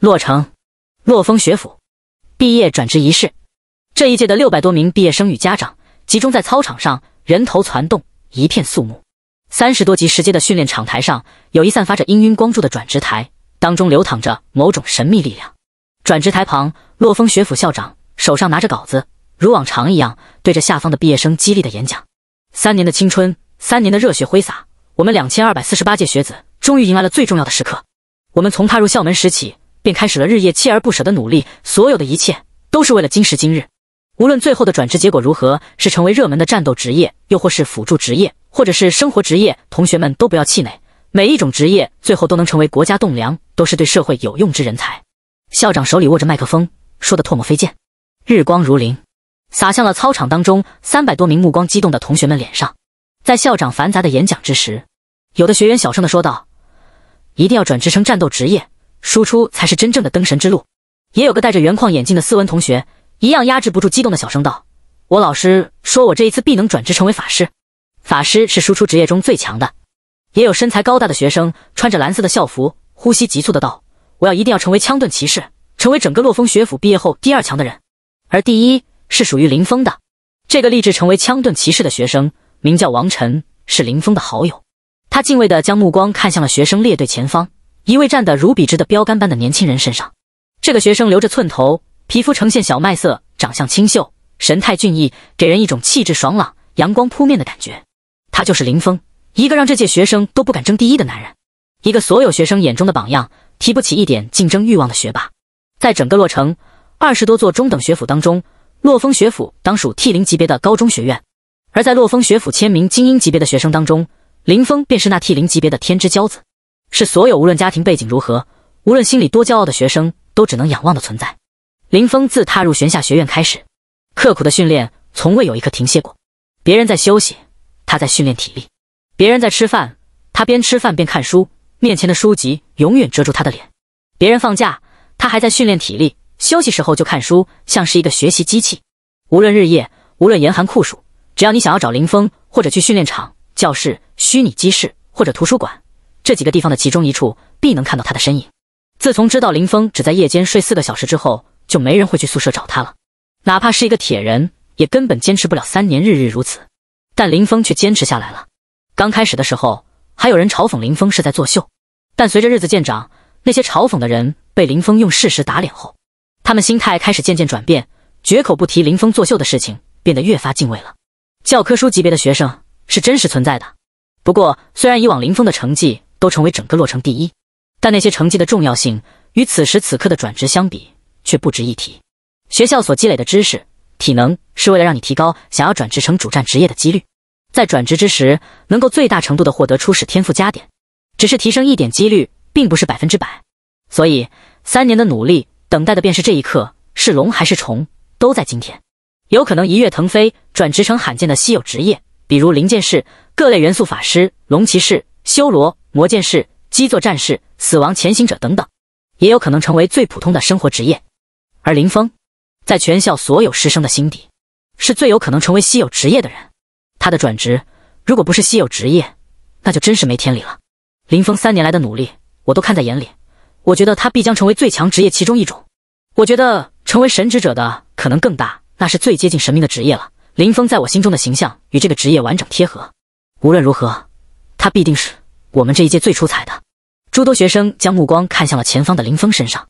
洛城，洛风学府，毕业转职仪式。这一届的六百多名毕业生与家长集中在操场上，人头攒动，一片肃穆。三十多级时阶的训练场台上，有一散发着氤氲光柱的转职台，当中流淌着某种神秘力量。转职台旁，洛风学府校长手上拿着稿子，如往常一样对着下方的毕业生激励的演讲。三年的青春，三年的热血挥洒，我们两千二百四十八届学子终于迎来了最重要的时刻。我们从踏入校门时起。便开始了日夜锲而不舍的努力，所有的一切都是为了今时今日。无论最后的转职结果如何，是成为热门的战斗职业，又或是辅助职业，或者是生活职业，同学们都不要气馁。每一种职业最后都能成为国家栋梁，都是对社会有用之人才。校长手里握着麦克风，说的唾沫飞溅，日光如铃，洒向了操场当中三百多名目光激动的同学们脸上。在校长繁杂的演讲之时，有的学员小声的说道：“一定要转职成战斗职业。”输出才是真正的登神之路。也有个戴着圆框眼镜的斯文同学，一样压制不住激动的小声道：“我老师说我这一次必能转职成为法师，法师是输出职业中最强的。”也有身材高大的学生，穿着蓝色的校服，呼吸急促的道：“我要一定要成为枪盾骑士，成为整个洛风学府毕业后第二强的人，而第一是属于林峰的。”这个立志成为枪盾骑士的学生名叫王晨，是林峰的好友。他敬畏的将目光看向了学生列队前方。一位站得如笔直的标杆般的年轻人身上，这个学生留着寸头，皮肤呈现小麦色，长相清秀，神态俊逸，给人一种气质爽朗、阳光扑面的感觉。他就是林峰，一个让这届学生都不敢争第一的男人，一个所有学生眼中的榜样，提不起一点竞争欲望的学霸。在整个洛城二十多座中等学府当中，洛风学府当属 T 零级别的高中学院，而在洛风学府千名精英级别的学生当中，林峰便是那 T 零级别的天之骄子。是所有无论家庭背景如何，无论心里多骄傲的学生都只能仰望的存在。林峰自踏入玄下学院开始，刻苦的训练从未有一刻停歇过。别人在休息，他在训练体力；别人在吃饭，他边吃饭边看书。面前的书籍永远遮住他的脸。别人放假，他还在训练体力；休息时候就看书，像是一个学习机器。无论日夜，无论严寒酷暑，只要你想要找林峰，或者去训练场、教室、虚拟机室或者图书馆。这几个地方的其中一处必能看到他的身影。自从知道林峰只在夜间睡四个小时之后，就没人会去宿舍找他了。哪怕是一个铁人，也根本坚持不了三年日日如此。但林峰却坚持下来了。刚开始的时候，还有人嘲讽林峰是在作秀，但随着日子渐长，那些嘲讽的人被林峰用事实打脸后，他们心态开始渐渐转变，绝口不提林峰作秀的事情，变得越发敬畏了。教科书级别的学生是真实存在的。不过，虽然以往林峰的成绩，都成为整个洛城第一，但那些成绩的重要性与此时此刻的转职相比却不值一提。学校所积累的知识、体能是为了让你提高想要转职成主战职业的几率，在转职之时能够最大程度的获得初始天赋加点，只是提升一点几率，并不是百分之百。所以三年的努力，等待的便是这一刻，是龙还是虫，都在今天，有可能一跃腾飞，转职成罕见的稀有职业，比如灵剑士、各类元素法师、龙骑士。修罗、魔剑士、基座战士、死亡潜行者等等，也有可能成为最普通的生活职业。而林峰，在全校所有师生的心底，是最有可能成为稀有职业的人。他的转职，如果不是稀有职业，那就真是没天理了。林峰三年来的努力，我都看在眼里。我觉得他必将成为最强职业其中一种。我觉得成为神职者的可能更大，那是最接近神明的职业了。林峰在我心中的形象与这个职业完整贴合。无论如何。他必定是我们这一届最出彩的。诸多学生将目光看向了前方的林峰身上，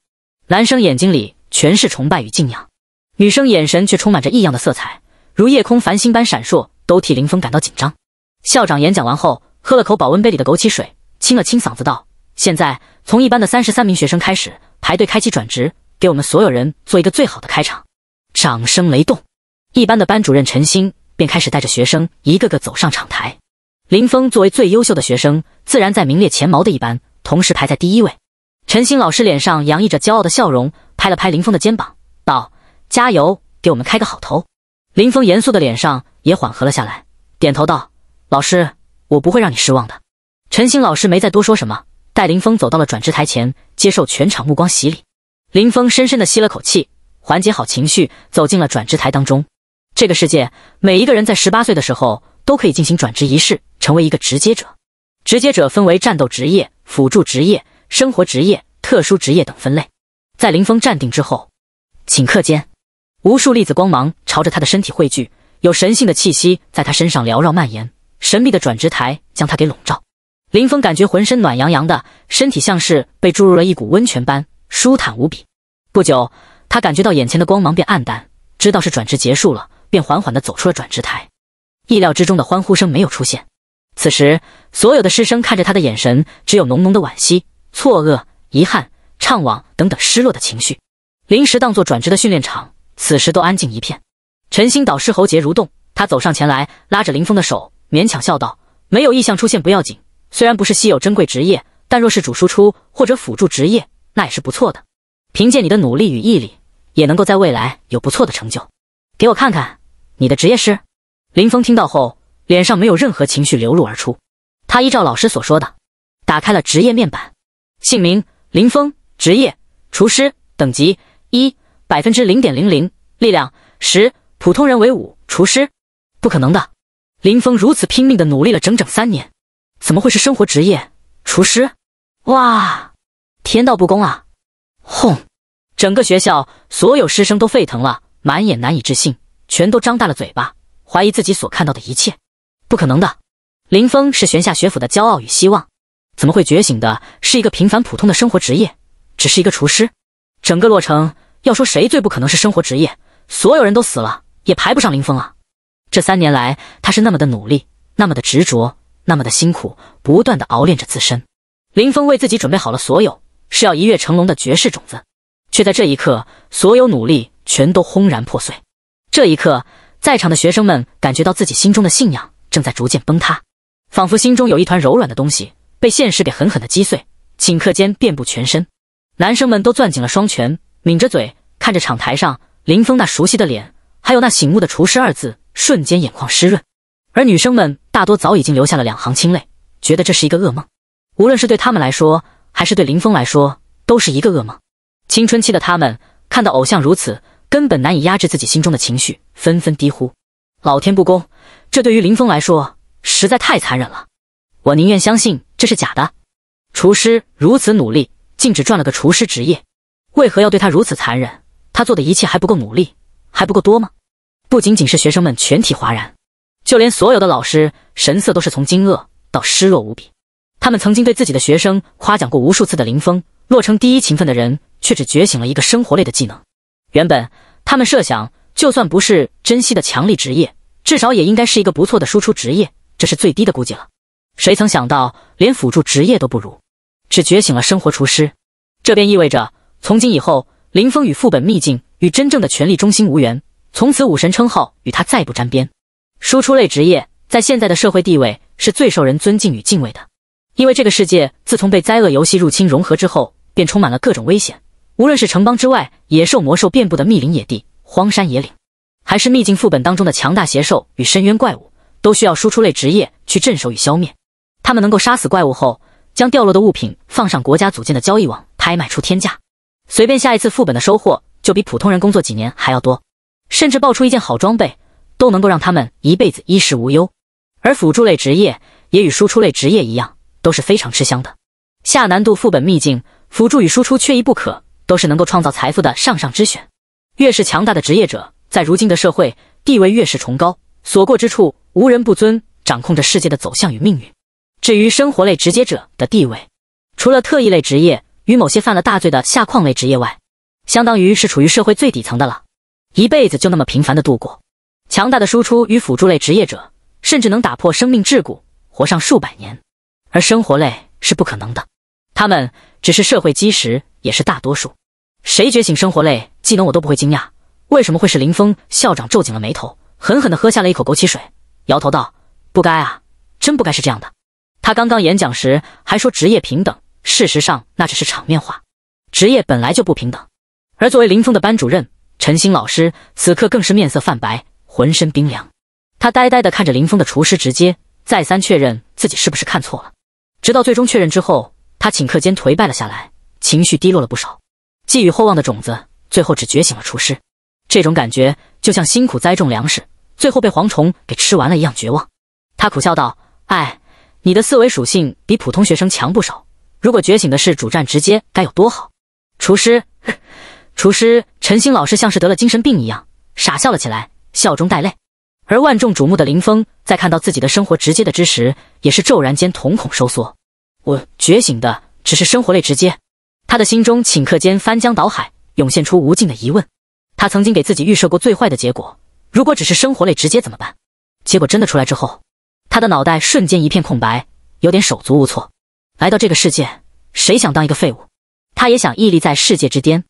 男生眼睛里全是崇拜与敬仰，女生眼神却充满着异样的色彩，如夜空繁星般闪烁，都替林峰感到紧张。校长演讲完后，喝了口保温杯里的枸杞水，清了清嗓子道：“现在，从一班的三十三名学生开始排队开启转职，给我们所有人做一个最好的开场。”掌声雷动，一班的班主任陈星便开始带着学生一个个走上场台。林峰作为最优秀的学生，自然在名列前茅的一班，同时排在第一位。陈星老师脸上洋溢着骄傲的笑容，拍了拍林峰的肩膀，道：“加油，给我们开个好头。”林峰严肃的脸上也缓和了下来，点头道：“老师，我不会让你失望的。”陈星老师没再多说什么，带林峰走到了转职台前，接受全场目光洗礼。林峰深深的吸了口气，缓解好情绪，走进了转职台当中。这个世界，每一个人在十八岁的时候都可以进行转职仪式。成为一个直接者，直接者分为战斗职业、辅助职业、生活职业、特殊职业等分类。在林峰站定之后，顷刻间，无数粒子光芒朝着他的身体汇聚，有神性的气息在他身上缭绕蔓延，神秘的转职台将他给笼罩。林峰感觉浑身暖洋洋的，身体像是被注入了一股温泉般舒坦无比。不久，他感觉到眼前的光芒变暗淡，知道是转职结束了，便缓缓的走出了转职台。意料之中的欢呼声没有出现。此时，所有的师生看着他的眼神，只有浓浓的惋惜、错愕、遗憾、怅惘等等失落的情绪。临时当做转职的训练场，此时都安静一片。陈星导师喉结蠕动，他走上前来，拉着林峰的手，勉强笑道：“没有意向出现不要紧，虽然不是稀有珍贵职业，但若是主输出或者辅助职业，那也是不错的。凭借你的努力与毅力，也能够在未来有不错的成就。给我看看，你的职业是？”林峰听到后。脸上没有任何情绪流露而出，他依照老师所说的，打开了职业面板，姓名林峰，职业厨师，等级一，百分之零点零零，力量十，普通人为五，厨师，不可能的！林峰如此拼命的努力了整整三年，怎么会是生活职业厨师？哇，天道不公啊！轰，整个学校所有师生都沸腾了，满眼难以置信，全都张大了嘴巴，怀疑自己所看到的一切。不可能的，林峰是玄下学府的骄傲与希望，怎么会觉醒的？是一个平凡普通的生活职业，只是一个厨师。整个洛城要说谁最不可能是生活职业，所有人都死了也排不上林峰啊！这三年来，他是那么的努力，那么的执着，那么的辛苦，不断的熬炼着自身。林峰为自己准备好了所有，是要一跃成龙的绝世种子，却在这一刻，所有努力全都轰然破碎。这一刻，在场的学生们感觉到自己心中的信仰。正在逐渐崩塌，仿佛心中有一团柔软的东西被现实给狠狠的击碎，顷刻间遍布全身。男生们都攥紧了双拳，抿着嘴看着场台上林峰那熟悉的脸，还有那醒目的“厨师”二字，瞬间眼眶湿润。而女生们大多早已经流下了两行清泪，觉得这是一个噩梦。无论是对他们来说，还是对林峰来说，都是一个噩梦。青春期的他们看到偶像如此，根本难以压制自己心中的情绪，纷纷低呼：“老天不公！”这对于林峰来说实在太残忍了，我宁愿相信这是假的。厨师如此努力，竟只赚了个厨师职业，为何要对他如此残忍？他做的一切还不够努力，还不够多吗？不仅仅是学生们全体哗然，就连所有的老师神色都是从惊愕到失落无比。他们曾经对自己的学生夸奖过无数次的林峰，落成第一勤奋的人，却只觉醒了一个生活类的技能。原本他们设想，就算不是珍惜的强力职业。至少也应该是一个不错的输出职业，这是最低的估计了。谁曾想到，连辅助职业都不如，只觉醒了生活厨师。这便意味着，从今以后，林峰与副本秘境与真正的权力中心无缘，从此武神称号与他再不沾边。输出类职业在现在的社会地位是最受人尊敬与敬畏的，因为这个世界自从被灾厄游戏入侵融合之后，便充满了各种危险，无论是城邦之外野兽魔兽遍布的密林野地、荒山野岭。还是秘境副本当中的强大邪兽与深渊怪物，都需要输出类职业去镇守与消灭。他们能够杀死怪物后，将掉落的物品放上国家组建的交易网，拍卖出天价。随便下一次副本的收获，就比普通人工作几年还要多，甚至爆出一件好装备，都能够让他们一辈子衣食无忧。而辅助类职业也与输出类职业一样，都是非常吃香的。下难度副本秘境，辅助与输出缺一不可，都是能够创造财富的上上之选。越是强大的职业者。在如今的社会，地位越是崇高，所过之处无人不尊，掌控着世界的走向与命运。至于生活类直接者的地位，除了特异类职业与某些犯了大罪的下矿类职业外，相当于是处于社会最底层的了，一辈子就那么平凡的度过。强大的输出与辅助类职业者，甚至能打破生命桎梏，活上数百年，而生活类是不可能的，他们只是社会基石，也是大多数。谁觉醒生活类技能，我都不会惊讶。为什么会是林峰？校长皱紧了眉头，狠狠的喝下了一口枸杞水，摇头道：“不该啊，真不该是这样的。”他刚刚演讲时还说职业平等，事实上那只是场面话，职业本来就不平等。而作为林峰的班主任，陈星老师此刻更是面色泛白，浑身冰凉。他呆呆的看着林峰的厨师，直接再三确认自己是不是看错了，直到最终确认之后，他顷刻间颓败了下来，情绪低落了不少。寄予厚望的种子，最后只觉醒了厨师。这种感觉就像辛苦栽种粮食，最后被蝗虫给吃完了一样绝望。他苦笑道：“哎，你的思维属性比普通学生强不少。如果觉醒的 是主战直接，该有多好！”厨师，厨师陈星老师像是得了精神病一样，傻笑了起来，笑中带泪。而万众瞩目的林峰，在看到自己的生活直接的之时，也是骤然间瞳孔收缩。我觉醒的只是生活类直接，他的心中顷刻间翻江倒海，涌现出无尽的疑问。他曾经给自己预设过最坏的结果，如果只是生活累直接怎么办？结果真的出来之后，他的脑袋瞬间一片空白，有点手足无措。来到这个世界，谁想当一个废物？他也想屹立在世界之巅，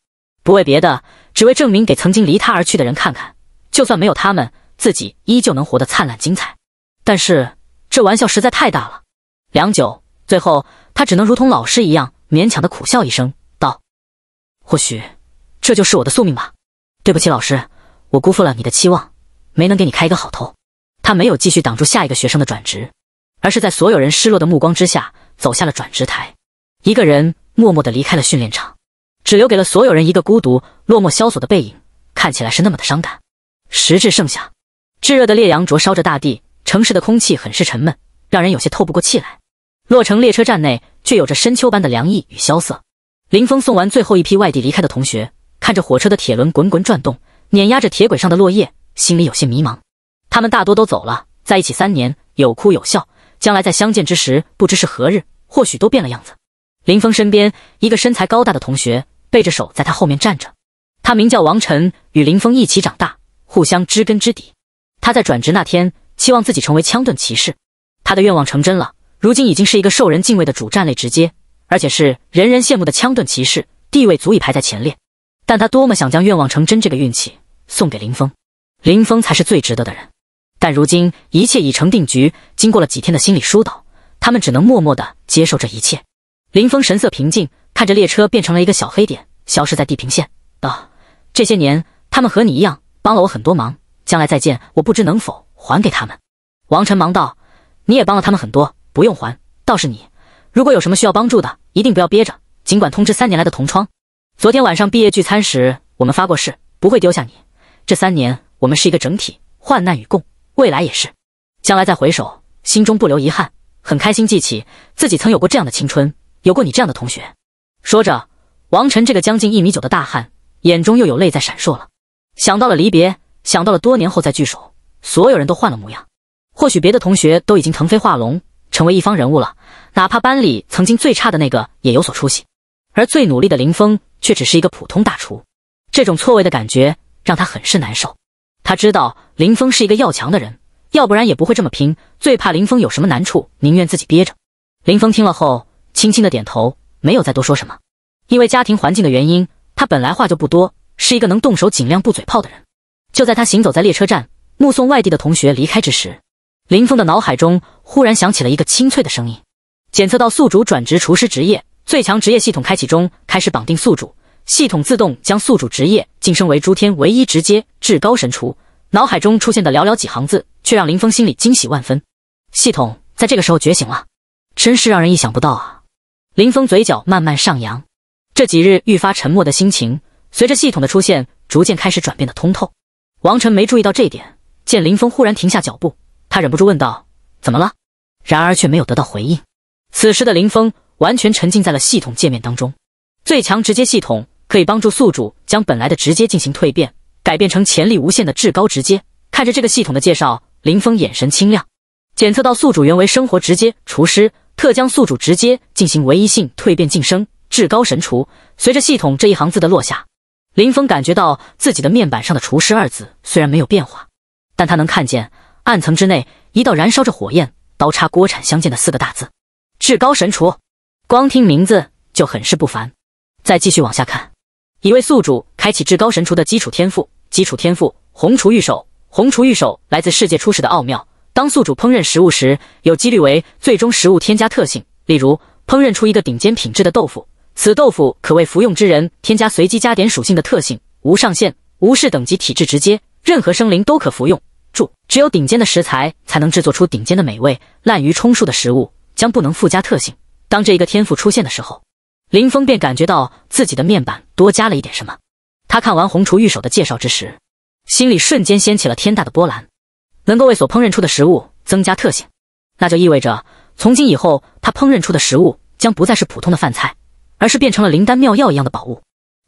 不为别的，只为证明给曾经离他而去的人看看，就算没有他们，自己依旧能活得灿烂精彩。但是这玩笑实在太大了。良久，最后他只能如同老师一样，勉强的苦笑一声，道：“或许这就是我的宿命吧。”对不起，老师，我辜负了你的期望，没能给你开一个好头。他没有继续挡住下一个学生的转职，而是在所有人失落的目光之下走下了转职台，一个人默默的离开了训练场，只留给了所有人一个孤独、落寞、萧索的背影，看起来是那么的伤感。时至盛夏，炙热的烈阳灼烧着大地，城市的空气很是沉闷，让人有些透不过气来。洛城列车站内却有着深秋般的凉意与萧瑟。林峰送完最后一批外地离开的同学。看着火车的铁轮滚滚转动，碾压着铁轨上的落叶，心里有些迷茫。他们大多都走了，在一起三年，有哭有笑，将来在相见之时，不知是何日，或许都变了样子。林峰身边一个身材高大的同学背着手在他后面站着，他名叫王晨，与林峰一起长大，互相知根知底。他在转职那天期望自己成为枪盾骑士，他的愿望成真了，如今已经是一个受人敬畏的主战类直接，而且是人人羡慕的枪盾骑士，地位足以排在前列。但他多么想将愿望成真这个运气送给林峰，林峰才是最值得的人。但如今一切已成定局，经过了几天的心理疏导，他们只能默默的接受这一切。林峰神色平静，看着列车变成了一个小黑点，消失在地平线，道：“这些年他们和你一样，帮了我很多忙。将来再见，我不知能否还给他们。”王晨忙道：“你也帮了他们很多，不用还。倒是你，如果有什么需要帮助的，一定不要憋着，尽管通知三年来的同窗。”昨天晚上毕业聚餐时，我们发过誓，不会丢下你。这三年，我们是一个整体，患难与共，未来也是。将来再回首，心中不留遗憾。很开心记起自己曾有过这样的青春，有过你这样的同学。说着，王晨这个将近一米九的大汉眼中又有泪在闪烁了，想到了离别，想到了多年后再聚首，所有人都换了模样。或许别的同学都已经腾飞化龙，成为一方人物了，哪怕班里曾经最差的那个也有所出息，而最努力的林峰。却只是一个普通大厨，这种错位的感觉让他很是难受。他知道林峰是一个要强的人，要不然也不会这么拼。最怕林峰有什么难处，宁愿自己憋着。林峰听了后，轻轻的点头，没有再多说什么。因为家庭环境的原因，他本来话就不多，是一个能动手尽量不嘴炮的人。就在他行走在列车站，目送外地的同学离开之时，林峰的脑海中忽然响起了一个清脆的声音：“检测到宿主转职厨师职业。”最强职业系统开启中，开始绑定宿主。系统自动将宿主职业晋升为诸天唯一直接至高神厨。脑海中出现的寥寥几行字，却让林峰心里惊喜万分。系统在这个时候觉醒了，真是让人意想不到啊！林峰嘴角慢慢上扬，这几日愈发沉默的心情，随着系统的出现，逐渐开始转变的通透。王晨没注意到这点，见林峰忽然停下脚步，他忍不住问道：“怎么了？”然而却没有得到回应。此时的林峰。完全沉浸在了系统界面当中。最强直接系统可以帮助宿主将本来的直接进行蜕变，改变成潜力无限的至高直接。看着这个系统的介绍，林峰眼神清亮。检测到宿主原为生活直接厨师，特将宿主直接进行唯一性蜕变晋升至高神厨。随着系统这一行字的落下，林峰感觉到自己的面板上的厨师二字虽然没有变化，但他能看见暗层之内一道燃烧着火焰、刀叉锅铲相间的四个大字：至高神厨。光听名字就很是不凡。再继续往下看，一位宿主开启至高神厨的基础天赋。基础天赋：红厨御手。红厨御手来自世界初始的奥妙。当宿主烹饪食物时，有几率为最终食物添加特性，例如烹饪出一个顶尖品质的豆腐，此豆腐可为服用之人添加随机加点属性的特性，无上限，无视等级体质，直接任何生灵都可服用。注：只有顶尖的食材才能制作出顶尖的美味，滥竽充数的食物将不能附加特性。当这一个天赋出现的时候，林峰便感觉到自己的面板多加了一点什么。他看完红厨御手的介绍之时，心里瞬间掀起了天大的波澜。能够为所烹饪出的食物增加特性，那就意味着从今以后他烹饪出的食物将不再是普通的饭菜，而是变成了灵丹妙药一样的宝物。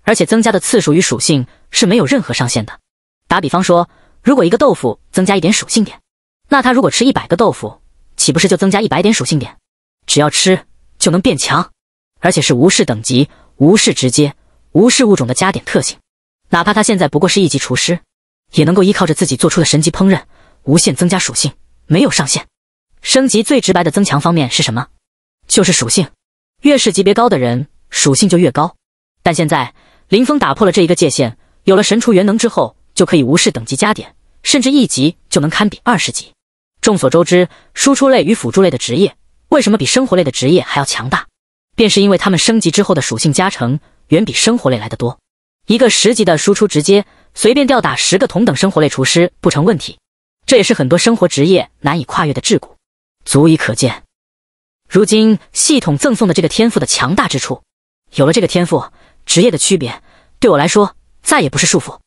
而且增加的次数与属性是没有任何上限的。打比方说，如果一个豆腐增加一点属性点，那他如果吃一百个豆腐，岂不是就增加一百点属性点？只要吃。就能变强，而且是无视等级、无视直接、无视物种的加点特性。哪怕他现在不过是一级厨师，也能够依靠着自己做出的神级烹饪，无限增加属性，没有上限。升级最直白的增强方面是什么？就是属性。越是级别高的人，属性就越高。但现在林峰打破了这一个界限，有了神厨元能之后，就可以无视等级加点，甚至一级就能堪比二十级。众所周知，输出类与辅助类的职业。为什么比生活类的职业还要强大？便是因为他们升级之后的属性加成远比生活类来的多。一个十级的输出，直接随便吊打十个同等生活类厨师不成问题。这也是很多生活职业难以跨越的桎梏，足以可见。如今系统赠送的这个天赋的强大之处，有了这个天赋，职业的区别对我来说再也不是束缚。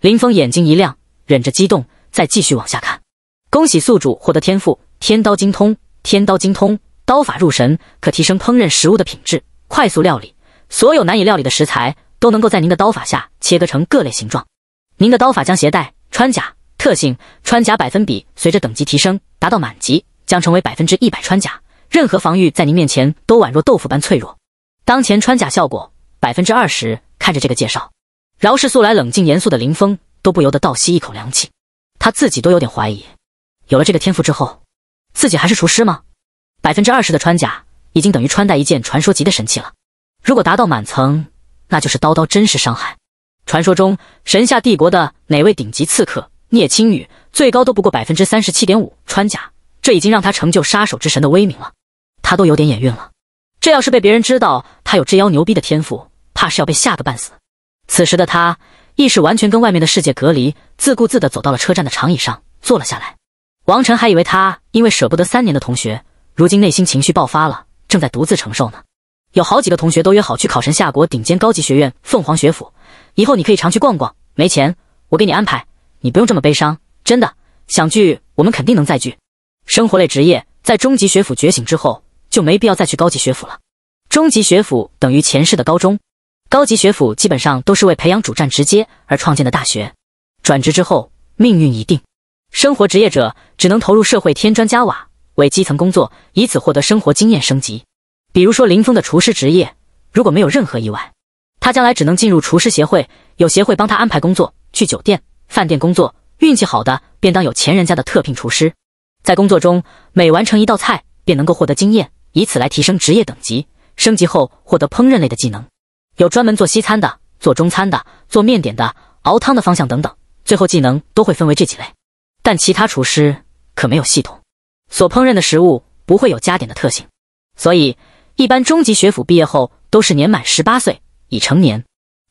林峰眼睛一亮，忍着激动，再继续往下看。恭喜宿主获得天赋天刀精通，天刀精通。刀法入神，可提升烹饪食物的品质，快速料理，所有难以料理的食材都能够在您的刀法下切割成各类形状。您的刀法将携带穿甲特性，穿甲百分比随着等级提升达到满级，将成为百分之一百穿甲，任何防御在您面前都宛若豆腐般脆弱。当前穿甲效果百分之二十。看着这个介绍，饶是素来冷静严肃的林峰都不由得倒吸一口凉气，他自己都有点怀疑，有了这个天赋之后，自己还是厨师吗？百分之二十的穿甲已经等于穿戴一件传说级的神器了，如果达到满层，那就是刀刀真实伤害。传说中神下帝国的哪位顶级刺客聂青羽，最高都不过百分之三十七点五穿甲，这已经让他成就杀手之神的威名了。他都有点眼晕了，这要是被别人知道他有这妖牛逼的天赋，怕是要被吓个半死。此时的他意识完全跟外面的世界隔离，自顾自地走到了车站的长椅上坐了下来。王晨还以为他因为舍不得三年的同学。如今内心情绪爆发了，正在独自承受呢。有好几个同学都约好去考神夏国顶尖高级学院凤凰学府，以后你可以常去逛逛。没钱，我给你安排。你不用这么悲伤，真的想聚，我们肯定能再聚。生活类职业在中级学府觉醒之后就没必要再去高级学府了。中级学府等于前世的高中，高级学府基本上都是为培养主战直接而创建的大学。转职之后命运已定，生活职业者只能投入社会添砖加瓦。为基层工作，以此获得生活经验升级。比如说，林峰的厨师职业，如果没有任何意外，他将来只能进入厨师协会，有协会帮他安排工作，去酒店、饭店工作。运气好的，便当有钱人家的特聘厨师。在工作中，每完成一道菜，便能够获得经验，以此来提升职业等级。升级后，获得烹饪类的技能，有专门做西餐的、做中餐的、做面点的、熬汤的方向等等。最后，技能都会分为这几类。但其他厨师可没有系统。所烹饪的食物不会有加点的特性，所以一般中级学府毕业后都是年满十八岁已成年，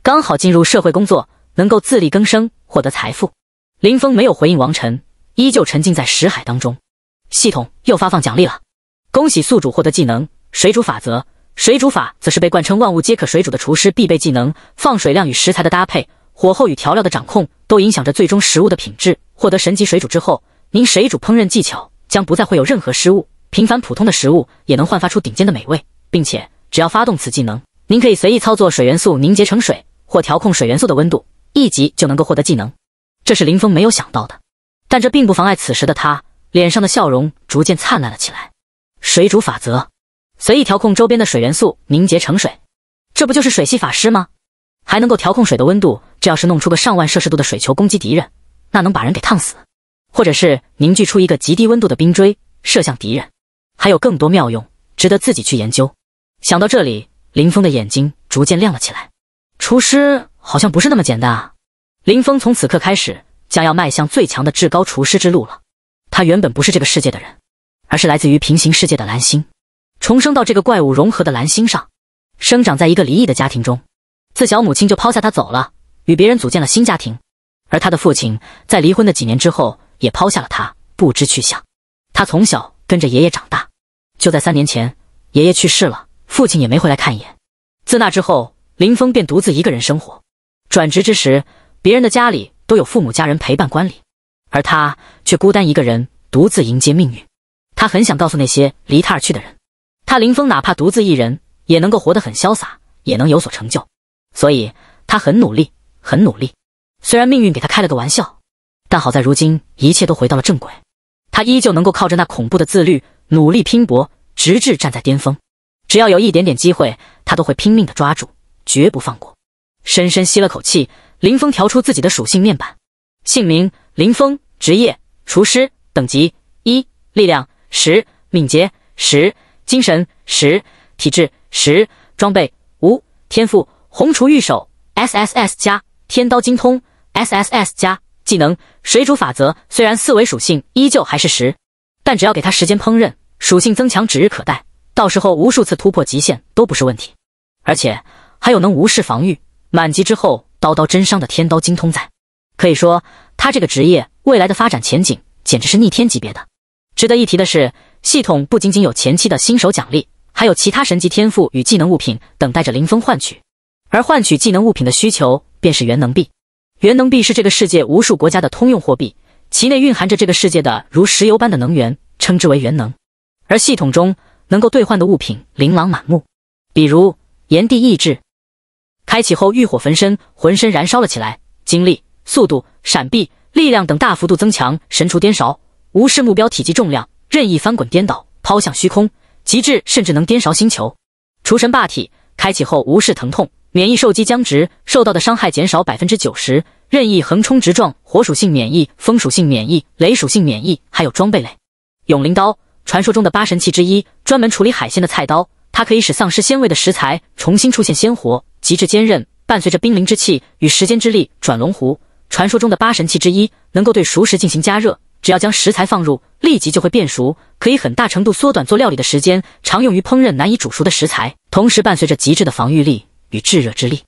刚好进入社会工作，能够自力更生获得财富。林峰没有回应王晨，依旧沉浸在识海当中。系统又发放奖励了，恭喜宿主获得技能水煮法则。水煮法则是被冠称万物皆可水煮的厨师必备技能。放水量与食材的搭配，火候与调料的掌控，都影响着最终食物的品质。获得神级水煮之后，您水煮烹饪技巧。将不再会有任何失误，平凡普通的食物也能焕发出顶尖的美味，并且只要发动此技能，您可以随意操作水元素凝结成水，或调控水元素的温度。一级就能够获得技能，这是林峰没有想到的，但这并不妨碍此时的他脸上的笑容逐渐灿烂了起来。水主法则，随意调控周边的水元素凝结成水，这不就是水系法师吗？还能够调控水的温度，这要是弄出个上万摄氏度的水球攻击敌人，那能把人给烫死。或者是凝聚出一个极低温度的冰锥射向敌人，还有更多妙用值得自己去研究。想到这里，林峰的眼睛逐渐亮了起来。厨师好像不是那么简单啊！林峰从此刻开始将要迈向最强的至高厨师之路了。他原本不是这个世界的人，而是来自于平行世界的蓝星，重生到这个怪物融合的蓝星上，生长在一个离异的家庭中。自小母亲就抛下他走了，与别人组建了新家庭。而他的父亲在离婚的几年之后。也抛下了他，不知去向。他从小跟着爷爷长大，就在三年前，爷爷去世了，父亲也没回来看一眼。自那之后，林峰便独自一个人生活。转职之时，别人的家里都有父母家人陪伴观礼，而他却孤单一个人，独自迎接命运。他很想告诉那些离他而去的人，他林峰哪怕独自一人，也能够活得很潇洒，也能有所成就。所以，他很努力，很努力。虽然命运给他开了个玩笑。但好在如今一切都回到了正轨，他依旧能够靠着那恐怖的自律努力拼搏，直至站在巅峰。只要有一点点机会，他都会拼命的抓住，绝不放过。深深吸了口气，林峰调出自己的属性面板。姓名：林峰，职业：厨师，等级：一，力量：十，敏捷：十，精神：十，体质：十，装备：无，天赋：红厨御手 S S S 加，天刀精通 S S S 加。技能水煮法则虽然四维属性依旧还是十，但只要给他时间烹饪，属性增强指日可待。到时候无数次突破极限都不是问题。而且还有能无视防御、满级之后刀刀真伤的天刀精通在，可以说他这个职业未来的发展前景简直是逆天级别的。值得一提的是，系统不仅仅有前期的新手奖励，还有其他神级天赋与技能物品等待着林峰换取，而换取技能物品的需求便是元能币。元能币是这个世界无数国家的通用货币，其内蕴含着这个世界的如石油般的能源，称之为元能。而系统中能够兑换的物品琳琅满目，比如炎帝意志，开启后浴火焚身，浑身燃烧了起来，精力、速度、闪避、力量等大幅度增强。神厨颠勺，无视目标体积重量，任意翻滚颠倒，抛向虚空，极致甚至能颠勺星球。厨神霸体，开启后无视疼痛。免疫受击僵直，受到的伤害减少百分之九十。任意横冲直撞，火属性免疫，风属性免疫，雷属性免疫，还有装备类。永灵刀，传说中的八神器之一，专门处理海鲜的菜刀。它可以使丧失鲜味的食材重新出现鲜活，极致坚韧，伴随着冰灵之气与时间之力。转龙壶，传说中的八神器之一，能够对熟食进行加热。只要将食材放入，立即就会变熟，可以很大程度缩短做料理的时间，常用于烹饪难以煮熟的食材。同时伴随着极致的防御力。与炙热之力，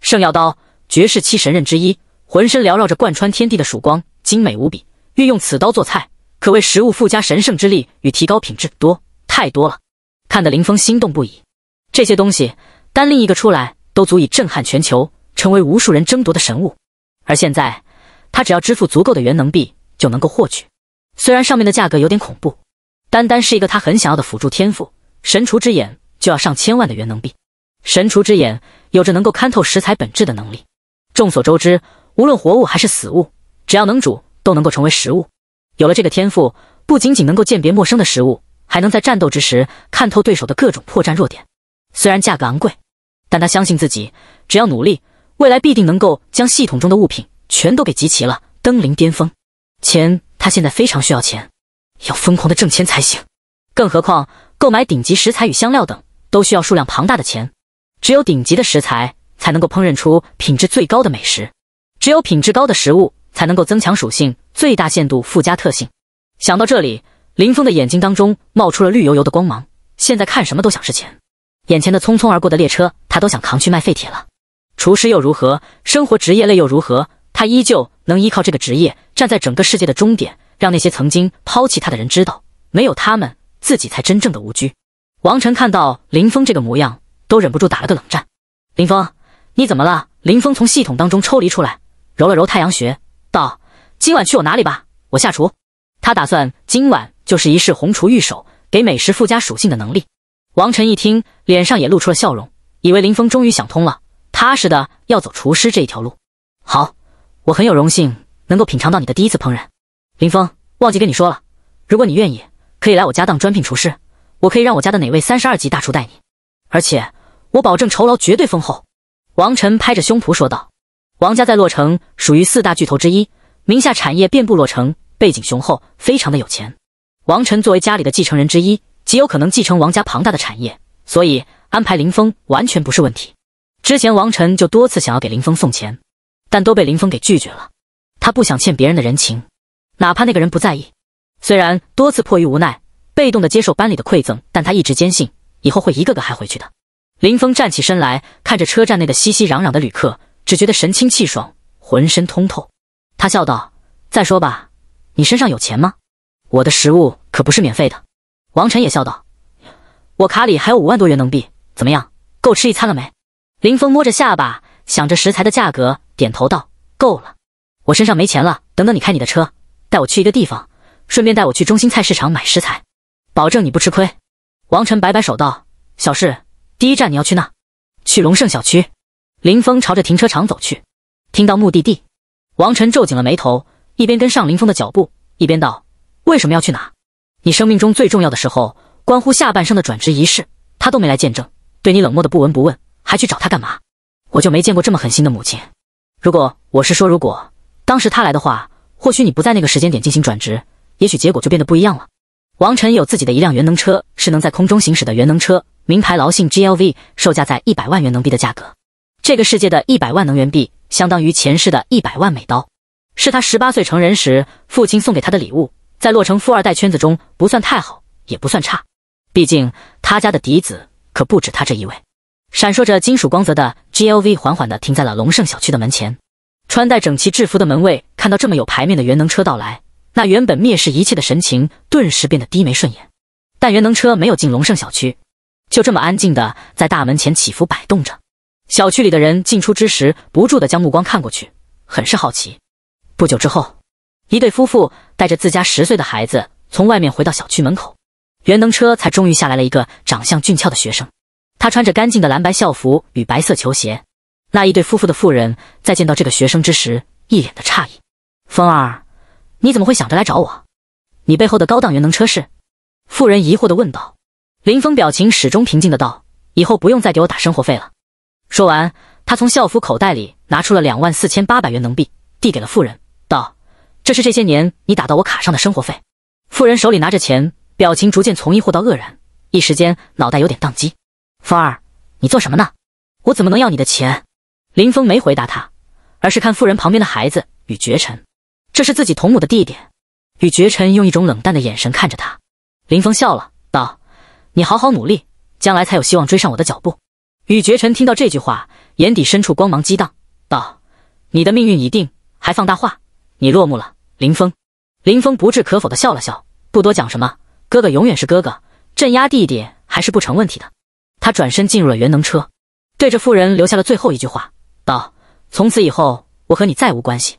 圣耀刀，绝世七神刃之一，浑身缭绕着贯穿天地的曙光，精美无比。运用此刀做菜，可谓食物附加神圣之力与提高品质多太多了，看得林峰心动不已。这些东西单另一个出来，都足以震撼全球，成为无数人争夺的神物。而现在，他只要支付足够的元能币就能够获取。虽然上面的价格有点恐怖，单单是一个他很想要的辅助天赋神厨之眼就要上千万的元能币。神厨之眼有着能够看透食材本质的能力。众所周知，无论活物还是死物，只要能煮，都能够成为食物。有了这个天赋，不仅仅能够鉴别陌生的食物，还能在战斗之时看透对手的各种破绽弱点。虽然价格昂贵，但他相信自己，只要努力，未来必定能够将系统中的物品全都给集齐了，登临巅峰。钱，他现在非常需要钱，要疯狂的挣钱才行。更何况，购买顶级食材与香料等，都需要数量庞大的钱。只有顶级的食材，才能够烹饪出品质最高的美食；只有品质高的食物，才能够增强属性，最大限度附加特性。想到这里，林峰的眼睛当中冒出了绿油油的光芒。现在看什么都想是钱，眼前的匆匆而过的列车，他都想扛去卖废铁了。厨师又如何？生活职业类又如何？他依旧能依靠这个职业，站在整个世界的终点，让那些曾经抛弃他的人知道，没有他们，自己才真正的无拘。王晨看到林峰这个模样。都忍不住打了个冷战。林峰，你怎么了？林峰从系统当中抽离出来，揉了揉太阳穴，道：“今晚去我哪里吧，我下厨。”他打算今晚就是一试红厨御手给美食附加属性的能力。王晨一听，脸上也露出了笑容，以为林峰终于想通了，踏实的要走厨师这一条路。好，我很有荣幸能够品尝到你的第一次烹饪。林峰，忘记跟你说了，如果你愿意，可以来我家当专聘厨师，我可以让我家的哪位三十二级大厨带你，而且。我保证酬劳绝对丰厚，王晨拍着胸脯说道。王家在洛城属于四大巨头之一，名下产业遍布洛城，背景雄厚，非常的有钱。王晨作为家里的继承人之一，极有可能继承王家庞大的产业，所以安排林峰完全不是问题。之前王晨就多次想要给林峰送钱，但都被林峰给拒绝了。他不想欠别人的人情，哪怕那个人不在意。虽然多次迫于无奈，被动的接受班里的馈赠，但他一直坚信以后会一个个还回去的。林峰站起身来，看着车站内的熙熙攘攘的旅客，只觉得神清气爽，浑身通透。他笑道：“再说吧，你身上有钱吗？我的食物可不是免费的。”王晨也笑道：“我卡里还有五万多元能币，怎么样，够吃一餐了没？”林峰摸着下巴，想着食材的价格，点头道：“够了，我身上没钱了。等等，你开你的车，带我去一个地方，顺便带我去中心菜市场买食材，保证你不吃亏。”王晨摆摆手道：“小事。”第一站你要去哪？去龙盛小区。林峰朝着停车场走去，听到目的地，王晨皱紧了眉头，一边跟上林峰的脚步，一边道：“为什么要去哪？你生命中最重要的时候，关乎下半生的转职仪式，他都没来见证，对你冷漠的不闻不问，还去找他干嘛？我就没见过这么狠心的母亲。如果我是说，如果当时他来的话，或许你不在那个时间点进行转职，也许结果就变得不一样了。”王晨有自己的一辆原能车，是能在空中行驶的原能车。名牌劳信 GLV 售价在一百万元能币的价格，这个世界的一百万能源币相当于前世的一百万美刀，是他十八岁成人时父亲送给他的礼物。在洛城富二代圈子中不算太好，也不算差，毕竟他家的嫡子可不止他这一位。闪烁着金属光泽的 GLV 缓缓地停在了龙盛小区的门前，穿戴整齐制服的门卫看到这么有牌面的元能车到来，那原本蔑视一切的神情顿时变得低眉顺眼。但元能车没有进龙盛小区。就这么安静的在大门前起伏摆动着，小区里的人进出之时，不住的将目光看过去，很是好奇。不久之后，一对夫妇带着自家十岁的孩子从外面回到小区门口，元能车才终于下来了一个长相俊俏的学生。他穿着干净的蓝白校服与白色球鞋。那一对夫妇的妇人，在见到这个学生之时，一脸的诧异：“风儿，你怎么会想着来找我？你背后的高档元能车是？”妇人疑惑的问道。林峰表情始终平静的道：“以后不用再给我打生活费了。”说完，他从校服口袋里拿出了两万四千八百元能币，递给了妇人，道：“这是这些年你打到我卡上的生活费。”妇人手里拿着钱，表情逐渐从疑惑到愕然，一时间脑袋有点宕机。“峰儿，你做什么呢？我怎么能要你的钱？”林峰没回答他，而是看妇人旁边的孩子与绝尘，这是自己同母的弟弟。与绝尘用一种冷淡的眼神看着他，林峰笑了，道。你好好努力，将来才有希望追上我的脚步。雨绝尘听到这句话，眼底深处光芒激荡，道：“你的命运已定，还放大话？你落幕了。”林峰，林峰不置可否的笑了笑，不多讲什么。哥哥永远是哥哥，镇压弟弟还是不成问题的。他转身进入了元能车，对着妇人留下了最后一句话，道：“从此以后，我和你再无关系。”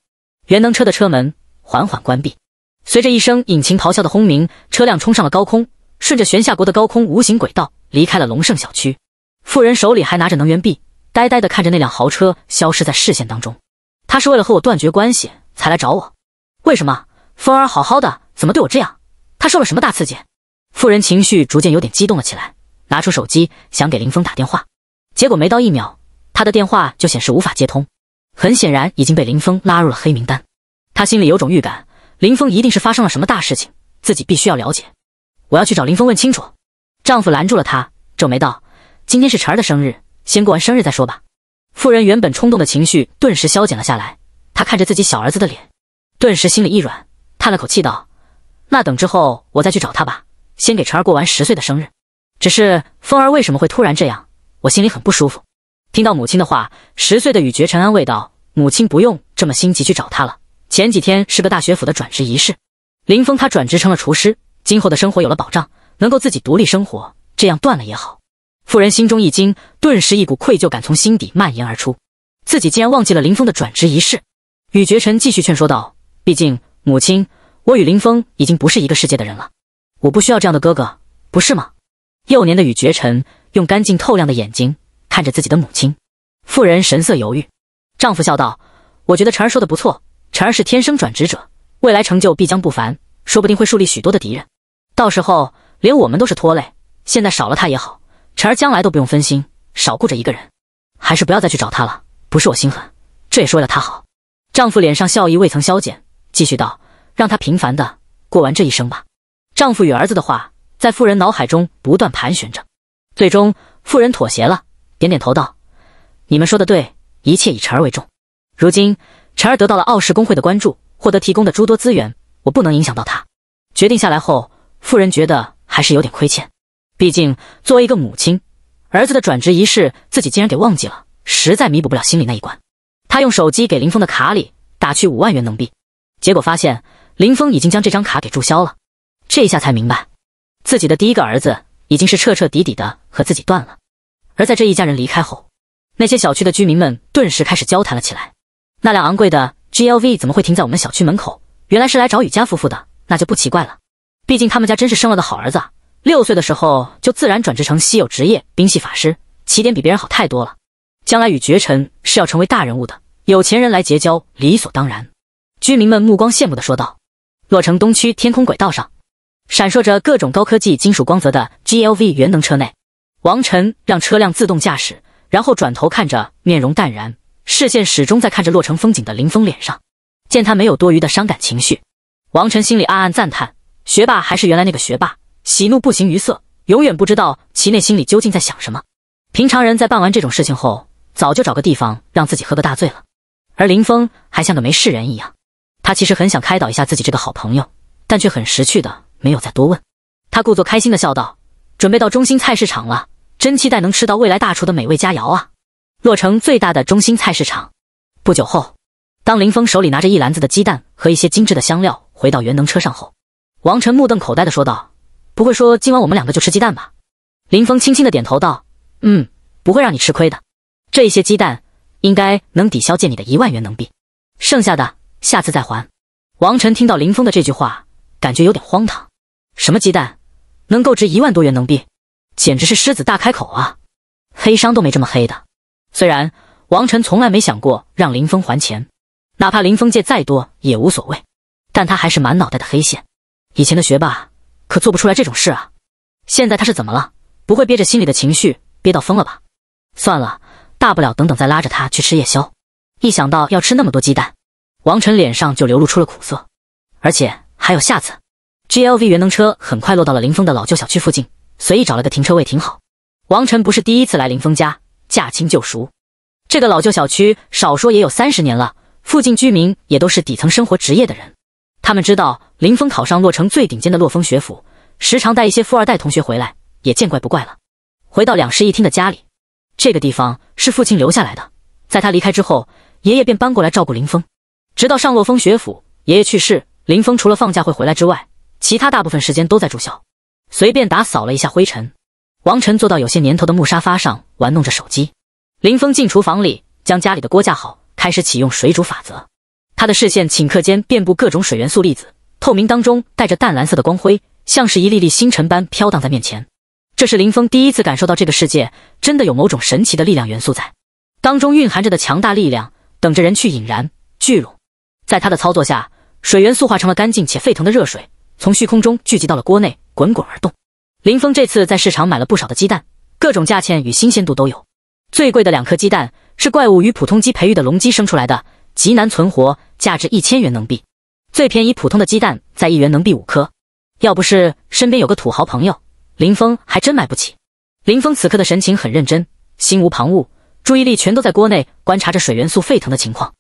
元能车的车门缓缓关闭，随着一声引擎咆哮的轰鸣，车辆冲上了高空。顺着玄夏国的高空无形轨道离开了龙盛小区，妇人手里还拿着能源币，呆呆地看着那辆豪车消失在视线当中。他是为了和我断绝关系才来找我，为什么风儿好好的，怎么对我这样？他受了什么大刺激？妇人情绪逐渐有点激动了起来，拿出手机想给林峰打电话，结果没到一秒，他的电话就显示无法接通，很显然已经被林峰拉入了黑名单。他心里有种预感，林峰一定是发生了什么大事情，自己必须要了解。我要去找林峰问清楚。丈夫拦住了他，皱眉道：“今天是晨儿的生日，先过完生日再说吧。”妇人原本冲动的情绪顿时消减了下来，她看着自己小儿子的脸，顿时心里一软，叹了口气道：“那等之后我再去找他吧，先给晨儿过完十岁的生日。”只是风儿为什么会突然这样？我心里很不舒服。听到母亲的话，十岁的雨绝尘安慰道：“母亲不用这么心急去找他了，前几天是个大学府的转职仪式，林峰他转职成了厨师。”今后的生活有了保障，能够自己独立生活，这样断了也好。妇人心中一惊，顿时一股愧疚感从心底蔓延而出，自己竟然忘记了林峰的转职仪式。雨绝尘继续劝说道：“毕竟母亲，我与林峰已经不是一个世界的人了，我不需要这样的哥哥，不是吗？”幼年的雨绝尘用干净透亮的眼睛看着自己的母亲，妇人神色犹豫。丈夫笑道：“我觉得晨儿说的不错，晨儿是天生转职者，未来成就必将不凡。”说不定会树立许多的敌人，到时候连我们都是拖累。现在少了他也好，晨儿将来都不用分心，少顾着一个人，还是不要再去找他了。不是我心狠，这也是为了他好。丈夫脸上笑意未曾消减，继续道：“让他平凡的过完这一生吧。”丈夫与儿子的话在妇人脑海中不断盘旋着，最终妇人妥协了，点点头道：“你们说的对，一切以晨儿为重。”如今，晨儿得到了傲世工会的关注，获得提供的诸多资源。我不能影响到他。决定下来后，妇人觉得还是有点亏欠，毕竟作为一个母亲，儿子的转职仪式自己竟然给忘记了，实在弥补不了心里那一关。她用手机给林峰的卡里打去五万元能币，结果发现林峰已经将这张卡给注销了。这一下才明白，自己的第一个儿子已经是彻彻底底的和自己断了。而在这一家人离开后，那些小区的居民们顿时开始交谈了起来：“那辆昂贵的 GLV 怎么会停在我们小区门口？”原来是来找雨佳夫妇的，那就不奇怪了。毕竟他们家真是生了个好儿子，六岁的时候就自然转职成稀有职业兵系法师，起点比别人好太多了。将来与绝尘是要成为大人物的，有钱人来结交理所当然。居民们目光羡慕的说道。洛城东区天空轨道上，闪烁着各种高科技金属光泽的 GLV 元能车内，王晨让车辆自动驾驶，然后转头看着面容淡然，视线始终在看着洛城风景的林峰脸上。见他没有多余的伤感情绪，王晨心里暗暗赞叹：学霸还是原来那个学霸，喜怒不形于色，永远不知道其内心里究竟在想什么。平常人在办完这种事情后，早就找个地方让自己喝个大醉了，而林峰还像个没事人一样。他其实很想开导一下自己这个好朋友，但却很识趣的没有再多问。他故作开心的笑道：“准备到中心菜市场了，真期待能吃到未来大厨的美味佳肴啊！”洛城最大的中心菜市场，不久后。当林峰手里拿着一篮子的鸡蛋和一些精致的香料回到元能车上后，王晨目瞪口呆的说道：“不会说今晚我们两个就吃鸡蛋吧？”林峰轻轻的点头道：“嗯，不会让你吃亏的。这一些鸡蛋应该能抵消借你的一万元能币，剩下的下次再还。”王晨听到林峰的这句话，感觉有点荒唐。什么鸡蛋能够值一万多元能币？简直是狮子大开口啊！黑商都没这么黑的。虽然王晨从来没想过让林峰还钱。哪怕林峰借再多也无所谓，但他还是满脑袋的黑线。以前的学霸可做不出来这种事啊！现在他是怎么了？不会憋着心里的情绪憋到疯了吧？算了，大不了等等再拉着他去吃夜宵。一想到要吃那么多鸡蛋，王晨脸上就流露出了苦涩。而且还有下次。G L V 能车很快落到了林峰的老旧小区附近，随意找了个停车位停好。王晨不是第一次来林峰家，驾轻就熟。这个老旧小区少说也有三十年了。附近居民也都是底层生活职业的人，他们知道林峰考上洛城最顶尖的洛风学府，时常带一些富二代同学回来，也见怪不怪了。回到两室一厅的家里，这个地方是父亲留下来的，在他离开之后，爷爷便搬过来照顾林峰，直到上洛风学府，爷爷去世。林峰除了放假会回来之外，其他大部分时间都在住校。随便打扫了一下灰尘，王晨坐到有些年头的木沙发上，玩弄着手机。林峰进厨房里，将家里的锅架好。开始启用水煮法则，他的视线顷刻间遍布各种水元素粒子，透明当中带着淡蓝色的光辉，像是一粒粒星辰般飘荡在面前。这是林峰第一次感受到这个世界真的有某种神奇的力量元素在，当中蕴含着的强大力量，等着人去引燃、聚拢。在他的操作下，水元素化成了干净且沸腾的热水，从虚空中聚集到了锅内，滚滚而动。林峰这次在市场买了不少的鸡蛋，各种价钱与新鲜度都有，最贵的两颗鸡蛋。是怪物与普通鸡培育的龙鸡生出来的，极难存活，价值一千元能币。最便宜普通的鸡蛋在一元能币五颗。要不是身边有个土豪朋友，林峰还真买不起。林峰此刻的神情很认真，心无旁骛，注意力全都在锅内观察着水元素沸腾的情况。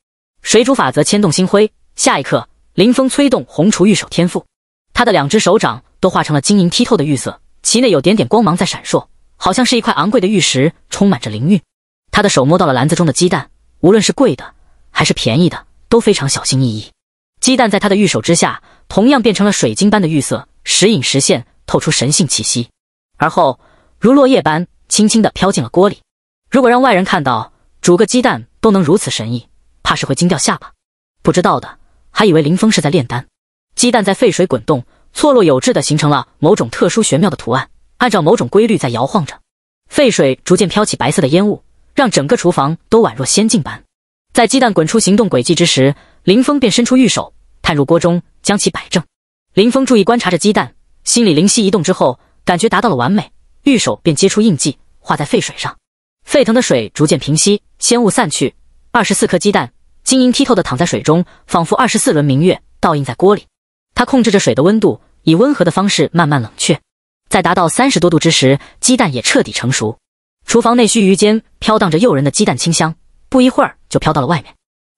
水煮法则牵动星辉，下一刻，林峰催动红厨玉手天赋，他的两只手掌都化成了晶莹剔透的玉色，其内有点点光芒在闪烁，好像是一块昂贵的玉石，充满着灵韵。他的手摸到了篮子中的鸡蛋，无论是贵的还是便宜的，都非常小心翼翼。鸡蛋在他的玉手之下，同样变成了水晶般的玉色，时隐时现，透出神性气息。而后如落叶般，轻轻地飘进了锅里。如果让外人看到煮个鸡蛋都能如此神异，怕是会惊掉下巴。不知道的还以为林峰是在炼丹。鸡蛋在沸水滚动，错落有致地形成了某种特殊玄妙的图案，按照某种规律在摇晃着。沸水逐渐飘起白色的烟雾。让整个厨房都宛若仙境般，在鸡蛋滚出行动轨迹之时，林峰便伸出玉手探入锅中，将其摆正。林峰注意观察着鸡蛋，心里灵犀一动之后，感觉达到了完美，玉手便接出印记，画在沸水上。沸腾的水逐渐平息，仙雾散去，二十四颗鸡蛋晶莹剔透的躺在水中，仿佛二十四轮明月倒映在锅里。他控制着水的温度，以温和的方式慢慢冷却，在达到三十多度之时，鸡蛋也彻底成熟。厨房内须臾间飘荡着诱人的鸡蛋清香，不一会儿就飘到了外面。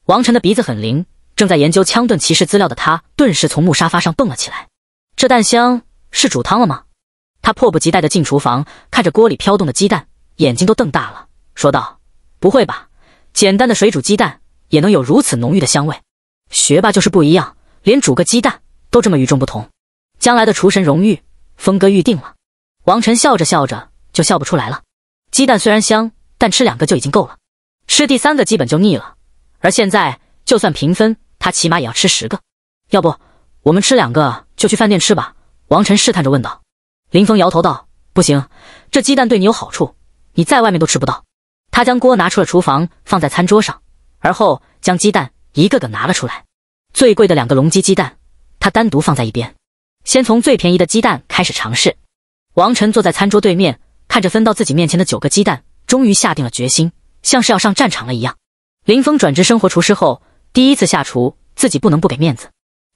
王晨的鼻子很灵，正在研究枪盾骑士资料的他，顿时从木沙发上蹦了起来。这蛋香是煮汤了吗？他迫不及待的进厨房，看着锅里飘动的鸡蛋，眼睛都瞪大了，说道：“不会吧，简单的水煮鸡蛋也能有如此浓郁的香味？学霸就是不一样，连煮个鸡蛋都这么与众不同。将来的厨神荣誉，峰哥预定了。”王晨笑着笑着就笑不出来了。鸡蛋虽然香，但吃两个就已经够了，吃第三个基本就腻了。而现在就算平分，他起码也要吃十个。要不我们吃两个就去饭店吃吧？王晨试探着问道。林峰摇头道：“不行，这鸡蛋对你有好处，你在外面都吃不到。”他将锅拿出了厨房，放在餐桌上，而后将鸡蛋一个个拿了出来。最贵的两个龙鸡鸡蛋，他单独放在一边，先从最便宜的鸡蛋开始尝试。王晨坐在餐桌对面。看着分到自己面前的九个鸡蛋，终于下定了决心，像是要上战场了一样。林峰转职生活厨师后，第一次下厨，自己不能不给面子。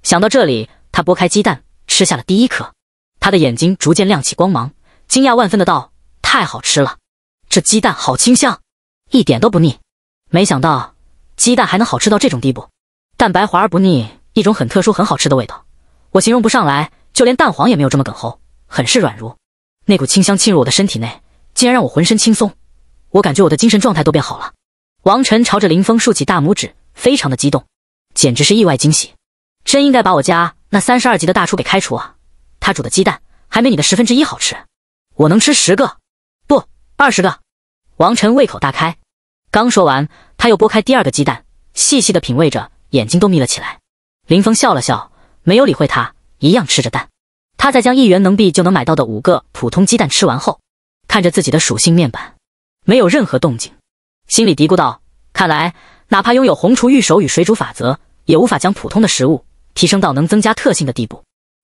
想到这里，他剥开鸡蛋，吃下了第一颗。他的眼睛逐渐亮起光芒，惊讶万分的道：“太好吃了，这鸡蛋好清香，一点都不腻。没想到鸡蛋还能好吃到这种地步，蛋白滑而不腻，一种很特殊很好吃的味道，我形容不上来。就连蛋黄也没有这么梗喉，很是软糯。”那股清香沁入我的身体内，竟然让我浑身轻松。我感觉我的精神状态都变好了。王晨朝着林峰竖起大拇指，非常的激动，简直是意外惊喜。真应该把我家那三十二级的大厨给开除啊！他煮的鸡蛋还没你的十分之一好吃。我能吃十个，不，二十个。王晨胃口大开，刚说完，他又剥开第二个鸡蛋，细细的品味着，眼睛都眯了起来。林峰笑了笑，没有理会他，一样吃着蛋。他在将一元能币就能买到的五个普通鸡蛋吃完后，看着自己的属性面板，没有任何动静，心里嘀咕道：“看来哪怕拥有红厨御手与水煮法则，也无法将普通的食物提升到能增加特性的地步。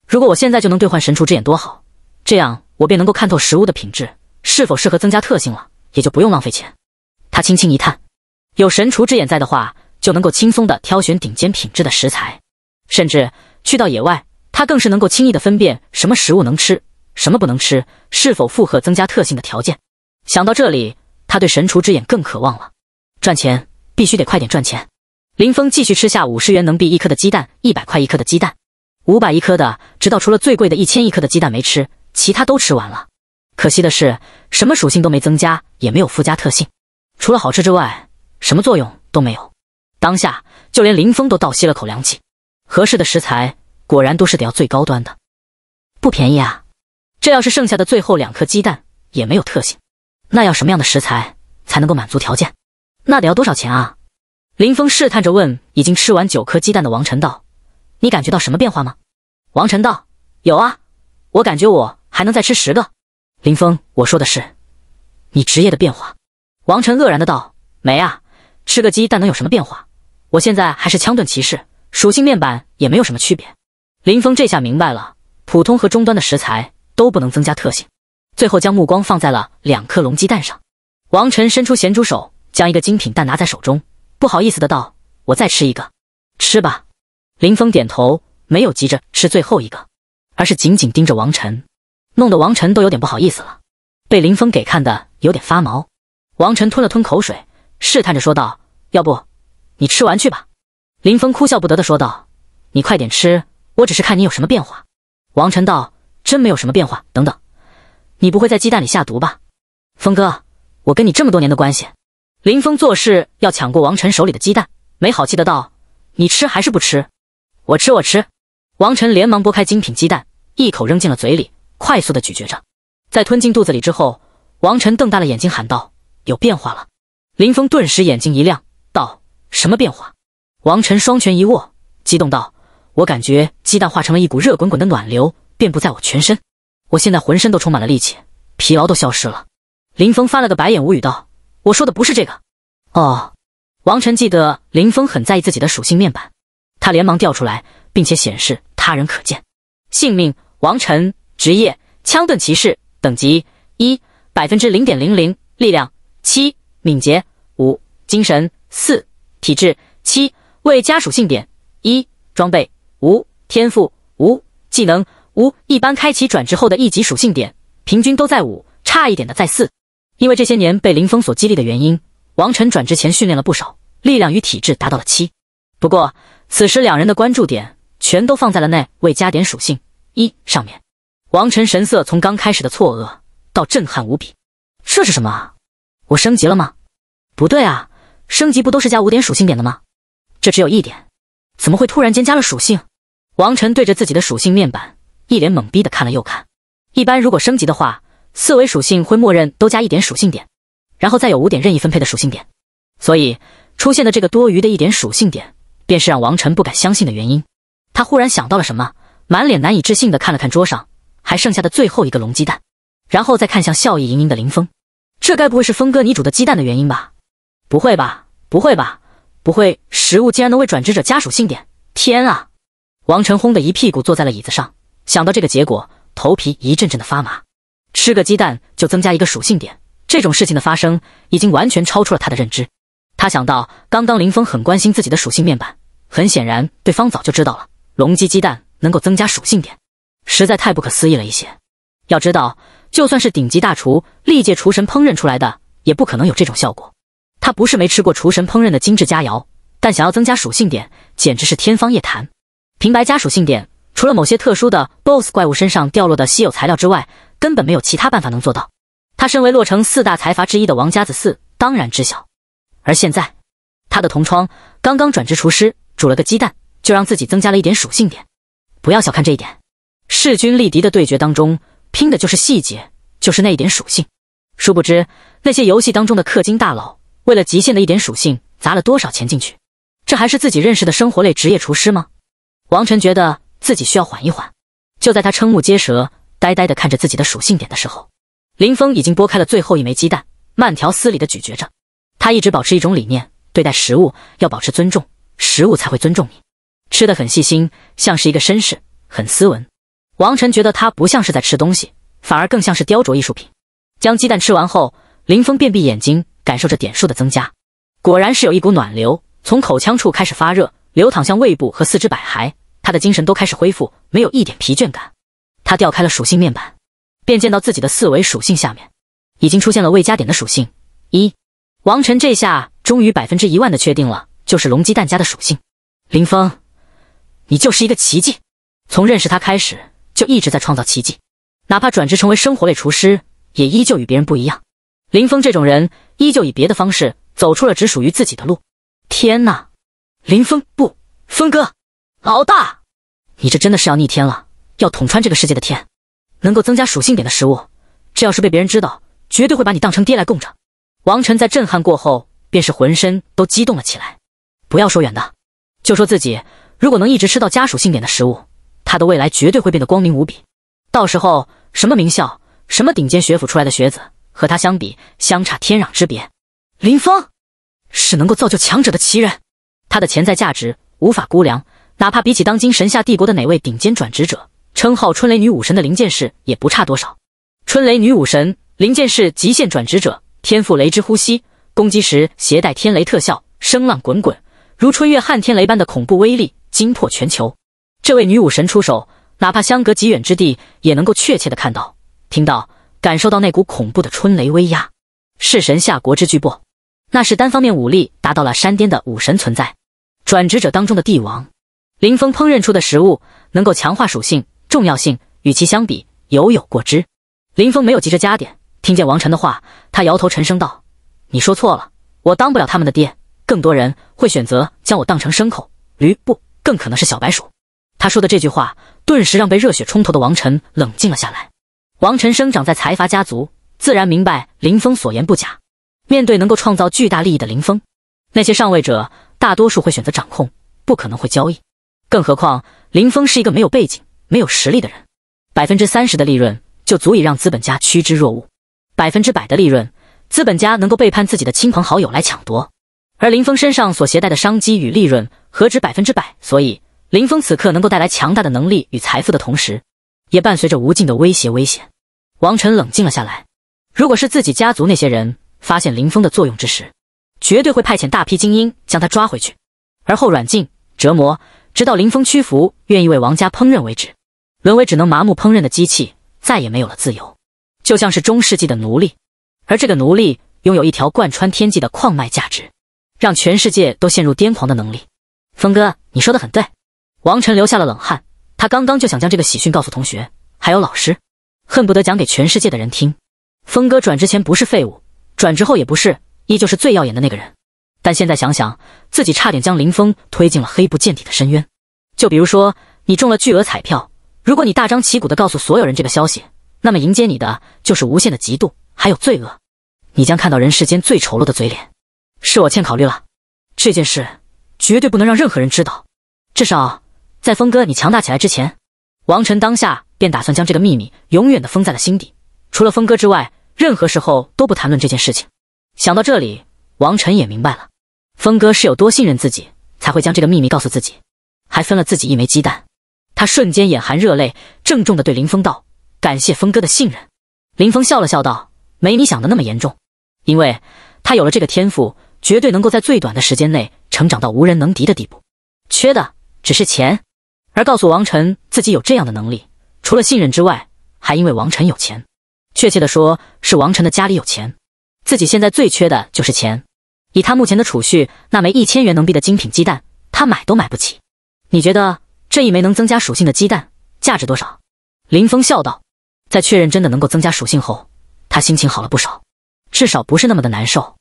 如果我现在就能兑换神厨之眼多好，这样我便能够看透食物的品质是否适合增加特性了，也就不用浪费钱。”他轻轻一叹：“有神厨之眼在的话，就能够轻松的挑选顶尖品质的食材，甚至去到野外。”他更是能够轻易的分辨什么食物能吃，什么不能吃，是否符合增加特性的条件。想到这里，他对神厨之眼更渴望了。赚钱必须得快点赚钱。林峰继续吃下五十元能币一颗的鸡蛋，一百块一颗的鸡蛋，五百一颗的，直到除了最贵的一千一颗的鸡蛋没吃，其他都吃完了。可惜的是，什么属性都没增加，也没有附加特性，除了好吃之外，什么作用都没有。当下，就连林峰都倒吸了口凉气。合适的食材。果然都是得要最高端的，不便宜啊！这要是剩下的最后两颗鸡蛋也没有特性，那要什么样的食材才能够满足条件？那得要多少钱啊？林峰试探着问已经吃完九颗鸡蛋的王晨道：“你感觉到什么变化吗？”王晨道：“有啊，我感觉我还能再吃十个。”林峰：“我说的是你职业的变化。”王晨愕然的道：“没啊，吃个鸡蛋能有什么变化？我现在还是枪盾骑士，属性面板也没有什么区别。”林峰这下明白了，普通和中端的食材都不能增加特性。最后将目光放在了两颗龙鸡蛋上。王晨伸出咸猪手，将一个精品蛋拿在手中，不好意思的道：“我再吃一个，吃吧。”林峰点头，没有急着吃最后一个，而是紧紧盯着王晨，弄得王晨都有点不好意思了，被林峰给看得有点发毛。王晨吞了吞口水，试探着说道：“要不，你吃完去吧。”林峰哭笑不得的说道：“你快点吃。”我只是看你有什么变化，王晨道：“真没有什么变化。”等等，你不会在鸡蛋里下毒吧，峰哥？我跟你这么多年的关系，林峰做事要抢过王晨手里的鸡蛋，没好气的道：“你吃还是不吃？我吃，我吃。”王晨连忙拨开精品鸡蛋，一口扔进了嘴里，快速的咀嚼着，在吞进肚子里之后，王晨瞪大了眼睛喊道：“有变化了！”林峰顿时眼睛一亮，道：“什么变化？”王晨双拳一握，激动道。我感觉鸡蛋化成了一股热滚滚的暖流，遍布在我全身。我现在浑身都充满了力气，疲劳都消失了。林峰翻了个白眼，无语道：“我说的不是这个。”哦，王晨记得林峰很在意自己的属性面板，他连忙调出来，并且显示他人可见。性命：王晨，职业：枪盾骑士，等级：一，百分之零点零零，力量：七，敏捷：五，精神：四，体质：七，未加属性点一，装备。无天赋，无技能，无一般。开启转职后的一级属性点，平均都在五，差一点的在四。因为这些年被林峰所激励的原因，王晨转职前训练了不少，力量与体质达到了七。不过，此时两人的关注点全都放在了那位加点属性一上面。王晨神色从刚开始的错愕到震撼无比，这是什么啊？我升级了吗？不对啊，升级不都是加五点属性点的吗？这只有一点，怎么会突然间加了属性？王晨对着自己的属性面板，一脸懵逼的看了又看。一般如果升级的话，四维属性会默认都加一点属性点，然后再有五点任意分配的属性点。所以出现的这个多余的一点属性点，便是让王晨不敢相信的原因。他忽然想到了什么，满脸难以置信的看了看桌上还剩下的最后一个龙鸡蛋，然后再看向笑意盈盈的林峰，这该不会是峰哥你煮的鸡蛋的原因吧？不会吧？不会吧？不会，食物竟然能为转职者加属性点？天啊！王晨轰的一屁股坐在了椅子上，想到这个结果，头皮一阵阵的发麻。吃个鸡蛋就增加一个属性点，这种事情的发生已经完全超出了他的认知。他想到刚刚林峰很关心自己的属性面板，很显然对方早就知道了龙鸡鸡蛋能够增加属性点，实在太不可思议了一些。要知道，就算是顶级大厨、历届厨神烹饪出来的，也不可能有这种效果。他不是没吃过厨神烹饪的精致佳肴，但想要增加属性点，简直是天方夜谭。凭白加属性点，除了某些特殊的 BOSS 怪物身上掉落的稀有材料之外，根本没有其他办法能做到。他身为洛城四大财阀之一的王家子嗣，当然知晓。而现在，他的同窗刚刚转职厨师，煮了个鸡蛋，就让自己增加了一点属性点。不要小看这一点，势均力敌的对决当中，拼的就是细节，就是那一点属性。殊不知，那些游戏当中的氪金大佬，为了极限的一点属性，砸了多少钱进去？这还是自己认识的生活类职业厨师吗？王晨觉得自己需要缓一缓。就在他瞠目结舌、呆呆地看着自己的属性点的时候，林峰已经剥开了最后一枚鸡蛋，慢条斯理地咀嚼着。他一直保持一种理念：对待食物要保持尊重，食物才会尊重你。吃的很细心，像是一个绅士，很斯文。王晨觉得他不像是在吃东西，反而更像是雕琢艺术品。将鸡蛋吃完后，林峰便闭眼睛感受着点数的增加。果然是有一股暖流从口腔处开始发热，流淌向胃部和四肢百骸。他的精神都开始恢复，没有一点疲倦感。他调开了属性面板，便见到自己的四维属性下面已经出现了未加点的属性。一王晨这下终于百分之一万的确定了，就是龙鸡蛋家的属性。林峰，你就是一个奇迹。从认识他开始，就一直在创造奇迹。哪怕转职成为生活类厨师，也依旧与别人不一样。林峰这种人，依旧以别的方式走出了只属于自己的路。天哪，林峰不，峰哥。老大，你这真的是要逆天了，要捅穿这个世界的天！能够增加属性点的食物，这要是被别人知道，绝对会把你当成爹来供着。王晨在震撼过后，便是浑身都激动了起来。不要说远的，就说自己，如果能一直吃到加属性点的食物，他的未来绝对会变得光明无比。到时候，什么名校、什么顶尖学府出来的学子，和他相比，相差天壤之别。林峰，是能够造就强者的奇人，他的潜在价值无法估量。哪怕比起当今神下帝国的哪位顶尖转职者，称号“春雷女武神”的灵剑士也不差多少。春雷女武神，灵剑士极限转职者，天赋雷之呼吸，攻击时携带天雷特效，声浪滚滚，如春月撼天雷般的恐怖威力惊破全球。这位女武神出手，哪怕相隔极远之地，也能够确切的看到、听到、感受到那股恐怖的春雷威压。是神下国之巨擘，那是单方面武力达到了山巅的武神存在，转职者当中的帝王。林峰烹饪出的食物能够强化属性，重要性与其相比犹有过之。林峰没有急着加点，听见王晨的话，他摇头沉声道：“你说错了，我当不了他们的爹，更多人会选择将我当成牲口、驴不，更可能是小白鼠。”他说的这句话，顿时让被热血冲头的王晨冷静了下来。王晨生长在财阀家族，自然明白林峰所言不假。面对能够创造巨大利益的林峰，那些上位者大多数会选择掌控，不可能会交易。更何况，林峰是一个没有背景、没有实力的人，百分之三十的利润就足以让资本家趋之若鹜；百分之百的利润，资本家能够背叛自己的亲朋好友来抢夺。而林峰身上所携带的商机与利润，何止百分之百？所以，林峰此刻能够带来强大的能力与财富的同时，也伴随着无尽的威胁。危险。王晨冷静了下来。如果是自己家族那些人发现林峰的作用之时，绝对会派遣大批精英将他抓回去，而后软禁、折磨。直到林峰屈服，愿意为王家烹饪为止，沦为只能麻木烹饪的机器，再也没有了自由，就像是中世纪的奴隶。而这个奴隶拥有一条贯穿天际的矿脉，价值让全世界都陷入癫狂的能力。峰哥，你说的很对。王晨流下了冷汗，他刚刚就想将这个喜讯告诉同学，还有老师，恨不得讲给全世界的人听。峰哥转职前不是废物，转职后也不是，依旧是最耀眼的那个人。但现在想想，自己差点将林峰推进了黑不见底的深渊。就比如说，你中了巨额彩票，如果你大张旗鼓的告诉所有人这个消息，那么迎接你的就是无限的嫉妒，还有罪恶。你将看到人世间最丑陋的嘴脸。是我欠考虑了，这件事绝对不能让任何人知道，至少在峰哥你强大起来之前。王晨当下便打算将这个秘密永远的封在了心底，除了峰哥之外，任何时候都不谈论这件事情。想到这里，王晨也明白了。峰哥是有多信任自己，才会将这个秘密告诉自己，还分了自己一枚鸡蛋。他瞬间眼含热泪，郑重地对林峰道：“感谢峰哥的信任。”林峰笑了笑道：“没你想的那么严重，因为他有了这个天赋，绝对能够在最短的时间内成长到无人能敌的地步。缺的只是钱。而告诉王晨自己有这样的能力，除了信任之外，还因为王晨有钱，确切的说是王晨的家里有钱。自己现在最缺的就是钱。”以他目前的储蓄，那枚一千元能币的精品鸡蛋，他买都买不起。你觉得这一枚能增加属性的鸡蛋价值多少？林峰笑道。在确认真的能够增加属性后，他心情好了不少，至少不是那么的难受。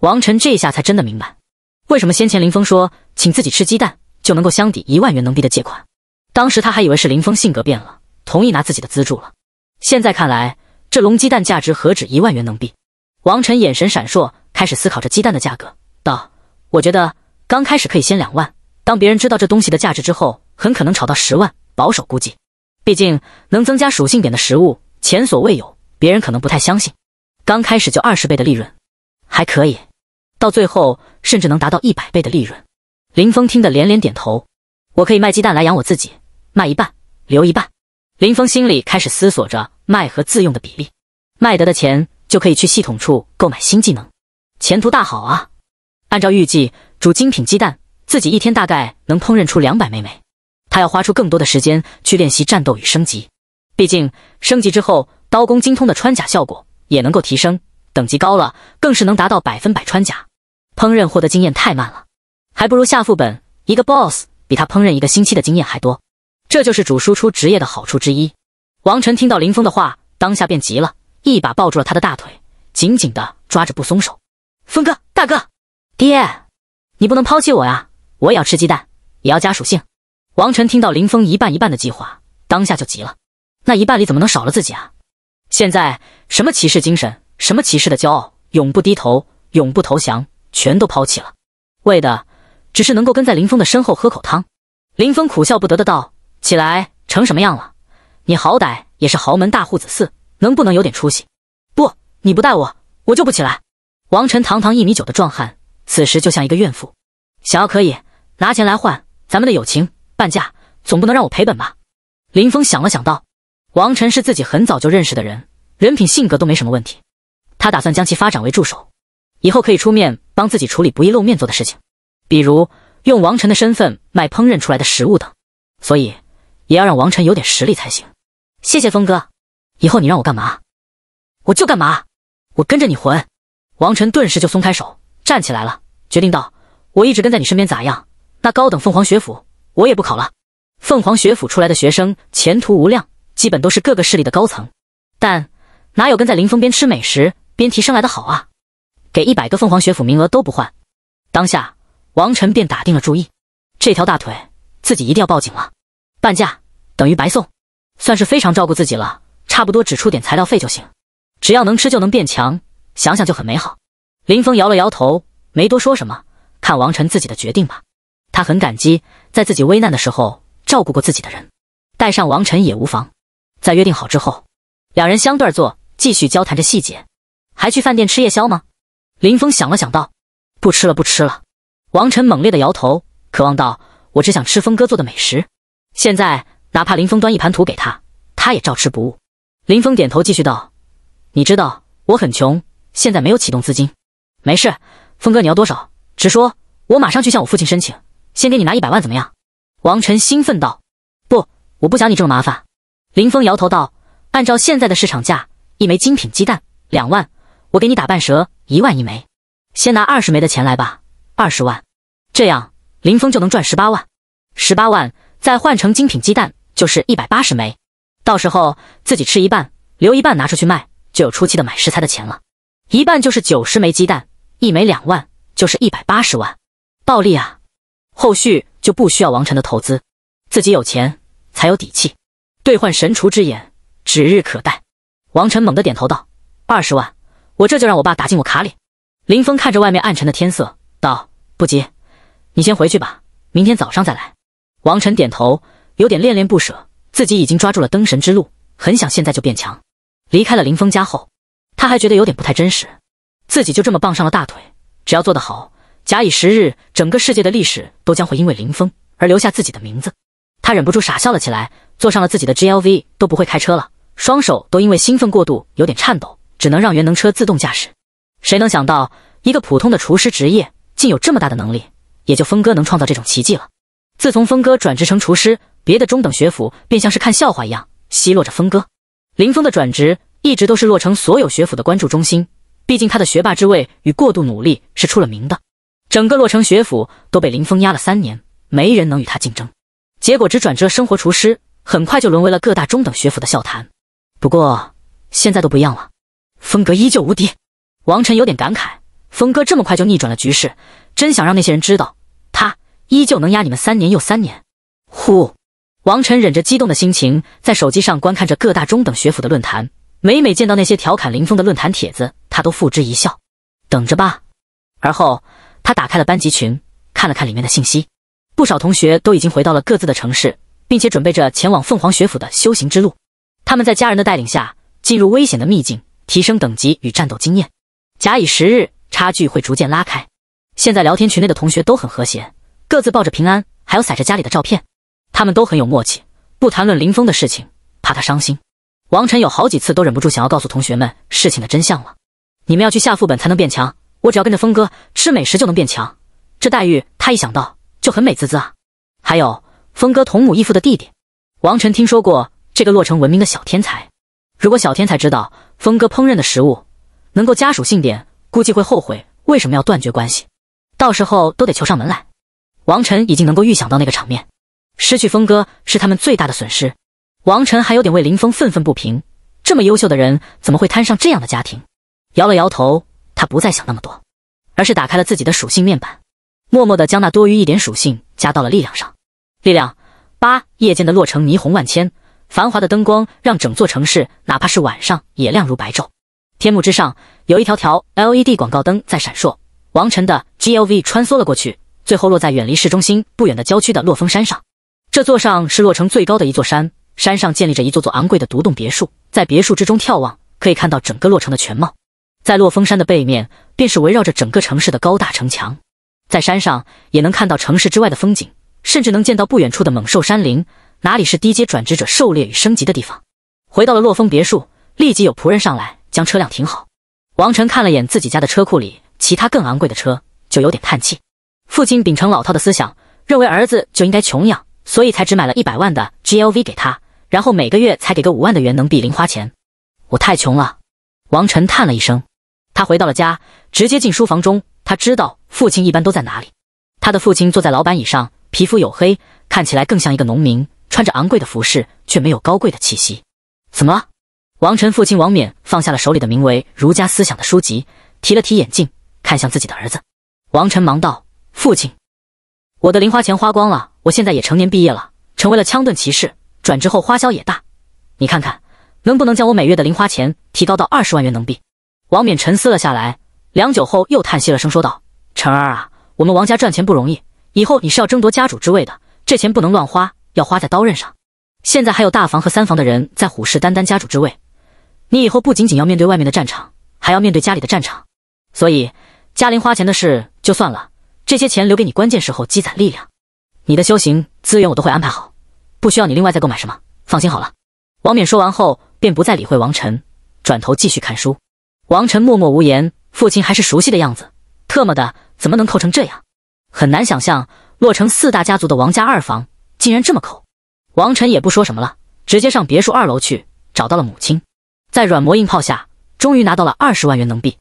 王晨这一下才真的明白，为什么先前林峰说请自己吃鸡蛋就能够相抵一万元能币的借款。当时他还以为是林峰性格变了，同意拿自己的资助了。现在看来，这龙鸡蛋价值何止一万元能币。王晨眼神闪烁，开始思考着鸡蛋的价格，道：“我觉得刚开始可以先两万，当别人知道这东西的价值之后，很可能炒到十万。保守估计，毕竟能增加属性点的食物前所未有，别人可能不太相信。刚开始就二十倍的利润，还可以，到最后甚至能达到一百倍的利润。”林峰听得连连点头：“我可以卖鸡蛋来养我自己，卖一半留一半。”林峰心里开始思索着卖和自用的比例，卖得的钱。就可以去系统处购买新技能，前途大好啊！按照预计，煮精品鸡蛋，自己一天大概能烹饪出两百枚枚。他要花出更多的时间去练习战斗与升级，毕竟升级之后，刀工精通的穿甲效果也能够提升。等级高了，更是能达到百分百穿甲。烹饪获得经验太慢了，还不如下副本，一个 boss 比他烹饪一个星期的经验还多。这就是主输出职业的好处之一。王晨听到林峰的话，当下便急了。一把抱住了他的大腿，紧紧的抓着不松手。峰哥，大哥，爹，你不能抛弃我呀！我也要吃鸡蛋，也要加属性。王晨听到林峰一半一半的计划，当下就急了。那一半里怎么能少了自己啊？现在什么骑士精神，什么骑士的骄傲，永不低头，永不投降，全都抛弃了，为的只是能够跟在林峰的身后喝口汤。林峰苦笑不得的道：“起来成什么样了？你好歹也是豪门大户子嗣。”能不能有点出息？不，你不带我，我就不起来。王晨，堂堂一米九的壮汉，此时就像一个怨妇。想要可以拿钱来换咱们的友情，半价总不能让我赔本吧？林峰想了想道：“王晨是自己很早就认识的人，人品性格都没什么问题。他打算将其发展为助手，以后可以出面帮自己处理不易露面做的事情，比如用王晨的身份卖烹饪出来的食物等。所以也要让王晨有点实力才行。谢谢峰哥。”以后你让我干嘛，我就干嘛，我跟着你混。王晨顿时就松开手，站起来了，决定道：“我一直跟在你身边咋样？那高等凤凰学府我也不考了。凤凰学府出来的学生前途无量，基本都是各个势力的高层。但哪有跟在林峰边吃美食边提升来的好啊？给一百个凤凰学府名额都不换。当下王晨便打定了主意，这条大腿自己一定要抱紧了。半价等于白送，算是非常照顾自己了。”差不多只出点材料费就行，只要能吃就能变强，想想就很美好。林峰摇了摇头，没多说什么，看王晨自己的决定吧。他很感激在自己危难的时候照顾过自己的人，带上王晨也无妨。在约定好之后，两人相对坐，继续交谈着细节。还去饭店吃夜宵吗？林峰想了想道：“不吃了，不吃了。”王晨猛烈的摇头，渴望道：“我只想吃峰哥做的美食。现在哪怕林峰端一盘土给他，他也照吃不误。”林峰点头，继续道：“你知道我很穷，现在没有启动资金。没事，峰哥，你要多少？直说，我马上去向我父亲申请。先给你拿一百万，怎么样？”王晨兴奋道：“不，我不想你这么麻烦。”林峰摇头道：“按照现在的市场价，一枚精品鸡蛋两万，我给你打半折，一万一枚。先拿二十枚的钱来吧，二十万。这样，林峰就能赚十八万，十八万再换成精品鸡蛋就是一百八十枚。”到时候自己吃一半，留一半拿出去卖，就有出期的买食材的钱了。一半就是九十枚鸡蛋，一枚两万，就是一百八十万，暴利啊！后续就不需要王晨的投资，自己有钱才有底气，兑换神厨之眼指日可待。王晨猛地点头道：“二十万，我这就让我爸打进我卡里。”林峰看着外面暗沉的天色，道：“不急，你先回去吧，明天早上再来。”王晨点头，有点恋恋不舍。自己已经抓住了登神之路，很想现在就变强。离开了林峰家后，他还觉得有点不太真实。自己就这么傍上了大腿，只要做得好，假以时日，整个世界的历史都将会因为林峰而留下自己的名字。他忍不住傻笑了起来，坐上了自己的 GLV，都不会开车了，双手都因为兴奋过度有点颤抖，只能让原能车自动驾驶。谁能想到，一个普通的厨师职业竟有这么大的能力？也就峰哥能创造这种奇迹了。自从峰哥转职成厨师。别的中等学府便像是看笑话一样奚落着峰哥。林峰的转职一直都是洛城所有学府的关注中心，毕竟他的学霸之位与过度努力是出了名的。整个洛城学府都被林峰压了三年，没人能与他竞争。结果只转职了生活厨师，很快就沦为了各大中等学府的笑谈。不过现在都不一样了，峰哥依旧无敌。王晨有点感慨：峰哥这么快就逆转了局势，真想让那些人知道，他依旧能压你们三年又三年。呼。王晨忍着激动的心情，在手机上观看着各大中等学府的论坛。每每见到那些调侃林峰的论坛帖子，他都付之一笑。等着吧。而后，他打开了班级群，看了看里面的信息。不少同学都已经回到了各自的城市，并且准备着前往凤凰学府的修行之路。他们在家人的带领下，进入危险的秘境，提升等级与战斗经验。假以时日，差距会逐渐拉开。现在聊天群内的同学都很和谐，各自抱着平安，还有晒着家里的照片。他们都很有默契，不谈论林峰的事情，怕他伤心。王晨有好几次都忍不住想要告诉同学们事情的真相了。你们要去下副本才能变强，我只要跟着峰哥吃美食就能变强。这待遇，他一想到就很美滋滋啊。还有，峰哥同母异父的弟弟，王晨听说过这个洛城闻名的小天才。如果小天才知道峰哥烹饪的食物能够加属性点，估计会后悔为什么要断绝关系，到时候都得求上门来。王晨已经能够预想到那个场面。失去峰哥是他们最大的损失。王晨还有点为林峰愤愤不平，这么优秀的人怎么会摊上这样的家庭？摇了摇头，他不再想那么多，而是打开了自己的属性面板，默默的将那多余一点属性加到了力量上。力量八。夜间的洛城霓虹万千，繁华的灯光让整座城市，哪怕是晚上也亮如白昼。天幕之上有一条条 LED 广告灯在闪烁。王晨的 GLV 穿梭了过去，最后落在远离市中心不远的郊区的洛风山上。这座上是洛城最高的一座山，山上建立着一座座昂贵的独栋别墅，在别墅之中眺望，可以看到整个洛城的全貌。在洛峰山的背面，便是围绕着整个城市的高大城墙，在山上也能看到城市之外的风景，甚至能见到不远处的猛兽山林。哪里是低阶转职者狩猎与升级的地方？回到了洛峰别墅，立即有仆人上来将车辆停好。王晨看了眼自己家的车库里其他更昂贵的车，就有点叹气。父亲秉承老套的思想，认为儿子就应该穷养。所以才只买了一百万的 GLV 给他，然后每个月才给个五万的元能币零花钱。我太穷了。王晨叹了一声，他回到了家，直接进书房中。他知道父亲一般都在哪里。他的父亲坐在老板椅上，皮肤黝黑，看起来更像一个农民，穿着昂贵的服饰却没有高贵的气息。怎么了？王晨父亲王冕放下了手里的名为儒家思想的书籍，提了提眼镜，看向自己的儿子。王晨忙道：“父亲，我的零花钱花光了。”我现在也成年毕业了，成为了枪盾骑士。转职后花销也大，你看看能不能将我每月的零花钱提高到二十万元能币？王冕沉思了下来，良久后又叹息了声，说道：“陈儿啊，我们王家赚钱不容易，以后你是要争夺家主之位的，这钱不能乱花，要花在刀刃上。现在还有大房和三房的人在虎视眈眈，家主之位，你以后不仅仅要面对外面的战场，还要面对家里的战场。所以，嘉林花钱的事就算了，这些钱留给你关键时候积攒力量。”你的修行资源我都会安排好，不需要你另外再购买什么。放心好了。”王冕说完后，便不再理会王晨，转头继续看书。王晨默默无言。父亲还是熟悉的样子，特么的怎么能扣成这样？很难想象，洛城四大家族的王家二房竟然这么抠。王晨也不说什么了，直接上别墅二楼去找到了母亲，在软磨硬泡下，终于拿到了二十万元能币。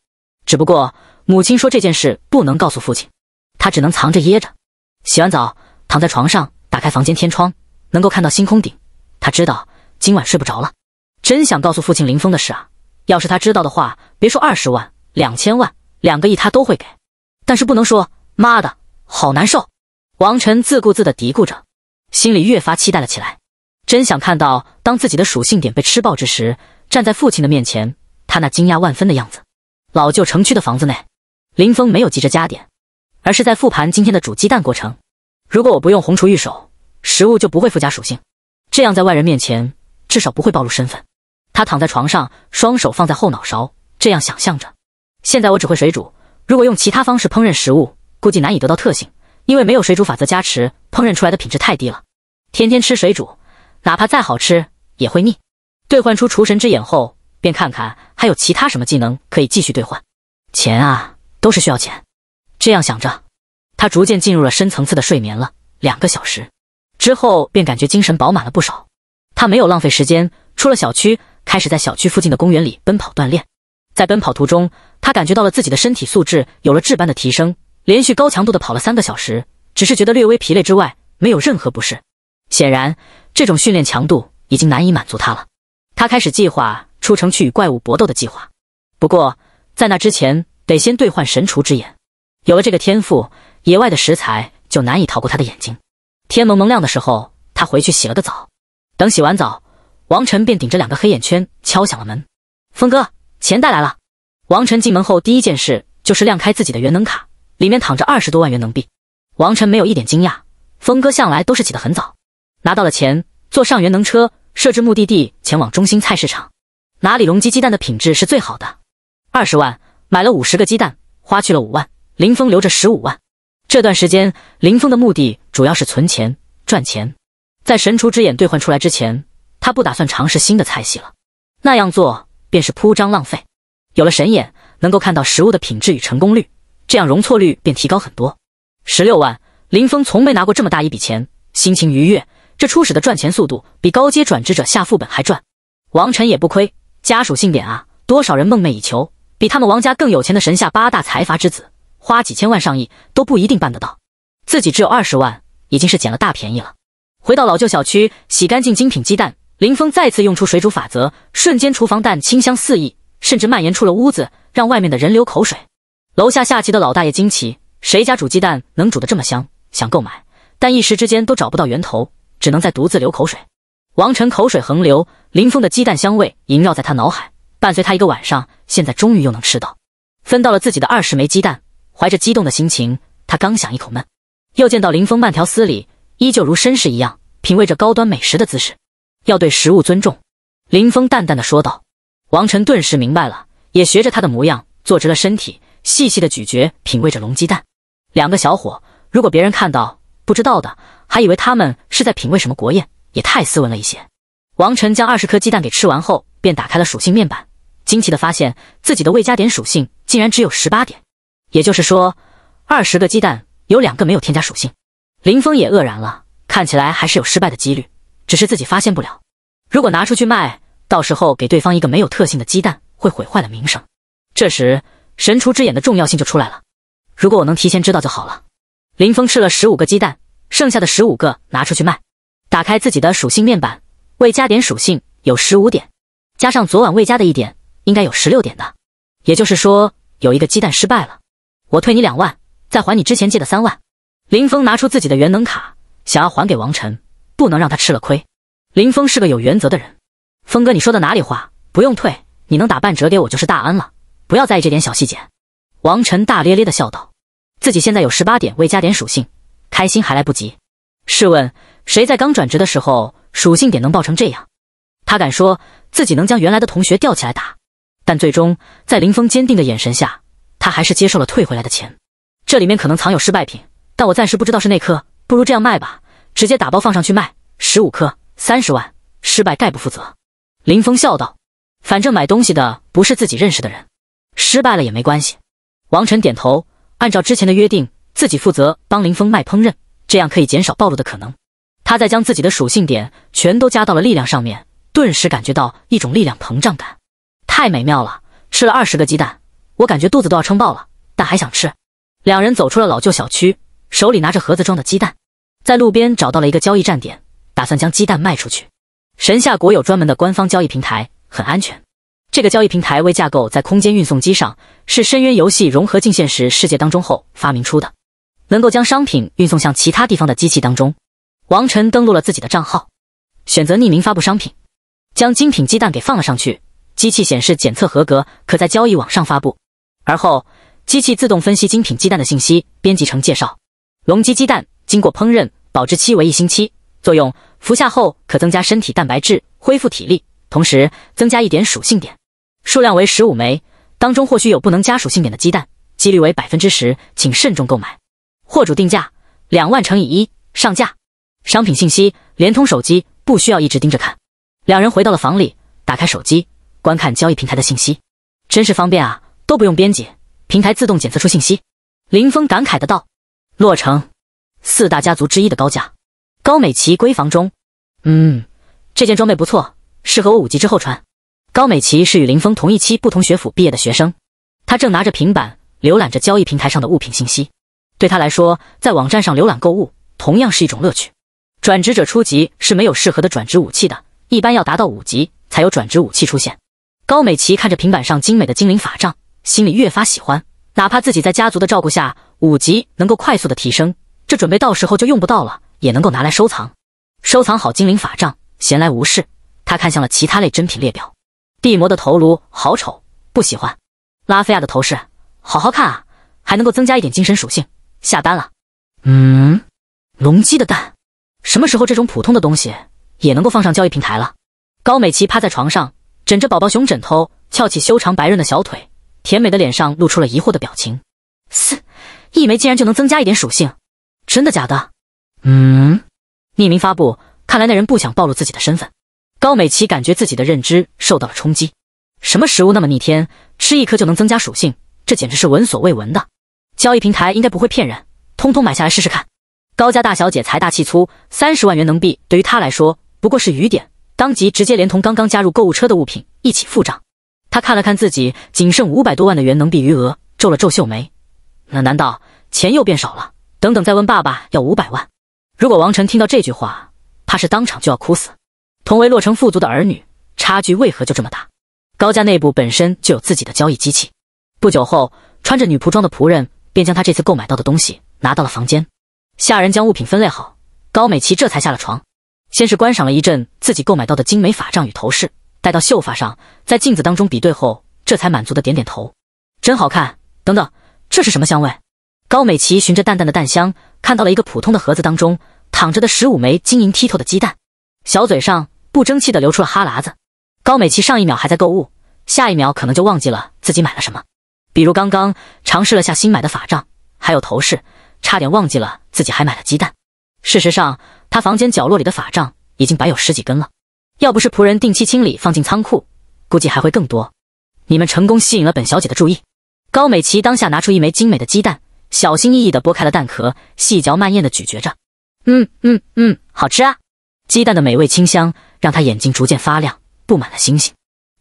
只不过母亲说这件事不能告诉父亲，他只能藏着掖着。洗完澡。躺在床上，打开房间天窗，能够看到星空顶。他知道今晚睡不着了，真想告诉父亲林峰的事啊！要是他知道的话，别说二十万、两千万、两个亿，他都会给。但是不能说，妈的，好难受！王晨自顾自地嘀咕着，心里越发期待了起来，真想看到当自己的属性点被吃爆之时，站在父亲的面前，他那惊讶万分的样子。老旧城区的房子内，林峰没有急着加点，而是在复盘今天的煮鸡蛋过程。如果我不用红厨御手，食物就不会附加属性。这样在外人面前，至少不会暴露身份。他躺在床上，双手放在后脑勺，这样想象着。现在我只会水煮，如果用其他方式烹饪食物，估计难以得到特性，因为没有水煮法则加持，烹饪出来的品质太低了。天天吃水煮，哪怕再好吃也会腻。兑换出厨神之眼后，便看看还有其他什么技能可以继续兑换。钱啊，都是需要钱。这样想着。他逐渐进入了深层次的睡眠了，两个小时之后便感觉精神饱满了不少。他没有浪费时间，出了小区，开始在小区附近的公园里奔跑锻炼。在奔跑途中，他感觉到了自己的身体素质有了质般的提升。连续高强度的跑了三个小时，只是觉得略微疲累之外，没有任何不适。显然，这种训练强度已经难以满足他了。他开始计划出城去与怪物搏斗的计划，不过在那之前，得先兑换神厨之眼。有了这个天赋。野外的食材就难以逃过他的眼睛。天蒙蒙亮的时候，他回去洗了个澡。等洗完澡，王晨便顶着两个黑眼圈敲响了门：“峰哥，钱带来了。”王晨进门后第一件事就是亮开自己的元能卡，里面躺着二十多万元能币。王晨没有一点惊讶。峰哥向来都是起得很早。拿到了钱，坐上元能车，设置目的地，前往中心菜市场。哪里龙基鸡蛋的品质是最好的？二十万买了五十个鸡蛋，花去了五万，林峰留着十五万。这段时间，林峰的目的主要是存钱赚钱。在神厨之眼兑换出来之前，他不打算尝试新的菜系了。那样做便是铺张浪费。有了神眼，能够看到食物的品质与成功率，这样容错率便提高很多。十六万，林峰从没拿过这么大一笔钱，心情愉悦。这初始的赚钱速度比高阶转职者下副本还赚。王晨也不亏，家属性点啊，多少人梦寐以求。比他们王家更有钱的神下八大财阀之子。花几千万上亿都不一定办得到，自己只有二十万，已经是捡了大便宜了。回到老旧小区，洗干净精品鸡蛋，林峰再次用出水煮法则，瞬间厨房蛋清香四溢，甚至蔓延出了屋子，让外面的人流口水。楼下下棋的老大爷惊奇：谁家煮鸡蛋能煮得这么香？想购买，但一时之间都找不到源头，只能在独自流口水。王晨口水横流，林峰的鸡蛋香味萦绕在他脑海，伴随他一个晚上。现在终于又能吃到，分到了自己的二十枚鸡蛋。怀着激动的心情，他刚想一口闷，又见到林峰慢条斯理，依旧如绅士一样品味着高端美食的姿势。要对食物尊重，林峰淡淡的说道。王晨顿时明白了，也学着他的模样坐直了身体，细细的咀嚼品味着龙鸡蛋。两个小伙，如果别人看到不知道的，还以为他们是在品味什么国宴，也太斯文了一些。王晨将二十颗鸡蛋给吃完后，便打开了属性面板，惊奇的发现自己的未加点属性竟然只有十八点。也就是说，二十个鸡蛋有两个没有添加属性，林峰也愕然了。看起来还是有失败的几率，只是自己发现不了。如果拿出去卖，到时候给对方一个没有特性的鸡蛋，会毁坏了名声。这时，神厨之眼的重要性就出来了。如果我能提前知道就好了。林峰吃了十五个鸡蛋，剩下的十五个拿出去卖。打开自己的属性面板，未加点属性有十五点，加上昨晚未加的一点，应该有十六点的。也就是说，有一个鸡蛋失败了。我退你两万，再还你之前借的三万。林峰拿出自己的元能卡，想要还给王晨，不能让他吃了亏。林峰是个有原则的人。峰哥，你说的哪里话？不用退，你能打半折给我就是大恩了。不要在意这点小细节。王晨大咧咧的笑道：“自己现在有十八点未加点属性，开心还来不及。试问谁在刚转职的时候属性点能爆成这样？他敢说自己能将原来的同学吊起来打，但最终在林峰坚定的眼神下。”他还是接受了退回来的钱，这里面可能藏有失败品，但我暂时不知道是那颗，不如这样卖吧，直接打包放上去卖，十五颗三十万，失败概不负责。林峰笑道：“反正买东西的不是自己认识的人，失败了也没关系。”王晨点头，按照之前的约定，自己负责帮林峰卖烹饪，这样可以减少暴露的可能。他再将自己的属性点全都加到了力量上面，顿时感觉到一种力量膨胀感，太美妙了！吃了二十个鸡蛋。我感觉肚子都要撑爆了，但还想吃。两人走出了老旧小区，手里拿着盒子装的鸡蛋，在路边找到了一个交易站点，打算将鸡蛋卖出去。神下国有专门的官方交易平台，很安全。这个交易平台为架构在空间运送机上，是深渊游戏融合进现实世界当中后发明出的，能够将商品运送向其他地方的机器当中。王晨登录了自己的账号，选择匿名发布商品，将精品鸡蛋给放了上去。机器显示检测合格，可在交易网上发布。而后，机器自动分析精品鸡蛋的信息，编辑成介绍：龙脊鸡蛋经过烹饪，保质期为一星期。作用：服下后可增加身体蛋白质，恢复体力，同时增加一点属性点。数量为十五枚，当中或许有不能加属性点的鸡蛋，几率为百分之十，请慎重购买。货主定价两万乘以一上架。商品信息：联通手机，不需要一直盯着看。两人回到了房里，打开手机观看交易平台的信息，真是方便啊。都不用编辑，平台自动检测出信息。林峰感慨的道：“洛城四大家族之一的高家。”高美琪闺房中，嗯，这件装备不错，适合我五级之后穿。高美琪是与林峰同一期不同学府毕业的学生，她正拿着平板浏览着交易平台上的物品信息。对她来说，在网站上浏览购物同样是一种乐趣。转职者初级是没有适合的转职武器的，一般要达到五级才有转职武器出现。高美琪看着平板上精美的精灵法杖。心里越发喜欢，哪怕自己在家族的照顾下，五级能够快速的提升，这准备到时候就用不到了，也能够拿来收藏。收藏好精灵法杖，闲来无事，他看向了其他类珍品列表。地魔的头颅好丑，不喜欢。拉菲亚的头饰好好看啊，还能够增加一点精神属性，下单了。嗯，龙姬的蛋，什么时候这种普通的东西也能够放上交易平台了？高美琪趴在床上，枕着宝宝熊枕头，翘起修长白润的小腿。甜美的脸上露出了疑惑的表情，嘶，一枚竟然就能增加一点属性，真的假的？嗯，匿名发布，看来那人不想暴露自己的身份。高美琪感觉自己的认知受到了冲击，什么食物那么逆天，吃一颗就能增加属性，这简直是闻所未闻的。交易平台应该不会骗人，通通买下来试试看。高家大小姐财大气粗，三十万元能币对于她来说不过是雨点，当即直接连同刚刚加入购物车的物品一起付账。他看了看自己仅剩五百多万的元能币余额，皱了皱秀眉。那难道钱又变少了？等等，再问爸爸要五百万。如果王晨听到这句话，怕是当场就要哭死。同为洛城富足的儿女，差距为何就这么大？高家内部本身就有自己的交易机器。不久后，穿着女仆装的仆人便将他这次购买到的东西拿到了房间。下人将物品分类好，高美琪这才下了床，先是观赏了一阵自己购买到的精美法杖与头饰。戴到秀发上，在镜子当中比对后，这才满足的点点头，真好看。等等，这是什么香味？高美琪循着淡淡的淡香，看到了一个普通的盒子当中躺着的十五枚晶莹剔透的鸡蛋，小嘴上不争气的流出了哈喇子。高美琪上一秒还在购物，下一秒可能就忘记了自己买了什么，比如刚刚尝试了下新买的法杖，还有头饰，差点忘记了自己还买了鸡蛋。事实上，她房间角落里的法杖已经摆有十几根了。要不是仆人定期清理放进仓库，估计还会更多。你们成功吸引了本小姐的注意。高美琪当下拿出一枚精美的鸡蛋，小心翼翼地剥开了蛋壳，细嚼慢咽地咀嚼着。嗯嗯嗯，好吃啊！鸡蛋的美味清香让她眼睛逐渐发亮，布满了星星。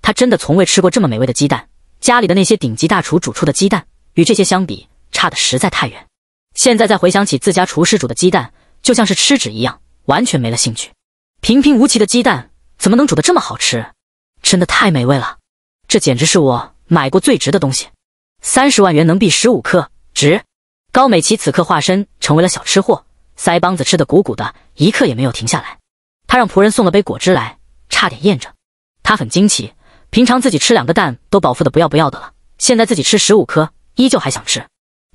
她真的从未吃过这么美味的鸡蛋。家里的那些顶级大厨煮出的鸡蛋与这些相比，差的实在太远。现在再回想起自家厨师煮的鸡蛋，就像是吃纸一样，完全没了兴趣。平平无奇的鸡蛋。怎么能煮的这么好吃？真的太美味了，这简直是我买过最值的东西，三十万元能币十五颗，值！高美琪此刻化身成为了小吃货，腮帮子吃的鼓鼓的，一刻也没有停下来。她让仆人送了杯果汁来，差点咽着。她很惊奇，平常自己吃两个蛋都饱腹的不要不要的了，现在自己吃十五颗，依旧还想吃，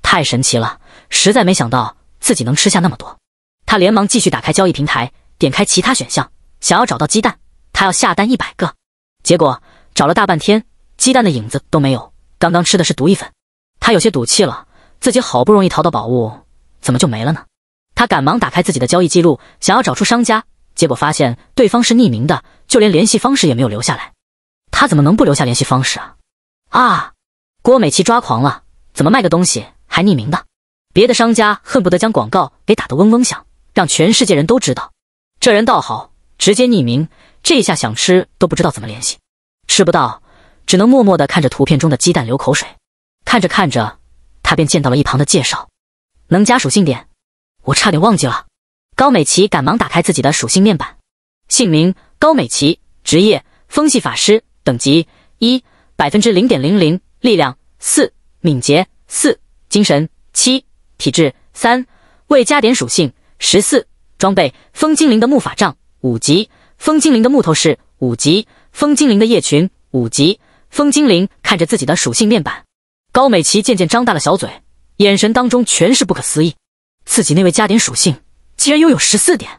太神奇了，实在没想到自己能吃下那么多。他连忙继续打开交易平台，点开其他选项，想要找到鸡蛋。他要下单一百个，结果找了大半天，鸡蛋的影子都没有。刚刚吃的是毒一粉，他有些赌气了。自己好不容易淘到宝物，怎么就没了呢？他赶忙打开自己的交易记录，想要找出商家，结果发现对方是匿名的，就连联系方式也没有留下来。他怎么能不留下联系方式啊？啊！郭美琪抓狂了，怎么卖个东西还匿名的？别的商家恨不得将广告给打得嗡嗡响，让全世界人都知道。这人倒好，直接匿名。这下想吃都不知道怎么联系，吃不到，只能默默的看着图片中的鸡蛋流口水。看着看着，他便见到了一旁的介绍，能加属性点。我差点忘记了，高美琪赶忙打开自己的属性面板。姓名：高美琪，职业：风系法师，等级：一，百分之零点零零，力量：四，敏捷：四，精神：七，体质：三。未加点属性：十四。装备：风精灵的木法杖，五级。风精灵的木头是五级，风精灵的叶群五级。风精灵看着自己的属性面板，高美琪渐渐张大了小嘴，眼神当中全是不可思议。自己那位加点属性竟然拥有十四点，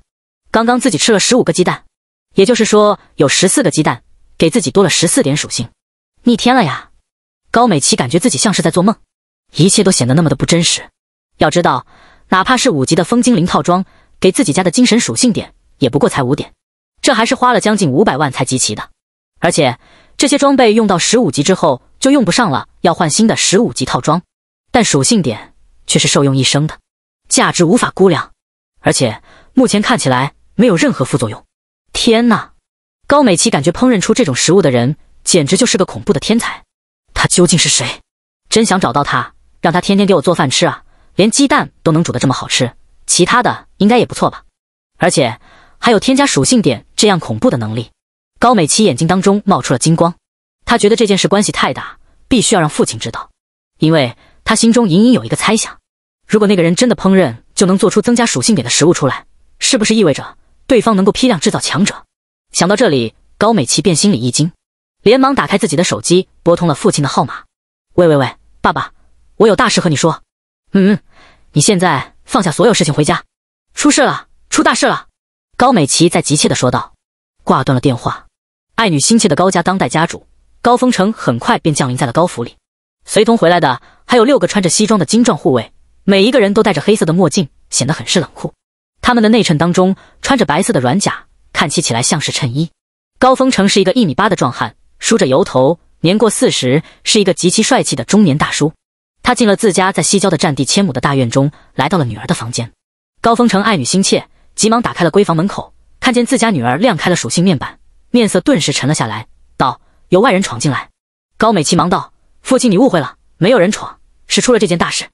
刚刚自己吃了十五个鸡蛋，也就是说有十四个鸡蛋给自己多了十四点属性，逆天了呀！高美琪感觉自己像是在做梦，一切都显得那么的不真实。要知道，哪怕是五级的风精灵套装，给自己加的精神属性点也不过才五点。这还是花了将近五百万才集齐的，而且这些装备用到十五级之后就用不上了，要换新的十五级套装，但属性点却是受用一生的，价值无法估量，而且目前看起来没有任何副作用。天呐，高美琪感觉烹饪出这种食物的人简直就是个恐怖的天才，他究竟是谁？真想找到他，让他天天给我做饭吃啊！连鸡蛋都能煮得这么好吃，其他的应该也不错吧？而且。还有添加属性点这样恐怖的能力，高美琪眼睛当中冒出了金光，她觉得这件事关系太大，必须要让父亲知道，因为她心中隐隐有一个猜想，如果那个人真的烹饪就能做出增加属性点的食物出来，是不是意味着对方能够批量制造强者？想到这里，高美琪便心里一惊，连忙打开自己的手机，拨通了父亲的号码。喂喂喂，爸爸，我有大事和你说。嗯嗯，你现在放下所有事情回家。出事了，出大事了。高美琪在急切地说道，挂断了电话。爱女心切的高家当代家主高峰城很快便降临在了高府里，随同回来的还有六个穿着西装的精壮护卫，每一个人都戴着黑色的墨镜，显得很是冷酷。他们的内衬当中穿着白色的软甲，看起起来像是衬衣。高峰城是一个一米八的壮汉，梳着油头，年过四十，是一个极其帅气的中年大叔。他进了自家在西郊的占地千亩的大院中，来到了女儿的房间。高峰城爱女心切。急忙打开了闺房门口，看见自家女儿亮开了属性面板，面色顿时沉了下来，道：“有外人闯进来。”高美琪忙道：“父亲，你误会了，没有人闯，是出了这件大事。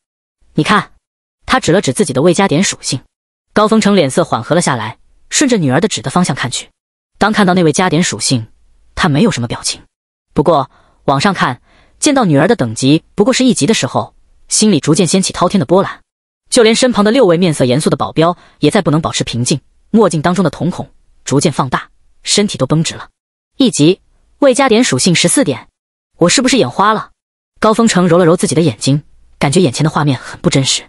你看。”他指了指自己的未加点属性。高峰城脸色缓和了下来，顺着女儿的指的方向看去。当看到那位加点属性，他没有什么表情，不过往上看见到女儿的等级不过是一级的时候，心里逐渐掀起滔天的波澜。就连身旁的六位面色严肃的保镖也再不能保持平静，墨镜当中的瞳孔逐渐放大，身体都绷直了。一级未加点属性十四点，我是不是眼花了？高峰城揉了揉自己的眼睛，感觉眼前的画面很不真实。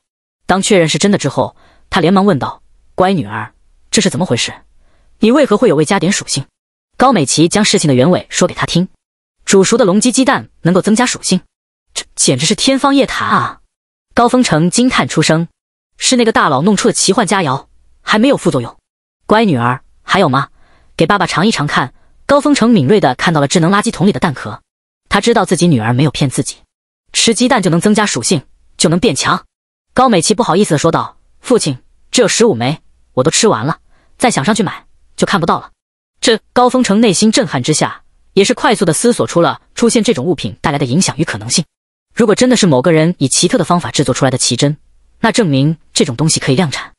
当确认是真的之后，他连忙问道：“乖女儿，这是怎么回事？你为何会有未加点属性？”高美琪将事情的原委说给他听。煮熟的龙鸡鸡蛋能够增加属性？这简直是天方夜谭啊！高峰城惊叹出声：“是那个大佬弄出的奇幻佳肴，还没有副作用。”乖女儿，还有吗？给爸爸尝一尝看。高峰城敏锐的看到了智能垃圾桶里的蛋壳，他知道自己女儿没有骗自己，吃鸡蛋就能增加属性，就能变强。高美琪不好意思的说道：“父亲，只有十五枚，我都吃完了，再想上去买就看不到了。”这高峰城内心震撼之下，也是快速的思索出了出现这种物品带来的影响与可能性。如果真的是某个人以奇特的方法制作出来的奇珍，那证明这种东西可以量产，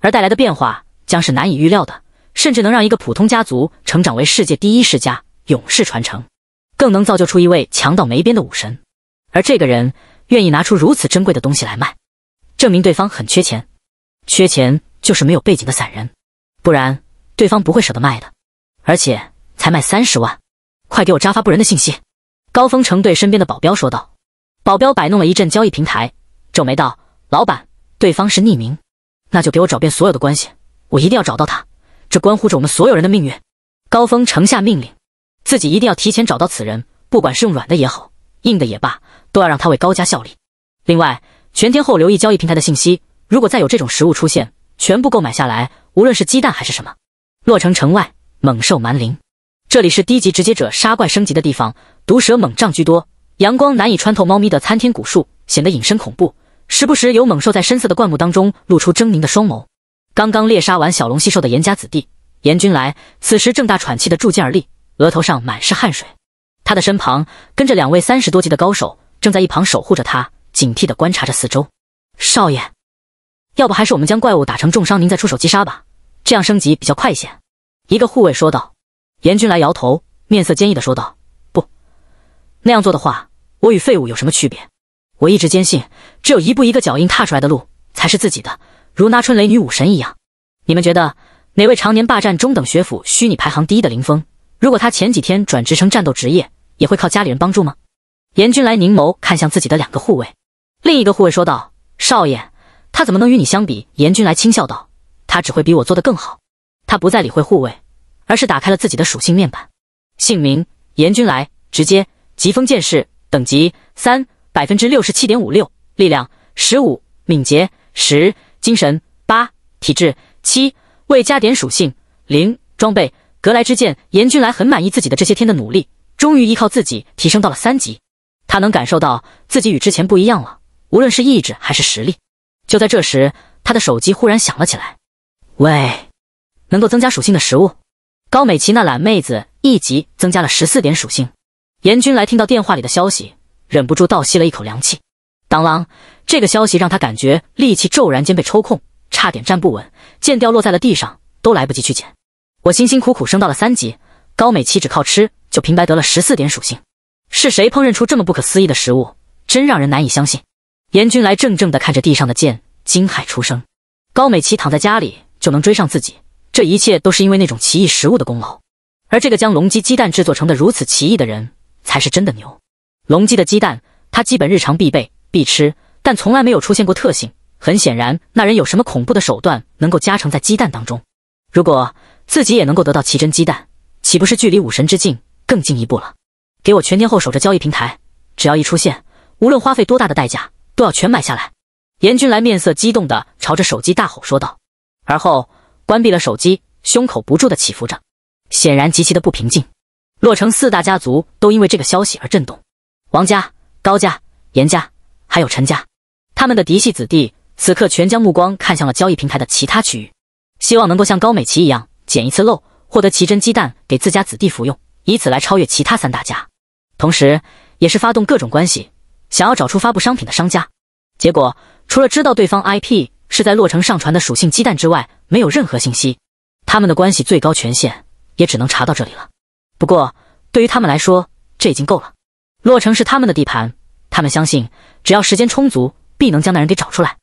而带来的变化将是难以预料的，甚至能让一个普通家族成长为世界第一世家，永世传承，更能造就出一位强到没边的武神。而这个人愿意拿出如此珍贵的东西来卖，证明对方很缺钱，缺钱就是没有背景的散人，不然对方不会舍得卖的。而且才卖三十万，快给我扎发布人的信息。高峰成对身边的保镖说道。保镖摆弄了一阵交易平台，皱眉道：“老板，对方是匿名，那就给我找遍所有的关系，我一定要找到他，这关乎着我们所有人的命运。”高峰城下命令，自己一定要提前找到此人，不管是用软的也好，硬的也罢，都要让他为高家效力。另外，全天候留意交易平台的信息，如果再有这种食物出现，全部购买下来，无论是鸡蛋还是什么。洛城城外，猛兽蛮林，这里是低级直接者杀怪升级的地方，毒蛇猛瘴居多。阳光难以穿透猫咪的参天古树，显得隐身恐怖。时不时有猛兽在深色的灌木当中露出狰狞的双眸。刚刚猎杀完小龙蜥兽的严家子弟严君来，此时正大喘气的住进而立，额头上满是汗水。他的身旁跟着两位三十多级的高手，正在一旁守护着他，警惕地观察着四周。少爷，要不还是我们将怪物打成重伤，您再出手击杀吧，这样升级比较快一些。”一个护卫说道。严君来摇头，面色坚毅地说道。那样做的话，我与废物有什么区别？我一直坚信，只有一步一个脚印踏出来的路才是自己的，如那春雷女武神一样。你们觉得哪位常年霸占中等学府虚拟排行第一的林峰，如果他前几天转职成战斗职业，也会靠家里人帮助吗？严君来凝眸看向自己的两个护卫，另一个护卫说道：“少爷，他怎么能与你相比？”严君来轻笑道：“他只会比我做得更好。”他不再理会护卫，而是打开了自己的属性面板，姓名：严君来，直接。疾风剑士等级三，百分之六十七点五六，力量十五，敏捷十，精神八，体质七，未加点属性零，装备格莱之剑。严君来很满意自己的这些天的努力，终于依靠自己提升到了三级。他能感受到自己与之前不一样了，无论是意志还是实力。就在这时，他的手机忽然响了起来。喂，能够增加属性的食物？高美琪那懒妹子一级增加了十四点属性。严君来听到电话里的消息，忍不住倒吸了一口凉气。当啷！这个消息让他感觉力气骤然间被抽空，差点站不稳，剑掉落在了地上，都来不及去捡。我辛辛苦苦升到了三级，高美琪只靠吃就平白得了十四点属性，是谁烹饪出这么不可思议的食物？真让人难以相信。严君来怔怔地看着地上的剑，惊骇出声。高美琪躺在家里就能追上自己，这一切都是因为那种奇异食物的功劳，而这个将龙脊鸡蛋制作成的如此奇异的人。才是真的牛，龙鸡的鸡蛋，他基本日常必备必吃，但从来没有出现过特性。很显然，那人有什么恐怖的手段能够加成在鸡蛋当中。如果自己也能够得到奇珍鸡蛋，岂不是距离武神之境更进一步了？给我全天候守着交易平台，只要一出现，无论花费多大的代价，都要全买下来。严君来面色激动的朝着手机大吼说道，而后关闭了手机，胸口不住的起伏着，显然极其的不平静。洛城四大家族都因为这个消息而震动，王家、高家、严家，还有陈家，他们的嫡系子弟此刻全将目光看向了交易平台的其他区域，希望能够像高美琪一样捡一次漏，获得奇珍鸡蛋给自家子弟服用，以此来超越其他三大家。同时，也是发动各种关系，想要找出发布商品的商家。结果，除了知道对方 IP 是在洛城上传的属性鸡蛋之外，没有任何信息。他们的关系最高权限也只能查到这里了。不过，对于他们来说，这已经够了。洛城是他们的地盘，他们相信，只要时间充足，必能将那人给找出来，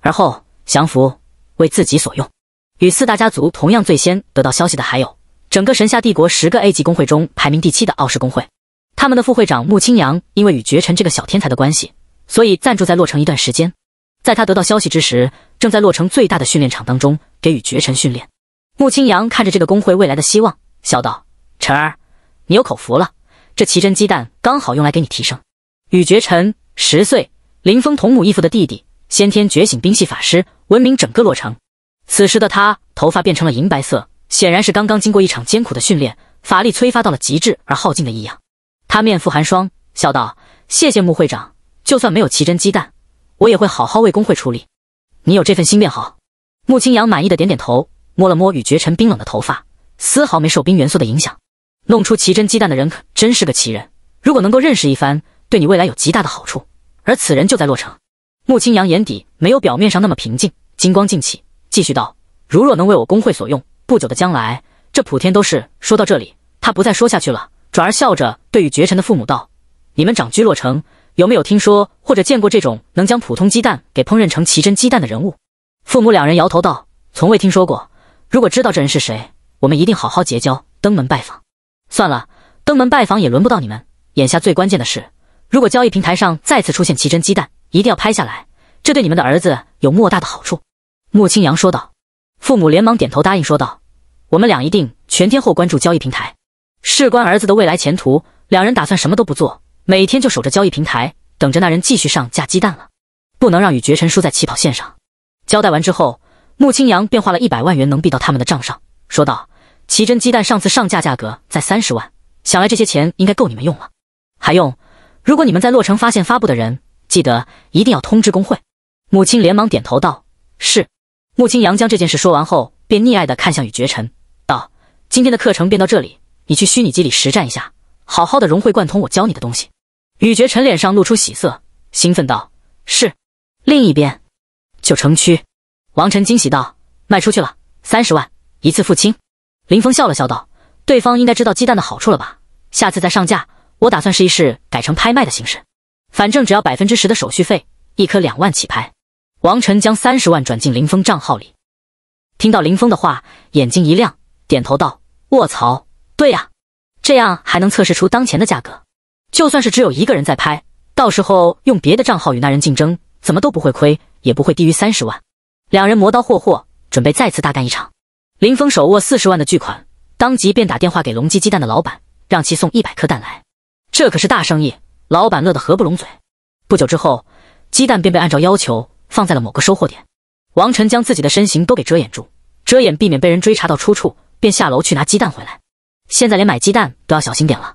而后降服，为自己所用。与四大家族同样最先得到消息的，还有整个神下帝国十个 A 级工会中排名第七的傲世工会。他们的副会长穆青阳，因为与绝尘这个小天才的关系，所以暂住在洛城一段时间。在他得到消息之时，正在洛城最大的训练场当中给予绝尘训练。穆青阳看着这个工会未来的希望，笑道：“尘儿。”你有口福了，这奇珍鸡蛋刚好用来给你提升。雨绝尘，十岁，林峰同母异父的弟弟，先天觉醒冰系法师，闻名整个洛城。此时的他头发变成了银白色，显然是刚刚经过一场艰苦的训练，法力催发到了极致而耗尽的异样。他面覆寒霜，笑道：“谢谢穆会长，就算没有奇珍鸡蛋，我也会好好为工会出力。你有这份心便好。”穆清扬满意的点点头，摸了摸雨绝尘冰冷的头发，丝毫没受冰元素的影响。弄出奇珍鸡蛋的人可真是个奇人，如果能够认识一番，对你未来有极大的好处。而此人就在洛城。穆青扬眼底没有表面上那么平静，金光尽起，继续道：“如若能为我工会所用，不久的将来，这普天都是。”说到这里，他不再说下去了，转而笑着对雨绝尘的父母道：“你们长居洛城，有没有听说或者见过这种能将普通鸡蛋给烹饪成奇珍鸡蛋的人物？”父母两人摇头道：“从未听说过。如果知道这人是谁，我们一定好好结交，登门拜访。”算了，登门拜访也轮不到你们。眼下最关键的是，如果交易平台上再次出现奇珍鸡蛋，一定要拍下来，这对你们的儿子有莫大的好处。”穆青阳说道。父母连忙点头答应，说道：“我们俩一定全天候关注交易平台，事关儿子的未来前途。”两人打算什么都不做，每天就守着交易平台，等着那人继续上架鸡蛋了，不能让雨绝尘输在起跑线上。交代完之后，穆青阳便花了一百万元，能币到他们的账上，说道。奇珍鸡蛋上次上架价格在三十万，想来这些钱应该够你们用了。还用？如果你们在洛城发现发布的人，记得一定要通知工会。母亲连忙点头道：“是。”穆青阳将这件事说完后，便溺爱的看向宇绝尘，道：“今天的课程便到这里，你去虚拟机里实战一下，好好的融会贯通我教你的东西。”宇绝尘脸上露出喜色，兴奋道：“是。”另一边，九城区，王晨惊喜道：“卖出去了三十万，一次付清。”林峰笑了笑道：“对方应该知道鸡蛋的好处了吧？下次再上架，我打算试一试改成拍卖的形式，反正只要百分之十的手续费，一颗两万起拍。”王晨将三十万转进林峰账号里。听到林峰的话，眼睛一亮，点头道：“卧槽，对呀，这样还能测试出当前的价格。就算是只有一个人在拍，到时候用别的账号与那人竞争，怎么都不会亏，也不会低于三十万。”两人磨刀霍霍，准备再次大干一场。林峰手握四十万的巨款，当即便打电话给龙鸡鸡蛋的老板，让其送一百颗蛋来。这可是大生意，老板乐得合不拢嘴。不久之后，鸡蛋便被按照要求放在了某个收货点。王晨将自己的身形都给遮掩住，遮掩避免被人追查到出处，便下楼去拿鸡蛋回来。现在连买鸡蛋都要小心点了。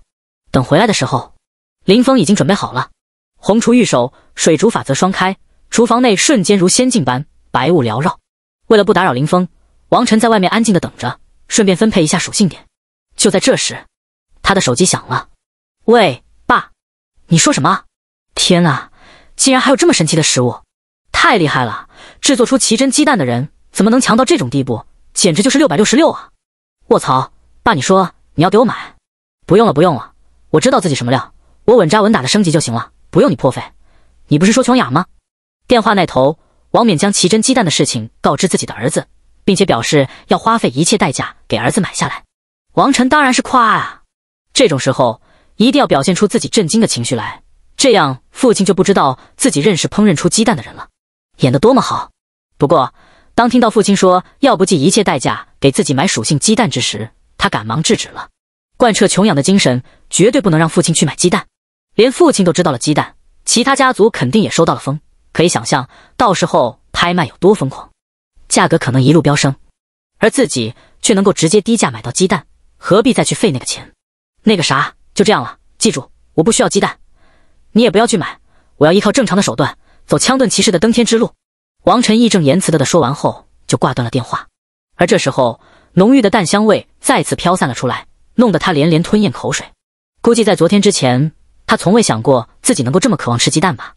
等回来的时候，林峰已经准备好了，红厨玉手、水煮法则双开，厨房内瞬间如仙境般白雾缭绕。为了不打扰林峰。王晨在外面安静的等着，顺便分配一下属性点。就在这时，他的手机响了。“喂，爸，你说什么？”天啊，竟然还有这么神奇的食物，太厉害了！制作出奇珍鸡蛋的人怎么能强到这种地步？简直就是六百六十六啊！卧槽，爸，你说你要给我买？不用了，不用了，我知道自己什么料，我稳扎稳打的升级就行了，不用你破费。你不是说琼雅吗？电话那头，王冕将奇珍鸡蛋的事情告知自己的儿子。并且表示要花费一切代价给儿子买下来。王晨当然是夸啊！这种时候一定要表现出自己震惊的情绪来，这样父亲就不知道自己认识烹饪出鸡蛋的人了。演得多么好！不过，当听到父亲说要不计一切代价给自己买属性鸡蛋之时，他赶忙制止了。贯彻穷养的精神，绝对不能让父亲去买鸡蛋。连父亲都知道了鸡蛋，其他家族肯定也收到了风，可以想象到时候拍卖有多疯狂。价格可能一路飙升，而自己却能够直接低价买到鸡蛋，何必再去费那个钱？那个啥，就这样了。记住，我不需要鸡蛋，你也不要去买。我要依靠正常的手段，走枪盾骑士的登天之路。王晨义正言辞的的说完后，就挂断了电话。而这时候，浓郁的蛋香味再次飘散了出来，弄得他连连吞咽口水。估计在昨天之前，他从未想过自己能够这么渴望吃鸡蛋吧？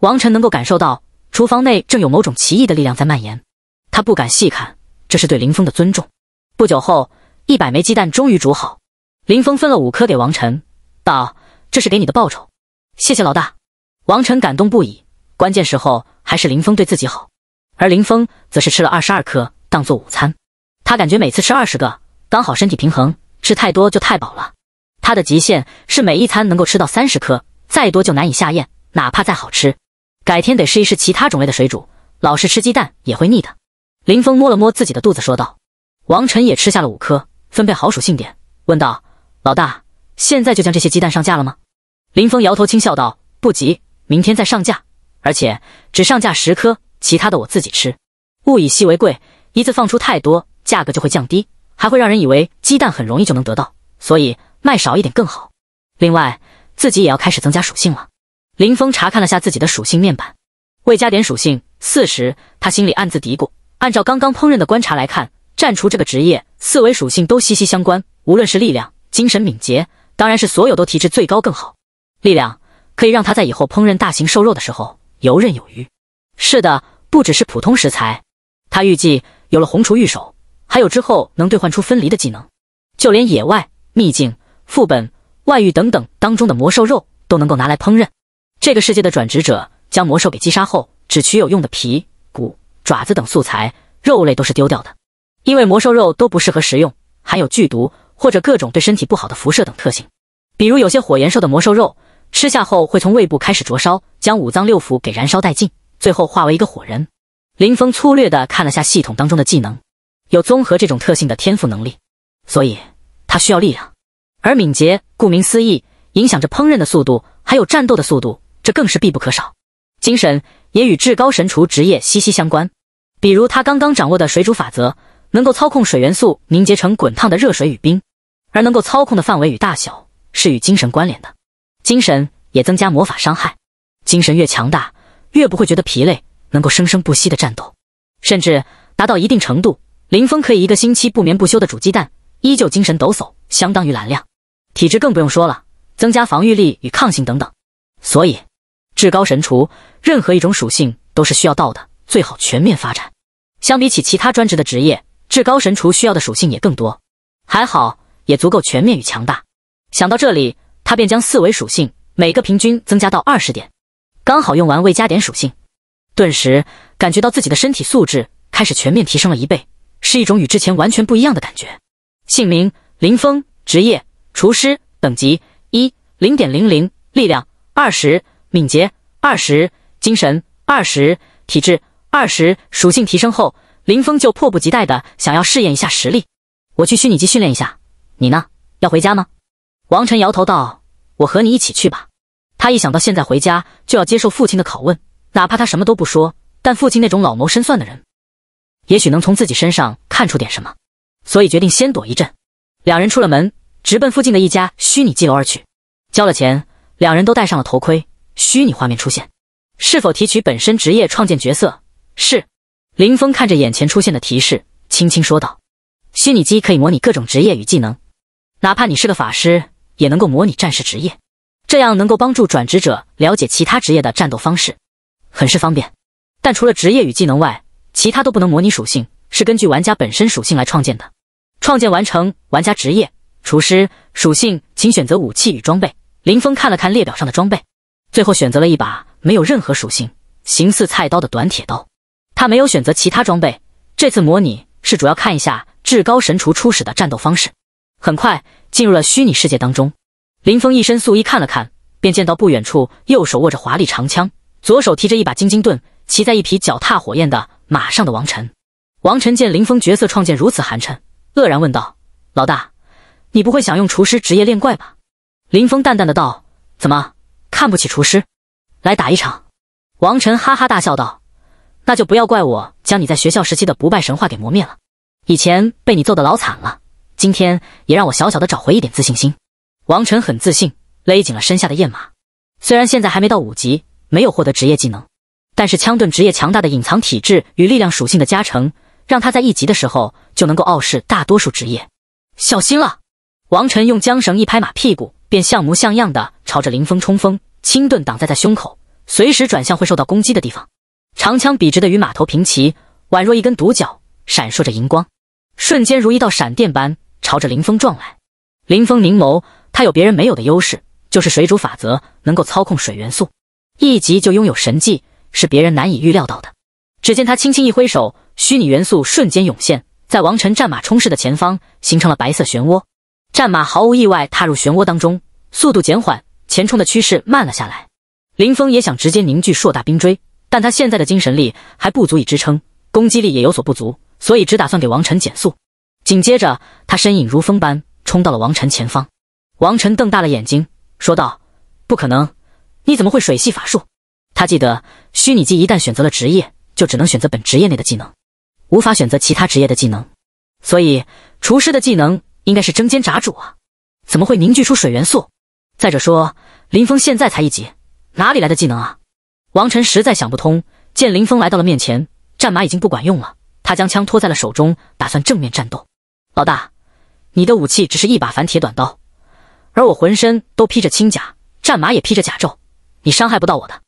王晨能够感受到，厨房内正有某种奇异的力量在蔓延。他不敢细看，这是对林峰的尊重。不久后，一百枚鸡蛋终于煮好，林峰分了五颗给王晨，道：“这是给你的报酬，谢谢老大。”王晨感动不已，关键时候还是林峰对自己好。而林峰则是吃了二十二颗当做午餐，他感觉每次吃二十个刚好身体平衡，吃太多就太饱了。他的极限是每一餐能够吃到三十颗，再多就难以下咽，哪怕再好吃。改天得试一试其他种类的水煮，老是吃鸡蛋也会腻的。林峰摸了摸自己的肚子，说道：“王晨也吃下了五颗，分配好属性点，问道：‘老大，现在就将这些鸡蛋上架了吗？’林峰摇头轻笑道：‘不急，明天再上架，而且只上架十颗，其他的我自己吃。物以稀为贵，一次放出太多，价格就会降低，还会让人以为鸡蛋很容易就能得到，所以卖少一点更好。’另外，自己也要开始增加属性了。林峰查看了下自己的属性面板，未加点属性四十，他心里暗自嘀咕。”按照刚刚烹饪的观察来看，战厨这个职业四维属性都息息相关。无论是力量、精神、敏捷，当然是所有都提至最高更好。力量可以让他在以后烹饪大型兽肉的时候游刃有余。是的，不只是普通食材，他预计有了红厨御手，还有之后能兑换出分离的技能，就连野外、秘境、副本、外域等等当中的魔兽肉都能够拿来烹饪。这个世界的转职者将魔兽给击杀后，只取有用的皮。爪子等素材，肉类都是丢掉的，因为魔兽肉都不适合食用，含有剧毒或者各种对身体不好的辐射等特性。比如有些火炎兽的魔兽肉，吃下后会从胃部开始灼烧，将五脏六腑给燃烧殆尽，最后化为一个火人。林峰粗略的看了下系统当中的技能，有综合这种特性的天赋能力，所以他需要力量。而敏捷，顾名思义，影响着烹饪的速度，还有战斗的速度，这更是必不可少。精神也与至高神厨职业息息相关。比如他刚刚掌握的水煮法则，能够操控水元素凝结成滚烫的热水与冰，而能够操控的范围与大小是与精神关联的，精神也增加魔法伤害，精神越强大越不会觉得疲累，能够生生不息的战斗，甚至达到一定程度，林峰可以一个星期不眠不休的煮鸡蛋，依旧精神抖擞，相当于蓝量，体质更不用说了，增加防御力与抗性等等，所以至高神厨任何一种属性都是需要到的。最好全面发展。相比起其他专职的职业，至高神厨需要的属性也更多，还好也足够全面与强大。想到这里，他便将四维属性每个平均增加到二十点，刚好用完未加点属性。顿时感觉到自己的身体素质开始全面提升了一倍，是一种与之前完全不一样的感觉。姓名：林峰，职业：厨师，等级：一，零点零零，力量二十，敏捷二十，精神二十，体质。二十属性提升后，林峰就迫不及待的想要试验一下实力。我去虚拟机训练一下，你呢？要回家吗？王晨摇头道：“我和你一起去吧。”他一想到现在回家就要接受父亲的拷问，哪怕他什么都不说，但父亲那种老谋深算的人，也许能从自己身上看出点什么，所以决定先躲一阵。两人出了门，直奔附近的一家虚拟机楼而去。交了钱，两人都戴上了头盔。虚拟画面出现：“是否提取本身职业，创建角色？”是，林峰看着眼前出现的提示，轻轻说道：“虚拟机可以模拟各种职业与技能，哪怕你是个法师，也能够模拟战士职业，这样能够帮助转职者了解其他职业的战斗方式，很是方便。但除了职业与技能外，其他都不能模拟属性，是根据玩家本身属性来创建的。创建完成，玩家职业厨师，属性请选择武器与装备。林峰看了看列表上的装备，最后选择了一把没有任何属性、形似菜刀的短铁刀。”他没有选择其他装备，这次模拟是主要看一下至高神厨初始的战斗方式。很快进入了虚拟世界当中，林峰一身素衣看了看，便见到不远处右手握着华丽长枪，左手提着一把金晶盾，骑在一匹脚踏火焰的马上的王晨。王晨见林峰角色创建如此寒碜，愕然问道：“老大，你不会想用厨师职业练怪吧？”林峰淡淡的道：“怎么，看不起厨师？来打一场。”王晨哈哈大笑道。那就不要怪我将你在学校时期的不败神话给磨灭了。以前被你揍得老惨了，今天也让我小小的找回一点自信心。王晨很自信，勒紧了身下的夜马。虽然现在还没到五级，没有获得职业技能，但是枪盾职业强大的隐藏体质与力量属性的加成，让他在一级的时候就能够傲视大多数职业。小心了！王晨用缰绳一拍马屁股，便像模像样的朝着林峰冲锋，轻盾挡在在胸口，随时转向会受到攻击的地方。长枪笔直的与马头平齐，宛若一根独角，闪烁着银光，瞬间如一道闪电般朝着林峰撞来。林峰凝眸，他有别人没有的优势，就是水主法则能够操控水元素，一级就拥有神技，是别人难以预料到的。只见他轻轻一挥手，虚拟元素瞬间涌现，在王晨战马冲势的前方形成了白色漩涡，战马毫无意外踏入漩涡当中，速度减缓，前冲的趋势慢了下来。林峰也想直接凝聚硕大冰锥。但他现在的精神力还不足以支撑，攻击力也有所不足，所以只打算给王晨减速。紧接着，他身影如风般冲到了王晨前方。王晨瞪大了眼睛，说道：“不可能！你怎么会水系法术？”他记得虚拟机一旦选择了职业，就只能选择本职业内的技能，无法选择其他职业的技能。所以厨师的技能应该是蒸煎炸煮啊，怎么会凝聚出水元素？再者说，林峰现在才一级，哪里来的技能啊？王晨实在想不通，见林峰来到了面前，战马已经不管用了，他将枪托在了手中，打算正面战斗。老大，你的武器只是一把反铁短刀，而我浑身都披着轻甲，战马也披着甲胄，你伤害不到我的。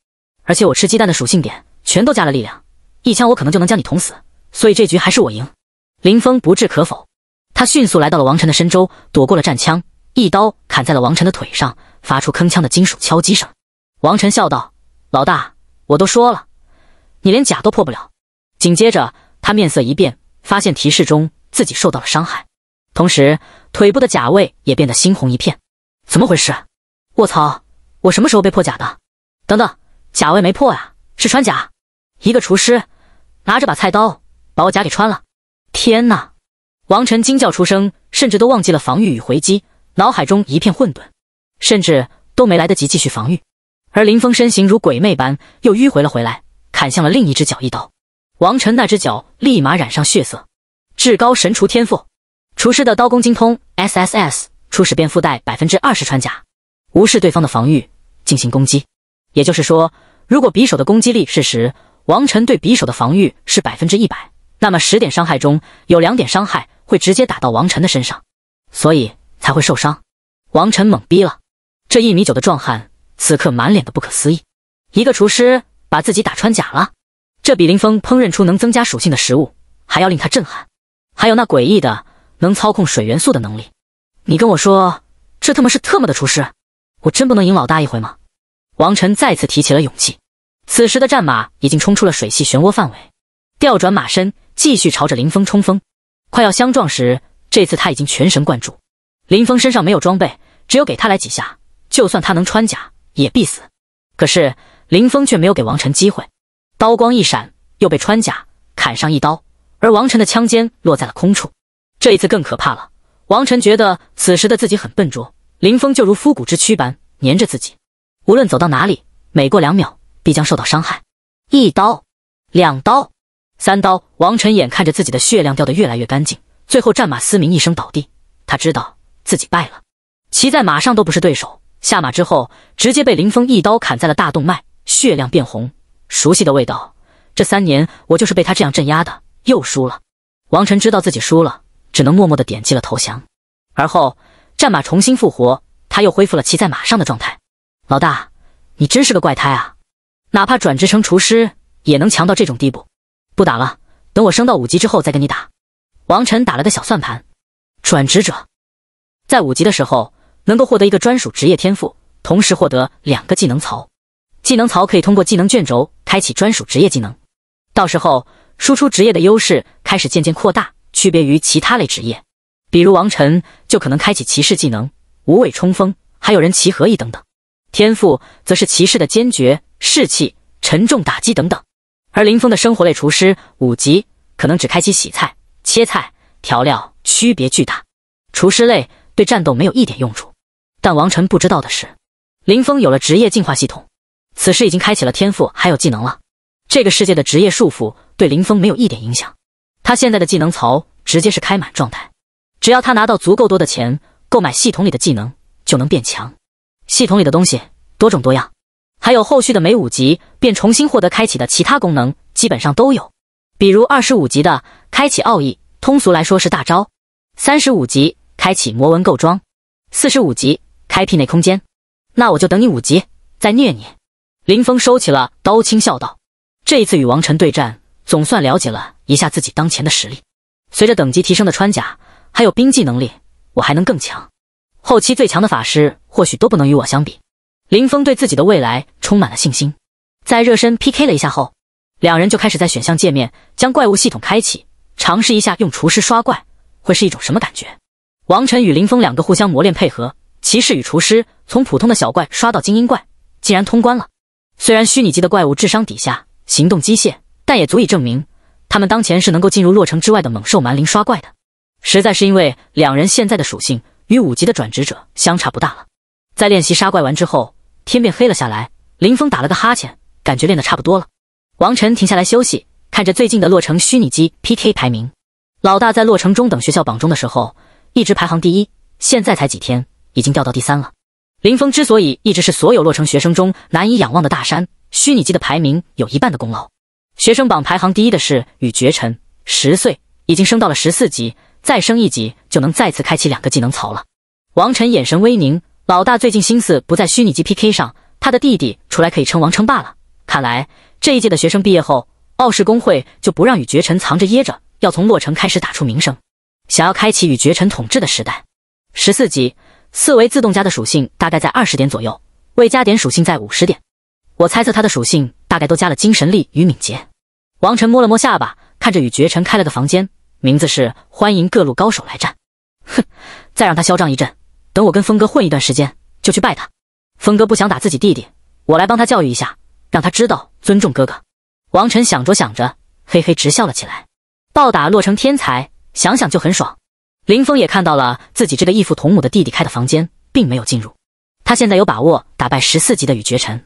而且我吃鸡蛋的属性点全都加了力量，一枪我可能就能将你捅死，所以这局还是我赢。林峰不置可否，他迅速来到了王晨的身周，躲过了战枪，一刀砍在了王晨的腿上，发出铿锵的金属敲击声。王晨笑道。老大，我都说了，你连甲都破不了。紧接着，他面色一变，发现提示中自己受到了伤害，同时腿部的甲位也变得猩红一片。怎么回事？我操！我什么时候被破甲的？等等，甲位没破呀，是穿甲。一个厨师拿着把菜刀把我甲给穿了！天哪！王晨惊叫出声，甚至都忘记了防御与回击，脑海中一片混沌，甚至都没来得及继续防御。而林峰身形如鬼魅般，又迂回了回来，砍向了另一只脚一刀。王晨那只脚立马染上血色。至高神厨天赋，厨师的刀工精通，S S S，初始便附带百分之二十穿甲，无视对方的防御进行攻击。也就是说，如果匕首的攻击力是十，王晨对匕首的防御是百分之一百，那么十点伤害中有两点伤害会直接打到王晨的身上，所以才会受伤。王晨懵逼了，这一米九的壮汉。此刻满脸的不可思议，一个厨师把自己打穿甲了，这比林峰烹饪出能增加属性的食物还要令他震撼。还有那诡异的能操控水元素的能力，你跟我说这他妈是特么的厨师？我真不能赢老大一回吗？王晨再次提起了勇气。此时的战马已经冲出了水系漩涡范围，调转马身继续朝着林峰冲锋。快要相撞时，这次他已经全神贯注。林峰身上没有装备，只有给他来几下，就算他能穿甲。也必死，可是林峰却没有给王晨机会，刀光一闪，又被穿甲砍上一刀，而王晨的枪尖落在了空处。这一次更可怕了，王晨觉得此时的自己很笨拙，林峰就如枯骨之躯般粘着自己，无论走到哪里，每过两秒必将受到伤害。一刀，两刀，三刀，王晨眼看着自己的血量掉得越来越干净，最后战马嘶鸣一声倒地，他知道自己败了，骑在马上都不是对手。下马之后，直接被林峰一刀砍在了大动脉，血量变红，熟悉的味道。这三年我就是被他这样镇压的，又输了。王晨知道自己输了，只能默默的点击了投降。而后战马重新复活，他又恢复了骑在马上的状态。老大，你真是个怪胎啊！哪怕转职成厨师，也能强到这种地步。不打了，等我升到五级之后再跟你打。王晨打了个小算盘，转职者在五级的时候。能够获得一个专属职业天赋，同时获得两个技能槽。技能槽可以通过技能卷轴开启专属职业技能。到时候，输出职业的优势开始渐渐扩大，区别于其他类职业。比如王晨就可能开启骑士技能“无畏冲锋”，还有人骑合一等等。天赋则是骑士的坚决、士气、沉重打击等等。而林峰的生活类厨师五级，可能只开启洗菜、切菜、调料，区别巨大。厨师类对战斗没有一点用处。但王晨不知道的是，林峰有了职业进化系统，此时已经开启了天赋还有技能了。这个世界的职业束缚对林峰没有一点影响，他现在的技能槽直接是开满状态。只要他拿到足够多的钱购买系统里的技能，就能变强。系统里的东西多种多样，还有后续的每五级便重新获得开启的其他功能，基本上都有。比如二十五级的开启奥义，通俗来说是大招；三十五级开启魔纹构装，四十五级。开辟那空间，那我就等你五级再虐你。林峰收起了刀，轻笑道：“这一次与王晨对战，总算了解了一下自己当前的实力。随着等级提升的穿甲，还有冰技能力，我还能更强。后期最强的法师，或许都不能与我相比。”林峰对自己的未来充满了信心。在热身 PK 了一下后，两人就开始在选项界面将怪物系统开启，尝试一下用厨师刷怪会是一种什么感觉。王晨与林峰两个互相磨练配合。骑士与厨师从普通的小怪刷到精英怪，竟然通关了。虽然虚拟机的怪物智商底下，行动机械，但也足以证明他们当前是能够进入洛城之外的猛兽蛮林刷怪的。实在是因为两人现在的属性与五级的转职者相差不大了。在练习杀怪完之后，天便黑了下来。林峰打了个哈欠，感觉练的差不多了。王晨停下来休息，看着最近的洛城虚拟机 PK 排名，老大在洛城中等学校榜中的时候一直排行第一，现在才几天。已经掉到第三了。林峰之所以一直是所有洛城学生中难以仰望的大山，虚拟机的排名有一半的功劳。学生榜排行第一的是与绝尘，十岁已经升到了十四级，再升一级就能再次开启两个技能槽了。王晨眼神微凝，老大最近心思不在虚拟机 PK 上，他的弟弟出来可以称王称霸了。看来这一届的学生毕业后，傲世公会就不让与绝尘藏着掖着，要从洛城开始打出名声，想要开启与绝尘统治的时代。十四级。四维自动加的属性大概在二十点左右，未加点属性在五十点。我猜测他的属性大概都加了精神力与敏捷。王晨摸了摸下巴，看着与绝尘开了个房间，名字是“欢迎各路高手来战”。哼，再让他嚣张一阵，等我跟峰哥混一段时间，就去拜他。峰哥不想打自己弟弟，我来帮他教育一下，让他知道尊重哥哥。王晨想着想着，嘿嘿直笑了起来，暴打落成天才，想想就很爽。林峰也看到了自己这个异父同母的弟弟开的房间，并没有进入。他现在有把握打败十四级的雨绝尘，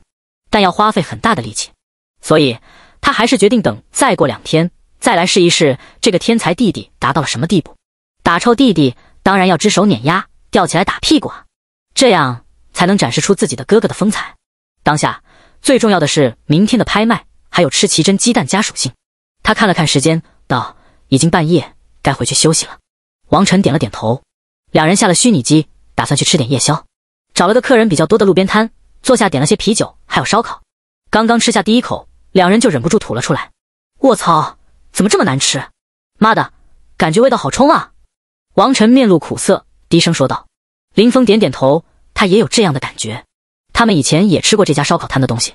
但要花费很大的力气，所以他还是决定等再过两天再来试一试这个天才弟弟达到了什么地步。打臭弟弟当然要只手碾压，吊起来打屁股啊，这样才能展示出自己的哥哥的风采。当下最重要的是明天的拍卖，还有吃奇珍鸡蛋加属性。他看了看时间，道：“已经半夜，该回去休息了。”王晨点了点头，两人下了虚拟机，打算去吃点夜宵。找了个客人比较多的路边摊坐下，点了些啤酒还有烧烤。刚刚吃下第一口，两人就忍不住吐了出来。卧槽，怎么这么难吃？妈的，感觉味道好冲啊！王晨面露苦涩，低声说道。林峰点点头，他也有这样的感觉。他们以前也吃过这家烧烤摊的东西，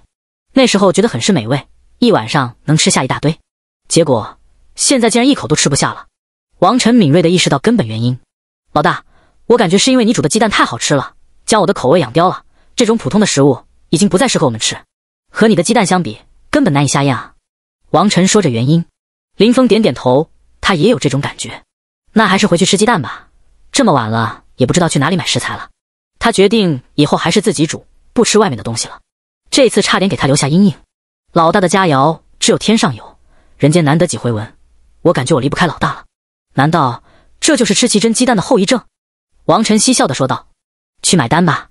那时候觉得很是美味，一晚上能吃下一大堆。结果现在竟然一口都吃不下了。王晨敏锐地意识到根本原因，老大，我感觉是因为你煮的鸡蛋太好吃了，将我的口味养刁了。这种普通的食物已经不再适合我们吃，和你的鸡蛋相比，根本难以下咽啊！王晨说着原因，林峰点点头，他也有这种感觉。那还是回去吃鸡蛋吧，这么晚了也不知道去哪里买食材了。他决定以后还是自己煮，不吃外面的东西了。这次差点给他留下阴影。老大的佳肴只有天上有，人间难得几回闻。我感觉我离不开老大了。难道这就是吃奇珍鸡蛋的后遗症？王晨嬉笑的说道：“去买单吧。”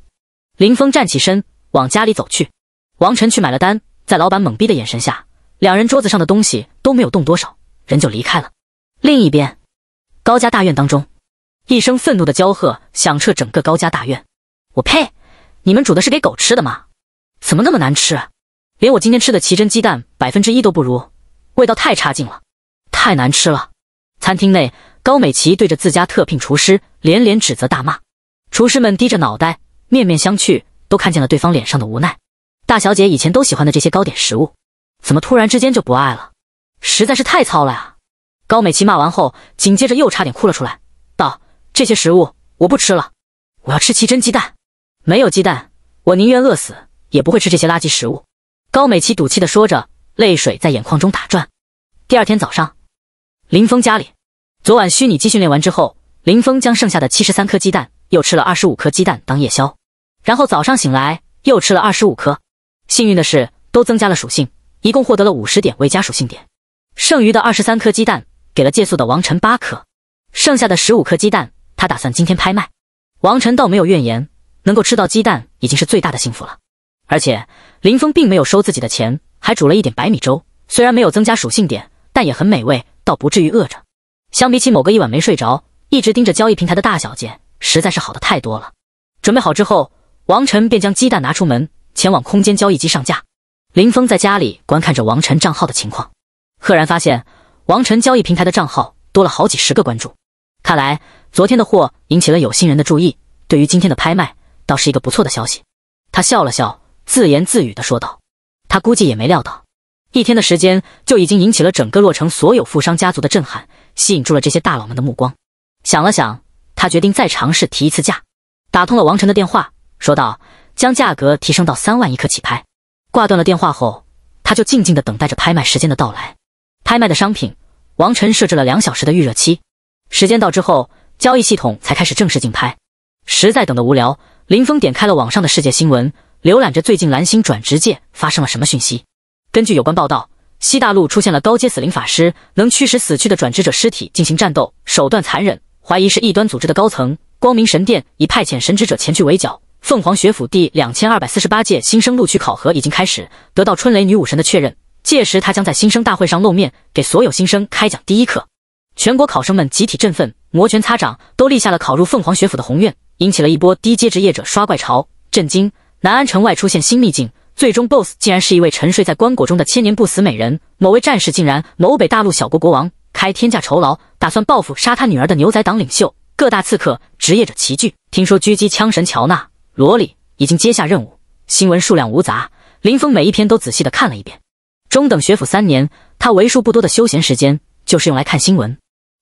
林峰站起身往家里走去。王晨去买了单，在老板懵逼的眼神下，两人桌子上的东西都没有动多少，人就离开了。另一边，高家大院当中，一声愤怒的娇喝响彻整个高家大院：“我呸！你们煮的是给狗吃的吗？怎么那么难吃？连我今天吃的奇珍鸡蛋百分之一都不如，味道太差劲了，太难吃了！”餐厅内，高美琪对着自家特聘厨师连连指责大骂，厨师们低着脑袋，面面相觑，都看见了对方脸上的无奈。大小姐以前都喜欢的这些糕点食物，怎么突然之间就不爱了？实在是太糙了呀！高美琪骂完后，紧接着又差点哭了出来，道：“这些食物我不吃了，我要吃七珍鸡蛋。没有鸡蛋，我宁愿饿死，也不会吃这些垃圾食物。”高美琪赌气的说着，泪水在眼眶中打转。第二天早上。林峰家里，昨晚虚拟机训练完之后，林峰将剩下的七十三颗鸡蛋又吃了二十五颗鸡蛋当夜宵，然后早上醒来又吃了二十五颗。幸运的是，都增加了属性，一共获得了五十点未加属性点。剩余的二十三颗鸡蛋给了借宿的王晨八颗，剩下的十五颗鸡蛋他打算今天拍卖。王晨倒没有怨言，能够吃到鸡蛋已经是最大的幸福了。而且林峰并没有收自己的钱，还煮了一点白米粥。虽然没有增加属性点，但也很美味。倒不至于饿着，相比起某个一晚没睡着，一直盯着交易平台的大小姐，实在是好的太多了。准备好之后，王晨便将鸡蛋拿出门，前往空间交易机上架。林峰在家里观看着王晨账号的情况，赫然发现王晨交易平台的账号多了好几十个关注，看来昨天的货引起了有心人的注意，对于今天的拍卖，倒是一个不错的消息。他笑了笑，自言自语的说道：“他估计也没料到。”一天的时间就已经引起了整个洛城所有富商家族的震撼，吸引住了这些大佬们的目光。想了想，他决定再尝试提一次价，打通了王晨的电话，说道：“将价格提升到三万一克起拍。”挂断了电话后，他就静静的等待着拍卖时间的到来。拍卖的商品，王晨设置了两小时的预热期，时间到之后，交易系统才开始正式竞拍。实在等得无聊，林峰点开了网上的世界新闻，浏览着最近蓝星转职界发生了什么讯息。根据有关报道，西大陆出现了高阶死灵法师，能驱使死去的转职者尸体进行战斗，手段残忍，怀疑是异端组织的高层。光明神殿已派遣神职者前去围剿。凤凰学府第两千二百四十八届新生录取考核已经开始，得到春雷女武神的确认，届时她将在新生大会上露面，给所有新生开讲第一课。全国考生们集体振奋，摩拳擦掌，都立下了考入凤凰学府的宏愿，引起了一波低阶职业者刷怪潮。震惊！南安城外出现新秘境。最终 BOSS 竟然是一位沉睡在棺椁中的千年不死美人。某位战士竟然某北大陆小国国王开天价酬劳，打算报复杀他女儿的牛仔党领袖。各大刺客、职业者齐聚。听说狙击枪神乔纳、罗里已经接下任务。新闻数量无杂，林峰每一篇都仔细的看了一遍。中等学府三年，他为数不多的休闲时间就是用来看新闻，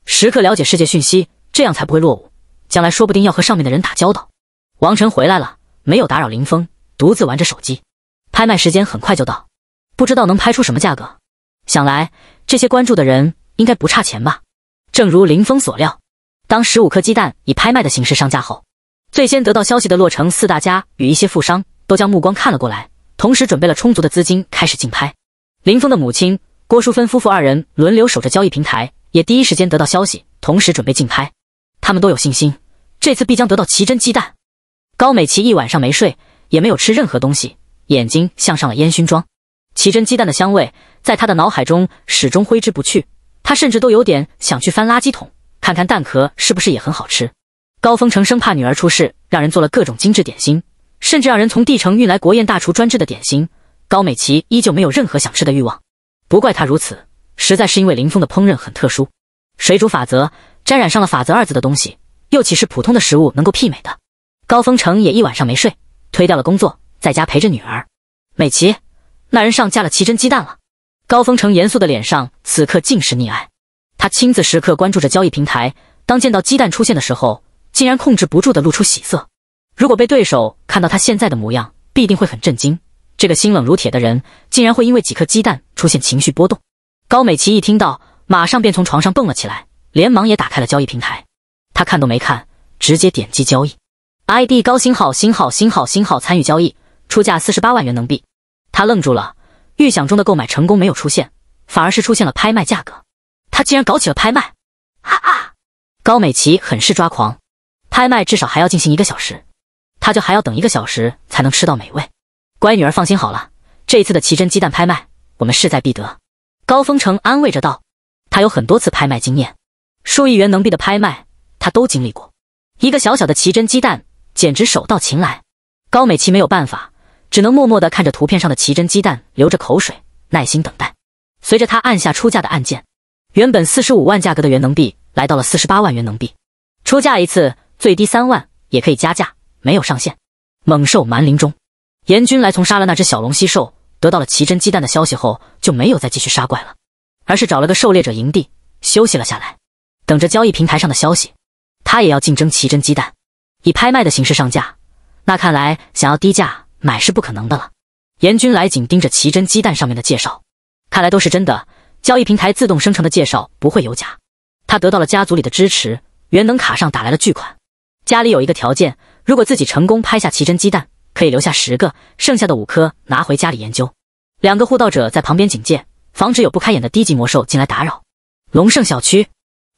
时刻了解世界讯息，这样才不会落伍。将来说不定要和上面的人打交道。王晨回来了，没有打扰林峰，独自玩着手机。拍卖时间很快就到，不知道能拍出什么价格。想来这些关注的人应该不差钱吧。正如林峰所料，当十五颗鸡蛋以拍卖的形式上架后，最先得到消息的洛城四大家与一些富商都将目光看了过来，同时准备了充足的资金开始竞拍。林峰的母亲郭淑芬夫妇二人轮流守着交易平台，也第一时间得到消息，同时准备竞拍。他们都有信心，这次必将得到奇珍鸡蛋。高美琪一晚上没睡，也没有吃任何东西。眼睛像上了烟熏妆，奇珍鸡蛋的香味在他的脑海中始终挥之不去，他甚至都有点想去翻垃圾桶看看蛋壳是不是也很好吃。高峰城生怕女儿出事，让人做了各种精致点心，甚至让人从帝城运来国宴大厨专制的点心。高美琪依旧没有任何想吃的欲望，不怪她如此，实在是因为林峰的烹饪很特殊，水煮法则沾染上了“法则”二字的东西，又岂是普通的食物能够媲美的？高峰城也一晚上没睡，推掉了工作。在家陪着女儿，美琪，那人上架了奇珍鸡蛋了。高峰成严肃的脸上此刻尽是溺爱，他亲自时刻关注着交易平台。当见到鸡蛋出现的时候，竟然控制不住的露出喜色。如果被对手看到他现在的模样，必定会很震惊。这个心冷如铁的人，竟然会因为几颗鸡蛋出现情绪波动。高美琪一听到，马上便从床上蹦了起来，连忙也打开了交易平台。他看都没看，直接点击交易，ID 高星号星号星号星号参与交易。出价四十八万元能币，他愣住了。预想中的购买成功没有出现，反而是出现了拍卖价格。他竟然搞起了拍卖！哈哈，高美琪很是抓狂。拍卖至少还要进行一个小时，他就还要等一个小时才能吃到美味。乖女儿，放心好了，这一次的奇珍鸡蛋拍卖，我们势在必得。高峰成安慰着道，他有很多次拍卖经验，数亿元能币的拍卖他都经历过。一个小小的奇珍鸡蛋，简直手到擒来。高美琪没有办法。只能默默地看着图片上的奇珍鸡蛋，流着口水，耐心等待。随着他按下出价的按键，原本四十五万价格的元能币来到了四十八万元能币。出价一次最低三万，也可以加价，没有上限。猛兽蛮林中，严军来从杀了那只小龙蜥兽，得到了奇珍鸡蛋的消息后，就没有再继续杀怪了，而是找了个狩猎者营地休息了下来，等着交易平台上的消息。他也要竞争奇珍鸡蛋，以拍卖的形式上架。那看来想要低价。买是不可能的了。严军来紧盯着奇珍鸡蛋上面的介绍，看来都是真的。交易平台自动生成的介绍不会有假。他得到了家族里的支持，元能卡上打来了巨款。家里有一个条件，如果自己成功拍下奇珍鸡蛋，可以留下十个，剩下的五颗拿回家里研究。两个护道者在旁边警戒，防止有不开眼的低级魔兽进来打扰。龙胜小区，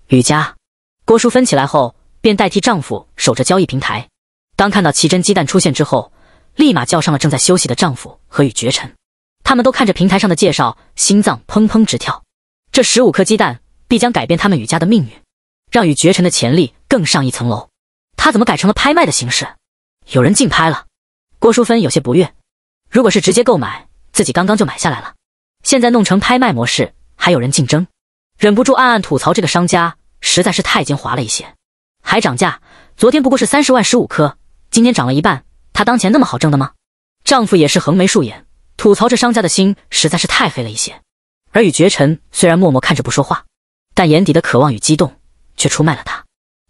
雨佳、郭叔芬起来后，便代替丈夫守着交易平台。当看到奇珍鸡蛋出现之后，立马叫上了正在休息的丈夫和与绝尘，他们都看着平台上的介绍，心脏砰砰直跳。这十五颗鸡蛋必将改变他们与家的命运，让与绝尘的潜力更上一层楼。他怎么改成了拍卖的形式？有人竞拍了。郭淑芬有些不悦，如果是直接购买，自己刚刚就买下来了。现在弄成拍卖模式，还有人竞争，忍不住暗暗吐槽这个商家实在是太奸猾了一些，还涨价。昨天不过是三十万十五颗，今天涨了一半。她当前那么好挣的吗？丈夫也是横眉竖眼，吐槽着商家的心实在是太黑了一些。而与绝尘虽然默默看着不说话，但眼底的渴望与激动却出卖了他。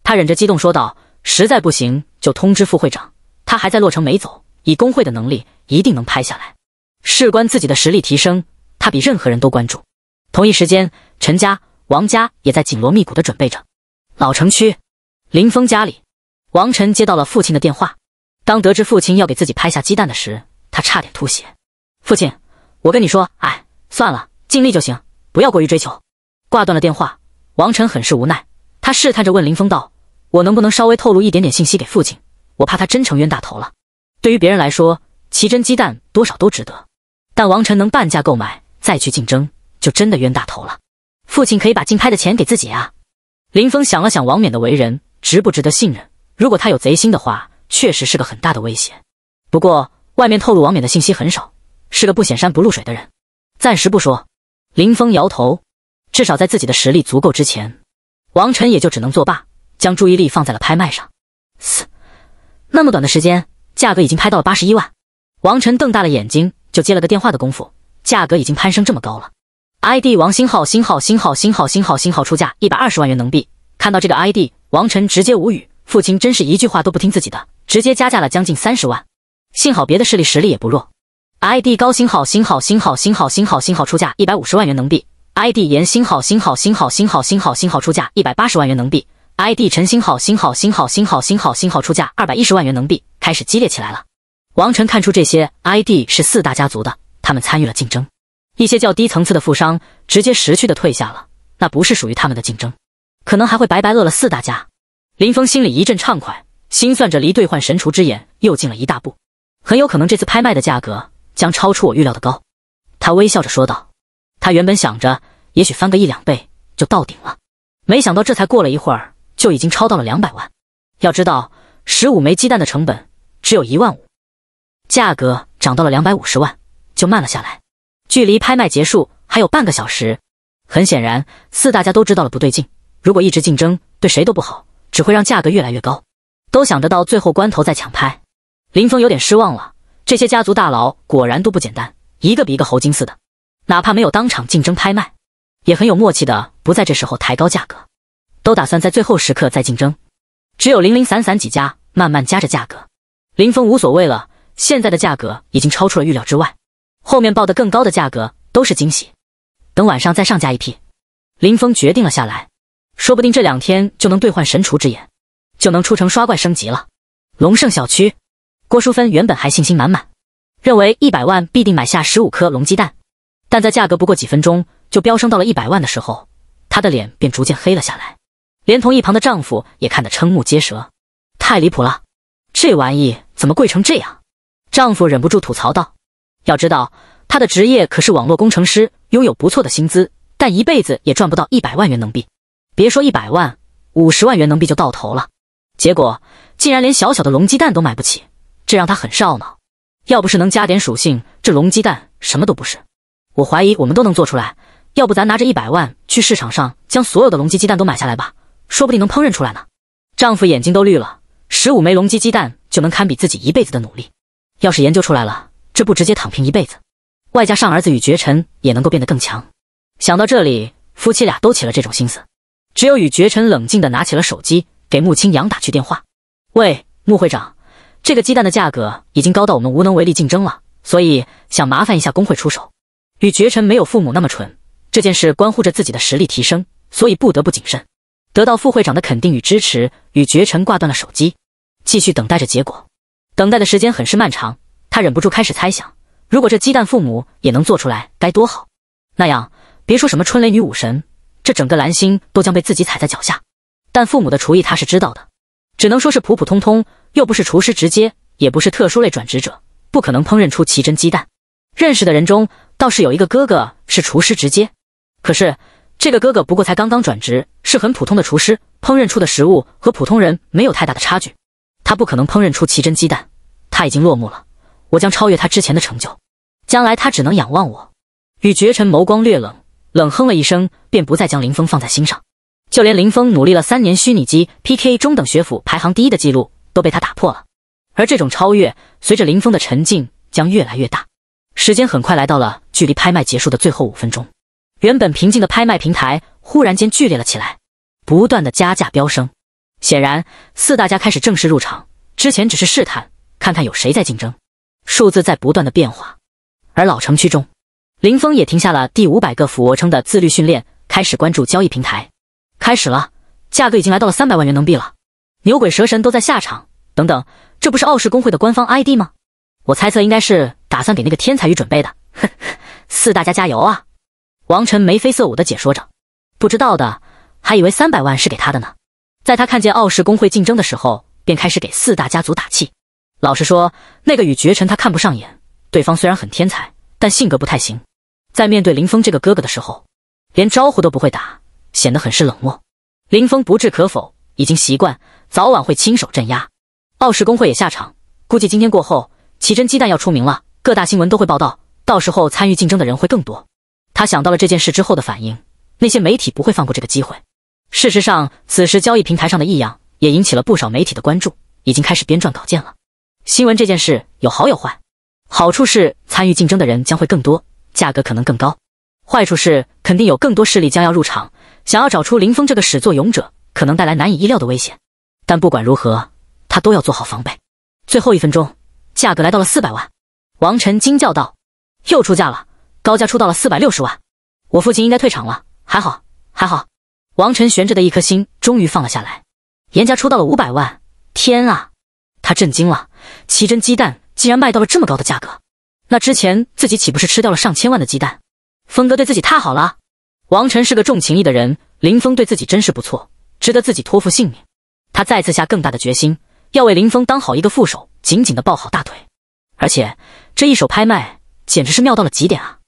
他忍着激动说道：“实在不行就通知副会长，他还在洛城没走，以工会的能力一定能拍下来。事关自己的实力提升，他比任何人都关注。”同一时间，陈家、王家也在紧锣密鼓的准备着。老城区，林峰家里，王晨接到了父亲的电话。当得知父亲要给自己拍下鸡蛋的时，他差点吐血。父亲，我跟你说，哎，算了，尽力就行，不要过于追求。挂断了电话，王晨很是无奈。他试探着问林峰道：“我能不能稍微透露一点点信息给父亲？我怕他真成冤大头了。”对于别人来说，奇珍鸡蛋多少都值得，但王晨能半价购买再去竞争，就真的冤大头了。父亲可以把竞拍的钱给自己啊。林峰想了想王冕的为人，值不值得信任？如果他有贼心的话。确实是个很大的威胁，不过外面透露王冕的信息很少，是个不显山不露水的人。暂时不说，林峰摇头，至少在自己的实力足够之前，王晨也就只能作罢，将注意力放在了拍卖上。嘶，那么短的时间，价格已经拍到了八十一万。王晨瞪大了眼睛，就接了个电话的功夫，价格已经攀升这么高了。ID 王星号星号星号星号星号星号出价一百二十万元能币。看到这个 ID，王晨直接无语，父亲真是一句话都不听自己的。直接加价了将近三十万，幸好别的势力实力也不弱。ID 高星号星号星号星号星号星号出价一百五十万元能币，ID 严星号星号星号星号星号星号出价一百八十万元能币，ID 陈星号星号星号星号星号星号出价二百一十万元能币，开始激烈起来了。王晨看出这些 ID 是四大家族的，他们参与了竞争。一些较低层次的富商直接识趣的退下了，那不是属于他们的竞争，可能还会白白饿了四大家。林峰心里一阵畅快。心算着离兑换神厨之眼又近了一大步，很有可能这次拍卖的价格将超出我预料的高。他微笑着说道：“他原本想着也许翻个一两倍就到顶了，没想到这才过了一会儿就已经超到了两百万。要知道，十五枚鸡蛋的成本只有一万五，价格涨到了两百五十万就慢了下来。距离拍卖结束还有半个小时，很显然四大家都知道了不对劲。如果一直竞争，对谁都不好，只会让价格越来越高。”都想着到最后关头再抢拍，林峰有点失望了。这些家族大佬果然都不简单，一个比一个猴精似的。哪怕没有当场竞争拍卖，也很有默契的不在这时候抬高价格，都打算在最后时刻再竞争。只有零零散散几家慢慢加着价格。林峰无所谓了，现在的价格已经超出了预料之外，后面报的更高的价格都是惊喜。等晚上再上架一批，林峰决定了下来，说不定这两天就能兑换神厨之眼。就能出城刷怪升级了。龙胜小区，郭淑芬原本还信心满满，认为一百万必定买下十五颗龙鸡蛋，但在价格不过几分钟就飙升到了一百万的时候，她的脸便逐渐黑了下来，连同一旁的丈夫也看得瞠目结舌。太离谱了，这玩意怎么贵成这样？丈夫忍不住吐槽道。要知道，他的职业可是网络工程师，拥有不错的薪资，但一辈子也赚不到一百万元能币，别说一百万，五十万元能币就到头了。结果竟然连小小的龙鸡蛋都买不起，这让他很是懊恼。要不是能加点属性，这龙鸡蛋什么都不是。我怀疑我们都能做出来，要不咱拿着一百万去市场上将所有的龙鸡鸡蛋都买下来吧，说不定能烹饪出来呢。丈夫眼睛都绿了，十五枚龙鸡鸡蛋就能堪比自己一辈子的努力。要是研究出来了，这不直接躺平一辈子？外加上儿子与绝尘也能够变得更强。想到这里，夫妻俩都起了这种心思。只有与绝尘冷静的拿起了手机。给穆青阳打去电话，喂，穆会长，这个鸡蛋的价格已经高到我们无能为力竞争了，所以想麻烦一下工会出手。与绝尘没有父母那么蠢，这件事关乎着自己的实力提升，所以不得不谨慎。得到副会长的肯定与支持，与绝尘挂断了手机，继续等待着结果。等待的时间很是漫长，他忍不住开始猜想，如果这鸡蛋父母也能做出来，该多好！那样，别说什么春雷女武神，这整个蓝星都将被自己踩在脚下。但父母的厨艺他是知道的，只能说是普普通通，又不是厨师直接，也不是特殊类转职者，不可能烹饪出奇珍鸡蛋。认识的人中倒是有一个哥哥是厨师直接，可是这个哥哥不过才刚刚转职，是很普通的厨师，烹饪出的食物和普通人没有太大的差距，他不可能烹饪出奇珍鸡蛋。他已经落幕了，我将超越他之前的成就，将来他只能仰望我。与绝尘眸光略冷，冷哼了一声，便不再将林峰放在心上。就连林峰努力了三年，虚拟机 PK 中等学府排行第一的记录都被他打破了。而这种超越，随着林峰的沉静将越来越大。时间很快来到了距离拍卖结束的最后五分钟，原本平静的拍卖平台忽然间剧烈了起来，不断的加价飙升。显然，四大家开始正式入场，之前只是试探，看看有谁在竞争。数字在不断的变化。而老城区中，林峰也停下了第五百个俯卧撑的自律训练，开始关注交易平台。开始了，价格已经来到了三百万元能币了，牛鬼蛇神都在下场。等等，这不是傲世工会的官方 ID 吗？我猜测应该是打算给那个天才鱼准备的。四大家加油啊！王晨眉飞色舞的解说着，不知道的还以为三百万是给他的呢。在他看见傲世工会竞争的时候，便开始给四大家族打气。老实说，那个与绝尘他看不上眼，对方虽然很天才，但性格不太行，在面对林峰这个哥哥的时候，连招呼都不会打。显得很是冷漠。林峰不置可否，已经习惯，早晚会亲手镇压。傲视公会也下场，估计今天过后，奇珍鸡蛋要出名了，各大新闻都会报道。到时候参与竞争的人会更多。他想到了这件事之后的反应，那些媒体不会放过这个机会。事实上，此时交易平台上的异样也引起了不少媒体的关注，已经开始编撰稿件了。新闻这件事有好有坏，好处是参与竞争的人将会更多，价格可能更高；坏处是肯定有更多势力将要入场。想要找出林峰这个始作俑者，可能带来难以意料的危险。但不管如何，他都要做好防备。最后一分钟，价格来到了四百万，王晨惊叫道：“又出价了，高价出到了四百六十万，我父亲应该退场了，还好，还好。”王晨悬着的一颗心终于放了下来。严家出到了五百万，天啊，他震惊了，奇珍鸡蛋竟然卖到了这么高的价格，那之前自己岂不是吃掉了上千万的鸡蛋？峰哥对自己太好了。王晨是个重情义的人，林峰对自己真是不错，值得自己托付性命。他再次下更大的决心，要为林峰当好一个副手，紧紧的抱好大腿。而且这一手拍卖简直是妙到了极点啊！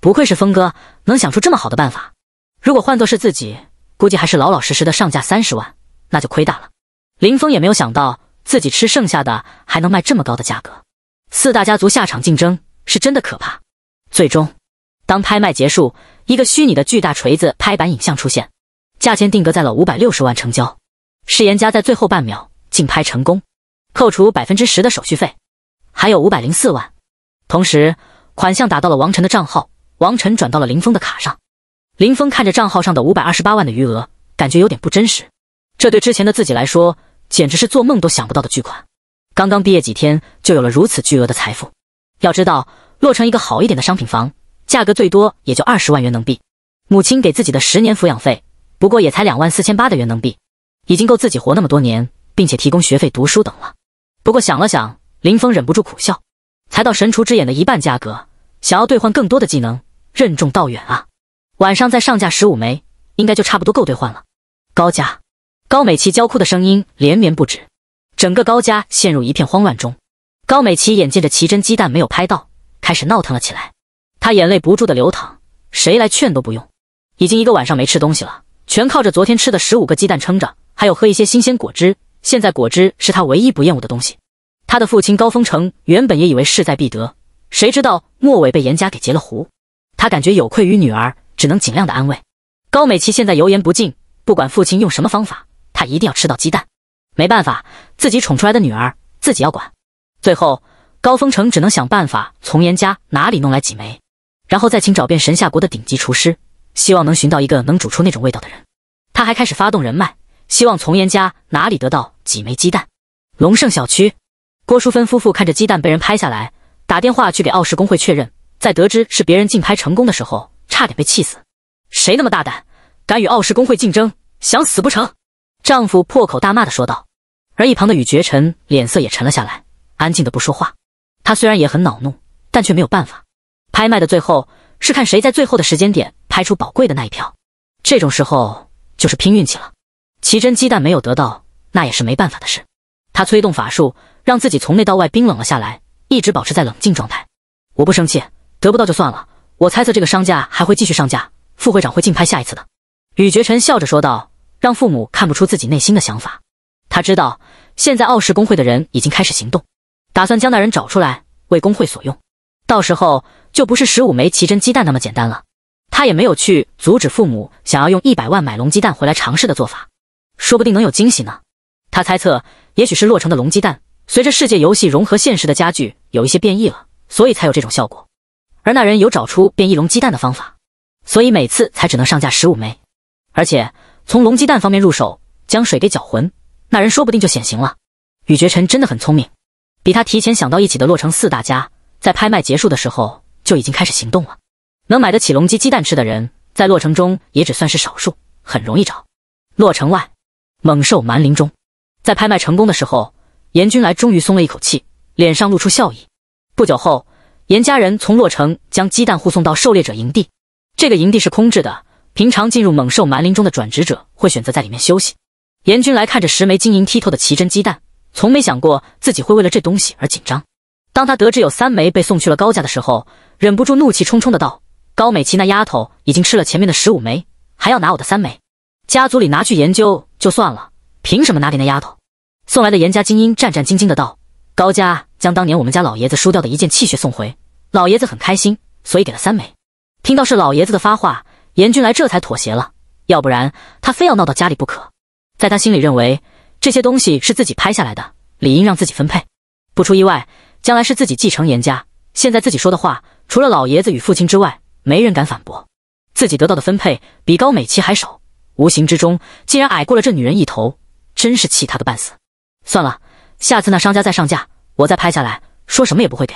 不愧是峰哥，能想出这么好的办法。如果换作是自己，估计还是老老实实的上架三十万，那就亏大了。林峰也没有想到，自己吃剩下的还能卖这么高的价格。四大家族下场竞争是真的可怕，最终。当拍卖结束，一个虚拟的巨大锤子拍板影像出现，价钱定格在了五百六十万，成交。誓言家在最后半秒竞拍成功，扣除百分之十的手续费，还有五百零四万。同时，款项打到了王晨的账号，王晨转到了林峰的卡上。林峰看着账号上的五百二十八万的余额，感觉有点不真实。这对之前的自己来说，简直是做梦都想不到的巨款。刚刚毕业几天，就有了如此巨额的财富。要知道，落成一个好一点的商品房。价格最多也就二十万元能币，母亲给自己的十年抚养费，不过也才两万四千八的元能币，已经够自己活那么多年，并且提供学费、读书等了。不过想了想，林峰忍不住苦笑，才到神厨之眼的一半价格，想要兑换更多的技能，任重道远啊！晚上再上架十五枚，应该就差不多够兑换了。高家，高美琪娇哭的声音连绵不止，整个高家陷入一片慌乱中。高美琪眼见着奇珍鸡蛋没有拍到，开始闹腾了起来。他眼泪不住的流淌，谁来劝都不用。已经一个晚上没吃东西了，全靠着昨天吃的十五个鸡蛋撑着，还有喝一些新鲜果汁。现在果汁是他唯一不厌恶的东西。他的父亲高峰城原本也以为势在必得，谁知道末尾被严家给截了胡。他感觉有愧于女儿，只能尽量的安慰。高美琪现在油盐不进，不管父亲用什么方法，他一定要吃到鸡蛋。没办法，自己宠出来的女儿自己要管。最后，高峰城只能想办法从严家哪里弄来几枚。然后再请找遍神下国的顶级厨师，希望能寻到一个能煮出那种味道的人。他还开始发动人脉，希望从严家哪里得到几枚鸡蛋。龙盛小区，郭淑芬夫妇看着鸡蛋被人拍下来，打电话去给傲世工会确认，在得知是别人竞拍成功的时候，差点被气死。谁那么大胆，敢与傲世工会竞争，想死不成？丈夫破口大骂的说道。而一旁的雨绝尘脸色也沉了下来，安静的不说话。他虽然也很恼怒，但却没有办法。拍卖的最后是看谁在最后的时间点拍出宝贵的那一票，这种时候就是拼运气了。奇珍鸡蛋没有得到，那也是没办法的事。他催动法术，让自己从内到外冰冷了下来，一直保持在冷静状态。我不生气，得不到就算了。我猜测这个商家还会继续上架，副会长会竞拍下一次的。雨绝尘笑着说道，让父母看不出自己内心的想法。他知道现在傲世工会的人已经开始行动，打算将那人找出来为工会所用。到时候就不是十五枚奇珍鸡蛋那么简单了。他也没有去阻止父母想要用一百万买龙鸡蛋回来尝试的做法，说不定能有惊喜呢。他猜测，也许是洛城的龙鸡蛋随着世界游戏融合现实的加剧有一些变异了，所以才有这种效果。而那人有找出变异龙鸡蛋的方法，所以每次才只能上架十五枚。而且从龙鸡蛋方面入手，将水给搅浑，那人说不定就显形了。雨绝尘真的很聪明，比他提前想到一起的洛城四大家。在拍卖结束的时候就已经开始行动了。能买得起龙鸡鸡蛋吃的人，在洛城中也只算是少数，很容易找。洛城外，猛兽蛮林中，在拍卖成功的时候，严君来终于松了一口气，脸上露出笑意。不久后，严家人从洛城将鸡蛋护送到狩猎者营地。这个营地是空置的，平常进入猛兽蛮林中的转职者会选择在里面休息。严君来看着十枚晶莹剔透的奇珍鸡蛋，从没想过自己会为了这东西而紧张。当他得知有三枚被送去了高家的时候，忍不住怒气冲冲的道：“高美琪那丫头已经吃了前面的十五枚，还要拿我的三枚，家族里拿去研究就算了，凭什么拿给那丫头？”送来的严家精英战战兢兢的道：“高家将当年我们家老爷子输掉的一件气血送回，老爷子很开心，所以给了三枚。”听到是老爷子的发话，严君来这才妥协了，要不然他非要闹到家里不可。在他心里认为这些东西是自己拍下来的，理应让自己分配。不出意外。将来是自己继承严家，现在自己说的话，除了老爷子与父亲之外，没人敢反驳。自己得到的分配比高美琪还少，无形之中竟然矮过了这女人一头，真是气她个半死。算了，下次那商家再上架，我再拍下来，说什么也不会给。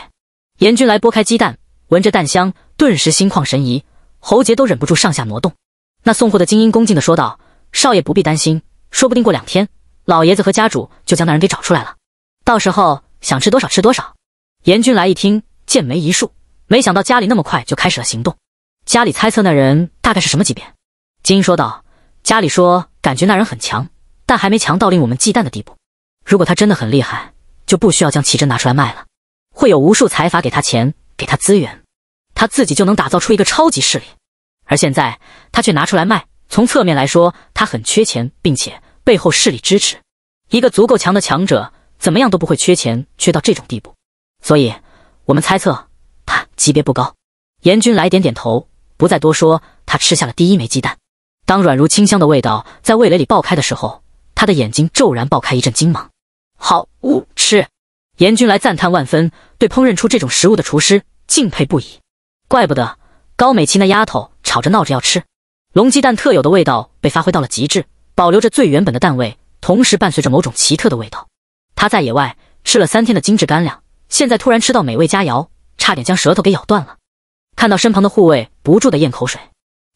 严君来拨开鸡蛋，闻着蛋香，顿时心旷神怡，喉结都忍不住上下挪动。那送货的精英恭敬的说道：“少爷不必担心，说不定过两天，老爷子和家主就将那人给找出来了，到时候。”想吃多少吃多少。严军来一听，剑眉一竖，没想到家里那么快就开始了行动。家里猜测那人大概是什么级别？金英说道。家里说，感觉那人很强，但还没强到令我们忌惮的地步。如果他真的很厉害，就不需要将奇珍拿出来卖了，会有无数财阀给他钱，给他资源，他自己就能打造出一个超级势力。而现在他却拿出来卖，从侧面来说，他很缺钱，并且背后势力支持。一个足够强的强者。怎么样都不会缺钱，缺到这种地步，所以，我们猜测他级别不高。严军来点点头，不再多说。他吃下了第一枚鸡蛋，当软如清香的味道在味蕾里爆开的时候，他的眼睛骤然爆开一阵金芒。好，物吃！严军来赞叹万分，对烹饪出这种食物的厨师敬佩不已。怪不得高美琪那丫头吵着闹着要吃。龙鸡蛋特有的味道被发挥到了极致，保留着最原本的蛋味，同时伴随着某种奇特的味道。他在野外吃了三天的精致干粮，现在突然吃到美味佳肴，差点将舌头给咬断了。看到身旁的护卫不住的咽口水，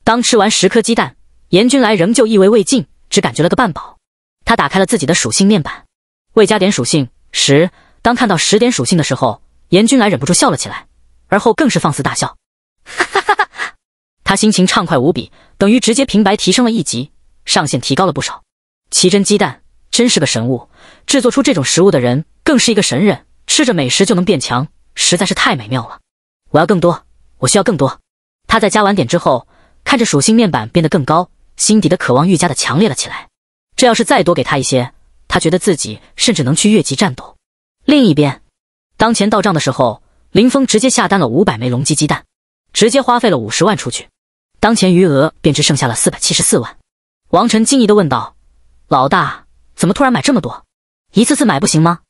当吃完十颗鸡蛋，严君来仍旧意未尽，只感觉了个半饱。他打开了自己的属性面板，未加点属性十。当看到十点属性的时候，严君来忍不住笑了起来，而后更是放肆大笑，哈哈哈哈！他心情畅快无比，等于直接平白提升了一级，上限提高了不少。奇珍鸡蛋真是个神物。制作出这种食物的人更是一个神人，吃着美食就能变强，实在是太美妙了。我要更多，我需要更多。他在加完点之后，看着属性面板变得更高，心底的渴望愈加的强烈了起来。这要是再多给他一些，他觉得自己甚至能去越级战斗。另一边，当前到账的时候，林峰直接下单了五百枚龙脊鸡蛋，直接花费了五十万出去，当前余额便只剩下了四百七十四万。王晨惊疑的问道：“老大，怎么突然买这么多？”一次次买不行吗？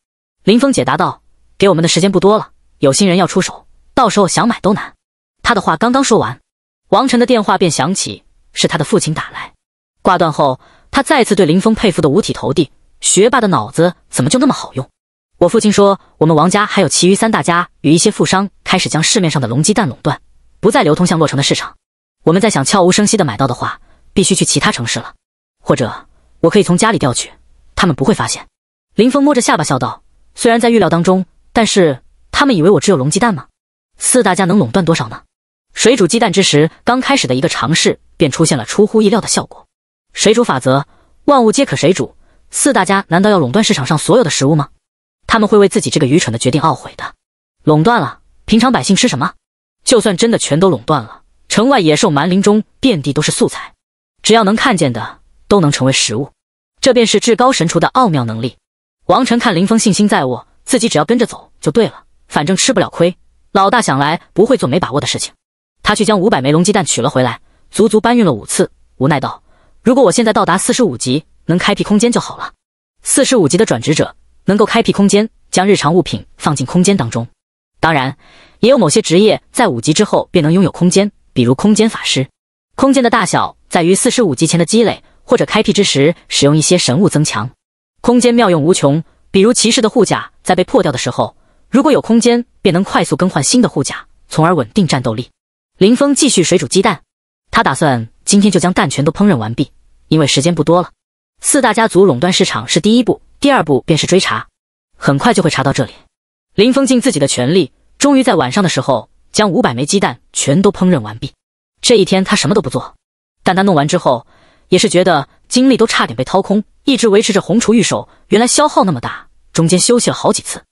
林峰解答道：“给我们的时间不多了，有心人要出手，到时候想买都难。”他的话刚刚说完，王晨的电话便响起，是他的父亲打来。挂断后，他再次对林峰佩服的五体投地：“学霸的脑子怎么就那么好用？”我父亲说：“我们王家还有其余三大家与一些富商开始将市面上的龙鸡蛋垄断，不再流通向洛城的市场。我们在想悄无声息的买到的话，必须去其他城市了，或者我可以从家里调取，他们不会发现。”林峰摸着下巴笑道：“虽然在预料当中，但是他们以为我只有龙鸡蛋吗？四大家能垄断多少呢？水煮鸡蛋之时，刚开始的一个尝试便出现了出乎意料的效果。水煮法则，万物皆可水煮。四大家难道要垄断市场上所有的食物吗？他们会为自己这个愚蠢的决定懊悔的。垄断了，平常百姓吃什么？就算真的全都垄断了，城外野兽、蛮林中遍地都是素材，只要能看见的都能成为食物。这便是至高神厨的奥妙能力。”王晨看林峰信心在握，自己只要跟着走就对了，反正吃不了亏。老大想来不会做没把握的事情，他去将五百枚龙鸡蛋取了回来，足足搬运了五次，无奈道：“如果我现在到达四十五级，能开辟空间就好了。四十五级的转职者能够开辟空间，将日常物品放进空间当中。当然，也有某些职业在五级之后便能拥有空间，比如空间法师。空间的大小在于四十五级前的积累，或者开辟之时使用一些神物增强。”空间妙用无穷，比如骑士的护甲在被破掉的时候，如果有空间，便能快速更换新的护甲，从而稳定战斗力。林峰继续水煮鸡蛋，他打算今天就将蛋全都烹饪完毕，因为时间不多了。四大家族垄断市场是第一步，第二步便是追查，很快就会查到这里。林峰尽自己的全力，终于在晚上的时候将五百枚鸡蛋全都烹饪完毕。这一天他什么都不做，但他弄完之后。也是觉得精力都差点被掏空，一直维持着红厨玉手，原来消耗那么大，中间休息了好几次。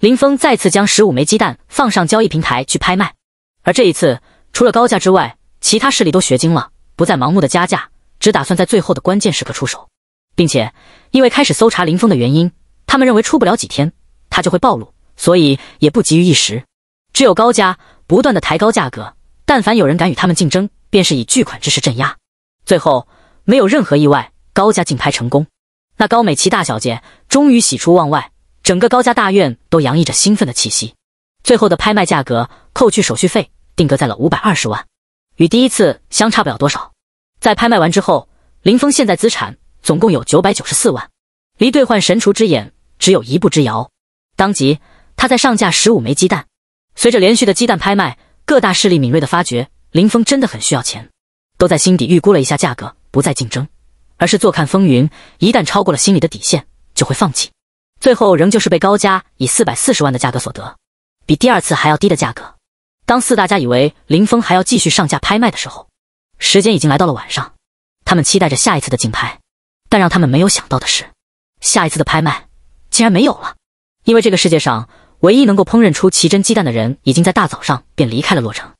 林峰再次将十五枚鸡蛋放上交易平台去拍卖，而这一次除了高价之外，其他势力都学精了，不再盲目的加价，只打算在最后的关键时刻出手，并且因为开始搜查林峰的原因，他们认为出不了几天他就会暴露，所以也不急于一时。只有高家不断的抬高价格，但凡有人敢与他们竞争，便是以巨款之势镇压。最后。没有任何意外，高家竞拍成功。那高美琪大小姐终于喜出望外，整个高家大院都洋溢着兴奋的气息。最后的拍卖价格扣去手续费，定格在了五百二十万，与第一次相差不了多少。在拍卖完之后，林峰现在资产总共有九百九十四万，离兑换神厨之眼只有一步之遥。当即，他在上架十五枚鸡蛋。随着连续的鸡蛋拍卖，各大势力敏锐的发觉林峰真的很需要钱，都在心底预估了一下价格。不再竞争，而是坐看风云。一旦超过了心里的底线，就会放弃。最后仍旧是被高家以四百四十万的价格所得，比第二次还要低的价格。当四大家以为林峰还要继续上架拍卖的时候，时间已经来到了晚上。他们期待着下一次的竞拍，但让他们没有想到的是，下一次的拍卖竟然没有了。因为这个世界上唯一能够烹饪出奇珍鸡蛋的人，已经在大早上便离开了洛城。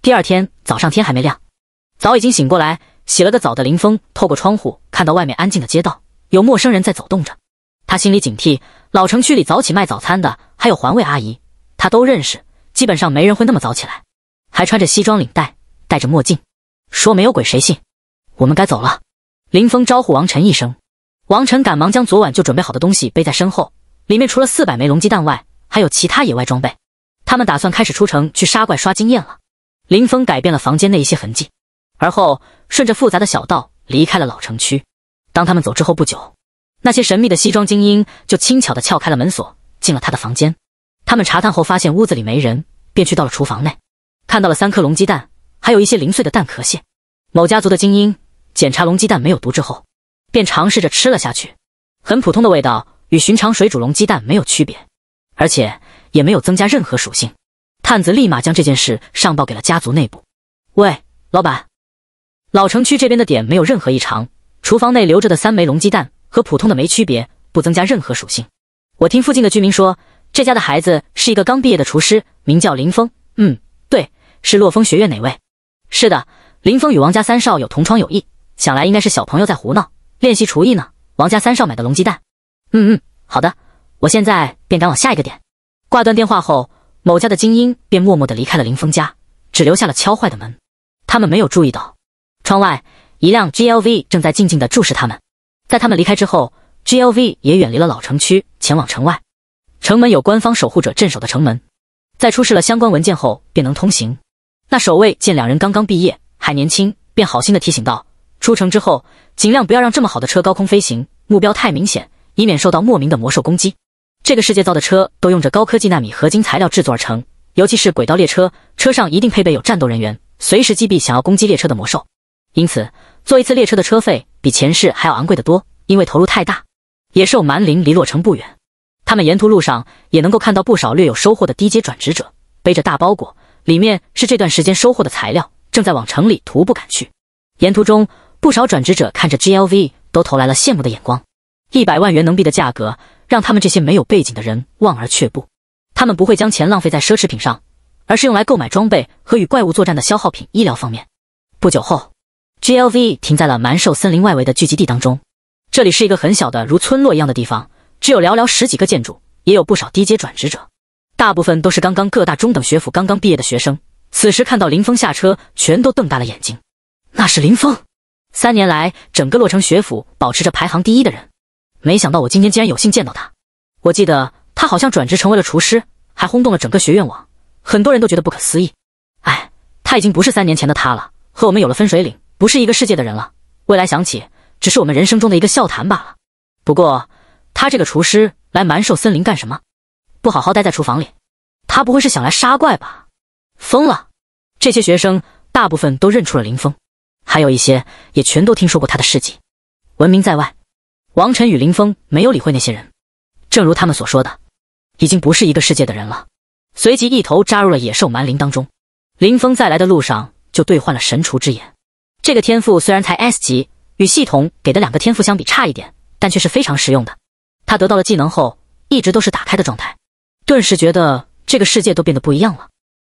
第二天早上天还没亮，早已经醒过来。洗了个澡的林峰透过窗户看到外面安静的街道，有陌生人在走动着。他心里警惕，老城区里早起卖早餐的，还有环卫阿姨，他都认识。基本上没人会那么早起来，还穿着西装领带，戴着墨镜，说没有鬼谁信？我们该走了。林峰招呼王晨一声，王晨赶忙将昨晚就准备好的东西背在身后，里面除了四百枚龙鸡蛋外，还有其他野外装备。他们打算开始出城去杀怪刷经验了。林峰改变了房间内一些痕迹。而后顺着复杂的小道离开了老城区。当他们走之后不久，那些神秘的西装精英就轻巧地撬开了门锁，进了他的房间。他们查探后发现屋子里没人，便去到了厨房内，看到了三颗龙鸡蛋，还有一些零碎的蛋壳屑。某家族的精英检查龙鸡蛋没有毒之后，便尝试着吃了下去，很普通的味道，与寻常水煮龙鸡蛋没有区别，而且也没有增加任何属性。探子立马将这件事上报给了家族内部。喂，老板。老城区这边的点没有任何异常，厨房内留着的三枚龙鸡蛋和普通的没区别，不增加任何属性。我听附近的居民说，这家的孩子是一个刚毕业的厨师，名叫林峰。嗯，对，是洛风学院哪位？是的，林峰与王家三少有同窗友谊，想来应该是小朋友在胡闹，练习厨艺呢。王家三少买的龙鸡蛋。嗯嗯，好的，我现在便赶往下一个点。挂断电话后，某家的精英便默默地离开了林峰家，只留下了敲坏的门。他们没有注意到。窗外，一辆 GLV 正在静静的注视他们。在他们离开之后，GLV 也远离了老城区，前往城外。城门有官方守护者镇守的城门，在出示了相关文件后便能通行。那守卫见两人刚刚毕业，还年轻，便好心的提醒道：“出城之后，尽量不要让这么好的车高空飞行，目标太明显，以免受到莫名的魔兽攻击。这个世界造的车都用着高科技纳米合金材料制作而成，尤其是轨道列车，车上一定配备有战斗人员，随时击毙想要攻击列车的魔兽。”因此，坐一次列车的车费比前世还要昂贵的多，因为投入太大。野兽蛮灵离洛城不远，他们沿途路上也能够看到不少略有收获的低阶转职者，背着大包裹，里面是这段时间收获的材料，正在往城里徒步赶去。沿途中，不少转职者看着 GLV 都投来了羡慕的眼光。一百万元能币的价格，让他们这些没有背景的人望而却步。他们不会将钱浪费在奢侈品上，而是用来购买装备和与怪物作战的消耗品、医疗方面。不久后。GLV 停在了蛮兽森林外围的聚集地当中，这里是一个很小的如村落一样的地方，只有寥寥十几个建筑，也有不少低阶转职者，大部分都是刚刚各大中等学府刚刚毕业的学生。此时看到林峰下车，全都瞪大了眼睛。那是林峰，三年来整个洛城学府保持着排行第一的人，没想到我今天竟然有幸见到他。我记得他好像转职成为了厨师，还轰动了整个学院网，很多人都觉得不可思议。哎，他已经不是三年前的他了，和我们有了分水岭。不是一个世界的人了，未来想起，只是我们人生中的一个笑谈罢了。不过，他这个厨师来蛮兽森林干什么？不好好待在厨房里，他不会是想来杀怪吧？疯了！这些学生大部分都认出了林峰，还有一些也全都听说过他的事迹，闻名在外。王晨与林峰没有理会那些人，正如他们所说的，已经不是一个世界的人了。随即一头扎入了野兽蛮林当中。林峰在来的路上就兑换了神厨之眼。这个天赋虽然才 S 级，与系统给的两个天赋相比差一点，但却是非常实用的。他得到了技能后，一直都是打开的状态，顿时觉得这个世界都变得不一样了。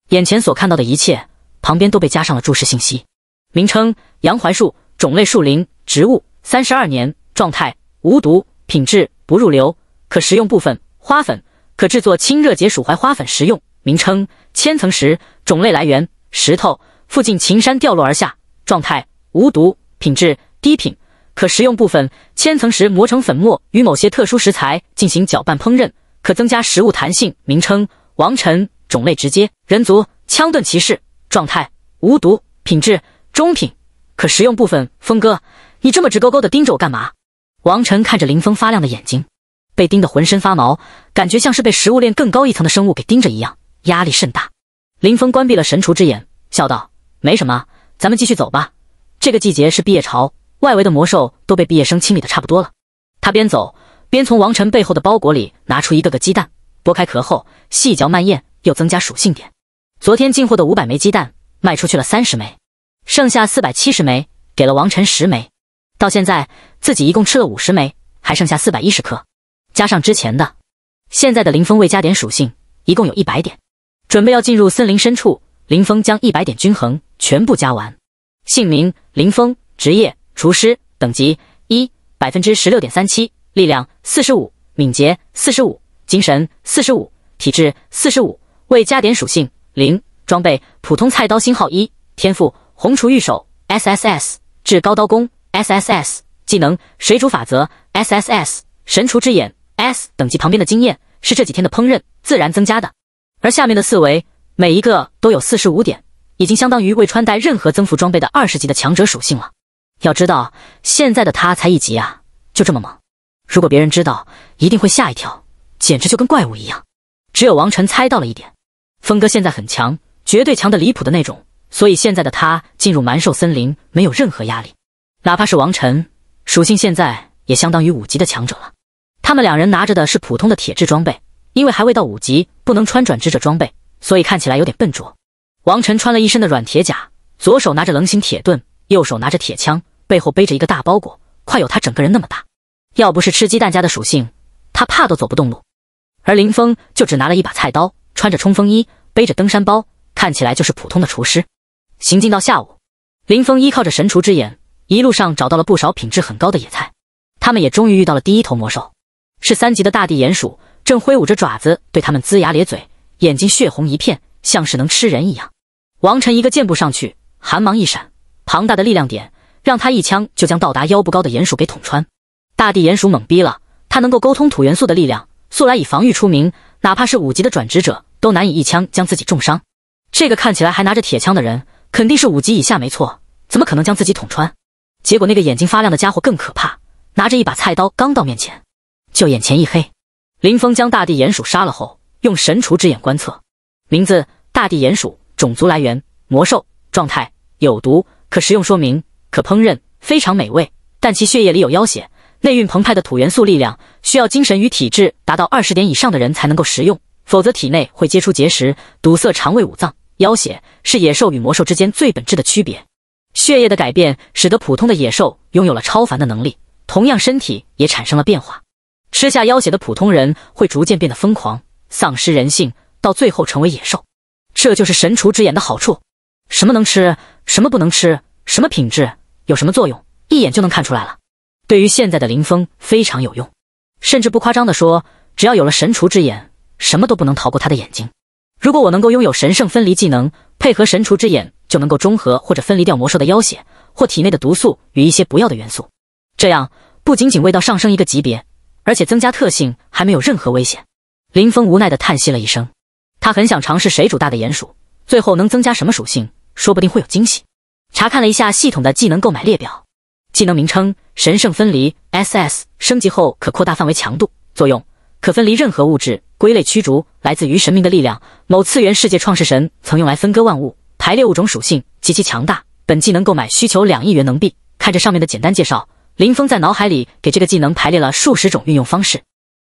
眼前所看到的一切，旁边都被加上了注释信息。名称：杨槐树，种类：树林，植物，三十二年，状态：无毒，品质：不入流，可食用部分：花粉，可制作清热解暑槐花粉食用。名称：千层石，种类：来源：石头，附近秦山掉落而下。状态无毒，品质低品，可食用部分千层石磨成粉末，与某些特殊食材进行搅拌烹饪，可增加食物弹性。名称王晨，种类直接人族枪盾骑士。状态无毒，品质中品，可食用部分。峰哥，你这么直勾勾的盯着我干嘛？王晨看着林峰发亮的眼睛，被盯得浑身发毛，感觉像是被食物链更高一层的生物给盯着一样，压力甚大。林峰关闭了神厨之眼，笑道：“没什么。”咱们继续走吧。这个季节是毕业潮，外围的魔兽都被毕业生清理的差不多了。他边走边从王晨背后的包裹里拿出一个个鸡蛋，剥开壳后细嚼慢咽，又增加属性点。昨天进货的五百枚鸡蛋卖出去了三十枚，剩下四百七十枚，给了王晨十枚。到现在自己一共吃了五十枚，还剩下四百一十颗，加上之前的，现在的林峰未加点属性一共有一百点，准备要进入森林深处。林峰将一百点均衡。全部加完，姓名林峰，职业厨师，等级一，百分之十六点三七，力量四十五，敏捷四十五，精神四十五，体质四十五。未加点属性零，装备普通菜刀星号一，天赋红厨御手 S S S，至高刀工 S S S，技能水煮法则 S S S，神厨之眼 S。等级旁边的经验是这几天的烹饪自然增加的，而下面的四维每一个都有四十五点。已经相当于未穿戴任何增幅装备的二十级的强者属性了。要知道，现在的他才一级啊，就这么猛！如果别人知道，一定会吓一跳，简直就跟怪物一样。只有王晨猜到了一点，峰哥现在很强，绝对强的离谱的那种。所以现在的他进入蛮兽森林没有任何压力，哪怕是王晨，属性现在也相当于五级的强者了。他们两人拿着的是普通的铁质装备，因为还未到五级，不能穿转职者装备，所以看起来有点笨拙。王晨穿了一身的软铁甲，左手拿着棱形铁盾，右手拿着铁枪，背后背着一个大包裹，快有他整个人那么大。要不是吃鸡蛋家的属性，他怕都走不动路。而林峰就只拿了一把菜刀，穿着冲锋衣，背着登山包，看起来就是普通的厨师。行进到下午，林峰依靠着神厨之眼，一路上找到了不少品质很高的野菜。他们也终于遇到了第一头魔兽，是三级的大地鼹鼠，正挥舞着爪子对他们龇牙咧嘴，眼睛血红一片，像是能吃人一样。王晨一个箭步上去，寒芒一闪，庞大的力量点让他一枪就将到达腰部高的鼹鼠给捅穿。大地鼹鼠懵逼了，他能够沟通土元素的力量，素来以防御出名，哪怕是五级的转职者都难以一枪将自己重伤。这个看起来还拿着铁枪的人，肯定是五级以下没错，怎么可能将自己捅穿？结果那个眼睛发亮的家伙更可怕，拿着一把菜刀，刚到面前，就眼前一黑。林峰将大地鼹鼠杀了后，用神厨之眼观测，名字：大地鼹鼠。种族来源：魔兽。状态：有毒，可食用。说明：可烹饪，非常美味。但其血液里有妖血，内蕴澎湃的土元素力量，需要精神与体质达到二十点以上的人才能够食用，否则体内会结出结石，堵塞肠胃五脏。妖血是野兽与魔兽之间最本质的区别。血液的改变使得普通的野兽拥有了超凡的能力，同样身体也产生了变化。吃下妖血的普通人会逐渐变得疯狂，丧失人性，到最后成为野兽。这就是神厨之眼的好处，什么能吃，什么不能吃，什么品质，有什么作用，一眼就能看出来了。对于现在的林峰非常有用，甚至不夸张的说，只要有了神厨之眼，什么都不能逃过他的眼睛。如果我能够拥有神圣分离技能，配合神厨之眼，就能够中和或者分离掉魔兽的妖血或体内的毒素与一些不要的元素。这样不仅仅味道上升一个级别，而且增加特性还没有任何危险。林峰无奈的叹息了一声。他很想尝试谁主大的鼹鼠，最后能增加什么属性？说不定会有惊喜。查看了一下系统的技能购买列表，技能名称神圣分离 S S，升级后可扩大范围强度，作用可分离任何物质、归类驱逐来自于神明的力量。某次元世界创世神曾用来分割万物、排列物种，属性极其强大。本技能购买需求两亿元能币。看着上面的简单介绍，林峰在脑海里给这个技能排列了数十种运用方式。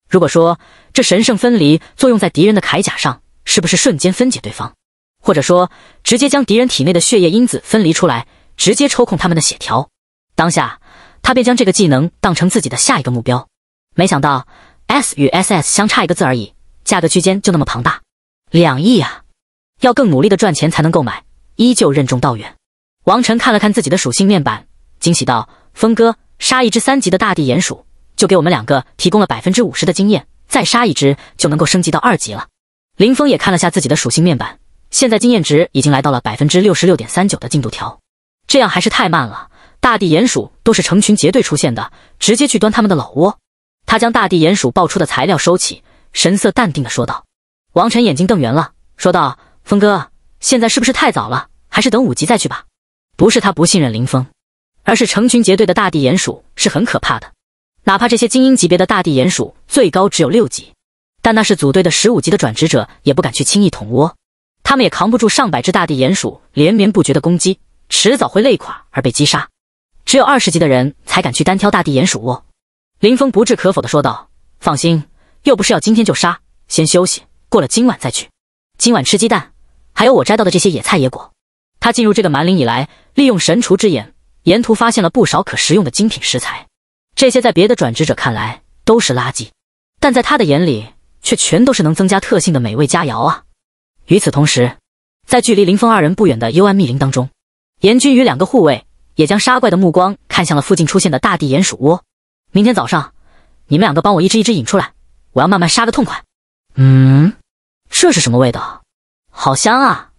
如果说这神圣分离作用在敌人的铠甲上，是不是瞬间分解对方，或者说直接将敌人体内的血液因子分离出来，直接抽空他们的血条？当下，他便将这个技能当成自己的下一个目标。没想到，S 与 SS 相差一个字而已，价格区间就那么庞大，两亿啊！要更努力的赚钱才能购买，依旧任重道远。王晨看了看自己的属性面板，惊喜道：“峰哥，杀一只三级的大地鼹鼠，就给我们两个提供了百分之五十的经验，再杀一只就能够升级到二级了。”林峰也看了下自己的属性面板，现在经验值已经来到了百分之六十六点三九的进度条，这样还是太慢了。大地鼹鼠都是成群结队出现的，直接去端他们的老窝。他将大地鼹鼠爆出的材料收起，神色淡定的说道。王晨眼睛瞪圆了，说道：“峰哥，现在是不是太早了？还是等五级再去吧？”不是他不信任林峰，而是成群结队的大地鼹鼠是很可怕的，哪怕这些精英级别的大地鼹鼠最高只有六级。但那是组队的十五级的转职者也不敢去轻易捅窝，他们也扛不住上百只大地鼹鼠连绵不绝的攻击，迟早会累垮而被击杀。只有二十级的人才敢去单挑大地鼹鼠窝。林峰不置可否的说道：“放心，又不是要今天就杀，先休息，过了今晚再去。今晚吃鸡蛋，还有我摘到的这些野菜野果。他进入这个蛮林以来，利用神厨之眼，沿途发现了不少可食用的精品食材，这些在别的转职者看来都是垃圾，但在他的眼里。”却全都是能增加特性的美味佳肴啊！与此同时，在距离林峰二人不远的幽暗密林当中，阎君与两个护卫也将杀怪的目光看向了附近出现的大地鼹鼠窝。明天早上，你们两个帮我一只一只引出来，我要慢慢杀个痛快。嗯，这是什么味道？好香啊！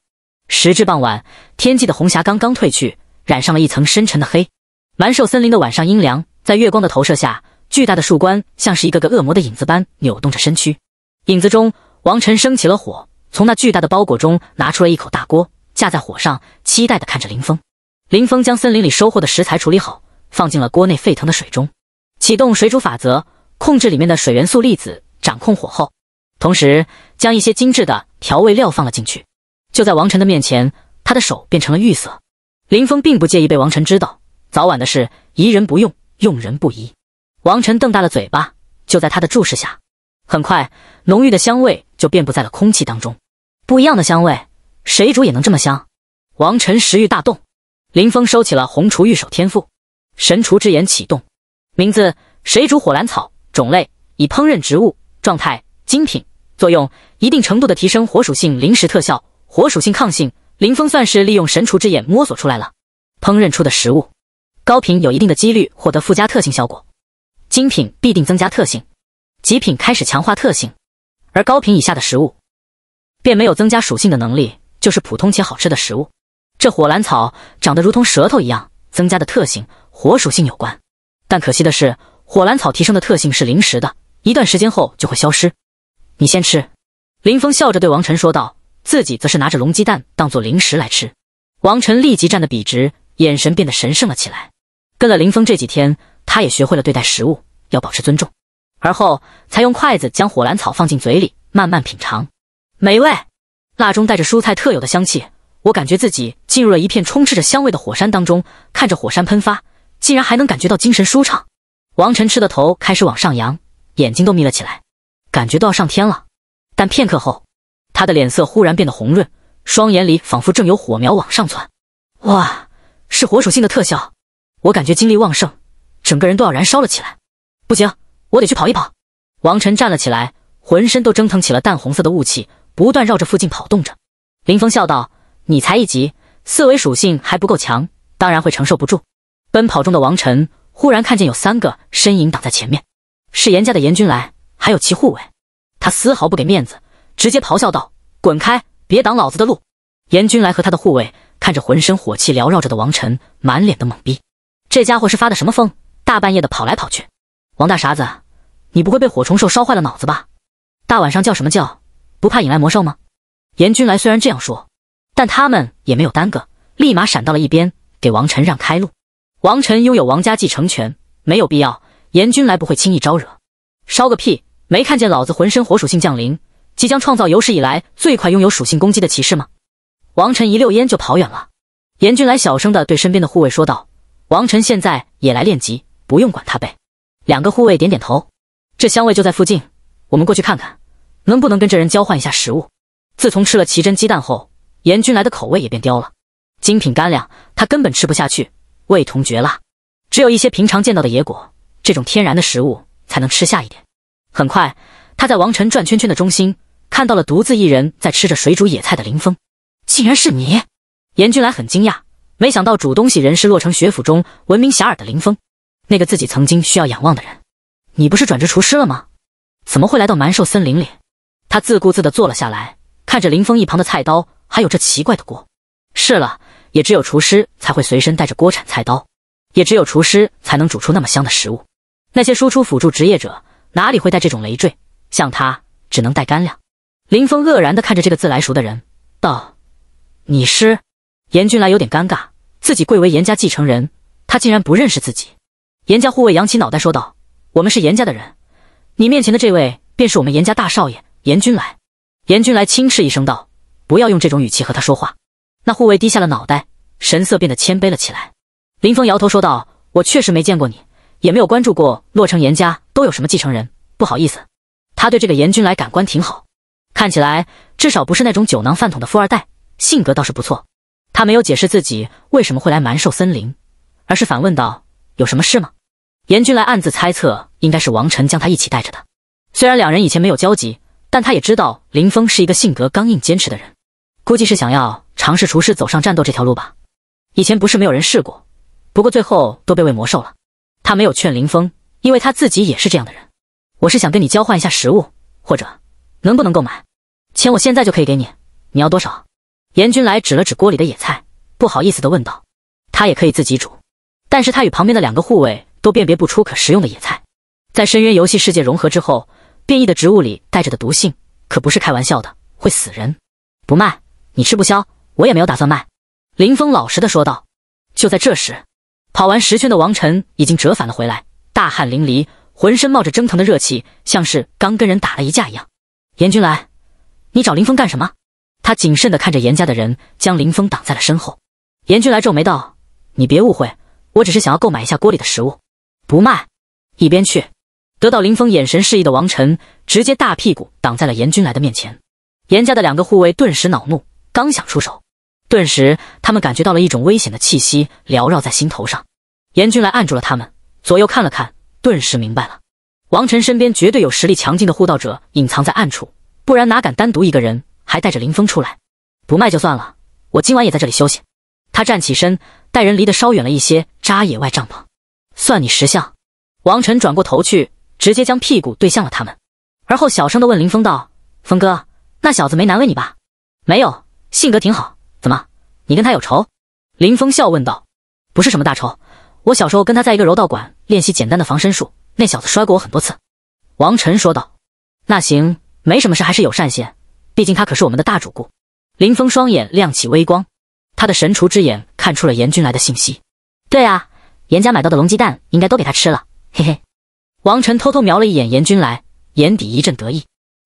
时至傍晚，天际的红霞刚刚褪去，染上了一层深沉的黑。蛮兽森林的晚上阴凉，在月光的投射下，巨大的树冠像是一个个恶魔的影子般扭动着身躯。影子中，王晨升起了火，从那巨大的包裹中拿出了一口大锅，架在火上，期待地看着林峰。林峰将森林里收获的食材处理好，放进了锅内沸腾的水中，启动水煮法则，控制里面的水元素粒子，掌控火候，同时将一些精致的调味料放了进去。就在王晨的面前，他的手变成了玉色。林峰并不介意被王晨知道，早晚的事，疑人不用，用人不疑。王晨瞪大了嘴巴，就在他的注视下。很快，浓郁的香味就遍布在了空气当中。不一样的香味，谁煮也能这么香。王晨食欲大动，林峰收起了红厨御手天赋，神厨之眼启动。名字：水煮火兰草，种类：以烹饪植物，状态：精品，作用：一定程度的提升火属性临时特效，火属性抗性。林峰算是利用神厨之眼摸索出来了烹饪出的食物，高频有一定的几率获得附加特性效果，精品必定增加特性。极品开始强化特性，而高频以下的食物便没有增加属性的能力，就是普通且好吃的食物。这火兰草长得如同舌头一样，增加的特性火属性有关。但可惜的是，火兰草提升的特性是临时的，一段时间后就会消失。你先吃，林峰笑着对王晨说道，自己则是拿着龙鸡蛋当做零食来吃。王晨立即站得笔直，眼神变得神圣了起来。跟了林峰这几天，他也学会了对待食物要保持尊重。而后才用筷子将火兰草放进嘴里，慢慢品尝。美味，辣中带着蔬菜特有的香气。我感觉自己进入了一片充斥着香味的火山当中，看着火山喷发，竟然还能感觉到精神舒畅。王晨吃的头开始往上扬，眼睛都眯了起来，感觉都要上天了。但片刻后，他的脸色忽然变得红润，双眼里仿佛正有火苗往上窜。哇，是火属性的特效，我感觉精力旺盛，整个人都要燃烧了起来。不行。我得去跑一跑。王晨站了起来，浑身都蒸腾起了淡红色的雾气，不断绕着附近跑动着。林峰笑道：“你才一级，四维属性还不够强，当然会承受不住。”奔跑中的王晨忽然看见有三个身影挡在前面，是严家的严君来，还有其护卫。他丝毫不给面子，直接咆哮道：“滚开，别挡老子的路！”严君来和他的护卫看着浑身火气缭绕着的王晨，满脸的懵逼。这家伙是发的什么疯？大半夜的跑来跑去。王大傻子。你不会被火虫兽烧坏了脑子吧？大晚上叫什么叫，不怕引来魔兽吗？严君来虽然这样说，但他们也没有耽搁，立马闪到了一边，给王晨让开路。王晨拥有王家继承权，没有必要。严君来不会轻易招惹，烧个屁！没看见老子浑身火属性降临，即将创造有史以来最快拥有属性攻击的骑士吗？王晨一溜烟就跑远了。严君来小声的对身边的护卫说道：“王晨现在也来练级，不用管他呗。”两个护卫点点头。这香味就在附近，我们过去看看，能不能跟这人交换一下食物。自从吃了奇珍鸡蛋后，严君来的口味也变刁了。精品干粮他根本吃不下去，味同绝辣。只有一些平常见到的野果，这种天然的食物才能吃下一点。很快，他在王晨转圈圈的中心看到了独自一人在吃着水煮野菜的林峰。竟然是你！严君来很惊讶，没想到煮东西人是洛城学府中闻名遐迩的林峰，那个自己曾经需要仰望的人。你不是转职厨师了吗？怎么会来到蛮兽森林里？他自顾自的坐了下来，看着林峰一旁的菜刀，还有这奇怪的锅。是了，也只有厨师才会随身带着锅铲、菜刀，也只有厨师才能煮出那么香的食物。那些输出辅助职业者哪里会带这种累赘？像他只能带干粮。林峰愕然的看着这个自来熟的人，道：“你是？”严君来有点尴尬，自己贵为严家继承人，他竟然不认识自己。严家护卫扬起脑袋说道。我们是严家的人，你面前的这位便是我们严家大少爷严君来。严君来轻斥一声道：“不要用这种语气和他说话。”那护卫低下了脑袋，神色变得谦卑了起来。林峰摇头说道：“我确实没见过你，也没有关注过洛城严家都有什么继承人。不好意思，他对这个严君来感官挺好，看起来至少不是那种酒囊饭桶的富二代，性格倒是不错。”他没有解释自己为什么会来蛮兽森林，而是反问道：“有什么事吗？”严君来暗自猜测，应该是王晨将他一起带着的。虽然两人以前没有交集，但他也知道林峰是一个性格刚硬、坚持的人，估计是想要尝试厨师走上战斗这条路吧。以前不是没有人试过，不过最后都被喂魔兽了。他没有劝林峰，因为他自己也是这样的人。我是想跟你交换一下食物，或者能不能购买？钱我现在就可以给你，你要多少？严君来指了指锅里的野菜，不好意思的问道。他也可以自己煮，但是他与旁边的两个护卫。都辨别不出可食用的野菜，在深渊游戏世界融合之后，变异的植物里带着的毒性可不是开玩笑的，会死人。不卖，你吃不消。我也没有打算卖。林峰老实的说道。就在这时，跑完十圈的王晨已经折返了回来，大汗淋漓，浑身冒着蒸腾的热气，像是刚跟人打了一架一样。严君来，你找林峰干什么？他谨慎的看着严家的人，将林峰挡在了身后。严君来皱眉道：“你别误会，我只是想要购买一下锅里的食物。”不卖，一边去！得到林峰眼神示意的王晨，直接大屁股挡在了严军来的面前。严家的两个护卫顿时恼怒，刚想出手，顿时他们感觉到了一种危险的气息缭绕在心头上。严军来按住了他们，左右看了看，顿时明白了：王晨身边绝对有实力强劲的护道者隐藏在暗处，不然哪敢单独一个人还带着林峰出来？不卖就算了，我今晚也在这里休息。他站起身，带人离得稍远了一些，扎野外帐篷。算你识相，王晨转过头去，直接将屁股对向了他们，而后小声的问林峰道：“峰哥，那小子没难为你吧？”“没有，性格挺好。怎么，你跟他有仇？”林峰笑问道。“不是什么大仇，我小时候跟他在一个柔道馆练习简单的防身术，那小子摔过我很多次。”王晨说道。“那行，没什么事，还是友善些，毕竟他可是我们的大主顾。”林峰双眼亮起微光，他的神厨之眼看出了严君来的信息。“对啊。”严家买到的龙鸡蛋应该都给他吃了，嘿嘿。王晨偷偷瞄了一眼严君来，眼底一阵得意。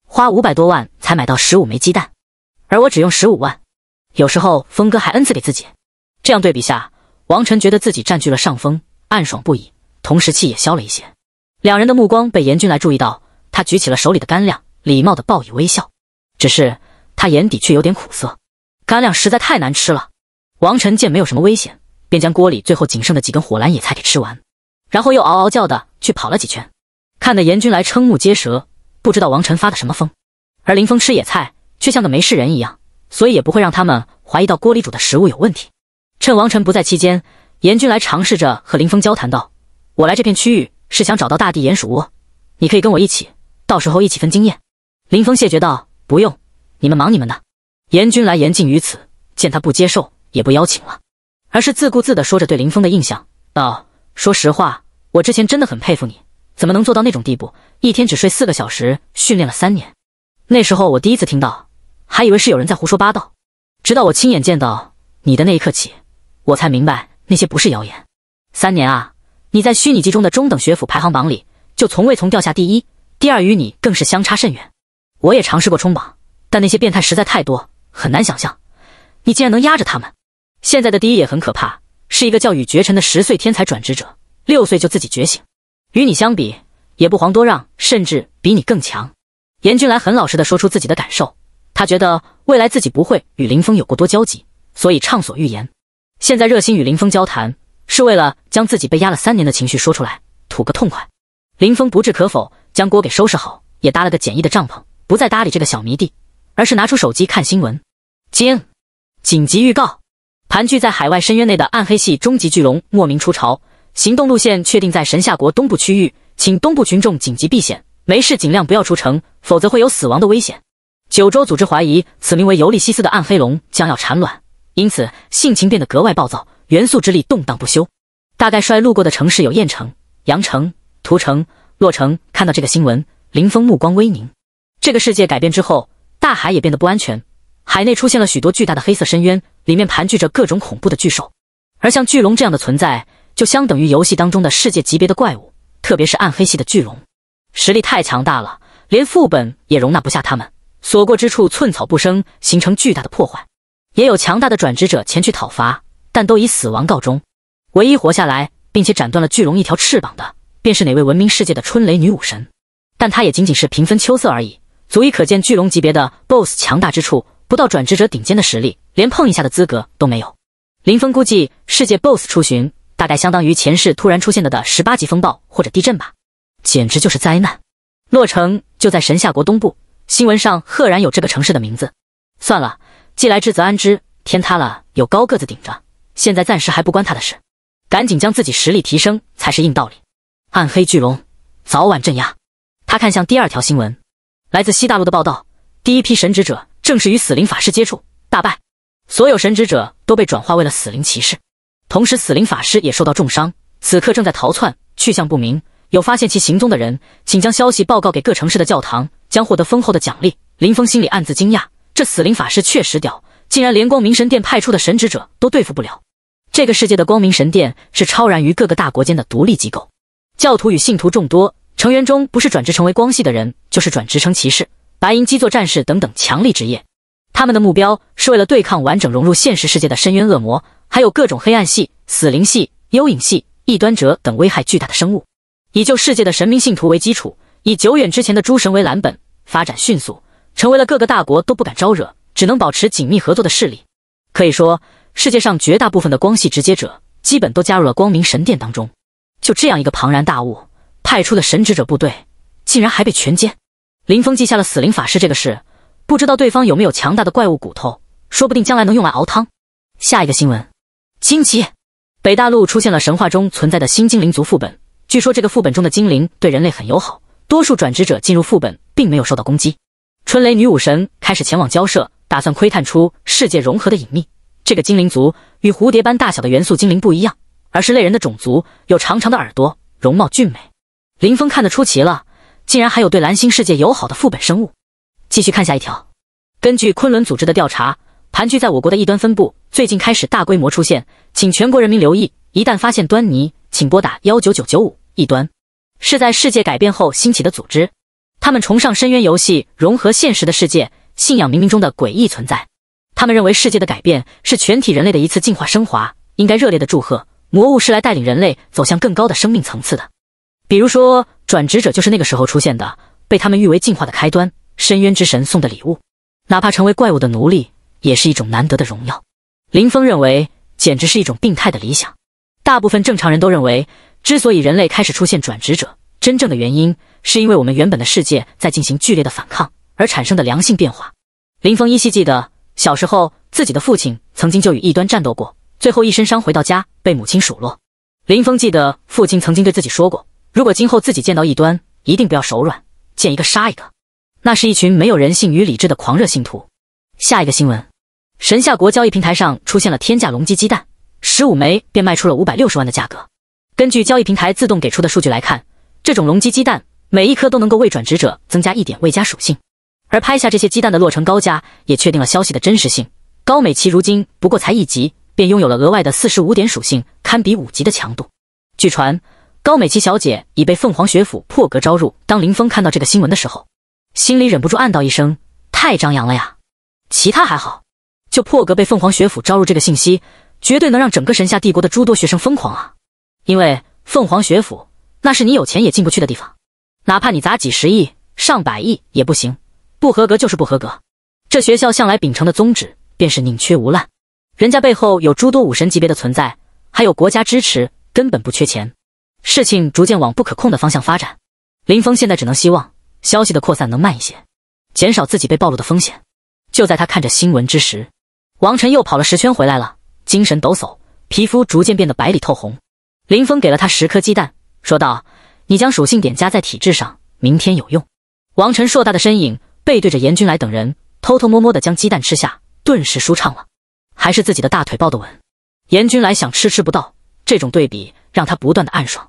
花五百多万才买到十五枚鸡蛋，而我只用十五万。有时候峰哥还恩赐给自己，这样对比下，王晨觉得自己占据了上风，暗爽不已，同时气也消了一些。两人的目光被严君来注意到，他举起了手里的干粮，礼貌的报以微笑，只是他眼底却有点苦涩。干粮实在太难吃了。王晨见没有什么危险。便将锅里最后仅剩的几根火蓝野菜给吃完，然后又嗷嗷叫的去跑了几圈，看得严君来瞠目结舌，不知道王晨发的什么疯。而林峰吃野菜却像个没事人一样，所以也不会让他们怀疑到锅里煮的食物有问题。趁王晨不在期间，严君来尝试着和林峰交谈道：“我来这片区域是想找到大地鼹鼠窝，你可以跟我一起，到时候一起分经验。”林峰谢绝道：“不用，你们忙你们的。”严君来言尽于此，见他不接受，也不邀请了。而是自顾自地说着对林峰的印象，道：“说实话，我之前真的很佩服你，怎么能做到那种地步？一天只睡四个小时，训练了三年。那时候我第一次听到，还以为是有人在胡说八道，直到我亲眼见到你的那一刻起，我才明白那些不是谣言。三年啊，你在虚拟机中的中等学府排行榜里，就从未从掉下第一、第二，与你更是相差甚远。我也尝试过冲榜，但那些变态实在太多，很难想象，你竟然能压着他们。”现在的第一也很可怕，是一个叫雨绝尘的十岁天才转职者，六岁就自己觉醒，与你相比也不遑多让，甚至比你更强。严君来很老实的说出自己的感受，他觉得未来自己不会与林峰有过多交集，所以畅所欲言。现在热心与林峰交谈，是为了将自己被压了三年的情绪说出来，吐个痛快。林峰不置可否，将锅给收拾好，也搭了个简易的帐篷，不再搭理这个小迷弟，而是拿出手机看新闻。经，紧急预告。盘踞在海外深渊内的暗黑系终极巨龙莫名出巢，行动路线确定在神下国东部区域，请东部群众紧急避险，没事尽量不要出城，否则会有死亡的危险。九州组织怀疑此名为尤利西斯的暗黑龙将要产卵，因此性情变得格外暴躁，元素之力动荡不休。大概率路过的城市有燕城、阳城、屠城、洛城。看到这个新闻，林峰目光微凝。这个世界改变之后，大海也变得不安全。海内出现了许多巨大的黑色深渊，里面盘踞着各种恐怖的巨兽，而像巨龙这样的存在，就相等于游戏当中的世界级别的怪物，特别是暗黑系的巨龙，实力太强大了，连副本也容纳不下他们，所过之处寸草不生，形成巨大的破坏。也有强大的转职者前去讨伐，但都以死亡告终。唯一活下来，并且斩断了巨龙一条翅膀的，便是哪位闻名世界的春雷女武神，但她也仅仅是平分秋色而已，足以可见巨龙级别的 BOSS 强大之处。不到转职者顶尖的实力，连碰一下的资格都没有。林峰估计，世界 BOSS 出巡大概相当于前世突然出现的的十八级风暴或者地震吧，简直就是灾难。洛城就在神下国东部，新闻上赫然有这个城市的名字。算了，既来之则安之，天塌了有高个子顶着。现在暂时还不关他的事，赶紧将自己实力提升才是硬道理。暗黑巨龙，早晚镇压。他看向第二条新闻，来自西大陆的报道，第一批神职者。正是与死灵法师接触，大败，所有神职者都被转化为了死灵骑士，同时死灵法师也受到重伤，此刻正在逃窜，去向不明。有发现其行踪的人，请将消息报告给各城市的教堂，将获得丰厚的奖励。林峰心里暗自惊讶，这死灵法师确实屌，竟然连光明神殿派出的神职者都对付不了。这个世界的光明神殿是超然于各个大国间的独立机构，教徒与信徒众多，成员中不是转职成为光系的人，就是转职成骑士。白银基座战士等等强力职业，他们的目标是为了对抗完整融入现实世界的深渊恶魔，还有各种黑暗系、死灵系、幽影系、异端者等危害巨大的生物。以旧世界的神明信徒为基础，以久远之前的诸神为蓝本，发展迅速，成为了各个大国都不敢招惹、只能保持紧密合作的势力。可以说，世界上绝大部分的光系直接者，基本都加入了光明神殿当中。就这样一个庞然大物派出的神职者部队，竟然还被全歼。林峰记下了死灵法师这个事，不知道对方有没有强大的怪物骨头，说不定将来能用来熬汤。下一个新闻，惊奇，北大陆出现了神话中存在的新精灵族副本，据说这个副本中的精灵对人类很友好，多数转职者进入副本并没有受到攻击。春雷女武神开始前往交涉，打算窥探出世界融合的隐秘。这个精灵族与蝴蝶般大小的元素精灵不一样，而是类人的种族，有长长的耳朵，容貌俊美。林峰看得出奇了。竟然还有对蓝星世界友好的副本生物，继续看下一条。根据昆仑组织的调查，盘踞在我国的异端分布最近开始大规模出现，请全国人民留意，一旦发现端倪，请拨打幺九九九五。异端是在世界改变后兴起的组织，他们崇尚深渊游戏，融合现实的世界，信仰冥冥中的诡异存在。他们认为世界的改变是全体人类的一次进化升华，应该热烈的祝贺。魔物是来带领人类走向更高的生命层次的，比如说。转职者就是那个时候出现的，被他们誉为进化的开端。深渊之神送的礼物，哪怕成为怪物的奴隶，也是一种难得的荣耀。林峰认为，简直是一种病态的理想。大部分正常人都认为，之所以人类开始出现转职者，真正的原因是因为我们原本的世界在进行剧烈的反抗而产生的良性变化。林峰依稀记得，小时候自己的父亲曾经就与异端战斗过，最后一身伤回到家，被母亲数落。林峰记得父亲曾经对自己说过。如果今后自己见到异端，一定不要手软，见一个杀一个。那是一群没有人性与理智的狂热信徒。下一个新闻，神下国交易平台上出现了天价龙脊鸡蛋，十五枚便卖出了五百六十万的价格。根据交易平台自动给出的数据来看，这种龙脊鸡蛋每一颗都能够为转职者增加一点未加属性。而拍下这些鸡蛋的洛城高家也确定了消息的真实性。高美琪如今不过才一级，便拥有了额外的四十五点属性，堪比五级的强度。据传。高美琪小姐已被凤凰学府破格招入。当林峰看到这个新闻的时候，心里忍不住暗道一声：“太张扬了呀！”其他还好，就破格被凤凰学府招入这个信息，绝对能让整个神下帝国的诸多学生疯狂啊！因为凤凰学府那是你有钱也进不去的地方，哪怕你砸几十亿、上百亿也不行，不合格就是不合格。这学校向来秉承的宗旨便是宁缺毋滥，人家背后有诸多武神级别的存在，还有国家支持，根本不缺钱。事情逐渐往不可控的方向发展，林峰现在只能希望消息的扩散能慢一些，减少自己被暴露的风险。就在他看着新闻之时，王晨又跑了十圈回来了，精神抖擞，皮肤逐渐变得白里透红。林峰给了他十颗鸡蛋，说道：“你将属性点加在体质上，明天有用。”王晨硕大的身影背对着严君来等人，偷偷摸摸的将鸡蛋吃下，顿时舒畅了，还是自己的大腿抱得稳。严君来想吃吃不到，这种对比让他不断的暗爽。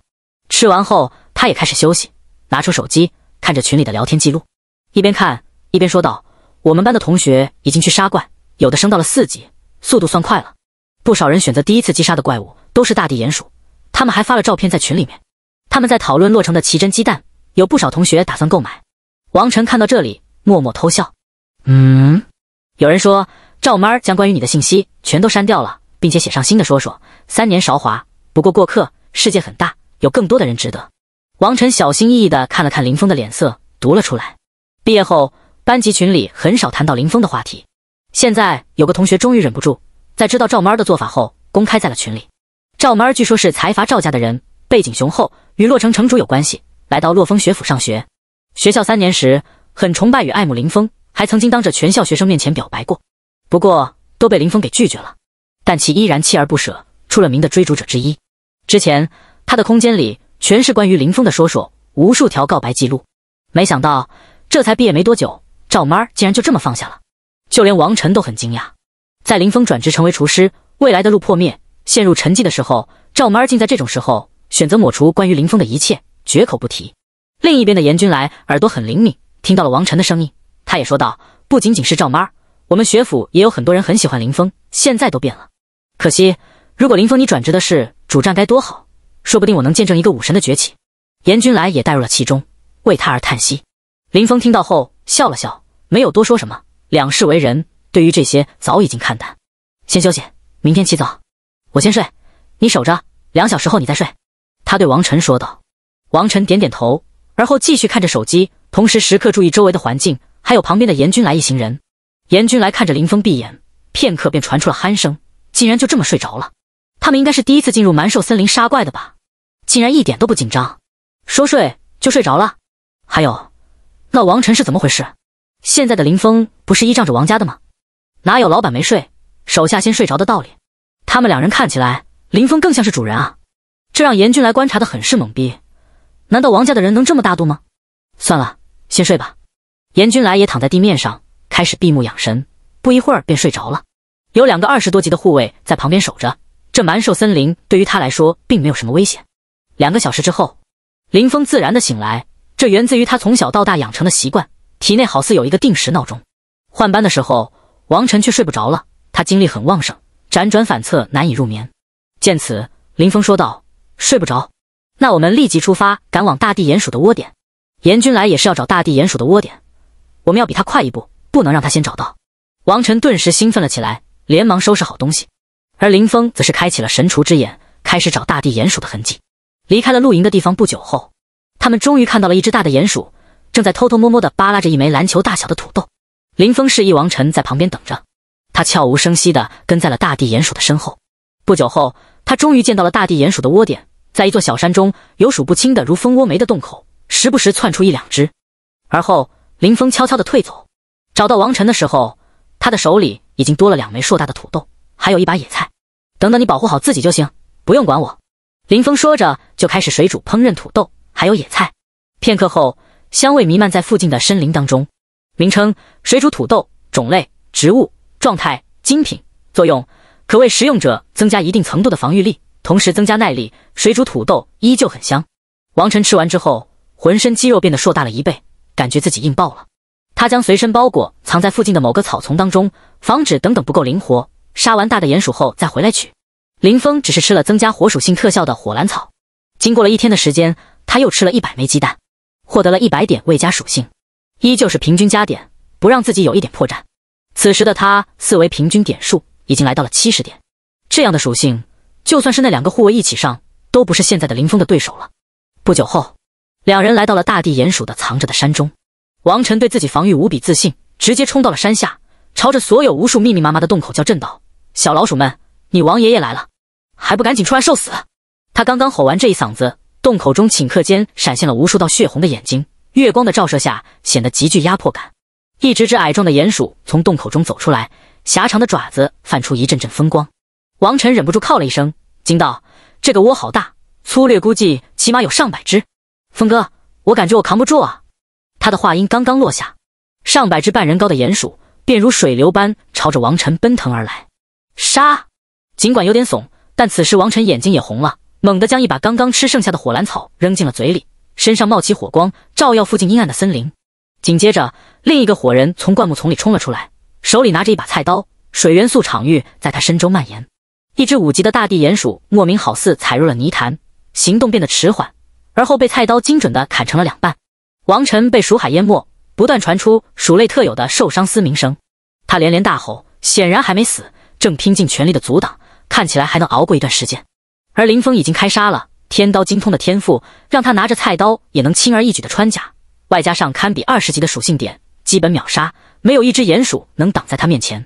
吃完后，他也开始休息，拿出手机看着群里的聊天记录，一边看一边说道：“我们班的同学已经去杀怪，有的升到了四级，速度算快了。不少人选择第一次击杀的怪物都是大地鼹鼠，他们还发了照片在群里面。他们在讨论洛城的奇珍鸡蛋，有不少同学打算购买。”王晨看到这里默默偷笑。嗯，有人说赵妈将关于你的信息全都删掉了，并且写上新的说说：“三年韶华不过过客，世界很大。”有更多的人值得。王晨小心翼翼地看了看林峰的脸色，读了出来。毕业后，班级群里很少谈到林峰的话题。现在有个同学终于忍不住，在知道赵妈的做法后，公开在了群里。赵妈据说是财阀赵家的人，背景雄厚，与洛城城主有关系，来到洛风学府上学。学校三年时，很崇拜与爱慕林峰，还曾经当着全校学生面前表白过，不过都被林峰给拒绝了。但其依然锲而不舍，出了名的追逐者之一。之前。他的空间里全是关于林峰的说说，无数条告白记录。没想到这才毕业没多久，赵妈儿竟然就这么放下了，就连王晨都很惊讶。在林峰转职成为厨师，未来的路破灭，陷入沉寂的时候，赵妈儿竟在这种时候选择抹除关于林峰的一切，绝口不提。另一边的严君来耳朵很灵敏，听到了王晨的声音，他也说道：“不仅仅是赵妈儿，我们学府也有很多人很喜欢林峰，现在都变了。可惜，如果林峰你转职的是主战，该多好。”说不定我能见证一个武神的崛起，严君来也带入了其中，为他而叹息。林峰听到后笑了笑，没有多说什么。两世为人，对于这些早已经看淡。先休息，明天起早。我先睡，你守着。两小时后你再睡。他对王晨说道。王晨点点头，而后继续看着手机，同时时刻注意周围的环境，还有旁边的严君来一行人。严君来看着林峰闭眼，片刻便传出了鼾声，竟然就这么睡着了。他们应该是第一次进入蛮兽森林杀怪的吧？竟然一点都不紧张，说睡就睡着了。还有，那王晨是怎么回事？现在的林峰不是依仗着王家的吗？哪有老板没睡，手下先睡着的道理？他们两人看起来，林峰更像是主人啊！这让严君来观察的很是懵逼。难道王家的人能这么大度吗？算了，先睡吧。严君来也躺在地面上，开始闭目养神，不一会儿便睡着了。有两个二十多级的护卫在旁边守着。这蛮兽森林对于他来说并没有什么危险。两个小时之后，林峰自然的醒来，这源自于他从小到大养成的习惯，体内好似有一个定时闹钟。换班的时候，王晨却睡不着了，他精力很旺盛，辗转反侧难以入眠。见此，林峰说道：“睡不着，那我们立即出发，赶往大地鼹鼠的窝点。严军来也是要找大地鼹鼠的窝点，我们要比他快一步，不能让他先找到。”王晨顿时兴奋了起来，连忙收拾好东西。而林峰则是开启了神厨之眼，开始找大地鼹鼠的痕迹。离开了露营的地方不久后，他们终于看到了一只大的鼹鼠，正在偷偷摸摸地扒拉着一枚篮球大小的土豆。林峰示意王晨在旁边等着，他悄无声息地跟在了大地鼹鼠的身后。不久后，他终于见到了大地鼹鼠的窝点，在一座小山中有数不清的如蜂窝煤的洞口，时不时窜出一两只。而后，林峰悄悄地退走。找到王晨的时候，他的手里已经多了两枚硕大的土豆，还有一把野菜。等等，你保护好自己就行，不用管我。林峰说着就开始水煮烹饪土豆，还有野菜。片刻后，香味弥漫在附近的森林当中。名称：水煮土豆，种类：植物，状态：精品，作用：可为食用者增加一定程度的防御力，同时增加耐力。水煮土豆依旧很香。王晨吃完之后，浑身肌肉变得硕大了一倍，感觉自己硬爆了。他将随身包裹藏在附近的某个草丛当中，防止等等不够灵活。杀完大的鼹鼠后再回来取。林峰只是吃了增加火属性特效的火兰草。经过了一天的时间，他又吃了一百枚鸡蛋，获得了一百点未加属性，依旧是平均加点，不让自己有一点破绽。此时的他四维平均点数已经来到了七十点，这样的属性，就算是那两个护卫一起上，都不是现在的林峰的对手了。不久后，两人来到了大地鼹鼠的藏着的山中。王晨对自己防御无比自信，直接冲到了山下。朝着所有无数密密麻麻的洞口叫震道：“小老鼠们，你王爷爷来了，还不赶紧出来受死！”他刚刚吼完这一嗓子，洞口中顷刻间闪现了无数道血红的眼睛，月光的照射下显得极具压迫感。一只只矮壮的鼹鼠从洞口中走出来，狭长的爪子泛出一阵阵风光。王晨忍不住靠了一声，惊道：“这个窝好大，粗略估计起码有上百只。”“峰哥，我感觉我扛不住啊！”他的话音刚刚落下，上百只半人高的鼹鼠。便如水流般朝着王晨奔腾而来，杀！尽管有点怂，但此时王晨眼睛也红了，猛地将一把刚刚吃剩下的火蓝草扔进了嘴里，身上冒起火光，照耀附近阴暗的森林。紧接着，另一个火人从灌木丛里冲了出来，手里拿着一把菜刀，水元素场域在他身周蔓延。一只五级的大地鼹鼠莫名好似踩入了泥潭，行动变得迟缓，而后被菜刀精准地砍成了两半。王晨被鼠海淹没。不断传出鼠类特有的受伤嘶鸣声，他连连大吼，显然还没死，正拼尽全力的阻挡，看起来还能熬过一段时间。而林峰已经开杀了，天刀精通的天赋让他拿着菜刀也能轻而易举的穿甲，外加上堪比二十级的属性点，基本秒杀，没有一只鼹鼠能挡在他面前。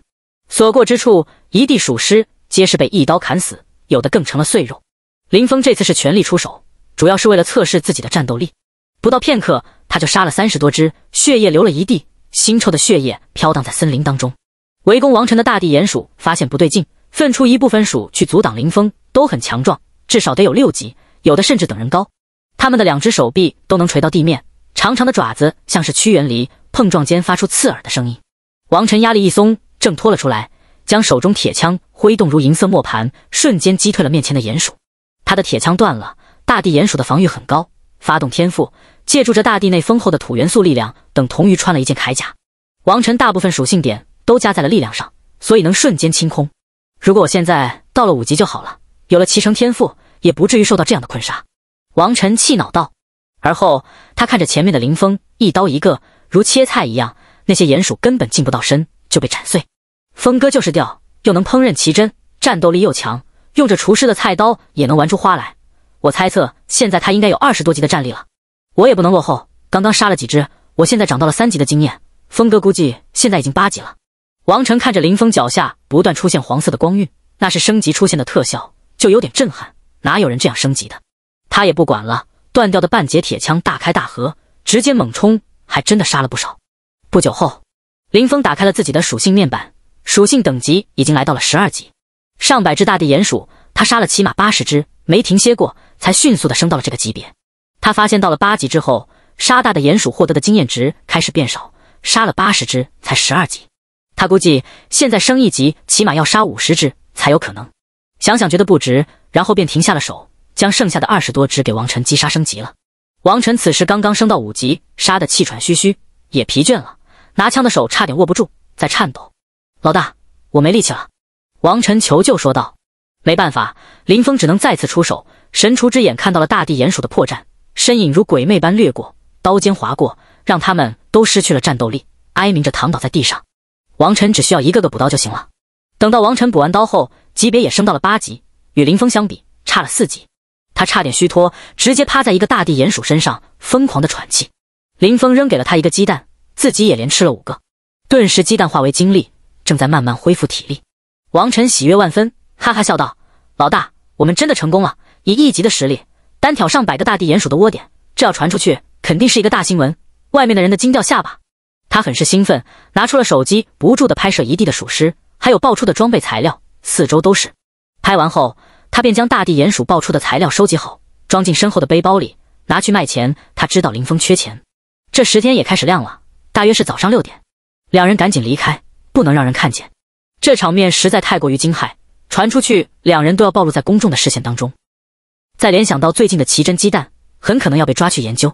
所过之处，一地鼠尸，皆是被一刀砍死，有的更成了碎肉。林峰这次是全力出手，主要是为了测试自己的战斗力。不到片刻，他就杀了三十多只，血液流了一地，腥臭的血液飘荡在森林当中。围攻王晨的大地鼹鼠发现不对劲，分出一部分鼠去阻挡林峰，都很强壮，至少得有六级，有的甚至等人高。他们的两只手臂都能垂到地面，长长的爪子像是屈原梨，碰撞间发出刺耳的声音。王晨压力一松，挣脱了出来，将手中铁枪挥动如银色磨盘，瞬间击退了面前的鼹鼠。他的铁枪断了，大地鼹鼠的防御很高。发动天赋，借助着大地内丰厚的土元素力量，等同于穿了一件铠甲。王晨大部分属性点都加在了力量上，所以能瞬间清空。如果我现在到了五级就好了，有了骑乘天赋，也不至于受到这样的困杀。王晨气恼道。而后他看着前面的林峰，一刀一个，如切菜一样，那些鼹鼠根本近不到身，就被斩碎。峰哥就是吊，又能烹饪奇珍，战斗力又强，用着厨师的菜刀也能玩出花来。我猜测，现在他应该有二十多级的战力了。我也不能落后，刚刚杀了几只，我现在涨到了三级的经验。峰哥估计现在已经八级了。王成看着林峰脚下不断出现黄色的光晕，那是升级出现的特效，就有点震撼。哪有人这样升级的？他也不管了，断掉的半截铁枪大开大合，直接猛冲，还真的杀了不少。不久后，林峰打开了自己的属性面板，属性等级已经来到了十二级，上百只大地鼹鼠。他杀了起码八十只，没停歇过，才迅速的升到了这个级别。他发现到了八级之后，杀大的鼹鼠获得的经验值开始变少，杀了八十只才十二级。他估计现在升一级起码要杀五十只才有可能。想想觉得不值，然后便停下了手，将剩下的二十多只给王晨击杀升级了。王晨此时刚刚升到五级，杀得气喘吁吁，也疲倦了，拿枪的手差点握不住，在颤抖。老大，我没力气了。王晨求救说道。没办法，林峰只能再次出手。神厨之眼看到了大地鼹鼠的破绽，身影如鬼魅般掠过，刀尖划过，让他们都失去了战斗力，哀鸣着躺倒在地上。王晨只需要一个个补刀就行了。等到王晨补完刀后，级别也升到了八级，与林峰相比差了四级，他差点虚脱，直接趴在一个大地鼹鼠身上疯狂的喘气。林峰扔给了他一个鸡蛋，自己也连吃了五个，顿时鸡蛋化为精力，正在慢慢恢复体力。王晨喜悦万分。哈哈笑道：“老大，我们真的成功了！以一级的实力单挑上百个大地鼹鼠的窝点，这要传出去，肯定是一个大新闻，外面的人的惊掉下巴。”他很是兴奋，拿出了手机，不住的拍摄一地的鼠尸，还有爆出的装备材料，四周都是。拍完后，他便将大地鼹鼠爆出的材料收集好，装进身后的背包里，拿去卖钱。他知道林峰缺钱。这十天也开始亮了，大约是早上六点，两人赶紧离开，不能让人看见，这场面实在太过于惊骇。传出去，两人都要暴露在公众的视线当中。再联想到最近的奇珍鸡蛋，很可能要被抓去研究。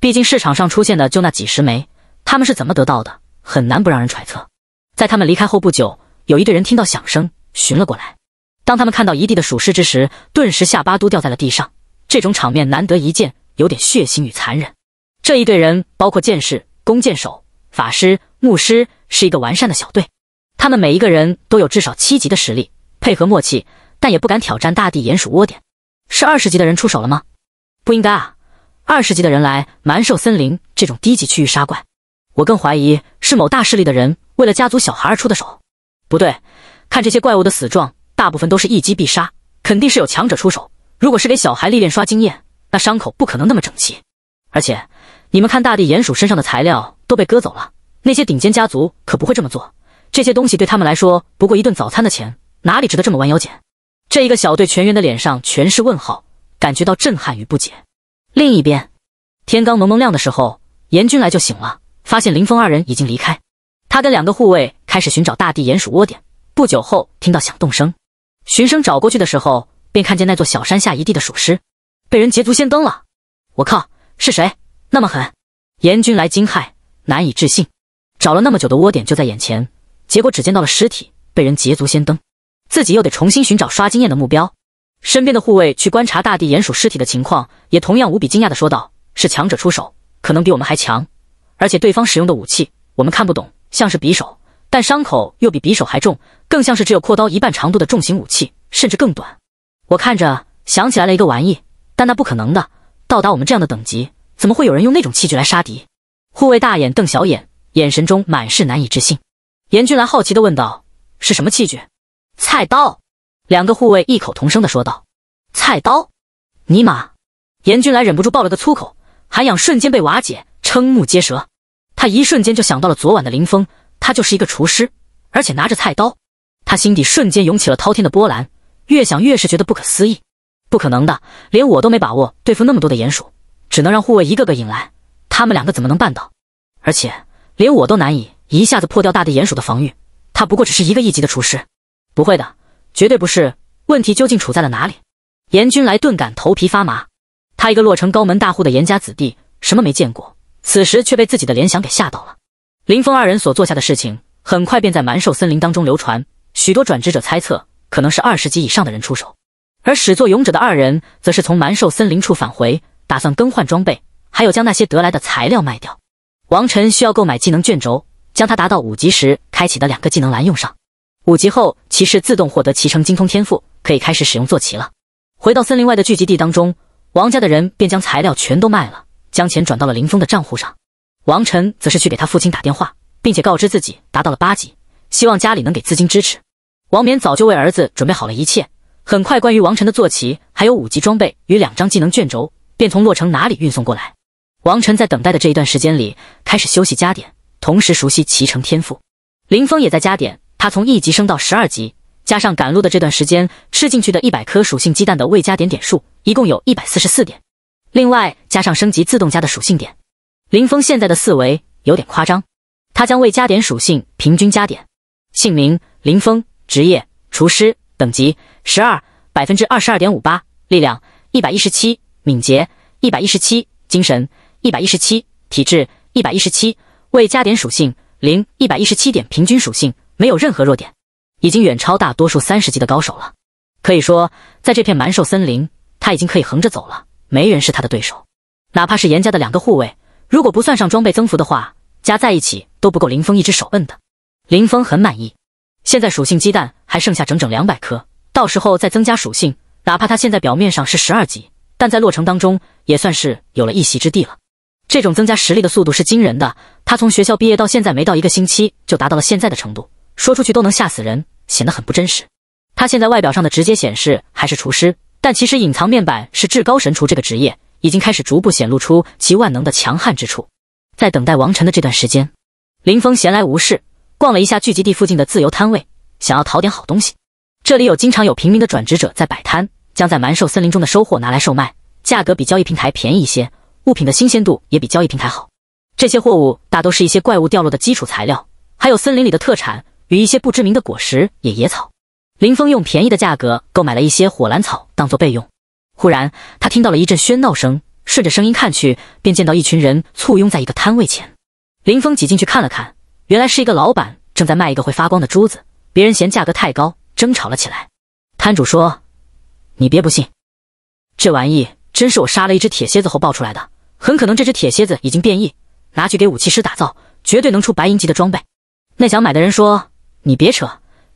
毕竟市场上出现的就那几十枚，他们是怎么得到的，很难不让人揣测。在他们离开后不久，有一队人听到响声，寻了过来。当他们看到一地的鼠尸之时，顿时下巴都掉在了地上。这种场面难得一见，有点血腥与残忍。这一队人包括剑士、弓箭手、法师、牧师，是一个完善的小队。他们每一个人都有至少七级的实力。配合默契，但也不敢挑战大地鼹鼠窝点。是二十级的人出手了吗？不应该啊，二十级的人来蛮兽森林这种低级区域杀怪，我更怀疑是某大势力的人为了家族小孩而出的手。不对，看这些怪物的死状，大部分都是一击必杀，肯定是有强者出手。如果是给小孩历练刷经验，那伤口不可能那么整齐。而且你们看，大地鼹鼠身上的材料都被割走了，那些顶尖家族可不会这么做，这些东西对他们来说不过一顿早餐的钱。哪里值得这么弯腰捡？这一个小队全员的脸上全是问号，感觉到震撼与不解。另一边，天刚蒙蒙亮的时候，严军来就醒了，发现林峰二人已经离开。他跟两个护卫开始寻找大地鼹鼠窝点，不久后听到响动声，寻声找过去的时候，便看见那座小山下一地的鼠尸，被人捷足先登了。我靠！是谁那么狠？严军来惊骇，难以置信。找了那么久的窝点就在眼前，结果只见到了尸体，被人捷足先登。自己又得重新寻找刷经验的目标。身边的护卫去观察大地鼹鼠尸体的情况，也同样无比惊讶的说道：“是强者出手，可能比我们还强。而且对方使用的武器我们看不懂，像是匕首，但伤口又比匕首还重，更像是只有阔刀一半长度的重型武器，甚至更短。我看着想起来了一个玩意，但那不可能的。到达我们这样的等级，怎么会有人用那种器具来杀敌？”护卫大眼瞪小眼，眼神中满是难以置信。严君兰好奇的问道：“是什么器具？”菜刀，两个护卫异口同声的说道：“菜刀，尼玛！”严君来忍不住爆了个粗口，涵养瞬间被瓦解，瞠目结舌。他一瞬间就想到了昨晚的林峰，他就是一个厨师，而且拿着菜刀。他心底瞬间涌起了滔天的波澜，越想越是觉得不可思议，不可能的，连我都没把握对付那么多的鼹鼠，只能让护卫一个个引来。他们两个怎么能办到？而且连我都难以一下子破掉大地鼹鼠的防御，他不过只是一个一级的厨师。不会的，绝对不是。问题究竟处在了哪里？严君来顿感头皮发麻。他一个洛城高门大户的严家子弟，什么没见过？此时却被自己的联想给吓到了。林峰二人所做下的事情，很快便在蛮兽森林当中流传。许多转职者猜测，可能是二十级以上的人出手。而始作俑者的二人，则是从蛮兽森林处返回，打算更换装备，还有将那些得来的材料卖掉。王晨需要购买技能卷轴，将他达到五级时开启的两个技能栏用上。五级后，骑士自动获得骑乘精通天赋，可以开始使用坐骑了。回到森林外的聚集地当中，王家的人便将材料全都卖了，将钱转到了林峰的账户上。王晨则是去给他父亲打电话，并且告知自己达到了八级，希望家里能给资金支持。王冕早就为儿子准备好了一切，很快关于王晨的坐骑、还有五级装备与两张技能卷轴便从洛城哪里运送过来。王晨在等待的这一段时间里开始休息加点，同时熟悉骑乘天赋。林峰也在加点。他从一级升到十二级，加上赶路的这段时间吃进去的一百颗属性鸡蛋的未加点点数，一共有一百四十四点。另外加上升级自动加的属性点，林峰现在的四维有点夸张。他将未加点属性平均加点。姓名：林峰，职业：厨师，等级：十二，百分之二十二点五八，力量：一百一十七，敏捷：一百一十七，精神：一百一十七，体质：一百一十七，未加点属性零一百一十七点，平均属性。没有任何弱点，已经远超大多数三十级的高手了。可以说，在这片蛮兽森林，他已经可以横着走了，没人是他的对手。哪怕是严家的两个护卫，如果不算上装备增幅的话，加在一起都不够林峰一只手摁的。林峰很满意，现在属性鸡蛋还剩下整整两百颗，到时候再增加属性，哪怕他现在表面上是十二级，但在洛城当中也算是有了一席之地了。这种增加实力的速度是惊人的，他从学校毕业到现在没到一个星期，就达到了现在的程度。说出去都能吓死人，显得很不真实。他现在外表上的直接显示还是厨师，但其实隐藏面板是至高神厨这个职业，已经开始逐步显露出其万能的强悍之处。在等待王晨的这段时间，林峰闲来无事，逛了一下聚集地附近的自由摊位，想要淘点好东西。这里有经常有平民的转职者在摆摊，将在蛮兽森林中的收获拿来售卖，价格比交易平台便宜一些，物品的新鲜度也比交易平台好。这些货物大都是一些怪物掉落的基础材料，还有森林里的特产。与一些不知名的果实野野草，林峰用便宜的价格购买了一些火兰草当做备用。忽然，他听到了一阵喧闹声，顺着声音看去，便见到一群人簇拥在一个摊位前。林峰挤进去看了看，原来是一个老板正在卖一个会发光的珠子，别人嫌价格太高，争吵了起来。摊主说：“你别不信，这玩意真是我杀了一只铁蝎子后爆出来的，很可能这只铁蝎子已经变异，拿去给武器师打造，绝对能出白银级的装备。”那想买的人说。你别扯，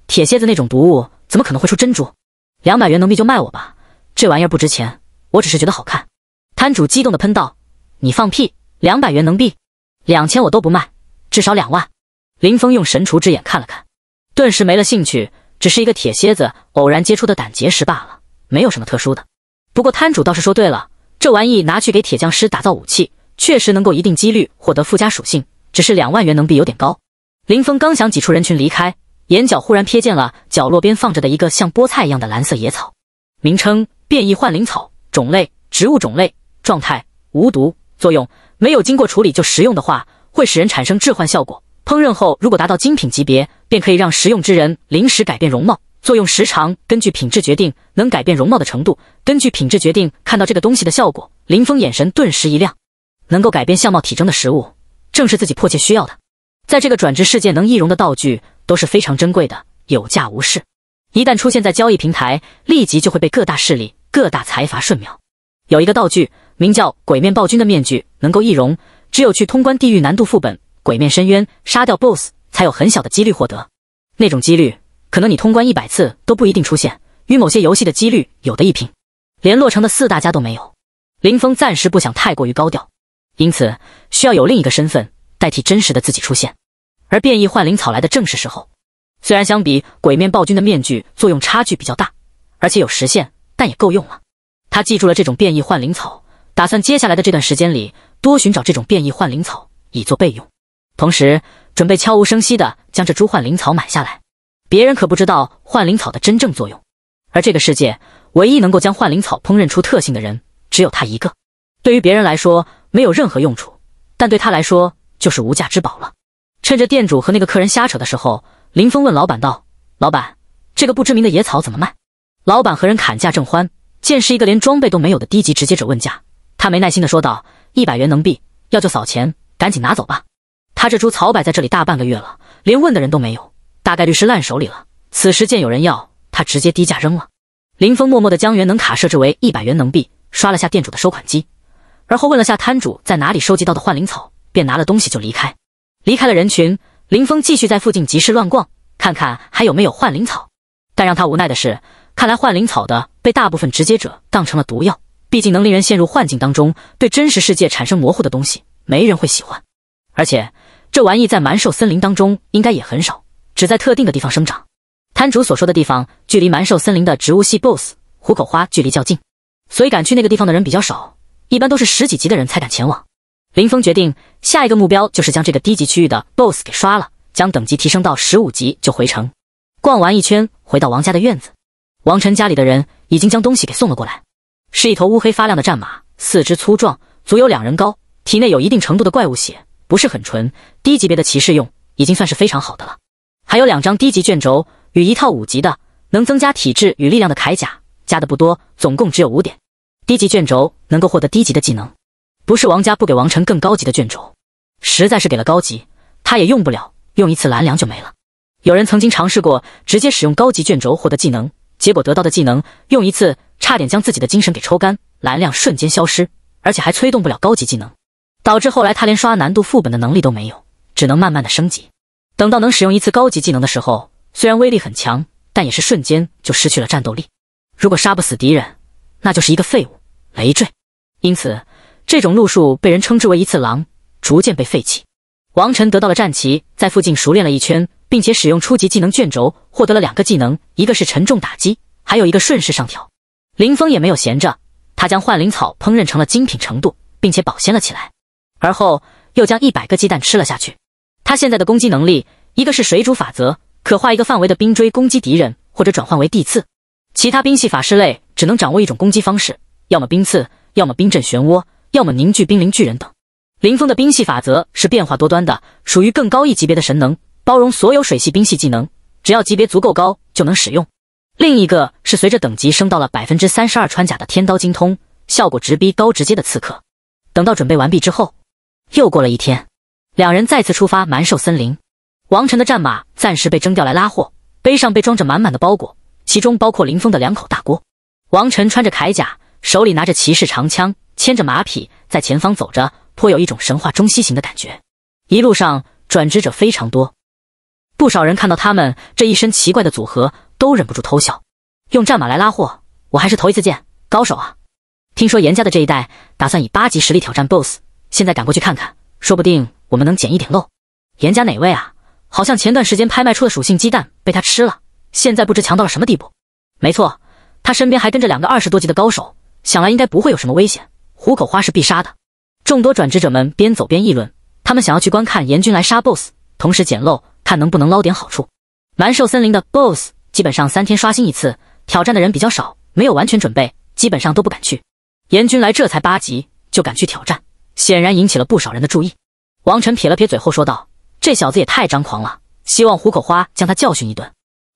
铁蝎子那种毒物怎么可能会出珍珠？两百元能币就卖我吧，这玩意儿不值钱，我只是觉得好看。摊主激动的喷道：“你放屁！两百元能币，两千我都不卖，至少两万。”林峰用神厨之眼看了看，顿时没了兴趣，只是一个铁蝎子偶然接触的胆结石罢了，没有什么特殊的。不过摊主倒是说对了，这玩意拿去给铁匠师打造武器，确实能够一定几率获得附加属性，只是两万元能币有点高。林峰刚想挤出人群离开，眼角忽然瞥见了角落边放着的一个像菠菜一样的蓝色野草，名称：变异幻灵草，种类：植物种类，状态：无毒，作用：没有经过处理就食用的话，会使人产生致幻效果；烹饪后如果达到精品级别，便可以让食用之人临时改变容貌。作用时长根据品质决定，能改变容貌的程度根据品质决定。看到这个东西的效果，林峰眼神顿时一亮，能够改变相貌体征的食物，正是自己迫切需要的。在这个转职世界，能易容的道具都是非常珍贵的，有价无市。一旦出现在交易平台，立即就会被各大势力、各大财阀瞬秒。有一个道具名叫“鬼面暴君”的面具，能够易容，只有去通关地狱难度副本“鬼面深渊”，杀掉 BOSS 才有很小的几率获得。那种几率，可能你通关一百次都不一定出现，与某些游戏的几率有的一拼，连洛城的四大家都没有。林峰暂时不想太过于高调，因此需要有另一个身份。代替真实的自己出现，而变异幻灵草来的正是时候。虽然相比鬼面暴君的面具作用差距比较大，而且有时限，但也够用了。他记住了这种变异幻灵草，打算接下来的这段时间里多寻找这种变异幻灵草，以作备用。同时，准备悄无声息的将这株幻灵草买下来。别人可不知道幻灵草的真正作用，而这个世界唯一能够将幻灵草烹饪出特性的人，只有他一个。对于别人来说没有任何用处，但对他来说。就是无价之宝了。趁着店主和那个客人瞎扯的时候，林峰问老板道：“老板，这个不知名的野草怎么卖？”老板和人砍价正欢，见是一个连装备都没有的低级直接者问价，他没耐心的说道：“一百元能币，要就扫钱，赶紧拿走吧。他这株草摆在这里大半个月了，连问的人都没有，大概率是烂手里了。此时见有人要，他直接低价扔了。”林峰默默的将元能卡设置为一百元能币，刷了下店主的收款机，而后问了下摊主在哪里收集到的幻灵草。便拿了东西就离开，离开了人群，林峰继续在附近集市乱逛，看看还有没有幻灵草。但让他无奈的是，看来幻灵草的被大部分直接者当成了毒药，毕竟能令人陷入幻境当中，对真实世界产生模糊的东西，没人会喜欢。而且这玩意在蛮兽森林当中应该也很少，只在特定的地方生长。摊主所说的地方距离蛮兽森林的植物系 BOSS 虎口花距离较近，所以敢去那个地方的人比较少，一般都是十几级的人才敢前往。林峰决定，下一个目标就是将这个低级区域的 BOSS 给刷了，将等级提升到十五级就回城。逛完一圈，回到王家的院子，王晨家里的人已经将东西给送了过来，是一头乌黑发亮的战马，四肢粗壮，足有两人高，体内有一定程度的怪物血，不是很纯，低级别的骑士用已经算是非常好的了。还有两张低级卷轴与一套五级的能增加体质与力量的铠甲，加的不多，总共只有五点。低级卷轴能够获得低级的技能。不是王家不给王晨更高级的卷轴，实在是给了高级，他也用不了，用一次蓝量就没了。有人曾经尝试过直接使用高级卷轴获得技能，结果得到的技能用一次，差点将自己的精神给抽干，蓝量瞬间消失，而且还催动不了高级技能，导致后来他连刷难度副本的能力都没有，只能慢慢的升级。等到能使用一次高级技能的时候，虽然威力很强，但也是瞬间就失去了战斗力。如果杀不死敌人，那就是一个废物，累赘。因此。这种路数被人称之为一次狼，逐渐被废弃。王晨得到了战旗，在附近熟练了一圈，并且使用初级技能卷轴获得了两个技能，一个是沉重打击，还有一个顺势上挑。林峰也没有闲着，他将幻灵草烹饪成了精品程度，并且保鲜了起来，而后又将一百个鸡蛋吃了下去。他现在的攻击能力，一个是水煮法则，可画一个范围的冰锥攻击敌人，或者转换为地刺；其他冰系法师类只能掌握一种攻击方式，要么冰刺，要么冰镇漩涡。要么凝聚冰灵巨人等，林峰的冰系法则是变化多端的，属于更高一级别的神能，包容所有水系、冰系技能，只要级别足够高就能使用。另一个是随着等级升到了百分之三十二穿甲的天刀精通，效果直逼高直接的刺客。等到准备完毕之后，又过了一天，两人再次出发蛮兽森林。王晨的战马暂时被征调来拉货，背上被装着满满的包裹，其中包括林峰的两口大锅。王晨穿着铠甲，手里拿着骑士长枪。牵着马匹在前方走着，颇有一种神话中西行的感觉。一路上转职者非常多，不少人看到他们这一身奇怪的组合，都忍不住偷笑。用战马来拉货，我还是头一次见。高手啊！听说严家的这一代打算以八级实力挑战 BOSS，现在赶过去看看，说不定我们能捡一点漏。严家哪位啊？好像前段时间拍卖出的属性鸡蛋被他吃了，现在不知强到了什么地步。没错，他身边还跟着两个二十多级的高手，想来应该不会有什么危险。虎口花是必杀的，众多转职者们边走边议论，他们想要去观看严军来杀 BOSS，同时捡漏，看能不能捞点好处。蛮兽森林的 BOSS 基本上三天刷新一次，挑战的人比较少，没有完全准备，基本上都不敢去。严军来这才八级就敢去挑战，显然引起了不少人的注意。王晨撇了撇嘴后说道：“这小子也太张狂了，希望虎口花将他教训一顿。”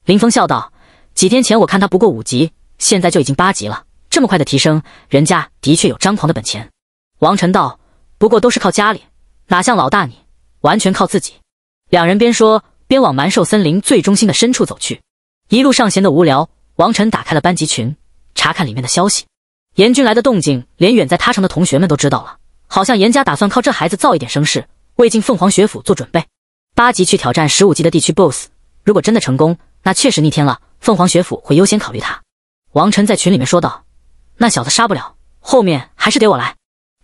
林峰笑道：“几天前我看他不过五级，现在就已经八级了。”这么快的提升，人家的确有张狂的本钱。王晨道：“不过都是靠家里，哪像老大你，完全靠自己。”两人边说边往蛮兽森林最中心的深处走去。一路上闲得无聊，王晨打开了班级群，查看里面的消息。严君来的动静，连远在他城的同学们都知道了。好像严家打算靠这孩子造一点声势，为进凤凰学府做准备。八级去挑战十五级的地区 BOSS，如果真的成功，那确实逆天了。凤凰学府会优先考虑他。王晨在群里面说道。那小子杀不了，后面还是得我来。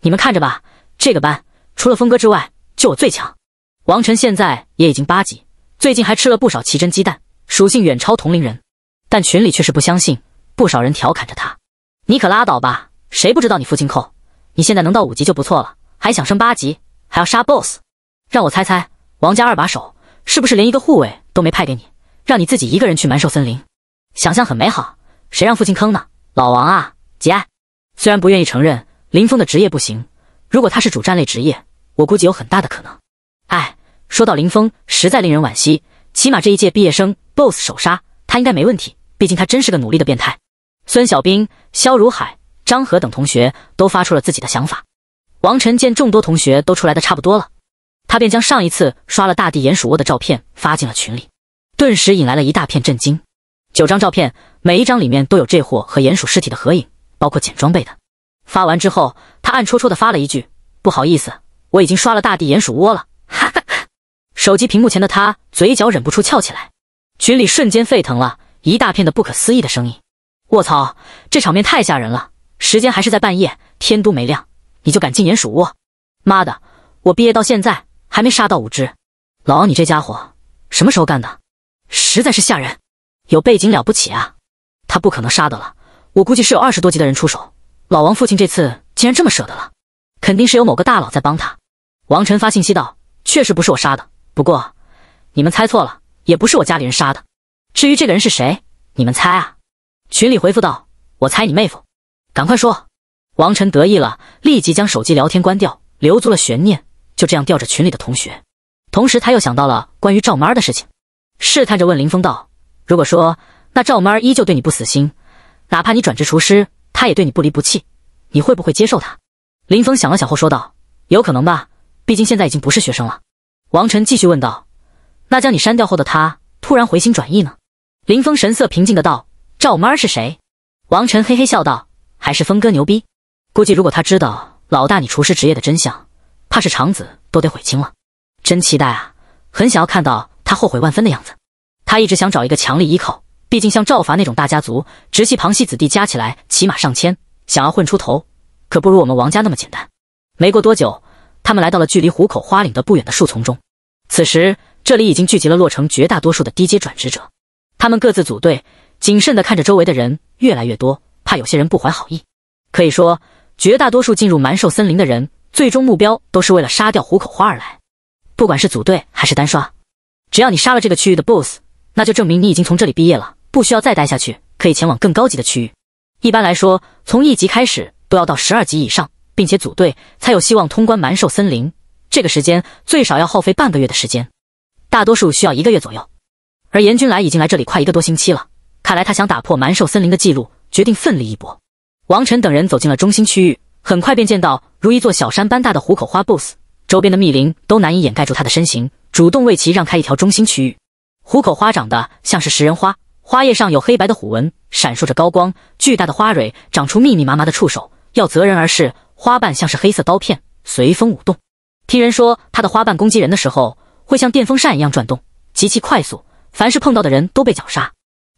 你们看着吧，这个班除了峰哥之外，就我最强。王晨现在也已经八级，最近还吃了不少奇珍鸡蛋，属性远超同龄人。但群里却是不相信，不少人调侃着他：“你可拉倒吧，谁不知道你父亲扣？你现在能到五级就不错了，还想升八级，还要杀 BOSS？让我猜猜，王家二把手是不是连一个护卫都没派给你，让你自己一个人去蛮兽森林？想象很美好，谁让父亲坑呢？老王啊！”节哀，虽然不愿意承认林峰的职业不行，如果他是主战类职业，我估计有很大的可能。哎，说到林峰，实在令人惋惜。起码这一届毕业生 BOSS 首杀他应该没问题，毕竟他真是个努力的变态。孙小兵、肖如海、张和等同学都发出了自己的想法。王晨见众多同学都出来的差不多了，他便将上一次刷了大地鼹鼠窝的照片发进了群里，顿时引来了一大片震惊。九张照片，每一张里面都有这货和鼹鼠尸体的合影。包括捡装备的，发完之后，他暗戳戳的发了一句：“不好意思，我已经刷了大地鼹鼠窝了。”哈哈，手机屏幕前的他嘴角忍不住翘起来。群里瞬间沸腾了，一大片的不可思议的声音：“卧槽，这场面太吓人了！时间还是在半夜，天都没亮，你就敢进鼹鼠窝？妈的，我毕业到现在还没杀到五只。老王，你这家伙什么时候干的？实在是吓人！有背景了不起啊？他不可能杀的了。”我估计是有二十多级的人出手，老王父亲这次竟然这么舍得了，肯定是有某个大佬在帮他。王晨发信息道：“确实不是我杀的，不过你们猜错了，也不是我家里人杀的。至于这个人是谁，你们猜啊？”群里回复道：“我猜你妹夫。”赶快说！王晨得意了，立即将手机聊天关掉，留足了悬念，就这样吊着群里的同学。同时他又想到了关于赵妈的事情，试探着问林峰道：“如果说那赵妈依旧对你不死心？”哪怕你转职厨师，他也对你不离不弃，你会不会接受他？林峰想了想后说道：“有可能吧，毕竟现在已经不是学生了。”王晨继续问道：“那将你删掉后的他突然回心转意呢？”林峰神色平静的道：“赵妈是谁？”王晨嘿嘿笑道：“还是峰哥牛逼，估计如果他知道老大你厨师职业的真相，怕是肠子都得悔青了。真期待啊，很想要看到他后悔万分的样子。他一直想找一个强力依靠。”毕竟像赵伐那种大家族，直系旁系子弟加起来起码上千，想要混出头，可不如我们王家那么简单。没过多久，他们来到了距离虎口花岭的不远的树丛中。此时，这里已经聚集了洛城绝大多数的低阶转职者，他们各自组队，谨慎的看着周围的人越来越多，怕有些人不怀好意。可以说，绝大多数进入蛮兽森林的人，最终目标都是为了杀掉虎口花而来。不管是组队还是单刷，只要你杀了这个区域的 BOSS，那就证明你已经从这里毕业了。不需要再待下去，可以前往更高级的区域。一般来说，从一级开始都要到十二级以上，并且组队才有希望通关蛮兽森林。这个时间最少要耗费半个月的时间，大多数需要一个月左右。而严君来已经来这里快一个多星期了，看来他想打破蛮兽森林的记录，决定奋力一搏。王晨等人走进了中心区域，很快便见到如一座小山般大的虎口花 BOSS，周边的密林都难以掩盖住他的身形，主动为其让开一条中心区域。虎口花长得像是食人花。花叶上有黑白的虎纹，闪烁着高光。巨大的花蕊长出密密麻麻的触手，要择人而噬。花瓣像是黑色刀片，随风舞动。听人说，它的花瓣攻击人的时候，会像电风扇一样转动，极其快速。凡是碰到的人都被绞杀。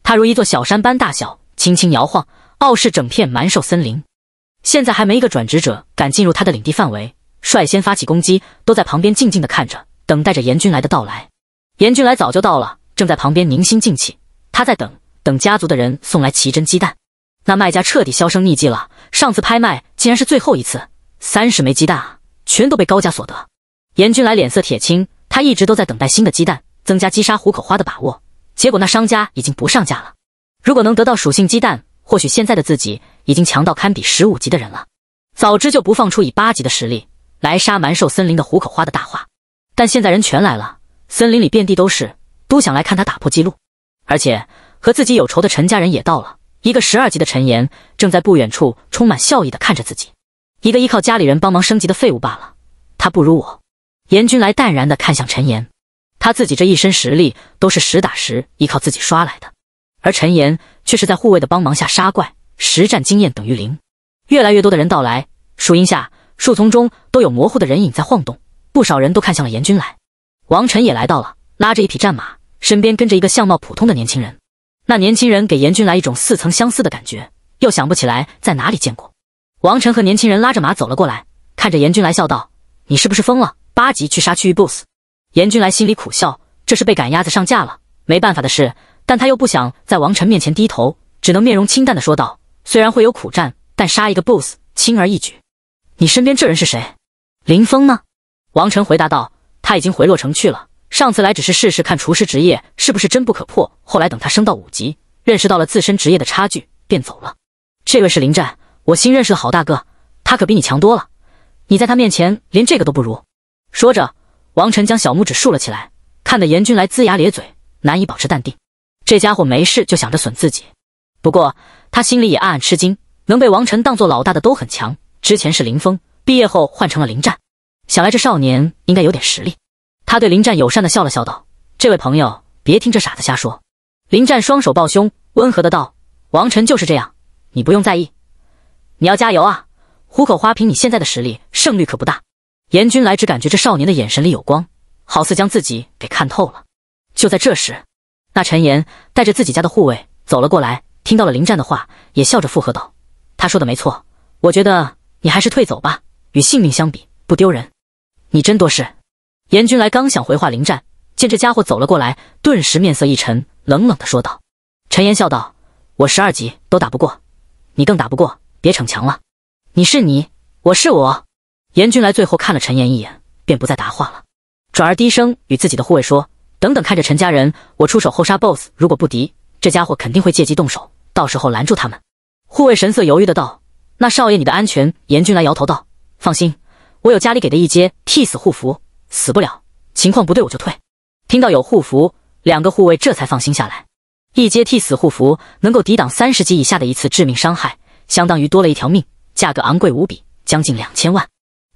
它如一座小山般大小，轻轻摇晃，傲视整片蛮兽森林。现在还没一个转职者敢进入它的领地范围，率先发起攻击，都在旁边静静的看着，等待着严军来的到来。严军来早就到了，正在旁边凝心静气。他在等等家族的人送来奇珍鸡蛋，那卖家彻底销声匿迹了。上次拍卖竟然是最后一次，三十枚鸡蛋啊，全都被高价所得。严君来脸色铁青，他一直都在等待新的鸡蛋，增加击杀虎口花的把握。结果那商家已经不上架了。如果能得到属性鸡蛋，或许现在的自己已经强到堪比十五级的人了。早知就不放出以八级的实力来杀蛮兽森林的虎口花的大话。但现在人全来了，森林里遍地都是，都想来看他打破记录。而且和自己有仇的陈家人也到了。一个十二级的陈岩正在不远处，充满笑意的看着自己。一个依靠家里人帮忙升级的废物罢了，他不如我。严君来淡然的看向陈岩，他自己这一身实力都是实打实依靠自己刷来的，而陈岩却是在护卫的帮忙下杀怪，实战经验等于零。越来越多的人到来，树荫下、树丛中都有模糊的人影在晃动，不少人都看向了严君来。王晨也来到了，拉着一匹战马。身边跟着一个相貌普通的年轻人，那年轻人给严军来一种似曾相似的感觉，又想不起来在哪里见过。王晨和年轻人拉着马走了过来，看着严军来笑道：“你是不是疯了？八级去杀区域 BOSS？” 严军来心里苦笑，这是被赶鸭子上架了，没办法的事。但他又不想在王晨面前低头，只能面容清淡的说道：“虽然会有苦战，但杀一个 BOSS 轻而易举。”你身边这人是谁？林峰呢？王晨回答道：“他已经回落城去了。”上次来只是试试看厨师职业是不是真不可破。后来等他升到五级，认识到了自身职业的差距，便走了。这位是林战，我新认识的好大哥，他可比你强多了。你在他面前连这个都不如。说着，王晨将小拇指竖了起来，看得严君来龇牙咧嘴，难以保持淡定。这家伙没事就想着损自己。不过他心里也暗暗吃惊，能被王晨当做老大的都很强。之前是林峰，毕业后换成了林战，想来这少年应该有点实力。他对林战友善的笑了笑道：“这位朋友，别听这傻子瞎说。”林战双手抱胸，温和的道：“王晨就是这样，你不用在意。你要加油啊！虎口花瓶，你现在的实力胜率可不大。”严君来只感觉这少年的眼神里有光，好似将自己给看透了。就在这时，那陈岩带着自己家的护卫走了过来，听到了林战的话，也笑着附和道：“他说的没错，我觉得你还是退走吧，与性命相比，不丢人。你真多事。”严君来刚想回话，林战见这家伙走了过来，顿时面色一沉，冷冷的说道：“陈岩，笑道，我十二级都打不过，你更打不过，别逞强了。你是你，我是我。”严君来最后看了陈岩一眼，便不再答话了，转而低声与自己的护卫说：“等等，看着陈家人，我出手后杀 BOSS，如果不敌，这家伙肯定会借机动手，到时候拦住他们。”护卫神色犹豫的道：“那少爷，你的安全？”严君来摇头道：“放心，我有家里给的一阶替死护符。”死不了，情况不对我就退。听到有护符，两个护卫这才放心下来。一阶替死护符能够抵挡三十级以下的一次致命伤害，相当于多了一条命，价格昂贵无比，将近两千万。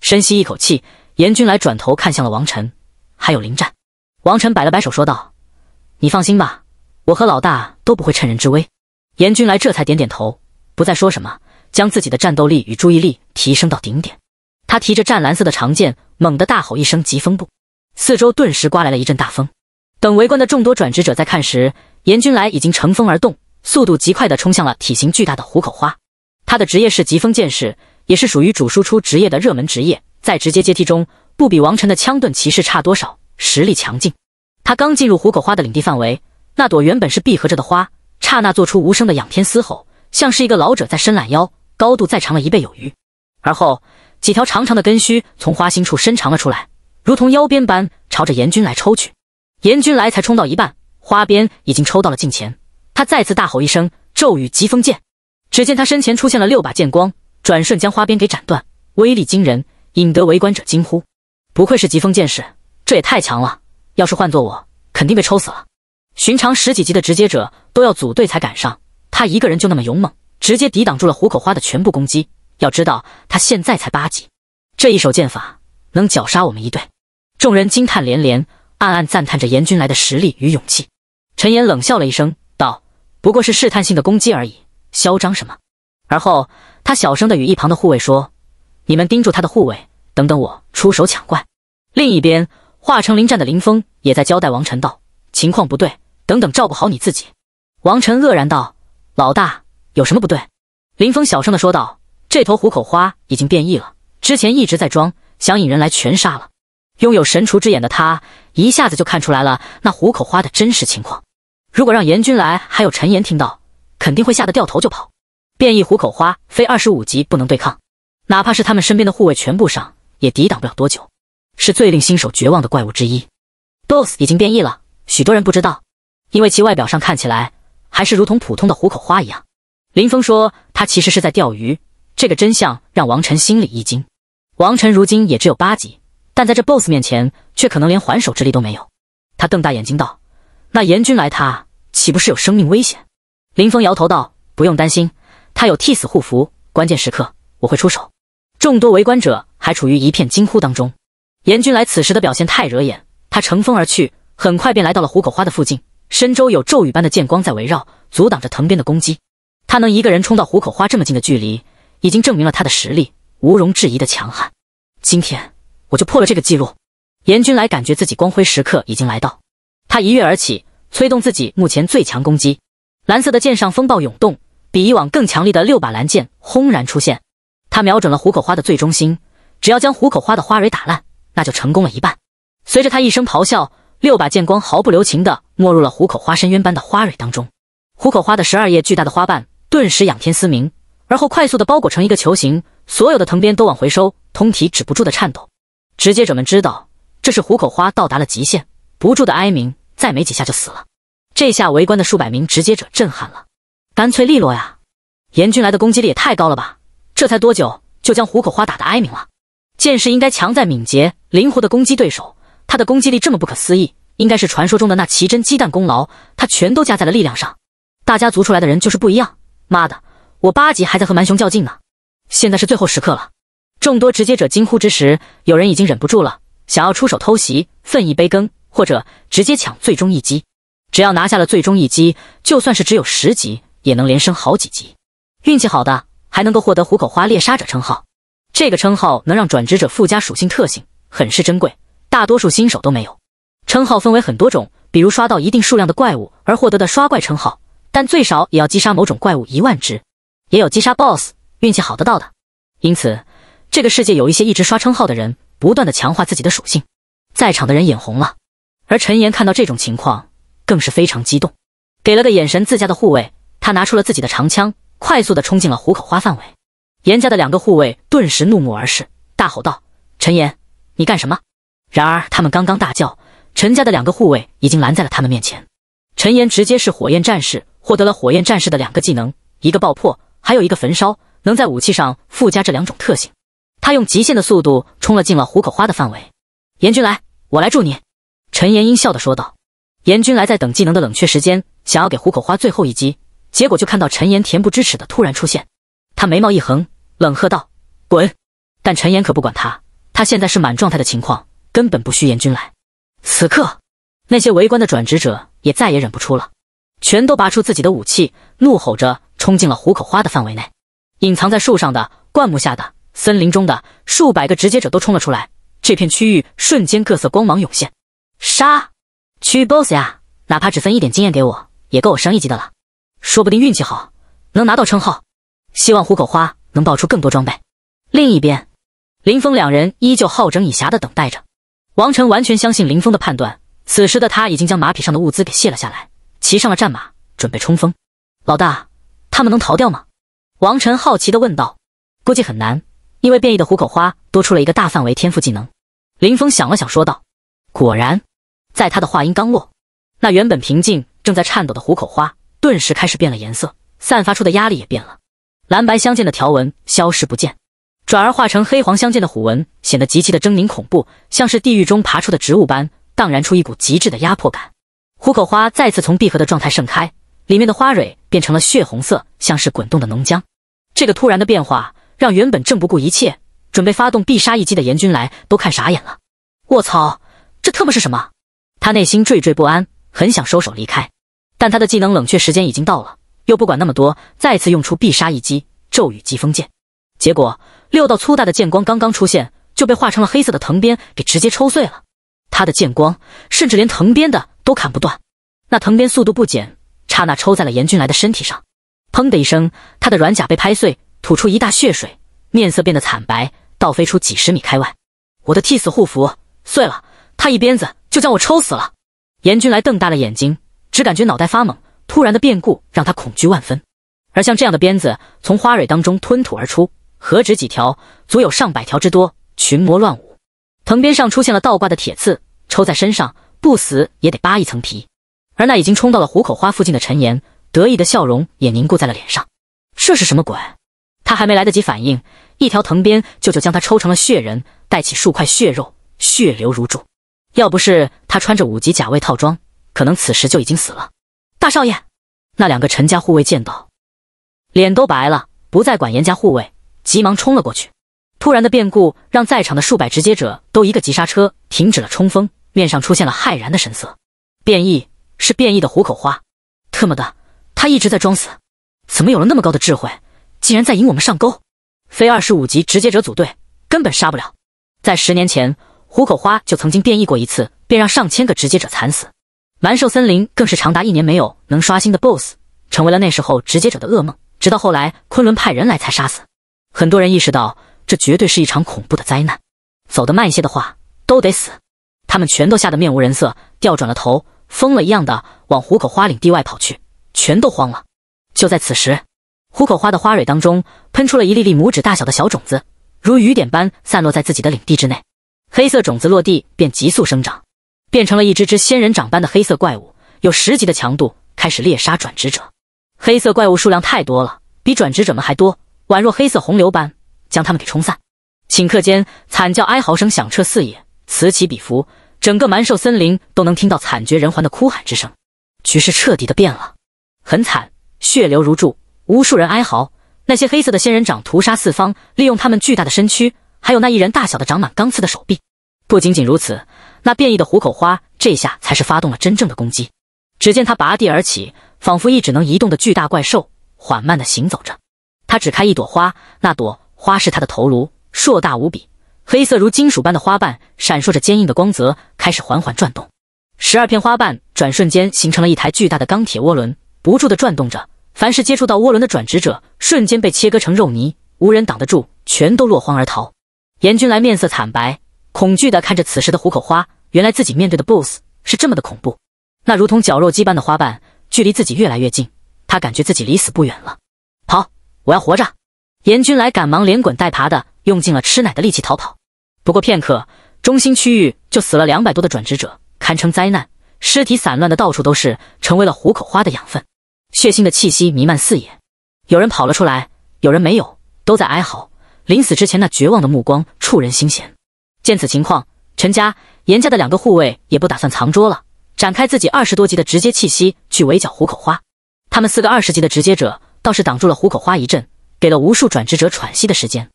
深吸一口气，严军来转头看向了王晨，还有林战。王晨摆了摆手说道：“你放心吧，我和老大都不会趁人之危。”严军来这才点点头，不再说什么，将自己的战斗力与注意力提升到顶点。他提着湛蓝色的长剑，猛地大吼一声“疾风步”，四周顿时刮来了一阵大风。等围观的众多转职者在看时，严君来已经乘风而动，速度极快地冲向了体型巨大的虎口花。他的职业是疾风剑士，也是属于主输出职业的热门职业，在直接阶梯中不比王晨的枪盾骑士差多少，实力强劲。他刚进入虎口花的领地范围，那朵原本是闭合着的花，刹那做出无声的仰天嘶吼，像是一个老者在伸懒腰，高度再长了一倍有余。而后。几条长长的根须从花心处伸长了出来，如同腰鞭般朝着严军来抽去。严军来才冲到一半，花鞭已经抽到了近前。他再次大吼一声：“咒语疾风剑！”只见他身前出现了六把剑光，转瞬将花鞭给斩断，威力惊人，引得围观者惊呼：“不愧是疾风剑士，这也太强了！要是换做我，肯定被抽死了。”寻常十几级的直接者都要组队才赶上，他一个人就那么勇猛，直接抵挡住了虎口花的全部攻击。要知道他现在才八级，这一手剑法能绞杀我们一队，众人惊叹连连，暗暗赞叹着严君来的实力与勇气。陈岩冷笑了一声，道：“不过是试探性的攻击而已，嚣张什么？”而后他小声的与一旁的护卫说：“你们盯住他的护卫，等等我出手抢怪。”另一边，化成林战的林峰也在交代王晨道：“情况不对，等等，照顾好你自己。”王晨愕然道：“老大，有什么不对？”林峰小声的说道。这头虎口花已经变异了，之前一直在装，想引人来全杀了。拥有神厨之眼的他一下子就看出来了那虎口花的真实情况。如果让严君来还有陈岩听到，肯定会吓得掉头就跑。变异虎口花非二十五级不能对抗，哪怕是他们身边的护卫全部上，也抵挡不了多久。是最令新手绝望的怪物之一。BOSS 已经变异了，许多人不知道，因为其外表上看起来还是如同普通的虎口花一样。林峰说他其实是在钓鱼。这个真相让王晨心里一惊，王晨如今也只有八级，但在这 BOSS 面前却可能连还手之力都没有。他瞪大眼睛道：“那严军来，他岂不是有生命危险？”林峰摇头道：“不用担心，他有替死护符，关键时刻我会出手。”众多围观者还处于一片惊呼当中。严军来此时的表现太惹眼，他乘风而去，很快便来到了虎口花的附近，身周有咒语般的剑光在围绕，阻挡着藤鞭的攻击。他能一个人冲到虎口花这么近的距离。已经证明了他的实力，毋容置疑的强悍。今天我就破了这个记录。严军来感觉自己光辉时刻已经来到，他一跃而起，催动自己目前最强攻击。蓝色的剑上风暴涌动，比以往更强力的六把蓝剑轰然出现。他瞄准了虎口花的最中心，只要将虎口花的花蕊打烂，那就成功了一半。随着他一声咆哮，六把剑光毫不留情地没入了虎口花深渊般的花蕊当中。虎口花的十二叶巨大的花瓣顿时仰天嘶鸣。而后快速的包裹成一个球形，所有的藤鞭都往回收，通体止不住的颤抖。直接者们知道这是虎口花到达了极限，不住的哀鸣，再没几下就死了。这下围观的数百名直接者震撼了，干脆利落呀！严君来的攻击力也太高了吧？这才多久就将虎口花打得哀鸣了？剑士应该强在敏捷灵活的攻击对手，他的攻击力这么不可思议，应该是传说中的那奇珍鸡蛋功劳，他全都加在了力量上。大家族出来的人就是不一样，妈的！我八级还在和蛮熊较劲呢，现在是最后时刻了。众多直接者惊呼之时，有人已经忍不住了，想要出手偷袭，分一杯羹，或者直接抢最终一击。只要拿下了最终一击，就算是只有十级，也能连升好几级。运气好的，还能够获得虎口花猎杀者称号。这个称号能让转职者附加属性特性，很是珍贵，大多数新手都没有。称号分为很多种，比如刷到一定数量的怪物而获得的刷怪称号，但最少也要击杀某种怪物一万只。也有击杀 BOSS 运气好得到的，因此这个世界有一些一直刷称号的人，不断的强化自己的属性。在场的人眼红了，而陈岩看到这种情况，更是非常激动，给了个眼神自家的护卫，他拿出了自己的长枪，快速的冲进了虎口花范围。严家的两个护卫顿时怒目而视，大吼道：“陈岩，你干什么？”然而他们刚刚大叫，陈家的两个护卫已经拦在了他们面前。陈岩直接是火焰战士，获得了火焰战士的两个技能，一个爆破。还有一个焚烧，能在武器上附加这两种特性。他用极限的速度冲了进了虎口花的范围。严军来，我来助你。”陈岩阴笑的说道。严军来在等技能的冷却时间，想要给虎口花最后一击，结果就看到陈岩恬不知耻的突然出现。他眉毛一横，冷喝道：“滚！”但陈岩可不管他，他现在是满状态的情况，根本不需严军来。此刻，那些围观的转职者也再也忍不出了，全都拔出自己的武器，怒吼着。冲进了虎口花的范围内，隐藏在树上的、灌木下的、森林中的数百个直接者都冲了出来。这片区域瞬间各色光芒涌现，杀！区域 BOSS 呀，哪怕只分一点经验给我，也够我升一级的了。说不定运气好，能拿到称号。希望虎口花能爆出更多装备。另一边，林峰两人依旧好整以暇的等待着。王晨完全相信林峰的判断，此时的他已经将马匹上的物资给卸了下来，骑上了战马，准备冲锋。老大。他们能逃掉吗？王晨好奇的问道。估计很难，因为变异的虎口花多出了一个大范围天赋技能。林峰想了想说道。果然，在他的话音刚落，那原本平静正在颤抖的虎口花顿时开始变了颜色，散发出的压力也变了。蓝白相间的条纹消失不见，转而化成黑黄相间的虎纹，显得极其的狰狞恐怖，像是地狱中爬出的植物般，荡然出一股极致的压迫感。虎口花再次从闭合的状态盛开。里面的花蕊变成了血红色，像是滚动的浓浆。这个突然的变化让原本正不顾一切准备发动必杀一击的严君来都看傻眼了。我操，这特么是什么？他内心惴惴不安，很想收手离开，但他的技能冷却时间已经到了，又不管那么多，再次用出必杀一击——咒雨疾风剑。结果六道粗大的剑光刚刚出现，就被化成了黑色的藤鞭给直接抽碎了。他的剑光，甚至连藤鞭的都砍不断。那藤鞭速度不减。刹那抽在了严君来的身体上，砰的一声，他的软甲被拍碎，吐出一大血水，面色变得惨白，倒飞出几十米开外。我的替死护符碎了，他一鞭子就将我抽死了。严君来瞪大了眼睛，只感觉脑袋发懵，突然的变故让他恐惧万分。而像这样的鞭子从花蕊当中吞吐而出，何止几条，足有上百条之多，群魔乱舞。藤鞭上出现了倒挂的铁刺，抽在身上，不死也得扒一层皮。而那已经冲到了虎口花附近的陈岩，得意的笑容也凝固在了脸上。这是什么鬼？他还没来得及反应，一条藤鞭就将他抽成了血人，带起数块血肉，血流如注。要不是他穿着五级甲卫套装，可能此时就已经死了。大少爷，那两个陈家护卫见到，脸都白了，不再管严家护卫，急忙冲了过去。突然的变故让在场的数百直接者都一个急刹车，停止了冲锋，面上出现了骇然的神色。变异。是变异的虎口花，特么的，他一直在装死，怎么有了那么高的智慧，竟然在引我们上钩？非二十五级直接者组队，根本杀不了。在十年前，虎口花就曾经变异过一次，便让上千个直接者惨死。蛮兽森林更是长达一年没有能刷新的 BOSS，成为了那时候直接者的噩梦。直到后来昆仑派人来才杀死。很多人意识到，这绝对是一场恐怖的灾难。走得慢一些的话，都得死。他们全都吓得面无人色，掉转了头。疯了一样的往虎口花领地外跑去，全都慌了。就在此时，虎口花的花蕊当中喷出了一粒粒拇指大小的小种子，如雨点般散落在自己的领地之内。黑色种子落地便急速生长，变成了一只只仙人掌般的黑色怪物，有十级的强度开始猎杀转职者。黑色怪物数量太多了，比转职者们还多，宛若黑色洪流般将他们给冲散。顷刻间，惨叫哀嚎声响彻四野，此起彼伏。整个蛮兽森林都能听到惨绝人寰的哭喊之声，局势彻底的变了，很惨，血流如注，无数人哀嚎。那些黑色的仙人掌屠杀四方，利用他们巨大的身躯，还有那一人大小的长满钢刺的手臂。不仅仅如此，那变异的虎口花这下才是发动了真正的攻击。只见它拔地而起，仿佛一只能移动的巨大怪兽，缓慢的行走着。它只开一朵花，那朵花是它的头颅，硕大无比。黑色如金属般的花瓣闪烁着坚硬的光泽，开始缓缓转动。十二片花瓣转瞬间形成了一台巨大的钢铁涡轮，不住的转动着。凡是接触到涡轮的转职者，瞬间被切割成肉泥，无人挡得住，全都落荒而逃。严君来面色惨白，恐惧的看着此时的虎口花。原来自己面对的 BOSS 是这么的恐怖。那如同绞肉机般的花瓣距离自己越来越近，他感觉自己离死不远了。跑！我要活着！严君来赶忙连滚带爬的，用尽了吃奶的力气逃跑。不过片刻，中心区域就死了两百多的转职者，堪称灾难。尸体散乱的到处都是，成为了虎口花的养分。血腥的气息弥漫四野，有人跑了出来，有人没有，都在哀嚎。临死之前那绝望的目光触人心弦。见此情况，陈家、严家的两个护卫也不打算藏拙了，展开自己二十多级的直接气息去围剿虎口花。他们四个二十级的直接者倒是挡住了虎口花一阵，给了无数转职者喘息的时间。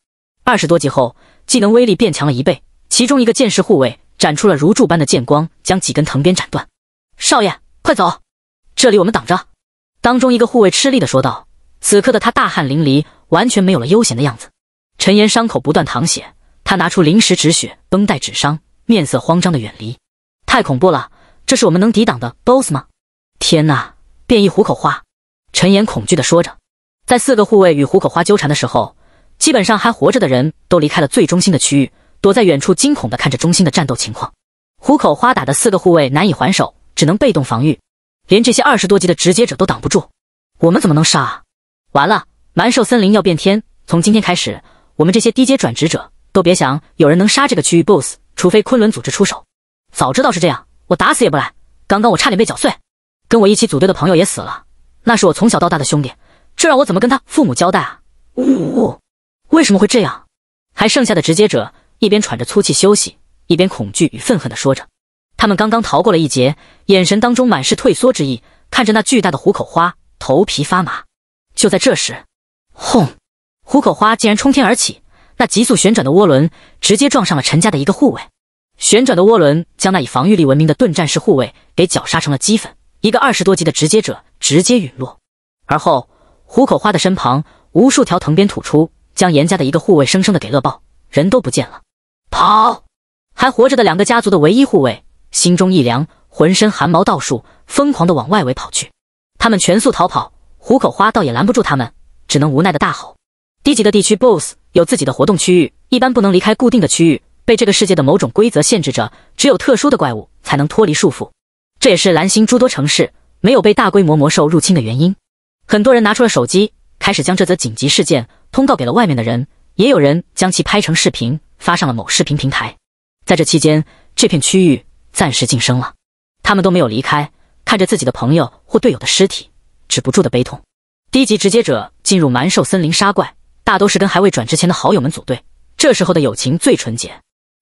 二十多级后。技能威力变强了一倍，其中一个剑士护卫斩出了如柱般的剑光，将几根藤鞭斩断。少爷，快走，这里我们挡着。当中一个护卫吃力的说道，此刻的他大汗淋漓，完全没有了悠闲的样子。陈岩伤口不断淌血，他拿出临时止血绷带止伤，面色慌张的远离。太恐怖了，这是我们能抵挡的 BOSS 吗？天哪，变异虎口花！陈岩恐惧的说着，在四个护卫与虎口花纠缠的时候。基本上还活着的人都离开了最中心的区域，躲在远处惊恐地看着中心的战斗情况。虎口花打的四个护卫难以还手，只能被动防御，连这些二十多级的直接者都挡不住。我们怎么能杀？啊？完了，蛮兽森林要变天！从今天开始，我们这些低阶转职者都别想有人能杀这个区域 BOSS，除非昆仑组织出手。早知道是这样，我打死也不来。刚刚我差点被搅碎，跟我一起组队的朋友也死了，那是我从小到大的兄弟，这让我怎么跟他父母交代啊？呜。为什么会这样？还剩下的直接者一边喘着粗气休息，一边恐惧与愤恨地说着。他们刚刚逃过了一劫，眼神当中满是退缩之意，看着那巨大的虎口花，头皮发麻。就在这时，轰！虎口花竟然冲天而起，那急速旋转的涡轮直接撞上了陈家的一个护卫。旋转的涡轮将那以防御力闻名的盾战士护卫给绞杀成了齑粉。一个二十多级的直接者直接陨落。而后，虎口花的身旁，无数条藤鞭吐出。将严家的一个护卫生生的给勒爆，人都不见了。跑！还活着的两个家族的唯一护卫心中一凉，浑身汗毛倒竖，疯狂的往外围跑去。他们全速逃跑，虎口花倒也拦不住他们，只能无奈的大吼：“低级的地区 BOSS 有自己的活动区域，一般不能离开固定的区域，被这个世界的某种规则限制着。只有特殊的怪物才能脱离束缚。这也是蓝星诸多城市没有被大规模魔兽入侵的原因。”很多人拿出了手机。开始将这则紧急事件通告给了外面的人，也有人将其拍成视频发上了某视频平台。在这期间，这片区域暂时静声了，他们都没有离开，看着自己的朋友或队友的尸体，止不住的悲痛。低级直接者进入蛮兽森林杀怪，大都是跟还未转职前的好友们组队，这时候的友情最纯洁。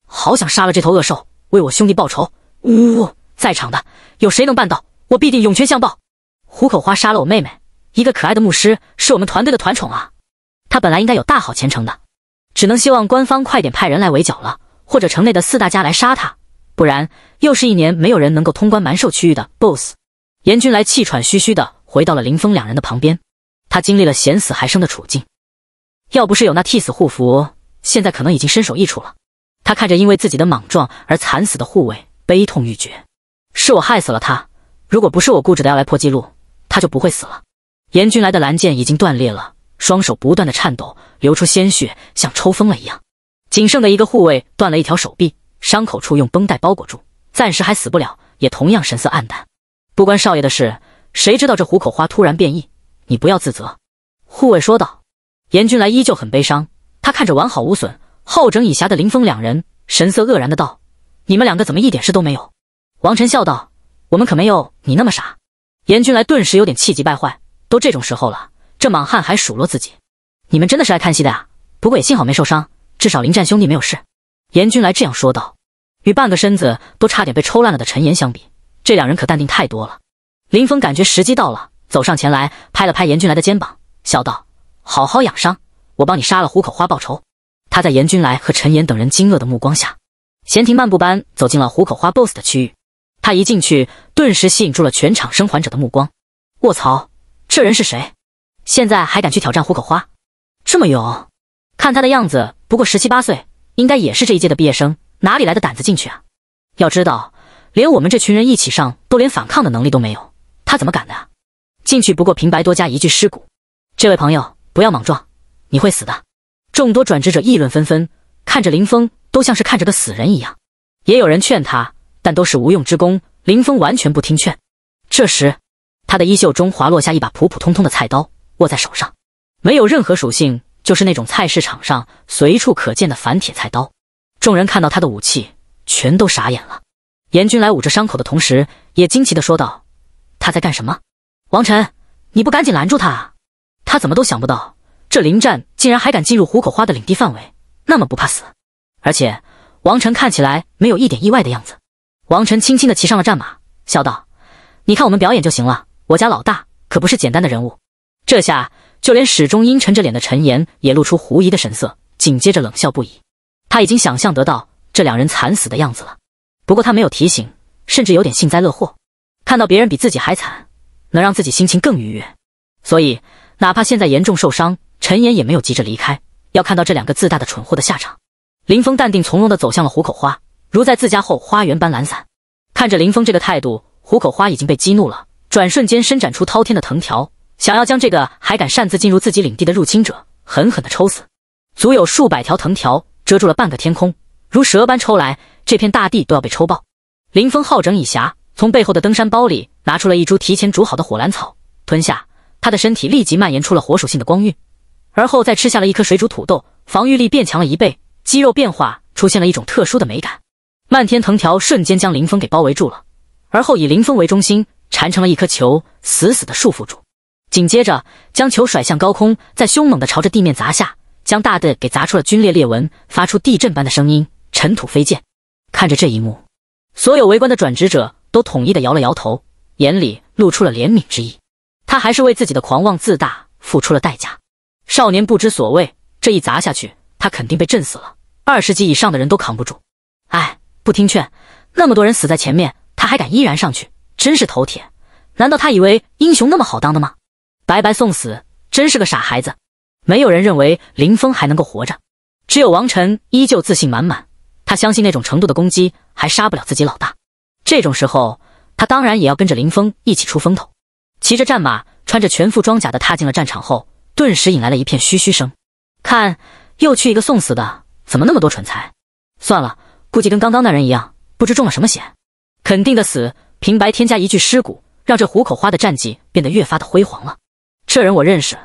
好想杀了这头恶兽，为我兄弟报仇！呜，在场的有谁能办到？我必定涌泉相报。虎口花杀了我妹妹。一个可爱的牧师是我们团队的团宠啊，他本来应该有大好前程的，只能希望官方快点派人来围剿了，或者城内的四大家来杀他，不然又是一年没有人能够通关蛮兽区域的 BOSS。严君来气喘吁吁的回到了林峰两人的旁边，他经历了险死还生的处境，要不是有那替死护符，现在可能已经身首异处了。他看着因为自己的莽撞而惨死的护卫，悲痛欲绝。是我害死了他，如果不是我固执的要来破纪录，他就不会死了。严军来的蓝剑已经断裂了，双手不断的颤抖，流出鲜血，像抽风了一样。仅剩的一个护卫断了一条手臂，伤口处用绷带包裹住，暂时还死不了，也同样神色黯淡。不关少爷的事，谁知道这虎口花突然变异？你不要自责。”护卫说道。严军来依旧很悲伤，他看着完好无损、好整以暇的林峰两人，神色愕然的道：“你们两个怎么一点事都没有？”王晨笑道：“我们可没有你那么傻。”严军来顿时有点气急败坏。都这种时候了，这莽汉还数落自己，你们真的是爱看戏的啊！不过也幸好没受伤，至少林战兄弟没有事。严军来这样说道。与半个身子都差点被抽烂了的陈岩相比，这两人可淡定太多了。林峰感觉时机到了，走上前来，拍了拍严军来的肩膀，笑道：“好好养伤，我帮你杀了虎口花报仇。”他在严军来和陈岩等人惊愕的目光下，闲庭漫步般走进了虎口花 BOSS 的区域。他一进去，顿时吸引住了全场生还者的目光。卧槽！这人是谁？现在还敢去挑战虎口花，这么勇？看他的样子，不过十七八岁，应该也是这一届的毕业生，哪里来的胆子进去啊？要知道，连我们这群人一起上，都连反抗的能力都没有，他怎么敢的？进去不过平白多加一具尸骨。这位朋友，不要莽撞，你会死的。众多转职者议论纷纷，看着林峰，都像是看着个死人一样。也有人劝他，但都是无用之功。林峰完全不听劝。这时。他的衣袖中滑落下一把普普通通的菜刀，握在手上，没有任何属性，就是那种菜市场上随处可见的反铁菜刀。众人看到他的武器，全都傻眼了。严军来捂着伤口的同时，也惊奇的说道：“他在干什么？王晨，你不赶紧拦住他啊！”他怎么都想不到，这林战竟然还敢进入虎口花的领地范围，那么不怕死。而且，王晨看起来没有一点意外的样子。王晨轻轻的骑上了战马，笑道：“你看我们表演就行了。”我家老大可不是简单的人物，这下就连始终阴沉着脸的陈岩也露出狐疑的神色，紧接着冷笑不已。他已经想象得到这两人惨死的样子了，不过他没有提醒，甚至有点幸灾乐祸。看到别人比自己还惨，能让自己心情更愉悦，所以哪怕现在严重受伤，陈岩也没有急着离开，要看到这两个自大的蠢货的下场。林峰淡定从容地走向了虎口花，如在自家后花园般懒散。看着林峰这个态度，虎口花已经被激怒了。转瞬间，伸展出滔天的藤条，想要将这个还敢擅自进入自己领地的入侵者狠狠地抽死。足有数百条藤条遮住了半个天空，如蛇般抽来，这片大地都要被抽爆。林峰好整以暇，从背后的登山包里拿出了一株提前煮好的火兰草，吞下，他的身体立即蔓延出了火属性的光晕。而后，再吃下了一颗水煮土豆，防御力变强了一倍，肌肉变化出现了一种特殊的美感。漫天藤条瞬间将林峰给包围住了，而后以林峰为中心。缠成了一颗球，死死的束缚住，紧接着将球甩向高空，再凶猛的朝着地面砸下，将大的给砸出了龟裂裂纹，发出地震般的声音，尘土飞溅。看着这一幕，所有围观的转职者都统一的摇了摇头，眼里露出了怜悯之意。他还是为自己的狂妄自大付出了代价。少年不知所谓，这一砸下去，他肯定被震死了。二十级以上的人都扛不住。哎，不听劝，那么多人死在前面，他还敢依然上去。真是头铁，难道他以为英雄那么好当的吗？白白送死，真是个傻孩子。没有人认为林峰还能够活着，只有王晨依旧自信满满。他相信那种程度的攻击还杀不了自己老大。这种时候，他当然也要跟着林峰一起出风头。骑着战马，穿着全副装甲的踏进了战场后，顿时引来了一片嘘嘘声。看，又去一个送死的，怎么那么多蠢材？算了，估计跟刚刚那人一样，不知中了什么险，肯定的死。平白添加一具尸骨，让这虎口花的战绩变得越发的辉煌了。这人我认识，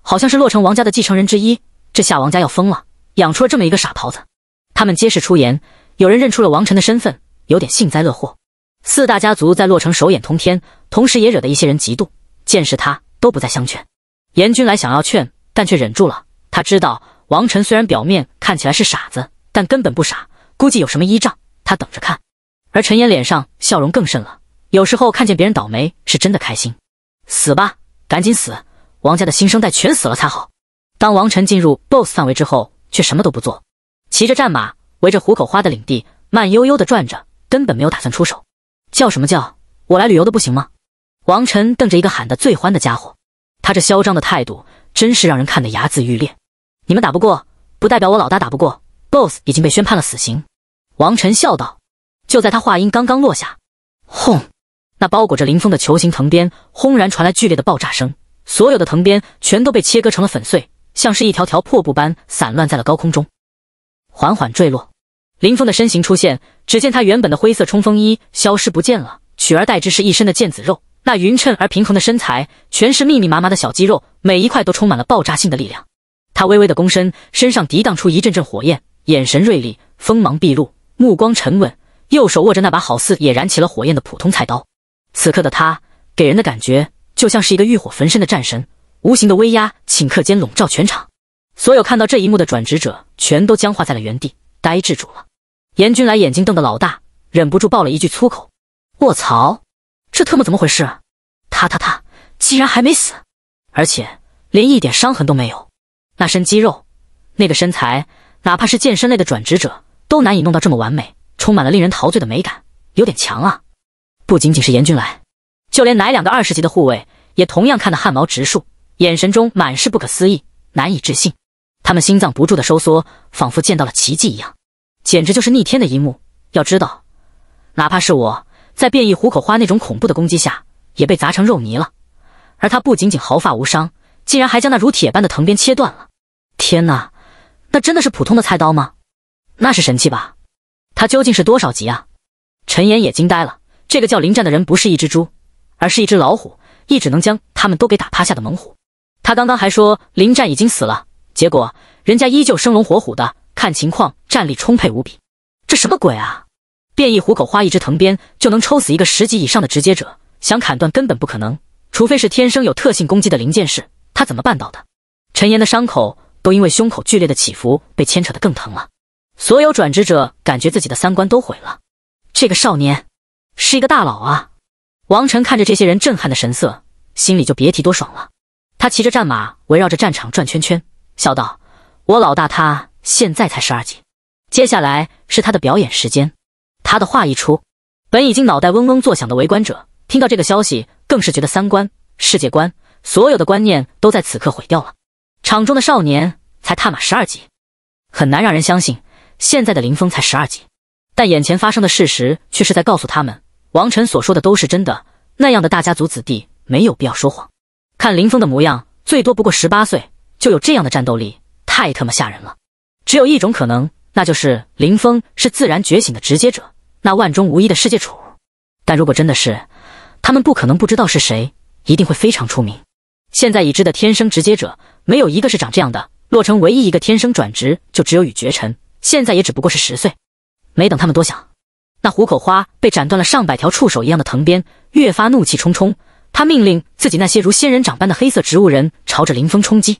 好像是洛城王家的继承人之一。这下王家要疯了，养出了这么一个傻狍子。他们皆是出言，有人认出了王晨的身份，有点幸灾乐祸。四大家族在洛城手眼通天，同时也惹得一些人嫉妒。见识他，都不再相劝。严君来想要劝，但却忍住了。他知道王晨虽然表面看起来是傻子，但根本不傻，估计有什么依仗，他等着看。而陈岩脸上笑容更甚了。有时候看见别人倒霉是真的开心，死吧，赶紧死！王家的新生代全死了才好。当王晨进入 BOSS 范围之后，却什么都不做，骑着战马围着虎口花的领地慢悠悠地转着，根本没有打算出手。叫什么叫？我来旅游的不行吗？王晨瞪着一个喊得最欢的家伙，他这嚣张的态度真是让人看得牙眦欲裂。你们打不过，不代表我老大打不过。BOSS 已经被宣判了死刑。王晨笑道。就在他话音刚刚落下，轰！那包裹着林峰的球形藤鞭轰然传来剧烈的爆炸声，所有的藤鞭全都被切割成了粉碎，像是一条条破布般散乱在了高空中，缓缓坠落。林峰的身形出现，只见他原本的灰色冲锋衣消失不见了，取而代之是一身的腱子肉。那匀称而平衡的身材，全是密密麻麻的小肌肉，每一块都充满了爆炸性的力量。他微微的躬身，身上涤荡出一阵阵火焰，眼神锐利，锋芒毕露，目光沉稳，右手握着那把好似也燃起了火焰的普通菜刀。此刻的他，给人的感觉就像是一个欲火焚身的战神，无形的威压顷刻间笼罩全场。所有看到这一幕的转职者全都僵化在了原地，呆滞住了。严君来眼睛瞪得老大，忍不住爆了一句粗口：“卧槽，这特么怎么回事？他他他，竟然还没死，而且连一点伤痕都没有！那身肌肉，那个身材，哪怕是健身类的转职者都难以弄到这么完美，充满了令人陶醉的美感，有点强啊！”不仅仅是严君来，就连哪两个二十级的护卫也同样看得汗毛直竖，眼神中满是不可思议、难以置信。他们心脏不住的收缩，仿佛见到了奇迹一样，简直就是逆天的一幕。要知道，哪怕是我在变异虎口花那种恐怖的攻击下，也被砸成肉泥了，而他不仅仅毫发无伤，竟然还将那如铁般的藤鞭切断了！天哪，那真的是普通的菜刀吗？那是神器吧？他究竟是多少级啊？陈岩也惊呆了。这个叫林战的人不是一只猪，而是一只老虎，一只能将他们都给打趴下的猛虎。他刚刚还说林战已经死了，结果人家依旧生龙活虎的，看情况战力充沛无比。这什么鬼啊！变异虎口花一只藤鞭就能抽死一个十级以上的直接者，想砍断根本不可能，除非是天生有特性攻击的灵剑士。他怎么办到的？陈岩的伤口都因为胸口剧烈的起伏被牵扯得更疼了。所有转职者感觉自己的三观都毁了。这个少年。是一个大佬啊！王晨看着这些人震撼的神色，心里就别提多爽了。他骑着战马，围绕着战场转圈圈，笑道：“我老大他现在才十二级，接下来是他的表演时间。”他的话一出，本已经脑袋嗡嗡作响的围观者，听到这个消息，更是觉得三观、世界观、所有的观念都在此刻毁掉了。场中的少年才踏马十二级，很难让人相信现在的林峰才十二级，但眼前发生的事实却是在告诉他们。王晨所说的都是真的，那样的大家族子弟没有必要说谎。看林峰的模样，最多不过十八岁，就有这样的战斗力，太他妈吓人了。只有一种可能，那就是林峰是自然觉醒的直接者，那万中无一的世界主。但如果真的是，他们不可能不知道是谁，一定会非常出名。现在已知的天生直接者，没有一个是长这样的。洛城唯一一个天生转职，就只有雨绝尘，现在也只不过是十岁。没等他们多想。那虎口花被斩断了上百条触手一样的藤鞭，越发怒气冲冲。他命令自己那些如仙人掌般的黑色植物人朝着林峰冲击，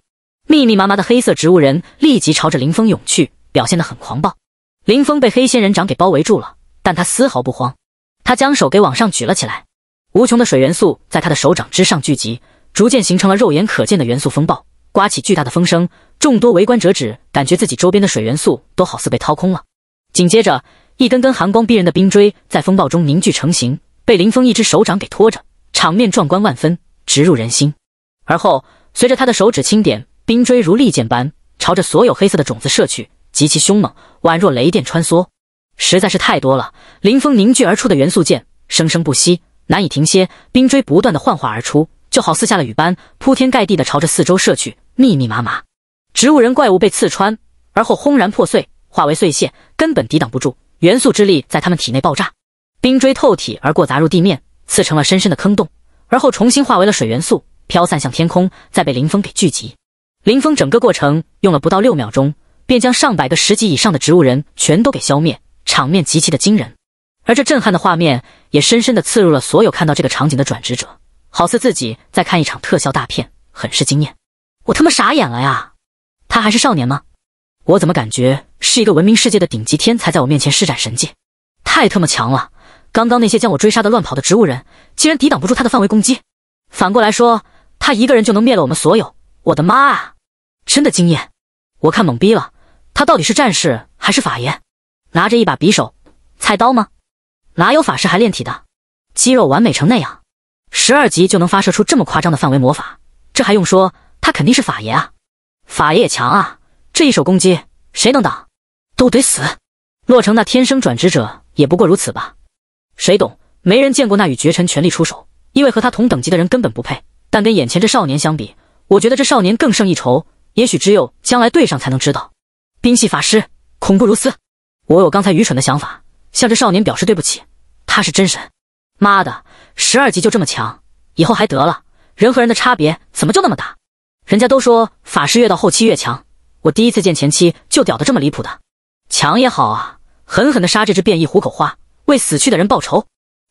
密密麻麻的黑色植物人立即朝着林峰涌去，表现得很狂暴。林峰被黑仙人掌给包围住了，但他丝毫不慌，他将手给往上举了起来，无穷的水元素在他的手掌之上聚集，逐渐形成了肉眼可见的元素风暴，刮起巨大的风声。众多围观者只感觉自己周边的水元素都好似被掏空了，紧接着。一根根寒光逼人的冰锥在风暴中凝聚成型，被林峰一只手掌给托着，场面壮观万分，直入人心。而后，随着他的手指轻点，冰锥如利剑般朝着所有黑色的种子射去，极其凶猛，宛若雷电穿梭。实在是太多了，林峰凝聚而出的元素剑生生不息，难以停歇，冰锥不断的幻化而出，就好似下了雨般，铺天盖地的朝着四周射去，密密麻麻。植物人怪物被刺穿，而后轰然破碎，化为碎屑，根本抵挡不住。元素之力在他们体内爆炸，冰锥透体而过，砸入地面，刺成了深深的坑洞，而后重新化为了水元素，飘散向天空，再被林峰给聚集。林峰整个过程用了不到六秒钟，便将上百个十级以上的植物人全都给消灭，场面极其的惊人。而这震撼的画面也深深的刺入了所有看到这个场景的转职者，好似自己在看一场特效大片，很是惊艳。我他妈傻眼了呀！他还是少年吗？我怎么感觉是一个闻名世界的顶级天才在我面前施展神技？太特么强了！刚刚那些将我追杀的乱跑的植物人，竟然抵挡不住他的范围攻击。反过来说，他一个人就能灭了我们所有。我的妈啊！真的惊艳！我看懵逼了，他到底是战士还是法爷？拿着一把匕首、菜刀吗？哪有法师还练体的？肌肉完美成那样，十二级就能发射出这么夸张的范围魔法？这还用说？他肯定是法爷啊！法爷也强啊！这一手攻击，谁能挡，都得死。洛城那天生转职者也不过如此吧？谁懂？没人见过那与绝尘全力出手，因为和他同等级的人根本不配。但跟眼前这少年相比，我觉得这少年更胜一筹。也许只有将来对上才能知道。冰系法师恐怖如斯，我有刚才愚蠢的想法向这少年表示对不起。他是真神！妈的，十二级就这么强，以后还得了？人和人的差别怎么就那么大？人家都说法师越到后期越强。我第一次见前妻就屌得这么离谱的，强也好啊，狠狠的杀这只变异虎口花，为死去的人报仇。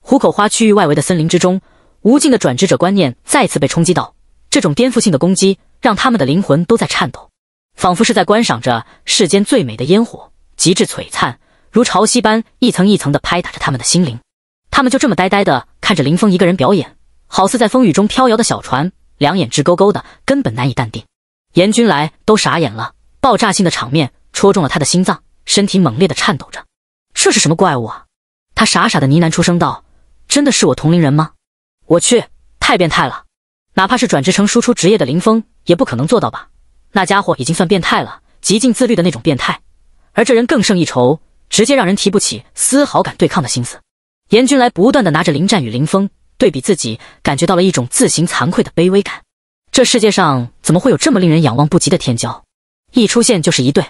虎口花区域外围的森林之中，无尽的转职者观念再次被冲击到，这种颠覆性的攻击让他们的灵魂都在颤抖，仿佛是在观赏着世间最美的烟火，极致璀璨，如潮汐般一层一层的拍打着他们的心灵。他们就这么呆呆的看着林峰一个人表演，好似在风雨中飘摇的小船，两眼直勾勾的，根本难以淡定。严君来都傻眼了。爆炸性的场面戳中了他的心脏，身体猛烈的颤抖着。这是什么怪物啊？他傻傻的呢喃出声道：“真的是我同龄人吗？”我去，太变态了！哪怕是转职成输出职业的林峰，也不可能做到吧？那家伙已经算变态了，极尽自律的那种变态，而这人更胜一筹，直接让人提不起丝毫敢对抗的心思。严君来不断的拿着林战与林峰对比自己，感觉到了一种自行惭愧的卑微感。这世界上怎么会有这么令人仰望不及的天骄？一出现就是一队，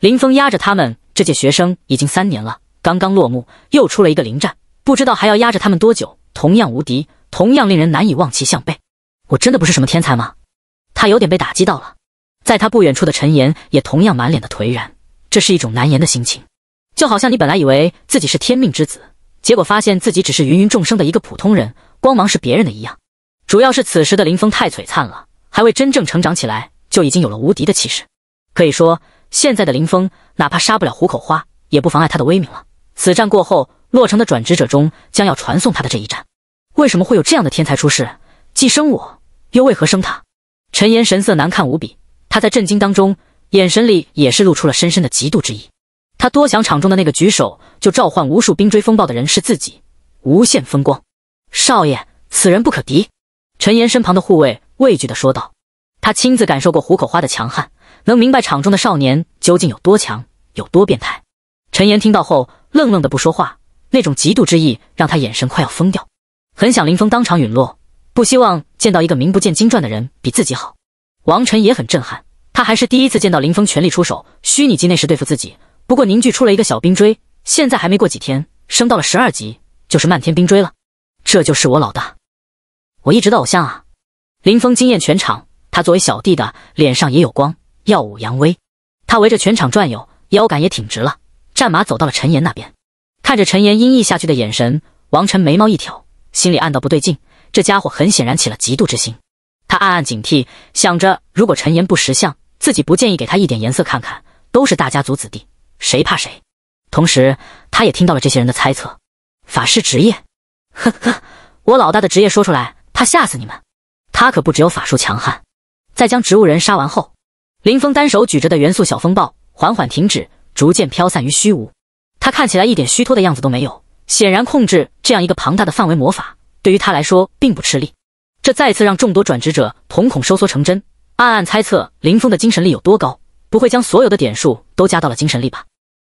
林峰压着他们这届学生已经三年了，刚刚落幕又出了一个林战，不知道还要压着他们多久。同样无敌，同样令人难以望其项背。我真的不是什么天才吗？他有点被打击到了。在他不远处的陈岩也同样满脸的颓然，这是一种难言的心情，就好像你本来以为自己是天命之子，结果发现自己只是芸芸众生的一个普通人，光芒是别人的一样。主要是此时的林峰太璀璨了，还未真正成长起来就已经有了无敌的气势。可以说，现在的林峰哪怕杀不了虎口花，也不妨碍他的威名了。此战过后，洛城的转职者中将要传送他的这一战。为什么会有这样的天才出世？既生我，又为何生他？陈岩神色难看无比，他在震惊当中，眼神里也是露出了深深的嫉妒之意。他多想场中的那个举手就召唤无数冰锥风暴的人是自己，无限风光。少爷，此人不可敌。陈岩身旁的护卫畏惧的说道，他亲自感受过虎口花的强悍。能明白场中的少年究竟有多强，有多变态。陈岩听到后愣愣的不说话，那种嫉妒之意让他眼神快要疯掉，很想林峰当场陨落，不希望见到一个名不见经传的人比自己好。王晨也很震撼，他还是第一次见到林峰全力出手，虚拟机那时对付自己，不过凝聚出了一个小冰锥。现在还没过几天，升到了十二级，就是漫天冰锥了。这就是我老大，我一直的偶像啊！林峰惊艳全场，他作为小弟的脸上也有光。耀武扬威，他围着全场转悠，腰杆也挺直了。战马走到了陈岩那边，看着陈岩阴翳下去的眼神，王晨眉毛一挑，心里暗道不对劲，这家伙很显然起了嫉妒之心。他暗暗警惕，想着如果陈岩不识相，自己不建议给他一点颜色看看。都是大家族子弟，谁怕谁？同时，他也听到了这些人的猜测：法师职业，呵呵，我老大的职业说出来怕吓死你们。他可不只有法术强悍，在将植物人杀完后。林峰单手举着的元素小风暴缓缓停止，逐渐飘散于虚无。他看起来一点虚脱的样子都没有，显然控制这样一个庞大的范围魔法，对于他来说并不吃力。这再次让众多转职者瞳孔收缩成针，暗暗猜测林峰的精神力有多高，不会将所有的点数都加到了精神力吧？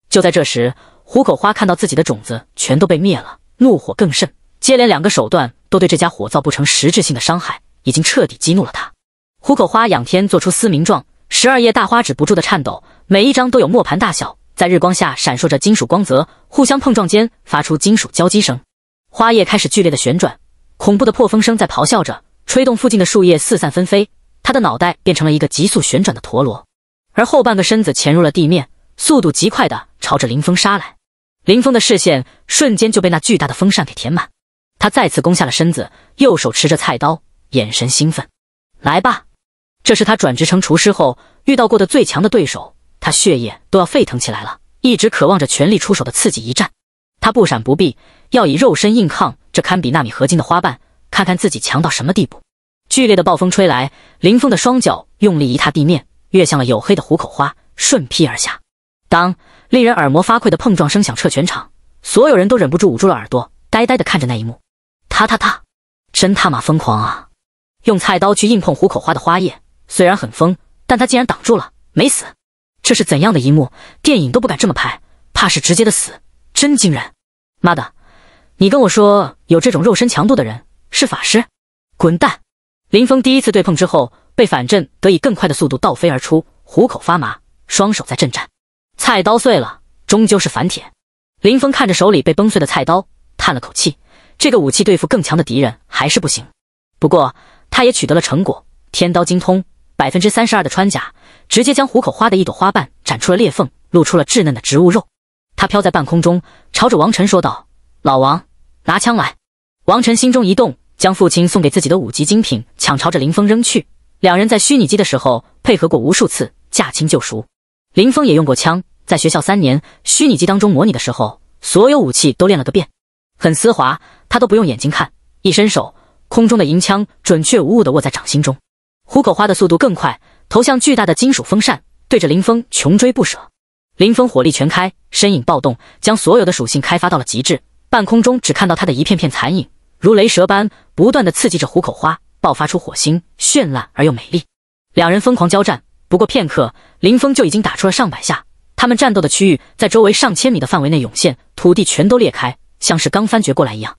就在这时，虎口花看到自己的种子全都被灭了，怒火更甚。接连两个手段都对这家伙造不成实质性的伤害，已经彻底激怒了他。虎口花仰天做出嘶鸣状。十二叶大花纸不住的颤抖，每一张都有磨盘大小，在日光下闪烁着金属光泽，互相碰撞间发出金属交击声。花叶开始剧烈的旋转，恐怖的破风声在咆哮着，吹动附近的树叶四散纷飞。他的脑袋变成了一个急速旋转的陀螺，而后半个身子潜入了地面，速度极快的朝着林峰杀来。林峰的视线瞬间就被那巨大的风扇给填满，他再次弓下了身子，右手持着菜刀，眼神兴奋：“来吧！”这是他转职成厨师后遇到过的最强的对手，他血液都要沸腾起来了，一直渴望着全力出手的刺激一战。他不闪不避，要以肉身硬抗这堪比纳米合金的花瓣，看看自己强到什么地步。剧烈的暴风吹来，林峰的双脚用力一踏地面，跃向了黝黑的虎口花，顺劈而下。当令人耳膜发聩的碰撞声响彻全场，所有人都忍不住捂住了耳朵，呆呆地看着那一幕。他他他，真他妈疯狂啊！用菜刀去硬碰虎口花的花叶。虽然很疯，但他竟然挡住了，没死。这是怎样的一幕？电影都不敢这么拍，怕是直接的死，真惊人！妈的，你跟我说有这种肉身强度的人是法师？滚蛋！林峰第一次对碰之后被反震，得以更快的速度倒飞而出，虎口发麻，双手在震颤。菜刀碎了，终究是反铁。林峰看着手里被崩碎的菜刀，叹了口气。这个武器对付更强的敌人还是不行。不过他也取得了成果，天刀精通。百分之三十二的穿甲，直接将虎口花的一朵花瓣斩出了裂缝，露出了稚嫩的植物肉。他飘在半空中，朝着王晨说道：“老王，拿枪来。”王晨心中一动，将父亲送给自己的五级精品抢朝着林峰扔去。两人在虚拟机的时候配合过无数次，驾轻就熟。林峰也用过枪，在学校三年虚拟机当中模拟的时候，所有武器都练了个遍，很丝滑，他都不用眼睛看，一伸手，空中的银枪准确无误的握在掌心中。虎口花的速度更快，投向巨大的金属风扇，对着林峰穷追不舍。林峰火力全开，身影暴动，将所有的属性开发到了极致。半空中只看到他的一片片残影，如雷蛇般不断的刺激着虎口花，爆发出火星，绚烂而又美丽。两人疯狂交战，不过片刻，林峰就已经打出了上百下。他们战斗的区域在周围上千米的范围内涌现，土地全都裂开，像是刚翻掘过来一样。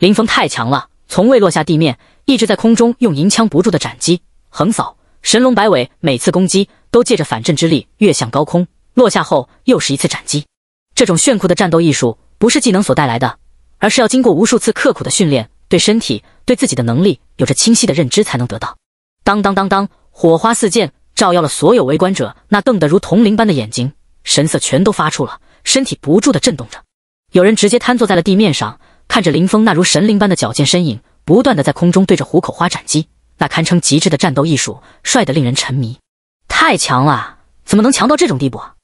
林峰太强了，从未落下地面，一直在空中用银枪不住的斩击。横扫，神龙摆尾，每次攻击都借着反震之力跃向高空，落下后又是一次斩击。这种炫酷的战斗艺术，不是技能所带来的，而是要经过无数次刻苦的训练，对身体、对自己的能力有着清晰的认知才能得到。当当当当，火花四溅，照耀了所有围观者那瞪得如铜铃般的眼睛，神色全都发出了，身体不住的震动着，有人直接瘫坐在了地面上，看着林峰那如神灵般的矫健身影，不断的在空中对着虎口花斩击。那堪称极致的战斗艺术，帅得令人沉迷，太强了！怎么能强到这种地步啊？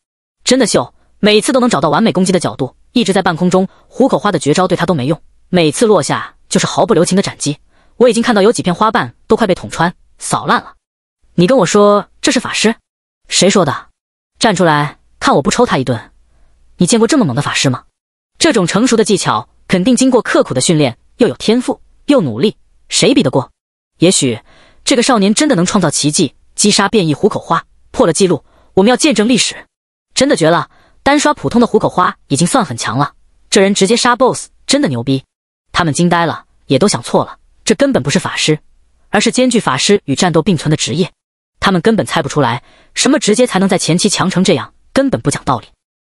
真的秀，每次都能找到完美攻击的角度，一直在半空中，虎口花的绝招对他都没用，每次落下就是毫不留情的斩击。我已经看到有几片花瓣都快被捅穿、扫烂了。你跟我说这是法师？谁说的？站出来，看我不抽他一顿！你见过这么猛的法师吗？这种成熟的技巧，肯定经过刻苦的训练，又有天赋，又努力，谁比得过？也许这个少年真的能创造奇迹，击杀变异虎口花，破了记录。我们要见证历史，真的绝了！单刷普通的虎口花已经算很强了，这人直接杀 BOSS，真的牛逼！他们惊呆了，也都想错了，这根本不是法师，而是兼具法师与战斗并存的职业。他们根本猜不出来，什么直接才能在前期强成这样，根本不讲道理。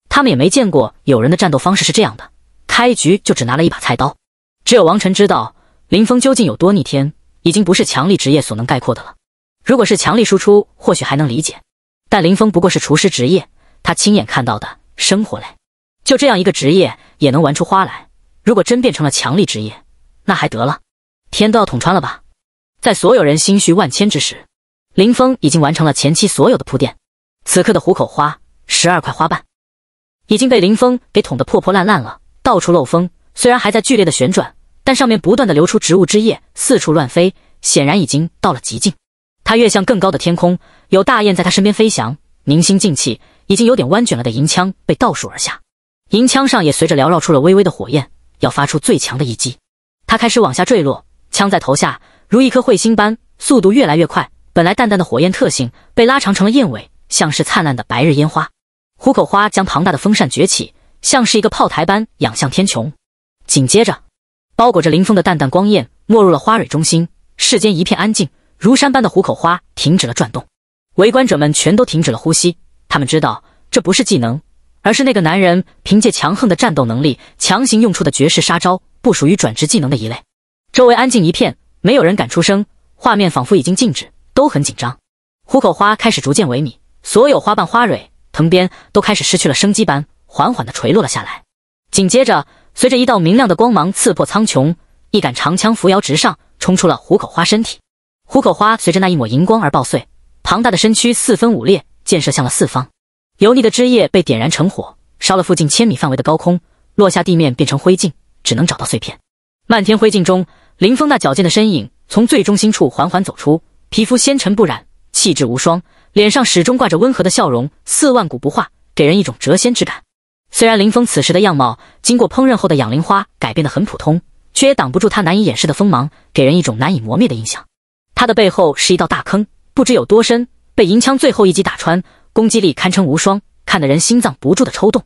他们也没见过有人的战斗方式是这样的，开局就只拿了一把菜刀。只有王晨知道林峰究竟有多逆天。已经不是强力职业所能概括的了。如果是强力输出，或许还能理解，但林峰不过是厨师职业，他亲眼看到的生活类，就这样一个职业也能玩出花来。如果真变成了强力职业，那还得了？天都要捅穿了吧？在所有人心绪万千之时，林峰已经完成了前期所有的铺垫。此刻的虎口花十二块花瓣已经被林峰给捅得破破烂烂了，到处漏风，虽然还在剧烈的旋转。但上面不断的流出植物汁液，四处乱飞，显然已经到了极境。他越向更高的天空，有大雁在他身边飞翔。凝心静气，已经有点弯卷了的银枪被倒数而下，银枪上也随着缭绕出了微微的火焰，要发出最强的一击。他开始往下坠落，枪在头下如一颗彗星般，速度越来越快。本来淡淡的火焰特性被拉长成了燕尾，像是灿烂的白日烟花。虎口花将庞大的风扇崛起，像是一个炮台般仰向天穹。紧接着。包裹着林峰的淡淡光焰没入了花蕊中心，世间一片安静，如山般的虎口花停止了转动，围观者们全都停止了呼吸。他们知道这不是技能，而是那个男人凭借强横的战斗能力强行用出的绝世杀招，不属于转职技能的一类。周围安静一片，没有人敢出声，画面仿佛已经静止，都很紧张。虎口花开始逐渐萎靡，所有花瓣、花蕊、藤边都开始失去了生机般，缓缓地垂落了下来。紧接着。随着一道明亮的光芒刺破苍穹，一杆长枪扶摇直上，冲出了虎口花身体。虎口花随着那一抹银光而爆碎，庞大的身躯四分五裂，溅射向了四方。油腻的枝叶被点燃成火，烧了附近千米范围的高空，落下地面变成灰烬，只能找到碎片。漫天灰烬中，林峰那矫健的身影从最中心处缓缓走出，皮肤纤尘不染，气质无双，脸上始终挂着温和的笑容，四万古不化，给人一种谪仙之感。虽然林峰此时的样貌，经过烹饪后的养灵花改变的很普通，却也挡不住他难以掩饰的锋芒，给人一种难以磨灭的印象。他的背后是一道大坑，不知有多深，被银枪最后一击打穿，攻击力堪称无双，看得人心脏不住的抽动。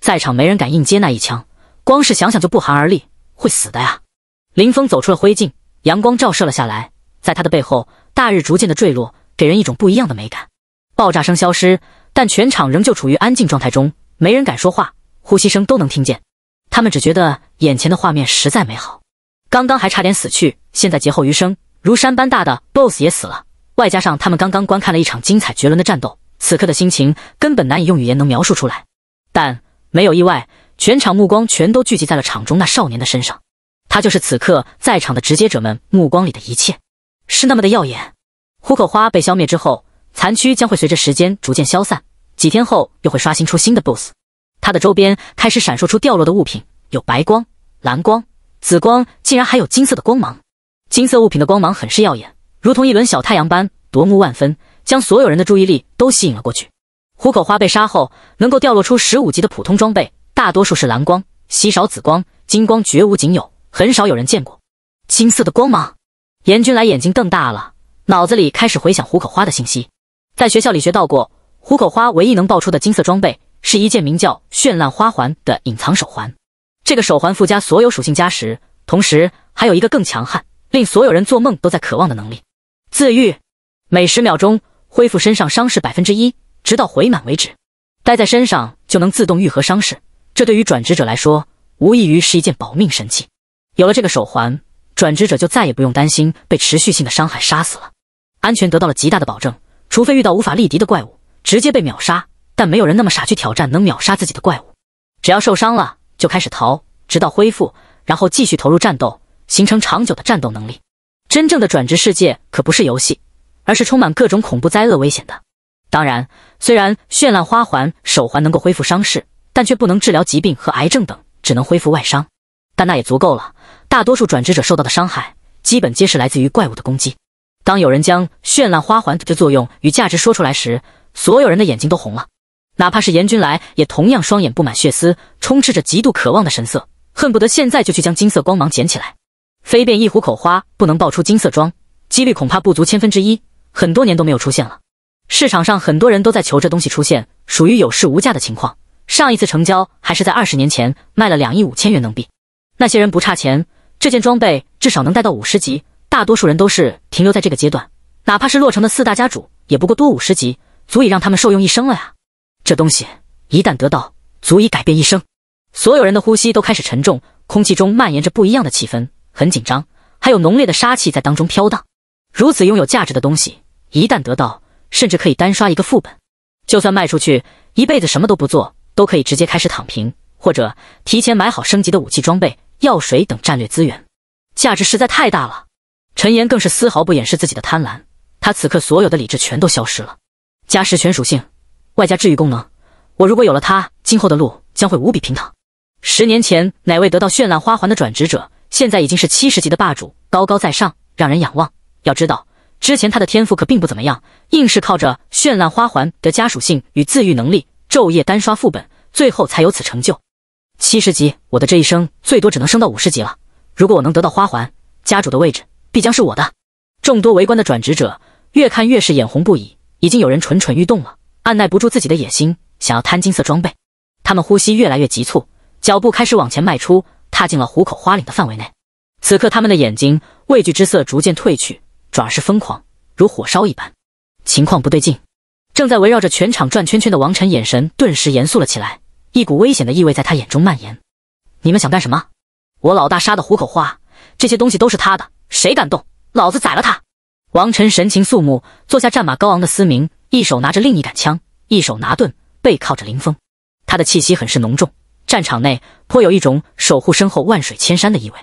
在场没人敢硬接那一枪，光是想想就不寒而栗，会死的呀！林峰走出了灰烬，阳光照射了下来，在他的背后，大日逐渐的坠落，给人一种不一样的美感。爆炸声消失，但全场仍旧处于安静状态中。没人敢说话，呼吸声都能听见。他们只觉得眼前的画面实在美好。刚刚还差点死去，现在劫后余生，如山般大的 BOSS 也死了。外加上他们刚刚观看了一场精彩绝伦的战斗，此刻的心情根本难以用语言能描述出来。但没有意外，全场目光全都聚集在了场中那少年的身上。他就是此刻在场的直接者们目光里的一切，是那么的耀眼。虎口花被消灭之后，残躯将会随着时间逐渐消散。几天后又会刷新出新的 BOSS，它的周边开始闪烁出掉落的物品，有白光、蓝光、紫光，竟然还有金色的光芒。金色物品的光芒很是耀眼，如同一轮小太阳般夺目万分，将所有人的注意力都吸引了过去。虎口花被杀后能够掉落出十五级的普通装备，大多数是蓝光，稀少紫光、金光绝无仅有，很少有人见过金色的光芒。严君来眼睛瞪大了，脑子里开始回想虎口花的信息，在学校里学到过。虎口花唯一能爆出的金色装备是一件名叫“绚烂花环”的隐藏手环。这个手环附加所有属性加十，同时还有一个更强悍、令所有人做梦都在渴望的能力——自愈。每十秒钟恢复身上伤势百分之一，直到回满为止。戴在身上就能自动愈合伤势，这对于转职者来说无异于是一件保命神器。有了这个手环，转职者就再也不用担心被持续性的伤害杀死了，安全得到了极大的保证。除非遇到无法力敌的怪物。直接被秒杀，但没有人那么傻去挑战能秒杀自己的怪物。只要受伤了，就开始逃，直到恢复，然后继续投入战斗，形成长久的战斗能力。真正的转职世界可不是游戏，而是充满各种恐怖灾厄、危险的。当然，虽然绚烂花环手环能够恢复伤势，但却不能治疗疾病和癌症等，只能恢复外伤。但那也足够了。大多数转职者受到的伤害，基本皆是来自于怪物的攻击。当有人将绚烂花环的作用与价值说出来时，所有人的眼睛都红了，哪怕是严君来，也同样双眼布满血丝，充斥着极度渴望的神色，恨不得现在就去将金色光芒捡起来。飞遍一壶口花，不能爆出金色装，几率恐怕不足千分之一。很多年都没有出现了。市场上很多人都在求这东西出现，属于有市无价的情况。上一次成交还是在二十年前，卖了两亿五千元能币。那些人不差钱，这件装备至少能带到五十级，大多数人都是停留在这个阶段。哪怕是洛城的四大家主，也不过多五十级。足以让他们受用一生了呀！这东西一旦得到，足以改变一生。所有人的呼吸都开始沉重，空气中蔓延着不一样的气氛，很紧张，还有浓烈的杀气在当中飘荡。如此拥有价值的东西，一旦得到，甚至可以单刷一个副本。就算卖出去，一辈子什么都不做，都可以直接开始躺平，或者提前买好升级的武器、装备、药水等战略资源，价值实在太大了。陈岩更是丝毫不掩饰自己的贪婪，他此刻所有的理智全都消失了。加十全属性，外加治愈功能。我如果有了它，今后的路将会无比平坦。十年前，哪位得到绚烂花环的转职者，现在已经是七十级的霸主，高高在上，让人仰望。要知道，之前他的天赋可并不怎么样，硬是靠着绚烂花环的加属性与自愈能力，昼夜单刷副本，最后才有此成就。七十级，我的这一生最多只能升到五十级了。如果我能得到花环，家主的位置必将是我的。众多围观的转职者越看越是眼红不已。已经有人蠢蠢欲动了，按耐不住自己的野心，想要贪金色装备。他们呼吸越来越急促，脚步开始往前迈出，踏进了虎口花岭的范围内。此刻，他们的眼睛畏惧之色逐渐褪去，转而是疯狂，如火烧一般。情况不对劲！正在围绕着全场转圈圈的王晨眼神顿时严肃了起来，一股危险的意味在他眼中蔓延。你们想干什么？我老大杀的虎口花，这些东西都是他的，谁敢动，老子宰了他！王晨神情肃穆，坐下战马高昂的嘶鸣，一手拿着另一杆枪，一手拿盾，背靠着林峰。他的气息很是浓重，战场内颇有一种守护身后万水千山的意味。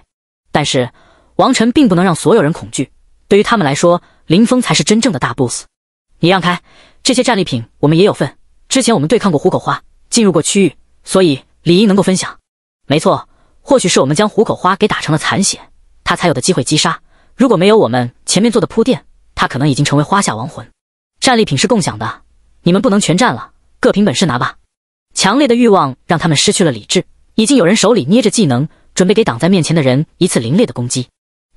但是王晨并不能让所有人恐惧，对于他们来说，林峰才是真正的大 boss。你让开，这些战利品我们也有份。之前我们对抗过虎口花，进入过区域，所以理应能够分享。没错，或许是我们将虎口花给打成了残血，他才有的机会击杀。如果没有我们前面做的铺垫，他可能已经成为花下亡魂。战利品是共享的，你们不能全占了，各凭本事拿吧。强烈的欲望让他们失去了理智，已经有人手里捏着技能，准备给挡在面前的人一次凌冽的攻击。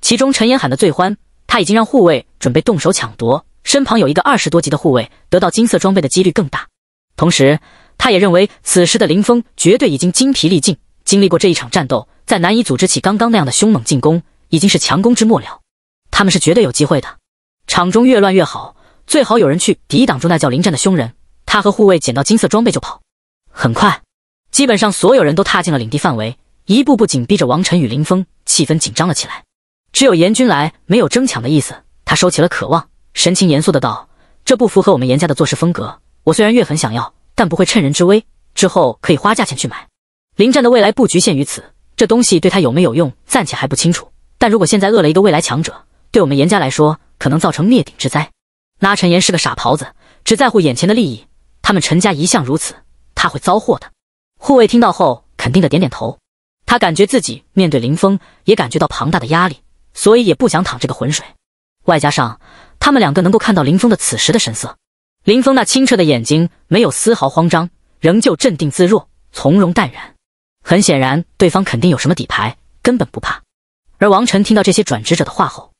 其中陈岩喊的最欢，他已经让护卫准备动手抢夺，身旁有一个二十多级的护卫，得到金色装备的几率更大。同时，他也认为此时的林峰绝对已经精疲力尽，经历过这一场战斗，再难以组织起刚刚那样的凶猛进攻，已经是强攻之末了。他们是绝对有机会的，场中越乱越好，最好有人去抵挡住那叫林战的凶人。他和护卫捡到金色装备就跑。很快，基本上所有人都踏进了领地范围，一步步紧逼着王晨与林峰，气氛紧张了起来。只有严君来没有争抢的意思，他收起了渴望，神情严肃的道：“这不符合我们严家的做事风格。我虽然越很想要，但不会趁人之危。之后可以花价钱去买。林战的未来不局限于此，这东西对他有没有用，暂且还不清楚。但如果现在饿了一个未来强者。”对我们严家来说，可能造成灭顶之灾。那陈岩是个傻狍子，只在乎眼前的利益。他们陈家一向如此，他会遭祸的。护卫听到后，肯定的点点头。他感觉自己面对林峰，也感觉到庞大的压力，所以也不想淌这个浑水。外加上他们两个能够看到林峰的此时的神色，林峰那清澈的眼睛没有丝毫慌张，仍旧镇定自若，从容淡然。很显然，对方肯定有什么底牌，根本不怕。而王晨听到这些转职者的话后，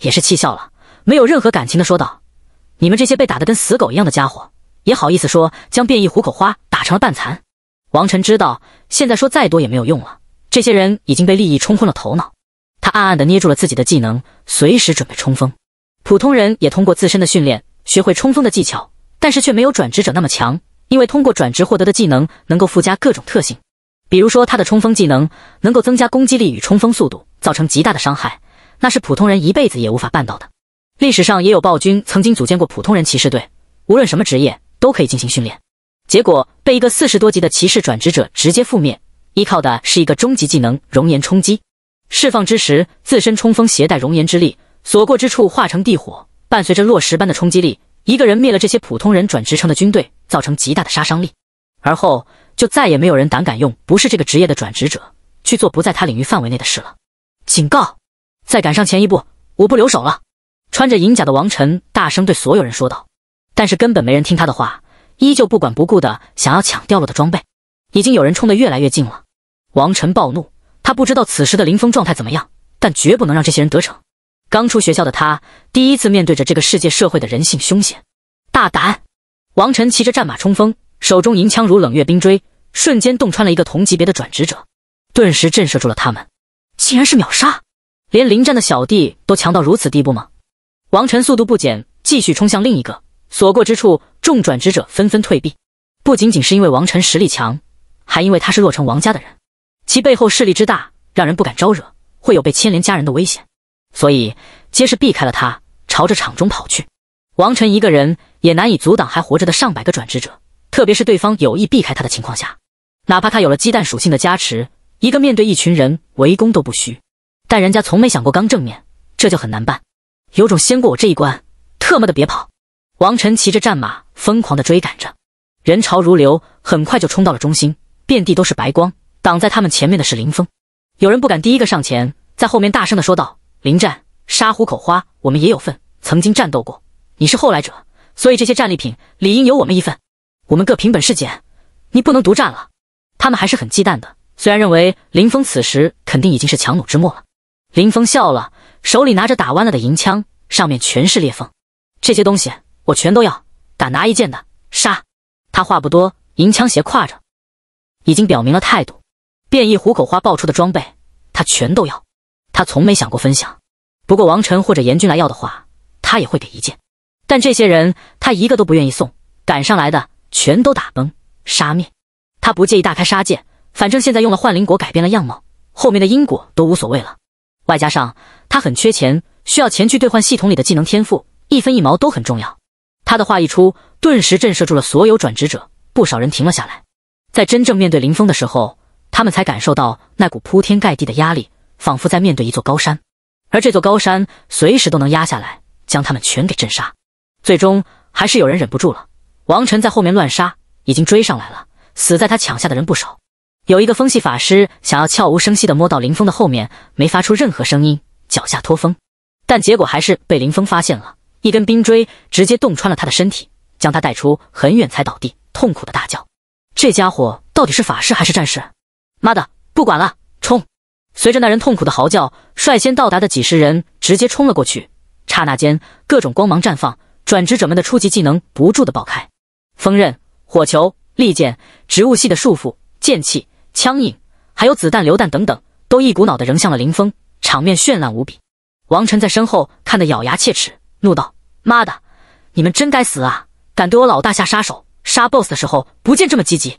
也是气笑了，没有任何感情的说道：“你们这些被打得跟死狗一样的家伙，也好意思说将变异虎口花打成了半残？”王晨知道现在说再多也没有用了，这些人已经被利益冲昏了头脑。他暗暗的捏住了自己的技能，随时准备冲锋。普通人也通过自身的训练学会冲锋的技巧，但是却没有转职者那么强，因为通过转职获得的技能能够附加各种特性。比如说他的冲锋技能能够增加攻击力与冲锋速度，造成极大的伤害。那是普通人一辈子也无法办到的。历史上也有暴君曾经组建过普通人骑士队，无论什么职业都可以进行训练，结果被一个四十多级的骑士转职者直接覆灭。依靠的是一个终极技能熔岩冲击，释放之时，自身冲锋携带熔岩之力，所过之处化成地火，伴随着落石般的冲击力，一个人灭了这些普通人转职成的军队，造成极大的杀伤力。而后就再也没有人胆敢用不是这个职业的转职者去做不在他领域范围内的事了。警告。再赶上前一步，我不留手了！穿着银甲的王晨大声对所有人说道，但是根本没人听他的话，依旧不管不顾的想要抢掉落的装备。已经有人冲得越来越近了，王晨暴怒，他不知道此时的林峰状态怎么样，但绝不能让这些人得逞。刚出学校的他，第一次面对着这个世界社会的人性凶险。大胆！王晨骑着战马冲锋，手中银枪如冷月冰锥，瞬间洞穿了一个同级别的转职者，顿时震慑住了他们。竟然是秒杀！连林战的小弟都强到如此地步吗？王晨速度不减，继续冲向另一个，所过之处，众转职者纷纷退避。不仅仅是因为王晨实力强，还因为他是洛城王家的人，其背后势力之大，让人不敢招惹，会有被牵连家人的危险。所以，皆是避开了他，朝着场中跑去。王晨一个人也难以阻挡还活着的上百个转职者，特别是对方有意避开他的情况下，哪怕他有了鸡蛋属性的加持，一个面对一群人围攻都不虚。但人家从没想过刚正面，这就很难办。有种先过我这一关，特么的别跑！王晨骑着战马疯狂的追赶着，人潮如流，很快就冲到了中心。遍地都是白光，挡在他们前面的是林峰。有人不敢第一个上前，在后面大声的说道：“林战杀虎口花，我们也有份，曾经战斗过。你是后来者，所以这些战利品理应有我们一份。我们各凭本事捡，你不能独占了。”他们还是很忌惮的，虽然认为林峰此时肯定已经是强弩之末了。林峰笑了，手里拿着打弯了的银枪，上面全是裂缝。这些东西我全都要，敢拿一件的杀。他话不多，银枪斜挎着，已经表明了态度。变异虎口花爆出的装备，他全都要。他从没想过分享，不过王晨或者严军来要的话，他也会给一件。但这些人他一个都不愿意送，赶上来的全都打崩杀灭。他不介意大开杀戒，反正现在用了幻灵果改变了样貌，后面的因果都无所谓了。外加上他很缺钱，需要钱去兑换系统里的技能天赋，一分一毛都很重要。他的话一出，顿时震慑住了所有转职者，不少人停了下来。在真正面对林峰的时候，他们才感受到那股铺天盖地的压力，仿佛在面对一座高山，而这座高山随时都能压下来，将他们全给震杀。最终还是有人忍不住了，王晨在后面乱杀，已经追上来了，死在他抢下的人不少。有一个风系法师想要悄无声息地摸到林峰的后面，没发出任何声音，脚下脱风，但结果还是被林峰发现了。一根冰锥直接洞穿了他的身体，将他带出很远才倒地，痛苦的大叫：“这家伙到底是法师还是战士？妈的，不管了，冲！”随着那人痛苦的嚎叫，率先到达的几十人直接冲了过去。刹那间，各种光芒绽放，转职者们的初级技能不住的爆开：风刃、火球、利剑、植物系的束缚、剑气。枪影，还有子弹、榴弹等等，都一股脑的扔向了林峰，场面绚烂无比。王晨在身后看得咬牙切齿，怒道：“妈的，你们真该死啊！敢对我老大下杀手，杀 BOSS 的时候不见这么积极。”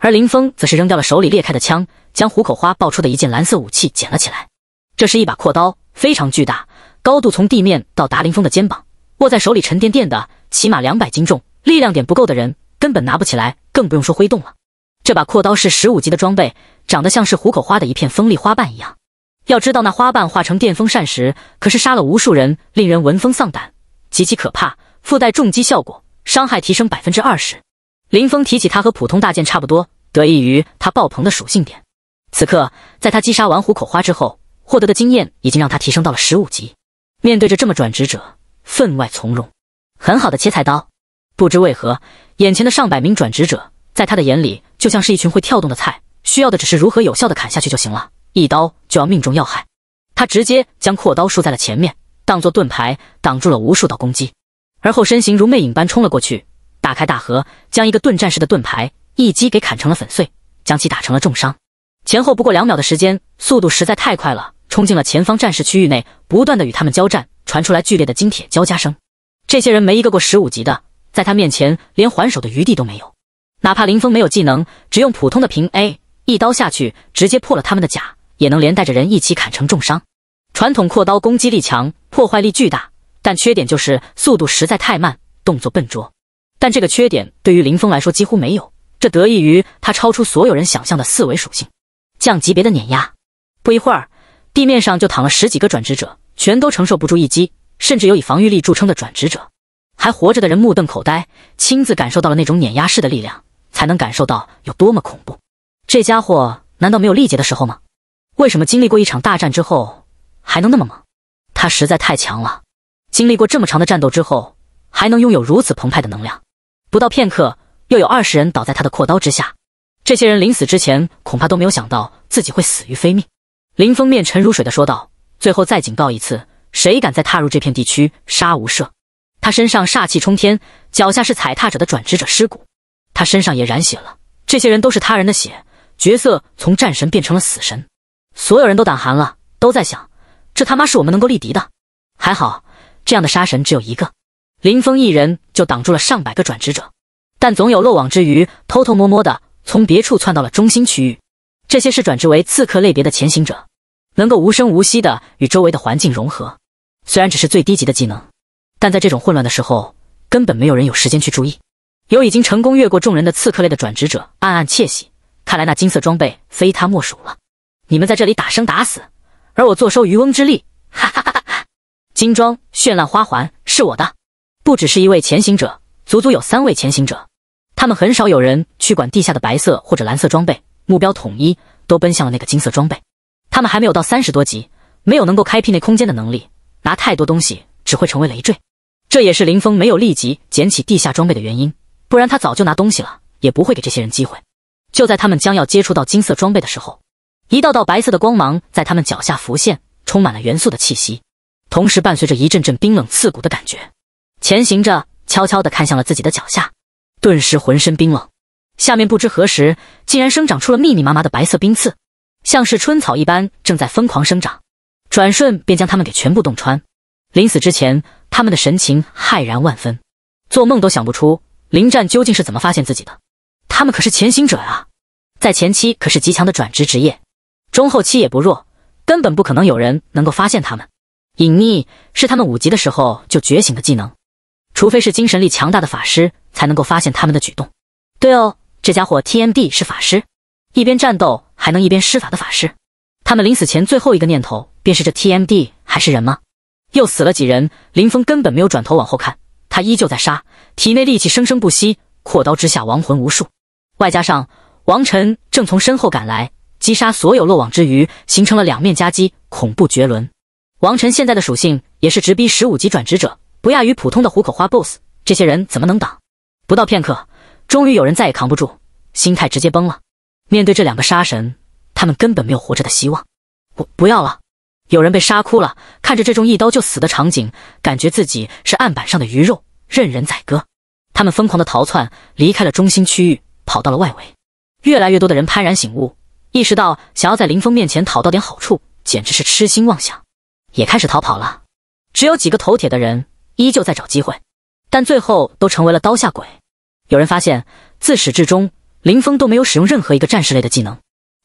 而林峰则是扔掉了手里裂开的枪，将虎口花爆出的一件蓝色武器捡了起来。这是一把阔刀，非常巨大，高度从地面到达林峰的肩膀，握在手里沉甸甸的，起码两百斤重，力量点不够的人根本拿不起来，更不用说挥动了。这把阔刀是十五级的装备，长得像是虎口花的一片锋利花瓣一样。要知道，那花瓣化成电风扇时，可是杀了无数人，令人闻风丧胆，极其可怕。附带重击效果，伤害提升百分之二十。林峰提起它和普通大剑差不多，得益于他爆棚的属性点。此刻，在他击杀完虎口花之后，获得的经验已经让他提升到了十五级。面对着这么转职者，分外从容，很好的切菜刀。不知为何，眼前的上百名转职者，在他的眼里。就像是一群会跳动的菜，需要的只是如何有效的砍下去就行了，一刀就要命中要害。他直接将阔刀竖在了前面，当做盾牌挡住了无数道攻击，而后身形如魅影般冲了过去，打开大河，将一个盾战士的盾牌一击给砍成了粉碎，将其打成了重伤。前后不过两秒的时间，速度实在太快了，冲进了前方战士区域内，不断的与他们交战，传出来剧烈的金铁交加声。这些人没一个过十五级的，在他面前连还手的余地都没有。哪怕林峰没有技能，只用普通的平 A，一刀下去直接破了他们的甲，也能连带着人一起砍成重伤。传统阔刀攻击力强，破坏力巨大，但缺点就是速度实在太慢，动作笨拙。但这个缺点对于林峰来说几乎没有，这得益于他超出所有人想象的四维属性，降级别的碾压。不一会儿，地面上就躺了十几个转职者，全都承受不住一击，甚至有以防御力著称的转职者还活着的人目瞪口呆，亲自感受到了那种碾压式的力量。才能感受到有多么恐怖。这家伙难道没有力竭的时候吗？为什么经历过一场大战之后还能那么猛？他实在太强了。经历过这么长的战斗之后，还能拥有如此澎湃的能量。不到片刻，又有二十人倒在他的阔刀之下。这些人临死之前，恐怕都没有想到自己会死于非命。林峰面沉如水的说道：“最后再警告一次，谁敢再踏入这片地区，杀无赦。”他身上煞气冲天，脚下是踩踏者的转职者尸骨。他身上也染血了，这些人都是他人的血。角色从战神变成了死神，所有人都胆寒了，都在想：这他妈是我们能够力敌的？还好，这样的杀神只有一个，林峰一人就挡住了上百个转职者。但总有漏网之鱼，偷偷摸摸的从别处窜到了中心区域。这些是转职为刺客类别的潜行者，能够无声无息的与周围的环境融合。虽然只是最低级的技能，但在这种混乱的时候，根本没有人有时间去注意。有已经成功越过众人的刺客类的转职者暗暗窃喜，看来那金色装备非他莫属了。你们在这里打生打死，而我坐收渔翁之利，哈哈哈！哈金装绚烂花环是我的，不只是一位前行者，足足有三位前行者。他们很少有人去管地下的白色或者蓝色装备，目标统一，都奔向了那个金色装备。他们还没有到三十多级，没有能够开辟那空间的能力，拿太多东西只会成为累赘。这也是林峰没有立即捡起地下装备的原因。不然他早就拿东西了，也不会给这些人机会。就在他们将要接触到金色装备的时候，一道道白色的光芒在他们脚下浮现，充满了元素的气息，同时伴随着一阵阵冰冷刺骨的感觉。前行着，悄悄的看向了自己的脚下，顿时浑身冰冷。下面不知何时竟然生长出了密密麻麻的白色冰刺，像是春草一般正在疯狂生长，转瞬便将他们给全部冻穿。临死之前，他们的神情骇然万分，做梦都想不出。林战究竟是怎么发现自己的？他们可是潜行者啊，在前期可是极强的转职职业，中后期也不弱，根本不可能有人能够发现他们。隐匿是他们五级的时候就觉醒的技能，除非是精神力强大的法师才能够发现他们的举动。对哦，这家伙 TMD 是法师，一边战斗还能一边施法的法师。他们临死前最后一个念头便是这 TMD 还是人吗？又死了几人，林峰根本没有转头往后看。他依旧在杀，体内力气生生不息，阔刀之下亡魂无数。外加上王晨正从身后赶来，击杀所有落网之鱼，形成了两面夹击，恐怖绝伦。王晨现在的属性也是直逼十五级转职者，不亚于普通的虎口花 BOSS。这些人怎么能挡？不到片刻，终于有人再也扛不住，心态直接崩了。面对这两个杀神，他们根本没有活着的希望。我不要了。有人被杀哭了，看着这种一刀就死的场景，感觉自己是案板上的鱼肉，任人宰割。他们疯狂的逃窜，离开了中心区域，跑到了外围。越来越多的人幡然醒悟，意识到想要在林峰面前讨到点好处，简直是痴心妄想，也开始逃跑了。只有几个头铁的人依旧在找机会，但最后都成为了刀下鬼。有人发现，自始至终林峰都没有使用任何一个战士类的技能，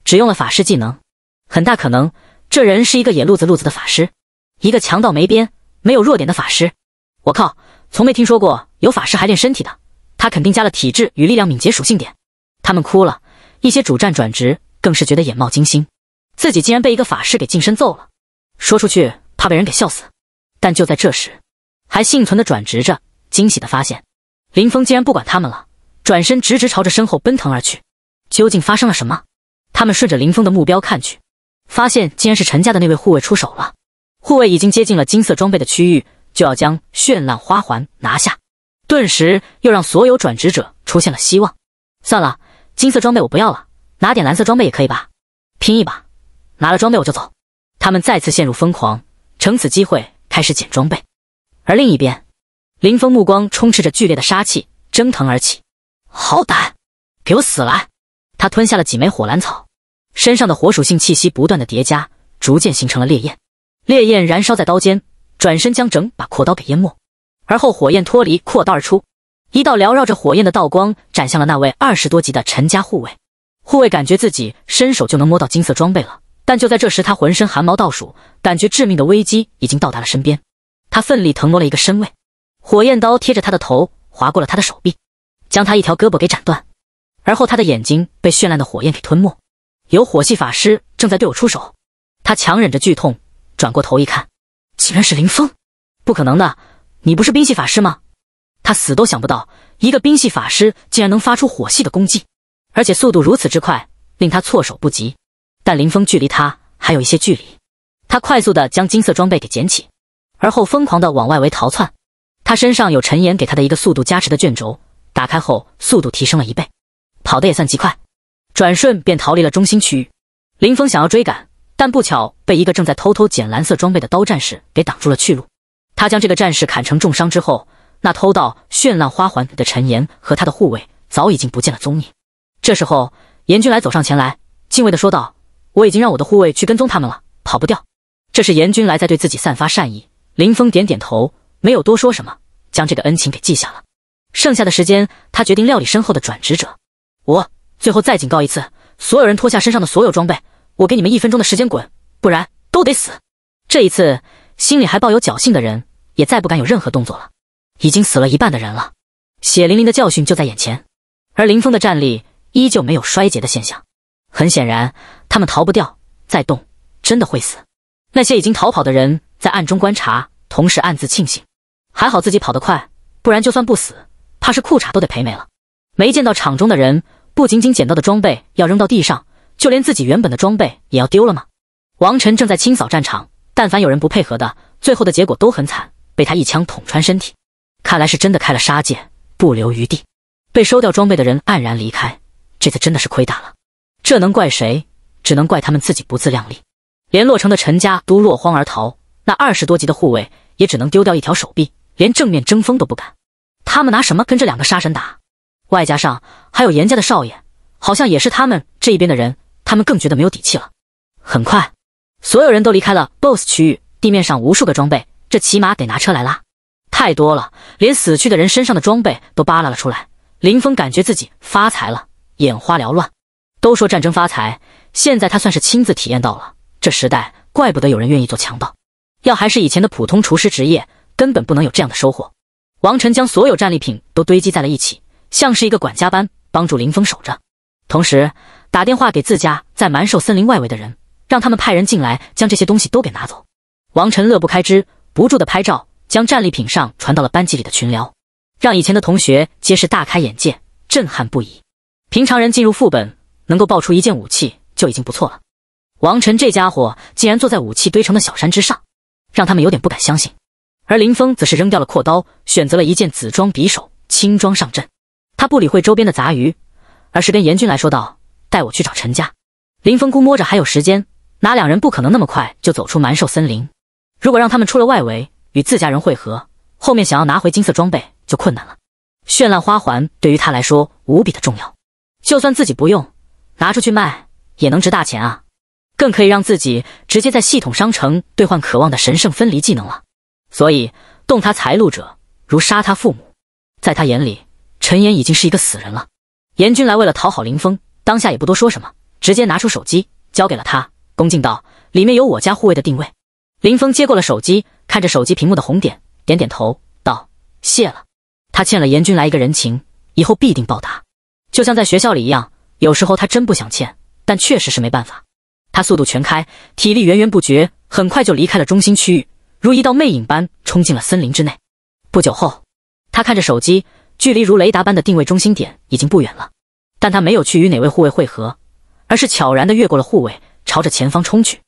只用了法师技能，很大可能。这人是一个野路子路子的法师，一个强到没边、没有弱点的法师。我靠，从没听说过有法师还练身体的，他肯定加了体质与力量、敏捷属性点。他们哭了一些主战转职，更是觉得眼冒金星，自己竟然被一个法师给近身揍了，说出去怕被人给笑死。但就在这时，还幸存的转职着，惊喜的发现，林峰竟然不管他们了，转身直直朝着身后奔腾而去。究竟发生了什么？他们顺着林峰的目标看去。发现竟然是陈家的那位护卫出手了，护卫已经接近了金色装备的区域，就要将绚烂花环拿下。顿时又让所有转职者出现了希望。算了，金色装备我不要了，拿点蓝色装备也可以吧？拼一把，拿了装备我就走。他们再次陷入疯狂，乘此机会开始捡装备。而另一边，林峰目光充斥着剧烈的杀气，蒸腾而起。好胆，给我死来！他吞下了几枚火兰草。身上的火属性气息不断的叠加，逐渐形成了烈焰。烈焰燃烧在刀尖，转身将整把阔刀给淹没。而后火焰脱离阔刀而出，一道缭绕着火焰的道光斩向了那位二十多级的陈家护卫。护卫感觉自己伸手就能摸到金色装备了，但就在这时，他浑身汗毛倒竖，感觉致命的危机已经到达了身边。他奋力腾挪了一个身位，火焰刀贴着他的头划过了他的手臂，将他一条胳膊给斩断。而后他的眼睛被绚烂的火焰给吞没。有火系法师正在对我出手，他强忍着剧痛，转过头一看，竟然是林峰！不可能的，你不是冰系法师吗？他死都想不到，一个冰系法师竟然能发出火系的攻击，而且速度如此之快，令他措手不及。但林峰距离他还有一些距离，他快速的将金色装备给捡起，而后疯狂的往外围逃窜。他身上有陈岩给他的一个速度加持的卷轴，打开后速度提升了一倍，跑的也算极快。转瞬便逃离了中心区域，林峰想要追赶，但不巧被一个正在偷偷捡蓝色装备的刀战士给挡住了去路。他将这个战士砍成重伤之后，那偷盗绚烂花环的陈岩和他的护卫早已经不见了踪影。这时候，严君来走上前来，敬畏的说道：“我已经让我的护卫去跟踪他们了，跑不掉。”这是严君来在对自己散发善意。林峰点点头，没有多说什么，将这个恩情给记下了。剩下的时间，他决定料理身后的转职者。我。最后再警告一次，所有人脱下身上的所有装备，我给你们一分钟的时间滚，不然都得死。这一次，心里还抱有侥幸的人也再不敢有任何动作了。已经死了一半的人了，血淋淋的教训就在眼前。而林峰的战力依旧没有衰竭的现象，很显然他们逃不掉，再动真的会死。那些已经逃跑的人在暗中观察，同时暗自庆幸，还好自己跑得快，不然就算不死，怕是裤衩都得赔没了。没见到场中的人。不仅仅捡到的装备要扔到地上，就连自己原本的装备也要丢了吗？王晨正在清扫战场，但凡有人不配合的，最后的结果都很惨，被他一枪捅穿身体。看来是真的开了杀戒，不留余地。被收掉装备的人黯然离开，这次真的是亏大了。这能怪谁？只能怪他们自己不自量力。连洛城的陈家都落荒而逃，那二十多级的护卫也只能丢掉一条手臂，连正面争锋都不敢。他们拿什么跟这两个杀神打？外加上还有严家的少爷，好像也是他们这一边的人，他们更觉得没有底气了。很快，所有人都离开了 BOSS 区域，地面上无数个装备，这起码得拿车来拉，太多了，连死去的人身上的装备都扒拉了出来。林峰感觉自己发财了，眼花缭乱。都说战争发财，现在他算是亲自体验到了。这时代，怪不得有人愿意做强盗，要还是以前的普通厨师职业，根本不能有这样的收获。王晨将所有战利品都堆积在了一起。像是一个管家般帮助林峰守着，同时打电话给自家在蛮兽森林外围的人，让他们派人进来将这些东西都给拿走。王晨乐不开支，不住的拍照，将战利品上传到了班级里的群聊，让以前的同学皆是大开眼界，震撼不已。平常人进入副本能够爆出一件武器就已经不错了，王晨这家伙竟然坐在武器堆成的小山之上，让他们有点不敢相信。而林峰则是扔掉了阔刀，选择了一件紫装匕首，轻装上阵。他不理会周边的杂鱼，而是跟严君来说道：“带我去找陈家。”林峰估摸着还有时间，哪两人不可能那么快就走出蛮兽森林。如果让他们出了外围与自家人汇合，后面想要拿回金色装备就困难了。绚烂花环对于他来说无比的重要，就算自己不用，拿出去卖也能值大钱啊！更可以让自己直接在系统商城兑换渴望的神圣分离技能了。所以，动他财路者，如杀他父母，在他眼里。陈岩已经是一个死人了，严君来为了讨好林峰，当下也不多说什么，直接拿出手机交给了他，恭敬道：“里面有我家护卫的定位。”林峰接过了手机，看着手机屏幕的红点，点点头道：“谢了。”他欠了严君来一个人情，以后必定报答。就像在学校里一样，有时候他真不想欠，但确实是没办法。他速度全开，体力源源不绝，很快就离开了中心区域，如一道魅影般冲进了森林之内。不久后，他看着手机。距离如雷达般的定位中心点已经不远了，但他没有去与哪位护卫会合，而是悄然地越过了护卫，朝着前方冲去。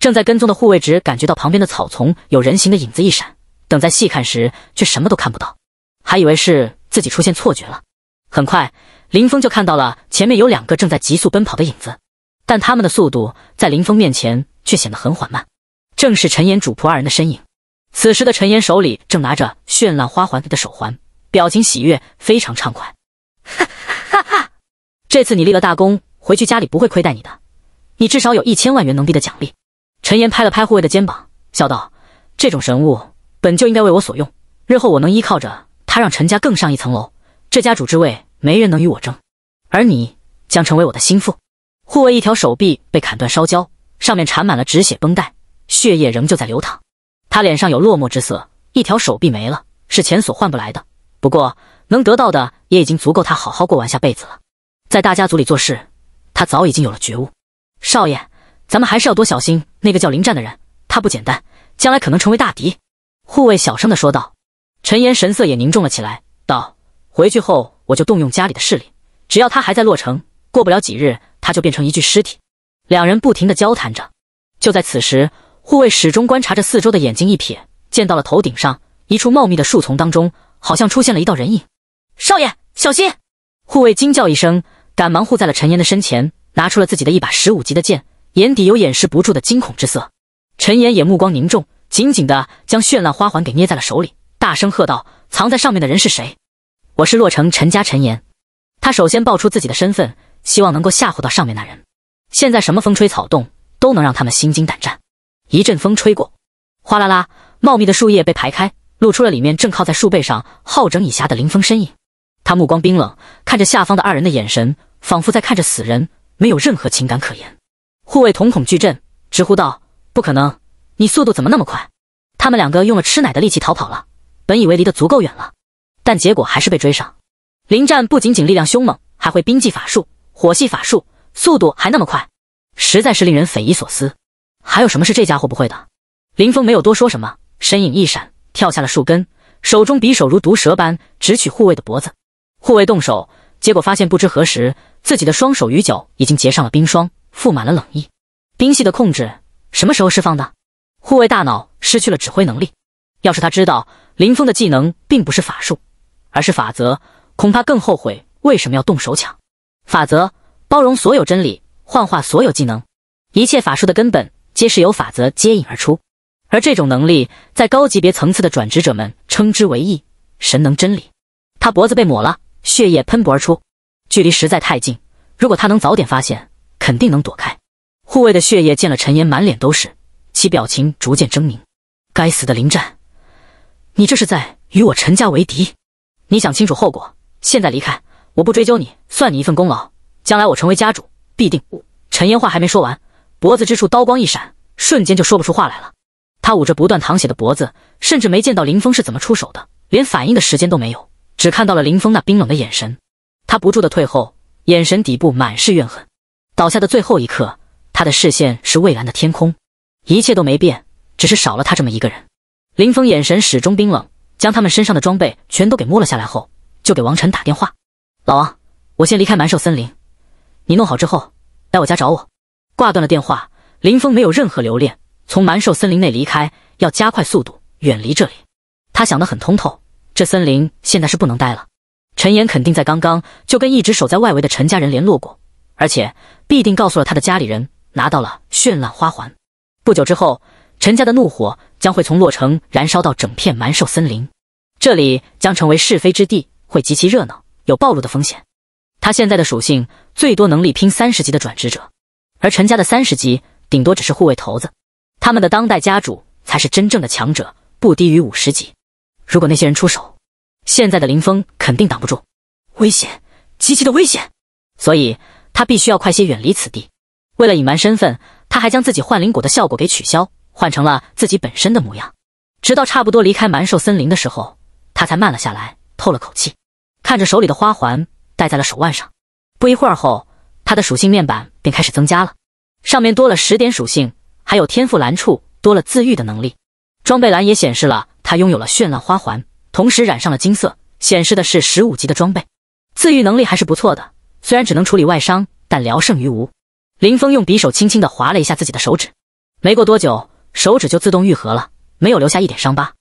正在跟踪的护卫只感觉到旁边的草丛有人形的影子一闪，等再细看时却什么都看不到，还以为是自己出现错觉了。很快，林峰就看到了前面有两个正在急速奔跑的影子，但他们的速度在林峰面前却显得很缓慢。正是陈岩主仆二人的身影。此时的陈岩手里正拿着绚烂花环的手环。表情喜悦，非常畅快，哈哈哈哈！这次你立了大功，回去家里不会亏待你的，你至少有一千万元能币的奖励。陈岩拍了拍护卫的肩膀，笑道：“这种神物本就应该为我所用，日后我能依靠着它让陈家更上一层楼。这家主之位，没人能与我争，而你将成为我的心腹。”护卫一条手臂被砍断，烧焦，上面缠满了止血绷带，血液仍旧在流淌。他脸上有落寞之色，一条手臂没了，是钱所换不来的。不过能得到的也已经足够他好好过完下辈子了。在大家族里做事，他早已经有了觉悟。少爷，咱们还是要多小心那个叫林战的人，他不简单，将来可能成为大敌。护卫小声的说道。陈岩神色也凝重了起来，道：“回去后我就动用家里的势力，只要他还在洛城，过不了几日他就变成一具尸体。”两人不停的交谈着。就在此时，护卫始终观察着四周的眼睛一瞥，见到了头顶上一处茂密的树丛当中。好像出现了一道人影，少爷小心！护卫惊叫一声，赶忙护在了陈岩的身前，拿出了自己的一把十五级的剑，眼底有掩饰不住的惊恐之色。陈岩也目光凝重，紧紧的将绚烂花环给捏在了手里，大声喝道：“藏在上面的人是谁？”“我是洛城陈家陈岩。”他首先报出自己的身份，希望能够吓唬到上面那人。现在什么风吹草动都能让他们心惊胆战。一阵风吹过，哗啦啦，茂密的树叶被排开。露出了里面正靠在树背上好整以暇的林峰身影，他目光冰冷，看着下方的二人的眼神，仿佛在看着死人，没有任何情感可言。护卫瞳孔巨震，直呼道：“不可能！你速度怎么那么快？他们两个用了吃奶的力气逃跑了，本以为离得足够远了，但结果还是被追上。林战不仅仅力量凶猛，还会冰技法术、火系法术，速度还那么快，实在是令人匪夷所思。还有什么是这家伙不会的？”林峰没有多说什么，身影一闪。跳下了树根，手中匕首如毒蛇般直取护卫的脖子。护卫动手，结果发现不知何时，自己的双手与脚已经结上了冰霜，覆满了冷意。冰系的控制什么时候释放的？护卫大脑失去了指挥能力。要是他知道林峰的技能并不是法术，而是法则，恐怕更后悔为什么要动手抢。法则包容所有真理，幻化所有技能，一切法术的根本皆是由法则接引而出。而这种能力，在高级别层次的转职者们称之为“异神能真理”。他脖子被抹了，血液喷薄而出，距离实在太近，如果他能早点发现，肯定能躲开。护卫的血液溅了陈岩满脸都是，其表情逐渐狰狞。该死的林战，你这是在与我陈家为敌！你想清楚后果，现在离开，我不追究你，算你一份功劳。将来我成为家主，必定……陈岩话还没说完，脖子之处刀光一闪，瞬间就说不出话来了。他捂着不断淌血的脖子，甚至没见到林峰是怎么出手的，连反应的时间都没有，只看到了林峰那冰冷的眼神。他不住的退后，眼神底部满是怨恨。倒下的最后一刻，他的视线是蔚蓝的天空，一切都没变，只是少了他这么一个人。林峰眼神始终冰冷，将他们身上的装备全都给摸了下来后，就给王晨打电话：“老王，我先离开蛮兽森林，你弄好之后来我家找我。”挂断了电话，林峰没有任何留恋。从蛮兽森林内离开，要加快速度，远离这里。他想得很通透，这森林现在是不能待了。陈岩肯定在刚刚就跟一直守在外围的陈家人联络过，而且必定告诉了他的家里人拿到了绚烂花环。不久之后，陈家的怒火将会从洛城燃烧到整片蛮兽森林，这里将成为是非之地，会极其热闹，有暴露的风险。他现在的属性最多能力拼三十级的转职者，而陈家的三十级顶多只是护卫头子。他们的当代家主才是真正的强者，不低于五十级。如果那些人出手，现在的林峰肯定挡不住，危险，极其的危险。所以他必须要快些远离此地。为了隐瞒身份，他还将自己幻灵果的效果给取消，换成了自己本身的模样。直到差不多离开蛮兽森林的时候，他才慢了下来，透了口气，看着手里的花环戴在了手腕上。不一会儿后，他的属性面板便开始增加了，上面多了十点属性。还有天赋栏处多了自愈的能力，装备栏也显示了他拥有了绚烂花环，同时染上了金色，显示的是十五级的装备。自愈能力还是不错的，虽然只能处理外伤，但聊胜于无。林峰用匕首轻轻的划了一下自己的手指，没过多久，手指就自动愈合了，没有留下一点伤疤，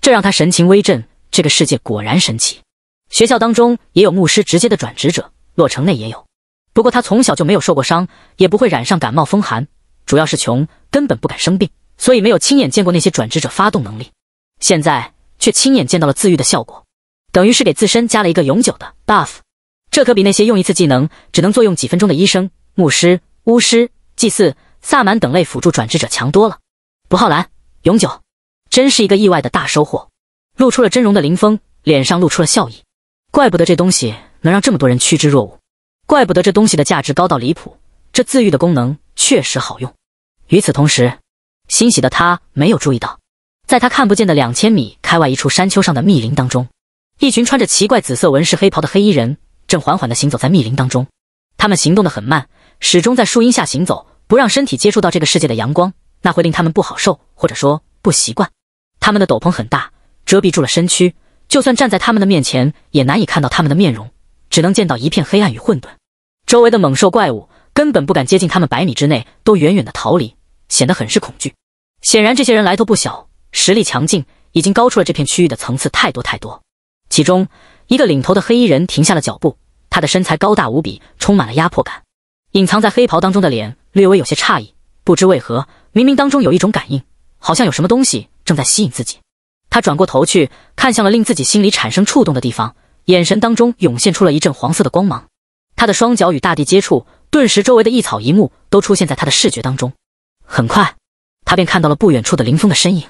这让他神情微震。这个世界果然神奇。学校当中也有牧师直接的转职者，洛城内也有，不过他从小就没有受过伤，也不会染上感冒风寒。主要是穷，根本不敢生病，所以没有亲眼见过那些转职者发动能力。现在却亲眼见到了自愈的效果，等于是给自身加了一个永久的 buff。这可比那些用一次技能只能作用几分钟的医生、牧师、巫师、祭祀、萨满等类辅助转职者强多了。不浩蓝，永久，真是一个意外的大收获。露出了真容的林峰脸上露出了笑意，怪不得这东西能让这么多人趋之若鹜，怪不得这东西的价值高到离谱。这自愈的功能确实好用。与此同时，欣喜的他没有注意到，在他看不见的两千米开外一处山丘上的密林当中，一群穿着奇怪紫色纹饰黑袍的黑衣人正缓缓地行走在密林当中。他们行动的很慢，始终在树荫下行走，不让身体接触到这个世界的阳光，那会令他们不好受，或者说不习惯。他们的斗篷很大，遮蔽住了身躯，就算站在他们的面前，也难以看到他们的面容，只能见到一片黑暗与混沌。周围的猛兽怪物根本不敢接近他们，百米之内都远远的逃离。显得很是恐惧。显然，这些人来头不小，实力强劲，已经高出了这片区域的层次太多太多。其中，一个领头的黑衣人停下了脚步，他的身材高大无比，充满了压迫感。隐藏在黑袍当中的脸略微有些诧异，不知为何，明明当中有一种感应，好像有什么东西正在吸引自己。他转过头去，看向了令自己心里产生触动的地方，眼神当中涌现出了一阵黄色的光芒。他的双脚与大地接触，顿时周围的一草一木都出现在他的视觉当中。很快，他便看到了不远处的林峰的身影。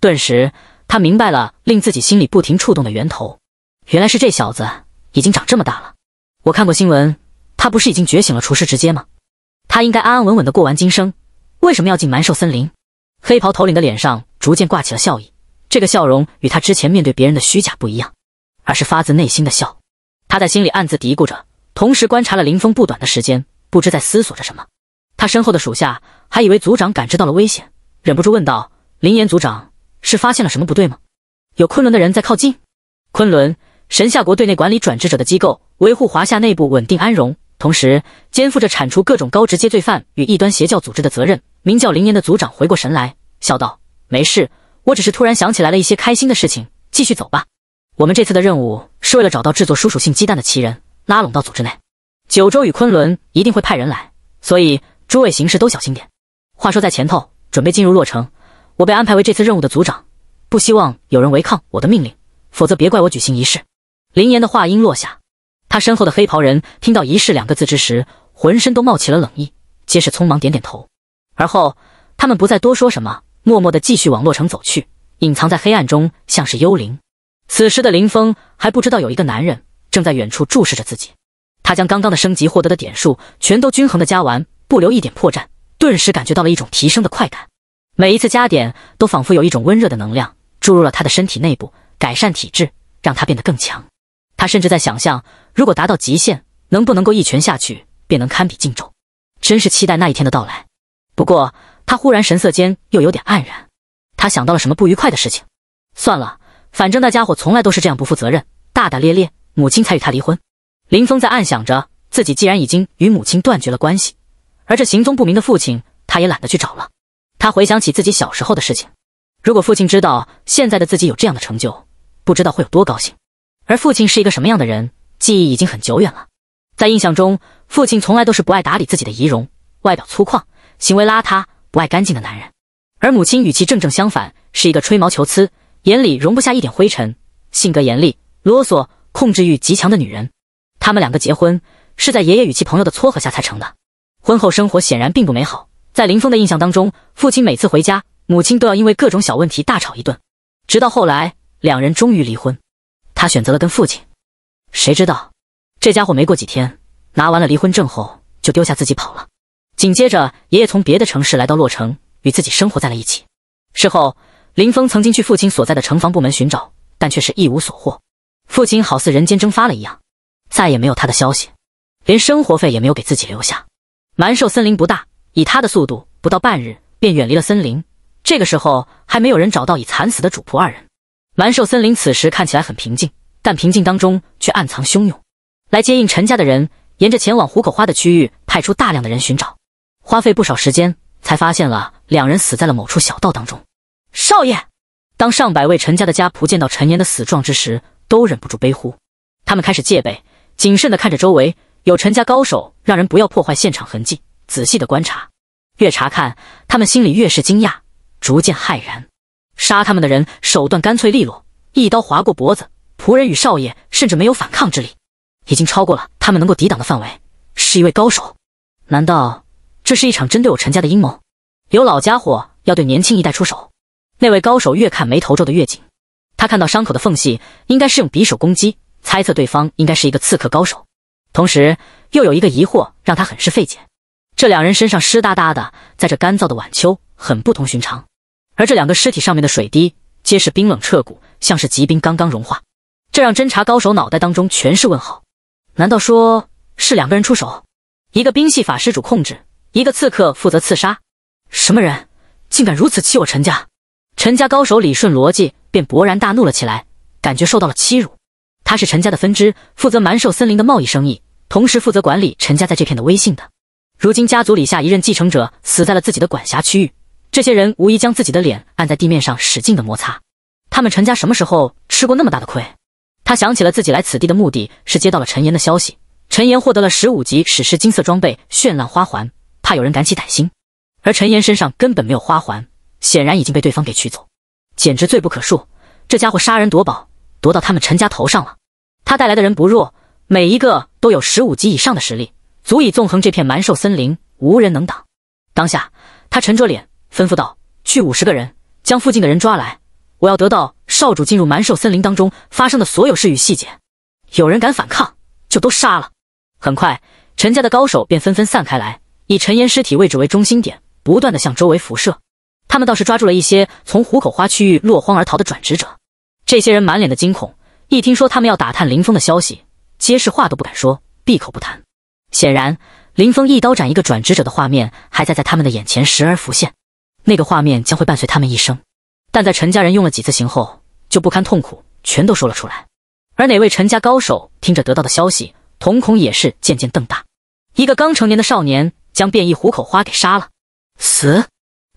顿时，他明白了令自己心里不停触动的源头，原来是这小子已经长这么大了。我看过新闻，他不是已经觉醒了厨师直接吗？他应该安安稳稳的过完今生，为什么要进蛮兽森林？黑袍头领的脸上逐渐挂起了笑意，这个笑容与他之前面对别人的虚假不一样，而是发自内心的笑。他在心里暗自嘀咕着，同时观察了林峰不短的时间，不知在思索着什么。他身后的属下还以为组长感知到了危险，忍不住问道：“林岩组长是发现了什么不对吗？有昆仑的人在靠近？”昆仑神夏国对内管理转职者的机构，维护华夏内部稳定安荣，同时肩负着铲除各种高直接罪犯与异端邪教组织的责任。名叫林岩的组长回过神来，笑道：“没事，我只是突然想起来了一些开心的事情，继续走吧。我们这次的任务是为了找到制作叔属性鸡蛋的奇人，拉拢到组织内。九州与昆仑一定会派人来，所以。”诸位行事都小心点。话说在前头，准备进入洛城。我被安排为这次任务的组长，不希望有人违抗我的命令，否则别怪我举行仪式。林岩的话音落下，他身后的黑袍人听到“仪式”两个字之时，浑身都冒起了冷意，皆是匆忙点点头。而后，他们不再多说什么，默默的继续往洛城走去，隐藏在黑暗中，像是幽灵。此时的林峰还不知道有一个男人正在远处注视着自己。他将刚刚的升级获得的点数全都均衡的加完。不留一点破绽，顿时感觉到了一种提升的快感。每一次加点，都仿佛有一种温热的能量注入了他的身体内部，改善体质，让他变得更强。他甚至在想象，如果达到极限，能不能够一拳下去便能堪比靖州？真是期待那一天的到来。不过，他忽然神色间又有点黯然，他想到了什么不愉快的事情。算了，反正那家伙从来都是这样不负责任、大大咧咧，母亲才与他离婚。林峰在暗想着，自己既然已经与母亲断绝了关系。而这行踪不明的父亲，他也懒得去找了。他回想起自己小时候的事情，如果父亲知道现在的自己有这样的成就，不知道会有多高兴。而父亲是一个什么样的人，记忆已经很久远了。在印象中，父亲从来都是不爱打理自己的仪容，外表粗犷，行为邋遢，不爱干净的男人。而母亲与其正正相反，是一个吹毛求疵、眼里容不下一点灰尘、性格严厉、啰嗦、控制欲极强的女人。他们两个结婚是在爷爷与其朋友的撮合下才成的。婚后生活显然并不美好，在林峰的印象当中，父亲每次回家，母亲都要因为各种小问题大吵一顿，直到后来两人终于离婚，他选择了跟父亲。谁知道，这家伙没过几天，拿完了离婚证后就丢下自己跑了。紧接着，爷爷从别的城市来到洛城，与自己生活在了一起。事后，林峰曾经去父亲所在的城防部门寻找，但却是一无所获。父亲好似人间蒸发了一样，再也没有他的消息，连生活费也没有给自己留下。蛮兽森林不大，以他的速度，不到半日便远离了森林。这个时候还没有人找到已惨死的主仆二人。蛮兽森林此时看起来很平静，但平静当中却暗藏汹涌。来接应陈家的人，沿着前往虎口花的区域派出大量的人寻找，花费不少时间才发现了两人死在了某处小道当中。少爷，当上百位陈家的家仆见到陈年的死状之时，都忍不住悲呼。他们开始戒备，谨慎地看着周围。有陈家高手，让人不要破坏现场痕迹，仔细的观察。越查看，他们心里越是惊讶，逐渐骇然。杀他们的人手段干脆利落，一刀划过脖子，仆人与少爷甚至没有反抗之力，已经超过了他们能够抵挡的范围。是一位高手？难道这是一场针对我陈家的阴谋？有老家伙要对年轻一代出手？那位高手越看眉头皱得越紧，他看到伤口的缝隙，应该是用匕首攻击，猜测对方应该是一个刺客高手。同时，又有一个疑惑让他很是费解：这两人身上湿哒哒的，在这干燥的晚秋很不同寻常。而这两个尸体上面的水滴皆是冰冷彻骨，像是极冰刚刚融化，这让侦查高手脑袋当中全是问号。难道说是两个人出手，一个兵系法师主控制，一个刺客负责刺杀？什么人竟敢如此欺我陈家？陈家高手理顺逻辑便勃然大怒了起来，感觉受到了欺辱。他是陈家的分支，负责蛮兽森林的贸易生意，同时负责管理陈家在这片的威信的。如今家族里下一任继承者死在了自己的管辖区域，这些人无疑将自己的脸按在地面上使劲的摩擦。他们陈家什么时候吃过那么大的亏？他想起了自己来此地的目的，是接到了陈岩的消息。陈岩获得了十五级史诗金色装备绚烂花环，怕有人敢起歹心，而陈岩身上根本没有花环，显然已经被对方给取走，简直罪不可恕。这家伙杀人夺宝。夺到他们陈家头上了。他带来的人不弱，每一个都有十五级以上的实力，足以纵横这片蛮兽森林，无人能挡。当下，他沉着脸吩咐道：“去五十个人，将附近的人抓来，我要得到少主进入蛮兽森林当中发生的所有事与细节。有人敢反抗，就都杀了。”很快，陈家的高手便纷纷散开来，以陈岩尸体位置为中心点，不断的向周围辐射。他们倒是抓住了一些从虎口花区域落荒而逃的转职者。这些人满脸的惊恐，一听说他们要打探林峰的消息，皆是话都不敢说，闭口不谈。显然，林峰一刀斩一个转职者的画面还在在他们的眼前时而浮现，那个画面将会伴随他们一生。但在陈家人用了几次刑后，就不堪痛苦，全都说了出来。而哪位陈家高手听着得到的消息，瞳孔也是渐渐瞪大。一个刚成年的少年将变异虎口花给杀了，死？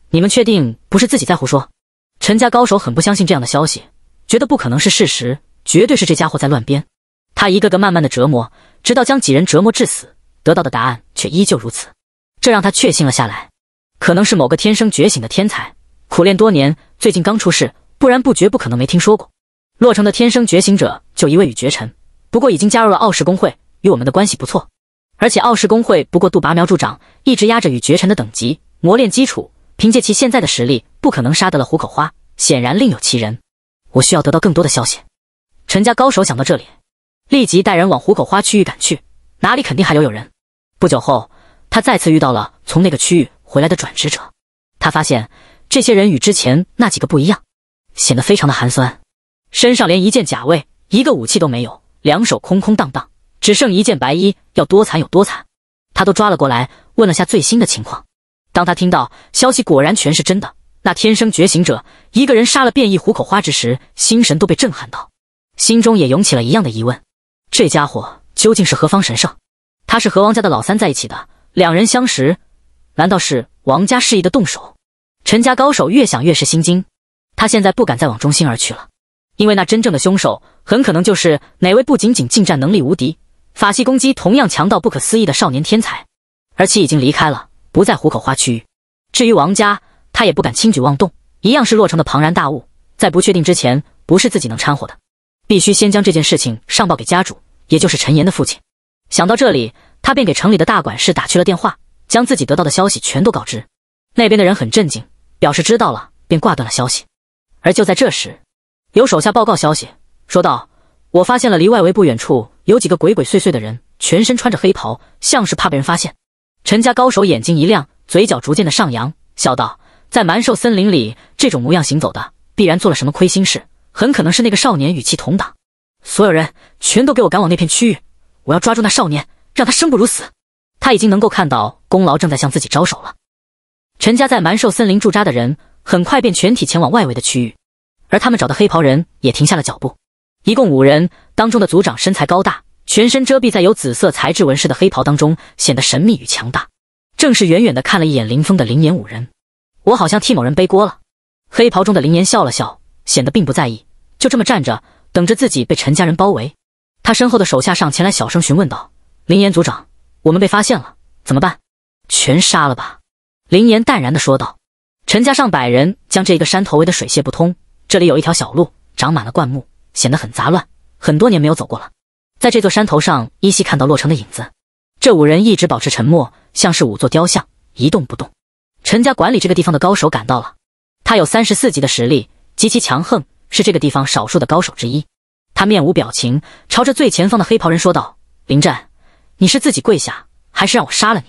你们确定不是自己在胡说？陈家高手很不相信这样的消息。觉得不可能是事实，绝对是这家伙在乱编。他一个个慢慢的折磨，直到将几人折磨致死，得到的答案却依旧如此。这让他确信了下来，可能是某个天生觉醒的天才，苦练多年，最近刚出世，不然不绝不可能没听说过。洛城的天生觉醒者就一位与绝尘，不过已经加入了傲世公会，与我们的关系不错。而且傲世公会不过度拔苗助长，一直压着与绝尘的等级，磨练基础。凭借其现在的实力，不可能杀得了虎口花，显然另有其人。我需要得到更多的消息。陈家高手想到这里，立即带人往虎口花区域赶去。哪里肯定还留有人？不久后，他再次遇到了从那个区域回来的转职者。他发现这些人与之前那几个不一样，显得非常的寒酸，身上连一件甲卫、一个武器都没有，两手空空荡荡，只剩一件白衣，要多惨有多惨。他都抓了过来，问了下最新的情况。当他听到消息，果然全是真的。那天生觉醒者一个人杀了变异虎口花之时，心神都被震撼到，心中也涌起了一样的疑问：这家伙究竟是何方神圣？他是和王家的老三在一起的，两人相识，难道是王家示意的动手？陈家高手越想越是心惊，他现在不敢再往中心而去了，因为那真正的凶手很可能就是哪位不仅仅近战能力无敌，法系攻击同样强到不可思议的少年天才，而且已经离开了，不在虎口花区域。至于王家。他也不敢轻举妄动，一样是洛城的庞然大物，在不确定之前，不是自己能掺和的，必须先将这件事情上报给家主，也就是陈岩的父亲。想到这里，他便给城里的大管事打去了电话，将自己得到的消息全都告知。那边的人很震惊，表示知道了，便挂断了消息。而就在这时，有手下报告消息，说道：“我发现了离外围不远处有几个鬼鬼祟祟的人，全身穿着黑袍，像是怕被人发现。”陈家高手眼睛一亮，嘴角逐渐的上扬，笑道。在蛮兽森林里，这种模样行走的，必然做了什么亏心事。很可能是那个少年与其同党。所有人全都给我赶往那片区域，我要抓住那少年，让他生不如死。他已经能够看到功劳正在向自己招手了。陈家在蛮兽森林驻扎的人，很快便全体前往外围的区域，而他们找的黑袍人也停下了脚步。一共五人，当中的族长身材高大，全身遮蔽在有紫色材质纹饰的黑袍当中，显得神秘与强大。正是远远的看了一眼林峰的灵眼五人。我好像替某人背锅了。黑袍中的林岩笑了笑，显得并不在意，就这么站着，等着自己被陈家人包围。他身后的手下上前来，小声询问道：“林岩组长，我们被发现了，怎么办？”“全杀了吧。”林岩淡然的说道。陈家上百人将这一个山头围得水泄不通，这里有一条小路，长满了灌木，显得很杂乱，很多年没有走过了。在这座山头上，依稀看到洛城的影子。这五人一直保持沉默，像是五座雕像，一动不动。陈家管理这个地方的高手赶到了，他有三十四级的实力，极其强横，是这个地方少数的高手之一。他面无表情，朝着最前方的黑袍人说道：“林战，你是自己跪下，还是让我杀了你？”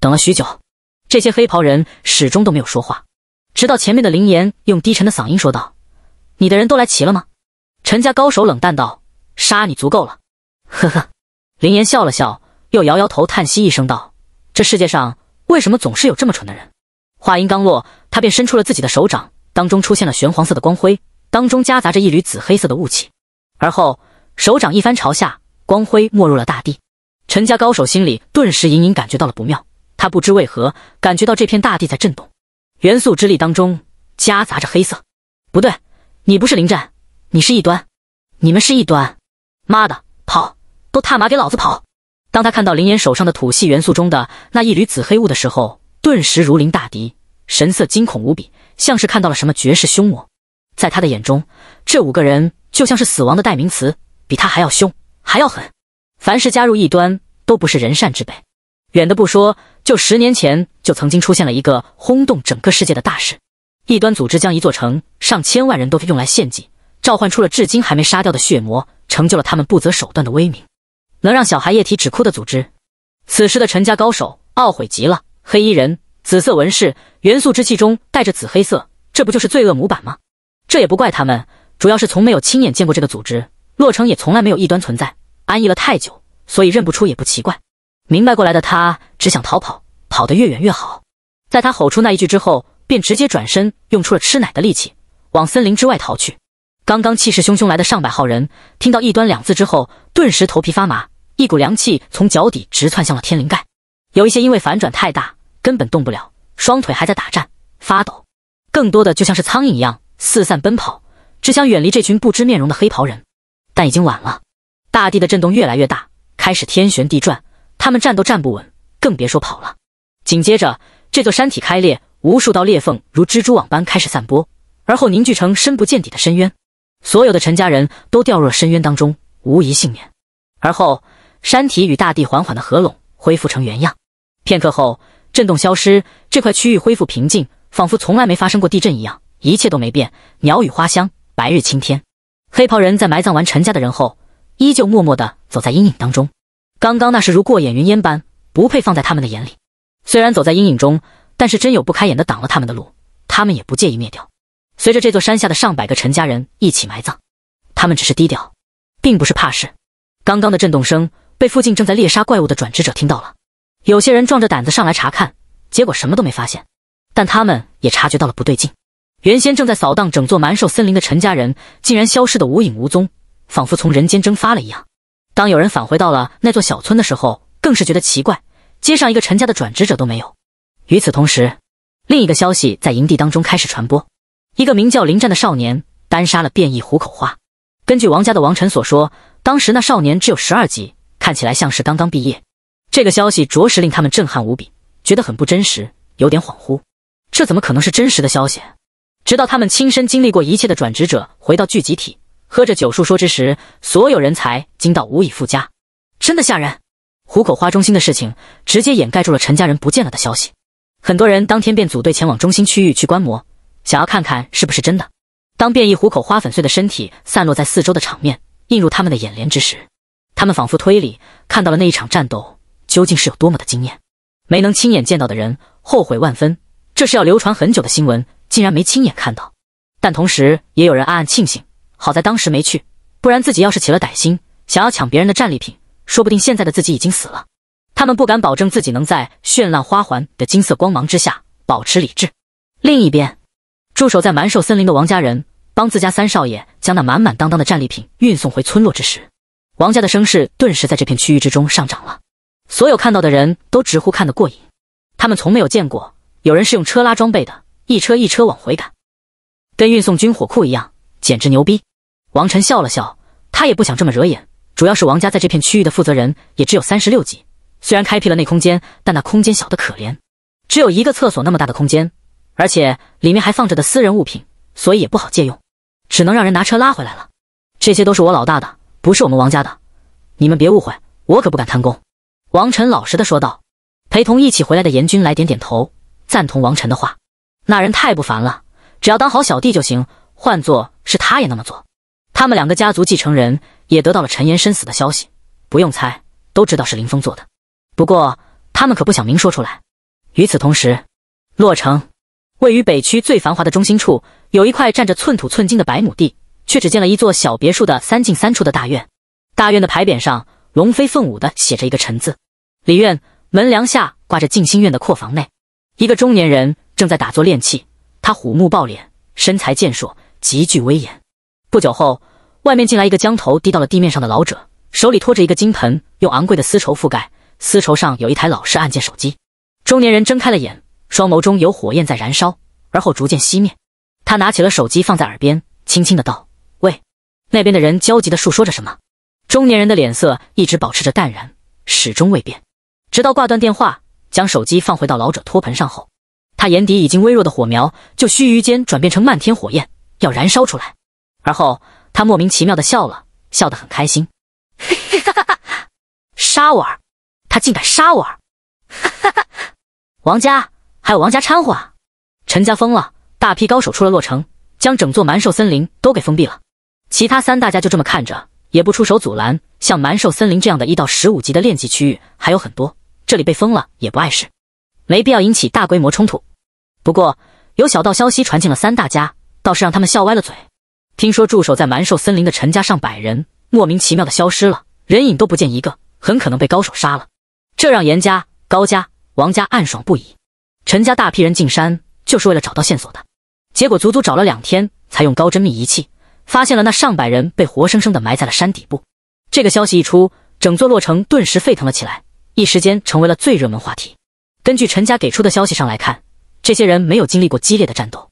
等了许久，这些黑袍人始终都没有说话，直到前面的林岩用低沉的嗓音说道：“你的人都来齐了吗？”陈家高手冷淡道：“杀你足够了。”呵呵，林岩笑了笑，又摇摇头，叹息一声道：“这世界上为什么总是有这么蠢的人？”话音刚落，他便伸出了自己的手掌，当中出现了玄黄色的光辉，当中夹杂着一缕紫黑色的雾气。而后手掌一翻朝下，光辉没入了大地。陈家高手心里顿时隐隐感觉到了不妙，他不知为何感觉到这片大地在震动，元素之力当中夹杂着黑色。不对，你不是林战，你是异端，你们是异端！妈的，跑！都他妈给老子跑！当他看到林岩手上的土系元素中的那一缕紫黑雾的时候。顿时如临大敌，神色惊恐无比，像是看到了什么绝世凶魔。在他的眼中，这五个人就像是死亡的代名词，比他还要凶，还要狠。凡是加入异端，都不是人善之辈。远的不说，就十年前就曾经出现了一个轰动整个世界的大事：异端组织将一座城上千万人都用来献祭，召唤出了至今还没杀掉的血魔，成就了他们不择手段的威名。能让小孩液体止哭的组织，此时的陈家高手懊悔极了。黑衣人，紫色纹饰，元素之气中带着紫黑色，这不就是罪恶模板吗？这也不怪他们，主要是从没有亲眼见过这个组织。洛城也从来没有异端存在，安逸了太久，所以认不出也不奇怪。明白过来的他只想逃跑，跑得越远越好。在他吼出那一句之后，便直接转身，用出了吃奶的力气往森林之外逃去。刚刚气势汹汹来的上百号人，听到“异端”两字之后，顿时头皮发麻，一股凉气从脚底直窜向了天灵盖。有一些因为反转太大，根本动不了，双腿还在打颤发抖；更多的就像是苍蝇一样四散奔跑，只想远离这群不知面容的黑袍人。但已经晚了，大地的震动越来越大，开始天旋地转，他们站都站不稳，更别说跑了。紧接着，这座山体开裂，无数道裂缝如蜘蛛网般开始散播，而后凝聚成深不见底的深渊。所有的陈家人都掉入了深渊当中，无一幸免。而后，山体与大地缓缓的合拢，恢复成原样。片刻后，震动消失，这块区域恢复平静，仿佛从来没发生过地震一样，一切都没变，鸟语花香，白日青天。黑袍人在埋葬完陈家的人后，依旧默默的走在阴影当中。刚刚那是如过眼云烟般，不配放在他们的眼里。虽然走在阴影中，但是真有不开眼的挡了他们的路，他们也不介意灭掉。随着这座山下的上百个陈家人一起埋葬，他们只是低调，并不是怕事。刚刚的震动声被附近正在猎杀怪物的转职者听到了。有些人壮着胆子上来查看，结果什么都没发现，但他们也察觉到了不对劲。原先正在扫荡整座蛮兽森林的陈家人，竟然消失得无影无踪，仿佛从人间蒸发了一样。当有人返回到了那座小村的时候，更是觉得奇怪，街上一个陈家的转职者都没有。与此同时，另一个消息在营地当中开始传播：一个名叫林战的少年单杀了变异虎口花。根据王家的王晨所说，当时那少年只有十二级，看起来像是刚刚毕业。这个消息着实令他们震撼无比，觉得很不真实，有点恍惚。这怎么可能是真实的消息？直到他们亲身经历过一切的转职者回到聚集体，喝着酒述说之时，所有人才惊到无以复加。真的吓人！虎口花中心的事情直接掩盖住了陈家人不见了的消息。很多人当天便组队前往中心区域去观摩，想要看看是不是真的。当变异虎口花粉碎的身体散落在四周的场面映入他们的眼帘之时，他们仿佛推理看到了那一场战斗。究竟是有多么的惊艳，没能亲眼见到的人后悔万分。这是要流传很久的新闻，竟然没亲眼看到。但同时，也有人暗暗庆幸，好在当时没去，不然自己要是起了歹心，想要抢别人的战利品，说不定现在的自己已经死了。他们不敢保证自己能在绚烂花环的金色光芒之下保持理智。另一边，驻守在蛮兽森林的王家人帮自家三少爷将那满满当当的战利品运送回村落之时，王家的声势顿时在这片区域之中上涨了。所有看到的人都直呼看得过瘾，他们从没有见过有人是用车拉装备的，一车一车往回赶，跟运送军火库一样，简直牛逼。王晨笑了笑，他也不想这么惹眼，主要是王家在这片区域的负责人也只有三十六级，虽然开辟了那空间，但那空间小得可怜，只有一个厕所那么大的空间，而且里面还放着的私人物品，所以也不好借用，只能让人拿车拉回来了。这些都是我老大的，不是我们王家的，你们别误会，我可不敢贪功。王晨老实的说道：“陪同一起回来的严军来点点头，赞同王晨的话。那人太不凡了，只要当好小弟就行。换做是他也那么做。”他们两个家族继承人也得到了陈岩生死的消息，不用猜，都知道是林峰做的。不过他们可不想明说出来。与此同时，洛城位于北区最繁华的中心处，有一块占着寸土寸金的百亩地，却只见了一座小别墅的三进三出的大院。大院的牌匾上。龙飞凤舞的写着一个“陈”字。李院门梁下挂着静心院的库房内，一个中年人正在打坐练气。他虎目豹脸，身材健硕，极具威严。不久后，外面进来一个将头低到了地面上的老者，手里托着一个金盆，用昂贵的丝绸覆盖，丝绸上有一台老式按键手机。中年人睁开了眼，双眸中有火焰在燃烧，而后逐渐熄灭。他拿起了手机，放在耳边，轻轻的道：“喂。”那边的人焦急的诉说着什么。中年人的脸色一直保持着淡然，始终未变，直到挂断电话，将手机放回到老者托盆上后，他眼底已经微弱的火苗就须臾间转变成漫天火焰，要燃烧出来。而后他莫名其妙的笑了笑，得很开心，哈哈哈哈！杀我儿，他竟敢杀我儿，哈哈！王家还有王家掺和啊！陈家疯了，大批高手出了洛城，将整座蛮兽森林都给封闭了。其他三大家就这么看着。也不出手阻拦，像蛮兽森林这样的一到十五级的练级区域还有很多，这里被封了也不碍事，没必要引起大规模冲突。不过有小道消息传进了三大家，倒是让他们笑歪了嘴。听说驻守在蛮兽森林的陈家上百人莫名其妙的消失了，人影都不见一个，很可能被高手杀了。这让严家、高家、王家暗爽不已。陈家大批人进山就是为了找到线索的，结果足足找了两天才用高真密仪器。发现了那上百人被活生生的埋在了山底部。这个消息一出，整座洛城顿时沸腾了起来，一时间成为了最热门话题。根据陈家给出的消息上来看，这些人没有经历过激烈的战斗，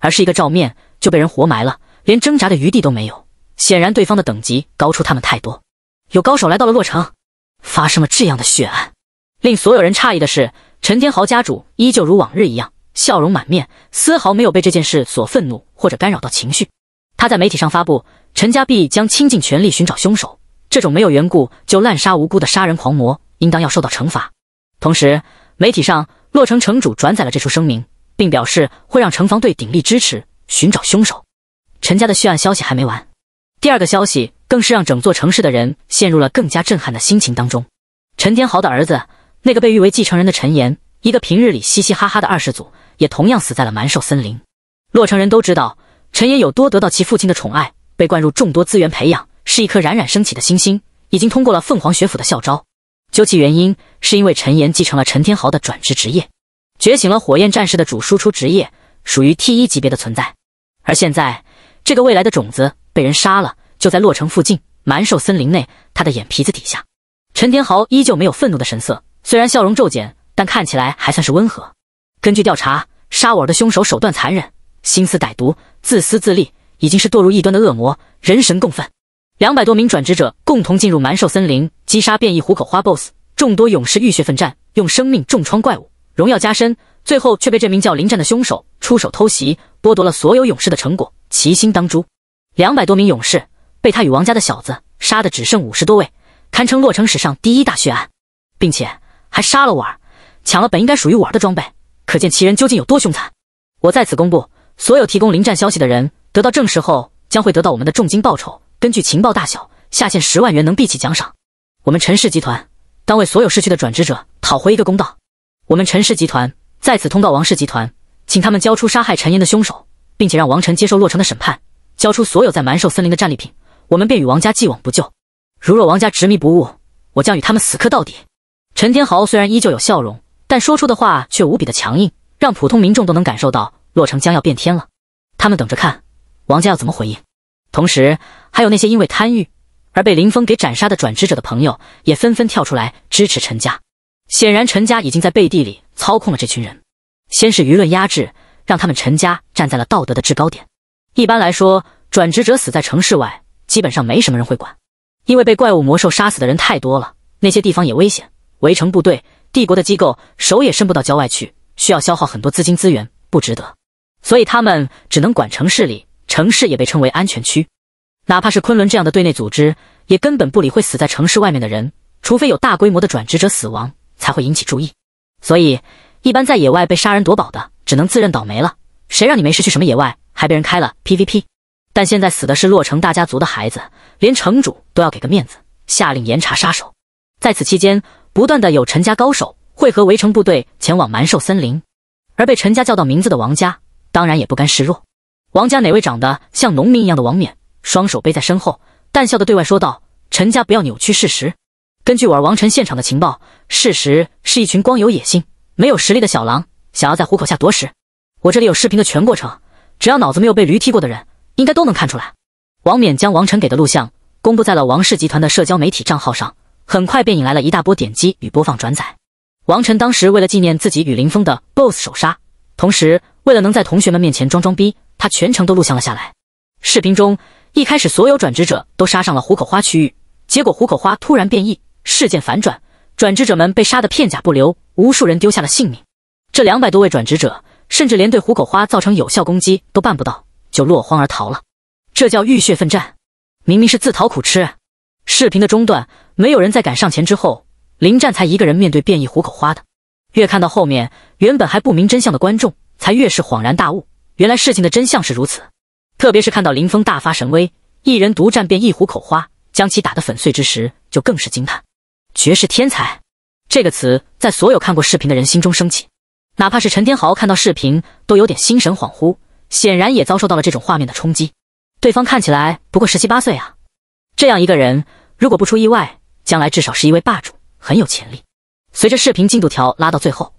而是一个照面就被人活埋了，连挣扎的余地都没有。显然，对方的等级高出他们太多。有高手来到了洛城，发生了这样的血案。令所有人诧异的是，陈天豪家主依旧如往日一样，笑容满面，丝毫没有被这件事所愤怒或者干扰到情绪。他在媒体上发布，陈家碧将倾尽全力寻找凶手。这种没有缘故就滥杀无辜的杀人狂魔，应当要受到惩罚。同时，媒体上洛城城主转载了这出声明，并表示会让城防队鼎力支持寻找凶手。陈家的血案消息还没完，第二个消息更是让整座城市的人陷入了更加震撼的心情当中。陈天豪的儿子，那个被誉为继承人的陈岩，一个平日里嘻嘻哈哈的二世祖，也同样死在了蛮兽森林。洛城人都知道。陈岩有多得到其父亲的宠爱，被灌入众多资源培养，是一颗冉冉升起的新星，已经通过了凤凰学府的校招。究其原因，是因为陈岩继承了陈天豪的转职职业，觉醒了火焰战士的主输出职业，属于 T 一级别的存在。而现在，这个未来的种子被人杀了，就在洛城附近蛮兽森林内，他的眼皮子底下。陈天豪依旧没有愤怒的神色，虽然笑容骤减，但看起来还算是温和。根据调查，杀我儿的凶手手段残忍。心思歹毒、自私自利，已经是堕入异端的恶魔，人神共愤。两百多名转职者共同进入蛮兽森林，击杀变异虎口花 BOSS，众多勇士浴血奋战，用生命重创怪物，荣耀加身。最后却被这名叫林战的凶手出手偷袭，剥夺了所有勇士的成果，其心当诛。两百多名勇士被他与王家的小子杀的只剩五十多位，堪称洛城史上第一大血案，并且还杀了我儿，抢了本应该属于我儿的装备，可见其人究竟有多凶残。我在此公布。所有提供临战消息的人得到证实后，将会得到我们的重金报酬。根据情报大小，下限十万元，能闭起奖赏。我们陈氏集团当为所有逝去的转职者讨回一个公道。我们陈氏集团在此通告王氏集团，请他们交出杀害陈岩的凶手，并且让王晨接受洛城的审判，交出所有在蛮兽森林的战利品，我们便与王家既往不咎。如若王家执迷不悟，我将与他们死磕到底。陈天豪虽然依旧有笑容，但说出的话却无比的强硬，让普通民众都能感受到。洛城将要变天了，他们等着看王家要怎么回应。同时，还有那些因为贪欲而被林峰给斩杀的转职者的朋友，也纷纷跳出来支持陈家。显然，陈家已经在背地里操控了这群人。先是舆论压制，让他们陈家站在了道德的制高点。一般来说，转职者死在城市外，基本上没什么人会管，因为被怪物魔兽杀死的人太多了，那些地方也危险。围城部队、帝国的机构手也伸不到郊外去，需要消耗很多资金资源，不值得。所以他们只能管城市里，城市也被称为安全区。哪怕是昆仑这样的对内组织，也根本不理会死在城市外面的人，除非有大规模的转职者死亡才会引起注意。所以，一般在野外被杀人夺宝的，只能自认倒霉了。谁让你没事去什么野外，还被人开了 PVP？但现在死的是洛城大家族的孩子，连城主都要给个面子，下令严查杀手。在此期间，不断的有陈家高手汇合围城部队前往蛮兽森林，而被陈家叫到名字的王家。当然也不甘示弱。王家哪位长得像农民一样的王冕，双手背在身后，淡笑的对外说道：“陈家不要扭曲事实。根据我王晨现场的情报，事实是一群光有野心没有实力的小狼，想要在虎口下夺食。我这里有视频的全过程，只要脑子没有被驴踢过的人，应该都能看出来。”王冕将王晨给的录像公布在了王氏集团的社交媒体账号上，很快便引来了一大波点击与播放转载。王晨当时为了纪念自己与林峰的 BOSS 首杀，同时。为了能在同学们面前装装逼，他全程都录像了下来。视频中一开始，所有转职者都杀上了虎口花区域，结果虎口花突然变异，事件反转，转职者们被杀得片甲不留，无数人丢下了性命。这两百多位转职者，甚至连对虎口花造成有效攻击都办不到，就落荒而逃了。这叫浴血奋战，明明是自讨苦吃。视频的中段，没有人再敢上前之后，林战才一个人面对变异虎口花的。越看到后面，原本还不明真相的观众。才越是恍然大悟，原来事情的真相是如此。特别是看到林峰大发神威，一人独战便一虎口花，将其打得粉碎之时，就更是惊叹“绝世天才”这个词在所有看过视频的人心中升起。哪怕是陈天豪看到视频，都有点心神恍惚，显然也遭受到了这种画面的冲击。对方看起来不过十七八岁啊，这样一个人，如果不出意外，将来至少是一位霸主，很有潜力。随着视频进度条拉到最后，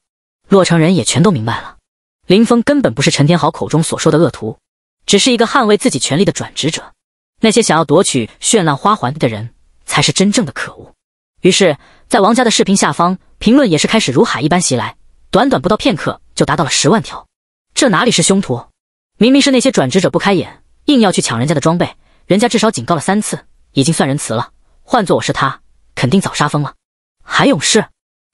洛城人也全都明白了。林峰根本不是陈天豪口中所说的恶徒，只是一个捍卫自己权利的转职者。那些想要夺取绚烂花环的人才是真正的可恶。于是，在王家的视频下方，评论也是开始如海一般袭来。短短不到片刻，就达到了十万条。这哪里是凶徒？明明是那些转职者不开眼，硬要去抢人家的装备。人家至少警告了三次，已经算仁慈了。换做我是他，肯定早杀疯了。还有是，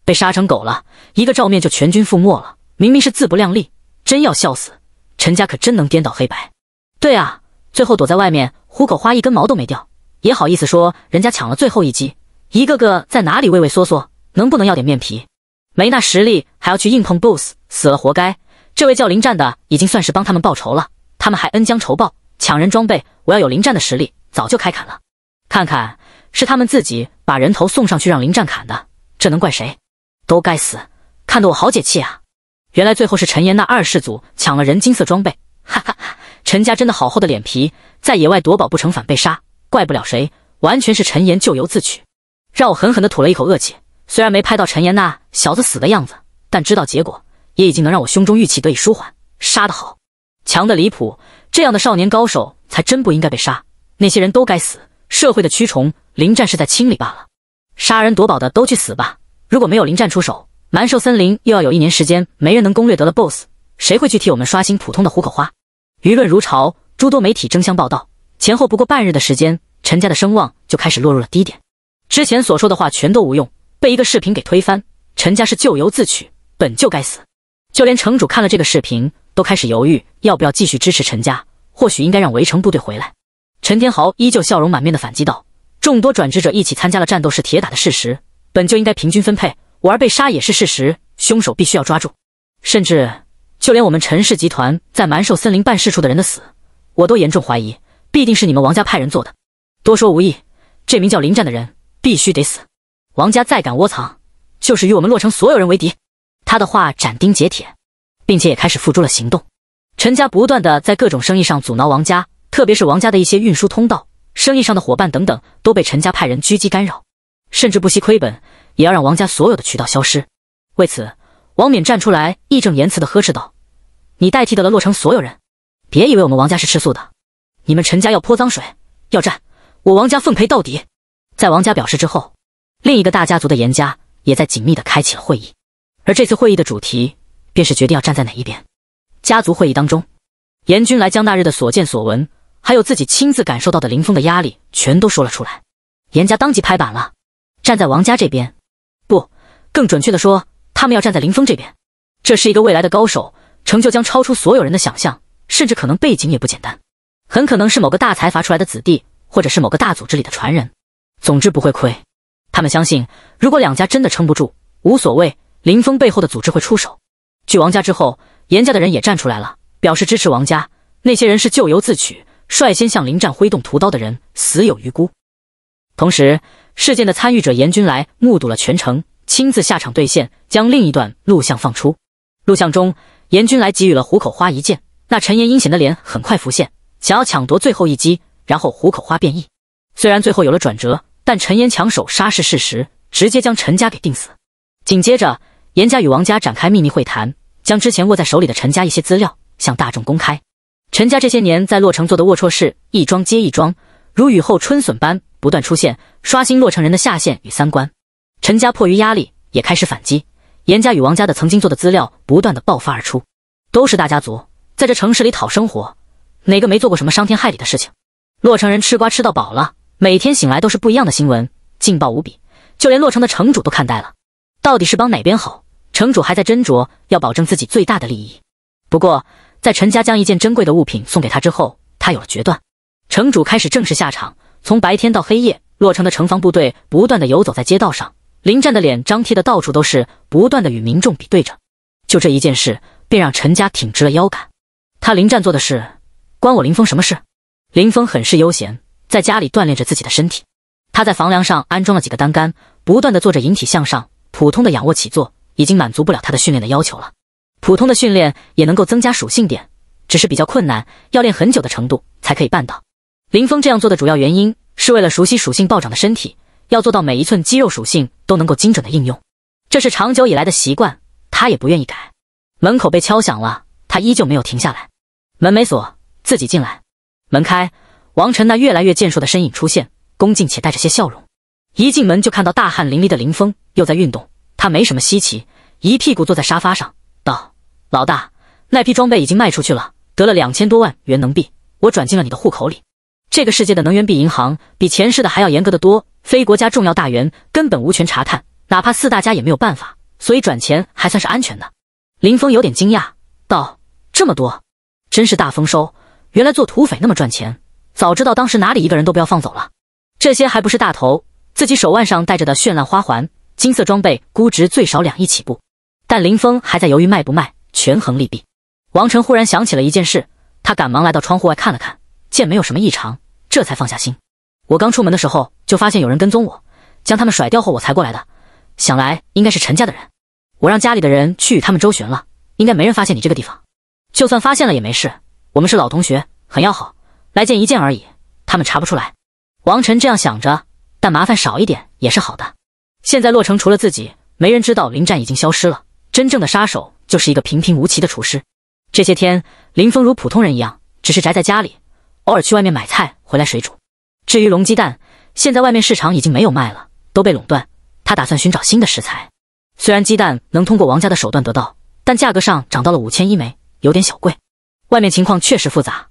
被杀成狗了，一个照面就全军覆没了。明明是自不量力。真要笑死，陈家可真能颠倒黑白。对啊，最后躲在外面，虎口花一根毛都没掉，也好意思说人家抢了最后一击。一个个在哪里畏畏缩缩，能不能要点面皮？没那实力还要去硬碰 BOSS，死了活该。这位叫林战的已经算是帮他们报仇了，他们还恩将仇报，抢人装备。我要有林战的实力，早就开砍了。看看是他们自己把人头送上去让林战砍的，这能怪谁？都该死！看得我好解气啊。原来最后是陈岩那二世祖抢了人金色装备，哈 哈哈！陈家真的好厚的脸皮，在野外夺宝不成反被杀，怪不了谁，完全是陈岩咎由自取，让我狠狠的吐了一口恶气。虽然没拍到陈岩那小子死的样子，但知道结果也已经能让我胸中郁气得以舒缓。杀得好，强的离谱，这样的少年高手才真不应该被杀，那些人都该死，社会的蛆虫，林战是在清理罢了。杀人夺宝的都去死吧！如果没有林战出手。蛮兽森林又要有一年时间没人能攻略得了 BOSS，谁会去替我们刷新普通的虎口花？舆论如潮，诸多媒体争相报道，前后不过半日的时间，陈家的声望就开始落入了低点。之前所说的话全都无用，被一个视频给推翻。陈家是咎由自取，本就该死。就连城主看了这个视频，都开始犹豫要不要继续支持陈家，或许应该让围城部队回来。陈天豪依旧笑容满面的反击道：“众多转职者一起参加了战斗是铁打的事实，本就应该平均分配。”玩儿被杀也是事实，凶手必须要抓住。甚至就连我们陈氏集团在蛮兽森林办事处的人的死，我都严重怀疑，必定是你们王家派人做的。多说无益，这名叫林战的人必须得死。王家再敢窝藏，就是与我们洛城所有人为敌。他的话斩钉截铁，并且也开始付诸了行动。陈家不断的在各种生意上阻挠王家，特别是王家的一些运输通道、生意上的伙伴等等，都被陈家派人狙击干扰。甚至不惜亏本，也要让王家所有的渠道消失。为此，王冕站出来，义正言辞的呵斥道：“你代替得了洛城所有人？别以为我们王家是吃素的！你们陈家要泼脏水，要战，我王家奉陪到底！”在王家表示之后，另一个大家族的严家也在紧密的开启了会议，而这次会议的主题便是决定要站在哪一边。家族会议当中，严军来将那日的所见所闻，还有自己亲自感受到的林峰的压力全都说了出来。严家当即拍板了。站在王家这边，不，更准确的说，他们要站在林峰这边。这是一个未来的高手，成就将超出所有人的想象，甚至可能背景也不简单，很可能是某个大财阀出来的子弟，或者是某个大组织里的传人。总之不会亏。他们相信，如果两家真的撑不住，无所谓，林峰背后的组织会出手。据王家之后，严家的人也站出来了，表示支持王家。那些人是咎由自取，率先向林战挥动屠刀的人，死有余辜。同时。事件的参与者严君来目睹了全程，亲自下场对线，将另一段录像放出。录像中，严君来给予了虎口花一剑，那陈岩阴险的脸很快浮现，想要抢夺最后一击。然后虎口花变异，虽然最后有了转折，但陈岩抢手杀是事实，直接将陈家给定死。紧接着，严家与王家展开秘密会谈，将之前握在手里的陈家一些资料向大众公开。陈家这些年在洛城做的龌龊事，一桩接一桩，如雨后春笋般。不断出现，刷新洛城人的下限与三观。陈家迫于压力，也开始反击。严家与王家的曾经做的资料，不断的爆发而出。都是大家族，在这城市里讨生活，哪个没做过什么伤天害理的事情？洛城人吃瓜吃到饱了，每天醒来都是不一样的新闻，劲爆无比。就连洛城的城主都看呆了，到底是帮哪边好？城主还在斟酌，要保证自己最大的利益。不过，在陈家将一件珍贵的物品送给他之后，他有了决断。城主开始正式下场。从白天到黑夜，洛城的城防部队不断的游走在街道上，林战的脸张贴的到处都是，不断的与民众比对着。就这一件事，便让陈家挺直了腰杆。他林战做的事，关我林峰什么事？林峰很是悠闲，在家里锻炼着自己的身体。他在房梁上安装了几个单杆，不断的做着引体向上。普通的仰卧起坐已经满足不了他的训练的要求了。普通的训练也能够增加属性点，只是比较困难，要练很久的程度才可以办到。林峰这样做的主要原因是为了熟悉属性暴涨的身体，要做到每一寸肌肉属性都能够精准的应用，这是长久以来的习惯，他也不愿意改。门口被敲响了，他依旧没有停下来。门没锁，自己进来。门开，王晨那越来越健硕的身影出现，恭敬且带着些笑容。一进门就看到大汗淋漓的林峰又在运动，他没什么稀奇，一屁股坐在沙发上，道：“老大，那批装备已经卖出去了，得了两千多万元能币，我转进了你的户口里。”这个世界的能源币银行比前世的还要严格的多，非国家重要大员根本无权查探，哪怕四大家也没有办法，所以转钱还算是安全的。林峰有点惊讶道：“这么多，真是大丰收！原来做土匪那么赚钱，早知道当时哪里一个人都不要放走了。”这些还不是大头，自己手腕上戴着的绚烂花环，金色装备估值最少两亿起步。但林峰还在犹豫卖不卖，权衡利弊。王晨忽然想起了一件事，他赶忙来到窗户外看了看。见没有什么异常，这才放下心。我刚出门的时候就发现有人跟踪我，将他们甩掉后我才过来的。想来应该是陈家的人，我让家里的人去与他们周旋了，应该没人发现你这个地方。就算发现了也没事，我们是老同学，很要好，来见一见而已。他们查不出来。王晨这样想着，但麻烦少一点也是好的。现在洛城除了自己，没人知道林战已经消失了。真正的杀手就是一个平平无奇的厨师。这些天，林峰如普通人一样，只是宅在家里。偶尔去外面买菜回来水煮。至于龙鸡蛋，现在外面市场已经没有卖了，都被垄断。他打算寻找新的食材。虽然鸡蛋能通过王家的手段得到，但价格上涨到了五千一枚，有点小贵。外面情况确实复杂。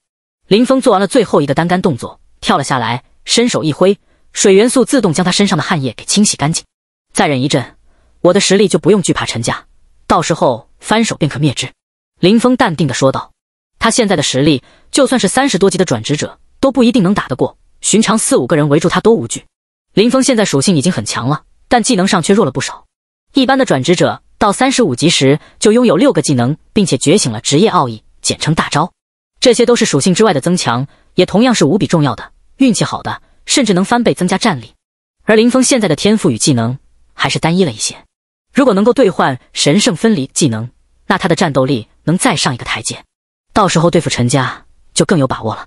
林峰做完了最后一个单杆动作，跳了下来，伸手一挥，水元素自动将他身上的汗液给清洗干净。再忍一阵，我的实力就不用惧怕陈家，到时候翻手便可灭之。林峰淡定地说道。他现在的实力，就算是三十多级的转职者都不一定能打得过。寻常四五个人围住他都无惧。林峰现在属性已经很强了，但技能上却弱了不少。一般的转职者到三十五级时就拥有六个技能，并且觉醒了职业奥义，简称大招。这些都是属性之外的增强，也同样是无比重要的。运气好的，甚至能翻倍增加战力。而林峰现在的天赋与技能还是单一了一些。如果能够兑换神圣分离技能，那他的战斗力能再上一个台阶。到时候对付陈家就更有把握了。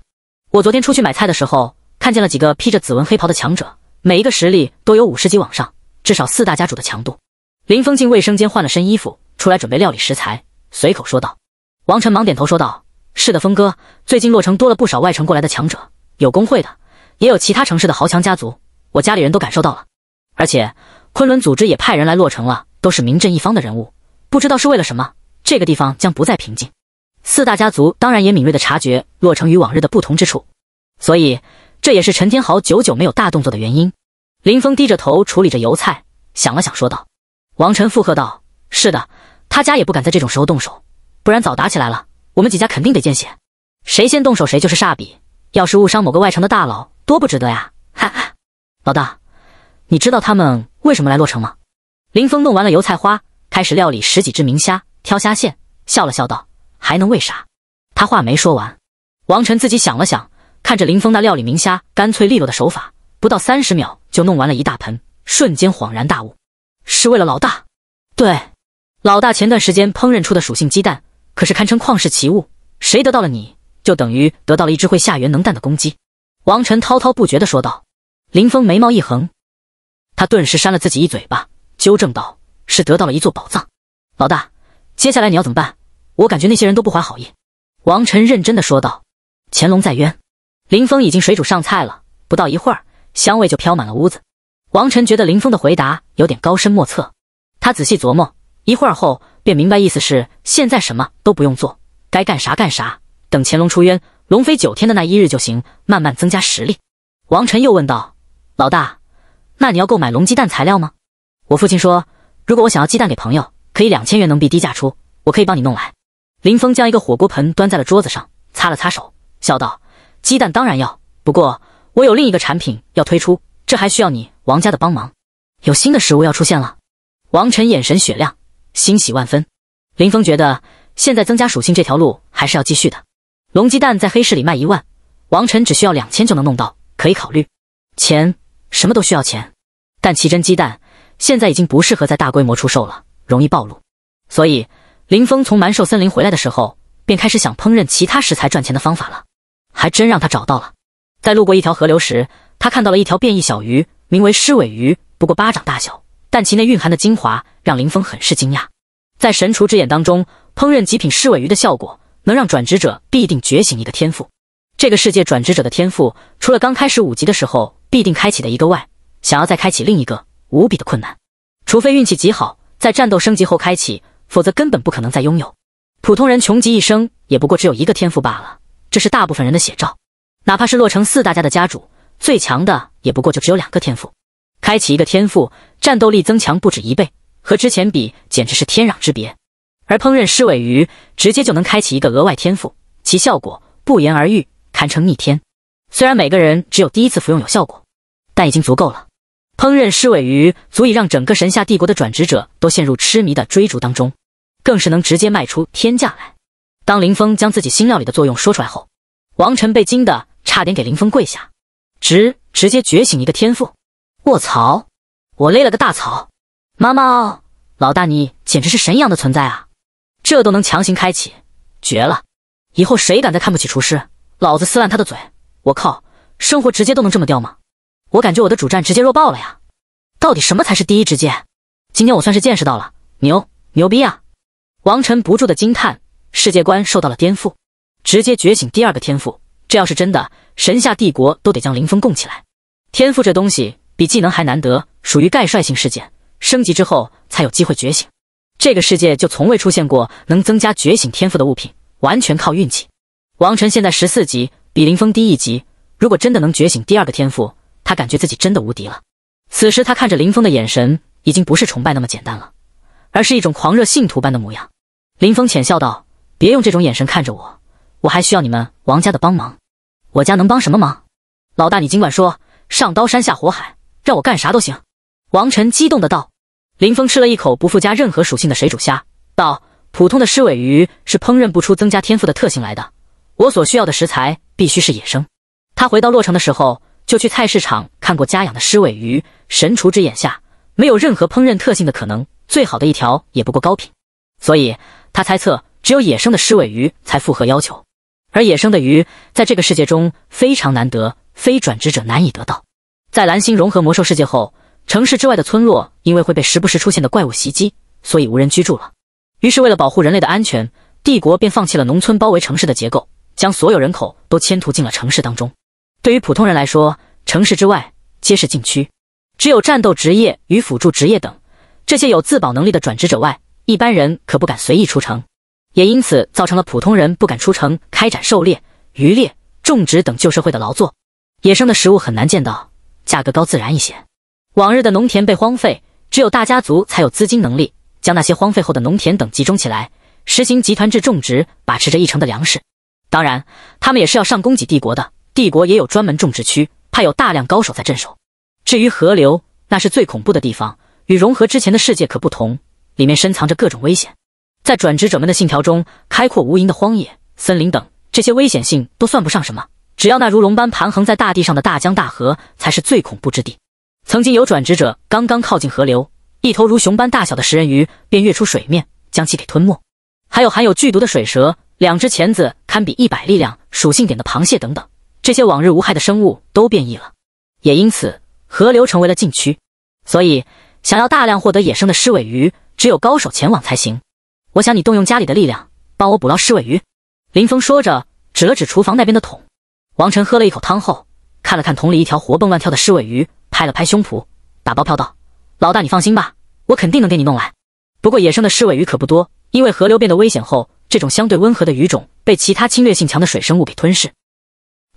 我昨天出去买菜的时候，看见了几个披着紫纹黑袍的强者，每一个实力都有五十级往上，至少四大家主的强度。林峰进卫生间换了身衣服，出来准备料理食材，随口说道：“王晨，忙点头说道：‘是的，峰哥。最近洛城多了不少外城过来的强者，有工会的，也有其他城市的豪强家族。我家里人都感受到了，而且昆仑组织也派人来洛城了，都是名震一方的人物。不知道是为了什么，这个地方将不再平静。’”四大家族当然也敏锐地察觉洛城与往日的不同之处，所以这也是陈天豪久久没有大动作的原因。林峰低着头处理着油菜，想了想说道：“王晨附和道：‘是的，他家也不敢在这种时候动手，不然早打起来了。我们几家肯定得见血，谁先动手谁就是煞笔。要是误伤某个外城的大佬，多不值得呀。’哈哈，老大，你知道他们为什么来洛城吗？”林峰弄完了油菜花，开始料理十几只明虾，挑虾线，笑了笑道。还能为啥？他话没说完，王晨自己想了想，看着林峰那料理明虾干脆利落的手法，不到三十秒就弄完了一大盆，瞬间恍然大悟，是为了老大。对，老大前段时间烹饪出的属性鸡蛋可是堪称旷世奇物，谁得到了你就等于得到了一只会下元能蛋的公鸡。王晨滔滔不绝地说道。林峰眉毛一横，他顿时扇了自己一嘴巴，纠正道：“是得到了一座宝藏。”老大，接下来你要怎么办？我感觉那些人都不怀好意，王晨认真的说道：“乾隆在渊，林峰已经水煮上菜了，不到一会儿，香味就飘满了屋子。”王晨觉得林峰的回答有点高深莫测，他仔细琢磨一会儿后，便明白意思是现在什么都不用做，该干啥干啥，等乾隆出渊，龙飞九天的那一日就行，慢慢增加实力。王晨又问道：“老大，那你要购买龙鸡蛋材料吗？”我父亲说：“如果我想要鸡蛋给朋友，可以两千元能币低价出，我可以帮你弄来。”林峰将一个火锅盆端在了桌子上，擦了擦手，笑道：“鸡蛋当然要，不过我有另一个产品要推出，这还需要你王家的帮忙。有新的食物要出现了。”王晨眼神雪亮，欣喜万分。林峰觉得现在增加属性这条路还是要继续的。龙鸡蛋在黑市里卖一万，王晨只需要两千就能弄到，可以考虑。钱什么都需要钱，但奇珍鸡蛋现在已经不适合在大规模出售了，容易暴露，所以。林峰从蛮兽森林回来的时候，便开始想烹饪其他食材赚钱的方法了。还真让他找到了。在路过一条河流时，他看到了一条变异小鱼，名为狮尾鱼，不过巴掌大小，但其内蕴含的精华让林峰很是惊讶。在神厨之眼当中，烹饪极品狮尾鱼的效果能让转职者必定觉醒一个天赋。这个世界转职者的天赋，除了刚开始五级的时候必定开启的一个外，想要再开启另一个，无比的困难。除非运气极好，在战斗升级后开启。否则根本不可能再拥有。普通人穷极一生也不过只有一个天赋罢了，这是大部分人的写照。哪怕是洛城四大家的家主，最强的也不过就只有两个天赋。开启一个天赋，战斗力增强不止一倍，和之前比简直是天壤之别。而烹饪狮尾鱼，直接就能开启一个额外天赋，其效果不言而喻，堪称逆天。虽然每个人只有第一次服用有效果，但已经足够了。烹饪狮尾鱼足以让整个神下帝国的转职者都陷入痴迷的追逐当中。更是能直接卖出天价来。当林峰将自己新料理的作用说出来后，王晨被惊得差点给林峰跪下。直直接觉醒一个天赋，卧槽！我勒了个大槽！妈妈哦，老大你简直是神一样的存在啊！这都能强行开启，绝了！以后谁敢再看不起厨师，老子撕烂他的嘴！我靠，生活直接都能这么掉吗？我感觉我的主战直接弱爆了呀！到底什么才是第一直接？今天我算是见识到了，牛牛逼啊！王晨不住的惊叹，世界观受到了颠覆，直接觉醒第二个天赋。这要是真的，神下帝国都得将林峰供起来。天赋这东西比技能还难得，属于概率性事件，升级之后才有机会觉醒。这个世界就从未出现过能增加觉醒天赋的物品，完全靠运气。王晨现在十四级，比林峰低一级。如果真的能觉醒第二个天赋，他感觉自己真的无敌了。此时他看着林峰的眼神，已经不是崇拜那么简单了，而是一种狂热信徒般的模样。林峰浅笑道：“别用这种眼神看着我，我还需要你们王家的帮忙。我家能帮什么忙？老大，你尽管说，上刀山下火海，让我干啥都行。”王晨激动的道。林峰吃了一口不附加任何属性的水煮虾，道：“普通的狮尾鱼是烹饪不出增加天赋的特性来的。我所需要的食材必须是野生。他回到洛城的时候，就去菜市场看过家养的狮尾鱼。神厨之眼下没有任何烹饪特性的可能，最好的一条也不过高品。”所以他猜测，只有野生的狮尾鱼才符合要求，而野生的鱼在这个世界中非常难得，非转职者难以得到。在蓝星融合魔兽世界后，城市之外的村落因为会被时不时出现的怪物袭击，所以无人居住了。于是，为了保护人类的安全，帝国便放弃了农村包围城市的结构，将所有人口都迁徙进了城市当中。对于普通人来说，城市之外皆是禁区，只有战斗职业与辅助职业等这些有自保能力的转职者外。一般人可不敢随意出城，也因此造成了普通人不敢出城开展狩猎、渔猎、种植等旧社会的劳作。野生的食物很难见到，价格高自然一些。往日的农田被荒废，只有大家族才有资金能力将那些荒废后的农田等集中起来，实行集团制种植，把持着一城的粮食。当然，他们也是要上供给帝国的。帝国也有专门种植区，派有大量高手在镇守。至于河流，那是最恐怖的地方，与融合之前的世界可不同。里面深藏着各种危险，在转职者们的信条中，开阔无垠的荒野、森林等这些危险性都算不上什么，只要那如龙般盘横在大地上的大江大河才是最恐怖之地。曾经有转职者刚刚靠近河流，一头如熊般大小的食人鱼便跃出水面将其给吞没，还有含有剧毒的水蛇、两只钳子堪比一百力量属性点的螃蟹等等，这些往日无害的生物都变异了，也因此河流成为了禁区。所以，想要大量获得野生的狮尾鱼。只有高手前往才行。我想你动用家里的力量，帮我捕捞狮尾鱼。林峰说着，指了指厨房那边的桶。王晨喝了一口汤后，看了看桶里一条活蹦乱跳的狮尾鱼，拍了拍胸脯，打包票道：“老大，你放心吧，我肯定能给你弄来。不过野生的狮尾鱼可不多，因为河流变得危险后，这种相对温和的鱼种被其他侵略性强的水生物给吞噬，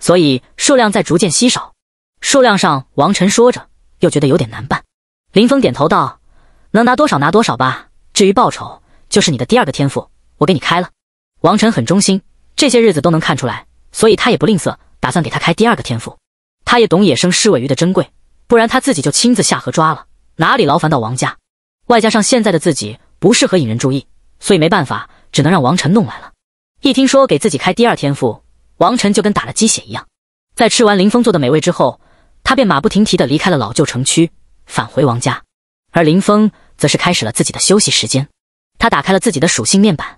所以数量在逐渐稀少。数量上，王晨说着，又觉得有点难办。林峰点头道。”能拿多少拿多少吧，至于报酬，就是你的第二个天赋，我给你开了。王晨很忠心，这些日子都能看出来，所以他也不吝啬，打算给他开第二个天赋。他也懂野生狮尾鱼的珍贵，不然他自己就亲自下河抓了，哪里劳烦到王家？外加上现在的自己不适合引人注意，所以没办法，只能让王晨弄来了。一听说给自己开第二天赋，王晨就跟打了鸡血一样。在吃完林峰做的美味之后，他便马不停蹄的离开了老旧城区，返回王家，而林峰。则是开始了自己的休息时间。他打开了自己的属性面板，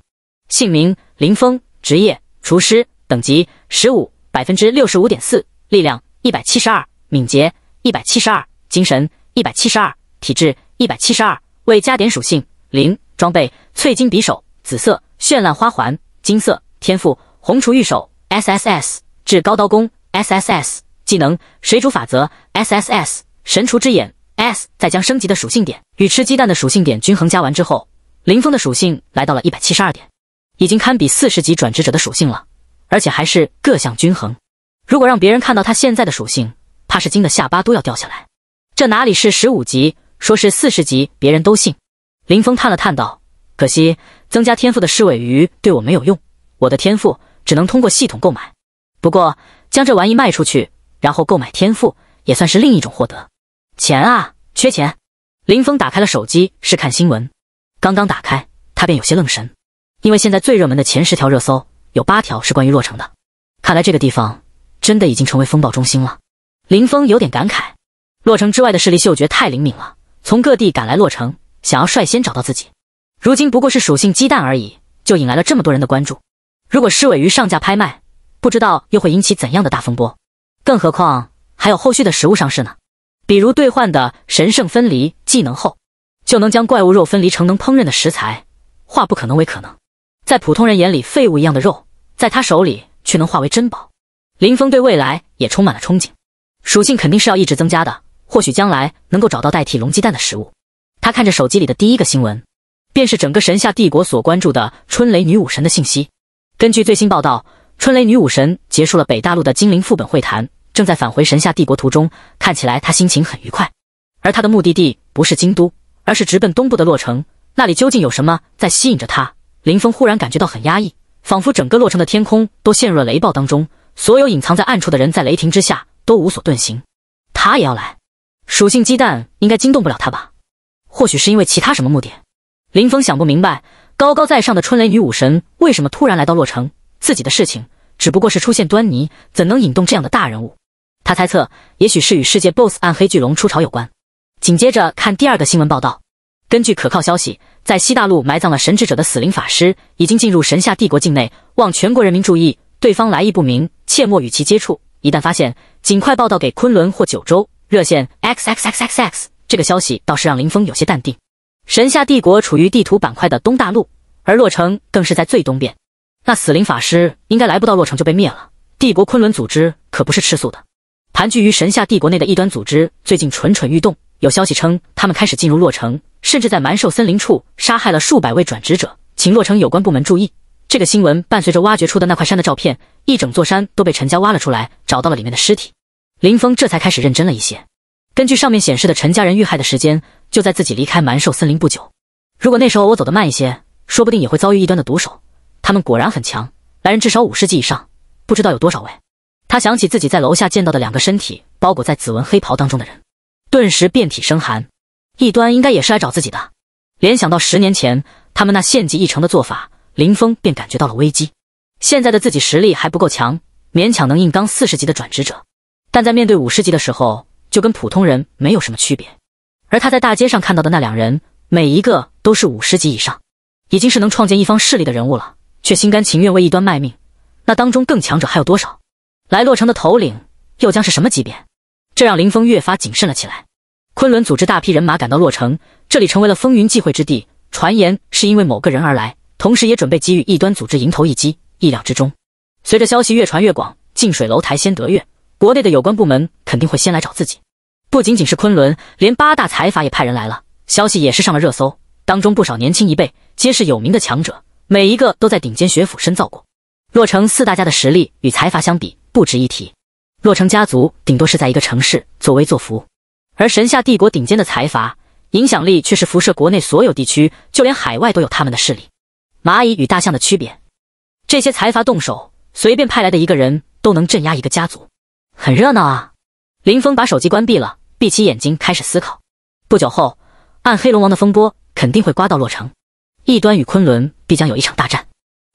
姓名林峰，职业厨师，等级十五，百分之六十五点四，力量一百七十二，敏捷一百七十二，精神一百七十二，体质一百七十二。未加点属性零。装备翠金匕首，紫色；绚烂花环，金色。天赋红厨玉手 SSS，至高刀工 SSS，技能水煮法则 SSS，神厨之眼。S 再将升级的属性点与吃鸡蛋的属性点均衡加完之后，林峰的属性来到了一百七十二点，已经堪比四十级转职者的属性了，而且还是各项均衡。如果让别人看到他现在的属性，怕是惊得下巴都要掉下来。这哪里是十五级？说是四十级，别人都信。林峰叹了叹道：“可惜，增加天赋的狮尾鱼对我没有用，我的天赋只能通过系统购买。不过，将这玩意卖出去，然后购买天赋，也算是另一种获得。”钱啊，缺钱。林峰打开了手机，是看新闻。刚刚打开，他便有些愣神，因为现在最热门的前十条热搜，有八条是关于洛城的。看来这个地方真的已经成为风暴中心了。林峰有点感慨，洛城之外的势力嗅觉太灵敏了，从各地赶来洛城，想要率先找到自己。如今不过是属性鸡蛋而已，就引来了这么多人的关注。如果尸尾鱼上架拍卖，不知道又会引起怎样的大风波。更何况还有后续的食物上市呢。比如兑换的神圣分离技能后，就能将怪物肉分离成能烹饪的食材，化不可能为可能。在普通人眼里废物一样的肉，在他手里却能化为珍宝。林峰对未来也充满了憧憬，属性肯定是要一直增加的。或许将来能够找到代替龙鸡蛋的食物。他看着手机里的第一个新闻，便是整个神下帝国所关注的春雷女武神的信息。根据最新报道，春雷女武神结束了北大陆的精灵副本会谈。正在返回神下帝国途中，看起来他心情很愉快。而他的目的地不是京都，而是直奔东部的洛城。那里究竟有什么在吸引着他？林峰忽然感觉到很压抑，仿佛整个洛城的天空都陷入了雷暴当中，所有隐藏在暗处的人在雷霆之下都无所遁形。他也要来，属性鸡蛋应该惊动不了他吧？或许是因为其他什么目的？林峰想不明白，高高在上的春雷女武神为什么突然来到洛城？自己的事情只不过是出现端倪，怎能引动这样的大人物？他猜测，也许是与世界 BOSS 暗黑巨龙出巢有关。紧接着看第二个新闻报道，根据可靠消息，在西大陆埋葬了神智者的死灵法师已经进入神下帝国境内，望全国人民注意，对方来意不明，切莫与其接触，一旦发现，尽快报道给昆仑或九州热线 x x x x x。这个消息倒是让林峰有些淡定。神下帝国处于地图板块的东大陆，而洛城更是在最东边，那死灵法师应该来不到洛城就被灭了。帝国昆仑组织可不是吃素的。盘踞于神下帝国内的一端组织最近蠢蠢欲动，有消息称他们开始进入洛城，甚至在蛮兽森林处杀害了数百位转职者，请洛城有关部门注意。这个新闻伴随着挖掘出的那块山的照片，一整座山都被陈家挖了出来，找到了里面的尸体。林峰这才开始认真了一些。根据上面显示的陈家人遇害的时间，就在自己离开蛮兽森林不久。如果那时候我走得慢一些，说不定也会遭遇异端的毒手。他们果然很强，来人至少五十级以上，不知道有多少位。他想起自己在楼下见到的两个身体包裹在紫纹黑袍当中的人，顿时遍体生寒。异端应该也是来找自己的。联想到十年前他们那献祭一成的做法，林峰便感觉到了危机。现在的自己实力还不够强，勉强能硬刚四十级的转职者，但在面对五十级的时候，就跟普通人没有什么区别。而他在大街上看到的那两人，每一个都是五十级以上，已经是能创建一方势力的人物了，却心甘情愿为异端卖命。那当中更强者还有多少？来洛城的头领又将是什么级别？这让林峰越发谨慎了起来。昆仑组织大批人马赶到洛城，这里成为了风云际会之地。传言是因为某个人而来，同时也准备给予异端组织迎头一击。意料之中，随着消息越传越广，近水楼台先得月，国内的有关部门肯定会先来找自己。不仅仅是昆仑，连八大财阀也派人来了，消息也是上了热搜。当中不少年轻一辈皆是有名的强者，每一个都在顶尖学府深造过。洛城四大家的实力与财阀相比不值一提，洛城家族顶多是在一个城市作威作福，而神下帝国顶尖的财阀影响力却是辐射国内所有地区，就连海外都有他们的势力。蚂蚁与大象的区别，这些财阀动手，随便派来的一个人都能镇压一个家族，很热闹啊！林峰把手机关闭了，闭起眼睛开始思考。不久后，暗黑龙王的风波肯定会刮到洛城，异端与昆仑必将有一场大战，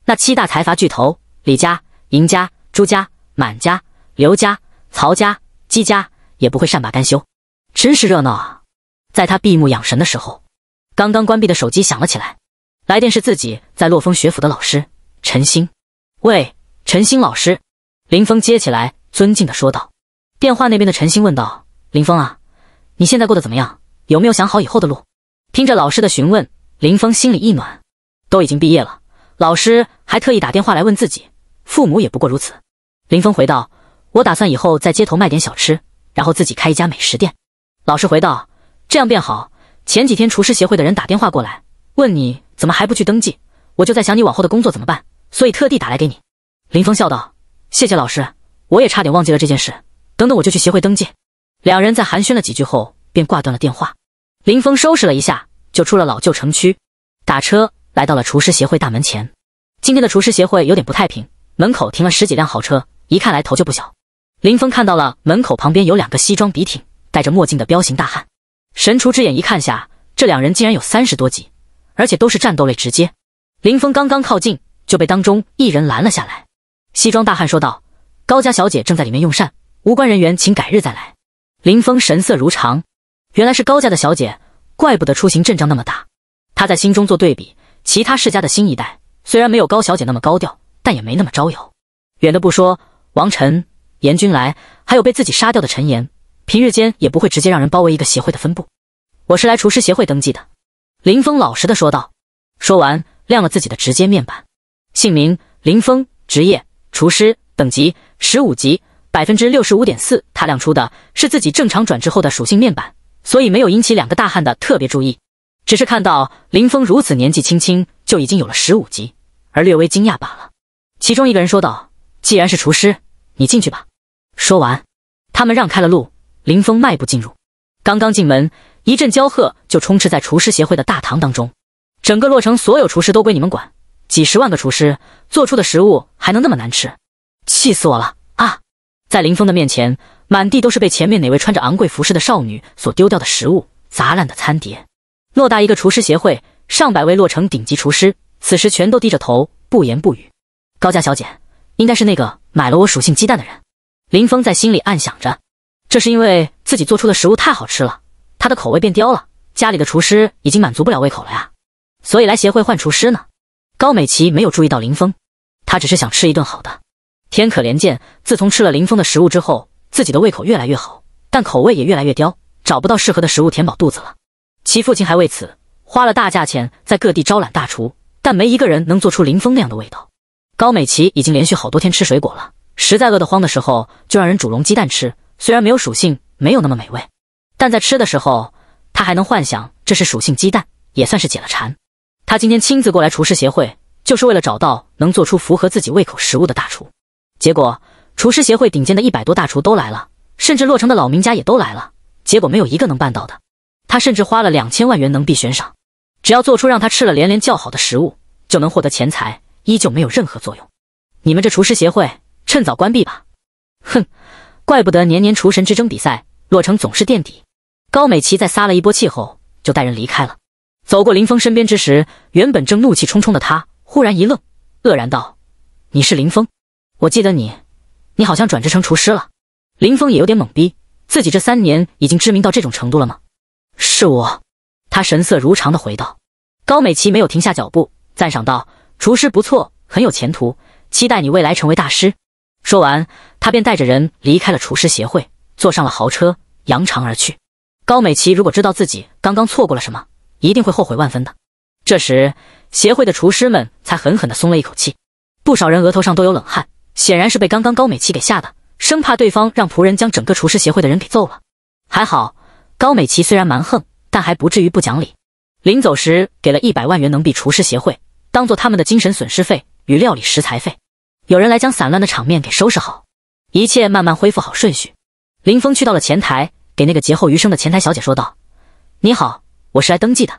那七大财阀巨头。李家、赢家、朱家、满家、刘家、曹家、姬家也不会善罢甘休，真是热闹啊！在他闭目养神的时候，刚刚关闭的手机响了起来，来电是自己在洛风学府的老师陈星。喂，陈星老师，林峰接起来，尊敬的说道。电话那边的陈星问道：“林峰啊，你现在过得怎么样？有没有想好以后的路？”听着老师的询问，林峰心里一暖。都已经毕业了，老师还特意打电话来问自己。父母也不过如此，林峰回道：“我打算以后在街头卖点小吃，然后自己开一家美食店。”老师回道：“这样便好。前几天厨师协会的人打电话过来，问你怎么还不去登记，我就在想你往后的工作怎么办，所以特地打来给你。”林峰笑道：“谢谢老师，我也差点忘记了这件事。等等，我就去协会登记。”两人在寒暄了几句后便挂断了电话。林峰收拾了一下，就出了老旧城区，打车来到了厨师协会大门前。今天的厨师协会有点不太平。门口停了十几辆豪车，一看来头就不小。林峰看到了门口旁边有两个西装笔挺、戴着墨镜的彪形大汉。神厨之眼一看下，这两人竟然有三十多级，而且都是战斗类。直接，林峰刚刚靠近就被当中一人拦了下来。西装大汉说道：“高家小姐正在里面用膳，无关人员请改日再来。”林峰神色如常，原来是高家的小姐，怪不得出行阵仗那么大。他在心中做对比，其他世家的新一代虽然没有高小姐那么高调。但也没那么招摇，远的不说，王晨、严君来，还有被自己杀掉的陈岩，平日间也不会直接让人包围一个协会的分部。我是来厨师协会登记的，林峰老实的说道。说完亮了自己的直接面板，姓名林峰，职业厨师，等级十五级，百分之六十五点四。他亮出的是自己正常转职后的属性面板，所以没有引起两个大汉的特别注意，只是看到林峰如此年纪轻轻就已经有了十五级，而略微惊讶罢了。其中一个人说道：“既然是厨师，你进去吧。”说完，他们让开了路。林峰迈步进入。刚刚进门，一阵交喝就充斥在厨师协会的大堂当中。整个洛城所有厨师都归你们管，几十万个厨师做出的食物还能那么难吃？气死我了啊！在林峰的面前，满地都是被前面哪位穿着昂贵服饰的少女所丢掉的食物、砸烂的餐碟。偌大一个厨师协会，上百位洛城顶级厨师，此时全都低着头，不言不语。高家小姐应该是那个买了我属性鸡蛋的人，林峰在心里暗想着。这是因为自己做出的食物太好吃了，他的口味变刁了。家里的厨师已经满足不了胃口了呀，所以来协会换厨师呢。高美琪没有注意到林峰，她只是想吃一顿好的。天可怜见，自从吃了林峰的食物之后，自己的胃口越来越好，但口味也越来越刁，找不到适合的食物填饱肚子了。其父亲还为此花了大价钱在各地招揽大厨，但没一个人能做出林峰那样的味道。高美琪已经连续好多天吃水果了，实在饿得慌的时候，就让人煮笼鸡蛋吃。虽然没有属性，没有那么美味，但在吃的时候，她还能幻想这是属性鸡蛋，也算是解了馋。她今天亲自过来厨师协会，就是为了找到能做出符合自己胃口食物的大厨。结果，厨师协会顶尖的一百多大厨都来了，甚至洛城的老名家也都来了。结果没有一个能办到的。他甚至花了两千万元能币悬赏，只要做出让他吃了连连叫好的食物，就能获得钱财。依旧没有任何作用，你们这厨师协会趁早关闭吧！哼，怪不得年年厨神之争比赛，洛城总是垫底。高美琪在撒了一波气后，就带人离开了。走过林峰身边之时，原本正怒气冲冲的他忽然一愣，愕然道：“你是林峰？我记得你，你好像转职成厨师了。”林峰也有点懵逼，自己这三年已经知名到这种程度了吗？是我。他神色如常的回道。高美琪没有停下脚步，赞赏道。厨师不错，很有前途，期待你未来成为大师。说完，他便带着人离开了厨师协会，坐上了豪车，扬长而去。高美琪如果知道自己刚刚错过了什么，一定会后悔万分的。这时，协会的厨师们才狠狠地松了一口气，不少人额头上都有冷汗，显然是被刚刚高美琪给吓的，生怕对方让仆人将整个厨师协会的人给揍了。还好，高美琪虽然蛮横，但还不至于不讲理。临走时，给了一百万元能币厨师协会。当做他们的精神损失费与料理食材费，有人来将散乱的场面给收拾好，一切慢慢恢复好顺序。林峰去到了前台，给那个劫后余生的前台小姐说道：“你好，我是来登记的。”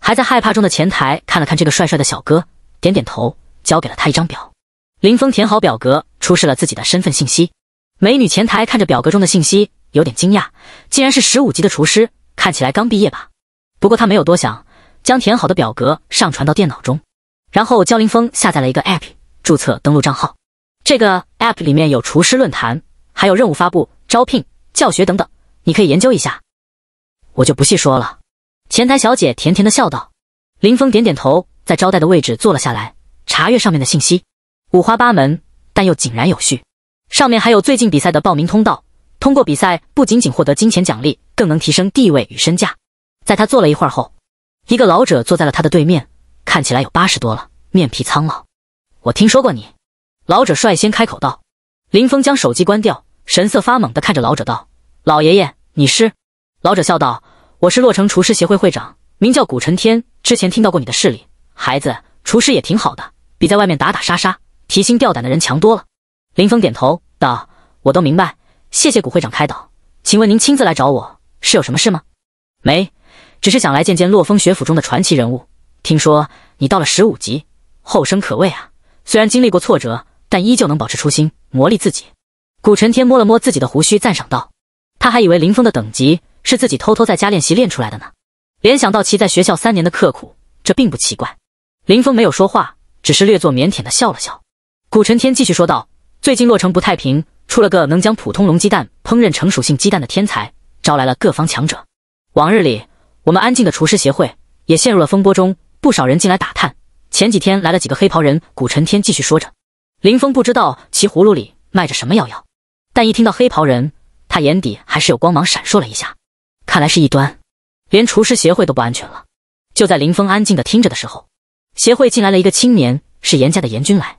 还在害怕中的前台看了看这个帅帅的小哥，点点头，交给了他一张表。林峰填好表格，出示了自己的身份信息。美女前台看着表格中的信息，有点惊讶，竟然是十五级的厨师，看起来刚毕业吧？不过她没有多想，将填好的表格上传到电脑中。然后，焦林峰下载了一个 App，注册登录账号。这个 App 里面有厨师论坛，还有任务发布、招聘、教学等等，你可以研究一下，我就不细说了。前台小姐甜甜的笑道。林峰点点头，在招待的位置坐了下来，查阅上面的信息，五花八门，但又井然有序。上面还有最近比赛的报名通道。通过比赛，不仅仅获得金钱奖励，更能提升地位与身价。在他坐了一会儿后，一个老者坐在了他的对面。看起来有八十多了，面皮苍老。我听说过你，老者率先开口道。林峰将手机关掉，神色发懵地看着老者道：“老爷爷，你是？”老者笑道：“我是洛城厨师协会会长，名叫古晨天。之前听到过你的事例，孩子，厨师也挺好的，比在外面打打杀杀、提心吊胆的人强多了。”林峰点头道：“我都明白，谢谢古会长开导。请问您亲自来找我是有什么事吗？没，只是想来见见洛风学府中的传奇人物。”听说你到了十五级，后生可畏啊！虽然经历过挫折，但依旧能保持初心，磨砺自己。古尘天摸了摸自己的胡须，赞赏道：“他还以为林峰的等级是自己偷偷在家练习练出来的呢。联想到其在学校三年的刻苦，这并不奇怪。”林峰没有说话，只是略作腼腆的笑了笑。古尘天继续说道：“最近洛城不太平，出了个能将普通龙鸡蛋烹饪成属性鸡蛋的天才，招来了各方强者。往日里我们安静的厨师协会也陷入了风波中。”不少人进来打探，前几天来了几个黑袍人。古尘天继续说着，林峰不知道其葫芦里卖着什么药药，但一听到黑袍人，他眼底还是有光芒闪烁了一下。看来是一端，连厨师协会都不安全了。就在林峰安静的听着的时候，协会进来了一个青年，是严家的严君来。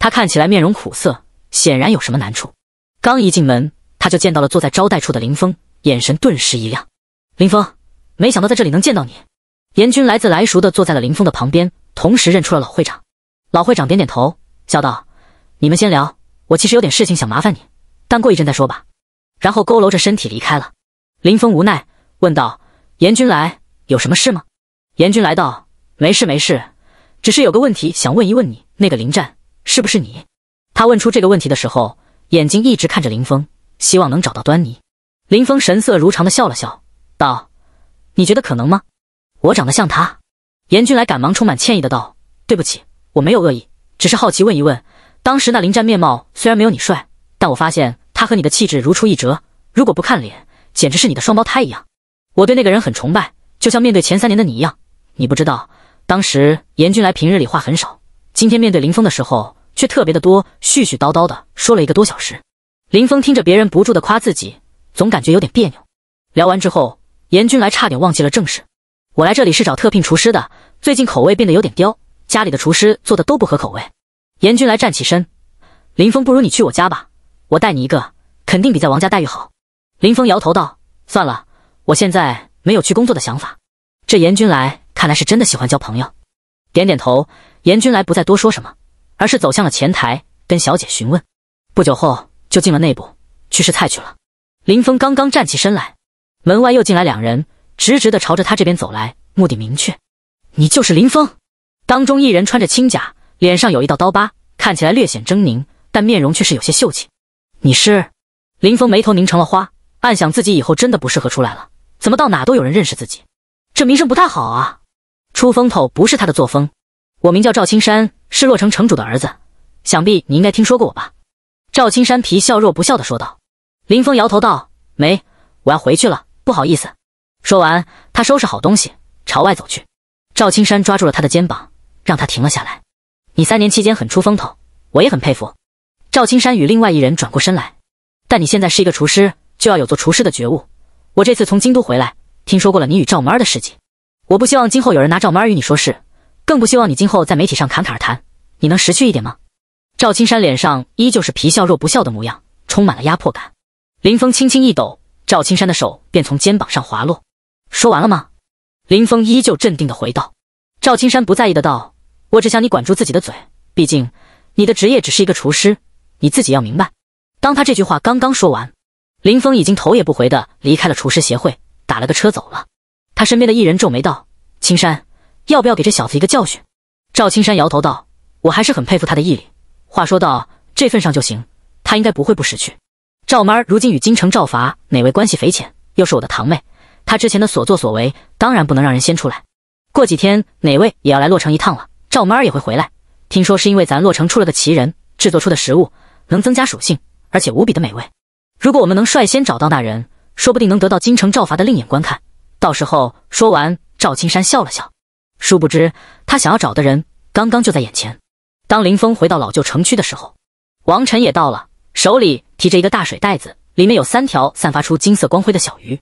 他看起来面容苦涩，显然有什么难处。刚一进门，他就见到了坐在招待处的林峰，眼神顿时一亮。林峰，没想到在这里能见到你。严军来自来熟的坐在了林峰的旁边，同时认出了老会长。老会长点点头，笑道：“你们先聊，我其实有点事情想麻烦你，但过一阵再说吧。”然后佝偻着身体离开了。林峰无奈问道：“严军来有什么事吗？”严军来到：“没事没事，只是有个问题想问一问你，那个林战是不是你？”他问出这个问题的时候，眼睛一直看着林峰，希望能找到端倪。林峰神色如常的笑了笑，道：“你觉得可能吗？”我长得像他，严君来赶忙充满歉意的道：“对不起，我没有恶意，只是好奇问一问。当时那林战面貌虽然没有你帅，但我发现他和你的气质如出一辙，如果不看脸，简直是你的双胞胎一样。我对那个人很崇拜，就像面对前三年的你一样。你不知道，当时严君来平日里话很少，今天面对林峰的时候却特别的多，絮絮叨叨的说了一个多小时。林峰听着别人不住的夸自己，总感觉有点别扭。聊完之后，严君来差点忘记了正事。”我来这里是找特聘厨师的，最近口味变得有点刁，家里的厨师做的都不合口味。严君来站起身，林峰，不如你去我家吧，我带你一个，肯定比在王家待遇好。林峰摇头道：“算了，我现在没有去工作的想法。”这严君来看来是真的喜欢交朋友，点点头，严君来不再多说什么，而是走向了前台，跟小姐询问。不久后就进了内部去试菜去了。林峰刚刚站起身来，门外又进来两人。直直的朝着他这边走来，目的明确。你就是林峰？当中一人穿着轻甲，脸上有一道刀疤，看起来略显狰狞，但面容却是有些秀气。你是？林峰眉头拧成了花，暗想自己以后真的不适合出来了，怎么到哪都有人认识自己？这名声不太好啊！出风头不是他的作风。我名叫赵青山，是洛城城主的儿子，想必你应该听说过我吧？赵青山皮笑肉不笑的说道。林峰摇头道：“没，我要回去了，不好意思。”说完，他收拾好东西，朝外走去。赵青山抓住了他的肩膀，让他停了下来。你三年期间很出风头，我也很佩服。赵青山与另外一人转过身来，但你现在是一个厨师，就要有做厨师的觉悟。我这次从京都回来，听说过了你与赵妈儿的事迹。我不希望今后有人拿赵妈儿与你说事，更不希望你今后在媒体上侃侃而谈。你能识趣一点吗？赵青山脸上依旧是皮笑肉不笑的模样，充满了压迫感。林峰轻轻一抖，赵青山的手便从肩膀上滑落。说完了吗？林峰依旧镇定的回道。赵青山不在意的道：“我只想你管住自己的嘴，毕竟你的职业只是一个厨师，你自己要明白。”当他这句话刚刚说完，林峰已经头也不回的离开了厨师协会，打了个车走了。他身边的艺人皱眉道：“青山，要不要给这小子一个教训？”赵青山摇头道：“我还是很佩服他的毅力。话说到这份上就行，他应该不会不识趣。”赵妈如今与京城赵伐哪位关系匪浅，又是我的堂妹。他之前的所作所为，当然不能让人先出来。过几天，哪位也要来洛城一趟了。赵妈儿也会回来。听说是因为咱洛城出了个奇人，制作出的食物能增加属性，而且无比的美味。如果我们能率先找到那人，说不定能得到京城赵伐的另眼观看。到时候，说完，赵青山笑了笑。殊不知，他想要找的人刚刚就在眼前。当林峰回到老旧城区的时候，王晨也到了，手里提着一个大水袋子，里面有三条散发出金色光辉的小鱼。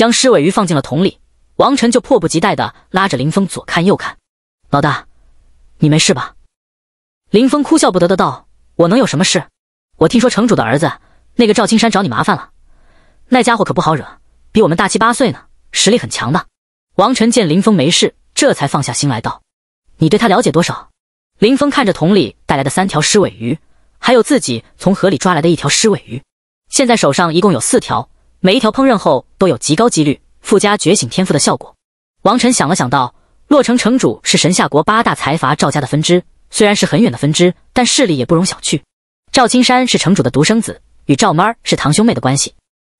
将狮尾鱼放进了桶里，王晨就迫不及待的拉着林峰左看右看。老大，你没事吧？林峰哭笑不得的道：“我能有什么事？我听说城主的儿子那个赵青山找你麻烦了，那家伙可不好惹，比我们大七八岁呢，实力很强的。”王晨见林峰没事，这才放下心来道：“你对他了解多少？”林峰看着桶里带来的三条狮尾鱼，还有自己从河里抓来的一条狮尾鱼，现在手上一共有四条。每一条烹饪后都有极高几率附加觉醒天赋的效果。王晨想了想道：“洛城城主是神下国八大财阀赵家的分支，虽然是很远的分支，但势力也不容小觑。赵青山是城主的独生子，与赵妈儿是堂兄妹的关系。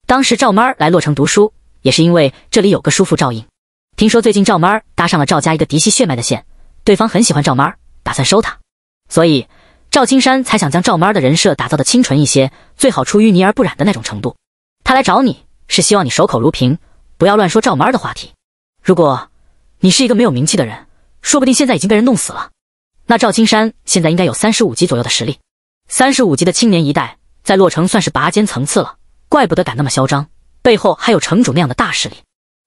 当时赵妈儿来洛城读书，也是因为这里有个叔父赵应。听说最近赵妈儿搭上了赵家一个嫡系血脉的线，对方很喜欢赵妈儿，打算收他，所以赵青山才想将赵妈儿的人设打造的清纯一些，最好出淤泥而不染的那种程度。”他来找你是希望你守口如瓶，不要乱说赵妈的话题。如果你是一个没有名气的人，说不定现在已经被人弄死了。那赵青山现在应该有三十五级左右的实力，三十五级的青年一代在洛城算是拔尖层次了，怪不得敢那么嚣张，背后还有城主那样的大势力。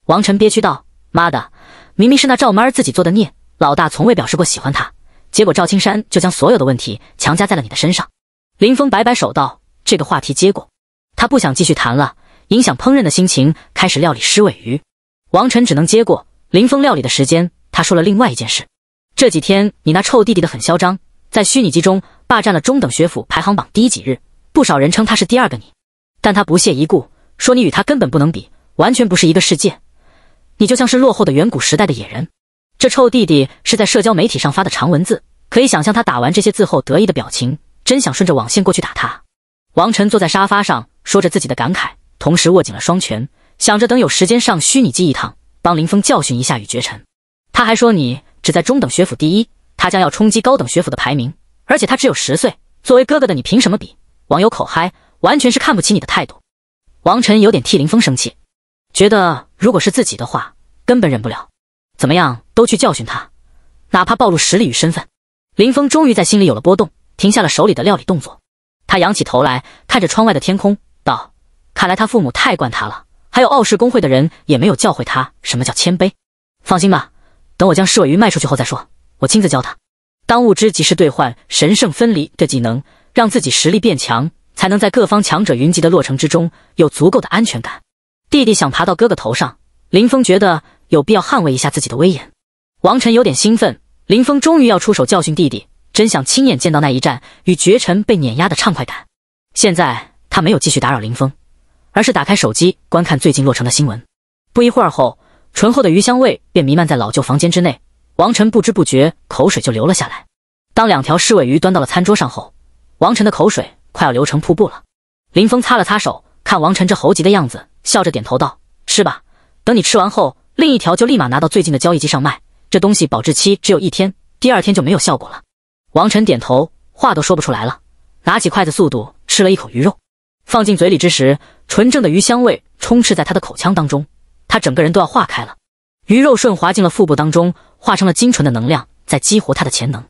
王晨憋屈道：“妈的，明明是那赵妈儿自己做的孽，老大从未表示过喜欢他，结果赵青山就将所有的问题强加在了你的身上。”林峰摆摆手道：“这个话题接过。”他不想继续谈了，影响烹饪的心情，开始料理狮尾鱼。王晨只能接过林峰料理的时间，他说了另外一件事：这几天你那臭弟弟的很嚣张，在虚拟机中霸占了中等学府排行榜第一几日，不少人称他是第二个你，但他不屑一顾，说你与他根本不能比，完全不是一个世界，你就像是落后的远古时代的野人。这臭弟弟是在社交媒体上发的长文字，可以想象他打完这些字后得意的表情，真想顺着网线过去打他。王晨坐在沙发上，说着自己的感慨，同时握紧了双拳，想着等有时间上虚拟机一趟，帮林峰教训一下雨绝尘。他还说：“你只在中等学府第一，他将要冲击高等学府的排名，而且他只有十岁，作为哥哥的你凭什么比？”网友口嗨，完全是看不起你的态度。王晨有点替林峰生气，觉得如果是自己的话，根本忍不了。怎么样，都去教训他，哪怕暴露实力与身份。林峰终于在心里有了波动，停下了手里的料理动作。他仰起头来，看着窗外的天空，道：“看来他父母太惯他了，还有傲世公会的人也没有教会他什么叫谦卑。放心吧，等我将狮尾鱼卖出去后再说，我亲自教他。当务之急是兑换神圣分离的技能，让自己实力变强，才能在各方强者云集的洛城之中有足够的安全感。”弟弟想爬到哥哥头上，林峰觉得有必要捍卫一下自己的威严。王晨有点兴奋，林峰终于要出手教训弟弟。真想亲眼见到那一战与绝尘被碾压的畅快感。现在他没有继续打扰林峰，而是打开手机观看最近洛城的新闻。不一会儿后，醇厚的鱼香味便弥漫在老旧房间之内，王晨不知不觉口水就流了下来。当两条狮尾鱼端到了餐桌上后，王晨的口水快要流成瀑布了。林峰擦了擦手，看王晨这猴急的样子，笑着点头道：“吃吧，等你吃完后，另一条就立马拿到最近的交易机上卖。这东西保质期只有一天，第二天就没有效果了。”王晨点头，话都说不出来了，拿起筷子，速度吃了一口鱼肉，放进嘴里之时，纯正的鱼香味充斥在他的口腔当中，他整个人都要化开了。鱼肉顺滑进了腹部当中，化成了精纯的能量，在激活他的潜能。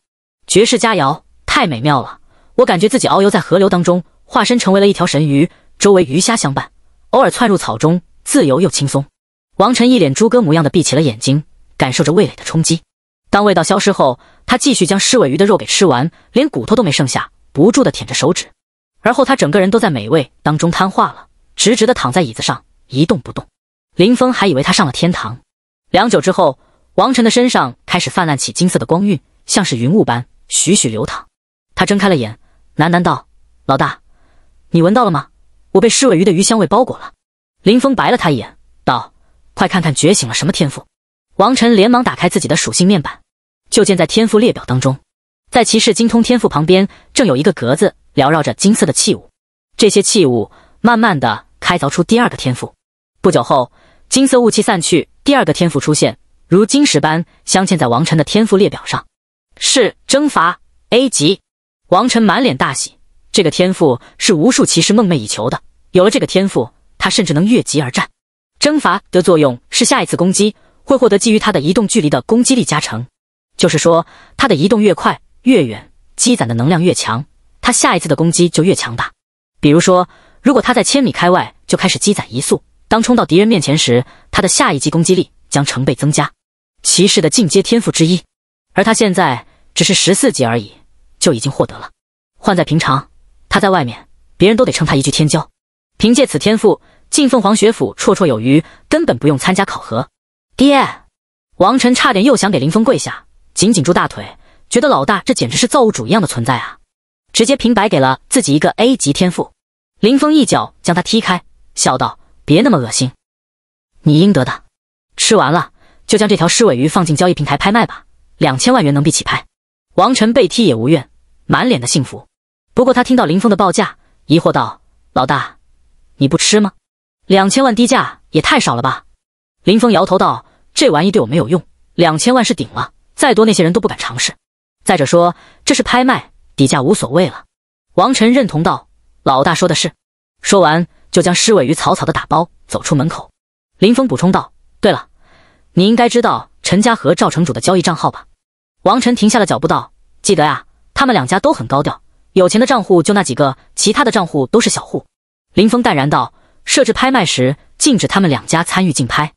绝世佳肴，太美妙了！我感觉自己遨游在河流当中，化身成为了一条神鱼，周围鱼虾相伴，偶尔窜入草中，自由又轻松。王晨一脸猪哥模样的闭起了眼睛，感受着味蕾的冲击。当味道消失后，他继续将狮尾鱼的肉给吃完，连骨头都没剩下，不住的舔着手指。而后，他整个人都在美味当中瘫化了，直直的躺在椅子上一动不动。林峰还以为他上了天堂。良久之后，王晨的身上开始泛滥起金色的光晕，像是云雾般徐徐流淌。他睁开了眼，喃喃道：“老大，你闻到了吗？我被狮尾鱼的鱼香味包裹了。”林峰白了他一眼，道：“快看看觉醒了什么天赋。”王晨连忙打开自己的属性面板。就建在天赋列表当中，在骑士精通天赋旁边，正有一个格子缭绕着金色的器物。这些器物慢慢的开凿出第二个天赋。不久后，金色雾气散去，第二个天赋出现，如金石般镶嵌在王晨的天赋列表上，是征伐 A 级。王晨满脸大喜，这个天赋是无数骑士梦寐以求的。有了这个天赋，他甚至能越级而战。征伐的作用是，下一次攻击会获得基于他的移动距离的攻击力加成。就是说，他的移动越快、越远，积攒的能量越强，他下一次的攻击就越强大。比如说，如果他在千米开外就开始积攒移速，当冲到敌人面前时，他的下一级攻击力将成倍增加。骑士的进阶天赋之一，而他现在只是十四级而已，就已经获得了。换在平常，他在外面，别人都得称他一句天骄。凭借此天赋，进凤凰学府绰绰有余，根本不用参加考核。爹，王晨差点又想给林峰跪下。紧紧住大腿，觉得老大这简直是造物主一样的存在啊！直接平白给了自己一个 A 级天赋。林峰一脚将他踢开，笑道：“别那么恶心，你应得的。吃完了就将这条狮尾鱼放进交易平台拍卖吧，两千万元能币起拍。”王晨被踢也无怨，满脸的幸福。不过他听到林峰的报价，疑惑道：“老大，你不吃吗？两千万低价也太少了吧？”林峰摇头道：“这玩意对我没有用，两千万是顶了。”再多那些人都不敢尝试。再者说，这是拍卖，底价无所谓了。王晨认同道：“老大说的是。”说完，就将尸尾鱼草草的打包，走出门口。林峰补充道：“对了，你应该知道陈家和赵城主的交易账号吧？”王晨停下了脚步道：“记得呀，他们两家都很高调，有钱的账户就那几个，其他的账户都是小户。”林峰淡然道：“设置拍卖时，禁止他们两家参与竞拍。”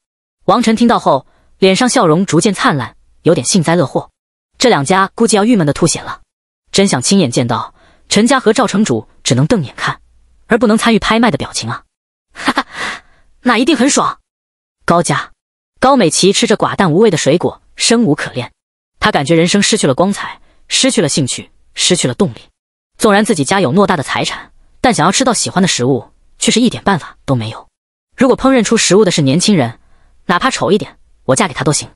王晨听到后，脸上笑容逐渐灿烂。有点幸灾乐祸，这两家估计要郁闷的吐血了。真想亲眼见到陈家和赵城主只能瞪眼看，而不能参与拍卖的表情啊！哈哈，那一定很爽。高家，高美琪吃着寡淡无味的水果，生无可恋。她感觉人生失去了光彩，失去了兴趣，失去了动力。纵然自己家有偌大的财产，但想要吃到喜欢的食物，却是一点办法都没有。如果烹饪出食物的是年轻人，哪怕丑一点，我嫁给他都行。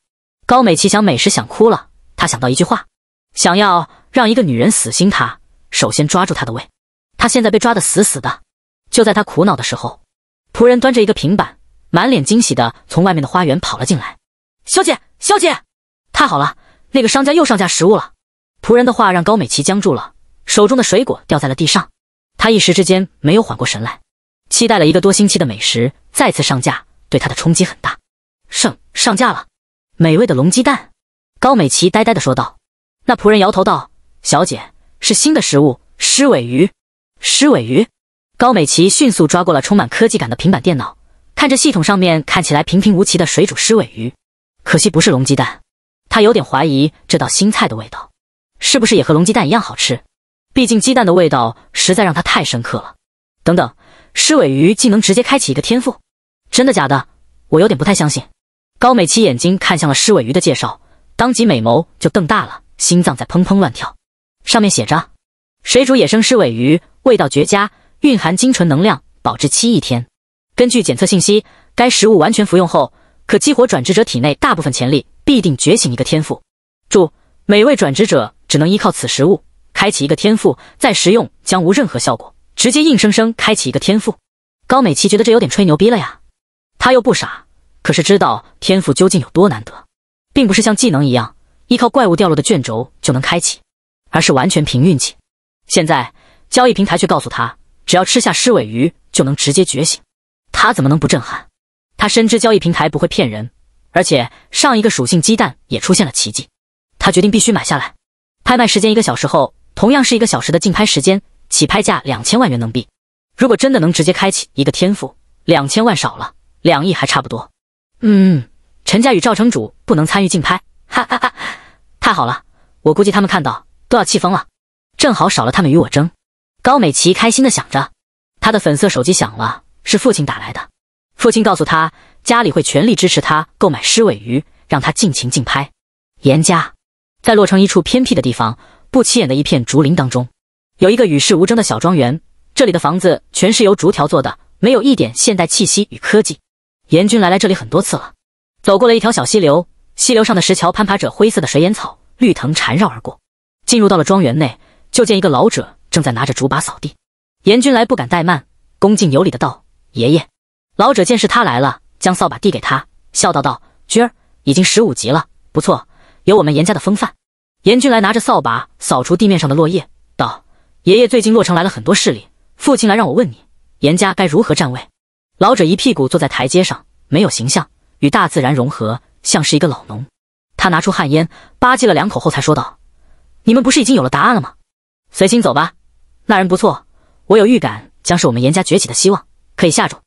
高美琪想美食想哭了，她想到一句话：想要让一个女人死心，她首先抓住她的胃。她现在被抓得死死的。就在她苦恼的时候，仆人端着一个平板，满脸惊喜的从外面的花园跑了进来：“小姐，小姐，太好了，那个商家又上架食物了。”仆人的话让高美琪僵住了，手中的水果掉在了地上，她一时之间没有缓过神来。期待了一个多星期的美食再次上架，对她的冲击很大。上上架了。美味的龙鸡蛋，高美琪呆呆地说道。那仆人摇头道：“小姐，是新的食物，狮尾鱼。”狮尾鱼。高美琪迅速抓过了充满科技感的平板电脑，看着系统上面看起来平平无奇的水煮狮尾鱼，可惜不是龙鸡蛋。她有点怀疑这道新菜的味道，是不是也和龙鸡蛋一样好吃？毕竟鸡蛋的味道实在让她太深刻了。等等，狮尾鱼竟能直接开启一个天赋？真的假的？我有点不太相信。高美琪眼睛看向了狮尾鱼的介绍，当即美眸就瞪大了，心脏在砰砰乱跳。上面写着：水煮野生狮尾鱼，味道绝佳，蕴含精纯能量，保质期一天。根据检测信息，该食物完全服用后，可激活转职者体内大部分潜力，必定觉醒一个天赋。注：每位转职者只能依靠此食物开启一个天赋，再食用将无任何效果，直接硬生生开启一个天赋。高美琪觉得这有点吹牛逼了呀，她又不傻。可是知道天赋究竟有多难得，并不是像技能一样依靠怪物掉落的卷轴就能开启，而是完全凭运气。现在交易平台却告诉他，只要吃下尸尾鱼就能直接觉醒，他怎么能不震撼？他深知交易平台不会骗人，而且上一个属性鸡蛋也出现了奇迹，他决定必须买下来。拍卖时间一个小时后，同样是一个小时的竞拍时间，起拍价两千万元能币。如果真的能直接开启一个天赋，两千万少了，两亿还差不多。嗯，陈家与赵城主不能参与竞拍，哈哈哈，太好了，我估计他们看到都要气疯了，正好少了他们与我争。高美琪开心的想着，她的粉色手机响了，是父亲打来的。父亲告诉她，家里会全力支持她购买狮尾鱼，让她尽情竞拍。严家在洛城一处偏僻的地方，不起眼的一片竹林当中，有一个与世无争的小庄园。这里的房子全是由竹条做的，没有一点现代气息与科技。严军来来这里很多次了，走过了一条小溪流，溪流上的石桥攀爬着灰色的水烟草，绿藤缠绕而过。进入到了庄园内，就见一个老者正在拿着竹把扫地。严军来不敢怠慢，恭敬有礼的道：“爷爷。”老者见是他来了，将扫把递给他，笑道：“道军儿已经十五级了，不错，有我们严家的风范。”严军来拿着扫把扫除地面上的落叶，道：“爷爷，最近洛城来了很多势力，父亲来让我问你，严家该如何站位？”老者一屁股坐在台阶上，没有形象，与大自然融合，像是一个老农。他拿出旱烟，吧唧了两口后才说道：“你们不是已经有了答案了吗？随心走吧。”那人不错，我有预感，将是我们严家崛起的希望，可以下注。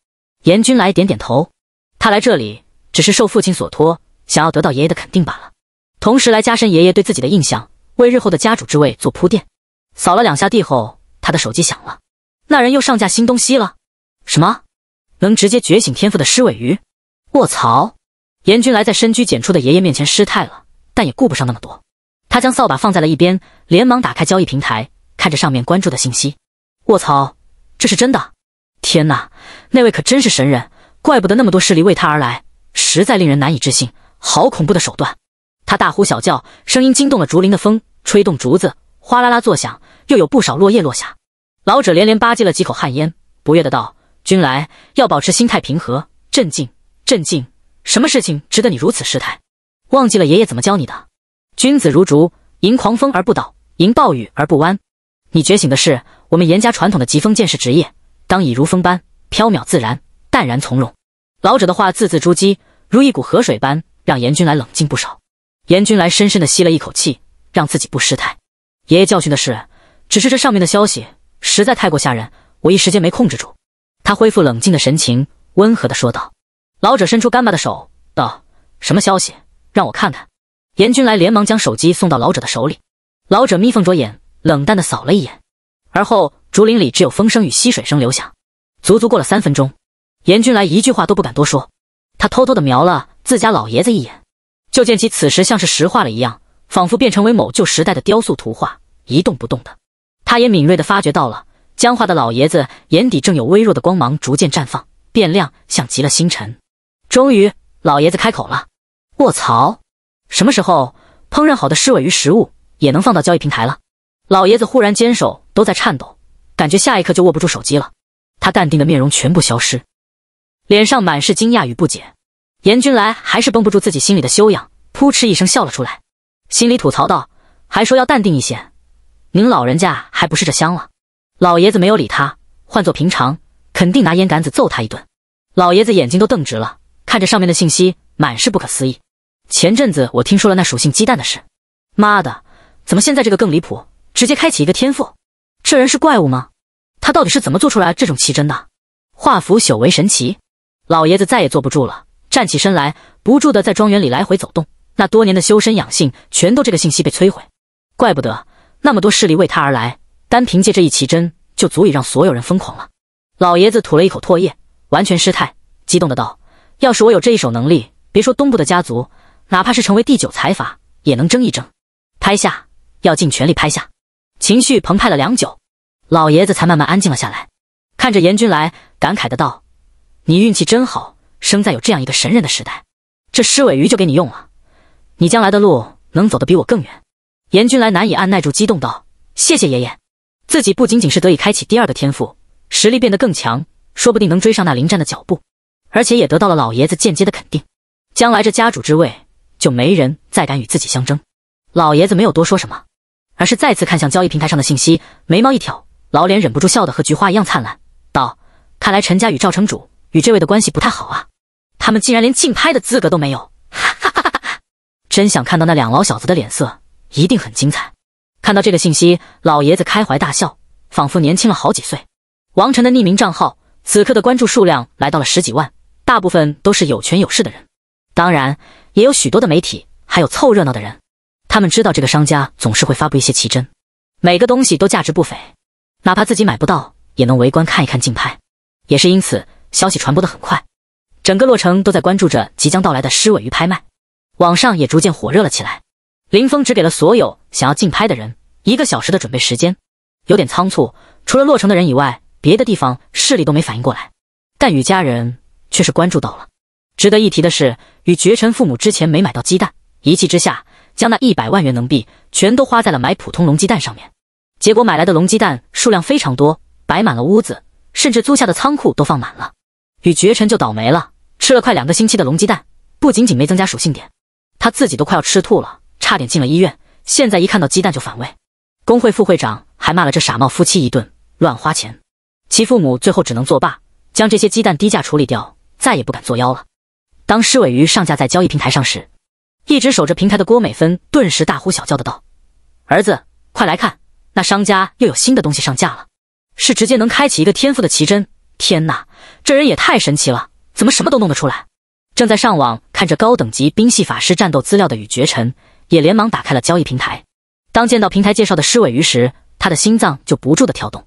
严君来点点头，他来这里只是受父亲所托，想要得到爷爷的肯定罢了，同时来加深爷爷对自己的印象，为日后的家主之位做铺垫。扫了两下地后，他的手机响了，那人又上架新东西了？什么？能直接觉醒天赋的狮尾鱼，卧槽！严君来在深居简出的爷爷面前失态了，但也顾不上那么多。他将扫把放在了一边，连忙打开交易平台，看着上面关注的信息。卧槽，这是真的！天哪，那位可真是神人，怪不得那么多势力为他而来，实在令人难以置信。好恐怖的手段！他大呼小叫，声音惊动了竹林的风，吹动竹子，哗啦啦作响，又有不少落叶落下。老者连连吧唧了几口旱烟，不悦的道。君来，要保持心态平和，镇静，镇静。什么事情值得你如此失态？忘记了爷爷怎么教你的？君子如竹，迎狂风而不倒，迎暴雨而不弯。你觉醒的是我们严家传统的疾风剑士职业，当以如风般飘渺自然，淡然从容。老者的话字字珠玑，如一股河水般让严君来冷静不少。严君来深深的吸了一口气，让自己不失态。爷爷教训的是，只是这上面的消息实在太过吓人，我一时间没控制住。他恢复冷静的神情，温和的说道：“老者伸出干巴的手，道：‘什么消息？让我看看。’”严君来连忙将手机送到老者的手里，老者眯缝着眼，冷淡的扫了一眼，而后竹林里只有风声与溪水声流响。足足过了三分钟，严君来一句话都不敢多说，他偷偷的瞄了自家老爷子一眼，就见其此时像是石化了一样，仿佛变成为某旧时代的雕塑图画，一动不动的。他也敏锐的发觉到了。僵化的老爷子眼底正有微弱的光芒逐渐绽放变亮，像极了星辰。终于，老爷子开口了：“卧槽，什么时候烹饪好的狮尾鱼食物也能放到交易平台了？”老爷子忽然，坚守都在颤抖，感觉下一刻就握不住手机了。他淡定的面容全部消失，脸上满是惊讶与不解。严君来还是绷不住自己心里的修养，扑哧一声笑了出来，心里吐槽道：“还说要淡定一些，您老人家还不是这香了？”老爷子没有理他，换做平常，肯定拿烟杆子揍他一顿。老爷子眼睛都瞪直了，看着上面的信息，满是不可思议。前阵子我听说了那属性鸡蛋的事，妈的，怎么现在这个更离谱，直接开启一个天赋？这人是怪物吗？他到底是怎么做出来这种奇珍的？化腐朽为神奇。老爷子再也坐不住了，站起身来，不住的在庄园里来回走动。那多年的修身养性，全都这个信息被摧毁。怪不得那么多势力为他而来。单凭借这一奇珍，就足以让所有人疯狂了。老爷子吐了一口唾液，完全失态，激动的道：“要是我有这一手能力，别说东部的家族，哪怕是成为第九财阀，也能争一争，拍下，要尽全力拍下。”情绪澎湃了良久，老爷子才慢慢安静了下来，看着严君来，感慨的道：“你运气真好，生在有这样一个神人的时代，这狮尾鱼就给你用了，你将来的路能走得比我更远。”严君来难以按耐住激动道：“谢谢爷爷。”自己不仅仅是得以开启第二个天赋，实力变得更强，说不定能追上那林战的脚步，而且也得到了老爷子间接的肯定，将来这家主之位就没人再敢与自己相争。老爷子没有多说什么，而是再次看向交易平台上的信息，眉毛一挑，老脸忍不住笑得和菊花一样灿烂，道：“看来陈家与赵城主与这位的关系不太好啊，他们竟然连竞拍的资格都没有，哈哈哈哈哈！真想看到那两老小子的脸色，一定很精彩。”看到这个信息，老爷子开怀大笑，仿佛年轻了好几岁。王晨的匿名账号此刻的关注数量来到了十几万，大部分都是有权有势的人，当然也有许多的媒体，还有凑热闹的人。他们知道这个商家总是会发布一些奇珍，每个东西都价值不菲，哪怕自己买不到，也能围观看一看竞拍。也是因此，消息传播的很快，整个洛城都在关注着即将到来的狮尾鱼拍卖，网上也逐渐火热了起来。林峰只给了所有。想要竞拍的人，一个小时的准备时间，有点仓促。除了洛城的人以外，别的地方势力都没反应过来。但与家人却是关注到了。值得一提的是，与绝尘父母之前没买到鸡蛋，一气之下将那一百万元能币全都花在了买普通龙鸡蛋上面。结果买来的龙鸡蛋数量非常多，摆满了屋子，甚至租下的仓库都放满了。与绝尘就倒霉了，吃了快两个星期的龙鸡蛋，不仅仅没增加属性点，他自己都快要吃吐了，差点进了医院。现在一看到鸡蛋就反胃，工会副会长还骂了这傻帽夫妻一顿，乱花钱。其父母最后只能作罢，将这些鸡蛋低价处理掉，再也不敢作妖了。当狮尾鱼上架在交易平台上时，一直守着平台的郭美芬顿时大呼小叫的道：“儿子，快来看，那商家又有新的东西上架了，是直接能开启一个天赋的奇珍！天哪，这人也太神奇了，怎么什么都弄得出来？”正在上网看着高等级冰系法师战斗资料的雨绝尘。也连忙打开了交易平台。当见到平台介绍的狮尾鱼时，他的心脏就不住的跳动，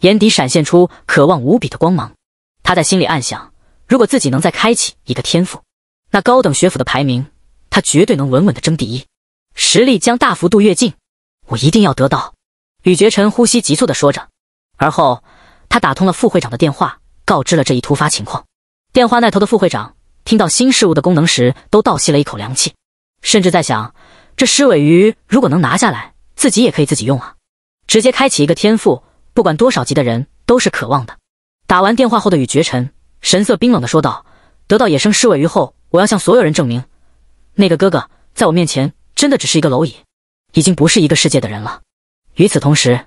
眼底闪现出渴望无比的光芒。他在心里暗想：如果自己能再开启一个天赋，那高等学府的排名，他绝对能稳稳的争第一，实力将大幅度跃进。我一定要得到！雨绝尘呼吸急促的说着，而后他打通了副会长的电话，告知了这一突发情况。电话那头的副会长听到新事物的功能时，都倒吸了一口凉气，甚至在想。这狮尾鱼如果能拿下来，自己也可以自己用啊！直接开启一个天赋，不管多少级的人都是渴望的。打完电话后的雨绝尘神色冰冷的说道：“得到野生狮尾鱼后，我要向所有人证明，那个哥哥在我面前真的只是一个蝼蚁，已经不是一个世界的人了。”与此同时，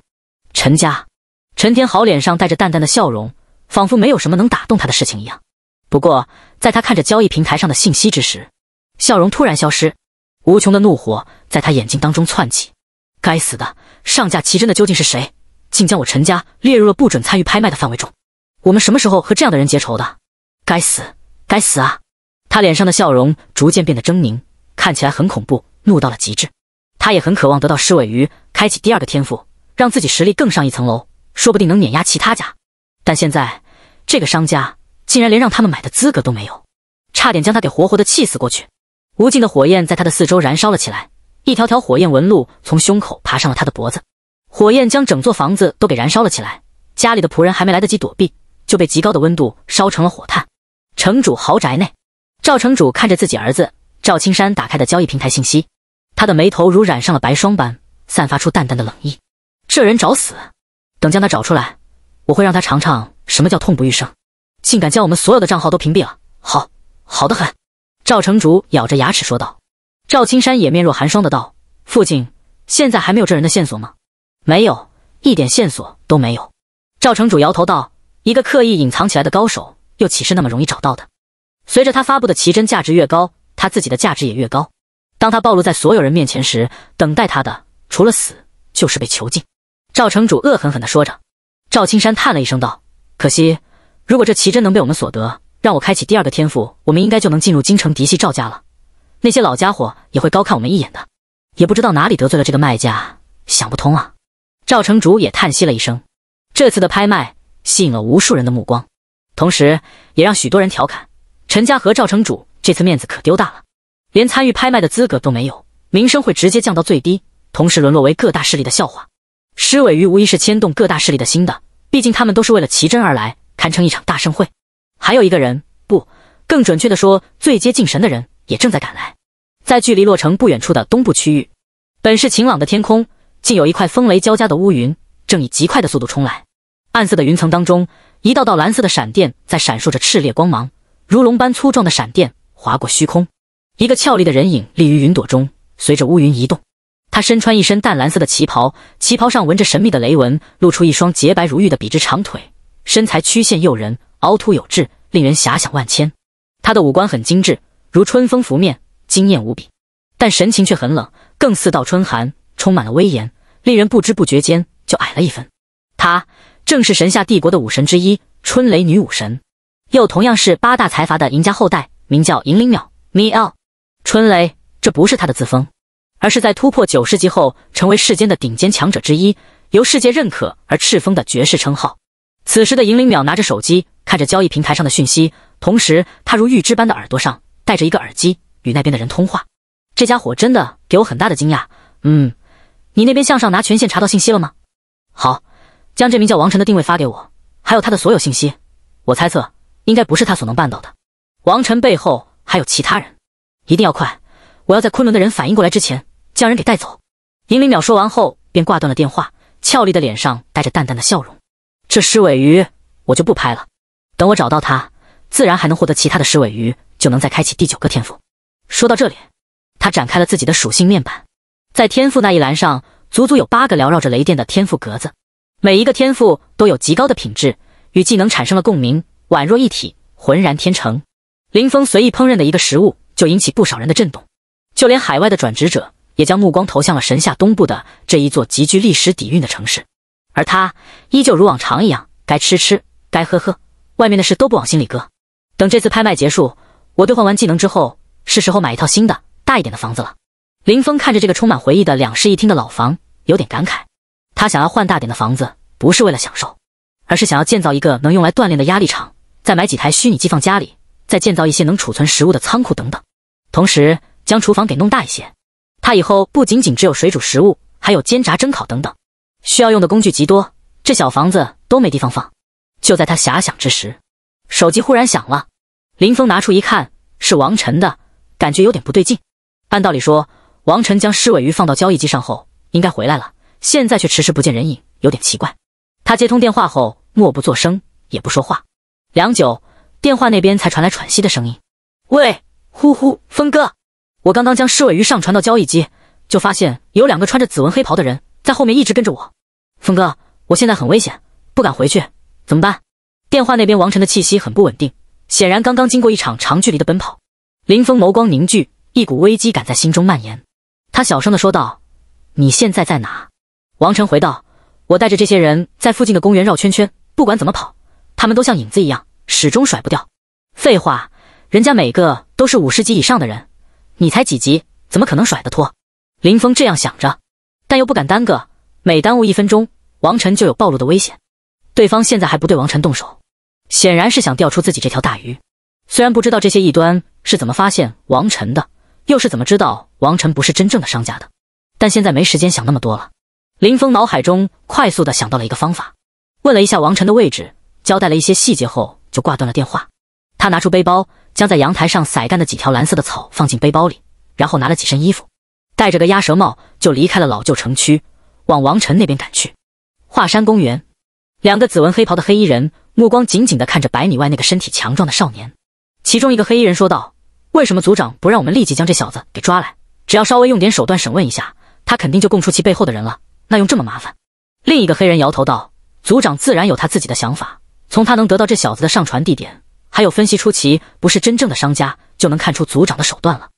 陈家陈天豪脸上带着淡淡的笑容，仿佛没有什么能打动他的事情一样。不过，在他看着交易平台上的信息之时，笑容突然消失。无穷的怒火在他眼睛当中窜起，该死的上架奇珍的究竟是谁？竟将我陈家列入了不准参与拍卖的范围中？我们什么时候和这样的人结仇的？该死，该死啊！他脸上的笑容逐渐变得狰狞，看起来很恐怖，怒到了极致。他也很渴望得到狮尾鱼，开启第二个天赋，让自己实力更上一层楼，说不定能碾压其他家。但现在这个商家竟然连让他们买的资格都没有，差点将他给活活的气死过去。无尽的火焰在他的四周燃烧了起来，一条条火焰纹路从胸口爬上了他的脖子。火焰将整座房子都给燃烧了起来，家里的仆人还没来得及躲避，就被极高的温度烧成了火炭。城主豪宅内，赵城主看着自己儿子赵青山打开的交易平台信息，他的眉头如染上了白霜般，散发出淡淡的冷意。这人找死！等将他找出来，我会让他尝尝什么叫痛不欲生！竟敢将我们所有的账号都屏蔽了，好好的很！赵城主咬着牙齿说道：“赵青山也面若寒霜的道，父亲，现在还没有这人的线索吗？没有，一点线索都没有。”赵城主摇头道：“一个刻意隐藏起来的高手，又岂是那么容易找到的？随着他发布的奇珍价值越高，他自己的价值也越高。当他暴露在所有人面前时，等待他的除了死，就是被囚禁。”赵城主恶狠狠的说着。赵青山叹了一声道：“可惜，如果这奇珍能被我们所得。”让我开启第二个天赋，我们应该就能进入京城嫡系赵家了。那些老家伙也会高看我们一眼的。也不知道哪里得罪了这个卖家，想不通啊。赵城主也叹息了一声。这次的拍卖吸引了无数人的目光，同时也让许多人调侃：陈家和赵城主这次面子可丢大了，连参与拍卖的资格都没有，名声会直接降到最低，同时沦落为各大势力的笑话。施伟玉无疑是牵动各大势力的心的，毕竟他们都是为了奇珍而来，堪称一场大盛会。还有一个人，不，更准确的说，最接近神的人也正在赶来。在距离洛城不远处的东部区域，本是晴朗的天空，竟有一块风雷交加的乌云，正以极快的速度冲来。暗色的云层当中，一道道蓝色的闪电在闪烁着炽烈光芒，如龙般粗壮的闪电划过虚空。一个俏丽的人影立于云朵中，随着乌云移动。他身穿一身淡蓝色的旗袍，旗袍上纹着神秘的雷纹，露出一双洁白如玉的笔直长腿，身材曲线诱人。凹凸有致，令人遐想万千。她的五官很精致，如春风拂面，惊艳无比。但神情却很冷，更似道春寒，充满了威严，令人不知不觉间就矮了一分。她正是神下帝国的武神之一——春雷女武神，又同样是八大财阀的赢家后代，名叫银灵鸟米 l 春雷，这不是她的自封，而是在突破九世级后成为世间的顶尖强者之一，由世界认可而赤封的绝世称号。此时的银灵鸟拿着手机。看着交易平台上的讯息，同时他如预知般的耳朵上戴着一个耳机，与那边的人通话。这家伙真的给我很大的惊讶。嗯，你那边向上拿权限查到信息了吗？好，将这名叫王晨的定位发给我，还有他的所有信息。我猜测应该不是他所能办到的。王晨背后还有其他人，一定要快！我要在昆仑的人反应过来之前将人给带走。银灵淼说完后便挂断了电话，俏丽的脸上带着淡淡的笑容。这狮尾鱼我就不拍了。等我找到它，自然还能获得其他的石尾鱼，就能再开启第九个天赋。说到这里，他展开了自己的属性面板，在天赋那一栏上，足足有八个缭绕着雷电的天赋格子，每一个天赋都有极高的品质，与技能产生了共鸣，宛若一体，浑然天成。林峰随意烹饪的一个食物，就引起不少人的震动，就连海外的转职者也将目光投向了神下东部的这一座极具历史底蕴的城市。而他依旧如往常一样，该吃吃，该喝喝。外面的事都不往心里搁，等这次拍卖结束，我兑换完技能之后，是时候买一套新的、大一点的房子了。林峰看着这个充满回忆的两室一厅的老房，有点感慨。他想要换大点的房子，不是为了享受，而是想要建造一个能用来锻炼的压力场，再买几台虚拟机放家里，再建造一些能储存食物的仓库等等。同时，将厨房给弄大一些。他以后不仅仅只有水煮食物，还有煎炸蒸烤等等，需要用的工具极多，这小房子都没地方放。就在他遐想之时，手机忽然响了。林峰拿出一看，是王晨的，感觉有点不对劲。按道理说，王晨将尸尾鱼放到交易机上后，应该回来了，现在却迟迟不见人影，有点奇怪。他接通电话后，默不作声，也不说话。良久，电话那边才传来喘息的声音：“喂，呼呼，峰哥，我刚刚将尸尾鱼上传到交易机，就发现有两个穿着紫纹黑袍的人在后面一直跟着我。峰哥，我现在很危险，不敢回去。”怎么办？电话那边，王晨的气息很不稳定，显然刚刚经过一场长距离的奔跑。林峰眸光凝聚，一股危机感在心中蔓延。他小声的说道：“你现在在哪？”王晨回道：“我带着这些人在附近的公园绕圈圈，不管怎么跑，他们都像影子一样，始终甩不掉。”废话，人家每个都是五十级以上的人，你才几级，怎么可能甩得脱？林峰这样想着，但又不敢耽搁，每耽误一分钟，王晨就有暴露的危险。对方现在还不对王晨动手，显然是想钓出自己这条大鱼。虽然不知道这些异端是怎么发现王晨的，又是怎么知道王晨不是真正的商家的，但现在没时间想那么多了。林峰脑海中快速的想到了一个方法，问了一下王晨的位置，交代了一些细节后就挂断了电话。他拿出背包，将在阳台上晒干的几条蓝色的草放进背包里，然后拿了几身衣服，戴着个鸭舌帽就离开了老旧城区，往王晨那边赶去。华山公园。两个紫纹黑袍的黑衣人目光紧紧地看着百米外那个身体强壮的少年，其中一个黑衣人说道：“为什么组长不让我们立即将这小子给抓来？只要稍微用点手段审问一下，他肯定就供出其背后的人了。那用这么麻烦？”另一个黑人摇头道：“组长自然有他自己的想法。从他能得到这小子的上传地点，还有分析出其不是真正的商家，就能看出组长的手段了。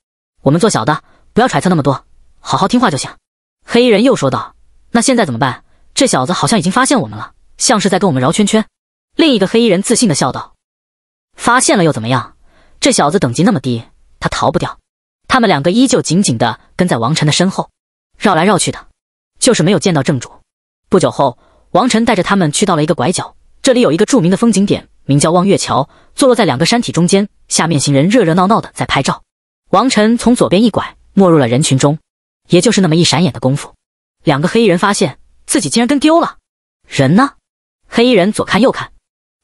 我们做小的，不要揣测那么多，好好听话就行。”黑衣人又说道：“那现在怎么办？这小子好像已经发现我们了。”像是在跟我们绕圈圈，另一个黑衣人自信的笑道：“发现了又怎么样？这小子等级那么低，他逃不掉。”他们两个依旧紧紧的跟在王晨的身后，绕来绕去的，就是没有见到正主。不久后，王晨带着他们去到了一个拐角，这里有一个著名的风景点，名叫望月桥，坐落在两个山体中间，下面行人热热闹闹的在拍照。王晨从左边一拐，没入了人群中，也就是那么一闪眼的功夫，两个黑衣人发现自己竟然跟丢了，人呢？黑衣人左看右看，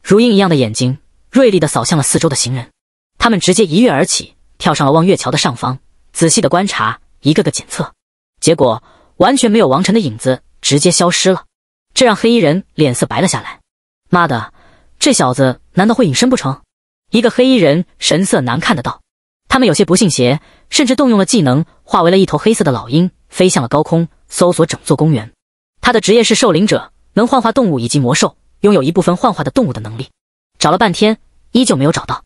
如鹰一样的眼睛锐利的扫向了四周的行人，他们直接一跃而起，跳上了望月桥的上方，仔细的观察，一个个检测，结果完全没有王晨的影子，直接消失了，这让黑衣人脸色白了下来。妈的，这小子难道会隐身不成？一个黑衣人神色难看的道，他们有些不信邪，甚至动用了技能，化为了一头黑色的老鹰，飞向了高空，搜索整座公园。他的职业是狩灵者。能幻化动物以及魔兽，拥有一部分幻化的动物的能力。找了半天，依旧没有找到，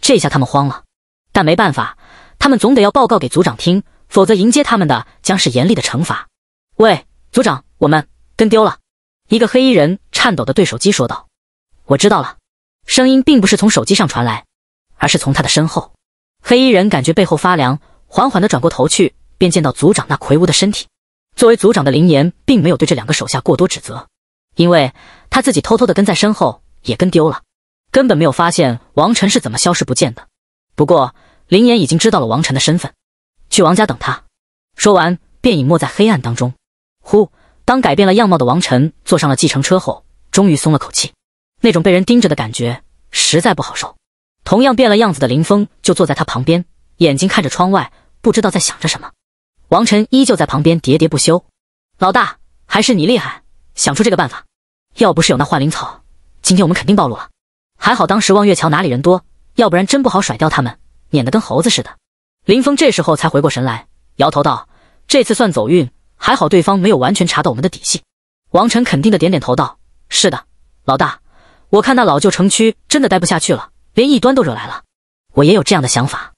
这下他们慌了。但没办法，他们总得要报告给族长听，否则迎接他们的将是严厉的惩罚。喂，族长，我们跟丢了。一个黑衣人颤抖的对手机说道：“我知道了。”声音并不是从手机上传来，而是从他的身后。黑衣人感觉背后发凉，缓缓的转过头去，便见到族长那魁梧的身体。作为族长的林岩，并没有对这两个手下过多指责。因为他自己偷偷的跟在身后，也跟丢了，根本没有发现王晨是怎么消失不见的。不过林岩已经知道了王晨的身份，去王家等他。说完便隐没在黑暗当中。呼，当改变了样貌的王晨坐上了计程车后，终于松了口气，那种被人盯着的感觉实在不好受。同样变了样子的林峰就坐在他旁边，眼睛看着窗外，不知道在想着什么。王晨依旧在旁边喋喋不休：“老大，还是你厉害。”想出这个办法，要不是有那幻灵草，今天我们肯定暴露了。还好当时望月桥哪里人多，要不然真不好甩掉他们，免得跟猴子似的。林峰这时候才回过神来，摇头道：“这次算走运，还好对方没有完全查到我们的底细。”王晨肯定的点点头道：“是的，老大，我看那老旧城区真的待不下去了，连异端都惹来了。我也有这样的想法。”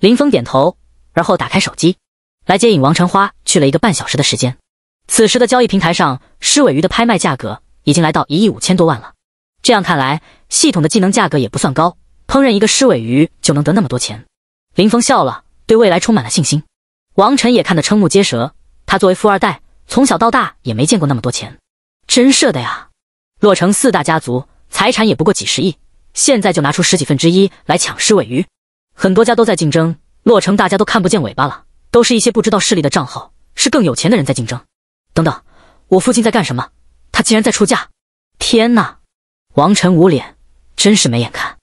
林峰点头，而后打开手机，来接引王晨花去了一个半小时的时间。此时的交易平台上，狮尾鱼的拍卖价格已经来到一亿五千多万了。这样看来，系统的技能价格也不算高，烹饪一个狮尾鱼就能得那么多钱。林峰笑了，对未来充满了信心。王晨也看得瞠目结舌，他作为富二代，从小到大也没见过那么多钱，真是的呀！洛城四大家族财产也不过几十亿，现在就拿出十几分之一来抢狮尾鱼，很多家都在竞争，洛城大家都看不见尾巴了，都是一些不知道势力的账号，是更有钱的人在竞争。等等，我父亲在干什么？他竟然在出价！天哪！王晨捂脸，真是没眼看。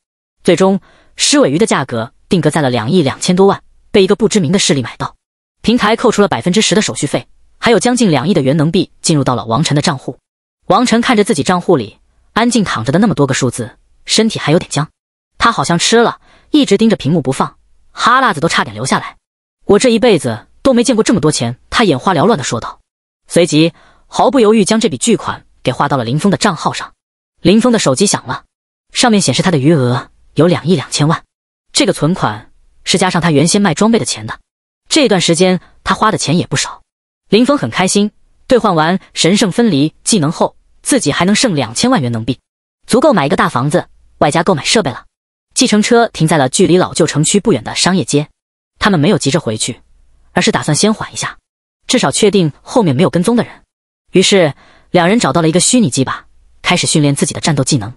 最终，狮尾鱼的价格定格在了两亿两千多万，被一个不知名的势力买到。平台扣除了百分之十的手续费，还有将近两亿的元能币进入到了王晨的账户。王晨看着自己账户里安静躺着的那么多个数字，身体还有点僵。他好像吃了一直盯着屏幕不放，哈喇子都差点流下来。我这一辈子都没见过这么多钱，他眼花缭乱的说道。随即毫不犹豫将这笔巨款给划到了林峰的账号上。林峰的手机响了，上面显示他的余额有两亿两千万。这个存款是加上他原先卖装备的钱的。这段时间他花的钱也不少。林峰很开心，兑换完神圣分离技能后，自己还能剩两千万元能币，足够买一个大房子，外加购买设备了。计程车停在了距离老旧城区不远的商业街，他们没有急着回去，而是打算先缓一下。至少确定后面没有跟踪的人，于是两人找到了一个虚拟机吧，开始训练自己的战斗技能。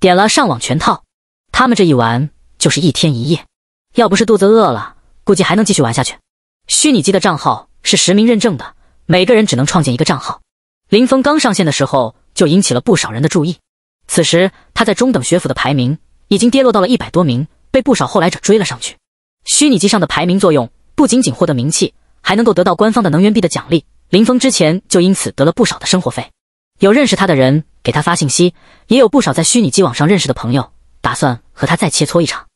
点了上网全套，他们这一玩就是一天一夜，要不是肚子饿了，估计还能继续玩下去。虚拟机的账号是实名认证的，每个人只能创建一个账号。林峰刚上线的时候就引起了不少人的注意，此时他在中等学府的排名已经跌落到了一百多名，被不少后来者追了上去。虚拟机上的排名作用不仅仅获得名气。还能够得到官方的能源币的奖励，林峰之前就因此得了不少的生活费。有认识他的人给他发信息，也有不少在虚拟机网上认识的朋友，打算和他再切磋一场。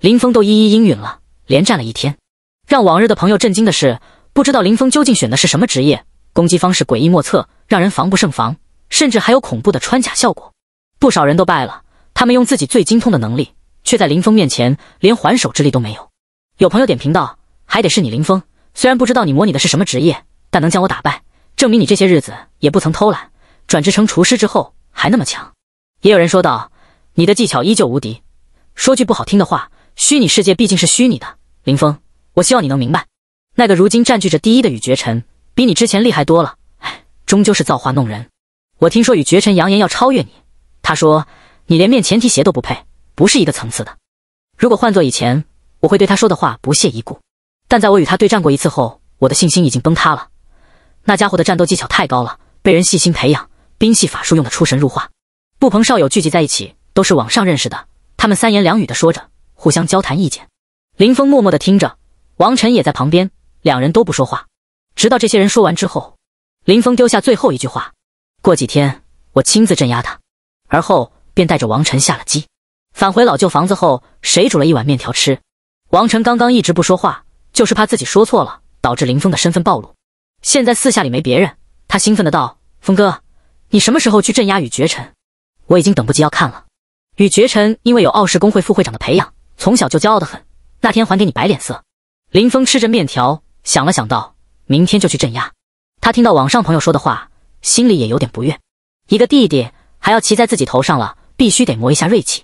林峰都一一应允了，连战了一天。让往日的朋友震惊的是，不知道林峰究竟选的是什么职业，攻击方式诡异莫测，让人防不胜防，甚至还有恐怖的穿甲效果。不少人都败了，他们用自己最精通的能力，却在林峰面前连还手之力都没有。有朋友点评道：“还得是你林峰。”虽然不知道你模拟的是什么职业，但能将我打败，证明你这些日子也不曾偷懒。转职成厨师之后还那么强。也有人说道：“你的技巧依旧无敌。”说句不好听的话，虚拟世界毕竟是虚拟的。林峰，我希望你能明白，那个如今占据着第一的雨绝尘，比你之前厉害多了。唉，终究是造化弄人。我听说雨绝尘扬言要超越你，他说你连面前提鞋都不配，不是一个层次的。如果换做以前，我会对他说的话不屑一顾。但在我与他对战过一次后，我的信心已经崩塌了。那家伙的战斗技巧太高了，被人细心培养，兵器法术用的出神入化。布朋少友聚集在一起，都是网上认识的。他们三言两语的说着，互相交谈意见。林峰默默的听着，王晨也在旁边，两人都不说话。直到这些人说完之后，林峰丢下最后一句话：“过几天我亲自镇压他。”而后便带着王晨下了机，返回老旧房子后，谁煮了一碗面条吃？王晨刚刚一直不说话。就是怕自己说错了，导致林峰的身份暴露。现在四下里没别人，他兴奋的道：“峰哥，你什么时候去镇压与绝尘？我已经等不及要看了。”与绝尘因为有傲世工会副会长的培养，从小就骄傲的很。那天还给你白脸色。林峰吃着面条，想了想道：“明天就去镇压。”他听到网上朋友说的话，心里也有点不悦。一个弟弟还要骑在自己头上了，必须得磨一下锐气。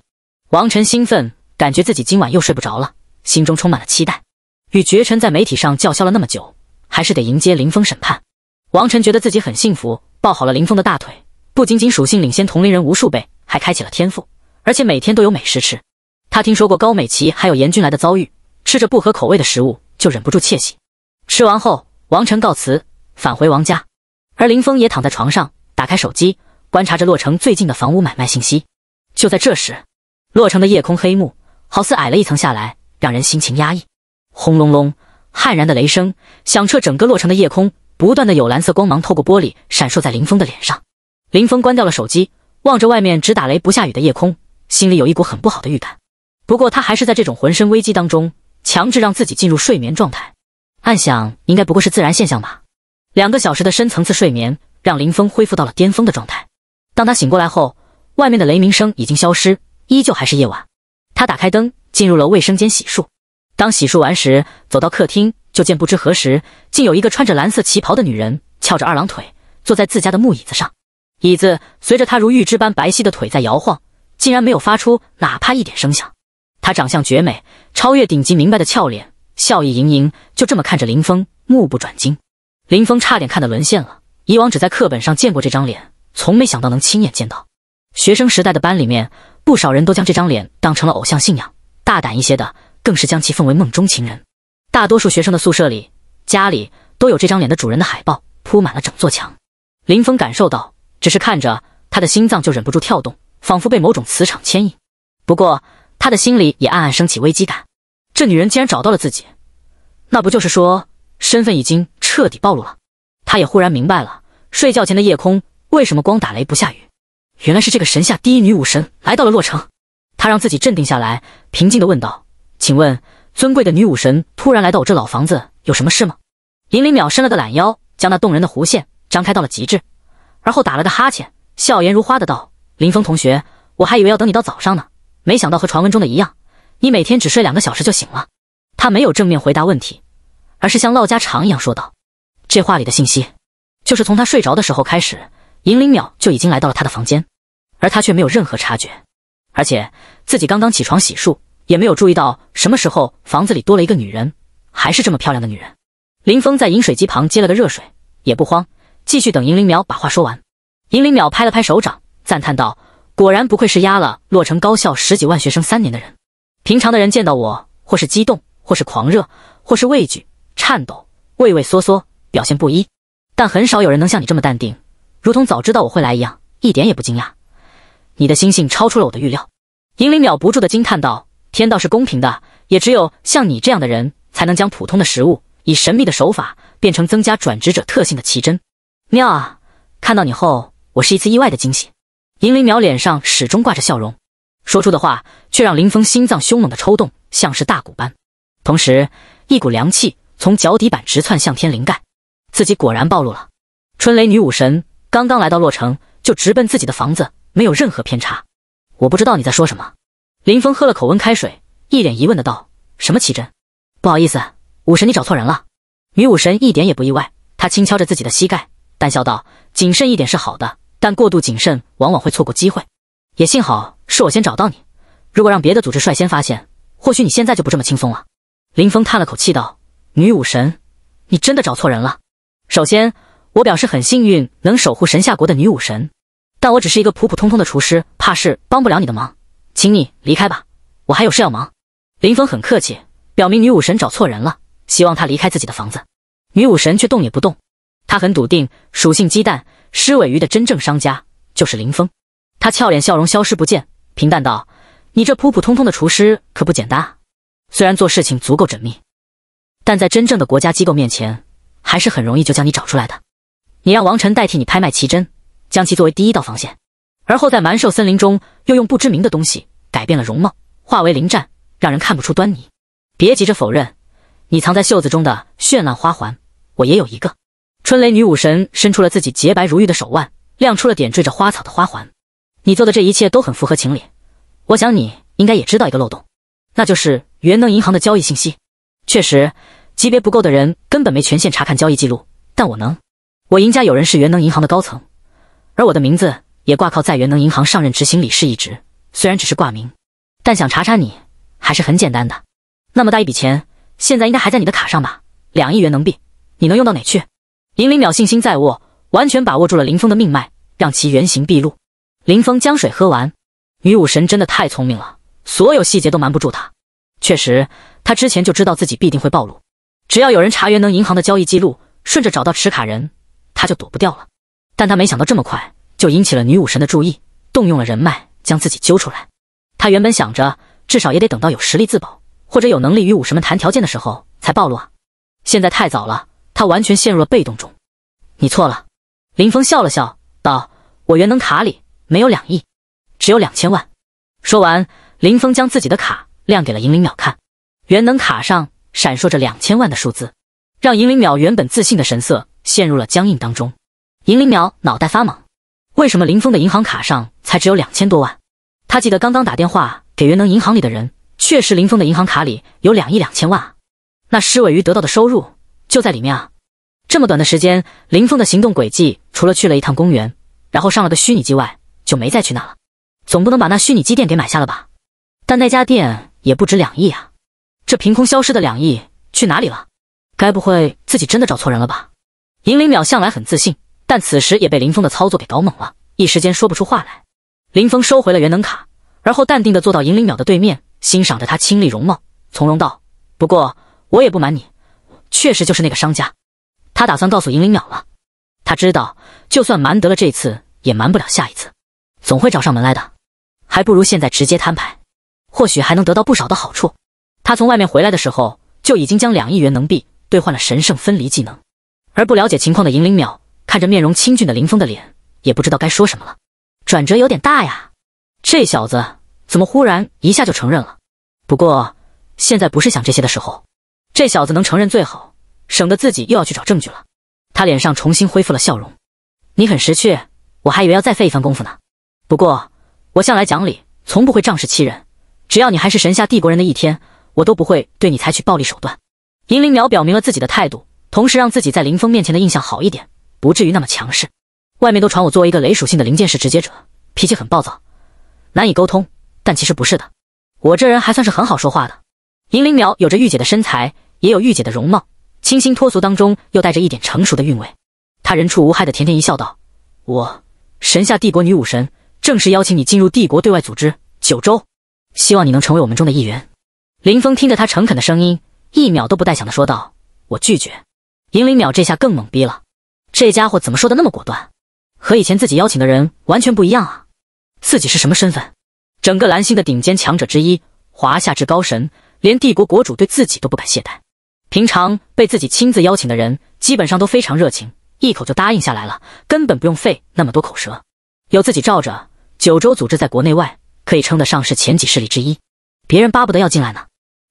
王晨兴奋，感觉自己今晚又睡不着了，心中充满了期待。与绝尘在媒体上叫嚣了那么久，还是得迎接林峰审判。王晨觉得自己很幸福，抱好了林峰的大腿，不仅仅属性领先同龄人无数倍，还开启了天赋，而且每天都有美食吃。他听说过高美琪还有严君来的遭遇，吃着不合口味的食物就忍不住窃喜。吃完后，王晨告辞，返回王家。而林峰也躺在床上，打开手机，观察着洛城最近的房屋买卖信息。就在这时，洛城的夜空黑幕好似矮了一层下来，让人心情压抑。轰隆隆，悍然的雷声响彻整个洛城的夜空，不断的有蓝色光芒透过玻璃闪烁在林峰的脸上。林峰关掉了手机，望着外面只打雷不下雨的夜空，心里有一股很不好的预感。不过他还是在这种浑身危机当中，强制让自己进入睡眠状态，暗想应该不过是自然现象吧。两个小时的深层次睡眠让林峰恢复到了巅峰的状态。当他醒过来后，外面的雷鸣声已经消失，依旧还是夜晚。他打开灯，进入了卫生间洗漱。当洗漱完时，走到客厅，就见不知何时，竟有一个穿着蓝色旗袍的女人翘着二郎腿坐在自家的木椅子上，椅子随着她如玉枝般白皙的腿在摇晃，竟然没有发出哪怕一点声响。她长相绝美，超越顶级明白的俏脸，笑意盈盈，就这么看着林峰，目不转睛。林峰差点看得沦陷了。以往只在课本上见过这张脸，从没想到能亲眼见到。学生时代的班里面，不少人都将这张脸当成了偶像信仰，大胆一些的。更是将其奉为梦中情人。大多数学生的宿舍里、家里都有这张脸的主人的海报，铺满了整座墙。林峰感受到，只是看着他的心脏就忍不住跳动，仿佛被某种磁场牵引。不过，他的心里也暗暗升起危机感。这女人竟然找到了自己，那不就是说身份已经彻底暴露了？他也忽然明白了，睡觉前的夜空为什么光打雷不下雨？原来是这个神下第一女武神来到了洛城。他让自己镇定下来，平静地问道。请问尊贵的女武神突然来到我这老房子有什么事吗？银灵鸟伸了个懒腰，将那动人的弧线张开到了极致，而后打了个哈欠，笑颜如花的道：“林峰同学，我还以为要等你到早上呢，没想到和传闻中的一样，你每天只睡两个小时就醒了。”他没有正面回答问题，而是像唠家常一样说道：“这话里的信息，就是从他睡着的时候开始，银灵鸟就已经来到了他的房间，而他却没有任何察觉，而且自己刚刚起床洗漱。”也没有注意到什么时候房子里多了一个女人，还是这么漂亮的女人。林峰在饮水机旁接了个热水，也不慌，继续等银铃淼把话说完。银铃淼拍了拍手掌，赞叹道：“果然不愧是压了洛城高校十几万学生三年的人。平常的人见到我，或是激动，或是狂热，或是畏惧、颤抖、畏畏缩缩，表现不一。但很少有人能像你这么淡定，如同早知道我会来一样，一点也不惊讶。你的心性超出了我的预料。”银铃淼不住的惊叹道。天道是公平的，也只有像你这样的人，才能将普通的食物以神秘的手法变成增加转职者特性的奇珍。妙啊！看到你后，我是一次意外的惊喜。银铃苗脸上始终挂着笑容，说出的话却让林峰心脏凶猛的抽动，像是大鼓般。同时，一股凉气从脚底板直窜向天灵盖，自己果然暴露了。春雷女武神刚刚来到洛城，就直奔自己的房子，没有任何偏差。我不知道你在说什么。林峰喝了口温开水，一脸疑问的道：“什么奇珍？不好意思，武神，你找错人了。”女武神一点也不意外，她轻敲着自己的膝盖，淡笑道：“谨慎一点是好的，但过度谨慎往往会错过机会。也幸好是我先找到你，如果让别的组织率先发现，或许你现在就不这么轻松了。”林峰叹了口气道：“女武神，你真的找错人了。首先，我表示很幸运能守护神下国的女武神，但我只是一个普普通通的厨师，怕是帮不了你的忙。”请你离开吧，我还有事要忙。林峰很客气，表明女武神找错人了，希望她离开自己的房子。女武神却动也不动，她很笃定，属性鸡蛋狮尾鱼的真正商家就是林峰。她俏脸笑容消失不见，平淡道：“你这普普通通的厨师可不简单，虽然做事情足够缜密，但在真正的国家机构面前，还是很容易就将你找出来的。你让王晨代替你拍卖奇珍，将其作为第一道防线，而后在蛮兽森林中又用不知名的东西。”改变了容貌，化为灵战，让人看不出端倪。别急着否认，你藏在袖子中的绚烂花环，我也有一个。春雷女武神伸出了自己洁白如玉的手腕，亮出了点缀着花草的花环。你做的这一切都很符合情理，我想你应该也知道一个漏洞，那就是元能银行的交易信息。确实，级别不够的人根本没权限查看交易记录，但我能。我赢家有人是元能银行的高层，而我的名字也挂靠在元能银行上任执行理事一职。虽然只是挂名，但想查查你还是很简单的。那么大一笔钱，现在应该还在你的卡上吧？两亿元能币，你能用到哪去？银林淼信心在握，完全把握住了林峰的命脉，让其原形毕露。林峰将水喝完，女武神真的太聪明了，所有细节都瞒不住她。确实，她之前就知道自己必定会暴露，只要有人查元能银行的交易记录，顺着找到持卡人，她就躲不掉了。但她没想到这么快就引起了女武神的注意，动用了人脉。将自己揪出来，他原本想着，至少也得等到有实力自保，或者有能力与武神们谈条件的时候才暴露啊。现在太早了，他完全陷入了被动中。你错了，林峰笑了笑，道：“我元能卡里没有两亿，只有两千万。”说完，林峰将自己的卡亮给了银灵淼看，元能卡上闪烁着两千万的数字，让银灵淼原本自信的神色陷入了僵硬当中。银灵淼脑袋发懵。为什么林峰的银行卡上才只有两千多万？他记得刚刚打电话给元能银行里的人，确实林峰的银行卡里有两亿两千万啊！那施尾鱼得到的收入就在里面啊！这么短的时间，林峰的行动轨迹除了去了一趟公园，然后上了个虚拟机外，就没再去那了。总不能把那虚拟机店给买下了吧？但那家店也不止两亿啊！这凭空消失的两亿去哪里了？该不会自己真的找错人了吧？银灵淼向来很自信。但此时也被林峰的操作给搞懵了，一时间说不出话来。林峰收回了元能卡，而后淡定地坐到银灵鸟的对面，欣赏着她清丽容貌，从容道：“不过我也不瞒你，确实就是那个商家，他打算告诉银灵鸟了。他知道，就算瞒得了这次，也瞒不了下一次，总会找上门来的。还不如现在直接摊牌，或许还能得到不少的好处。”他从外面回来的时候，就已经将两亿元能币兑换了神圣分离技能，而不了解情况的银灵鸟。看着面容清俊的林峰的脸，也不知道该说什么了。转折有点大呀，这小子怎么忽然一下就承认了？不过现在不是想这些的时候，这小子能承认最好，省得自己又要去找证据了。他脸上重新恢复了笑容。你很识趣，我还以为要再费一番功夫呢。不过我向来讲理，从不会仗势欺人。只要你还是神下帝国人的一天，我都不会对你采取暴力手段。银灵鸟表明了自己的态度，同时让自己在林峰面前的印象好一点。不至于那么强势。外面都传我作为一个雷属性的灵剑士直接者，脾气很暴躁，难以沟通。但其实不是的，我这人还算是很好说话的。银灵淼有着御姐的身材，也有御姐的容貌，清新脱俗当中又带着一点成熟的韵味。她人畜无害的甜甜一笑，道：“我神下帝国女武神正式邀请你进入帝国对外组织九州，希望你能成为我们中的一员。”林峰听着她诚恳的声音，一秒都不带想的说道：“我拒绝。”银灵淼这下更懵逼了。这家伙怎么说的那么果断，和以前自己邀请的人完全不一样啊！自己是什么身份？整个蓝星的顶尖强者之一，华夏至高神，连帝国国主对自己都不敢懈怠。平常被自己亲自邀请的人，基本上都非常热情，一口就答应下来了，根本不用费那么多口舌。有自己罩着，九州组织在国内外可以称得上是前几势力之一，别人巴不得要进来呢。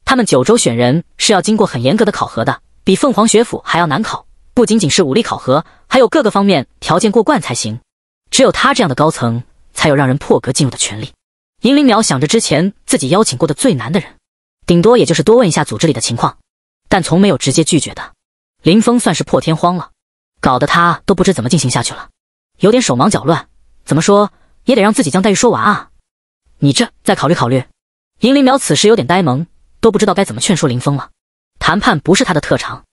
他们九州选人是要经过很严格的考核的，比凤凰学府还要难考。不仅仅是武力考核，还有各个方面条件过关才行。只有他这样的高层，才有让人破格进入的权利。银灵淼想着之前自己邀请过的最难的人，顶多也就是多问一下组织里的情况，但从没有直接拒绝的。林峰算是破天荒了，搞得他都不知怎么进行下去了，有点手忙脚乱。怎么说也得让自己将待遇说完啊！你这再考虑考虑。银灵淼此时有点呆萌，都不知道该怎么劝说林峰了。谈判不是他的特长。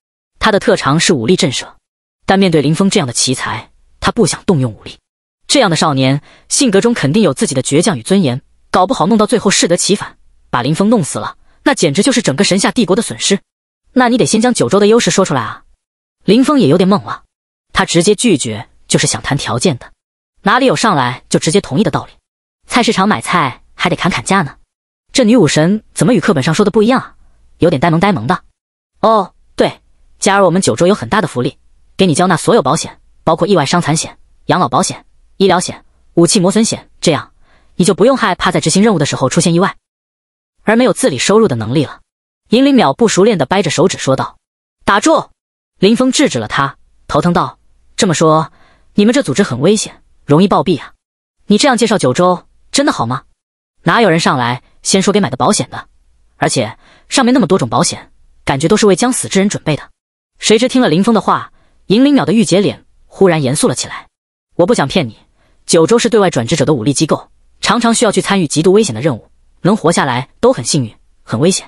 他的特长是武力震慑，但面对林峰这样的奇才，他不想动用武力。这样的少年性格中肯定有自己的倔强与尊严，搞不好弄到最后适得其反，把林峰弄死了，那简直就是整个神下帝国的损失。那你得先将九州的优势说出来啊！林峰也有点懵了，他直接拒绝就是想谈条件的，哪里有上来就直接同意的道理？菜市场买菜还得砍砍价呢。这女武神怎么与课本上说的不一样啊？有点呆萌呆萌的。哦。加入我们九州有很大的福利，给你交纳所有保险，包括意外伤残险、养老保险、医疗险、武器磨损险，这样你就不用害怕在执行任务的时候出现意外，而没有自理收入的能力了。银林淼不熟练地掰着手指说道：“打住！”林峰制止了他，头疼道：“这么说，你们这组织很危险，容易暴毙啊？你这样介绍九州真的好吗？哪有人上来先说给买的保险的？而且上面那么多种保险，感觉都是为将死之人准备的。”谁知听了林峰的话，银灵鸟的御姐脸忽然严肃了起来。我不想骗你，九州是对外转职者的武力机构，常常需要去参与极度危险的任务，能活下来都很幸运，很危险。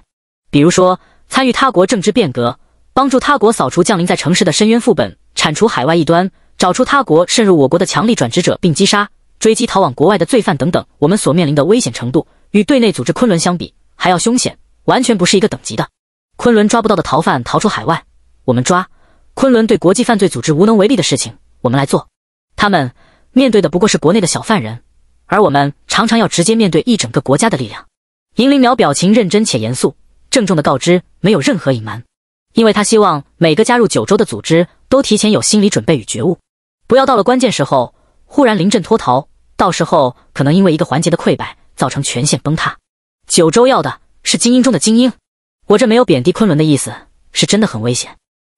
比如说，参与他国政治变革，帮助他国扫除降临在城市的深渊副本，铲除海外异端，找出他国渗入我国的强力转职者并击杀，追击逃往国外的罪犯等等。我们所面临的危险程度，与对内组织昆仑相比还要凶险，完全不是一个等级的。昆仑抓不到的逃犯逃出海外。我们抓，昆仑对国际犯罪组织无能为力的事情，我们来做。他们面对的不过是国内的小犯人，而我们常常要直接面对一整个国家的力量。银灵鸟表情认真且严肃，郑重的告知，没有任何隐瞒，因为他希望每个加入九州的组织都提前有心理准备与觉悟，不要到了关键时候忽然临阵脱逃，到时候可能因为一个环节的溃败造成全线崩塌。九州要的是精英中的精英，我这没有贬低昆仑的意思，是真的很危险。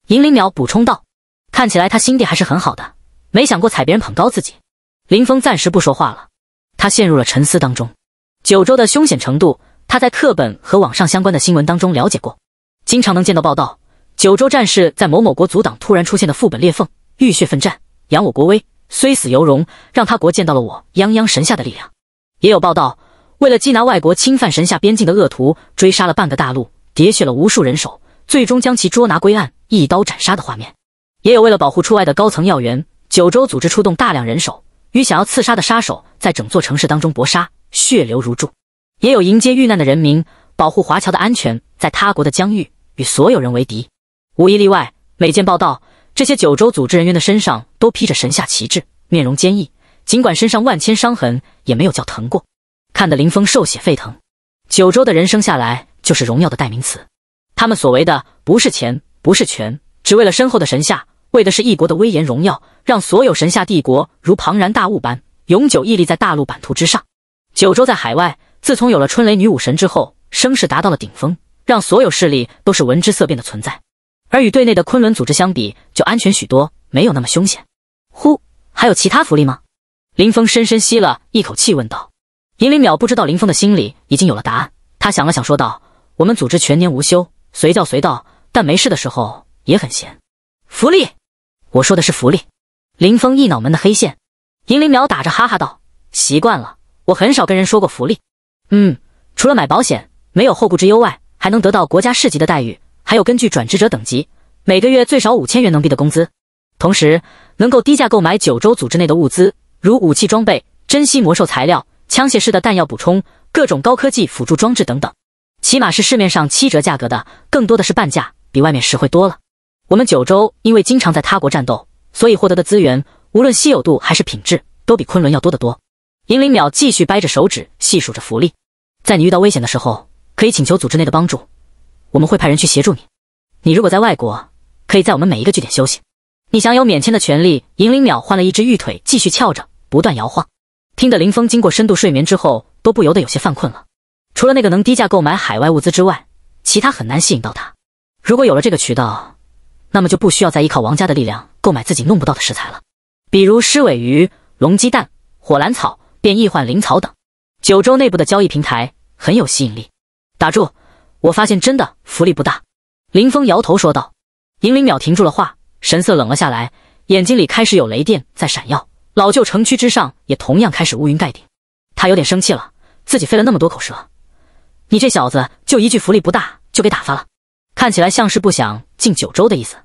银鳞鸟补充道：“看起来他心地还是很好的，没想过踩别人捧高自己。”林峰暂时不说话了，他陷入了沉思当中。九州的凶险程度，他在课本和网上相关的新闻当中了解过，经常能见到报道：九州战士在某某国阻挡突然出现的副本裂缝，浴血奋战，扬我国威，虽死犹荣，让他国见到了我泱泱神下的力量。也有报道，为了缉拿外国侵犯神下边境的恶徒，追杀了半个大陆，喋血了无数人手，最终将其捉拿归案。一刀斩杀的画面，也有为了保护出外的高层要员，九州组织出动大量人手，与想要刺杀的杀手在整座城市当中搏杀，血流如注；也有迎接遇难的人民，保护华侨的安全，在他国的疆域与所有人为敌，无一例外。每件报道，这些九州组织人员的身上都披着神下旗帜，面容坚毅，尽管身上万千伤痕，也没有叫疼过。看得林峰兽血沸腾。九州的人生下来就是荣耀的代名词，他们所为的不是钱。不是权，只为了身后的神下，为的是异国的威严荣耀，让所有神下帝国如庞然大物般永久屹立在大陆版图之上。九州在海外，自从有了春雷女武神之后，声势达到了顶峰，让所有势力都是闻之色变的存在。而与队内的昆仑组织相比，就安全许多，没有那么凶险。呼，还有其他福利吗？林峰深深吸了一口气问道。银灵淼不知道林峰的心里已经有了答案，他想了想说道：“我们组织全年无休，随叫随到。”但没事的时候也很闲，福利？我说的是福利。林峰一脑门的黑线。银铃苗打着哈哈道：“习惯了，我很少跟人说过福利。嗯，除了买保险没有后顾之忧外，还能得到国家市级的待遇，还有根据转职者等级，每个月最少五千元能币的工资，同时能够低价购买九州组织内的物资，如武器装备、珍稀魔兽材料、枪械师的弹药补充、各种高科技辅助装置等等，起码是市面上七折价格的，更多的是半价。”比外面实惠多了。我们九州因为经常在他国战斗，所以获得的资源，无论稀有度还是品质，都比昆仑要多得多。银灵鸟继续掰着手指细数着福利，在你遇到危险的时候，可以请求组织内的帮助，我们会派人去协助你。你如果在外国，可以在我们每一个据点休息。你享有免签的权利。银灵鸟换了一只玉腿继续翘着，不断摇晃。听得林峰经过深度睡眠之后，都不由得有些犯困了。除了那个能低价购买海外物资之外，其他很难吸引到他。如果有了这个渠道，那么就不需要再依靠王家的力量购买自己弄不到的食材了，比如狮尾鱼、龙鸡蛋、火兰草、变异幻灵草等。九州内部的交易平台很有吸引力。打住，我发现真的福利不大。”林峰摇头说道。银灵鸟停住了话，神色冷了下来，眼睛里开始有雷电在闪耀。老旧城区之上也同样开始乌云盖顶，他有点生气了，自己费了那么多口舌，你这小子就一句福利不大就给打发了。看起来像是不想进九州的意思。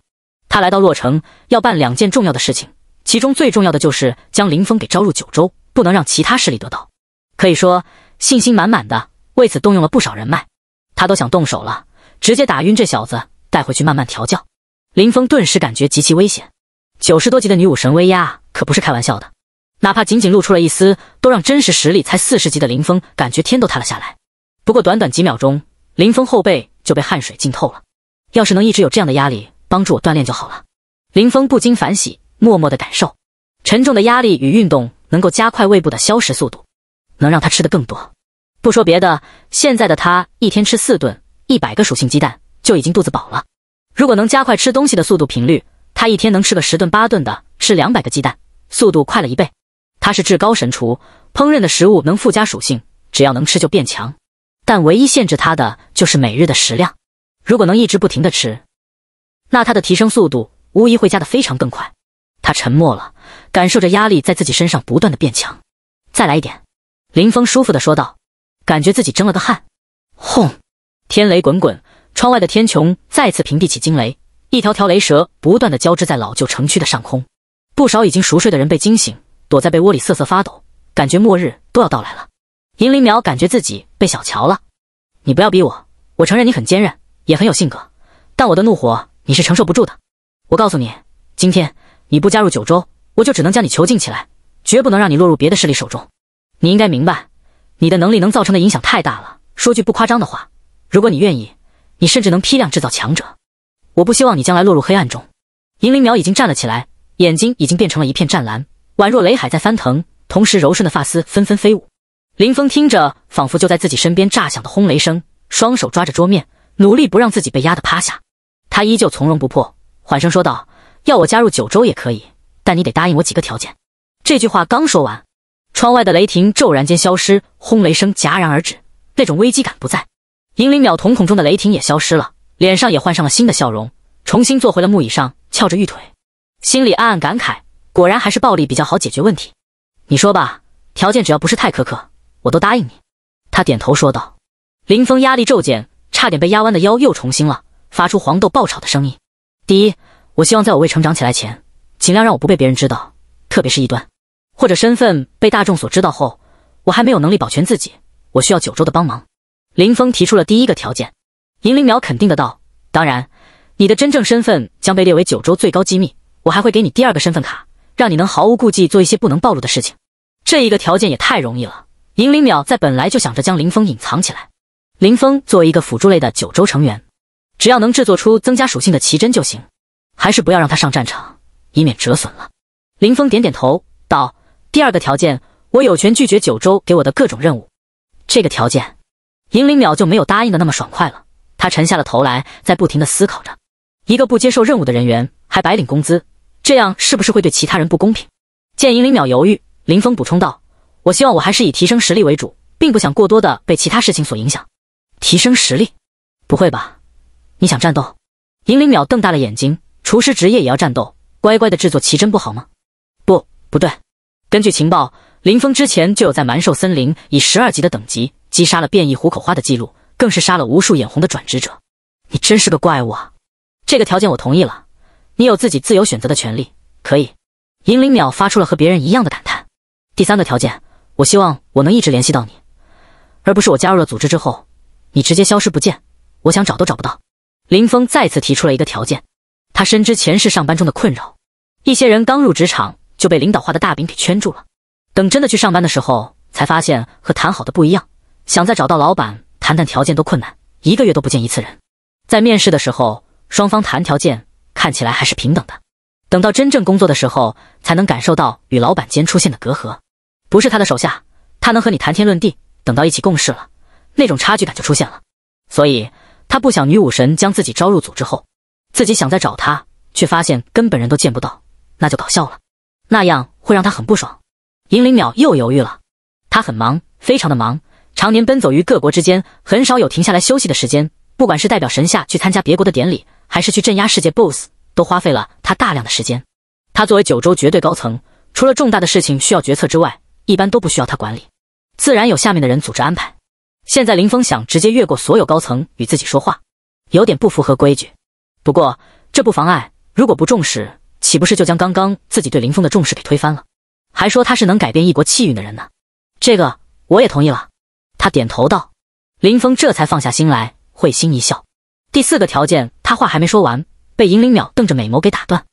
他来到洛城，要办两件重要的事情，其中最重要的就是将林峰给招入九州，不能让其他势力得到。可以说信心满满的，为此动用了不少人脉。他都想动手了，直接打晕这小子，带回去慢慢调教。林峰顿时感觉极其危险，九十多级的女武神威压可不是开玩笑的，哪怕仅仅露出了一丝，都让真实实力才四十级的林峰感觉天都塌了下来。不过短短几秒钟，林峰后背。就被汗水浸透了。要是能一直有这样的压力帮助我锻炼就好了。林峰不禁反喜，默默的感受，沉重的压力与运动能够加快胃部的消食速度，能让他吃的更多。不说别的，现在的他一天吃四顿，一百个属性鸡蛋就已经肚子饱了。如果能加快吃东西的速度频率，他一天能吃个十顿八顿的，吃两百个鸡蛋，速度快了一倍。他是至高神厨，烹饪的食物能附加属性，只要能吃就变强。但唯一限制他的就是每日的食量，如果能一直不停的吃，那他的提升速度无疑会加的非常更快。他沉默了，感受着压力在自己身上不断的变强。再来一点，林峰舒服的说道，感觉自己蒸了个汗。轰！天雷滚滚，窗外的天穹再次平地起惊雷，一条条雷蛇不断的交织在老旧城区的上空，不少已经熟睡的人被惊醒，躲在被窝里瑟瑟发抖，感觉末日都要到来了。银鳞苗感觉自己被小瞧了，你不要逼我！我承认你很坚韧，也很有性格，但我的怒火你是承受不住的。我告诉你，今天你不加入九州，我就只能将你囚禁起来，绝不能让你落入别的势力手中。你应该明白，你的能力能造成的影响太大了。说句不夸张的话，如果你愿意，你甚至能批量制造强者。我不希望你将来落入黑暗中。银鳞苗已经站了起来，眼睛已经变成了一片湛蓝，宛若雷海在翻腾，同时柔顺的发丝纷纷飞舞。林峰听着，仿佛就在自己身边炸响的轰雷声，双手抓着桌面，努力不让自己被压得趴下。他依旧从容不迫，缓声说道：“要我加入九州也可以，但你得答应我几个条件。”这句话刚说完，窗外的雷霆骤然间消失，轰雷声戛然而止，那种危机感不在。银铃鸟瞳孔中的雷霆也消失了，脸上也换上了新的笑容，重新坐回了木椅上，翘着玉腿，心里暗暗感慨：“果然还是暴力比较好解决问题。”你说吧，条件只要不是太苛刻。我都答应你，他点头说道。林峰压力骤减，差点被压弯的腰又重新了，发出黄豆爆炒的声音。第一，我希望在我未成长起来前，尽量让我不被别人知道，特别是异端或者身份被大众所知道后，我还没有能力保全自己，我需要九州的帮忙。林峰提出了第一个条件。银铃苗肯定的道：“当然，你的真正身份将被列为九州最高机密，我还会给你第二个身份卡，让你能毫无顾忌做一些不能暴露的事情。”这一个条件也太容易了。银灵鸟在本来就想着将林峰隐藏起来。林峰作为一个辅助类的九州成员，只要能制作出增加属性的奇珍就行，还是不要让他上战场，以免折损了。林峰点点头道：“第二个条件，我有权拒绝九州给我的各种任务。”这个条件，银灵鸟就没有答应的那么爽快了。他沉下了头来，在不停的思考着：一个不接受任务的人员还白领工资，这样是不是会对其他人不公平？见银灵鸟犹豫，林峰补充道。我希望我还是以提升实力为主，并不想过多的被其他事情所影响。提升实力？不会吧？你想战斗？银灵淼瞪大了眼睛。厨师职业也要战斗？乖乖的制作奇珍不好吗？不，不对。根据情报，林峰之前就有在蛮兽森林以十二级的等级击杀了变异虎口花的记录，更是杀了无数眼红的转职者。你真是个怪物啊！这个条件我同意了，你有自己自由选择的权利。可以。银灵淼发出了和别人一样的感叹。第三个条件。我希望我能一直联系到你，而不是我加入了组织之后，你直接消失不见，我想找都找不到。林峰再次提出了一个条件，他深知前世上班中的困扰：一些人刚入职场就被领导画的大饼给圈住了，等真的去上班的时候，才发现和谈好的不一样，想再找到老板谈谈条件都困难，一个月都不见一次人。在面试的时候，双方谈条件看起来还是平等的，等到真正工作的时候，才能感受到与老板间出现的隔阂。不是他的手下，他能和你谈天论地，等到一起共事了，那种差距感就出现了。所以他不想女武神将自己招入组织后，自己想再找他，却发现根本人都见不到，那就搞笑了，那样会让他很不爽。银灵鸟又犹豫了，他很忙，非常的忙，常年奔走于各国之间，很少有停下来休息的时间。不管是代表神下去参加别国的典礼，还是去镇压世界 BOSS，都花费了他大量的时间。他作为九州绝对高层，除了重大的事情需要决策之外，一般都不需要他管理，自然有下面的人组织安排。现在林峰想直接越过所有高层与自己说话，有点不符合规矩。不过这不妨碍，如果不重视，岂不是就将刚刚自己对林峰的重视给推翻了？还说他是能改变一国气运的人呢，这个我也同意了。他点头道，林峰这才放下心来，会心一笑。第四个条件，他话还没说完，被银灵淼瞪着美眸给打断：“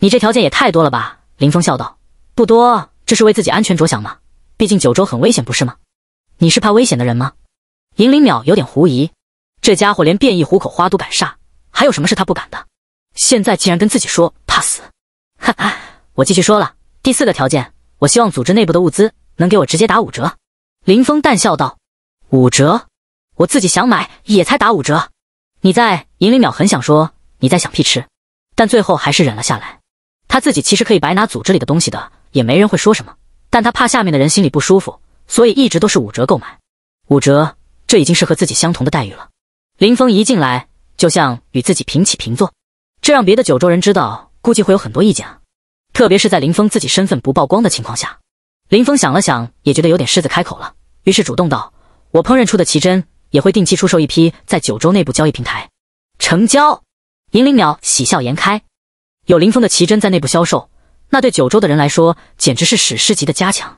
你这条件也太多了吧？”林峰笑道：“不多。”这是为自己安全着想吗？毕竟九州很危险，不是吗？你是怕危险的人吗？银林淼有点狐疑，这家伙连变异虎口花都敢杀，还有什么是他不敢的？现在竟然跟自己说怕死，哈哈！我继续说了，第四个条件，我希望组织内部的物资能给我直接打五折。林峰淡笑道：“五折？我自己想买也才打五折。”你在银林淼很想说你在想屁吃，但最后还是忍了下来。他自己其实可以白拿组织里的东西的。也没人会说什么，但他怕下面的人心里不舒服，所以一直都是五折购买。五折，这已经是和自己相同的待遇了。林峰一进来，就像与自己平起平坐，这让别的九州人知道，估计会有很多意见啊。特别是在林峰自己身份不曝光的情况下，林峰想了想，也觉得有点狮子开口了，于是主动道：“我烹饪出的奇珍，也会定期出售一批在九州内部交易平台。成交！”银灵鸟喜笑颜开，有林峰的奇珍在内部销售。那对九州的人来说，简直是史诗级的加强。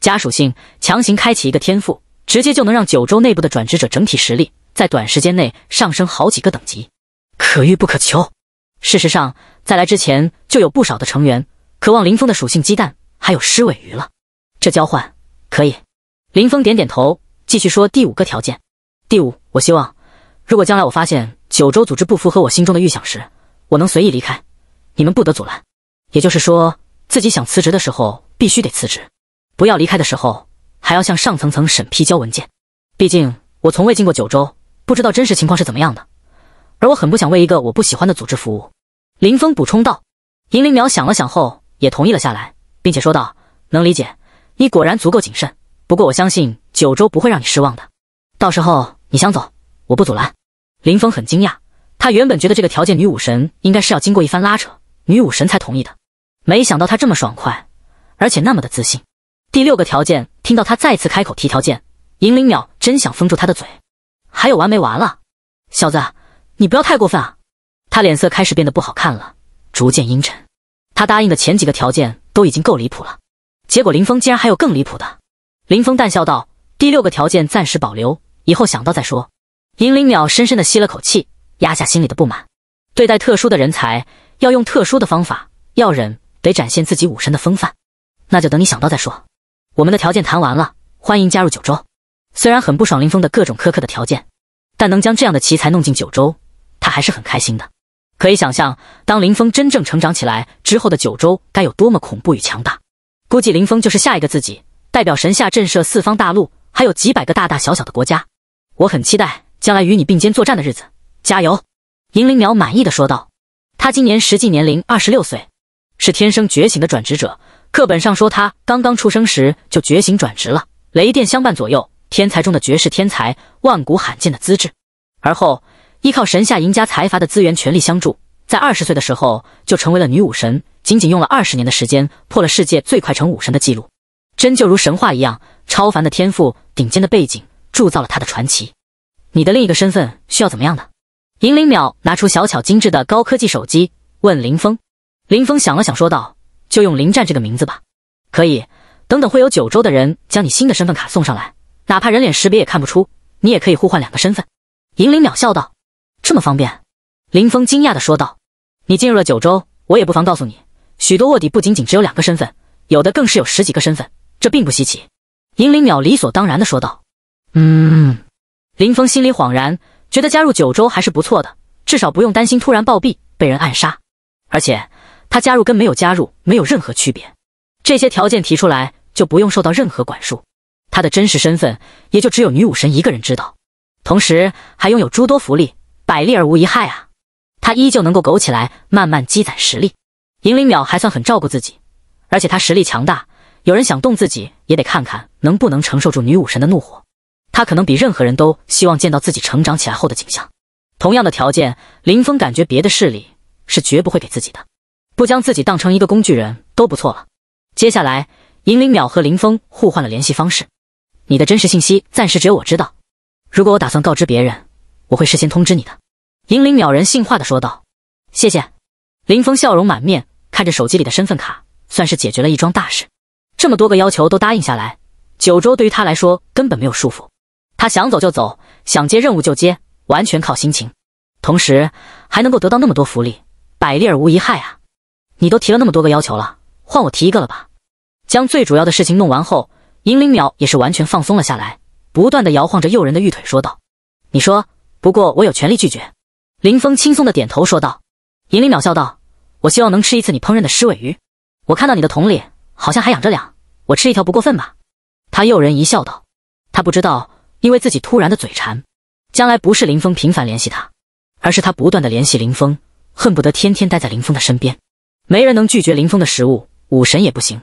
加属性，强行开启一个天赋，直接就能让九州内部的转职者整体实力在短时间内上升好几个等级，可遇不可求。事实上，在来之前就有不少的成员渴望林峰的属性鸡蛋，还有狮尾鱼了。这交换可以。林峰点点头，继续说：“第五个条件，第五，我希望，如果将来我发现九州组织不符合我心中的预想时，我能随意离开，你们不得阻拦。”也就是说，自己想辞职的时候必须得辞职，不要离开的时候还要向上层层审批交文件。毕竟我从未进过九州，不知道真实情况是怎么样的。而我很不想为一个我不喜欢的组织服务。”林峰补充道。银铃苗想了想后，也同意了下来，并且说道：“能理解，你果然足够谨慎。不过我相信九州不会让你失望的。到时候你想走，我不阻拦。”林峰很惊讶，他原本觉得这个条件，女武神应该是要经过一番拉扯，女武神才同意的。没想到他这么爽快，而且那么的自信。第六个条件，听到他再次开口提条件，银灵鸟真想封住他的嘴。还有完没完了？小子，你不要太过分啊！他脸色开始变得不好看了，逐渐阴沉。他答应的前几个条件都已经够离谱了，结果林峰竟然还有更离谱的。林峰淡笑道：“第六个条件暂时保留，以后想到再说。”银灵鸟深深的吸了口气，压下心里的不满。对待特殊的人才，要用特殊的方法，要忍。得展现自己武神的风范，那就等你想到再说。我们的条件谈完了，欢迎加入九州。虽然很不爽林峰的各种苛刻的条件，但能将这样的奇才弄进九州，他还是很开心的。可以想象，当林峰真正成长起来之后的九州，该有多么恐怖与强大。估计林峰就是下一个自己，代表神下震慑四方大陆，还有几百个大大小小的国家。我很期待将来与你并肩作战的日子，加油！银铃鸟满意的说道。他今年实际年龄二十六岁。是天生觉醒的转职者。课本上说，他刚刚出生时就觉醒转职了，雷电相伴左右，天才中的绝世天才，万古罕见的资质。而后依靠神下赢家财阀的资源全力相助，在二十岁的时候就成为了女武神，仅仅用了二十年的时间破了世界最快成武神的记录。真就如神话一样，超凡的天赋、顶尖的背景，铸造了他的传奇。你的另一个身份需要怎么样的？银灵淼拿出小巧精致的高科技手机，问林峰。林峰想了想，说道：“就用林战这个名字吧。可以，等等会有九州的人将你新的身份卡送上来，哪怕人脸识别也看不出，你也可以互换两个身份。”银灵鸟笑道：“这么方便？”林峰惊讶的说道：“你进入了九州，我也不妨告诉你，许多卧底不仅仅只有两个身份，有的更是有十几个身份，这并不稀奇。”银灵鸟理所当然的说道：“嗯。”林峰心里恍然，觉得加入九州还是不错的，至少不用担心突然暴毙被人暗杀，而且。他加入跟没有加入没有任何区别，这些条件提出来就不用受到任何管束。他的真实身份也就只有女武神一个人知道，同时还拥有诸多福利，百利而无一害啊！他依旧能够苟起来，慢慢积攒实力。银灵鸟还算很照顾自己，而且他实力强大，有人想动自己也得看看能不能承受住女武神的怒火。他可能比任何人都希望见到自己成长起来后的景象。同样的条件，林峰感觉别的势力是绝不会给自己的。不将自己当成一个工具人都不错了。接下来，银灵淼和林峰互换了联系方式。你的真实信息暂时只有我知道。如果我打算告知别人，我会事先通知你的。银灵淼人性化的说道。谢谢。林峰笑容满面，看着手机里的身份卡，算是解决了一桩大事。这么多个要求都答应下来，九州对于他来说根本没有束缚，他想走就走，想接任务就接，完全靠心情。同时还能够得到那么多福利，百利而无一害啊！你都提了那么多个要求了，换我提一个了吧。将最主要的事情弄完后，银灵鸟也是完全放松了下来，不断的摇晃着诱人的玉腿，说道：“你说，不过我有权利拒绝。”林峰轻松的点头说道。银灵鸟笑道：“我希望能吃一次你烹饪的狮尾鱼，我看到你的桶里好像还养着俩，我吃一条不过分吧？”他诱人一笑道。他不知道，因为自己突然的嘴馋，将来不是林峰频繁联系他，而是他不断的联系林峰，恨不得天天待在林峰的身边。没人能拒绝林峰的食物，武神也不行，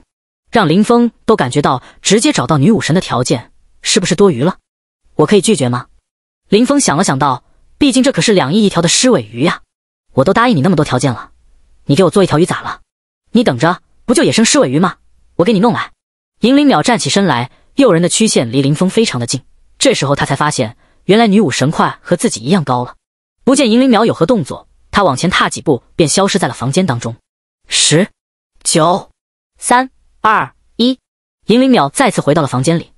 让林峰都感觉到直接找到女武神的条件是不是多余了？我可以拒绝吗？林峰想了想，道：“毕竟这可是两亿一条的狮尾鱼呀，我都答应你那么多条件了，你给我做一条鱼咋了？你等着，不就野生狮尾鱼吗？我给你弄来。”银灵淼站起身来，诱人的曲线离林峰非常的近。这时候他才发现，原来女武神快和自己一样高了。不见银灵淼有何动作，他往前踏几步，便消失在了房间当中。十、九、三、二、一，银铃鸟再次回到了房间里，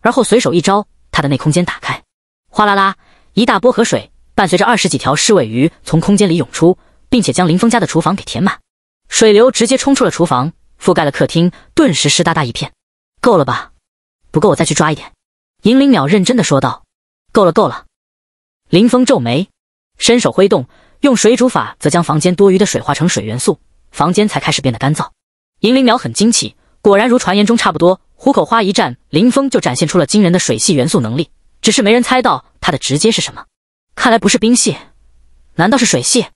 而后随手一招，他的内空间打开，哗啦啦，一大波河水伴随着二十几条狮尾鱼从空间里涌出，并且将林峰家的厨房给填满，水流直接冲出了厨房，覆盖了客厅，顿时湿哒哒一片。够了吧？不够我再去抓一点。银铃鸟认真的说道。够了够了。林峰皱眉，伸手挥动，用水煮法则将房间多余的水化成水元素。房间才开始变得干燥，银灵鸟很惊奇，果然如传言中差不多。虎口花一战，林峰就展现出了惊人的水系元素能力，只是没人猜到他的直接是什么。看来不是冰系，难道是水系？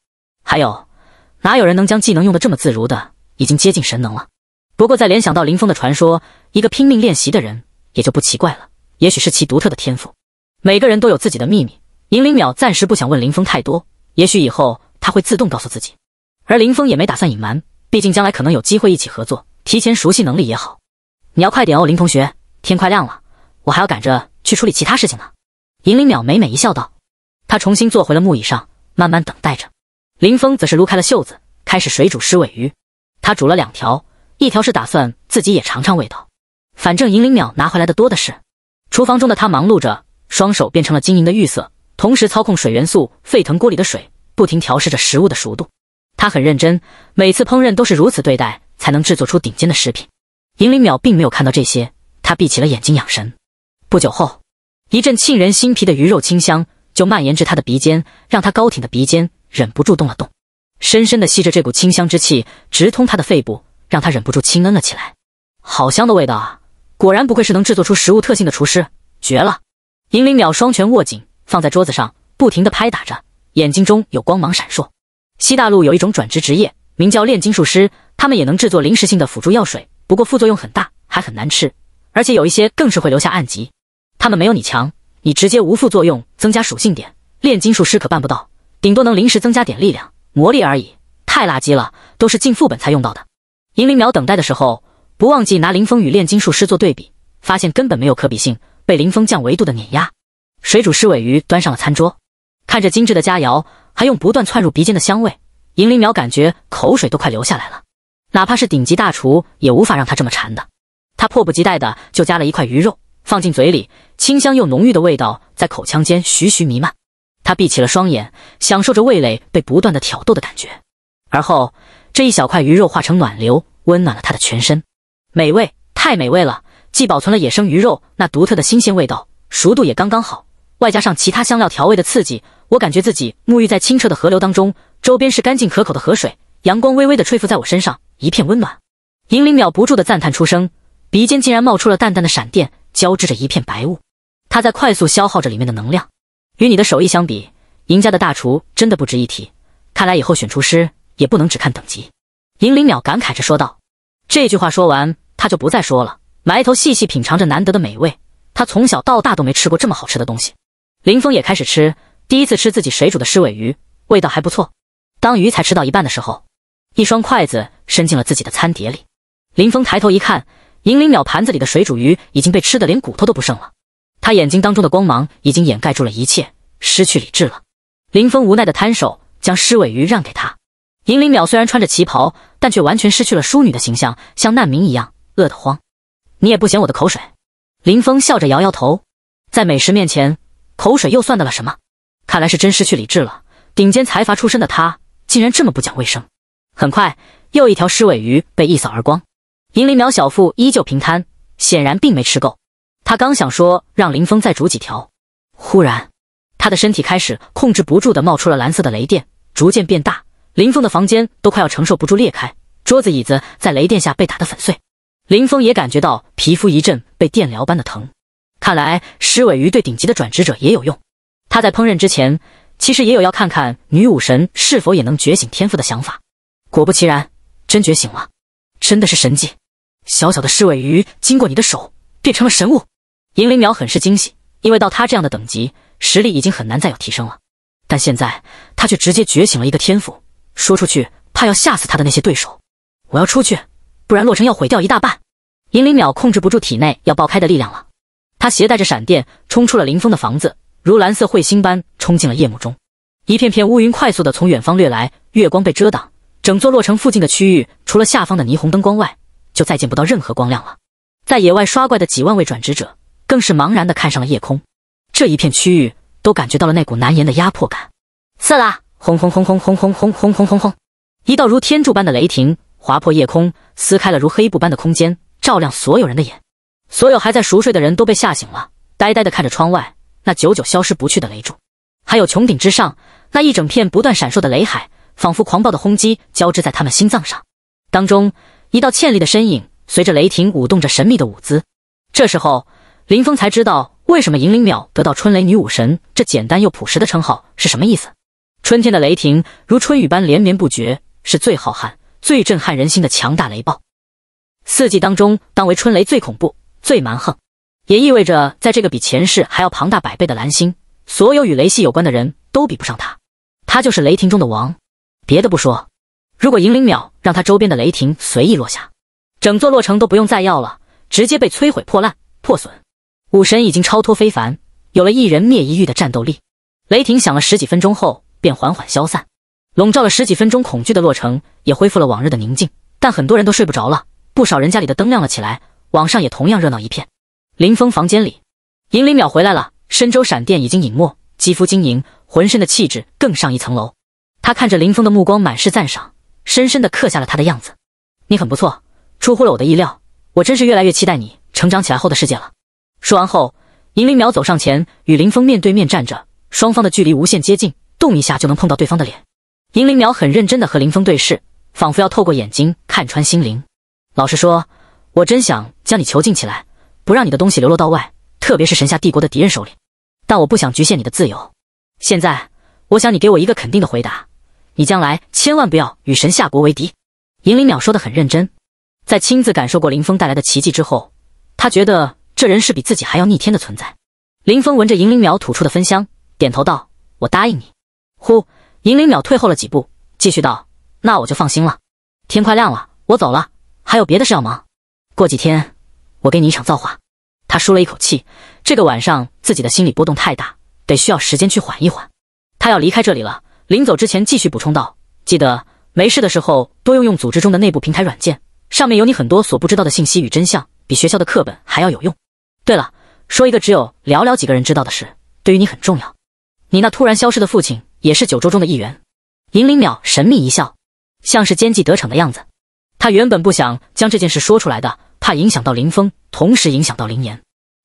还有，哪有人能将技能用得这么自如的？已经接近神能了。不过再联想到林峰的传说，一个拼命练习的人也就不奇怪了。也许是其独特的天赋。每个人都有自己的秘密，银灵鸟暂时不想问林峰太多，也许以后他会自动告诉自己。而林峰也没打算隐瞒，毕竟将来可能有机会一起合作，提前熟悉能力也好。你要快点哦，林同学，天快亮了，我还要赶着去处理其他事情呢。银灵鸟美美一笑道，他重新坐回了木椅上，慢慢等待着。林峰则是撸开了袖子，开始水煮狮尾鱼。他煮了两条，一条是打算自己也尝尝味道，反正银灵鸟拿回来的多的是。厨房中的他忙碌着，双手变成了晶莹的玉色，同时操控水元素沸腾锅里的水，不停调试着食物的熟度。他很认真，每次烹饪都是如此对待，才能制作出顶尖的食品。银灵淼并没有看到这些，他闭起了眼睛养神。不久后，一阵沁人心脾的鱼肉清香就蔓延至他的鼻尖，让他高挺的鼻尖忍不住动了动，深深的吸着这股清香之气，直通他的肺部，让他忍不住轻嗯了起来。好香的味道啊！果然不愧是能制作出食物特性的厨师，绝了！银灵淼双拳握紧，放在桌子上，不停的拍打着，眼睛中有光芒闪烁。西大陆有一种转职职业，名叫炼金术师，他们也能制作临时性的辅助药水，不过副作用很大，还很难吃，而且有一些更是会留下暗疾。他们没有你强，你直接无副作用增加属性点，炼金术师可办不到，顶多能临时增加点力量、魔力而已，太垃圾了，都是进副本才用到的。银灵苗等待的时候，不忘记拿林峰与炼金术师做对比，发现根本没有可比性，被林峰降维度的碾压。水煮狮尾鱼端上了餐桌，看着精致的佳肴。还用不断窜入鼻尖的香味，银铃鸟感觉口水都快流下来了。哪怕是顶级大厨也无法让他这么馋的。他迫不及待的就夹了一块鱼肉放进嘴里，清香又浓郁的味道在口腔间徐徐弥漫。他闭起了双眼，享受着味蕾被不断的挑逗的感觉。而后，这一小块鱼肉化成暖流，温暖了他的全身。美味，太美味了！既保存了野生鱼肉那独特的新鲜味道，熟度也刚刚好，外加上其他香料调味的刺激。我感觉自己沐浴在清澈的河流当中，周边是干净可口的河水，阳光微微的吹拂在我身上，一片温暖。银铃鸟不住的赞叹出声，鼻尖竟然冒出了淡淡的闪电，交织着一片白雾。它在快速消耗着里面的能量。与你的手艺相比，赢家的大厨真的不值一提。看来以后选厨师也不能只看等级。银铃鸟感慨着说道。这句话说完，他就不再说了，埋头细细品尝着难得的美味。他从小到大都没吃过这么好吃的东西。林峰也开始吃。第一次吃自己水煮的狮尾鱼，味道还不错。当鱼才吃到一半的时候，一双筷子伸进了自己的餐碟里。林峰抬头一看，银铃鸟盘子里的水煮鱼已经被吃的连骨头都不剩了。他眼睛当中的光芒已经掩盖住了一切，失去理智了。林峰无奈的摊手，将狮尾鱼让给他。银铃鸟虽然穿着旗袍，但却完全失去了淑女的形象，像难民一样饿得慌。你也不嫌我的口水？林峰笑着摇摇头，在美食面前，口水又算得了什么？看来是真失去理智了。顶尖财阀出身的他，竟然这么不讲卫生。很快，又一条狮尾鱼被一扫而光。银鳞苗小腹依旧平摊，显然并没吃够。他刚想说让林峰再煮几条，忽然，他的身体开始控制不住的冒出了蓝色的雷电，逐渐变大。林峰的房间都快要承受不住，裂开，桌子椅子在雷电下被打得粉碎。林峰也感觉到皮肤一阵被电疗般的疼。看来狮尾鱼对顶级的转职者也有用。他在烹饪之前，其实也有要看看女武神是否也能觉醒天赋的想法。果不其然，真觉醒了，真的是神迹！小小的侍尾鱼经过你的手，变成了神物。银灵鸟很是惊喜，因为到他这样的等级，实力已经很难再有提升了。但现在他却直接觉醒了一个天赋，说出去怕要吓死他的那些对手。我要出去，不然洛城要毁掉一大半。银灵鸟控制不住体内要爆开的力量了，他携带着闪电冲出了林峰的房子。如蓝色彗星般冲进了夜幕中，一片片乌云快速的从远方掠来，月光被遮挡，整座洛城附近的区域除了下方的霓虹灯光外，就再见不到任何光亮了。在野外刷怪的几万位转职者更是茫然的看上了夜空，这一片区域都感觉到了那股难言的压迫感。刺啦！轰轰轰轰轰轰轰轰轰轰轰！一道如天柱般的雷霆划破夜空，撕开了如黑布般的空间，照亮所有人的眼。所有还在熟睡的人都被吓醒了，呆呆的看着窗外。那久久消失不去的雷柱，还有穹顶之上那一整片不断闪烁的雷海，仿佛狂暴的轰击交织在他们心脏上。当中，一道倩丽的身影随着雷霆舞动着神秘的舞姿。这时候，林峰才知道为什么银灵鸟得到“春雷女武神”这简单又朴实的称号是什么意思。春天的雷霆如春雨般连绵不绝，是最浩瀚、最震撼人心的强大雷暴。四季当中，当为春雷最恐怖、最蛮横。也意味着，在这个比前世还要庞大百倍的蓝星，所有与雷系有关的人都比不上他，他就是雷霆中的王。别的不说，如果银灵鸟让他周边的雷霆随意落下，整座洛城都不用再要了，直接被摧毁破烂破损。武神已经超脱非凡，有了一人灭一域的战斗力。雷霆响了十几分钟后，便缓缓消散，笼罩了十几分钟恐惧的洛城也恢复了往日的宁静。但很多人都睡不着了，不少人家里的灯亮了起来，网上也同样热闹一片。林峰房间里，银灵淼回来了，身周闪电已经隐没，肌肤晶莹，浑身的气质更上一层楼。他看着林峰的目光满是赞赏，深深的刻下了他的样子。你很不错，出乎了我的意料，我真是越来越期待你成长起来后的世界了。说完后，银灵淼走上前，与林峰面对面站着，双方的距离无限接近，动一下就能碰到对方的脸。银灵淼很认真的和林峰对视，仿佛要透过眼睛看穿心灵。老实说，我真想将你囚禁起来。不让你的东西流落到外，特别是神下帝国的敌人手里。但我不想局限你的自由。现在，我想你给我一个肯定的回答。你将来千万不要与神下国为敌。银灵鸟说得很认真，在亲自感受过林峰带来的奇迹之后，他觉得这人是比自己还要逆天的存在。林峰闻着银灵鸟吐出的芬香，点头道：“我答应你。”呼，银灵鸟退后了几步，继续道：“那我就放心了。天快亮了，我走了，还有别的事要忙。过几天。”我给你一场造化，他舒了一口气。这个晚上自己的心理波动太大，得需要时间去缓一缓。他要离开这里了，临走之前继续补充道：“记得没事的时候多用用组织中的内部平台软件，上面有你很多所不知道的信息与真相，比学校的课本还要有用。对了，说一个只有寥寥几个人知道的事，对于你很重要。你那突然消失的父亲也是九州中的一员。”银灵鸟神秘一笑，像是奸计得逞的样子。他原本不想将这件事说出来的。怕影响到林峰，同时影响到林岩。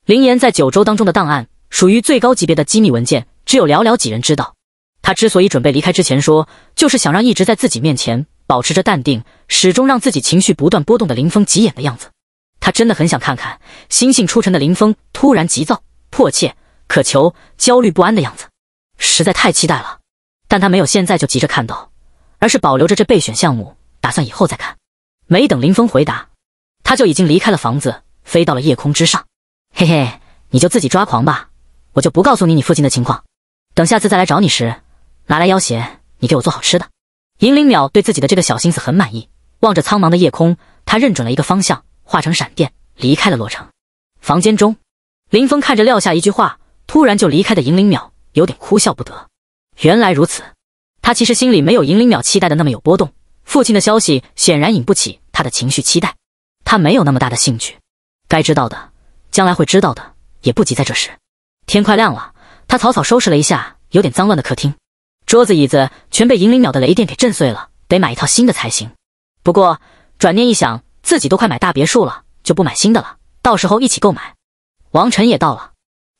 林岩在九州当中的档案属于最高级别的机密文件，只有寥寥几人知道。他之所以准备离开之前说，就是想让一直在自己面前保持着淡定，始终让自己情绪不断波动的林峰急眼的样子。他真的很想看看心性出尘的林峰突然急躁、迫切、渴求、焦虑不安的样子，实在太期待了。但他没有现在就急着看到，而是保留着这备选项目，打算以后再看。没等林峰回答。他就已经离开了房子，飞到了夜空之上。嘿嘿，你就自己抓狂吧，我就不告诉你你父亲的情况。等下次再来找你时，拿来要挟你给我做好吃的。银灵鸟对自己的这个小心思很满意，望着苍茫的夜空，他认准了一个方向，化成闪电离开了洛城。房间中，林峰看着撂下一句话，突然就离开的银灵鸟，有点哭笑不得。原来如此，他其实心里没有银灵鸟期待的那么有波动。父亲的消息显然引不起他的情绪期待。他没有那么大的兴趣，该知道的，将来会知道的，也不急在这时。天快亮了，他草草收拾了一下有点脏乱的客厅，桌子椅子全被银铃鸟的雷电给震碎了，得买一套新的才行。不过转念一想，自己都快买大别墅了，就不买新的了，到时候一起购买。王晨也到了，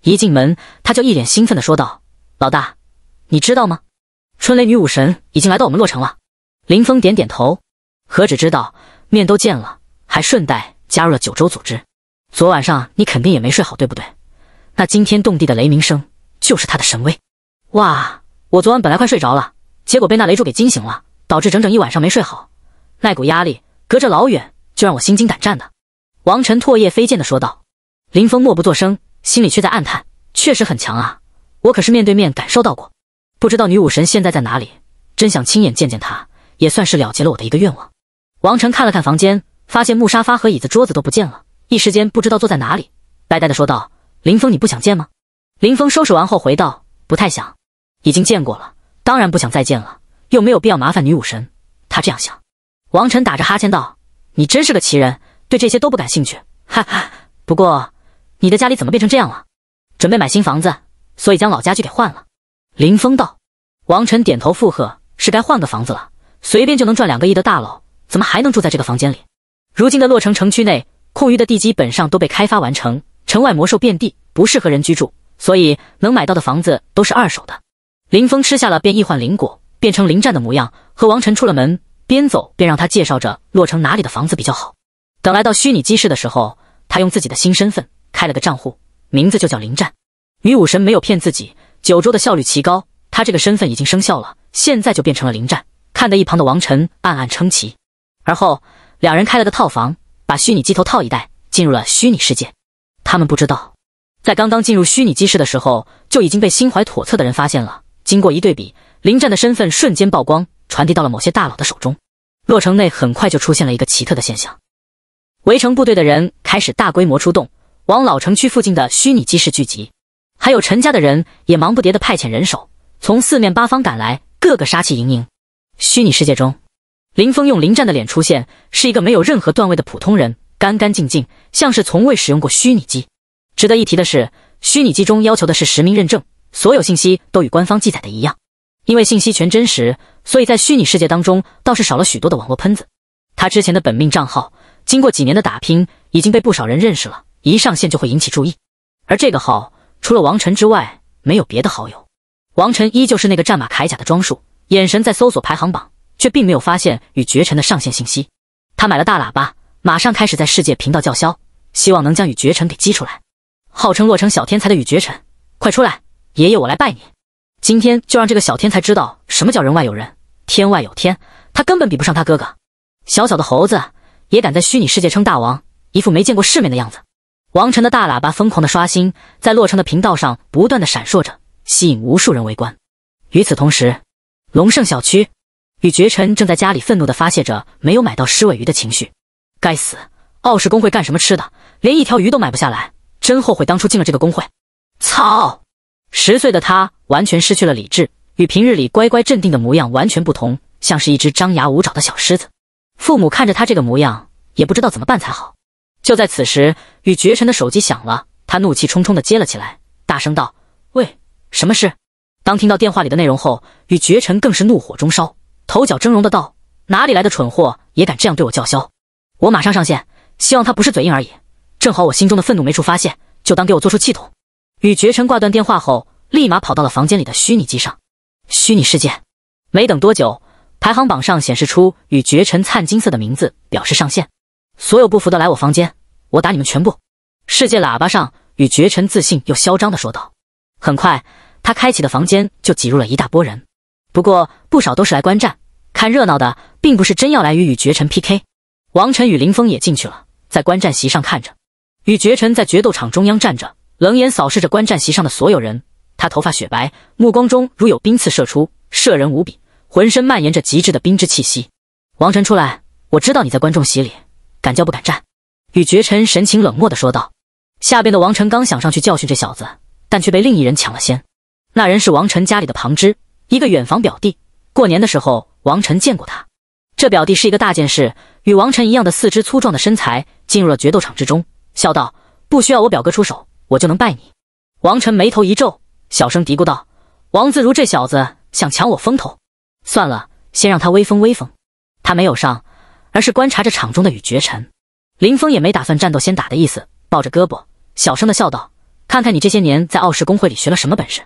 一进门他就一脸兴奋地说道：“老大，你知道吗？春雷女武神已经来到我们洛城了。”林峰点点头，何止知道，面都见了。还顺带加入了九州组织。昨晚上你肯定也没睡好，对不对？那惊天动地的雷鸣声就是他的神威。哇，我昨晚本来快睡着了，结果被那雷柱给惊醒了，导致整整一晚上没睡好。那股压力隔着老远就让我心惊胆战的。王晨唾液飞溅的说道。林峰默不作声，心里却在暗叹：确实很强啊，我可是面对面感受到过。不知道女武神现在在哪里，真想亲眼见见她，也算是了结了我的一个愿望。王晨看了看房间。发现木沙发和椅子、桌子都不见了，一时间不知道坐在哪里，呆呆的说道：“林峰，你不想见吗？”林峰收拾完后回道：“不太想，已经见过了，当然不想再见了，又没有必要麻烦女武神。”他这样想。王晨打着哈欠道：“你真是个奇人，对这些都不感兴趣，哈哈。不过，你的家里怎么变成这样了？准备买新房子，所以将老家具给换了。”林峰道。王晨点头附和：“是该换个房子了，随便就能赚两个亿的大佬，怎么还能住在这个房间里？”如今的洛城城区内，空余的地基本上都被开发完成，城外魔兽遍地，不适合人居住，所以能买到的房子都是二手的。林峰吃下了便易幻灵果，变成林战的模样，和王晨出了门，边走边让他介绍着洛城哪里的房子比较好。等来到虚拟机室的时候，他用自己的新身份开了个账户，名字就叫林战。女武神没有骗自己，九州的效率奇高，他这个身份已经生效了，现在就变成了林战。看得一旁的王晨暗暗称奇，而后。两人开了个套房，把虚拟机头套一戴，进入了虚拟世界。他们不知道，在刚刚进入虚拟机室的时候，就已经被心怀叵测的人发现了。经过一对比，林战的身份瞬间曝光，传递到了某些大佬的手中。洛城内很快就出现了一个奇特的现象：围城部队的人开始大规模出动，往老城区附近的虚拟机室聚集。还有陈家的人也忙不迭的派遣人手，从四面八方赶来，个个杀气盈盈。虚拟世界中。林峰用林战的脸出现，是一个没有任何段位的普通人，干干净净，像是从未使用过虚拟机。值得一提的是，虚拟机中要求的是实名认证，所有信息都与官方记载的一样。因为信息全真实，所以在虚拟世界当中倒是少了许多的网络喷子。他之前的本命账号，经过几年的打拼，已经被不少人认识了，一上线就会引起注意。而这个号除了王晨之外，没有别的好友。王晨依旧是那个战马铠甲的装束，眼神在搜索排行榜。却并没有发现与绝尘的上线信息，他买了大喇叭，马上开始在世界频道叫嚣，希望能将与绝尘给激出来。号称洛城小天才的与绝尘，快出来！爷爷我来拜你，今天就让这个小天才知道什么叫人外有人，天外有天，他根本比不上他哥哥。小小的猴子也敢在虚拟世界称大王，一副没见过世面的样子。王晨的大喇叭疯狂的刷新，在洛城的频道上不断的闪烁着，吸引无数人围观。与此同时，龙盛小区。与绝尘正在家里愤怒地发泄着没有买到狮尾鱼的情绪。该死，傲世工会干什么吃的？连一条鱼都买不下来，真后悔当初进了这个工会。操！十岁的他完全失去了理智，与平日里乖乖镇定的模样完全不同，像是一只张牙舞爪的小狮子。父母看着他这个模样，也不知道怎么办才好。就在此时，与绝尘的手机响了，他怒气冲冲地接了起来，大声道：“喂，什么事？”当听到电话里的内容后，与绝尘更是怒火中烧。头角峥嵘的道：“哪里来的蠢货也敢这样对我叫嚣？我马上上线，希望他不是嘴硬而已。正好我心中的愤怒没处发泄，就当给我做出气筒。”与绝尘挂断电话后，立马跑到了房间里的虚拟机上。虚拟世界，没等多久，排行榜上显示出与绝尘灿金色的名字，表示上线。所有不服的来我房间，我打你们全部！世界喇叭上，与绝尘自信又嚣张的说道。很快，他开启的房间就挤入了一大波人，不过不少都是来观战。看热闹的并不是真要来与与绝尘 PK，王晨与林峰也进去了，在观战席上看着。与绝尘在决斗场中央站着，冷眼扫视着观战席上的所有人。他头发雪白，目光中如有冰刺射出，摄人无比，浑身蔓延着极致的冰之气息。王晨出来，我知道你在观众席里，敢叫不敢战？与绝尘神情冷漠的说道。下边的王晨刚想上去教训这小子，但却被另一人抢了先。那人是王晨家里的旁支，一个远房表弟。过年的时候，王晨见过他。这表弟是一个大件事，与王晨一样的四肢粗壮的身材，进入了决斗场之中，笑道：“不需要我表哥出手，我就能败你。”王晨眉头一皱，小声嘀咕道：“王自如这小子想抢我风头，算了，先让他威风威风。”他没有上，而是观察着场中的与绝尘。林峰也没打算战斗先打的意思，抱着胳膊，小声的笑道：“看看你这些年在傲世公会里学了什么本事。”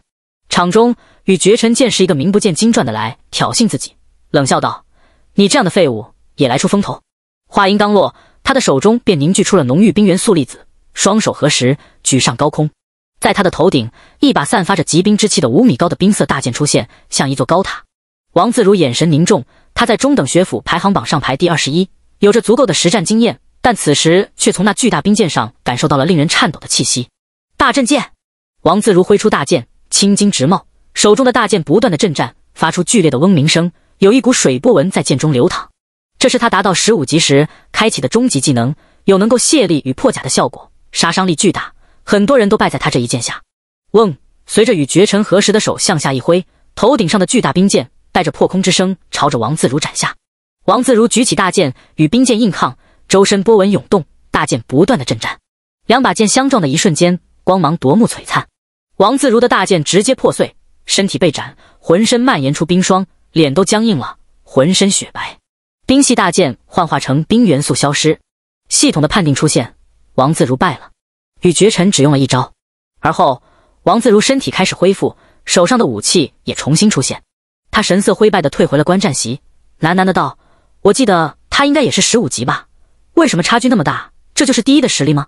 场中与绝尘剑是一个名不见经传的来挑衅自己，冷笑道：“你这样的废物也来出风头。”话音刚落，他的手中便凝聚出了浓郁冰元素粒子，双手合十举上高空，在他的头顶，一把散发着极冰之气的五米高的冰色大剑出现，像一座高塔。王自如眼神凝重，他在中等学府排行榜上排第二十一，有着足够的实战经验，但此时却从那巨大冰剑上感受到了令人颤抖的气息。大阵剑，王自如挥出大剑。青筋直冒，手中的大剑不断的震颤，发出剧烈的嗡鸣声。有一股水波纹在剑中流淌。这是他达到十五级时开启的终极技能，有能够卸力与破甲的效果，杀伤力巨大。很多人都败在他这一剑下。嗡！随着与绝尘合十的手向下一挥，头顶上的巨大冰剑带着破空之声，朝着王自如斩下。王自如举起大剑与冰剑硬抗，周身波纹涌动，大剑不断的震颤。两把剑相撞的一瞬间，光芒夺目璀璨。王自如的大剑直接破碎，身体被斩，浑身蔓延出冰霜，脸都僵硬了，浑身雪白，冰系大剑幻化成冰元素消失。系统的判定出现，王自如败了，与绝尘只用了一招。而后，王自如身体开始恢复，手上的武器也重新出现。他神色灰败的退回了观战席，喃喃的道：“我记得他应该也是十五级吧？为什么差距那么大？这就是第一的实力吗？”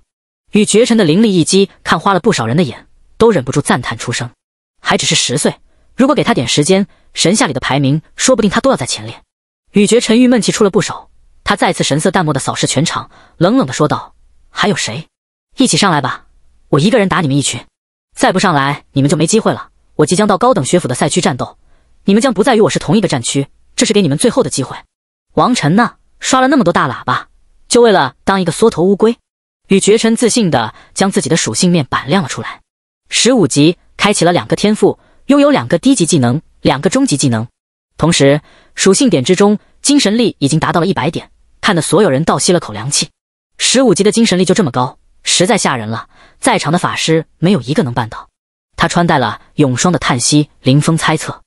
与绝尘的灵力一击，看花了不少人的眼。都忍不住赞叹出声，还只是十岁，如果给他点时间，神下里的排名说不定他都要在前列。羽绝辰郁闷气出了不少，他再次神色淡漠的扫视全场，冷冷的说道：“还有谁？一起上来吧，我一个人打你们一群，再不上来你们就没机会了。我即将到高等学府的赛区战斗，你们将不再与我是同一个战区，这是给你们最后的机会。”王晨呢，刷了那么多大喇叭，就为了当一个缩头乌龟？羽绝尘自信的将自己的属性面板亮了出来。十五级开启了两个天赋，拥有两个低级技能，两个中级技能，同时属性点之中精神力已经达到了一百点，看得所有人倒吸了口凉气。十五级的精神力就这么高，实在吓人了。在场的法师没有一个能办到。他穿戴了永霜的叹息，林峰猜测，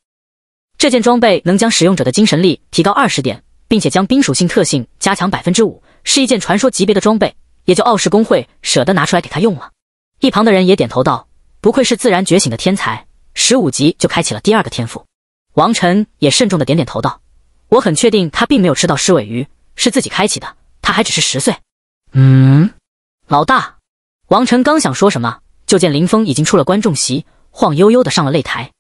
这件装备能将使用者的精神力提高二十点，并且将冰属性特性加强百分之五，是一件传说级别的装备，也就傲世公会舍得拿出来给他用了。一旁的人也点头道。不愧是自然觉醒的天才，十五级就开启了第二个天赋。王晨也慎重的点点头道：“我很确定他并没有吃到尸尾鱼，是自己开启的。他还只是十岁。”嗯，老大。王晨刚想说什么，就见林峰已经出了观众席，晃悠悠的上了擂台。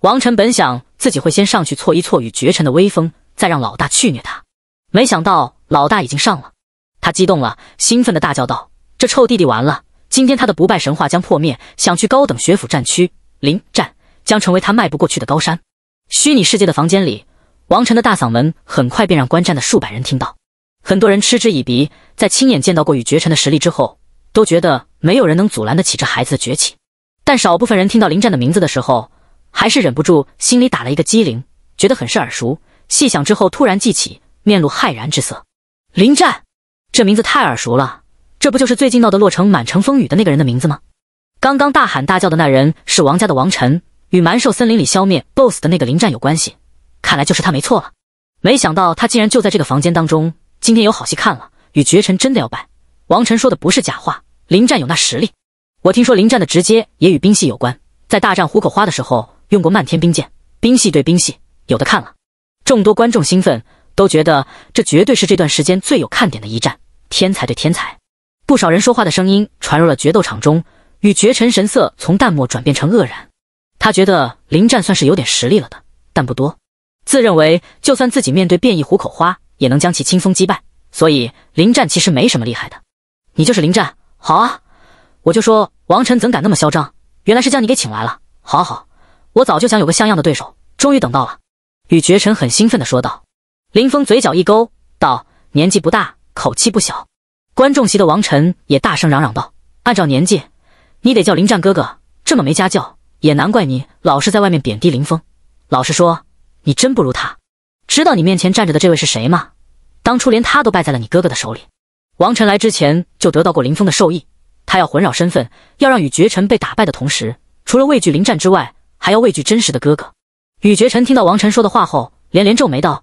王晨本想自己会先上去挫一挫与绝尘的威风，再让老大去虐他，没想到老大已经上了，他激动了，兴奋的大叫道：“这臭弟弟完了！”今天他的不败神话将破灭，想去高等学府战区，林战将成为他迈不过去的高山。虚拟世界的房间里，王晨的大嗓门很快便让观战的数百人听到，很多人嗤之以鼻，在亲眼见到过与绝尘的实力之后，都觉得没有人能阻拦得起这孩子的崛起。但少部分人听到林战的名字的时候，还是忍不住心里打了一个激灵，觉得很是耳熟。细想之后，突然记起，面露骇然之色。林战，这名字太耳熟了。这不就是最近闹得洛城满城风雨的那个人的名字吗？刚刚大喊大叫的那人是王家的王晨，与蛮兽森林里消灭 BOSS 的那个林战有关系。看来就是他没错了。没想到他竟然就在这个房间当中，今天有好戏看了。与绝尘真的要拜。王晨说的不是假话。林战有那实力，我听说林战的直接也与兵系有关，在大战虎口花的时候用过漫天冰剑。兵系对兵系，有的看了。众多观众兴奋，都觉得这绝对是这段时间最有看点的一战，天才对天才。不少人说话的声音传入了决斗场中，与绝尘神色从淡漠转变成愕然。他觉得林战算是有点实力了的，但不多。自认为就算自己面对变异虎口花，也能将其轻松击败，所以林战其实没什么厉害的。你就是林战，好啊！我就说王晨怎敢那么嚣张，原来是将你给请来了。好好，我早就想有个像样的对手，终于等到了。与绝尘很兴奋的说道。林峰嘴角一勾，道：“年纪不大，口气不小。”观众席的王晨也大声嚷嚷道：“按照年纪，你得叫林战哥哥。这么没家教，也难怪你老是在外面贬低林峰。老实说，你真不如他。知道你面前站着的这位是谁吗？当初连他都败在了你哥哥的手里。”王晨来之前就得到过林峰的授意，他要混扰身份，要让羽绝尘被打败的同时，除了畏惧林战之外，还要畏惧真实的哥哥。羽绝尘听到王晨说的话后，连连皱眉道：“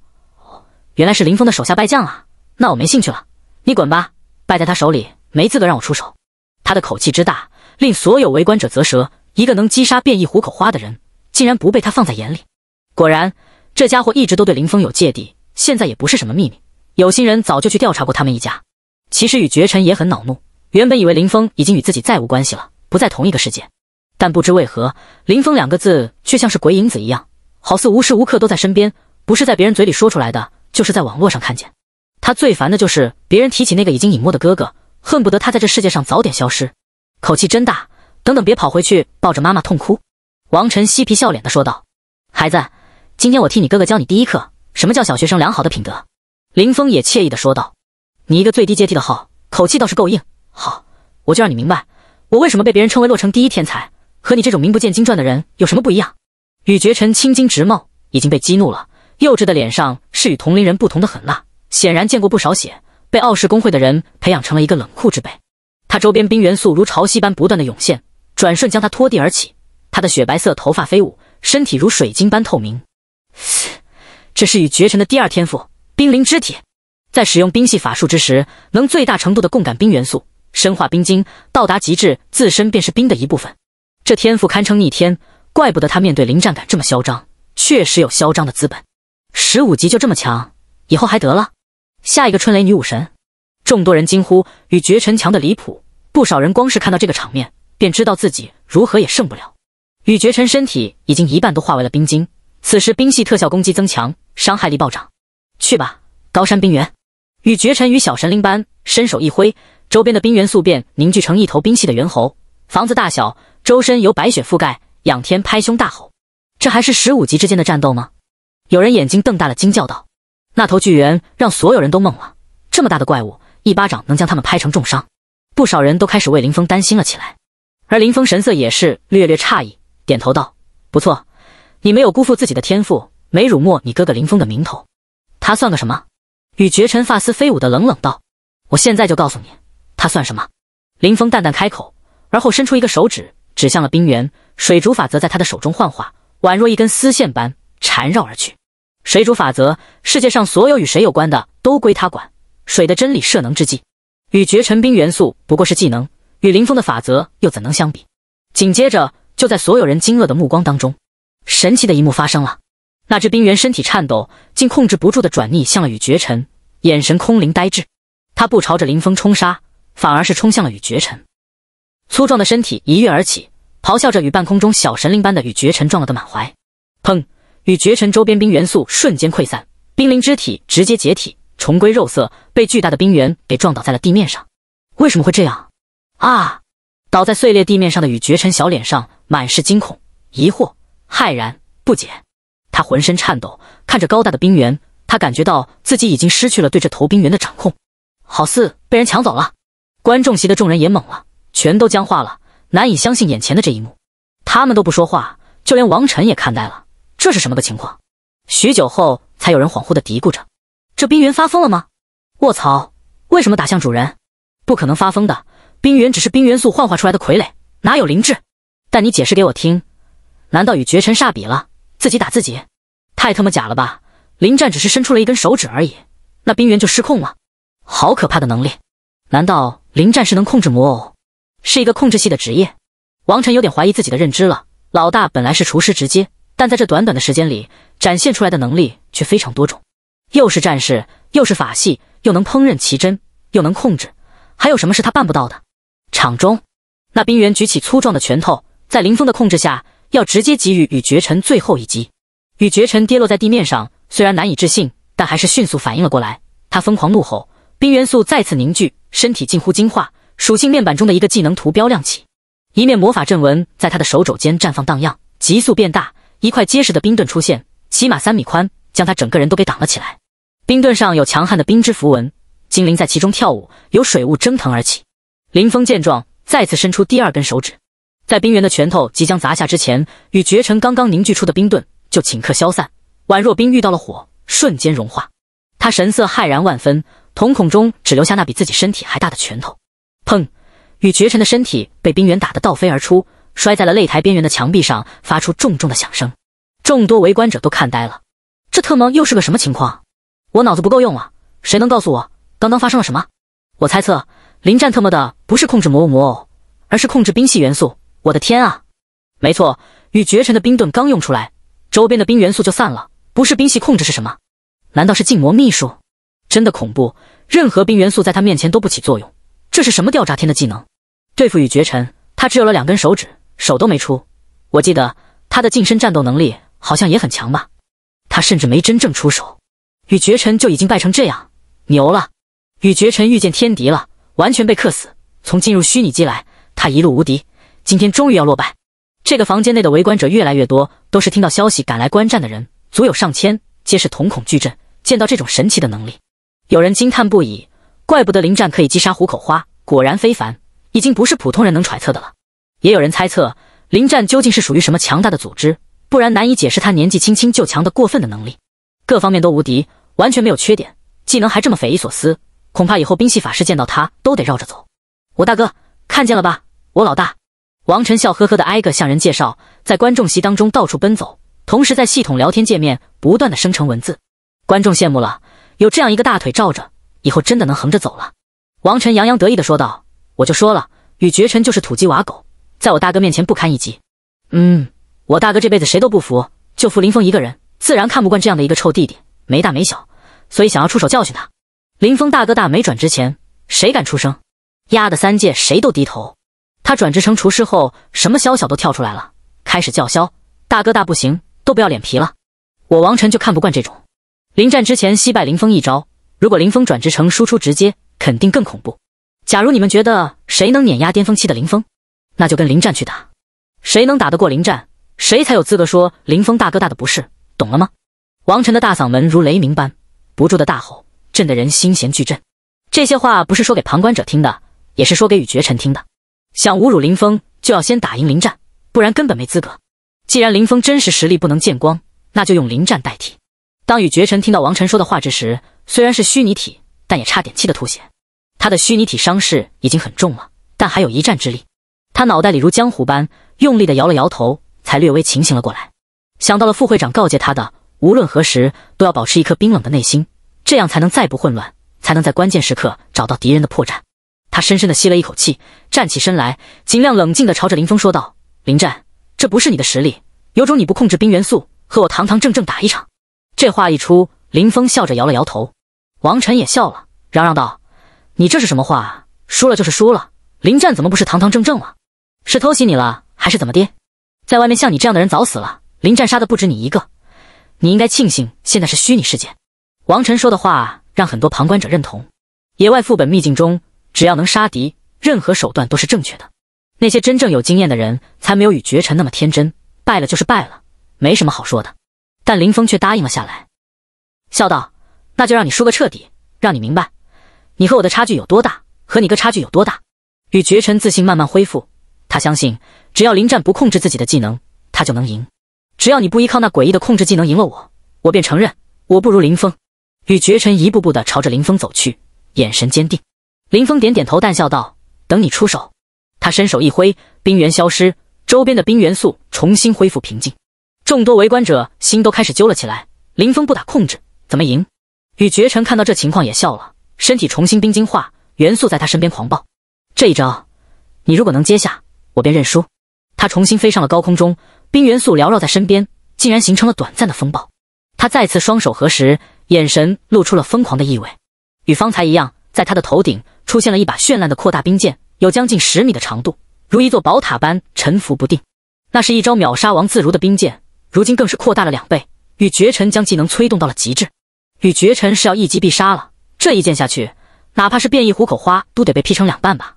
原来是林峰的手下败将啊！那我没兴趣了，你滚吧。”败在他手里，没资格让我出手。他的口气之大，令所有围观者啧舌。一个能击杀变异虎口花的人，竟然不被他放在眼里。果然，这家伙一直都对林峰有芥蒂，现在也不是什么秘密。有心人早就去调查过他们一家。其实与绝尘也很恼怒，原本以为林峰已经与自己再无关系了，不在同一个世界。但不知为何，林峰两个字却像是鬼影子一样，好似无时无刻都在身边。不是在别人嘴里说出来的，就是在网络上看见。他最烦的就是别人提起那个已经隐没的哥哥，恨不得他在这世界上早点消失。口气真大！等等，别跑回去抱着妈妈痛哭。”王晨嬉皮笑脸的说道，“孩子，今天我替你哥哥教你第一课，什么叫小学生良好的品德。”林峰也惬意的说道，“你一个最低阶梯的号，口气倒是够硬。好，我就让你明白，我为什么被别人称为洛城第一天才，和你这种名不见经传的人有什么不一样？”雨绝尘青筋直冒，已经被激怒了，幼稚的脸上是与同龄人不同的狠辣。显然见过不少血，被傲世公会的人培养成了一个冷酷之辈。他周边冰元素如潮汐般不断的涌现，转瞬将他拖地而起。他的雪白色头发飞舞，身体如水晶般透明。这是与绝尘的第二天赋——冰灵之体，在使用冰系法术之时，能最大程度的共感冰元素，深化冰晶，到达极致，自身便是冰的一部分。这天赋堪称逆天，怪不得他面对临战感这么嚣张，确实有嚣张的资本。十五级就这么强，以后还得了？下一个春雷女武神，众多人惊呼，与绝尘强的离谱。不少人光是看到这个场面，便知道自己如何也胜不了。与绝尘身体已经一半都化为了冰晶，此时冰系特效攻击增强，伤害力暴涨。去吧，高山冰原。与绝尘与小神灵般，伸手一挥，周边的冰元素便凝聚成一头冰系的猿猴，房子大小，周身由白雪覆盖，仰天拍胸大吼。这还是十五级之间的战斗吗？有人眼睛瞪大了，惊叫道。那头巨猿让所有人都懵了，这么大的怪物，一巴掌能将他们拍成重伤。不少人都开始为林峰担心了起来，而林峰神色也是略略诧异，点头道：“不错，你没有辜负自己的天赋，没辱没你哥哥林峰的名头。他算个什么？”与绝尘发丝飞舞的冷冷道：“我现在就告诉你，他算什么。”林峰淡淡开口，而后伸出一个手指，指向了冰原水竹法则，在他的手中幻化，宛若一根丝线般缠绕而去。水主法则，世界上所有与水有关的都归他管。水的真理射能之技，与绝尘冰元素不过是技能，与林峰的法则又怎能相比？紧接着，就在所有人惊愕的目光当中，神奇的一幕发生了。那只冰猿身体颤抖，竟控制不住的转逆向了与绝尘，眼神空灵呆滞。他不朝着林峰冲杀，反而是冲向了与绝尘。粗壮的身体一跃而起，咆哮着与半空中小神灵般的与绝尘撞了个满怀，砰！与绝尘周边冰元素瞬间溃散，冰灵之体直接解体，重归肉色，被巨大的冰原给撞倒在了地面上。为什么会这样？啊！倒在碎裂地面上的与绝尘小脸上满是惊恐、疑惑、骇然、不解，他浑身颤抖，看着高大的冰原，他感觉到自己已经失去了对这头冰原的掌控，好似被人抢走了。观众席的众人也懵了，全都僵化了，难以相信眼前的这一幕。他们都不说话，就连王晨也看呆了。这是什么个情况？许久后，才有人恍惚的嘀咕着：“这冰原发疯了吗？卧槽，为什么打向主人？不可能发疯的，冰原只是冰元素幻化出来的傀儡，哪有灵智？但你解释给我听，难道与绝尘煞比了，自己打自己？太他妈假了吧！林战只是伸出了一根手指而已，那冰原就失控了，好可怕的能力！难道林战是能控制魔偶，是一个控制系的职业？王晨有点怀疑自己的认知了。老大本来是厨师，直接。”但在这短短的时间里，展现出来的能力却非常多种，又是战士，又是法系，又能烹饪奇珍，又能控制，还有什么是他办不到的？场中，那冰原举起粗壮的拳头，在林峰的控制下，要直接给予与绝尘最后一击。与绝尘跌落在地面上，虽然难以置信，但还是迅速反应了过来。他疯狂怒吼，冰元素再次凝聚，身体近乎精化，属性面板中的一个技能图标亮起，一面魔法阵纹在他的手肘间绽放荡漾，急速变大。一块结实的冰盾出现，起码三米宽，将他整个人都给挡了起来。冰盾上有强悍的冰之符文，精灵在其中跳舞，有水雾蒸腾而起。林峰见状，再次伸出第二根手指，在冰原的拳头即将砸下之前，与绝尘刚刚凝聚出的冰盾就顷刻消散，宛若冰遇到了火，瞬间融化。他神色骇然万分，瞳孔中只留下那比自己身体还大的拳头。砰！与绝尘的身体被冰原打得倒飞而出。摔在了擂台边缘的墙壁上，发出重重的响声。众多围观者都看呆了，这特么又是个什么情况？我脑子不够用了，谁能告诉我刚刚发生了什么？我猜测林战特么的不是控制魔物魔偶，而是控制冰系元素。我的天啊！没错，与绝尘的冰盾刚用出来，周边的冰元素就散了，不是冰系控制是什么？难道是禁魔秘术？真的恐怖，任何冰元素在他面前都不起作用。这是什么吊炸天的技能？对付与绝尘，他只有了两根手指。手都没出，我记得他的近身战斗能力好像也很强吧？他甚至没真正出手，与绝尘就已经败成这样，牛了！与绝尘遇见天敌了，完全被克死。从进入虚拟机来，他一路无敌，今天终于要落败。这个房间内的围观者越来越多，都是听到消息赶来观战的人，足有上千，皆是瞳孔巨震，见到这种神奇的能力，有人惊叹不已。怪不得林战可以击杀虎口花，果然非凡，已经不是普通人能揣测的了。也有人猜测，林战究竟是属于什么强大的组织，不然难以解释他年纪轻轻就强的过分的能力，各方面都无敌，完全没有缺点，技能还这么匪夷所思，恐怕以后兵系法师见到他都得绕着走。我大哥看见了吧，我老大王晨笑呵呵的挨个向人介绍，在观众席当中到处奔走，同时在系统聊天界面不断的生成文字。观众羡慕了，有这样一个大腿罩着，以后真的能横着走了。王晨洋洋得意的说道：“我就说了，与绝尘就是土鸡瓦狗。”在我大哥面前不堪一击。嗯，我大哥这辈子谁都不服，就服林峰一个人，自然看不惯这样的一个臭弟弟，没大没小，所以想要出手教训他。林峰大哥大没转职前，谁敢出声？丫的三界谁都低头。他转职成厨师后，什么宵小都跳出来了，开始叫嚣大哥大不行，都不要脸皮了。我王晨就看不惯这种。临战之前惜败林峰一招，如果林峰转职成输出直接，肯定更恐怖。假如你们觉得谁能碾压巅峰期的林峰？那就跟林战去打，谁能打得过林战，谁才有资格说林峰大哥大的不是，懂了吗？王晨的大嗓门如雷鸣般，不住的大吼，震得人心弦俱震。这些话不是说给旁观者听的，也是说给雨绝尘听的。想侮辱林峰，就要先打赢林战，不然根本没资格。既然林峰真实实力不能见光，那就用林战代替。当雨绝尘听到王晨说的话之时，虽然是虚拟体，但也差点气得吐血。他的虚拟体伤势已经很重了，但还有一战之力。他脑袋里如浆糊般用力的摇了摇头，才略微清醒了过来。想到了副会长告诫他的，无论何时都要保持一颗冰冷的内心，这样才能再不混乱，才能在关键时刻找到敌人的破绽。他深深的吸了一口气，站起身来，尽量冷静的朝着林峰说道：“林战，这不是你的实力，有种你不控制冰元素，和我堂堂正正打一场。”这话一出，林峰笑着摇了摇头，王晨也笑了，嚷嚷道：“你这是什么话？输了就是输了，林战怎么不是堂堂正正了？”是偷袭你了，还是怎么的？在外面像你这样的人早死了。林战杀的不止你一个，你应该庆幸现在是虚拟世界。王晨说的话让很多旁观者认同。野外副本秘境中，只要能杀敌，任何手段都是正确的。那些真正有经验的人才没有与绝尘那么天真，败了就是败了，没什么好说的。但林峰却答应了下来，笑道：“那就让你输个彻底，让你明白你和我的差距有多大，和你哥差距有多大。”与绝尘自信慢慢恢复。他相信，只要林战不控制自己的技能，他就能赢。只要你不依靠那诡异的控制技能赢了我，我便承认我不如林峰。与绝尘一步步的朝着林峰走去，眼神坚定。林峰点点头，淡笑道：“等你出手。”他伸手一挥，冰原消失，周边的冰元素重新恢复平静。众多围观者心都开始揪了起来。林峰不打控制怎么赢？与绝尘看到这情况也笑了，身体重新冰晶化，元素在他身边狂暴。这一招，你如果能接下。我便认输。他重新飞上了高空中，冰元素缭绕在身边，竟然形成了短暂的风暴。他再次双手合十，眼神露出了疯狂的意味。与方才一样，在他的头顶出现了一把绚烂的扩大冰剑，有将近十米的长度，如一座宝塔般沉浮不定。那是一招秒杀王自如的冰剑，如今更是扩大了两倍，与绝尘将技能催动到了极致。与绝尘是要一击必杀了，这一剑下去，哪怕是变异虎口花都得被劈成两半吧？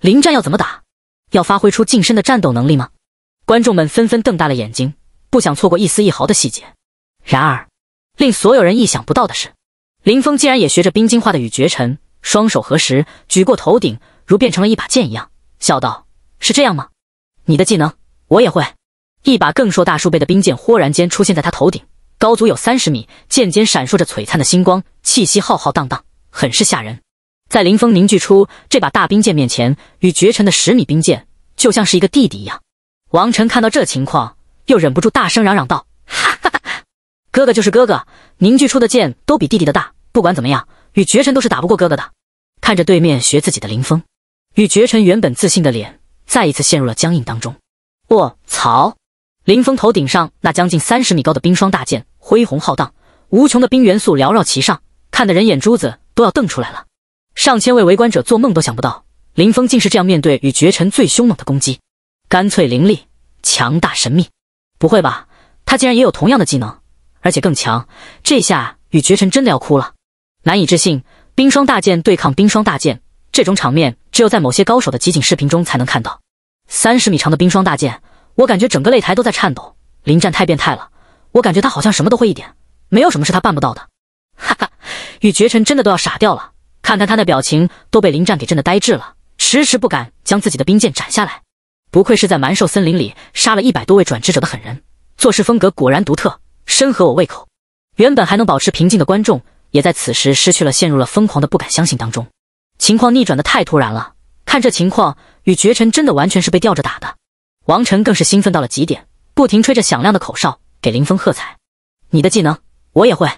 林战要怎么打？要发挥出近身的战斗能力吗？观众们纷纷瞪大了眼睛，不想错过一丝一毫的细节。然而，令所有人意想不到的是，林峰竟然也学着冰晶化的与绝尘，双手合十举过头顶，如变成了一把剑一样，笑道：“是这样吗？你的技能我也会。”一把更硕大数倍的冰剑忽然间出现在他头顶，高足有三十米，剑尖闪烁着璀璨的星光，气息浩浩荡荡，很是吓人。在林峰凝聚出这把大冰剑面前，与绝尘的十米冰剑就像是一个弟弟一样。王晨看到这情况，又忍不住大声嚷嚷道：“哈哈哈，哥哥就是哥哥，凝聚出的剑都比弟弟的大。不管怎么样，与绝尘都是打不过哥哥的。”看着对面学自己的林峰，与绝尘原本自信的脸再一次陷入了僵硬当中。卧槽！林峰头顶上那将近三十米高的冰霜大剑，恢弘浩荡，无穷的冰元素缭绕其上，看得人眼珠子都要瞪出来了。上千位围观者做梦都想不到，林峰竟是这样面对与绝尘最凶猛的攻击，干脆凌厉、强大、神秘。不会吧，他竟然也有同样的技能，而且更强！这下与绝尘真的要哭了，难以置信！冰霜大剑对抗冰霜大剑，这种场面只有在某些高手的集锦视频中才能看到。三十米长的冰霜大剑，我感觉整个擂台都在颤抖。林战太变态了，我感觉他好像什么都会一点，没有什么是他办不到的。哈哈，与绝尘真的都要傻掉了。看看他那表情，都被林战给震得呆滞了，迟迟不敢将自己的兵剑斩下来。不愧是在蛮兽森林里杀了一百多位转职者的狠人，做事风格果然独特，深合我胃口。原本还能保持平静的观众，也在此时失去了，陷入了疯狂的不敢相信当中。情况逆转的太突然了，看这情况，与绝尘真的完全是被吊着打的。王晨更是兴奋到了极点，不停吹着响亮的口哨给林峰喝彩。你的技能我也会。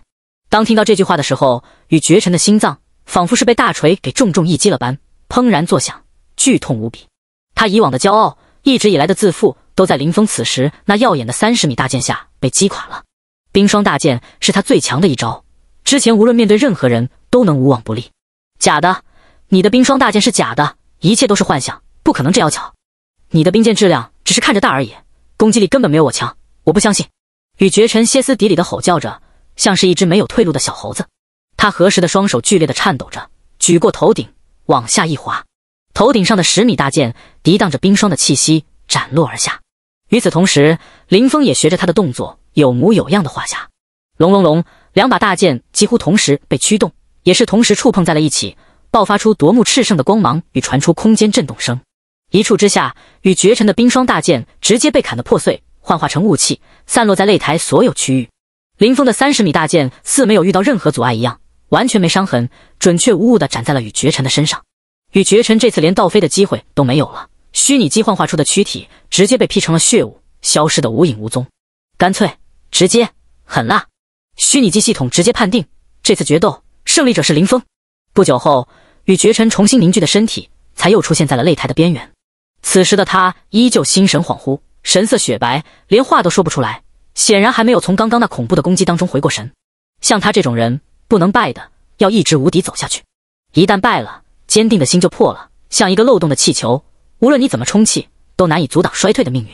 当听到这句话的时候，与绝尘的心脏。仿佛是被大锤给重重一击了般，砰然作响，剧痛无比。他以往的骄傲，一直以来的自负，都在林峰此时那耀眼的三十米大剑下被击垮了。冰霜大剑是他最强的一招，之前无论面对任何人都能无往不利。假的，你的冰霜大剑是假的，一切都是幻想，不可能这要巧。你的冰剑质量只是看着大而已，攻击力根本没有我强，我不相信。与绝尘歇斯底里的吼叫着，像是一只没有退路的小猴子。他合十的双手剧烈的颤抖着，举过头顶，往下一滑，头顶上的十米大剑抵挡着冰霜的气息，斩落而下。与此同时，林峰也学着他的动作，有模有样的画下。隆隆隆，两把大剑几乎同时被驱动，也是同时触碰在了一起，爆发出夺目炽盛的光芒与传出空间震动声。一触之下，与绝尘的冰霜大剑直接被砍得破碎，幻化成雾气，散落在擂台所有区域。林峰的三十米大剑似没有遇到任何阻碍一样。完全没伤痕，准确无误的斩在了与绝尘的身上。与绝尘这次连倒飞的机会都没有了，虚拟机幻化出的躯体直接被劈成了血雾，消失的无影无踪。干脆，直接，狠辣！虚拟机系统直接判定，这次决斗胜利者是林峰。不久后，与绝尘重新凝聚的身体才又出现在了擂台的边缘。此时的他依旧心神恍惚，神色雪白，连话都说不出来，显然还没有从刚刚那恐怖的攻击当中回过神。像他这种人。不能败的，要一直无敌走下去。一旦败了，坚定的心就破了，像一个漏洞的气球，无论你怎么充气，都难以阻挡衰退的命运。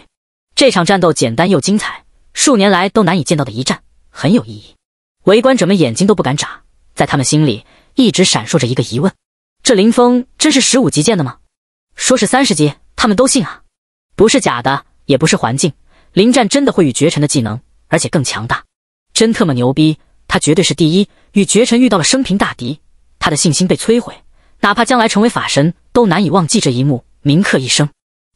这场战斗简单又精彩，数年来都难以见到的一战，很有意义。围观者们眼睛都不敢眨，在他们心里一直闪烁着一个疑问：这林峰真是十五级剑的吗？说是三十级，他们都信啊，不是假的，也不是环境。林战真的会与绝尘的技能，而且更强大，真特么牛逼！他绝对是第一，与绝尘遇到了生平大敌，他的信心被摧毁，哪怕将来成为法神，都难以忘记这一幕，铭刻一生。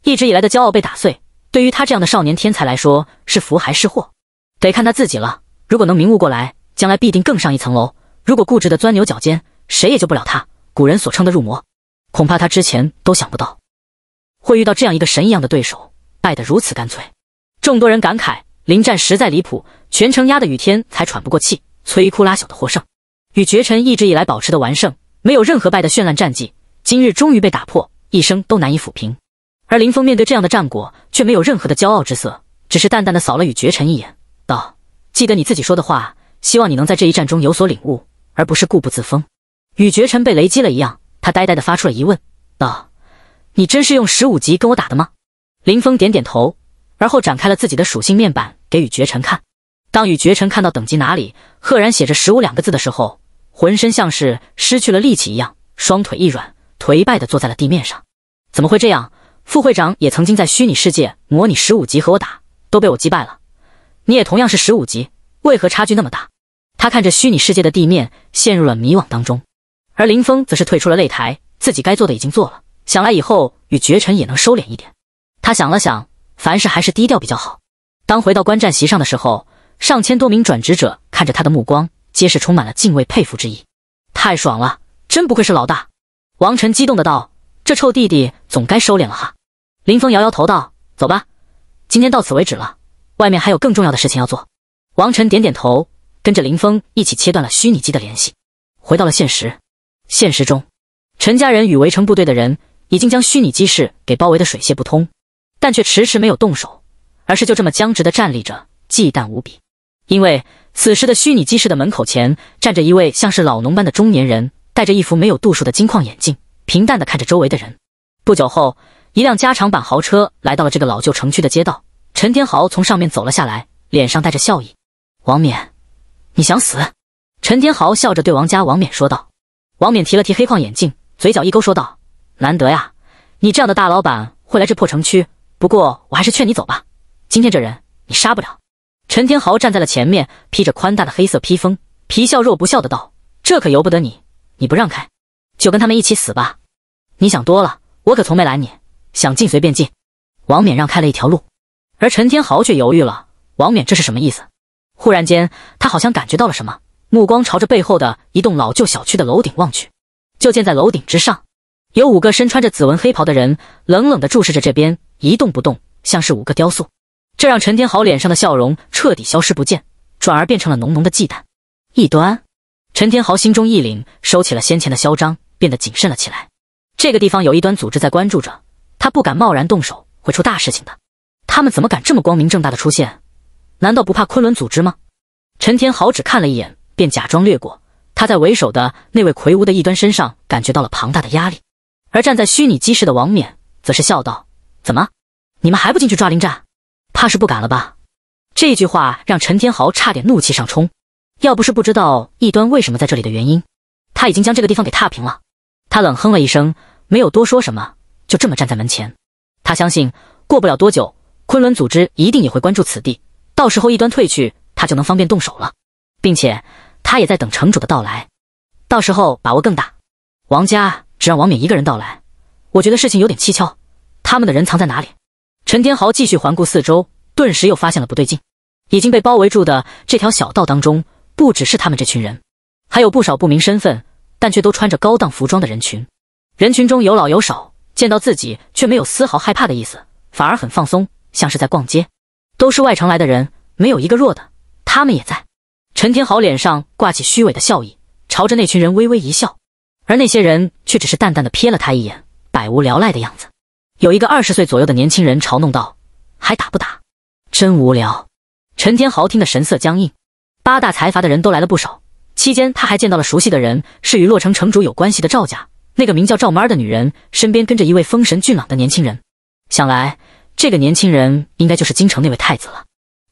一直以来的骄傲被打碎，对于他这样的少年天才来说，是福还是祸，得看他自己了。如果能明悟过来，将来必定更上一层楼；如果固执的钻牛角尖，谁也救不了他。古人所称的入魔，恐怕他之前都想不到会遇到这样一个神一样的对手，败得如此干脆。众多人感慨，林战实在离谱，全程压的雨天才喘不过气。摧枯拉朽的获胜，与绝尘一直以来保持的完胜没有任何败的绚烂战绩，今日终于被打破，一生都难以抚平。而林峰面对这样的战果，却没有任何的骄傲之色，只是淡淡的扫了与绝尘一眼，道：“记得你自己说的话，希望你能在这一战中有所领悟，而不是固步自封。”与绝尘被雷击了一样，他呆呆的发出了疑问，道：“你真是用十五级跟我打的吗？”林峰点点头，而后展开了自己的属性面板给与绝尘看。当与绝尘看到等级哪里赫然写着十五两个字的时候，浑身像是失去了力气一样，双腿一软，颓败的坐在了地面上。怎么会这样？副会长也曾经在虚拟世界模拟十五级和我打，都被我击败了。你也同样是十五级，为何差距那么大？他看着虚拟世界的地面，陷入了迷惘当中。而林峰则是退出了擂台，自己该做的已经做了。想来以后与绝尘也能收敛一点。他想了想，凡事还是低调比较好。当回到观战席上的时候。上千多名转职者看着他的目光，皆是充满了敬畏佩服之意。太爽了，真不愧是老大！王晨激动的道：“这臭弟弟总该收敛了哈！”林峰摇摇头道：“走吧，今天到此为止了，外面还有更重要的事情要做。”王晨点点头，跟着林峰一起切断了虚拟机的联系，回到了现实。现实中，陈家人与围城部队的人已经将虚拟机室给包围的水泄不通，但却迟迟没有动手，而是就这么僵直的站立着，忌惮无比。因为此时的虚拟机室的门口前站着一位像是老农般的中年人，戴着一副没有度数的金框眼镜，平淡的看着周围的人。不久后，一辆加长版豪车来到了这个老旧城区的街道，陈天豪从上面走了下来，脸上带着笑意。王冕，你想死？陈天豪笑着对王家王冕说道。王冕提了提黑框眼镜，嘴角一勾说道：“难得呀，你这样的大老板会来这破城区，不过我还是劝你走吧。今天这人，你杀不了。”陈天豪站在了前面，披着宽大的黑色披风，皮笑肉不笑的道：“这可由不得你，你不让开，就跟他们一起死吧。”“你想多了，我可从没拦你，想进随便进。”王冕让开了一条路，而陈天豪却犹豫了。王冕这是什么意思？忽然间，他好像感觉到了什么，目光朝着背后的一栋老旧小区的楼顶望去，就见在楼顶之上，有五个身穿着紫纹黑袍的人，冷冷的注视着这边，一动不动，像是五个雕塑。这让陈天豪脸上的笑容彻底消失不见，转而变成了浓浓的忌惮。异端，陈天豪心中一凛，收起了先前的嚣张，变得谨慎了起来。这个地方有一端组织在关注着，他不敢贸然动手，会出大事情的。他们怎么敢这么光明正大的出现？难道不怕昆仑组织吗？陈天豪只看了一眼，便假装略过。他在为首的那位魁梧的异端身上感觉到了庞大的压力，而站在虚拟机室的王冕则是笑道：“怎么，你们还不进去抓林战？”怕是不敢了吧？这句话让陈天豪差点怒气上冲，要不是不知道异端为什么在这里的原因，他已经将这个地方给踏平了。他冷哼了一声，没有多说什么，就这么站在门前。他相信过不了多久，昆仑组织一定也会关注此地，到时候异端退去，他就能方便动手了。并且他也在等城主的到来，到时候把握更大。王家只让王冕一个人到来，我觉得事情有点蹊跷，他们的人藏在哪里？陈天豪继续环顾四周，顿时又发现了不对劲。已经被包围住的这条小道当中，不只是他们这群人，还有不少不明身份，但却都穿着高档服装的人群。人群中有老有少，见到自己却没有丝毫害怕的意思，反而很放松，像是在逛街。都是外城来的人，没有一个弱的。他们也在。陈天豪脸上挂起虚伪的笑意，朝着那群人微微一笑，而那些人却只是淡淡的瞥了他一眼，百无聊赖的样子。有一个二十岁左右的年轻人嘲弄道：“还打不打？真无聊。”陈天豪听得神色僵硬。八大财阀的人都来了不少，期间他还见到了熟悉的人，是与洛城城主有关系的赵家那个名叫赵妈的女人，身边跟着一位风神俊朗的年轻人。想来这个年轻人应该就是京城那位太子了。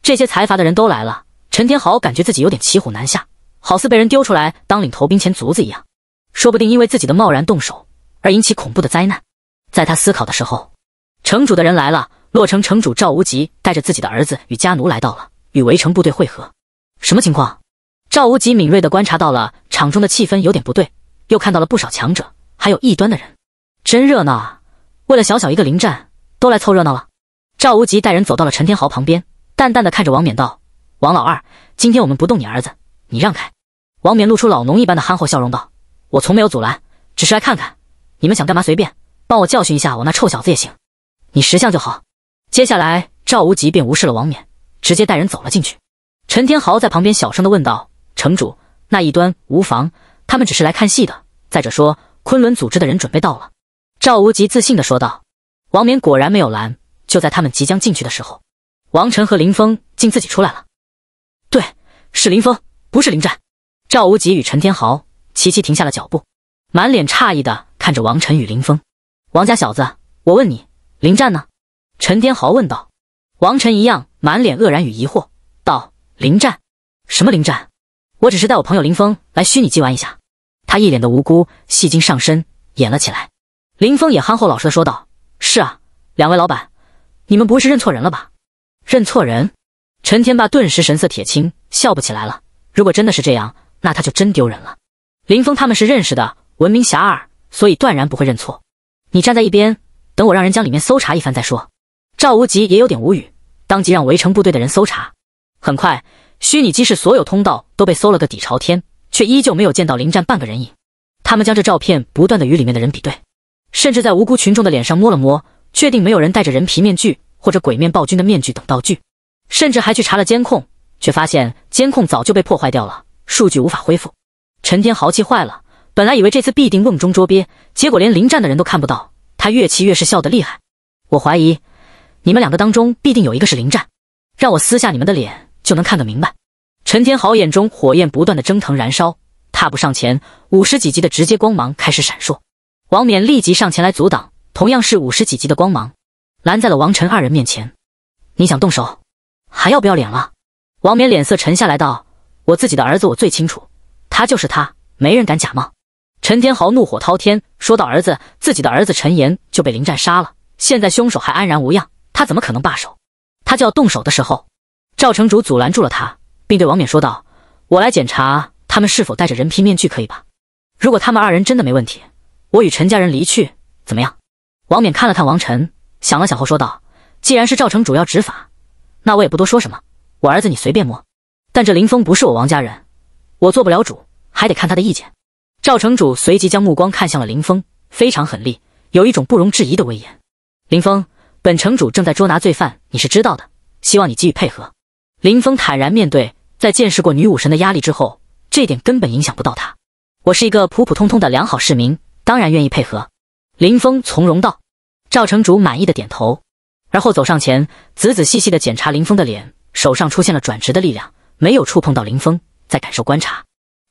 这些财阀的人都来了，陈天豪感觉自己有点骑虎难下，好似被人丢出来当领头兵前卒子一样。说不定因为自己的贸然动手而引起恐怖的灾难。在他思考的时候，城主的人来了。洛城城主赵无极带着自己的儿子与家奴来到了，与围城部队汇合。什么情况？赵无极敏锐地观察到了场中的气氛有点不对，又看到了不少强者，还有异端的人，真热闹啊！为了小小一个临战，都来凑热闹了。赵无极带人走到了陈天豪旁边，淡淡的看着王冕道：“王老二，今天我们不动你儿子，你让开。”王冕露出老农一般的憨厚笑容道：“我从没有阻拦，只是来看看，你们想干嘛随便。”帮我教训一下我那臭小子也行，你识相就好。接下来，赵无极便无视了王冕，直接带人走了进去。陈天豪在旁边小声的问道：“城主那一端无妨，他们只是来看戏的。再者说，昆仑组织的人准备到了。”赵无极自信的说道。王冕果然没有拦，就在他们即将进去的时候，王晨和林峰竟自己出来了。对，是林峰，不是林战。赵无极与陈天豪齐齐停下了脚步，满脸诧异的看着王晨与林峰。王家小子，我问你，林战呢？陈天豪问道。王晨一样满脸愕然与疑惑，道：“林战？什么林战？我只是带我朋友林峰来虚拟机玩一下。”他一脸的无辜，戏精上身演了起来。林峰也憨厚老实的说道：“是啊，两位老板，你们不会是认错人了吧？认错人？”陈天霸顿时神色铁青，笑不起来了。如果真的是这样，那他就真丢人了。林峰他们是认识的，闻名遐迩，所以断然不会认错。你站在一边，等我让人将里面搜查一番再说。赵无极也有点无语，当即让围城部队的人搜查。很快，虚拟机室所有通道都被搜了个底朝天，却依旧没有见到林战半个人影。他们将这照片不断的与里面的人比对，甚至在无辜群众的脸上摸了摸，确定没有人戴着人皮面具或者鬼面暴君的面具等道具，甚至还去查了监控，却发现监控早就被破坏掉了，数据无法恢复。陈天豪气坏了。本来以为这次必定瓮中捉鳖，结果连林战的人都看不到，他越气越是笑得厉害。我怀疑你们两个当中必定有一个是林战，让我撕下你们的脸就能看个明白。陈天豪眼中火焰不断的蒸腾燃烧，踏步上前，五十几级的直接光芒开始闪烁。王冕立即上前来阻挡，同样是五十几级的光芒拦在了王晨二人面前。你想动手，还要不要脸了？王冕脸色沉下来道：“我自己的儿子我最清楚，他就是他，没人敢假冒。”陈天豪怒火滔天，说到：“儿子，自己的儿子陈岩就被林战杀了，现在凶手还安然无恙，他怎么可能罢手？”他就要动手的时候，赵城主阻拦住了他，并对王冕说道：“我来检查他们是否戴着人皮面具，可以吧？如果他们二人真的没问题，我与陈家人离去，怎么样？”王冕看了看王晨，想了想后说道：“既然是赵城主要执法，那我也不多说什么。我儿子你随便摸，但这林峰不是我王家人，我做不了主，还得看他的意见。”赵城主随即将目光看向了林峰，非常狠厉，有一种不容置疑的威严。林峰，本城主正在捉拿罪犯，你是知道的，希望你给予配合。林峰坦然面对，在见识过女武神的压力之后，这点根本影响不到他。我是一个普普通通的良好市民，当然愿意配合。林峰从容道。赵城主满意的点头，而后走上前，仔仔细细的检查林峰的脸，手上出现了转职的力量，没有触碰到林峰，在感受观察。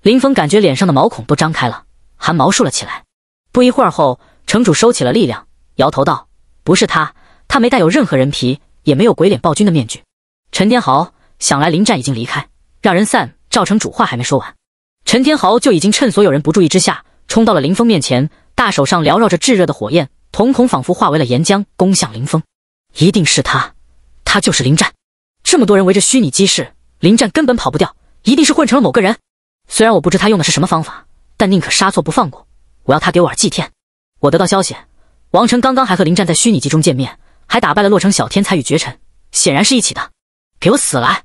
林峰感觉脸上的毛孔都张开了，汗毛竖了起来。不一会儿后，城主收起了力量，摇头道：“不是他，他没带有任何人皮，也没有鬼脸暴君的面具。”陈天豪想来，林战已经离开，让人散。赵城主话还没说完，陈天豪就已经趁所有人不注意之下，冲到了林峰面前，大手上缭绕着炙热的火焰，瞳孔仿佛化为了岩浆，攻向林峰。一定是他，他就是林战。这么多人围着虚拟机室，林战根本跑不掉，一定是混成了某个人。虽然我不知他用的是什么方法，但宁可杀错不放过。我要他给我儿祭天。我得到消息，王成刚刚还和林战在虚拟机中见面，还打败了洛城小天才与绝尘，显然是一起的。给我死来！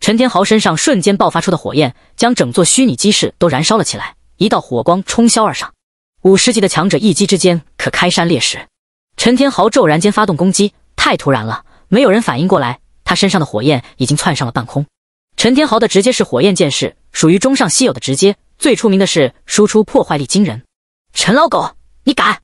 陈天豪身上瞬间爆发出的火焰，将整座虚拟机室都燃烧了起来。一道火光冲霄而上。五十级的强者一击之间可开山裂石。陈天豪骤然间发动攻击，太突然了，没有人反应过来，他身上的火焰已经窜上了半空。陈天豪的直接是火焰剑士，属于中上稀有的直接，最出名的是输出破坏力惊人。陈老狗，你敢！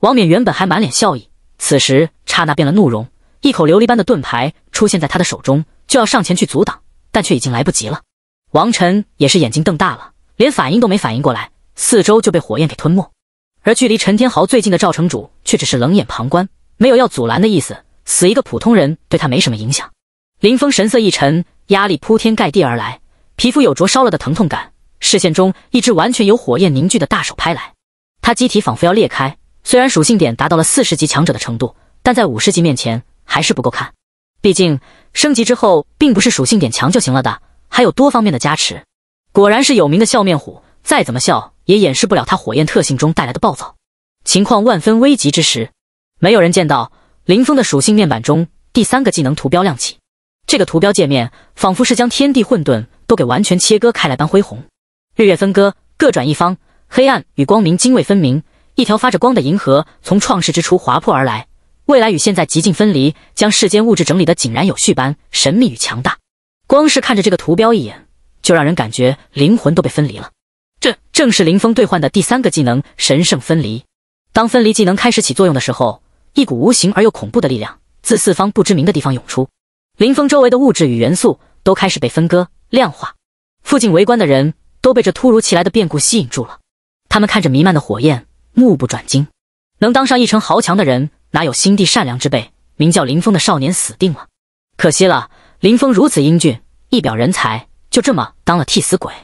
王冕原本还满脸笑意，此时刹那变了怒容，一口琉璃般的盾牌出现在他的手中，就要上前去阻挡，但却已经来不及了。王晨也是眼睛瞪大了，连反应都没反应过来，四周就被火焰给吞没。而距离陈天豪最近的赵城主却只是冷眼旁观，没有要阻拦的意思，死一个普通人对他没什么影响。林峰神色一沉。压力铺天盖地而来，皮肤有灼烧了的疼痛感，视线中一只完全由火焰凝聚的大手拍来，他机体仿佛要裂开。虽然属性点达到了四十级强者的程度，但在五十级面前还是不够看。毕竟升级之后并不是属性点强就行了的，还有多方面的加持。果然是有名的笑面虎，再怎么笑也掩饰不了他火焰特性中带来的暴躁。情况万分危急之时，没有人见到林峰的属性面板中第三个技能图标亮起。这个图标界面仿佛是将天地混沌都给完全切割开来般恢宏，日月分割各转一方，黑暗与光明泾渭分明，一条发着光的银河从创世之初划破而来，未来与现在极尽分离，将世间物质整理的井然有序般神秘与强大。光是看着这个图标一眼，就让人感觉灵魂都被分离了。这正是林峰兑换的第三个技能——神圣分离。当分离技能开始起作用的时候，一股无形而又恐怖的力量自四方不知名的地方涌出。林峰周围的物质与元素都开始被分割、量化，附近围观的人都被这突如其来的变故吸引住了。他们看着弥漫的火焰，目不转睛。能当上一城豪强的人，哪有心地善良之辈？名叫林峰的少年死定了。可惜了，林峰如此英俊，一表人才，就这么当了替死鬼。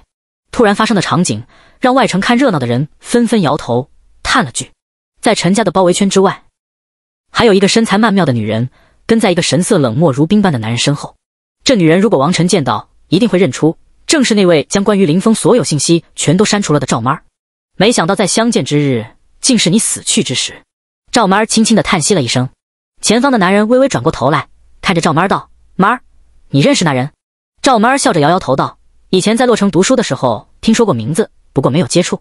突然发生的场景，让外城看热闹的人纷纷摇头，叹了句：“在陈家的包围圈之外，还有一个身材曼妙的女人。”跟在一个神色冷漠如冰般的男人身后，这女人如果王晨见到，一定会认出，正是那位将关于林峰所有信息全都删除了的赵妈儿。没想到在相见之日，竟是你死去之时。赵妈儿轻轻的叹息了一声，前方的男人微微转过头来，看着赵妈儿道：“妈儿，你认识那人？”赵妈儿笑着摇摇头道：“以前在洛城读书的时候听说过名字，不过没有接触。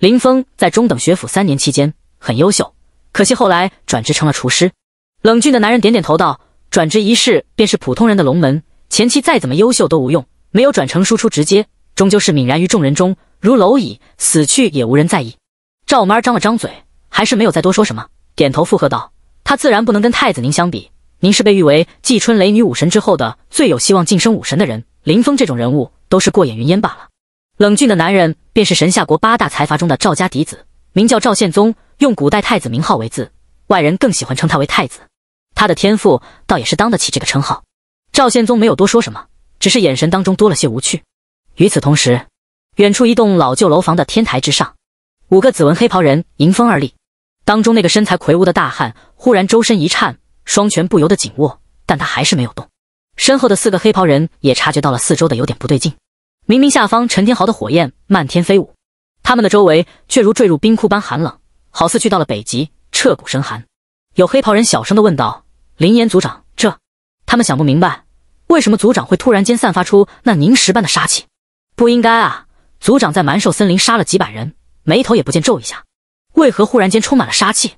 林峰在中等学府三年期间很优秀，可惜后来转职成了厨师。”冷峻的男人点点头道：“转职一事便是普通人的龙门，前期再怎么优秀都无用，没有转成输出直接，终究是泯然于众人中，如蝼蚁，死去也无人在意。”赵妈张了张嘴，还是没有再多说什么，点头附和道：“他自然不能跟太子您相比，您是被誉为季春雷女武神之后的最有希望晋升武神的人，林峰这种人物都是过眼云烟罢了。”冷峻的男人便是神下国八大财阀中的赵家嫡子，名叫赵宪宗，用古代太子名号为字，外人更喜欢称他为太子。他的天赋倒也是当得起这个称号。赵宪宗没有多说什么，只是眼神当中多了些无趣。与此同时，远处一栋老旧楼房的天台之上，五个紫纹黑袍人迎风而立。当中那个身材魁梧的大汉忽然周身一颤，双拳不由得紧握，但他还是没有动。身后的四个黑袍人也察觉到了四周的有点不对劲。明明下方陈天豪的火焰漫天飞舞，他们的周围却如坠入冰窟般寒冷，好似去到了北极，彻骨生寒。有黑袍人小声的问道。林岩组长，这他们想不明白，为什么组长会突然间散发出那凝石般的杀气？不应该啊！组长在蛮兽森林杀了几百人，眉头也不见皱一下，为何忽然间充满了杀气？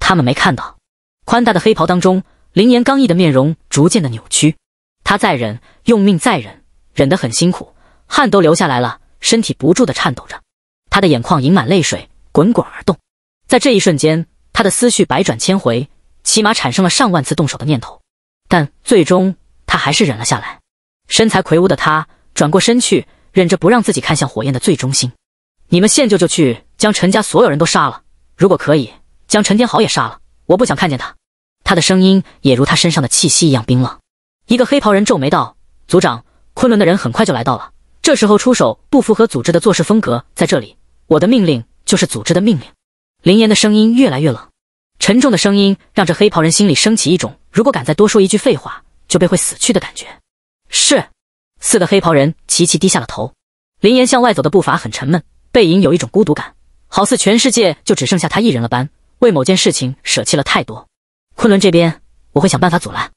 他们没看到，宽大的黑袍当中，林岩刚毅的面容逐渐的扭曲。他再忍，用命再忍，忍得很辛苦，汗都流下来了，身体不住的颤抖着，他的眼眶盈满泪水，滚滚而动。在这一瞬间，他的思绪百转千回。起码产生了上万次动手的念头，但最终他还是忍了下来。身材魁梧的他转过身去，忍着不让自己看向火焰的最中心。你们现就就去将陈家所有人都杀了，如果可以，将陈天豪也杀了。我不想看见他。他的声音也如他身上的气息一样冰冷。一个黑袍人皱眉道：“组长，昆仑的人很快就来到了。这时候出手不符合组织的做事风格。在这里，我的命令就是组织的命令。”林岩的声音越来越冷。沉重的声音让这黑袍人心里升起一种，如果敢再多说一句废话，就被会死去的感觉。是，四个黑袍人齐齐低下了头。林岩向外走的步伐很沉闷，背影有一种孤独感，好似全世界就只剩下他一人了般。为某件事情舍弃了太多。昆仑这边，我会想办法阻拦。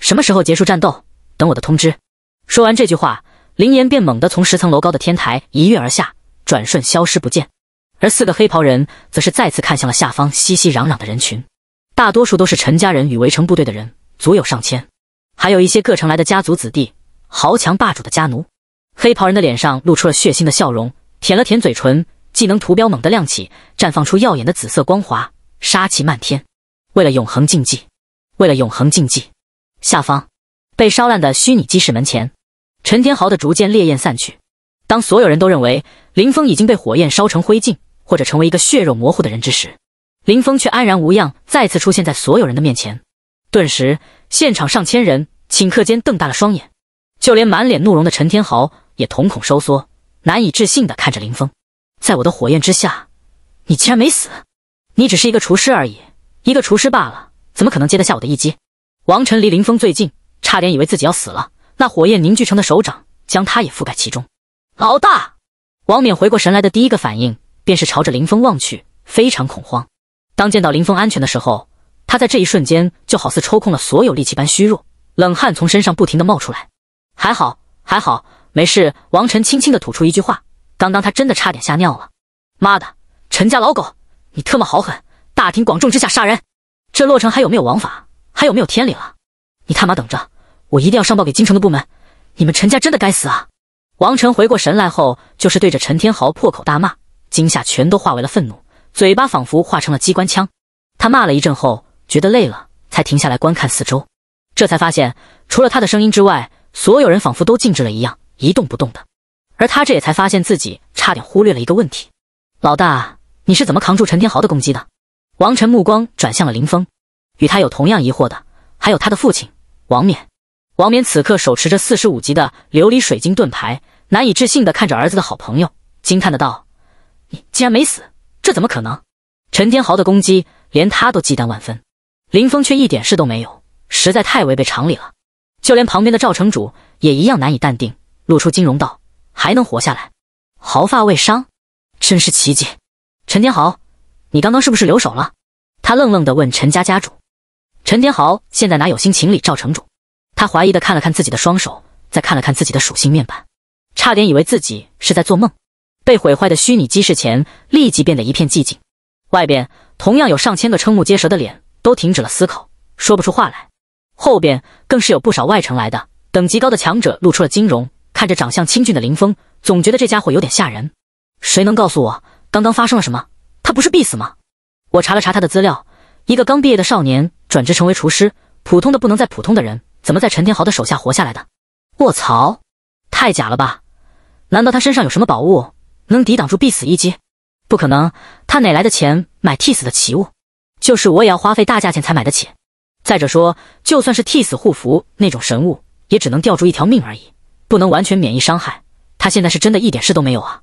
什么时候结束战斗，等我的通知。说完这句话，林岩便猛地从十层楼高的天台一跃而下，转瞬消失不见。而四个黑袍人则是再次看向了下方熙熙攘攘的人群，大多数都是陈家人与围城部队的人，足有上千，还有一些各城来的家族子弟、豪强霸主的家奴。黑袍人的脸上露出了血腥的笑容，舔了舔嘴唇，技能图标猛地亮起，绽放出耀眼的紫色光华，杀气漫天。为了永恒竞技，为了永恒竞技，下方被烧烂的虚拟机室门前，陈天豪的逐渐烈焰散去。当所有人都认为林峰已经被火焰烧成灰烬，或者成为一个血肉模糊的人之时，林峰却安然无恙，再次出现在所有人的面前。顿时，现场上千人顷刻间瞪大了双眼，就连满脸怒容的陈天豪也瞳孔收缩，难以置信地看着林峰。在我的火焰之下，你竟然没死！你只是一个厨师而已，一个厨师罢了，怎么可能接得下我的一击？王晨离林峰最近，差点以为自己要死了。那火焰凝聚成的手掌将他也覆盖其中。老大，王冕回过神来的第一个反应便是朝着林峰望去，非常恐慌。当见到林峰安全的时候，他在这一瞬间就好似抽空了所有力气般虚弱，冷汗从身上不停的冒出来。还好，还好，没事。王晨轻轻的吐出一句话。刚刚他真的差点吓尿了。妈的，陈家老狗，你特么好狠！大庭广众之下杀人，这洛城还有没有王法？还有没有天理了？你他妈等着，我一定要上报给京城的部门。你们陈家真的该死啊！王晨回过神来后，就是对着陈天豪破口大骂，惊吓全都化为了愤怒，嘴巴仿佛化成了机关枪。他骂了一阵后，觉得累了，才停下来观看四周。这才发现，除了他的声音之外，所有人仿佛都静止了一样，一动不动的。而他这也才发现自己差点忽略了一个问题：老大，你是怎么扛住陈天豪的攻击的？王晨目光转向了林峰，与他有同样疑惑的还有他的父亲王冕。王冕此刻手持着四十五级的琉璃水晶盾牌。难以置信地看着儿子的好朋友，惊叹的道：“你竟然没死，这怎么可能？”陈天豪的攻击连他都忌惮万分，林峰却一点事都没有，实在太违背常理了。就连旁边的赵城主也一样难以淡定，露出惊容道：“还能活下来，毫发未伤，真是奇迹。”陈天豪，你刚刚是不是留手了？”他愣愣的问陈家家主。陈天豪现在哪有心情理赵城主？他怀疑的看了看自己的双手，再看了看自己的属性面板。差点以为自己是在做梦，被毁坏的虚拟机室前立即变得一片寂静。外边同样有上千个瞠目结舌的脸，都停止了思考，说不出话来。后边更是有不少外城来的等级高的强者露出了金容，看着长相清俊的林峰，总觉得这家伙有点吓人。谁能告诉我刚刚发生了什么？他不是必死吗？我查了查他的资料，一个刚毕业的少年转职成为厨师，普通的不能再普通的人，怎么在陈天豪的手下活下来的？卧槽，太假了吧！难道他身上有什么宝物能抵挡住必死一击？不可能，他哪来的钱买替死的奇物？就是我也要花费大价钱才买得起。再者说，就算是替死护符那种神物，也只能吊住一条命而已，不能完全免疫伤害。他现在是真的一点事都没有啊？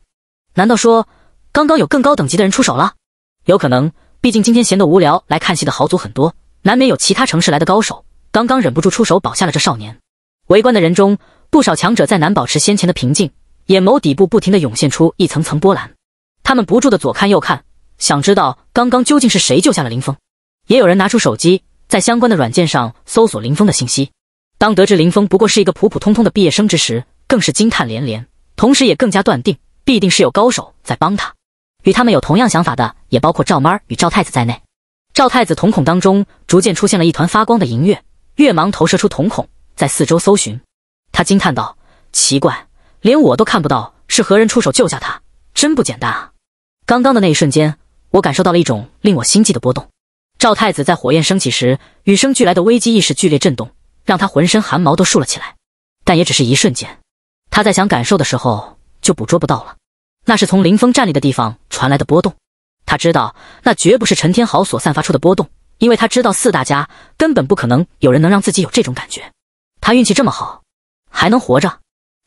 难道说刚刚有更高等级的人出手了？有可能，毕竟今天闲得无聊来看戏的豪族很多，难免有其他城市来的高手，刚刚忍不住出手保下了这少年。围观的人中，不少强者再难保持先前的平静。眼眸底部不停的涌现出一层层波澜，他们不住的左看右看，想知道刚刚究竟是谁救下了林峰。也有人拿出手机，在相关的软件上搜索林峰的信息。当得知林峰不过是一个普普通通的毕业生之时，更是惊叹连连，同时也更加断定必定是有高手在帮他。与他们有同样想法的，也包括赵妈与赵太子在内。赵太子瞳孔当中逐渐出现了一团发光的银月，月芒投射出瞳孔，在四周搜寻。他惊叹道：“奇怪。”连我都看不到是何人出手救下他，真不简单啊！刚刚的那一瞬间，我感受到了一种令我心悸的波动。赵太子在火焰升起时，与生俱来的危机意识剧烈震动，让他浑身汗毛都竖了起来。但也只是一瞬间，他在想感受的时候就捕捉不到了。那是从林峰站立的地方传来的波动。他知道那绝不是陈天豪所散发出的波动，因为他知道四大家根本不可能有人能让自己有这种感觉。他运气这么好，还能活着？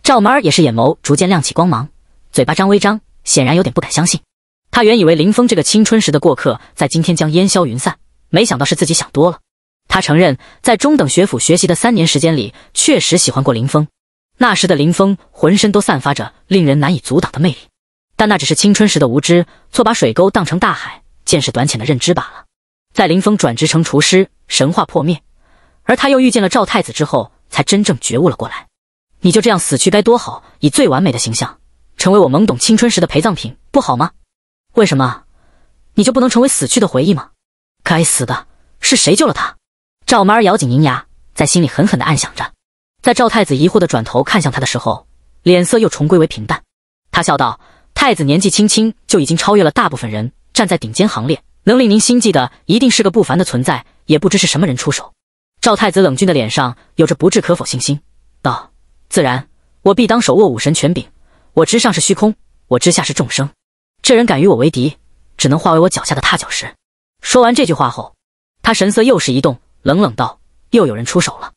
赵妈也是眼眸逐渐亮起光芒，嘴巴张微张，显然有点不敢相信。她原以为林峰这个青春时的过客，在今天将烟消云散，没想到是自己想多了。她承认，在中等学府学习的三年时间里，确实喜欢过林峰。那时的林峰浑身都散发着令人难以阻挡的魅力，但那只是青春时的无知，错把水沟当成大海，见识短浅的认知罢了。在林峰转职成厨师，神话破灭，而他又遇见了赵太子之后，才真正觉悟了过来。你就这样死去该多好，以最完美的形象，成为我懵懂青春时的陪葬品，不好吗？为什么你就不能成为死去的回忆吗？该死的，是谁救了他？赵妈儿咬紧银牙，在心里狠狠地暗想着。在赵太子疑惑地转头看向他的时候，脸色又重归为平淡。他笑道：“太子年纪轻轻就已经超越了大部分人，站在顶尖行列，能令您心悸的一定是个不凡的存在。也不知是什么人出手。”赵太子冷峻的脸上有着不置可否信心，道。自然，我必当手握武神权柄。我之上是虚空，我之下是众生。这人敢与我为敌，只能化为我脚下的踏脚石。说完这句话后，他神色又是一动，冷冷道：“又有人出手了。”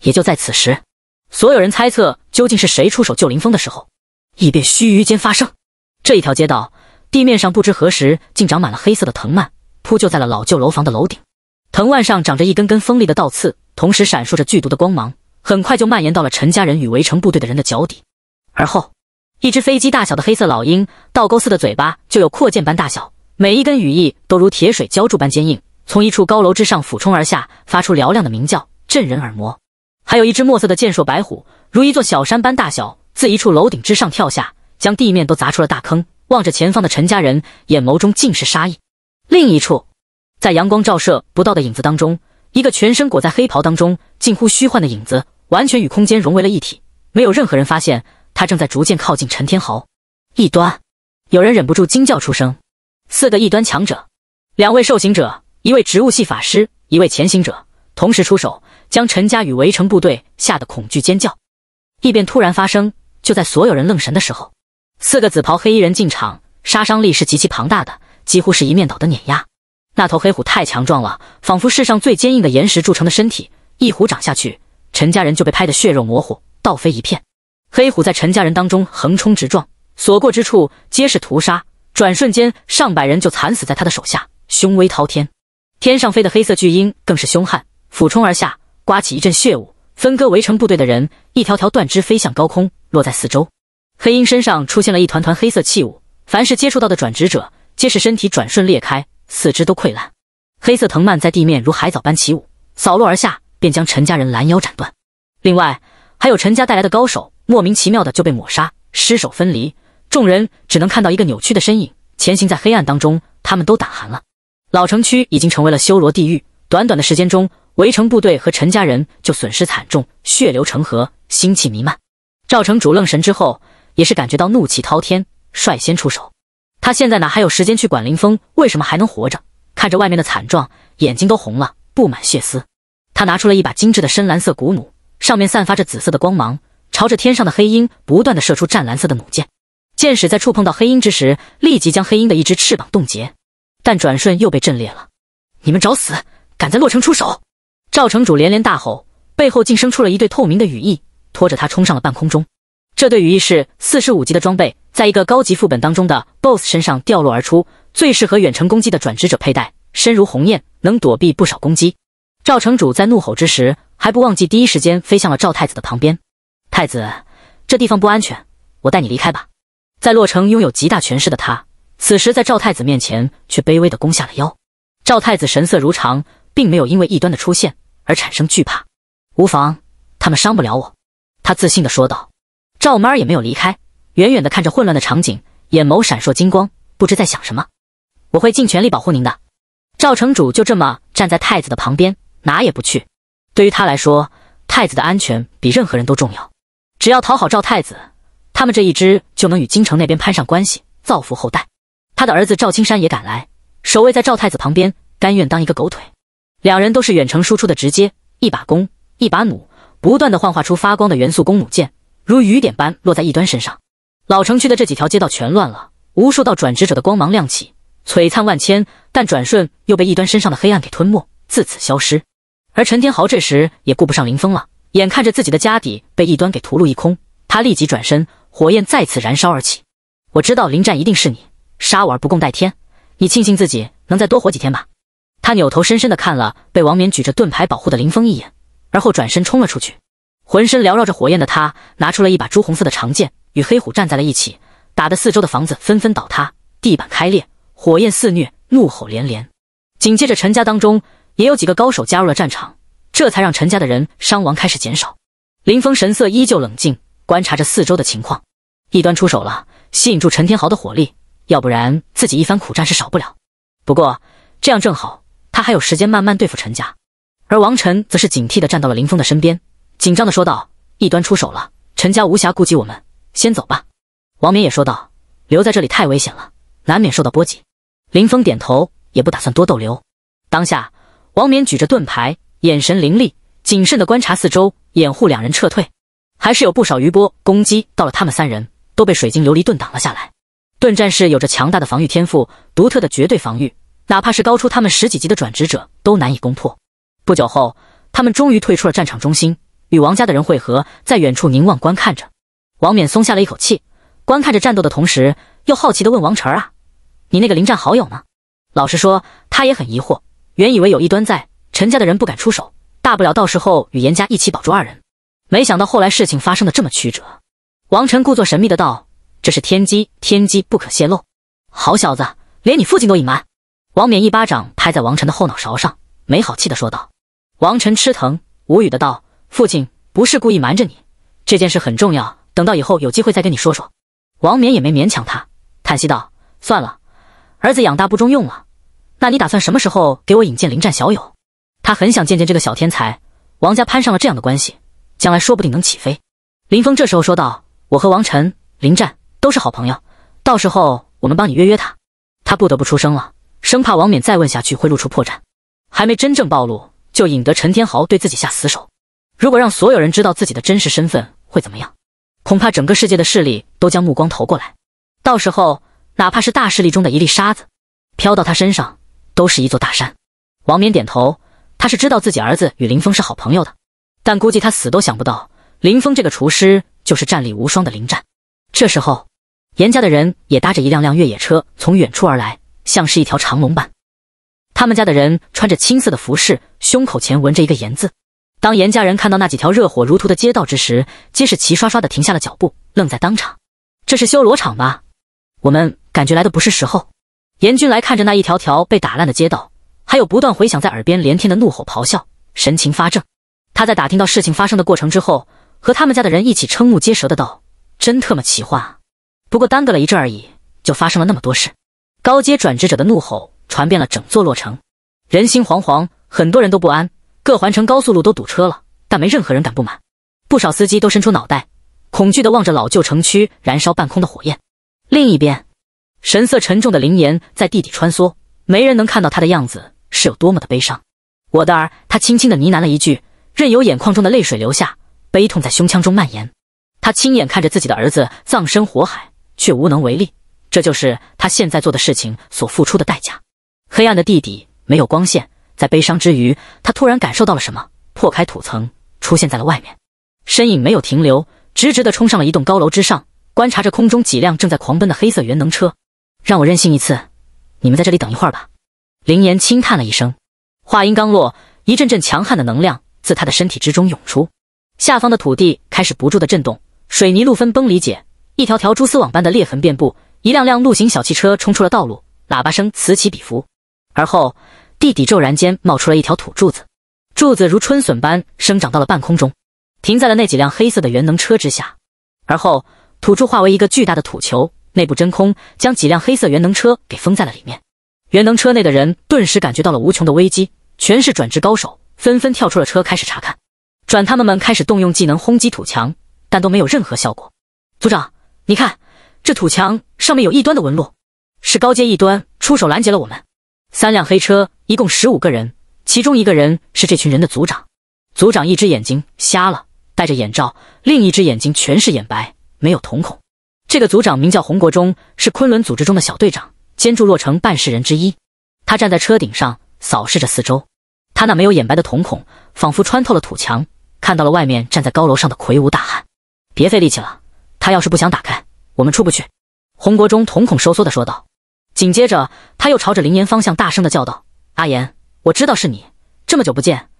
也就在此时，所有人猜测究竟是谁出手救林峰的时候，异变须臾间发生。这一条街道地面上不知何时竟长满了黑色的藤蔓，铺就在了老旧楼房的楼顶。藤蔓上长着一根根锋利的倒刺，同时闪烁着剧毒的光芒。很快就蔓延到了陈家人与围城部队的人的脚底。而后，一只飞机大小的黑色老鹰，倒钩似的嘴巴就有扩建般大小，每一根羽翼都如铁水浇筑般坚硬，从一处高楼之上俯冲而下，发出嘹亮的鸣叫，震人耳膜。还有一只墨色的健硕白虎，如一座小山般大小，自一处楼顶之上跳下，将地面都砸出了大坑。望着前方的陈家人，眼眸中尽是杀意。另一处，在阳光照射不到的影子当中，一个全身裹在黑袍当中，近乎虚幻的影子。完全与空间融为了一体，没有任何人发现他正在逐渐靠近陈天豪。异端，有人忍不住惊叫出声。四个异端强者，两位受刑者，一位植物系法师，一位潜行者，同时出手，将陈家与围城部队吓得恐惧尖叫。异变突然发生，就在所有人愣神的时候，四个紫袍黑衣人进场，杀伤力是极其庞大的，几乎是一面倒的碾压。那头黑虎太强壮了，仿佛世上最坚硬的岩石铸成的身体，一虎掌下去。陈家人就被拍得血肉模糊，倒飞一片。黑虎在陈家人当中横冲直撞，所过之处皆是屠杀，转瞬间上百人就惨死在他的手下，凶威滔天。天上飞的黑色巨鹰更是凶悍，俯冲而下，刮起一阵血雾，分割围城部队的人，一条条断肢飞向高空，落在四周。黑鹰身上出现了一团团黑色气雾，凡是接触到的转职者，皆是身体转瞬裂开，四肢都溃烂。黑色藤蔓在地面如海藻般起舞，扫落而下。便将陈家人拦腰斩断，另外还有陈家带来的高手，莫名其妙的就被抹杀，尸首分离，众人只能看到一个扭曲的身影前行在黑暗当中，他们都胆寒了。老城区已经成为了修罗地狱，短短的时间中，围城部队和陈家人就损失惨重，血流成河，腥气弥漫。赵城主愣神之后，也是感觉到怒气滔天，率先出手。他现在哪还有时间去管林峰为什么还能活着？看着外面的惨状，眼睛都红了，布满血丝。他拿出了一把精致的深蓝色古弩，上面散发着紫色的光芒，朝着天上的黑鹰不断的射出湛蓝色的弩箭。箭矢在触碰到黑鹰之时，立即将黑鹰的一只翅膀冻结，但转瞬又被震裂了。你们找死，敢在洛城出手！赵城主连连大吼，背后竟生出了一对透明的羽翼，拖着他冲上了半空中。这对羽翼是四十五级的装备，在一个高级副本当中的 BOSS 身上掉落而出，最适合远程攻击的转职者佩戴，身如鸿雁，能躲避不少攻击。赵城主在怒吼之时，还不忘记第一时间飞向了赵太子的旁边。太子，这地方不安全，我带你离开吧。在洛城拥有极大权势的他，此时在赵太子面前却卑微的弓下了腰。赵太子神色如常，并没有因为异端的出现而产生惧怕。无妨，他们伤不了我。他自信的说道。赵妈也没有离开，远远的看着混乱的场景，眼眸闪烁金光，不知在想什么。我会尽全力保护您的。赵城主就这么站在太子的旁边。哪也不去，对于他来说，太子的安全比任何人都重要。只要讨好赵太子，他们这一支就能与京城那边攀上关系，造福后代。他的儿子赵青山也赶来，守卫在赵太子旁边，甘愿当一个狗腿。两人都是远程输出的，直接一把弓，一把弩，不断的幻化出发光的元素弓弩箭，如雨点般落在异端身上。老城区的这几条街道全乱了，无数道转职者的光芒亮起，璀璨万千，但转瞬又被异端身上的黑暗给吞没，自此消失。而陈天豪这时也顾不上林峰了，眼看着自己的家底被一端给屠戮一空，他立即转身，火焰再次燃烧而起。我知道林战一定是你杀我而不共戴天，你庆幸自己能再多活几天吧？他扭头深深的看了被王冕举着盾牌保护的林峰一眼，而后转身冲了出去，浑身缭绕着火焰的他拿出了一把朱红色的长剑，与黑虎站在了一起，打得四周的房子纷纷倒塌，地板开裂，火焰肆虐，怒吼连连。紧接着陈家当中。也有几个高手加入了战场，这才让陈家的人伤亡开始减少。林峰神色依旧冷静，观察着四周的情况。一端出手了，吸引住陈天豪的火力，要不然自己一番苦战是少不了。不过这样正好，他还有时间慢慢对付陈家。而王晨则是警惕的站到了林峰的身边，紧张的说道：“一端出手了，陈家无暇顾及我们，先走吧。”王冕也说道：“留在这里太危险了，难免受到波及。”林峰点头，也不打算多逗留，当下。王冕举着盾牌，眼神凌厉，谨慎地观察四周，掩护两人撤退。还是有不少余波攻击到了他们三人，都被水晶琉璃盾挡了下来。盾战士有着强大的防御天赋，独特的绝对防御，哪怕是高出他们十几级的转职者都难以攻破。不久后，他们终于退出了战场中心，与王家的人汇合，在远处凝望观看着。王冕松下了一口气，观看着战斗的同时，又好奇地问王晨啊：“你那个临战好友呢？”老实说，他也很疑惑。原以为有一端在，陈家的人不敢出手，大不了到时候与严家一起保住二人。没想到后来事情发生的这么曲折。王晨故作神秘的道：“这是天机，天机不可泄露。”好小子，连你父亲都隐瞒。王冕一巴掌拍在王晨的后脑勺上，没好气的说道：“王晨吃疼，无语的道：‘父亲不是故意瞒着你，这件事很重要，等到以后有机会再跟你说说。’”王冕也没勉强他，叹息道：“算了，儿子养大不中用了。”那你打算什么时候给我引荐林战小友？他很想见见这个小天才，王家攀上了这样的关系，将来说不定能起飞。林峰这时候说道：“我和王晨、林战都是好朋友，到时候我们帮你约约他。”他不得不出声了，生怕王冕再问下去会露出破绽，还没真正暴露就引得陈天豪对自己下死手。如果让所有人知道自己的真实身份会怎么样？恐怕整个世界的势力都将目光投过来，到时候哪怕是大势力中的一粒沙子，飘到他身上。都是一座大山。王冕点头，他是知道自己儿子与林峰是好朋友的，但估计他死都想不到，林峰这个厨师就是战力无双的林战。这时候，严家的人也搭着一辆辆越野车从远处而来，像是一条长龙般。他们家的人穿着青色的服饰，胸口前纹着一个严字。当严家人看到那几条热火如荼的街道之时，皆是齐刷刷的停下了脚步，愣在当场。这是修罗场吧？我们感觉来的不是时候。严君来看着那一条条被打烂的街道，还有不断回响在耳边连天的怒吼咆哮，神情发怔。他在打听到事情发生的过程之后，和他们家的人一起瞠目结舌的道：“真特么奇幻！不过耽搁了一阵而已，就发生了那么多事。”高阶转职者的怒吼传遍了整座洛城，人心惶惶，很多人都不安。各环城高速路都堵车了，但没任何人敢不满。不少司机都伸出脑袋，恐惧的望着老旧城区燃烧半空的火焰。另一边。神色沉重的林岩在地底穿梭，没人能看到他的样子是有多么的悲伤。我的儿，他轻轻的呢喃了一句，任由眼眶中的泪水流下，悲痛在胸腔中蔓延。他亲眼看着自己的儿子葬身火海，却无能为力。这就是他现在做的事情所付出的代价。黑暗的地底没有光线，在悲伤之余，他突然感受到了什么，破开土层，出现在了外面。身影没有停留，直直的冲上了一栋高楼之上，观察着空中几辆正在狂奔的黑色元能车。让我任性一次，你们在这里等一会儿吧。林岩轻叹了一声，话音刚落，一阵阵强悍的能量自他的身体之中涌出，下方的土地开始不住的震动，水泥路分崩离解，一条条蛛丝网般的裂痕遍布，一辆辆陆行小汽车冲出了道路，喇叭声此起彼伏。而后，地底骤然间冒出了一条土柱子，柱子如春笋般生长到了半空中，停在了那几辆黑色的元能车之下。而后，土柱化为一个巨大的土球。内部真空将几辆黑色元能车给封在了里面，元能车内的人顿时感觉到了无穷的危机。全是转职高手，纷纷跳出了车开始查看。转他们们开始动用技能轰击土墙，但都没有任何效果。组长，你看，这土墙上面有异端的纹路，是高阶异端出手拦截了我们。三辆黑车，一共十五个人，其中一个人是这群人的组长。组长一只眼睛瞎了，戴着眼罩，另一只眼睛全是眼白，没有瞳孔。这个组长名叫洪国忠，是昆仑组织中的小队长，兼驻洛城办事人之一。他站在车顶上，扫视着四周，他那没有眼白的瞳孔仿佛穿透了土墙，看到了外面站在高楼上的魁梧大汉。别费力气了，他要是不想打开，我们出不去。洪国忠瞳孔收缩的说道。紧接着，他又朝着林岩方向大声的叫道：“阿岩，我知道是你，这么久不见，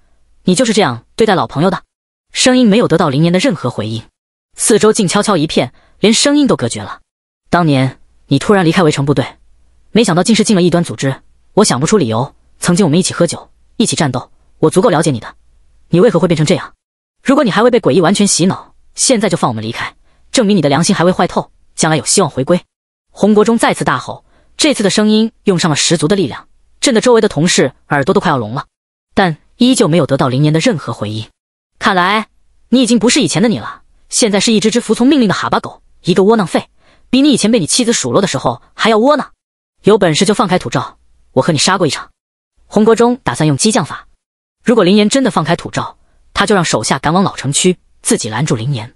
你就是这样对待老朋友的。”声音没有得到林岩的任何回应。四周静悄悄一片，连声音都隔绝了。当年你突然离开围城部队，没想到竟是进了异端组织。我想不出理由。曾经我们一起喝酒，一起战斗，我足够了解你的，你为何会变成这样？如果你还未被诡异完全洗脑，现在就放我们离开，证明你的良心还未坏透，将来有希望回归。洪国忠再次大吼，这次的声音用上了十足的力量，震得周围的同事耳朵都快要聋了，但依旧没有得到林岩的任何回应。看来你已经不是以前的你了。现在是一只只服从命令的哈巴狗，一个窝囊废，比你以前被你妻子数落的时候还要窝囊。有本事就放开土照，我和你杀过一场。洪国忠打算用激将法。如果林岩真的放开土照，他就让手下赶往老城区，自己拦住林岩。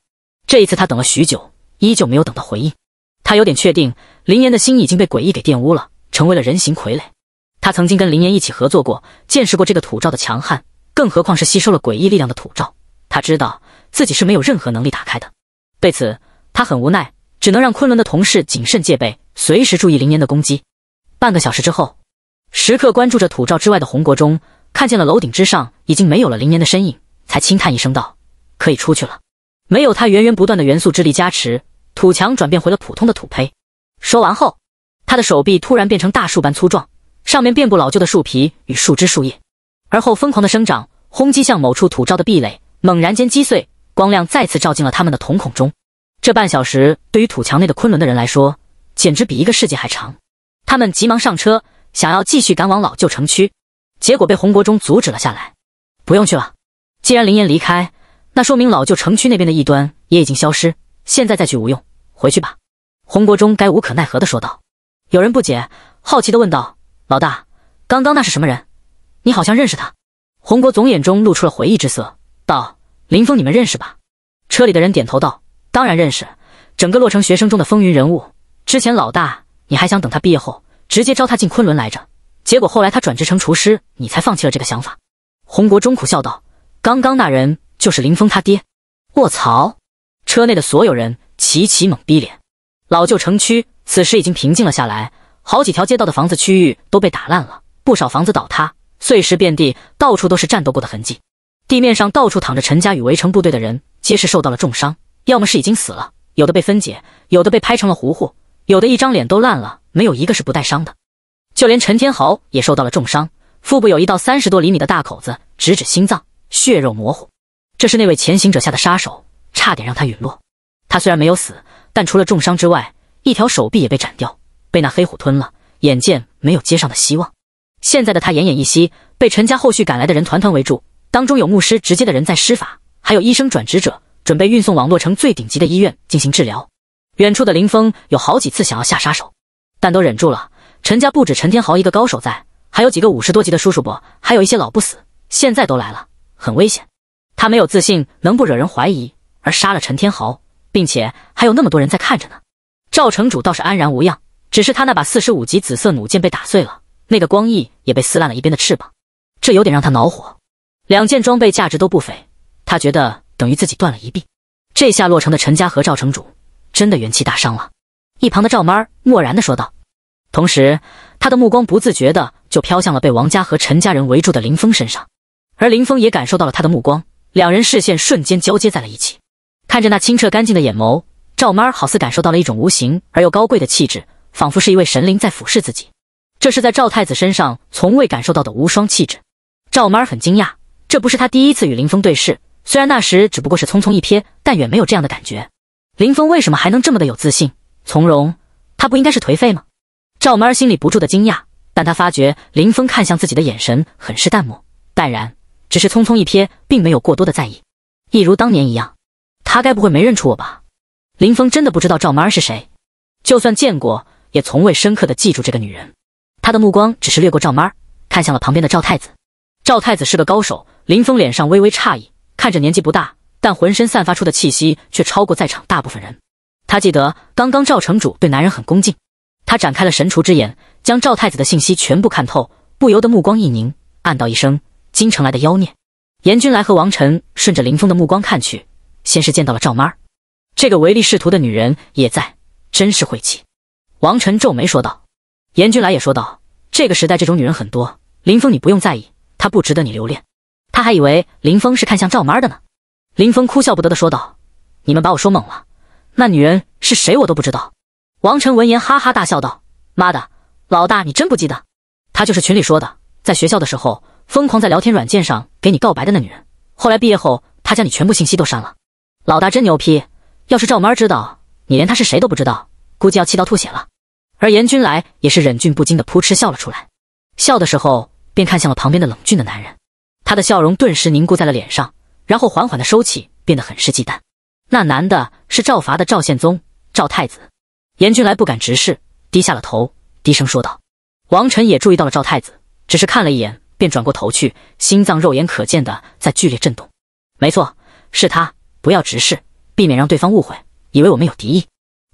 这一次他等了许久，依旧没有等到回应。他有点确定，林岩的心已经被诡异给玷污了，成为了人形傀儡。他曾经跟林岩一起合作过，见识过这个土照的强悍，更何况是吸收了诡异力量的土照。他知道。自己是没有任何能力打开的，对此他很无奈，只能让昆仑的同事谨慎戒备，随时注意林岩的攻击。半个小时之后，时刻关注着土罩之外的洪国忠，看见了楼顶之上已经没有了林岩的身影，才轻叹一声道：“可以出去了。”没有他源源不断的元素之力加持，土墙转变回了普通的土坯。说完后，他的手臂突然变成大树般粗壮，上面遍布老旧的树皮与树枝树叶，而后疯狂的生长，轰击向某处土罩的壁垒，猛然间击碎。光亮再次照进了他们的瞳孔中，这半小时对于土墙内的昆仑的人来说，简直比一个世纪还长。他们急忙上车，想要继续赶往老旧城区，结果被洪国忠阻止了下来。不用去了，既然林岩离开，那说明老旧城区那边的一端也已经消失，现在再去无用。回去吧。”洪国忠该无可奈何的说道。有人不解，好奇的问道：“老大，刚刚那是什么人？你好像认识他？”洪国总眼中露出了回忆之色，道。林峰，你们认识吧？车里的人点头道：“当然认识，整个洛城学生中的风云人物。之前老大，你还想等他毕业后直接招他进昆仑来着，结果后来他转职成厨师，你才放弃了这个想法。”洪国忠苦笑道：“刚刚那人就是林峰他爹。”卧槽！车内的所有人齐齐懵逼脸。老旧城区此时已经平静了下来，好几条街道的房子区域都被打烂了，不少房子倒塌，碎石遍地，到处都是战斗过的痕迹。地面上到处躺着陈家与围城部队的人，皆是受到了重伤，要么是已经死了，有的被分解，有的被拍成了糊糊，有的一张脸都烂了，没有一个是不带伤的。就连陈天豪也受到了重伤，腹部有一道三十多厘米的大口子，直指心脏，血肉模糊。这是那位前行者下的杀手，差点让他陨落。他虽然没有死，但除了重伤之外，一条手臂也被斩掉，被那黑虎吞了。眼见没有接上的希望，现在的他奄奄一息，被陈家后续赶来的人团团围住。当中有牧师直接的人在施法，还有医生转职者准备运送网络城最顶级的医院进行治疗。远处的林峰有好几次想要下杀手，但都忍住了。陈家不止陈天豪一个高手在，还有几个五十多级的叔叔伯，还有一些老不死，现在都来了，很危险。他没有自信能不惹人怀疑而杀了陈天豪，并且还有那么多人在看着呢。赵城主倒是安然无恙，只是他那把四十五级紫色弩箭被打碎了，那个光翼也被撕烂了一边的翅膀，这有点让他恼火。两件装备价值都不菲，他觉得等于自己断了一臂。这下洛城的陈家和赵城主真的元气大伤了。一旁的赵妈儿漠然地说道，同时她的目光不自觉地就飘向了被王家和陈家人围住的林峰身上。而林峰也感受到了他的目光，两人视线瞬间交接在了一起。看着那清澈干净的眼眸，赵妈儿好似感受到了一种无形而又高贵的气质，仿佛是一位神灵在俯视自己。这是在赵太子身上从未感受到的无双气质。赵妈儿很惊讶。这不是他第一次与林峰对视，虽然那时只不过是匆匆一瞥，但远没有这样的感觉。林峰为什么还能这么的有自信、从容？他不应该是颓废吗？赵妈儿心里不住的惊讶，但他发觉林峰看向自己的眼神很是淡漠、淡然，只是匆匆一瞥，并没有过多的在意，一如当年一样。他该不会没认出我吧？林峰真的不知道赵妈儿是谁，就算见过，也从未深刻的记住这个女人。他的目光只是掠过赵妈儿，看向了旁边的赵太子。赵太子是个高手。林峰脸上微微诧异，看着年纪不大，但浑身散发出的气息却超过在场大部分人。他记得刚刚赵城主对男人很恭敬，他展开了神厨之眼，将赵太子的信息全部看透，不由得目光一凝，暗道一声：“京城来的妖孽。”严君来和王晨顺着林峰的目光看去，先是见到了赵妈儿，这个唯利是图的女人也在，真是晦气。王晨皱眉说道：“严君来也说道，这个时代这种女人很多，林峰你不用在意，她不值得你留恋。”他还以为林峰是看向赵妈的呢，林峰哭笑不得的说道：“你们把我说懵了，那女人是谁我都不知道。”王晨闻言哈哈大笑道：“妈的，老大你真不记得？她就是群里说的，在学校的时候疯狂在聊天软件上给你告白的那女人。后来毕业后，她将你全部信息都删了。老大真牛批！要是赵妈知道你连她是谁都不知道，估计要气到吐血了。”而严君来也是忍俊不禁的扑哧笑了出来，笑的时候便看向了旁边的冷峻的男人。他的笑容顿时凝固在了脸上，然后缓缓的收起，变得很是忌惮。那男的是赵伐的赵献宗，赵太子。严君来不敢直视，低下了头，低声说道。王晨也注意到了赵太子，只是看了一眼，便转过头去，心脏肉眼可见的在剧烈震动。没错，是他。不要直视，避免让对方误会，以为我们有敌意。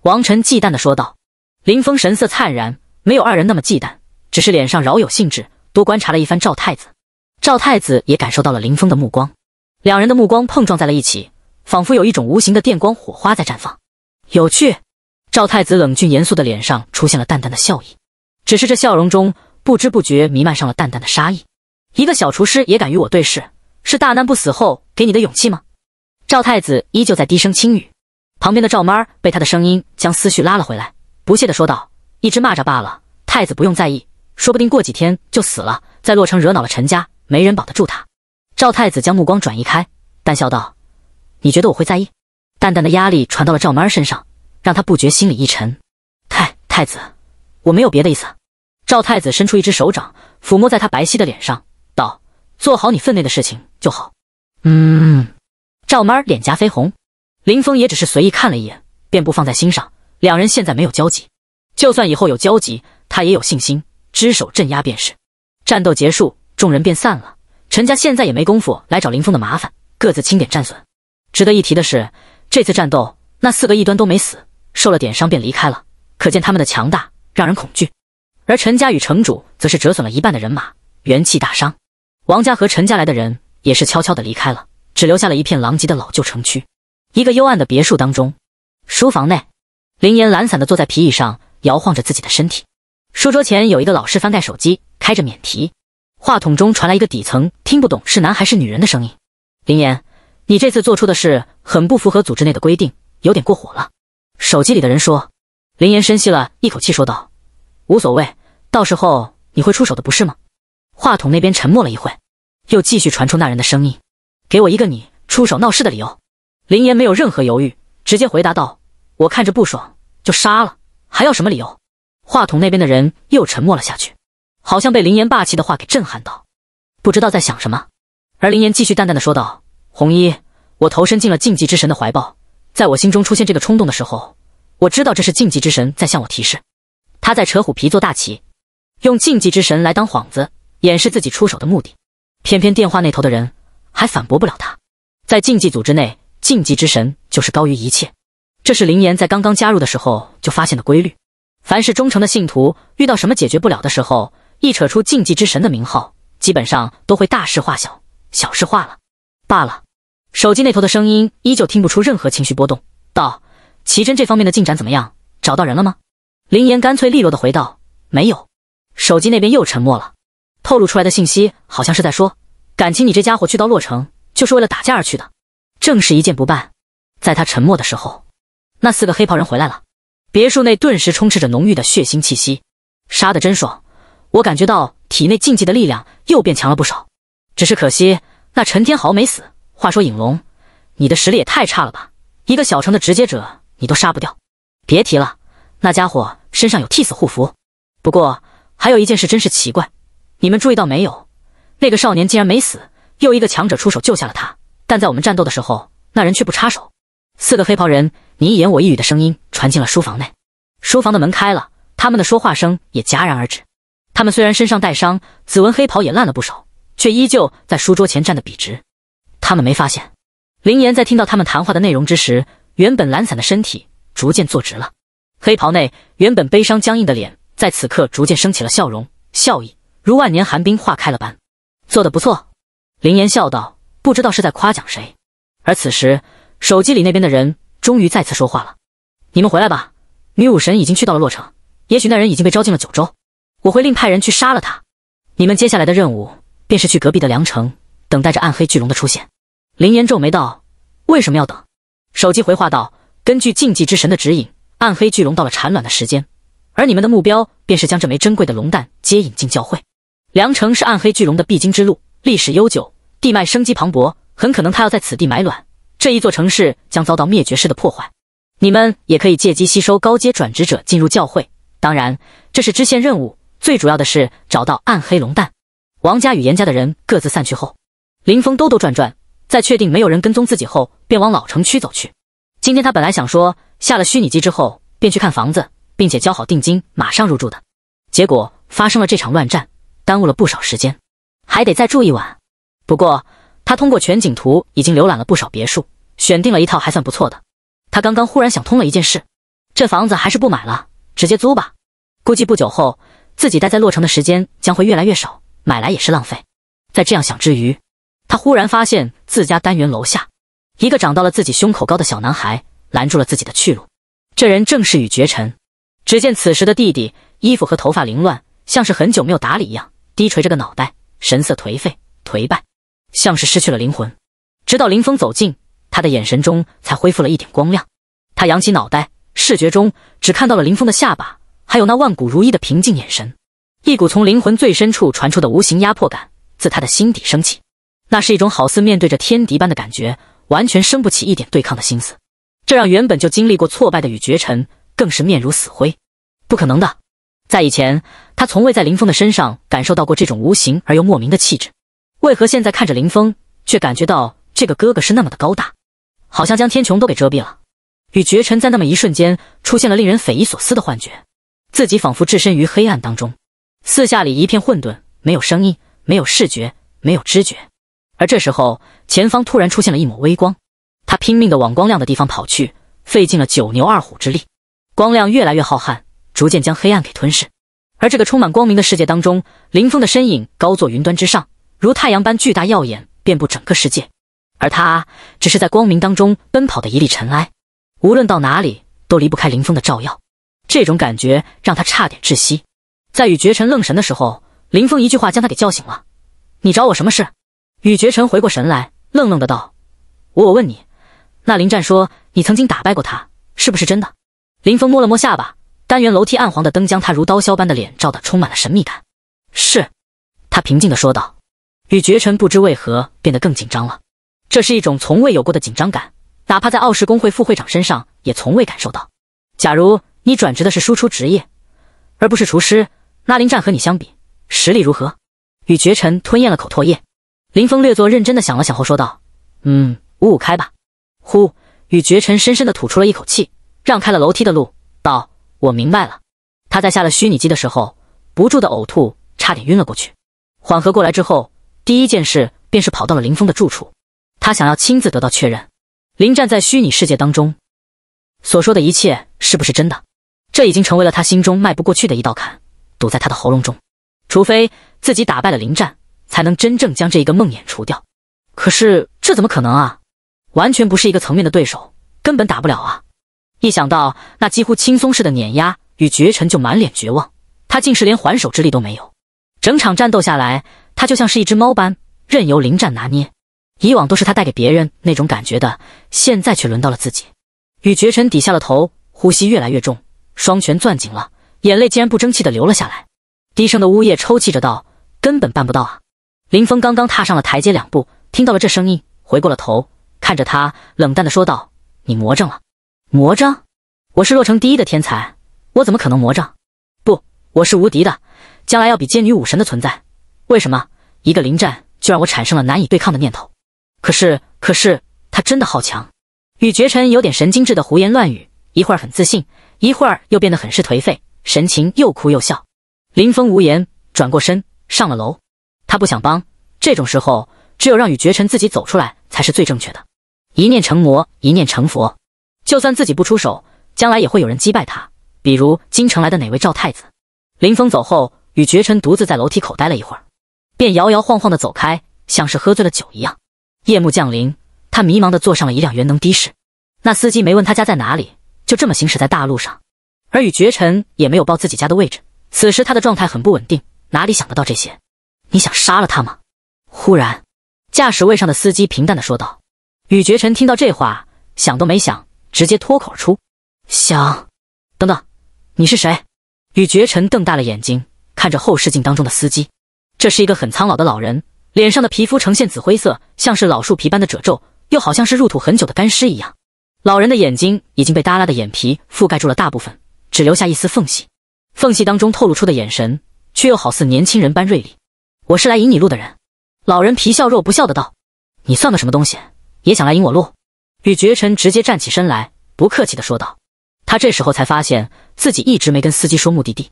王晨忌惮的说道。林峰神色灿然，没有二人那么忌惮，只是脸上饶有兴致，多观察了一番赵太子。赵太子也感受到了林峰的目光，两人的目光碰撞在了一起，仿佛有一种无形的电光火花在绽放。有趣，赵太子冷峻严肃的脸上出现了淡淡的笑意，只是这笑容中不知不觉弥漫上了淡淡的杀意。一个小厨师也敢与我对视，是大难不死后给你的勇气吗？赵太子依旧在低声轻语，旁边的赵妈儿被他的声音将思绪拉了回来，不屑的说道：“一只蚂蚱罢了，太子不用在意，说不定过几天就死了，在洛城惹恼了陈家。”没人保得住他。赵太子将目光转移开，淡笑道：“你觉得我会在意？”淡淡的压力传到了赵妈儿身上，让她不觉心里一沉。太太子，我没有别的意思。赵太子伸出一只手掌，抚摸在她白皙的脸上，道：“做好你分内的事情就好。”嗯。赵妈儿脸颊绯红。林峰也只是随意看了一眼，便不放在心上。两人现在没有交集，就算以后有交集，他也有信心，只手镇压便是。战斗结束。众人便散了。陈家现在也没功夫来找林峰的麻烦，各自清点战损。值得一提的是，这次战斗那四个异端都没死，受了点伤便离开了，可见他们的强大，让人恐惧。而陈家与城主则是折损了一半的人马，元气大伤。王家和陈家来的人也是悄悄的离开了，只留下了一片狼藉的老旧城区。一个幽暗的别墅当中，书房内，林岩懒散的坐在皮椅上，摇晃着自己的身体。书桌前有一个老师翻盖手机，开着免提。话筒中传来一个底层听不懂是男还是女人的声音：“林岩，你这次做出的事很不符合组织内的规定，有点过火了。”手机里的人说。林岩深吸了一口气说道：“无所谓，到时候你会出手的，不是吗？”话筒那边沉默了一会，又继续传出那人的声音：“给我一个你出手闹事的理由。”林岩没有任何犹豫，直接回答道：“我看着不爽就杀了，还要什么理由？”话筒那边的人又沉默了下去。好像被林岩霸气的话给震撼到，不知道在想什么。而林岩继续淡淡的说道：“红衣，我投身进了禁忌之神的怀抱。在我心中出现这个冲动的时候，我知道这是禁忌之神在向我提示，他在扯虎皮做大旗，用禁忌之神来当幌子掩饰自己出手的目的。偏偏电话那头的人还反驳不了他，在禁忌组织内，禁忌之神就是高于一切。这是林岩在刚刚加入的时候就发现的规律。凡是忠诚的信徒，遇到什么解决不了的时候。”一扯出禁忌之神的名号，基本上都会大事化小，小事化了，罢了。手机那头的声音依旧听不出任何情绪波动，道：“奇珍这方面的进展怎么样？找到人了吗？”林岩干脆利落的回道：“没有。”手机那边又沉默了，透露出来的信息好像是在说：“感情你这家伙去到洛城就是为了打架而去的，正事一件不办。”在他沉默的时候，那四个黑袍人回来了，别墅内顿时充斥着浓郁的血腥气息，杀的真爽。我感觉到体内禁忌的力量又变强了不少，只是可惜那陈天豪没死。话说影龙，你的实力也太差了吧，一个小城的直接者你都杀不掉。别提了，那家伙身上有替死护符。不过还有一件事真是奇怪，你们注意到没有？那个少年竟然没死，又一个强者出手救下了他，但在我们战斗的时候，那人却不插手。四个黑袍人你一言我一语的声音传进了书房内，书房的门开了，他们的说话声也戛然而止。他们虽然身上带伤，紫纹黑袍也烂了不少，却依旧在书桌前站得笔直。他们没发现，林岩在听到他们谈话的内容之时，原本懒散的身体逐渐坐直了。黑袍内原本悲伤僵硬的脸，在此刻逐渐升起了笑容，笑意如万年寒冰化开了般。做得不错，林岩笑道，不知道是在夸奖谁。而此时，手机里那边的人终于再次说话了：“你们回来吧，女武神已经去到了洛城，也许那人已经被招进了九州。”我会另派人去杀了他。你们接下来的任务便是去隔壁的凉城，等待着暗黑巨龙的出现。林岩皱眉道：“为什么要等？”手机回话道：“根据禁忌之神的指引，暗黑巨龙到了产卵的时间，而你们的目标便是将这枚珍贵的龙蛋接引进教会。凉城是暗黑巨龙的必经之路，历史悠久，地脉生机磅礴，很可能他要在此地埋卵。这一座城市将遭到灭绝式的破坏。你们也可以借机吸收高阶转职者进入教会，当然，这是支线任务。”最主要的是找到暗黑龙蛋。王家与严家的人各自散去后，林峰兜兜转转，在确定没有人跟踪自己后，便往老城区走去。今天他本来想说下了虚拟机之后便去看房子，并且交好定金，马上入住的。结果发生了这场乱战，耽误了不少时间，还得再住一晚。不过他通过全景图已经浏览了不少别墅，选定了一套还算不错的。他刚刚忽然想通了一件事：这房子还是不买了，直接租吧。估计不久后。自己待在洛城的时间将会越来越少，买来也是浪费。在这样想之余，他忽然发现自家单元楼下一个长到了自己胸口高的小男孩拦住了自己的去路。这人正是雨绝尘。只见此时的弟弟衣服和头发凌乱，像是很久没有打理一样，低垂着个脑袋，神色颓废颓败，像是失去了灵魂。直到林峰走近，他的眼神中才恢复了一点光亮。他扬起脑袋，视觉中只看到了林峰的下巴。还有那万古如一的平静眼神，一股从灵魂最深处传出的无形压迫感自他的心底升起，那是一种好似面对着天敌般的感觉，完全生不起一点对抗的心思。这让原本就经历过挫败的与绝尘更是面如死灰。不可能的，在以前他从未在林峰的身上感受到过这种无形而又莫名的气质，为何现在看着林峰，却感觉到这个哥哥是那么的高大，好像将天穹都给遮蔽了？与绝尘在那么一瞬间出现了令人匪夷所思的幻觉。自己仿佛置身于黑暗当中，四下里一片混沌，没有声音，没有视觉，没有知觉。而这时候，前方突然出现了一抹微光，他拼命的往光亮的地方跑去，费尽了九牛二虎之力。光亮越来越浩瀚，逐渐将黑暗给吞噬。而这个充满光明的世界当中，林峰的身影高坐云端之上，如太阳般巨大耀眼，遍布整个世界。而他只是在光明当中奔跑的一粒尘埃，无论到哪里，都离不开林峰的照耀。这种感觉让他差点窒息。在与绝尘愣神的时候，林峰一句话将他给叫醒了。“你找我什么事？”与绝尘回过神来，愣愣的道：“我我问你，那林战说你曾经打败过他，是不是真的？”林峰摸了摸下巴，单元楼梯暗黄的灯将他如刀削般的脸照得充满了神秘感。“是。”他平静的说道。与绝尘不知为何变得更紧张了，这是一种从未有过的紧张感，哪怕在傲世工会副会长身上也从未感受到。假如。你转职的是输出职业，而不是厨师。那林战和你相比，实力如何？与绝尘吞咽了口唾液，林峰略作认真的想了想后说道：“嗯，五五开吧。”呼，与绝尘深深的吐出了一口气，让开了楼梯的路，道：“我明白了。”他在下了虚拟机的时候，不住的呕吐，差点晕了过去。缓和过来之后，第一件事便是跑到了林峰的住处，他想要亲自得到确认，林战在虚拟世界当中所说的一切是不是真的？这已经成为了他心中迈不过去的一道坎，堵在他的喉咙中。除非自己打败了林战，才能真正将这一个梦魇除掉。可是这怎么可能啊？完全不是一个层面的对手，根本打不了啊！一想到那几乎轻松似的碾压与绝尘，就满脸绝望。他竟是连还手之力都没有。整场战斗下来，他就像是一只猫般，任由林战拿捏。以往都是他带给别人那种感觉的，现在却轮到了自己。与绝尘低下了头，呼吸越来越重。双拳攥紧了，眼泪竟然不争气的流了下来，低声的呜咽抽泣着道：“根本办不到啊！”林峰刚刚踏上了台阶两步，听到了这声音，回过了头，看着他，冷淡的说道：“你魔怔了？魔怔？我是洛城第一的天才，我怎么可能魔怔？不，我是无敌的，将来要比歼女武神的存在。为什么一个林战就让我产生了难以对抗的念头？可是，可是他真的好强！与绝尘有点神经质的胡言乱语，一会儿很自信。”一会儿又变得很是颓废，神情又哭又笑。林峰无言，转过身上了楼。他不想帮，这种时候只有让雨绝尘自己走出来才是最正确的。一念成魔，一念成佛。就算自己不出手，将来也会有人击败他，比如京城来的哪位赵太子。林峰走后，雨绝尘独自在楼梯口待了一会儿，便摇摇晃晃的走开，像是喝醉了酒一样。夜幕降临，他迷茫的坐上了一辆元能的士，那司机没问他家在哪里。就这么行驶在大路上，而宇绝尘也没有报自己家的位置。此时他的状态很不稳定，哪里想得到这些？你想杀了他吗？忽然，驾驶位上的司机平淡的说道。宇绝尘听到这话，想都没想，直接脱口而出：“想……等等，你是谁？”宇绝尘瞪大了眼睛，看着后视镜当中的司机。这是一个很苍老的老人，脸上的皮肤呈现紫灰色，像是老树皮般的褶皱，又好像是入土很久的干尸一样。老人的眼睛已经被耷拉的眼皮覆盖住了大部分，只留下一丝缝隙，缝隙当中透露出的眼神却又好似年轻人般锐利。我是来引你路的人，老人皮笑肉不笑的道：“你算个什么东西，也想来引我路？”与绝尘直接站起身来，不客气的说道。他这时候才发现自己一直没跟司机说目的地，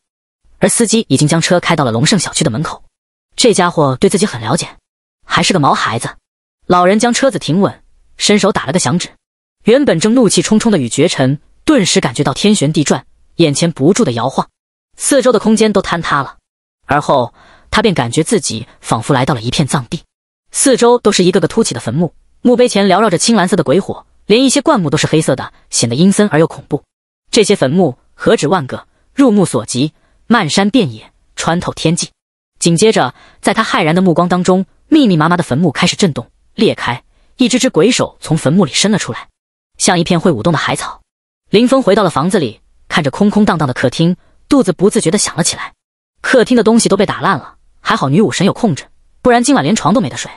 而司机已经将车开到了龙盛小区的门口。这家伙对自己很了解，还是个毛孩子。老人将车子停稳，伸手打了个响指。原本正怒气冲冲的羽绝尘，顿时感觉到天旋地转，眼前不住的摇晃，四周的空间都坍塌了。而后，他便感觉自己仿佛来到了一片葬地，四周都是一个个凸起的坟墓，墓碑前缭绕着青蓝色的鬼火，连一些灌木都是黑色的，显得阴森而又恐怖。这些坟墓何止万个，入目所及，漫山遍野，穿透天际。紧接着，在他骇然的目光当中，密密麻麻的坟墓开始震动、裂开，一只只鬼手从坟墓里伸了出来。像一片会舞动的海草，林峰回到了房子里，看着空空荡荡的客厅，肚子不自觉的响了起来。客厅的东西都被打烂了，还好女武神有控制，不然今晚连床都没得睡。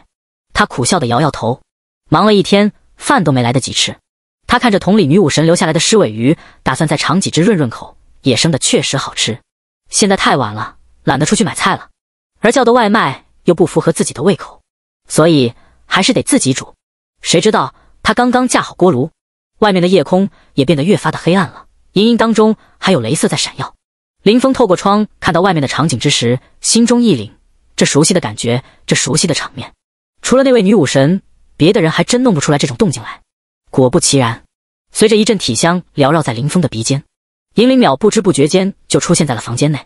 他苦笑的摇摇头，忙了一天，饭都没来得及吃。他看着桶里女武神留下来的狮尾鱼，打算再尝几只润润口，野生的确实好吃。现在太晚了，懒得出去买菜了，而叫的外卖又不符合自己的胃口，所以还是得自己煮。谁知道他刚刚架好锅炉。外面的夜空也变得越发的黑暗了，隐隐当中还有雷色在闪耀。林峰透过窗看到外面的场景之时，心中一凛，这熟悉的感觉，这熟悉的场面，除了那位女武神，别的人还真弄不出来这种动静来。果不其然，随着一阵体香缭绕在林峰的鼻尖，银铃鸟不知不觉间就出现在了房间内。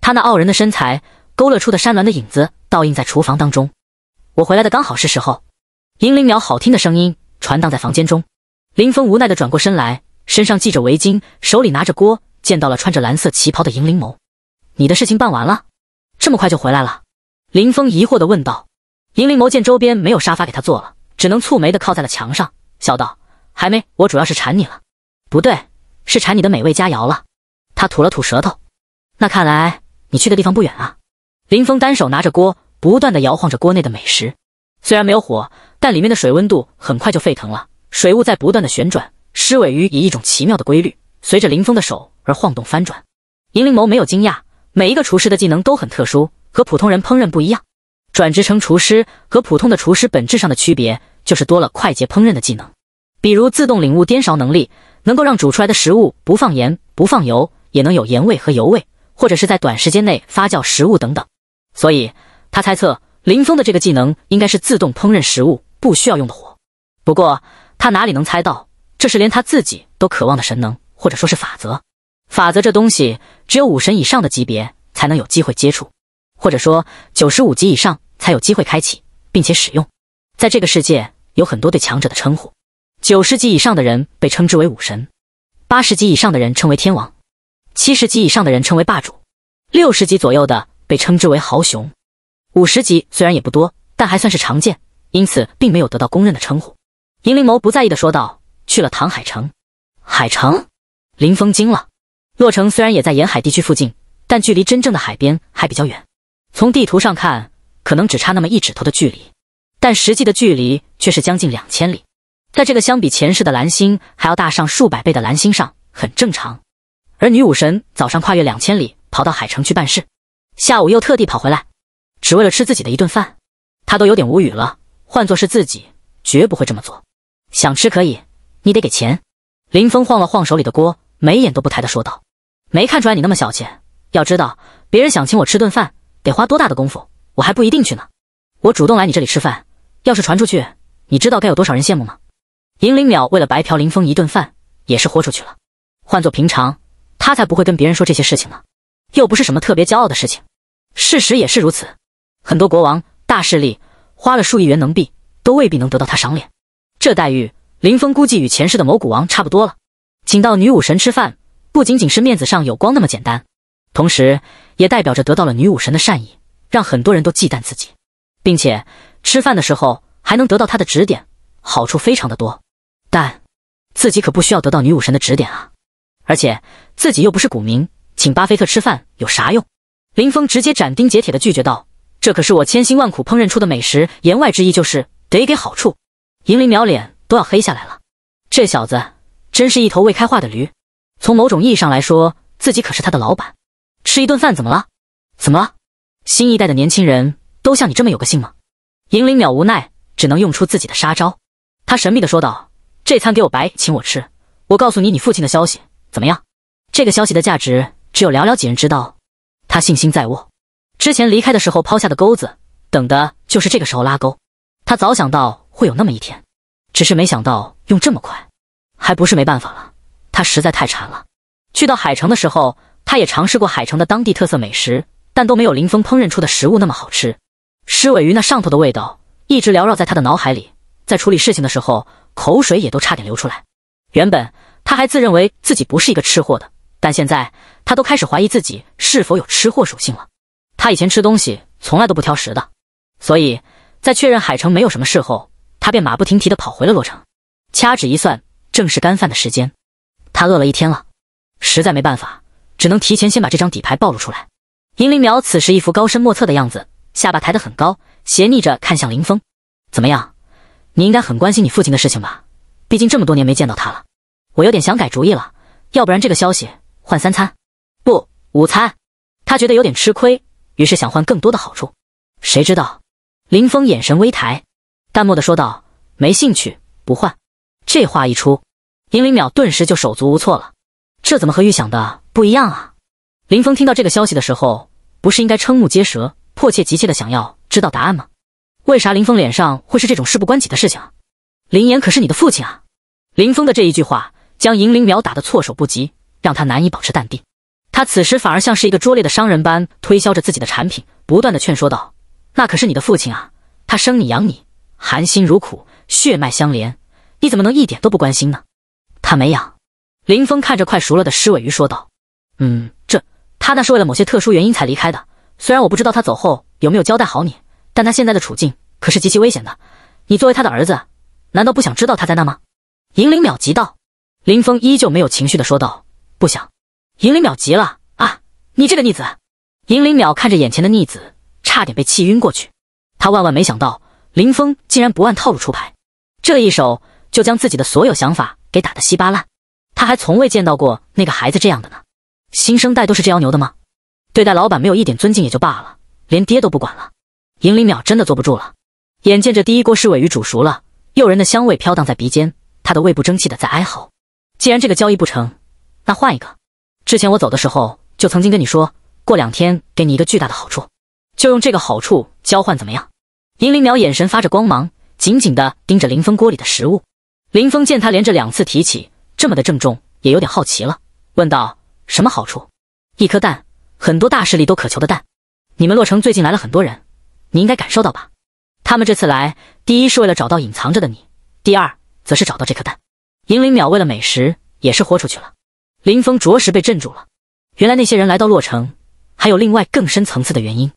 她那傲人的身材勾勒出的山峦的影子倒映在厨房当中。我回来的刚好是时候，银铃鸟好听的声音传荡在房间中。林峰无奈的转过身来，身上系着围巾，手里拿着锅，见到了穿着蓝色旗袍的银灵眸。你的事情办完了，这么快就回来了？林峰疑惑的问道。银灵眸见周边没有沙发给他坐了，只能蹙眉的靠在了墙上，笑道：“还没，我主要是馋你了，不对，是馋你的美味佳肴了。”他吐了吐舌头。那看来你去的地方不远啊。林峰单手拿着锅，不断的摇晃着锅内的美食，虽然没有火，但里面的水温度很快就沸腾了。水雾在不断的旋转，狮尾鱼以一种奇妙的规律，随着林峰的手而晃动翻转。银灵眸没有惊讶，每一个厨师的技能都很特殊，和普通人烹饪不一样。转职成厨师和普通的厨师本质上的区别，就是多了快捷烹饪的技能，比如自动领悟颠勺能力，能够让煮出来的食物不放盐不放油也能有盐味和油味，或者是在短时间内发酵食物等等。所以，他猜测林峰的这个技能应该是自动烹饪食物，不需要用的火。不过。他哪里能猜到，这是连他自己都渴望的神能，或者说是法则？法则这东西，只有武神以上的级别才能有机会接触，或者说九十五级以上才有机会开启，并且使用。在这个世界，有很多对强者的称呼：九十级以上的人被称之为武神，八十级以上的人称为天王，七十级以上的人称为霸主，六十级左右的被称之为豪雄。五十级虽然也不多，但还算是常见，因此并没有得到公认的称呼。银灵眸不在意的说道：“去了唐海城，海城。”林峰惊了。洛城虽然也在沿海地区附近，但距离真正的海边还比较远。从地图上看，可能只差那么一指头的距离，但实际的距离却是将近两千里。在这个相比前世的蓝星还要大上数百倍的蓝星上，很正常。而女武神早上跨越两千里跑到海城去办事，下午又特地跑回来，只为了吃自己的一顿饭，他都有点无语了。换作是自己，绝不会这么做。想吃可以，你得给钱。林峰晃了晃手里的锅，眉眼都不抬的说道：“没看出来你那么小气。要知道，别人想请我吃顿饭，得花多大的功夫，我还不一定去呢。我主动来你这里吃饭，要是传出去，你知道该有多少人羡慕吗？”银灵鸟为了白嫖林峰一顿饭，也是豁出去了。换做平常，他才不会跟别人说这些事情呢。又不是什么特别骄傲的事情，事实也是如此。很多国王、大势力花了数亿元能币，都未必能得到他赏脸。这待遇，林峰估计与前世的某古王差不多了。请到女武神吃饭，不仅仅是面子上有光那么简单，同时也代表着得到了女武神的善意，让很多人都忌惮自己，并且吃饭的时候还能得到她的指点，好处非常的多。但自己可不需要得到女武神的指点啊！而且自己又不是股民，请巴菲特吃饭有啥用？林峰直接斩钉截铁的拒绝道：“这可是我千辛万苦烹饪出的美食。”言外之意就是得给好处。银铃淼脸都要黑下来了，这小子真是一头未开化的驴。从某种意义上来说，自己可是他的老板，吃一顿饭怎么了？怎么了？新一代的年轻人都像你这么有个性吗？银铃淼无奈，只能用出自己的杀招。他神秘的说道：“这餐给我白请我吃，我告诉你你父亲的消息，怎么样？这个消息的价值只有寥寥几人知道。”他信心在握，之前离开的时候抛下的钩子，等的就是这个时候拉钩。他早想到。会有那么一天，只是没想到用这么快，还不是没办法了。他实在太馋了。去到海城的时候，他也尝试过海城的当地特色美食，但都没有林峰烹饪出的食物那么好吃。狮尾鱼那上头的味道一直缭绕在他的脑海里，在处理事情的时候，口水也都差点流出来。原本他还自认为自己不是一个吃货的，但现在他都开始怀疑自己是否有吃货属性了。他以前吃东西从来都不挑食的，所以在确认海城没有什么事后。他便马不停蹄地跑回了洛城，掐指一算，正是干饭的时间。他饿了一天了，实在没办法，只能提前先把这张底牌暴露出来。银灵淼此时一副高深莫测的样子，下巴抬得很高，斜睨着看向林峰：“怎么样？你应该很关心你父亲的事情吧？毕竟这么多年没见到他了。我有点想改主意了，要不然这个消息换三餐，不午餐。”他觉得有点吃亏，于是想换更多的好处。谁知道，林峰眼神微抬。淡漠的说道：“没兴趣，不换。”这话一出，银灵淼顿时就手足无措了。这怎么和预想的不一样啊？林峰听到这个消息的时候，不是应该瞠目结舌，迫切急切的想要知道答案吗？为啥林峰脸上会是这种事不关己的事情？林岩可是你的父亲啊！林峰的这一句话将银灵淼打得措手不及，让他难以保持淡定。他此时反而像是一个拙劣的商人般推销着自己的产品，不断的劝说道：“那可是你的父亲啊，他生你养你。”含辛茹苦，血脉相连，你怎么能一点都不关心呢？他没养。林峰看着快熟了的狮尾鱼，说道：“嗯，这他那是为了某些特殊原因才离开的。虽然我不知道他走后有没有交代好你，但他现在的处境可是极其危险的。你作为他的儿子，难道不想知道他在那吗？”银灵淼急道。林峰依旧没有情绪的说道：“不想。”银灵淼急了：“啊，你这个逆子！”银灵淼看着眼前的逆子，差点被气晕过去。他万万没想到。林峰竟然不按套路出牌，这一手就将自己的所有想法给打得稀巴烂。他还从未见到过那个孩子这样的呢。新生代都是这妖牛的吗？对待老板没有一点尊敬也就罢了，连爹都不管了。银林淼真的坐不住了，眼见着第一锅石尾鱼煮熟了，诱人的香味飘荡在鼻尖，他的胃不争气的在哀嚎。既然这个交易不成，那换一个。之前我走的时候就曾经跟你说过，两天给你一个巨大的好处，就用这个好处交换，怎么样？银灵鸟眼神发着光芒，紧紧地盯着林峰锅里的食物。林峰见他连着两次提起，这么的郑重，也有点好奇了，问道：“什么好处？一颗蛋，很多大势力都渴求的蛋。你们洛城最近来了很多人，你应该感受到吧？他们这次来，第一是为了找到隐藏着的你，第二则是找到这颗蛋。银灵鸟为了美食也是豁出去了。林峰着实被镇住了。原来那些人来到洛城，还有另外更深层次的原因。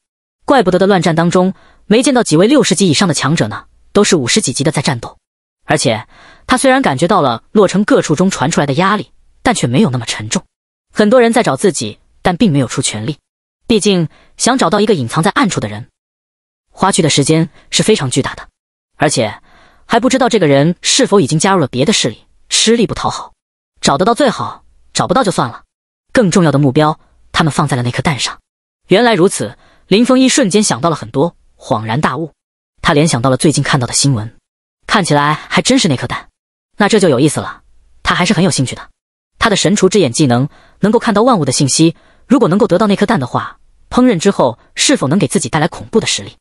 怪不得的乱战当中。”没见到几位六十级以上的强者呢，都是五十几级的在战斗。而且他虽然感觉到了洛城各处中传出来的压力，但却没有那么沉重。很多人在找自己，但并没有出全力，毕竟想找到一个隐藏在暗处的人，花去的时间是非常巨大的，而且还不知道这个人是否已经加入了别的势力，吃力不讨好。找得到最好，找不到就算了。更重要的目标，他们放在了那颗蛋上。原来如此，林峰一瞬间想到了很多。恍然大悟，他联想到了最近看到的新闻，看起来还真是那颗蛋。那这就有意思了，他还是很有兴趣的。他的神厨之眼技能能够看到万物的信息，如果能够得到那颗蛋的话，烹饪之后是否能给自己带来恐怖的实力？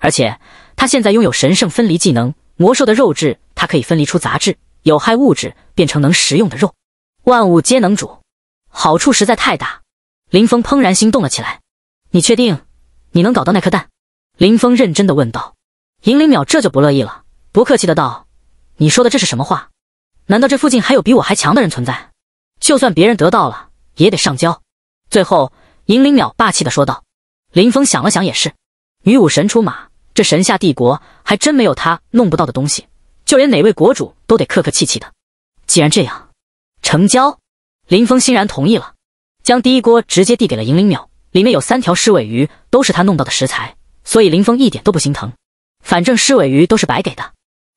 而且他现在拥有神圣分离技能，魔兽的肉质他可以分离出杂质、有害物质，变成能食用的肉。万物皆能煮，好处实在太大。林峰怦然心动了起来。你确定你能搞到那颗蛋？林峰认真的问道：“银灵淼，这就不乐意了，不客气的道，你说的这是什么话？难道这附近还有比我还强的人存在？就算别人得到了，也得上交。”最后，银灵淼霸气的说道。林峰想了想也是，女武神出马，这神下帝国还真没有他弄不到的东西，就连哪位国主都得客客气气的。既然这样，成交。林峰欣然同意了，将第一锅直接递给了银灵淼，里面有三条狮尾鱼，都是他弄到的食材。所以林峰一点都不心疼，反正狮尾鱼都是白给的。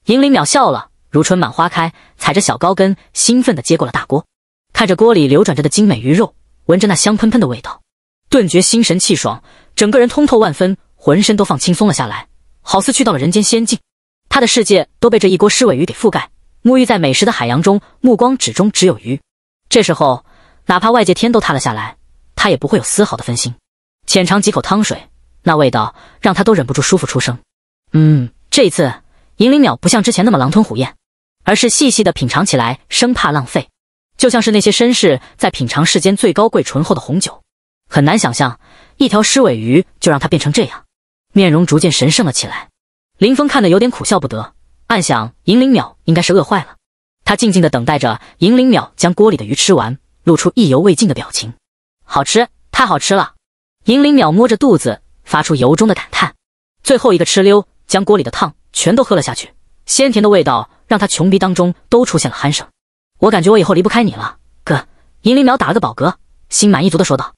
银铃淼笑了，如春满花开，踩着小高跟，兴奋地接过了大锅，看着锅里流转着的精美鱼肉，闻着那香喷喷的味道，顿觉心神气爽，整个人通透万分，浑身都放轻松了下来，好似去到了人间仙境。他的世界都被这一锅狮尾鱼给覆盖，沐浴在美食的海洋中，目光始终只有鱼。这时候，哪怕外界天都塌了下来，他也不会有丝毫的分心，浅尝几口汤水。那味道让他都忍不住舒服出声，嗯，这一次银鳞鸟不像之前那么狼吞虎咽，而是细细的品尝起来，生怕浪费，就像是那些绅士在品尝世间最高贵醇厚的红酒。很难想象一条狮尾鱼就让它变成这样，面容逐渐神圣了起来。林峰看得有点苦笑不得，暗想银鳞鸟应该是饿坏了。他静静的等待着银鳞鸟将锅里的鱼吃完，露出意犹未尽的表情。好吃，太好吃了！银鳞鸟摸着肚子。发出由衷的感叹，最后一个吃溜将锅里的汤全都喝了下去，鲜甜的味道让他穷逼当中都出现了鼾声。我感觉我以后离不开你了，哥！银铃鸟打了个饱嗝，心满意足的说道。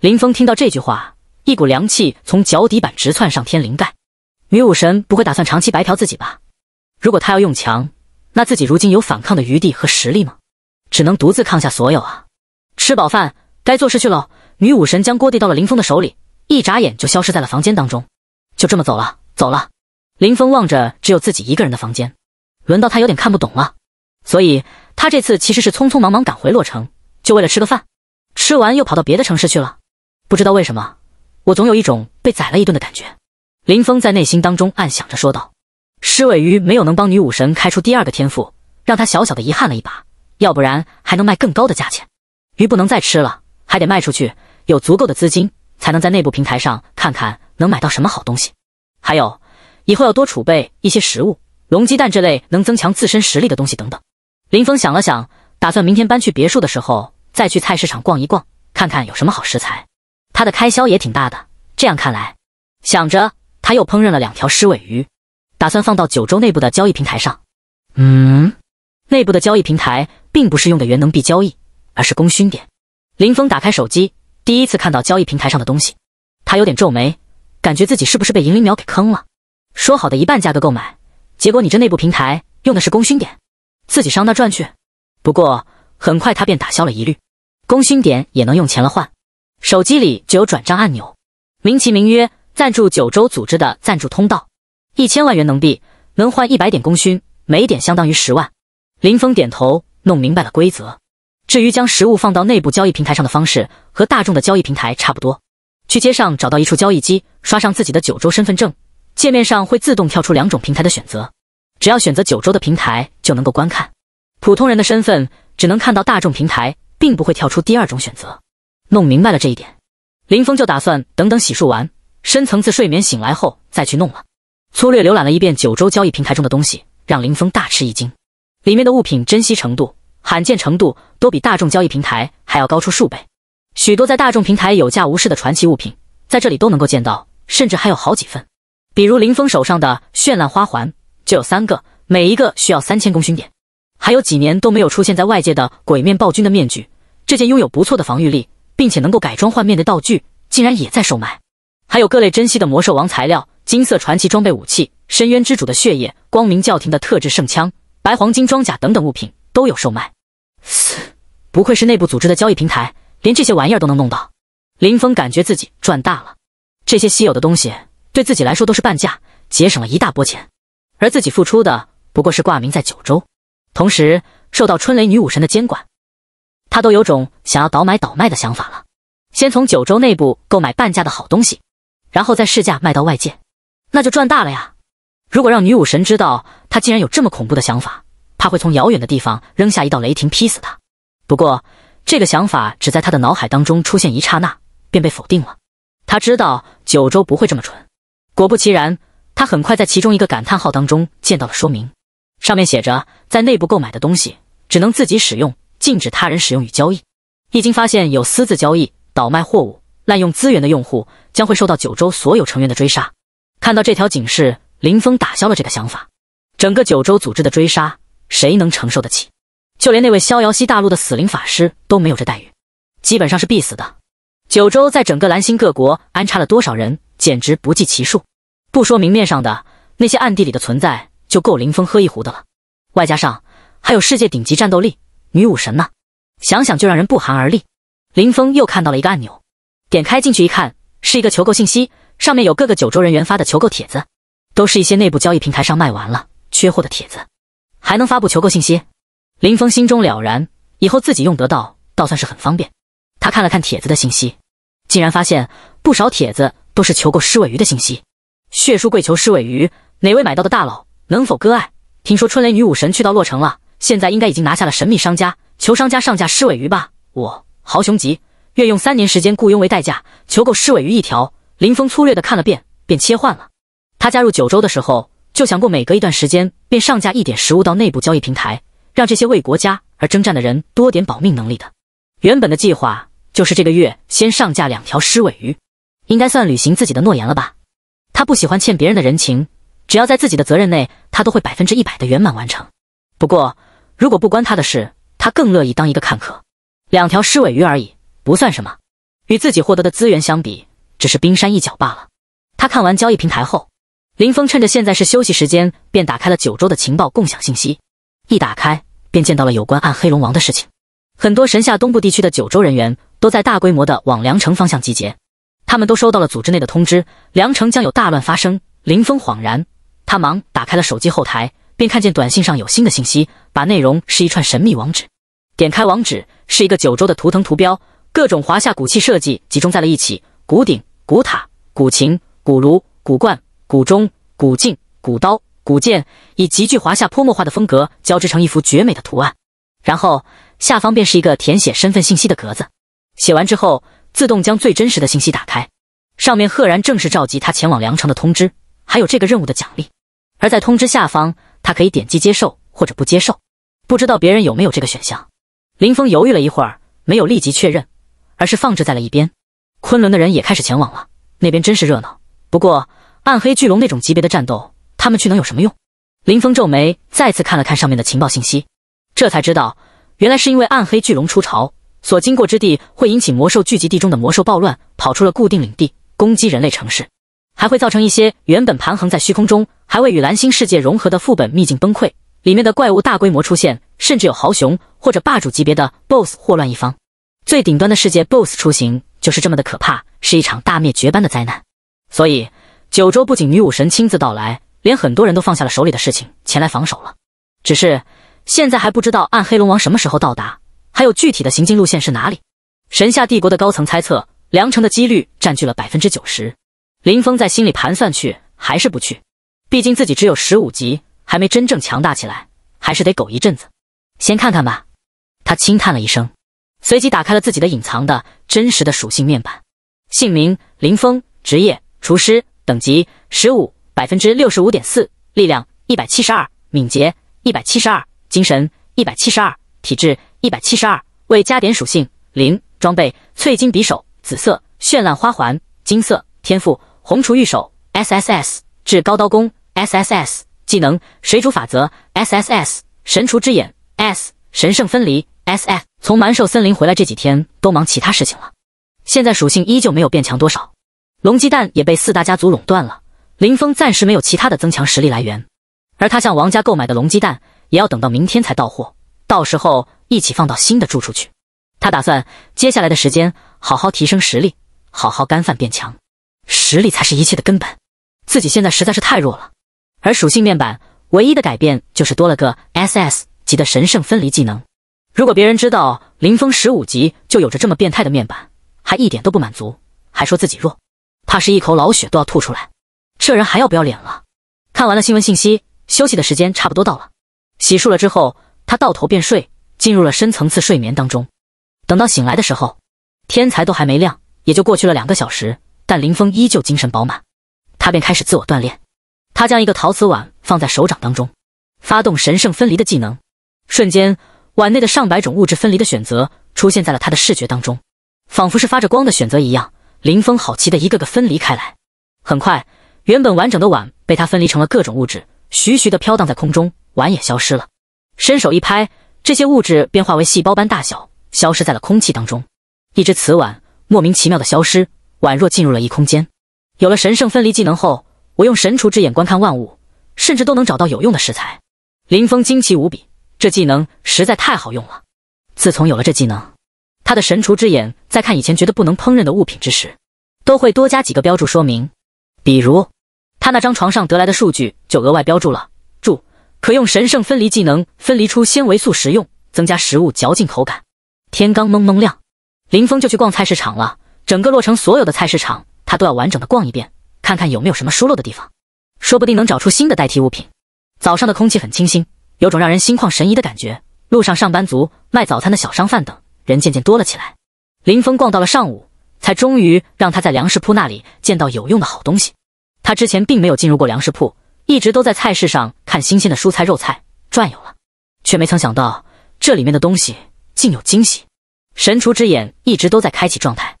林峰听到这句话，一股凉气从脚底板直窜上天灵盖。女武神不会打算长期白嫖自己吧？如果她要用强，那自己如今有反抗的余地和实力吗？只能独自抗下所有啊！吃饱饭，该做事去喽。女武神将锅递到了林峰的手里。一眨眼就消失在了房间当中，就这么走了，走了。林峰望着只有自己一个人的房间，轮到他有点看不懂了。所以他这次其实是匆匆忙忙赶回洛城，就为了吃个饭，吃完又跑到别的城市去了。不知道为什么，我总有一种被宰了一顿的感觉。林峰在内心当中暗想着说道：“狮尾鱼没有能帮女武神开出第二个天赋，让他小小的遗憾了一把。要不然还能卖更高的价钱。鱼不能再吃了，还得卖出去，有足够的资金。”才能在内部平台上看看能买到什么好东西，还有以后要多储备一些食物、龙鸡蛋这类能增强自身实力的东西等等。林峰想了想，打算明天搬去别墅的时候再去菜市场逛一逛，看看有什么好食材。他的开销也挺大的，这样看来，想着他又烹饪了两条狮尾鱼，打算放到九州内部的交易平台上。嗯，内部的交易平台并不是用的元能币交易，而是功勋点。林峰打开手机。第一次看到交易平台上的东西，他有点皱眉，感觉自己是不是被银灵鸟给坑了？说好的一半价格购买，结果你这内部平台用的是功勋点，自己上那赚去。不过很快他便打消了疑虑，功勋点也能用钱了换，手机里就有转账按钮，名其名曰赞助九州组织的赞助通道，一千万元能币能换一百点功勋，每点相当于十万。林峰点头，弄明白了规则。至于将食物放到内部交易平台上的方式，和大众的交易平台差不多。去街上找到一处交易机，刷上自己的九州身份证，界面上会自动跳出两种平台的选择，只要选择九州的平台就能够观看。普通人的身份只能看到大众平台，并不会跳出第二种选择。弄明白了这一点，林峰就打算等等洗漱完、深层次睡眠醒来后再去弄了。粗略浏览了一遍九州交易平台中的东西，让林峰大吃一惊，里面的物品珍惜程度。罕见程度都比大众交易平台还要高出数倍，许多在大众平台有价无市的传奇物品在这里都能够见到，甚至还有好几份。比如林峰手上的绚烂花环就有三个，每一个需要三千功勋点。还有几年都没有出现在外界的鬼面暴君的面具，这件拥有不错的防御力，并且能够改装换面的道具，竟然也在售卖。还有各类珍稀的魔兽王材料、金色传奇装备武器、深渊之主的血液、光明教廷的特制圣枪、白黄金装甲等等物品都有售卖。不愧是内部组织的交易平台，连这些玩意儿都能弄到。林峰感觉自己赚大了，这些稀有的东西对自己来说都是半价，节省了一大波钱。而自己付出的不过是挂名在九州，同时受到春雷女武神的监管，他都有种想要倒买倒卖的想法了。先从九州内部购买半价的好东西，然后再市价卖到外界，那就赚大了呀！如果让女武神知道他竟然有这么恐怖的想法，怕会从遥远的地方扔下一道雷霆劈死他。不过，这个想法只在他的脑海当中出现一刹那，便被否定了。他知道九州不会这么蠢。果不其然，他很快在其中一个感叹号当中见到了说明，上面写着：“在内部购买的东西只能自己使用，禁止他人使用与交易。一经发现有私自交易、倒卖货物、滥用资源的用户，将会受到九州所有成员的追杀。”看到这条警示，林峰打消了这个想法。整个九州组织的追杀，谁能承受得起？就连那位逍遥西大陆的死灵法师都没有这待遇，基本上是必死的。九州在整个蓝星各国安插了多少人，简直不计其数。不说明面上的那些，暗地里的存在就够林峰喝一壶的了。外加上还有世界顶级战斗力女武神呢，想想就让人不寒而栗。林峰又看到了一个按钮，点开进去一看，是一个求购信息，上面有各个九州人员发的求购帖子，都是一些内部交易平台上卖完了缺货的帖子，还能发布求购信息。林峰心中了然，以后自己用得到，倒算是很方便。他看了看帖子的信息，竟然发现不少帖子都是求购狮尾鱼的信息。血书跪求狮尾鱼，哪位买到的大佬能否割爱？听说春雷女武神去到洛城了，现在应该已经拿下了神秘商家，求商家上架狮尾鱼吧？我豪雄级愿用三年时间雇佣为代价，求购狮尾鱼一条。林峰粗略的看了遍，便切换了。他加入九州的时候，就想过每隔一段时间便上架一点食物到内部交易平台。让这些为国家而征战的人多点保命能力的，原本的计划就是这个月先上架两条狮尾鱼，应该算履行自己的诺言了吧？他不喜欢欠别人的人情，只要在自己的责任内，他都会百分之一百的圆满完成。不过，如果不关他的事，他更乐意当一个看客。两条狮尾鱼而已，不算什么，与自己获得的资源相比，只是冰山一角罢了。他看完交易平台后，林峰趁着现在是休息时间，便打开了九州的情报共享信息。一打开。便见到了有关暗黑龙王的事情，很多神下东部地区的九州人员都在大规模的往凉城方向集结，他们都收到了组织内的通知，凉城将有大乱发生。林峰恍然，他忙打开了手机后台，便看见短信上有新的信息，把内容是一串神秘网址，点开网址是一个九州的图腾图标，各种华夏古器设计集中在了一起，古鼎、古塔、古琴、古炉、古罐、古钟、古镜、古刀。古剑以极具华夏泼墨画的风格交织成一幅绝美的图案，然后下方便是一个填写身份信息的格子，写完之后自动将最真实的信息打开，上面赫然正是召集他前往凉城的通知，还有这个任务的奖励。而在通知下方，他可以点击接受或者不接受，不知道别人有没有这个选项。林峰犹豫了一会儿，没有立即确认，而是放置在了一边。昆仑的人也开始前往了，那边真是热闹。不过，暗黑巨龙那种级别的战斗。他们去能有什么用？林峰皱眉，再次看了看上面的情报信息，这才知道，原来是因为暗黑巨龙出巢，所经过之地会引起魔兽聚集地中的魔兽暴乱，跑出了固定领地，攻击人类城市，还会造成一些原本盘横在虚空中，还未与蓝星世界融合的副本秘境崩溃，里面的怪物大规模出现，甚至有豪雄或者霸主级别的 BOSS 祸乱一方。最顶端的世界 BOSS 出行就是这么的可怕，是一场大灭绝般的灾难。所以九州不仅女武神亲自到来。连很多人都放下了手里的事情前来防守了，只是现在还不知道暗黑龙王什么时候到达，还有具体的行进路线是哪里。神下帝国的高层猜测，良城的几率占据了百分之九十。林峰在心里盘算去还是不去，毕竟自己只有十五级，还没真正强大起来，还是得苟一阵子，先看看吧。他轻叹了一声，随即打开了自己的隐藏的真实的属性面板，姓名林峰，职业厨师，等级十五。百分之六十五点四，力量一百七十二，敏捷一百七十二，精神一百七十二，体质一百七十二，未加点属性零。装备翠金匕首，紫色；绚烂花环，金色。天赋红厨玉手 SSS，至高刀工 SSS。技能水煮法则 SSS，神厨之眼 S，神圣分离 SS。从蛮兽森林回来这几天都忙其他事情了，现在属性依旧没有变强多少。龙鸡蛋也被四大家族垄断了。林峰暂时没有其他的增强实力来源，而他向王家购买的龙鸡蛋也要等到明天才到货，到时候一起放到新的住处去。他打算接下来的时间好好提升实力，好好干饭变强。实力才是一切的根本，自己现在实在是太弱了。而属性面板唯一的改变就是多了个 SS 级的神圣分离技能。如果别人知道林峰十五级就有着这么变态的面板，还一点都不满足，还说自己弱，怕是一口老血都要吐出来。这人还要不要脸了？看完了新闻信息，休息的时间差不多到了。洗漱了之后，他倒头便睡，进入了深层次睡眠当中。等到醒来的时候，天才都还没亮，也就过去了两个小时。但林峰依旧精神饱满，他便开始自我锻炼。他将一个陶瓷碗放在手掌当中，发动神圣分离的技能，瞬间碗内的上百种物质分离的选择出现在了他的视觉当中，仿佛是发着光的选择一样。林峰好奇的一个个分离开来，很快。原本完整的碗被它分离成了各种物质，徐徐的飘荡在空中，碗也消失了。伸手一拍，这些物质便化为细胞般大小，消失在了空气当中。一只瓷碗莫名其妙的消失，宛若进入了一空间。有了神圣分离技能后，我用神厨之眼观看万物，甚至都能找到有用的食材。林峰惊奇无比，这技能实在太好用了。自从有了这技能，他的神厨之眼在看以前觉得不能烹饪的物品之时，都会多加几个标注说明，比如。他那张床上得来的数据就额外标注了，注可用神圣分离技能分离出纤维素食用，增加食物嚼劲口感。天刚蒙蒙亮，林峰就去逛菜市场了。整个洛城所有的菜市场他都要完整的逛一遍，看看有没有什么疏漏的地方，说不定能找出新的代替物品。早上的空气很清新，有种让人心旷神怡的感觉。路上上班族、卖早餐的小商贩等人渐渐多了起来。林峰逛到了上午，才终于让他在粮食铺那里见到有用的好东西。他之前并没有进入过粮食铺，一直都在菜市上看新鲜的蔬菜、肉菜转悠了，却没曾想到这里面的东西竟有惊喜。神厨之眼一直都在开启状态。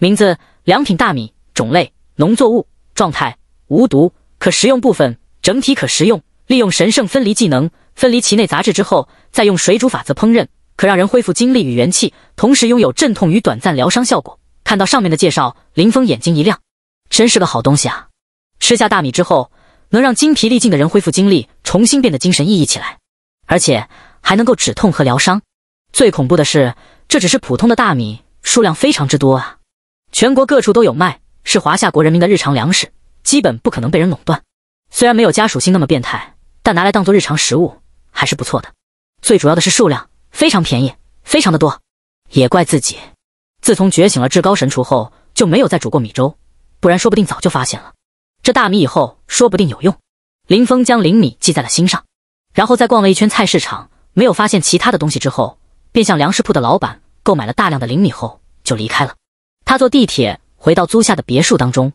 名字：良品大米，种类：农作物，状态：无毒，可食用部分整体可食用。利用神圣分离技能分离其内杂质之后，再用水煮法则烹饪，可让人恢复精力与元气，同时拥有镇痛与短暂疗伤效果。看到上面的介绍，林峰眼睛一亮，真是个好东西啊！吃下大米之后，能让精疲力尽的人恢复精力，重新变得精神奕奕起来，而且还能够止痛和疗伤。最恐怖的是，这只是普通的大米，数量非常之多啊！全国各处都有卖，是华夏国人民的日常粮食，基本不可能被人垄断。虽然没有家属性那么变态，但拿来当做日常食物还是不错的。最主要的是数量非常便宜，非常的多。也怪自己，自从觉醒了至高神厨后就没有再煮过米粥，不然说不定早就发现了。这大米以后说不定有用，林峰将灵米记在了心上，然后再逛了一圈菜市场，没有发现其他的东西之后，便向粮食铺的老板购买了大量的灵米后，就离开了。他坐地铁回到租下的别墅当中，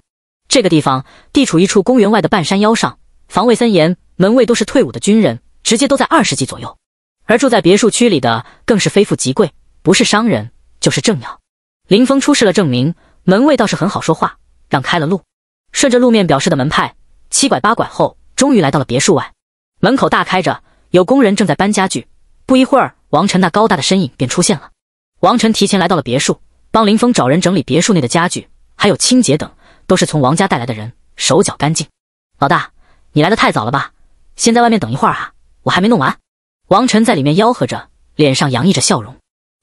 这个地方地处一处公园外的半山腰上，防卫森严，门卫都是退伍的军人，直接都在二十级左右。而住在别墅区里的更是非富即贵，不是商人就是政要。林峰出示了证明，门卫倒是很好说话，让开了路。顺着路面表示的门派，七拐八拐后，终于来到了别墅外。门口大开着，有工人正在搬家具。不一会儿，王晨那高大的身影便出现了。王晨提前来到了别墅，帮林峰找人整理别墅内的家具，还有清洁等，都是从王家带来的人，手脚干净。老大，你来的太早了吧？先在外面等一会儿啊，我还没弄完。王晨在里面吆喝着，脸上洋溢着笑容。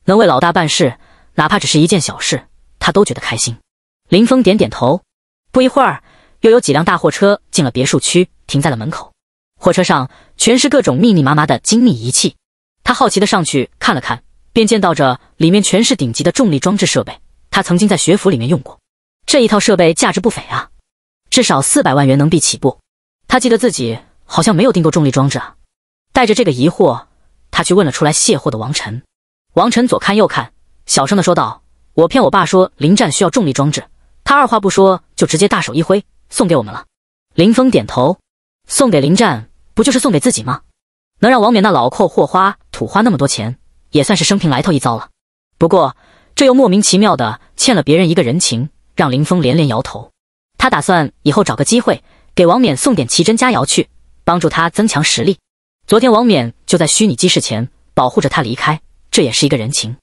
能为老大办事，哪怕只是一件小事，他都觉得开心。林峰点点头。不一会儿，又有几辆大货车进了别墅区，停在了门口。货车上全是各种密密麻麻的精密仪器。他好奇的上去看了看，便见到着里面全是顶级的重力装置设备。他曾经在学府里面用过这一套设备，价值不菲啊，至少四百万元能币起步。他记得自己好像没有订购重力装置啊。带着这个疑惑，他去问了出来卸货的王晨。王晨左看右看，小声的说道：“我骗我爸说林战需要重力装置。”他二话不说，就直接大手一挥，送给我们了。林峰点头，送给林战，不就是送给自己吗？能让王冕那老寇霍花土花那么多钱，也算是生平来头一遭了。不过，这又莫名其妙的欠了别人一个人情，让林峰连连摇头。他打算以后找个机会给王冕送点奇珍佳肴去，帮助他增强实力。昨天王冕就在虚拟机室前保护着他离开，这也是一个人情。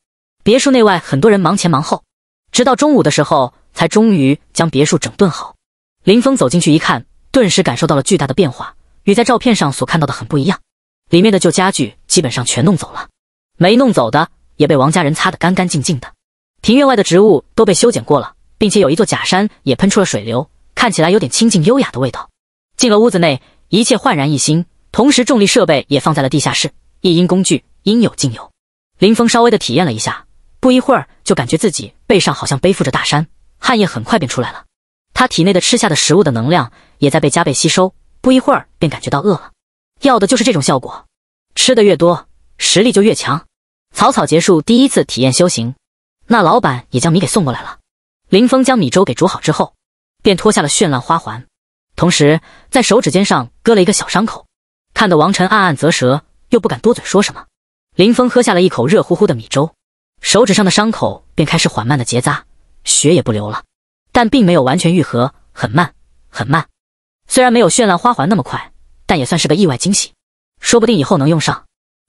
别墅内外，很多人忙前忙后。直到中午的时候，才终于将别墅整顿好。林峰走进去一看，顿时感受到了巨大的变化，与在照片上所看到的很不一样。里面的旧家具基本上全弄走了，没弄走的也被王家人擦得干干净净的。庭院外的植物都被修剪过了，并且有一座假山也喷出了水流，看起来有点清静优雅的味道。进了屋子内，一切焕然一新，同时重力设备也放在了地下室，一应工具应有尽有。林峰稍微的体验了一下。不一会儿就感觉自己背上好像背负着大山，汗液很快便出来了。他体内的吃下的食物的能量也在被加倍吸收，不一会儿便感觉到饿了。要的就是这种效果，吃的越多，实力就越强。草草结束第一次体验修行，那老板也将米给送过来了。林峰将米粥给煮好之后，便脱下了绚烂花环，同时在手指尖上割了一个小伤口。看得王晨暗暗啧舌，又不敢多嘴说什么。林峰喝下了一口热乎乎的米粥。手指上的伤口便开始缓慢的结扎，血也不流了，但并没有完全愈合，很慢，很慢。虽然没有绚烂花环那么快，但也算是个意外惊喜，说不定以后能用上。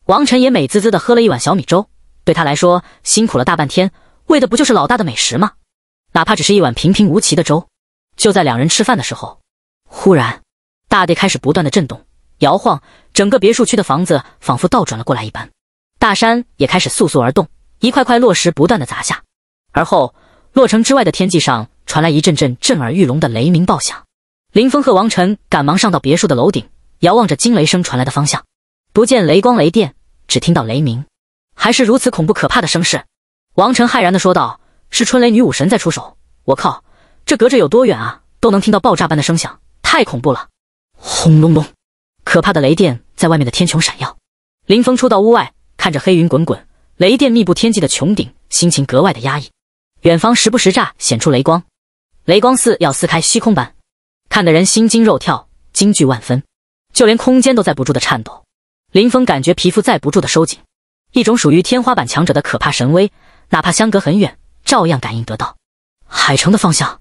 王晨也美滋滋的喝了一碗小米粥，对他来说，辛苦了大半天，为的不就是老大的美食吗？哪怕只是一碗平平无奇的粥。就在两人吃饭的时候，忽然，大地开始不断的震动、摇晃，整个别墅区的房子仿佛倒转了过来一般，大山也开始簌簌而动。一块块落石不断的砸下，而后洛城之外的天际上传来一阵阵震耳欲聋的雷鸣爆响。林峰和王晨赶忙上到别墅的楼顶，遥望着惊雷声传来的方向，不见雷光雷电，只听到雷鸣，还是如此恐怖可怕的声势。王晨骇然的说道：“是春雷女武神在出手！我靠，这隔着有多远啊，都能听到爆炸般的声响，太恐怖了！”轰隆隆，可怕的雷电在外面的天穹闪耀。林峰出到屋外，看着黑云滚滚。雷电密布天际的穹顶，心情格外的压抑。远方时不时炸显出雷光，雷光似要撕开虚空般，看得人心惊肉跳，惊惧万分。就连空间都在不住的颤抖，林峰感觉皮肤在不住的收紧。一种属于天花板强者的可怕神威，哪怕相隔很远，照样感应得到。海城的方向，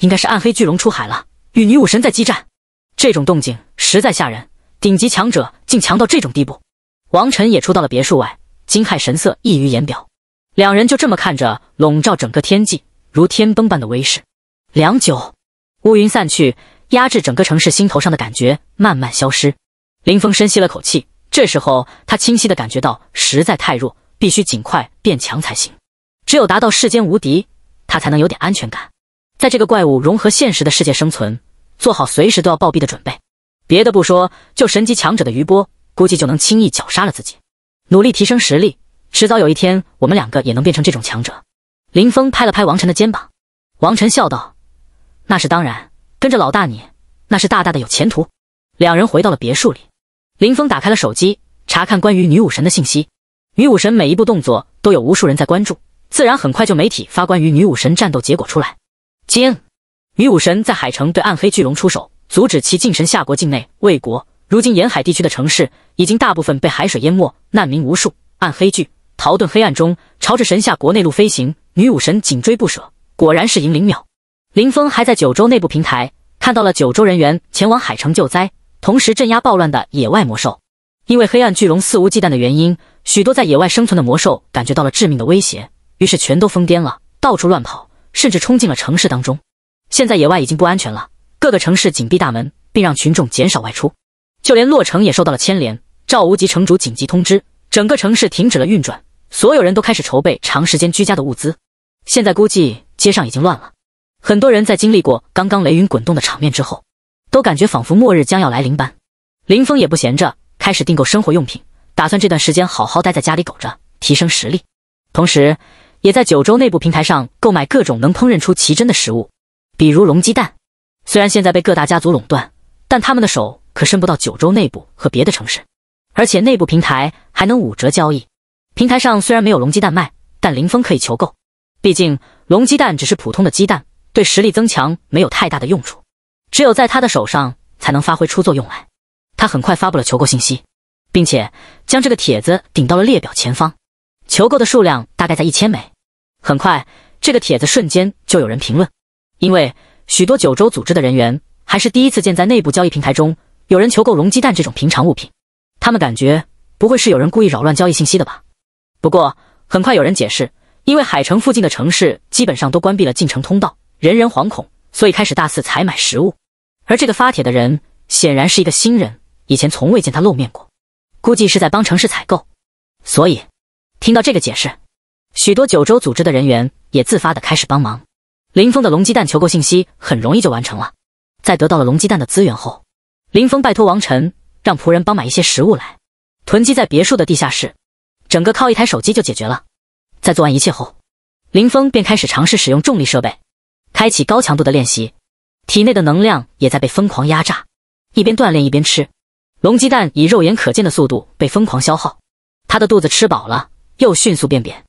应该是暗黑巨龙出海了，与女武神在激战。这种动静实在吓人，顶级强者竟强到这种地步。王晨也出到了别墅外。惊骇神色溢于言表，两人就这么看着笼罩整个天际、如天崩般的威势。良久，乌云散去，压制整个城市心头上的感觉慢慢消失。林峰深吸了口气，这时候他清晰的感觉到实在太弱，必须尽快变强才行。只有达到世间无敌，他才能有点安全感，在这个怪物融合现实的世界生存，做好随时都要暴毙的准备。别的不说，就神级强者的余波，估计就能轻易绞杀了自己。努力提升实力，迟早有一天我们两个也能变成这种强者。林峰拍了拍王晨的肩膀，王晨笑道：“那是当然，跟着老大你，那是大大的有前途。”两人回到了别墅里，林峰打开了手机，查看关于女武神的信息。女武神每一步动作都有无数人在关注，自然很快就媒体发关于女武神战斗结果出来。惊，女武神在海城对暗黑巨龙出手，阻止其进神夏国境内卫国。如今沿海地区的城市已经大部分被海水淹没，难民无数。暗黑巨逃遁黑暗中，朝着神下国内陆飞行。女武神紧追不舍，果然是银灵鸟。林峰还在九州内部平台看到了九州人员前往海城救灾，同时镇压暴乱的野外魔兽。因为黑暗巨龙肆无忌惮的原因，许多在野外生存的魔兽感觉到了致命的威胁，于是全都疯癫了，到处乱跑，甚至冲进了城市当中。现在野外已经不安全了，各个城市紧闭大门，并让群众减少外出。就连洛城也受到了牵连，赵无极城主紧急通知，整个城市停止了运转，所有人都开始筹备长时间居家的物资。现在估计街上已经乱了，很多人在经历过刚刚雷云滚动的场面之后，都感觉仿佛末日将要来临般。林峰也不闲着，开始订购生活用品，打算这段时间好好待在家里苟着，提升实力，同时也在九州内部平台上购买各种能烹饪出奇珍的食物，比如龙鸡蛋。虽然现在被各大家族垄断，但他们的手。可伸不到九州内部和别的城市，而且内部平台还能五折交易。平台上虽然没有龙鸡蛋卖，但林峰可以求购。毕竟龙鸡蛋只是普通的鸡蛋，对实力增强没有太大的用处，只有在他的手上才能发挥出作用来。他很快发布了求购信息，并且将这个帖子顶到了列表前方。求购的数量大概在一千枚。很快，这个帖子瞬间就有人评论，因为许多九州组织的人员还是第一次见在内部交易平台中。有人求购龙鸡蛋这种平常物品，他们感觉不会是有人故意扰乱交易信息的吧？不过很快有人解释，因为海城附近的城市基本上都关闭了进城通道，人人惶恐，所以开始大肆采买食物。而这个发帖的人显然是一个新人，以前从未见他露面过，估计是在帮城市采购。所以听到这个解释，许多九州组织的人员也自发的开始帮忙。林峰的龙鸡蛋求购信息很容易就完成了，在得到了龙鸡蛋的资源后。林峰拜托王晨让仆人帮买一些食物来，囤积在别墅的地下室。整个靠一台手机就解决了。在做完一切后，林峰便开始尝试使用重力设备，开启高强度的练习，体内的能量也在被疯狂压榨。一边锻炼一边吃，龙鸡蛋以肉眼可见的速度被疯狂消耗。他的肚子吃饱了，又迅速变扁。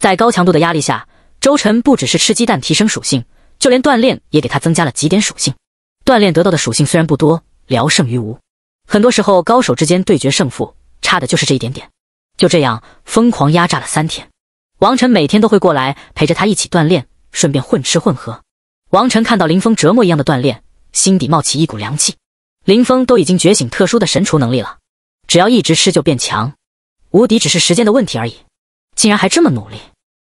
在高强度的压力下，周晨不只是吃鸡蛋提升属性，就连锻炼也给他增加了几点属性。锻炼得到的属性虽然不多。聊胜于无，很多时候高手之间对决胜负差的就是这一点点。就这样疯狂压榨了三天，王晨每天都会过来陪着他一起锻炼，顺便混吃混喝。王晨看到林峰折磨一样的锻炼，心底冒起一股凉气。林峰都已经觉醒特殊的神厨能力了，只要一直吃就变强，无敌只是时间的问题而已。竟然还这么努力，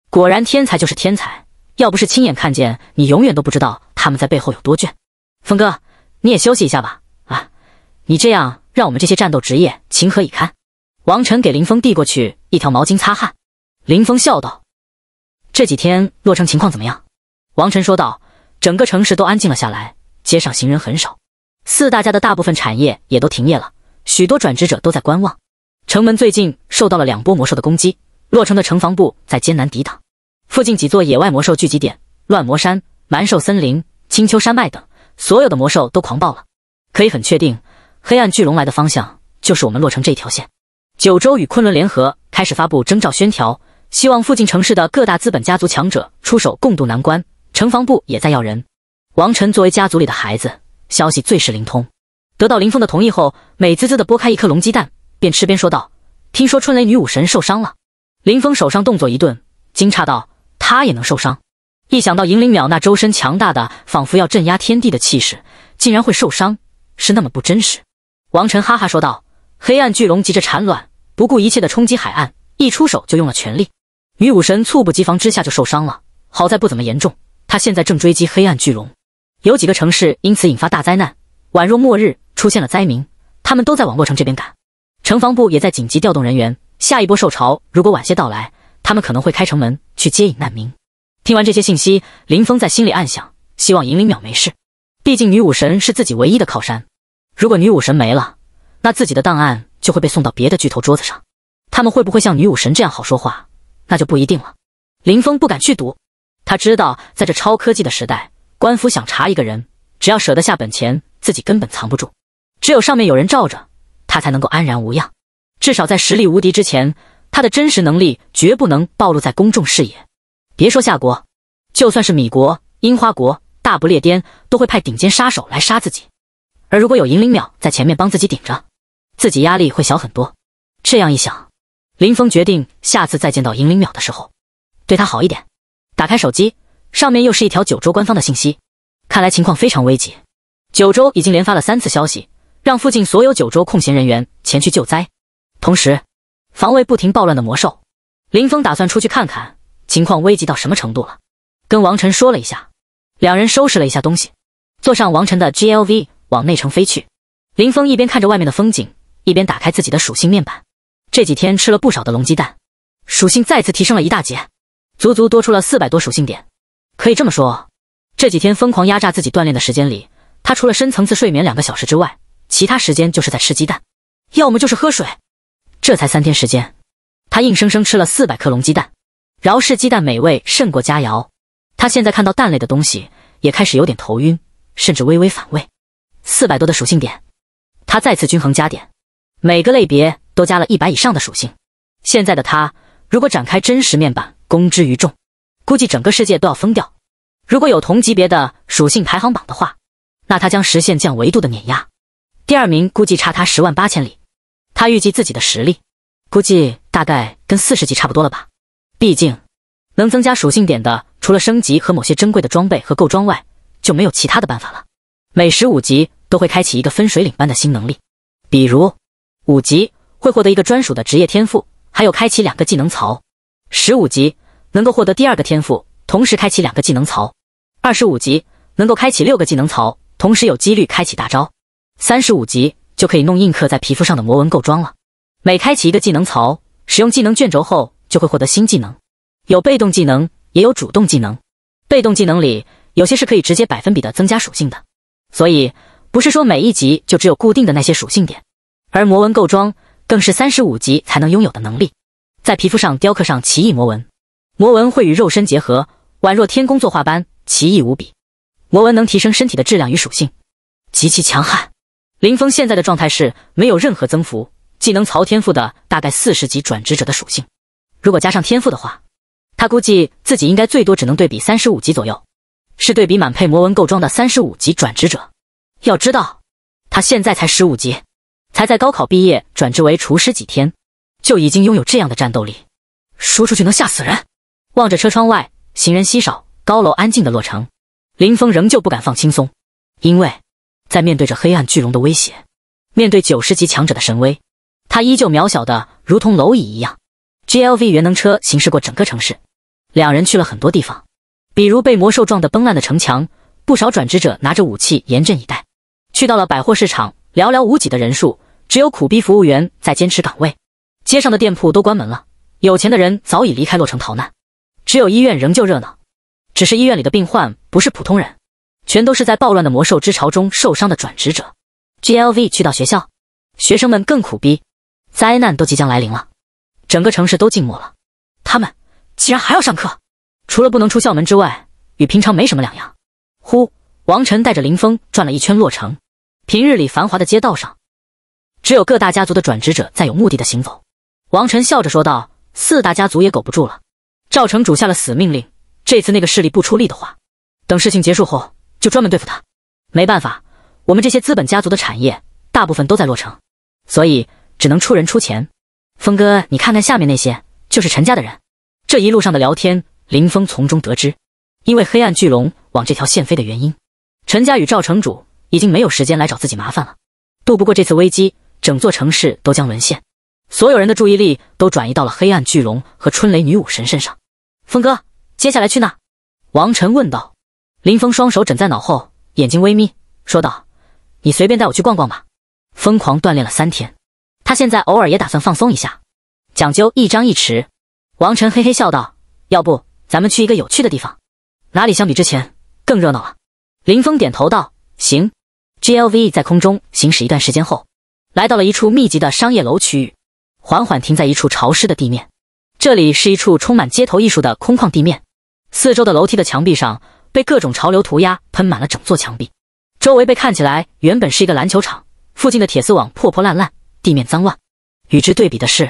果然天才就是天才。要不是亲眼看见，你永远都不知道他们在背后有多卷。峰哥，你也休息一下吧。你这样让我们这些战斗职业情何以堪？王晨给林峰递过去一条毛巾擦汗。林峰笑道：“这几天洛城情况怎么样？”王晨说道：“整个城市都安静了下来，街上行人很少，四大家的大部分产业也都停业了，许多转职者都在观望。城门最近受到了两波魔兽的攻击，洛城的城防部在艰难抵挡。附近几座野外魔兽聚集点，乱魔山、蛮兽森林、青丘山脉等，所有的魔兽都狂暴了，可以很确定。”黑暗巨龙来的方向就是我们洛城这一条线。九州与昆仑联合开始发布征兆宣条，希望附近城市的各大资本家族强者出手共度难关。城防部也在要人。王晨作为家族里的孩子，消息最是灵通。得到林峰的同意后，美滋滋的剥开一颗龙鸡蛋，便吃边说道：“听说春雷女武神受伤了。”林峰手上动作一顿，惊诧道：“她也能受伤？”一想到银灵鸟那周身强大的，仿佛要镇压天地的气势，竟然会受伤，是那么不真实。王晨哈哈说道：“黑暗巨龙急着产卵，不顾一切的冲击海岸，一出手就用了全力。女武神猝不及防之下就受伤了，好在不怎么严重。她现在正追击黑暗巨龙，有几个城市因此引发大灾难，宛若末日出现了灾民，他们都在往洛城这边赶。城防部也在紧急调动人员，下一波受潮如果晚些到来，他们可能会开城门去接引难民。”听完这些信息，林峰在心里暗想：“希望银灵淼没事，毕竟女武神是自己唯一的靠山。”如果女武神没了，那自己的档案就会被送到别的巨头桌子上。他们会不会像女武神这样好说话，那就不一定了。林峰不敢去赌，他知道，在这超科技的时代，官府想查一个人，只要舍得下本钱，自己根本藏不住。只有上面有人罩着他，才能够安然无恙。至少在实力无敌之前，他的真实能力绝不能暴露在公众视野。别说夏国，就算是米国、樱花国、大不列颠，都会派顶尖杀手来杀自己。而如果有银灵鸟在前面帮自己顶着，自己压力会小很多。这样一想，林峰决定下次再见到银灵鸟的时候，对他好一点。打开手机，上面又是一条九州官方的信息，看来情况非常危急。九州已经连发了三次消息，让附近所有九州空闲人员前去救灾，同时防卫不停暴乱的魔兽。林峰打算出去看看情况危急到什么程度了，跟王晨说了一下，两人收拾了一下东西，坐上王晨的 GLV。往内城飞去，林峰一边看着外面的风景，一边打开自己的属性面板。这几天吃了不少的龙鸡蛋，属性再次提升了一大截，足足多出了四百多属性点。可以这么说，这几天疯狂压榨自己锻炼的时间里，他除了深层次睡眠两个小时之外，其他时间就是在吃鸡蛋，要么就是喝水。这才三天时间，他硬生生吃了四百颗龙鸡蛋。饶是鸡蛋美味胜过佳肴，他现在看到蛋类的东西也开始有点头晕，甚至微微反胃。四百多的属性点，他再次均衡加点，每个类别都加了一百以上的属性。现在的他，如果展开真实面板公之于众，估计整个世界都要疯掉。如果有同级别的属性排行榜的话，那他将实现降维度的碾压，第二名估计差他十万八千里。他预计自己的实力，估计大概跟四十级差不多了吧。毕竟，能增加属性点的，除了升级和某些珍贵的装备和购装外，就没有其他的办法了。每十五级都会开启一个分水岭般的新能力，比如五级会获得一个专属的职业天赋，还有开启两个技能槽；十五级能够获得第二个天赋，同时开启两个技能槽；二十五级能够开启六个技能槽，同时有几率开启大招；三十五级就可以弄印刻在皮肤上的魔纹构装了。每开启一个技能槽，使用技能卷轴后就会获得新技能，有被动技能也有主动技能。被动技能里有些是可以直接百分比的增加属性的。所以，不是说每一级就只有固定的那些属性点，而魔纹构装更是三十五级才能拥有的能力。在皮肤上雕刻上奇异魔纹，魔纹会与肉身结合，宛若天工作画般奇异无比。魔纹能提升身体的质量与属性，极其强悍。林峰现在的状态是没有任何增幅，技能槽天赋的大概四十级转职者的属性，如果加上天赋的话，他估计自己应该最多只能对比三十五级左右。是对比满配魔纹构装的三十五级转职者，要知道，他现在才十五级，才在高考毕业转职为厨师几天，就已经拥有这样的战斗力，说出去能吓死人。望着车窗外行人稀少、高楼安静的洛城，林峰仍旧不敢放轻松，因为在面对着黑暗巨龙的威胁，面对九十级强者的神威，他依旧渺小的如同蝼蚁一样。GLV 元能车行驶过整个城市，两人去了很多地方。比如被魔兽撞得崩烂的城墙，不少转职者拿着武器严阵以待。去到了百货市场，寥寥无几的人数，只有苦逼服务员在坚持岗位。街上的店铺都关门了，有钱的人早已离开洛城逃难，只有医院仍旧热闹。只是医院里的病患不是普通人，全都是在暴乱的魔兽之潮中受伤的转职者。GLV 去到学校，学生们更苦逼，灾难都即将来临了，整个城市都静默了，他们竟然还要上课。除了不能出校门之外，与平常没什么两样。呼，王晨带着林峰转了一圈洛城，平日里繁华的街道上，只有各大家族的转职者在有目的的行走。王晨笑着说道：“四大家族也苟不住了，赵城主下了死命令，这次那个势力不出力的话，等事情结束后就专门对付他。没办法，我们这些资本家族的产业大部分都在洛城，所以只能出人出钱。峰哥，你看看下面那些，就是陈家的人。这一路上的聊天。”林峰从中得知，因为黑暗巨龙往这条线飞的原因，陈家与赵城主已经没有时间来找自己麻烦了。渡不过这次危机，整座城市都将沦陷。所有人的注意力都转移到了黑暗巨龙和春雷女武神身上。峰哥，接下来去哪？王晨问道。林峰双手枕在脑后，眼睛微眯，说道：“你随便带我去逛逛吧。”疯狂锻炼了三天，他现在偶尔也打算放松一下，讲究一张一弛。王晨嘿嘿笑道：“要不？”咱们去一个有趣的地方，哪里相比之前更热闹了？林峰点头道：“行。” GLV 在空中行驶一段时间后，来到了一处密集的商业楼区域，缓缓停在一处潮湿的地面。这里是一处充满街头艺术的空旷地面，四周的楼梯的墙壁上被各种潮流涂鸦喷满了整座墙壁。周围被看起来原本是一个篮球场，附近的铁丝网破破烂烂，地面脏乱。与之对比的是，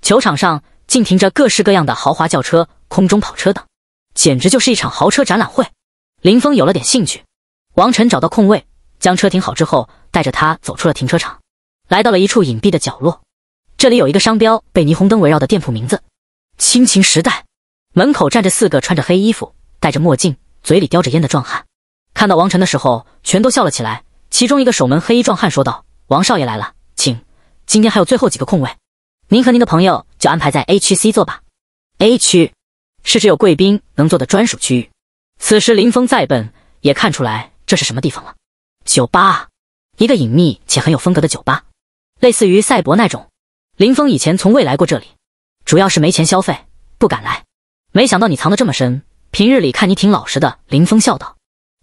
球场上。竟停着各式各样的豪华轿车、空中跑车等，简直就是一场豪车展览会。林峰有了点兴趣。王晨找到空位，将车停好之后，带着他走出了停车场，来到了一处隐蔽的角落。这里有一个商标被霓虹灯围绕的店铺，名字“亲情时代”。门口站着四个穿着黑衣服、戴着墨镜、嘴里叼着烟的壮汉。看到王晨的时候，全都笑了起来。其中一个守门黑衣壮汉说道：“王少爷来了，请，今天还有最后几个空位。”您和您的朋友就安排在 A 区 C 座吧。A 区是只有贵宾能坐的专属区域。此时林峰再笨也看出来这是什么地方了。酒吧，一个隐秘且很有风格的酒吧，类似于赛博那种。林峰以前从未来过这里，主要是没钱消费不敢来。没想到你藏得这么深，平日里看你挺老实的。林峰笑道。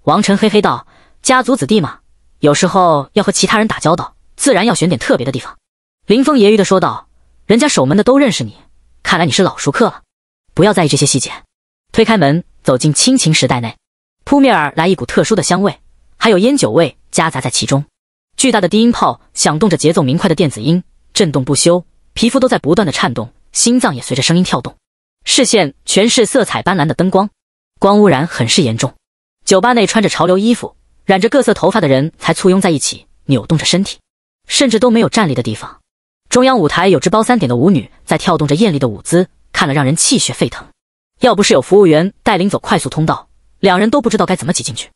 王晨嘿嘿道：“家族子弟嘛，有时候要和其他人打交道，自然要选点特别的地方。”林峰揶揄的说道。人家守门的都认识你，看来你是老熟客了。不要在意这些细节，推开门走进亲情时代内，扑面而来一股特殊的香味，还有烟酒味夹杂在其中。巨大的低音炮响动着节奏明快的电子音，震动不休，皮肤都在不断的颤动，心脏也随着声音跳动。视线全是色彩斑斓的灯光，光污染很是严重。酒吧内穿着潮流衣服、染着各色头发的人才簇拥在一起，扭动着身体，甚至都没有站立的地方。中央舞台有只包三点的舞女在跳动着艳丽的舞姿，看了让人气血沸腾。要不是有服务员带领走快速通道，两人都不知道该怎么挤进去。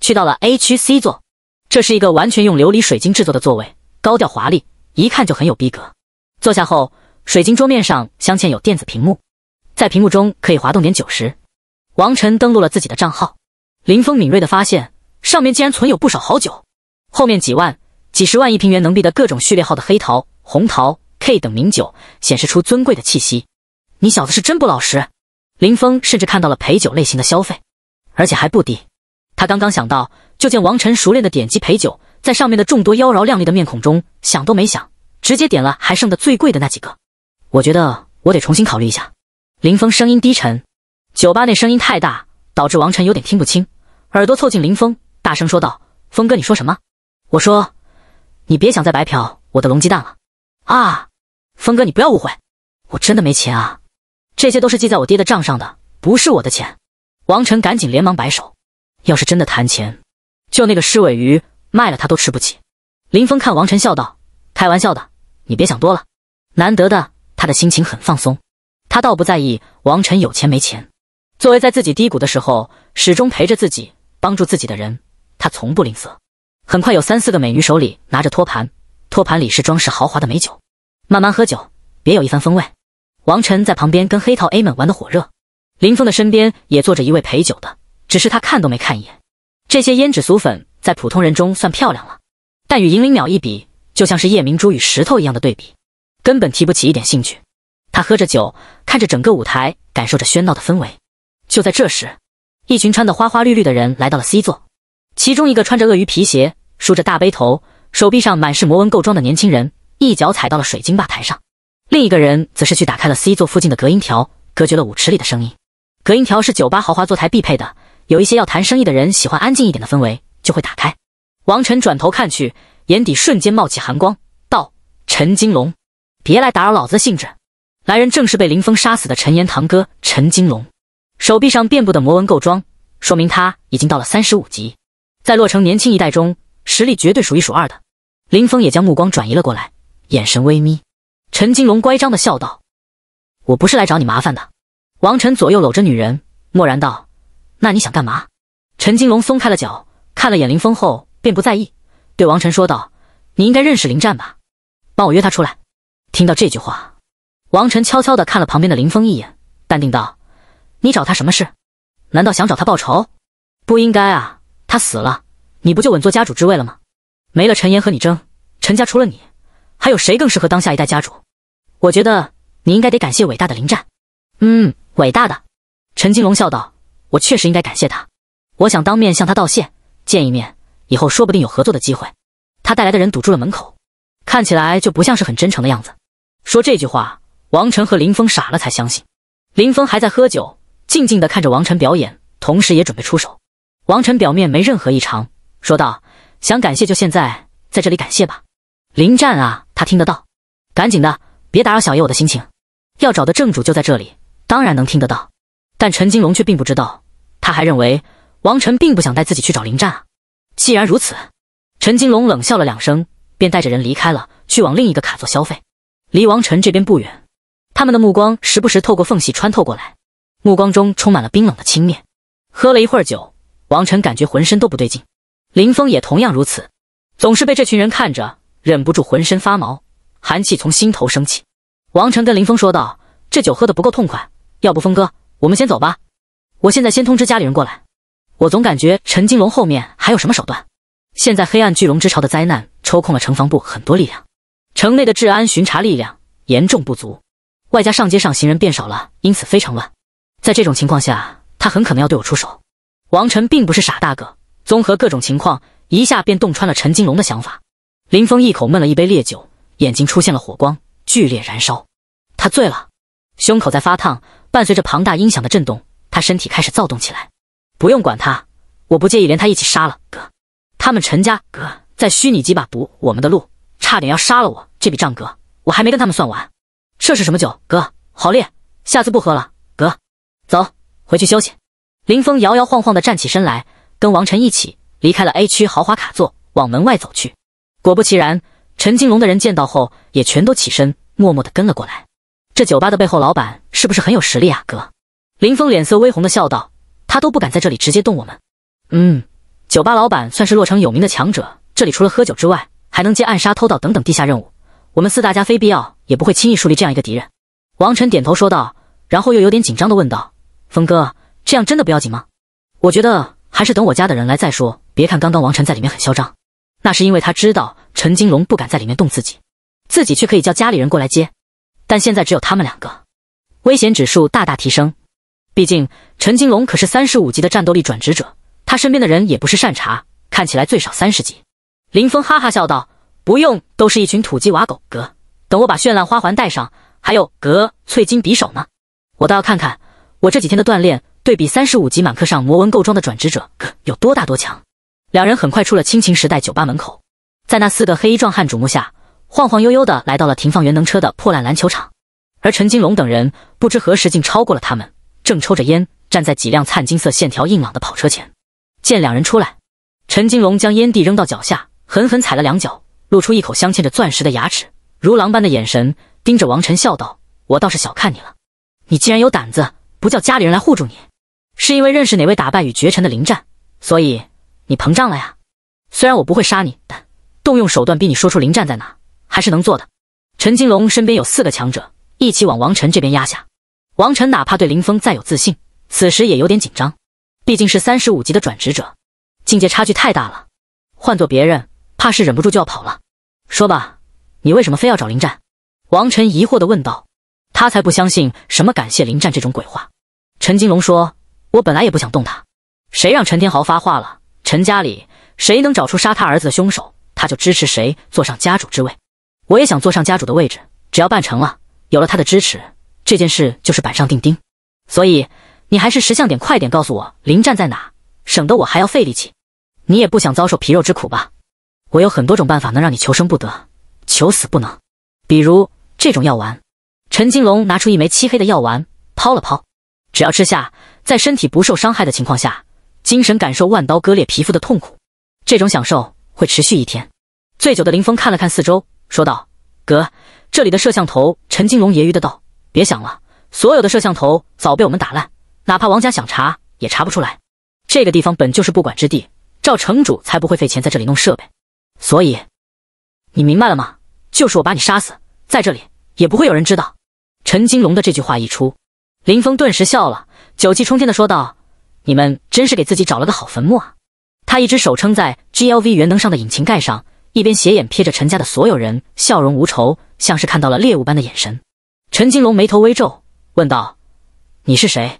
去到了 A 区 C 座，这是一个完全用琉璃水晶制作的座位，高调华丽，一看就很有逼格。坐下后，水晶桌面上镶嵌有电子屏幕，在屏幕中可以滑动点九十。王晨登录了自己的账号。林峰敏锐的发现，上面竟然存有不少好酒，后面几万、几十万一平原能币的各种序列号的黑桃。红桃 K 等名酒显示出尊贵的气息，你小子是真不老实。林峰甚至看到了陪酒类型的消费，而且还不低。他刚刚想到，就见王晨熟练的点击陪酒，在上面的众多妖娆靓丽的面孔中，想都没想，直接点了还剩的最贵的那几个。我觉得我得重新考虑一下。林峰声音低沉，酒吧内声音太大，导致王晨有点听不清，耳朵凑近林峰，大声说道：“峰哥，你说什么？我说，你别想再白嫖我的龙鸡蛋了。”啊，峰哥，你不要误会，我真的没钱啊，这些都是记在我爹的账上的，不是我的钱。王晨赶紧连忙摆手，要是真的谈钱，就那个狮尾鱼卖了他都吃不起。林峰看王晨笑道：“开玩笑的，你别想多了。”难得的，他的心情很放松，他倒不在意王晨有钱没钱。作为在自己低谷的时候始终陪着自己、帮助自己的人，他从不吝啬。很快有三四个美女手里拿着托盘。托盘里是装饰豪华的美酒，慢慢喝酒，别有一番风味。王晨在旁边跟黑桃 A 们玩的火热，林峰的身边也坐着一位陪酒的，只是他看都没看一眼。这些胭脂俗粉在普通人中算漂亮了，但与银铃鸟一比，就像是夜明珠与石头一样的对比，根本提不起一点兴趣。他喝着酒，看着整个舞台，感受着喧闹的氛围。就在这时，一群穿的花花绿绿的人来到了 C 座，其中一个穿着鳄鱼皮鞋，梳着大背头。手臂上满是魔纹构装的年轻人一脚踩到了水晶吧台上，另一个人则是去打开了 C 座附近的隔音条，隔绝了舞池里的声音。隔音条是酒吧豪华座台必配的，有一些要谈生意的人喜欢安静一点的氛围，就会打开。王晨转头看去，眼底瞬间冒起寒光，道：“陈金龙，别来打扰老子的兴致。”来人正是被林峰杀死的陈岩堂哥陈金龙，手臂上遍布的魔纹构装，说明他已经到了三十五级，在洛城年轻一代中，实力绝对数一数二的。林峰也将目光转移了过来，眼神微眯。陈金龙乖张的笑道：“我不是来找你麻烦的。”王晨左右搂着女人，默然道：“那你想干嘛？”陈金龙松开了脚，看了眼林峰后便不在意，对王晨说道：“你应该认识林战吧？帮我约他出来。”听到这句话，王晨悄悄的看了旁边的林峰一眼，淡定道：“你找他什么事？难道想找他报仇？不应该啊，他死了，你不就稳坐家主之位了吗？”没了，陈岩和你争，陈家除了你，还有谁更适合当下一代家主？我觉得你应该得感谢伟大的林战。嗯，伟大的陈金龙笑道：“我确实应该感谢他，我想当面向他道谢，见一面，以后说不定有合作的机会。”他带来的人堵住了门口，看起来就不像是很真诚的样子。说这句话，王晨和林峰傻了才相信。林峰还在喝酒，静静地看着王晨表演，同时也准备出手。王晨表面没任何异常，说道。想感谢就现在在这里感谢吧，林战啊，他听得到，赶紧的，别打扰小爷我的心情。要找的正主就在这里，当然能听得到。但陈金龙却并不知道，他还认为王晨并不想带自己去找林战啊。既然如此，陈金龙冷笑了两声，便带着人离开了，去往另一个卡座消费。离王晨这边不远，他们的目光时不时透过缝隙穿透过来，目光中充满了冰冷的轻蔑。喝了一会儿酒，王晨感觉浑身都不对劲。林峰也同样如此，总是被这群人看着，忍不住浑身发毛，寒气从心头升起。王晨跟林峰说道：“这酒喝的不够痛快，要不峰哥，我们先走吧。我现在先通知家里人过来。我总感觉陈金龙后面还有什么手段。现在黑暗巨龙之潮的灾难抽空了城防部很多力量，城内的治安巡查力量严重不足，外加上街上行人变少了，因此非常乱。在这种情况下，他很可能要对我出手。王晨并不是傻大个，综合各种情况，一下便洞穿了陈金龙的想法。林峰一口闷了一杯烈酒，眼睛出现了火光，剧烈燃烧。他醉了，胸口在发烫，伴随着庞大音响的震动，他身体开始躁动起来。不用管他，我不介意连他一起杀了。哥，他们陈家哥在虚拟机把堵我们的路，差点要杀了我。这笔账哥我还没跟他们算完。这是什么酒？哥，好烈，下次不喝了。哥，走，回去休息。林峰摇摇晃晃地站起身来。跟王晨一起离开了 A 区豪华卡座，往门外走去。果不其然，陈金龙的人见到后，也全都起身，默默地跟了过来。这酒吧的背后老板是不是很有实力啊，哥？林峰脸色微红的笑道：“他都不敢在这里直接动我们。”嗯，酒吧老板算是洛城有名的强者。这里除了喝酒之外，还能接暗杀、偷盗等等地下任务。我们四大家非必要也不会轻易树立这样一个敌人。王晨点头说道，然后又有点紧张的问道：“峰哥，这样真的不要紧吗？我觉得。”还是等我家的人来再说。别看刚刚王晨在里面很嚣张，那是因为他知道陈金龙不敢在里面动自己，自己却可以叫家里人过来接。但现在只有他们两个，危险指数大大提升。毕竟陈金龙可是三十五级的战斗力转职者，他身边的人也不是善茬，看起来最少三十级。林峰哈哈笑道：“不用，都是一群土鸡瓦狗。哥，等我把绚烂花环带上，还有哥翠金匕首呢，我倒要看看我这几天的锻炼。”对比三十五级满课上魔纹构装的转职者有多大多强，两人很快出了亲情时代酒吧门口，在那四个黑衣壮汉瞩目下，晃晃悠悠的来到了停放元能车的破烂篮球场。而陈金龙等人不知何时竟超过了他们，正抽着烟站在几辆灿金色线条硬朗的跑车前。见两人出来，陈金龙将烟蒂扔到脚下，狠狠踩了两脚，露出一口镶嵌着钻石的牙齿，如狼般的眼神盯着王晨笑道：“我倒是小看你了，你竟然有胆子不叫家里人来护住你！”是因为认识哪位打败与绝尘的林战，所以你膨胀了呀？虽然我不会杀你，但动用手段逼你说出林战在哪，还是能做的。陈金龙身边有四个强者，一起往王晨这边压下。王晨哪怕对林峰再有自信，此时也有点紧张，毕竟是三十五级的转职者，境界差距太大了，换做别人，怕是忍不住就要跑了。说吧，你为什么非要找林战？王晨疑惑地问道，他才不相信什么感谢林战这种鬼话。陈金龙说。我本来也不想动他，谁让陈天豪发话了？陈家里谁能找出杀他儿子的凶手，他就支持谁坐上家主之位。我也想坐上家主的位置，只要办成了，有了他的支持，这件事就是板上钉钉。所以你还是识相点，快点告诉我林站在哪，省得我还要费力气。你也不想遭受皮肉之苦吧？我有很多种办法能让你求生不得，求死不能，比如这种药丸。陈金龙拿出一枚漆黑的药丸，抛了抛，只要吃下。在身体不受伤害的情况下，精神感受万刀割裂皮肤的痛苦，这种享受会持续一天。醉酒的林峰看了看四周，说道：“哥，这里的摄像头。”陈金龙揶揄的道：“别想了，所有的摄像头早被我们打烂，哪怕王家想查也查不出来。这个地方本就是不管之地，赵城主才不会费钱在这里弄设备。所以，你明白了吗？就是我把你杀死在这里，也不会有人知道。”陈金龙的这句话一出，林峰顿时笑了。酒气冲天的说道：“你们真是给自己找了个好坟墓啊！”他一只手撑在 GLV 元能上的引擎盖上，一边斜眼瞥着陈家的所有人，笑容无愁，像是看到了猎物般的眼神。陈金龙眉头微皱，问道：“你是谁？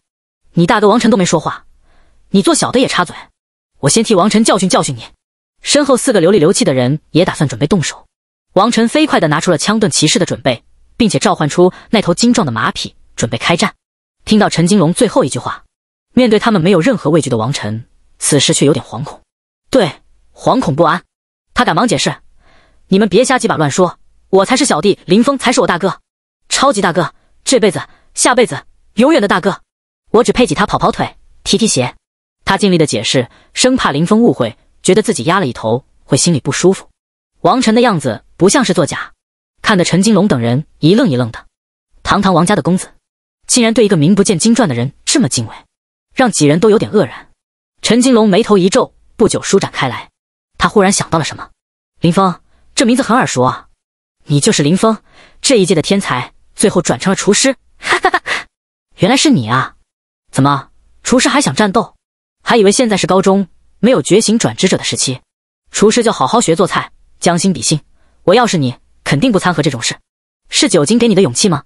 你大哥王晨都没说话，你做小的也插嘴？我先替王晨教训教训你。”身后四个流里流气的人也打算准备动手。王晨飞快的拿出了枪盾骑士的准备，并且召唤出那头精壮的马匹，准备开战。听到陈金龙最后一句话，面对他们没有任何畏惧的王晨，此时却有点惶恐，对，惶恐不安。他赶忙解释：“你们别瞎几把乱说，我才是小弟，林峰才是我大哥，超级大哥，这辈子、下辈子、永远的大哥。我只配挤他跑跑腿、提提鞋。”他尽力的解释，生怕林峰误会，觉得自己压了一头，会心里不舒服。王晨的样子不像是作假，看得陈金龙等人一愣一愣的。堂堂王家的公子。竟然对一个名不见经传的人这么敬畏，让几人都有点愕然。陈金龙眉头一皱，不久舒展开来。他忽然想到了什么：“林峰，这名字很耳熟啊！你就是林峰，这一届的天才，最后转成了厨师，哈哈哈！原来是你啊！怎么，厨师还想战斗？还以为现在是高中没有觉醒转职者的时期，厨师就好好学做菜，将心比心。我要是你，肯定不掺和这种事。是酒精给你的勇气吗？”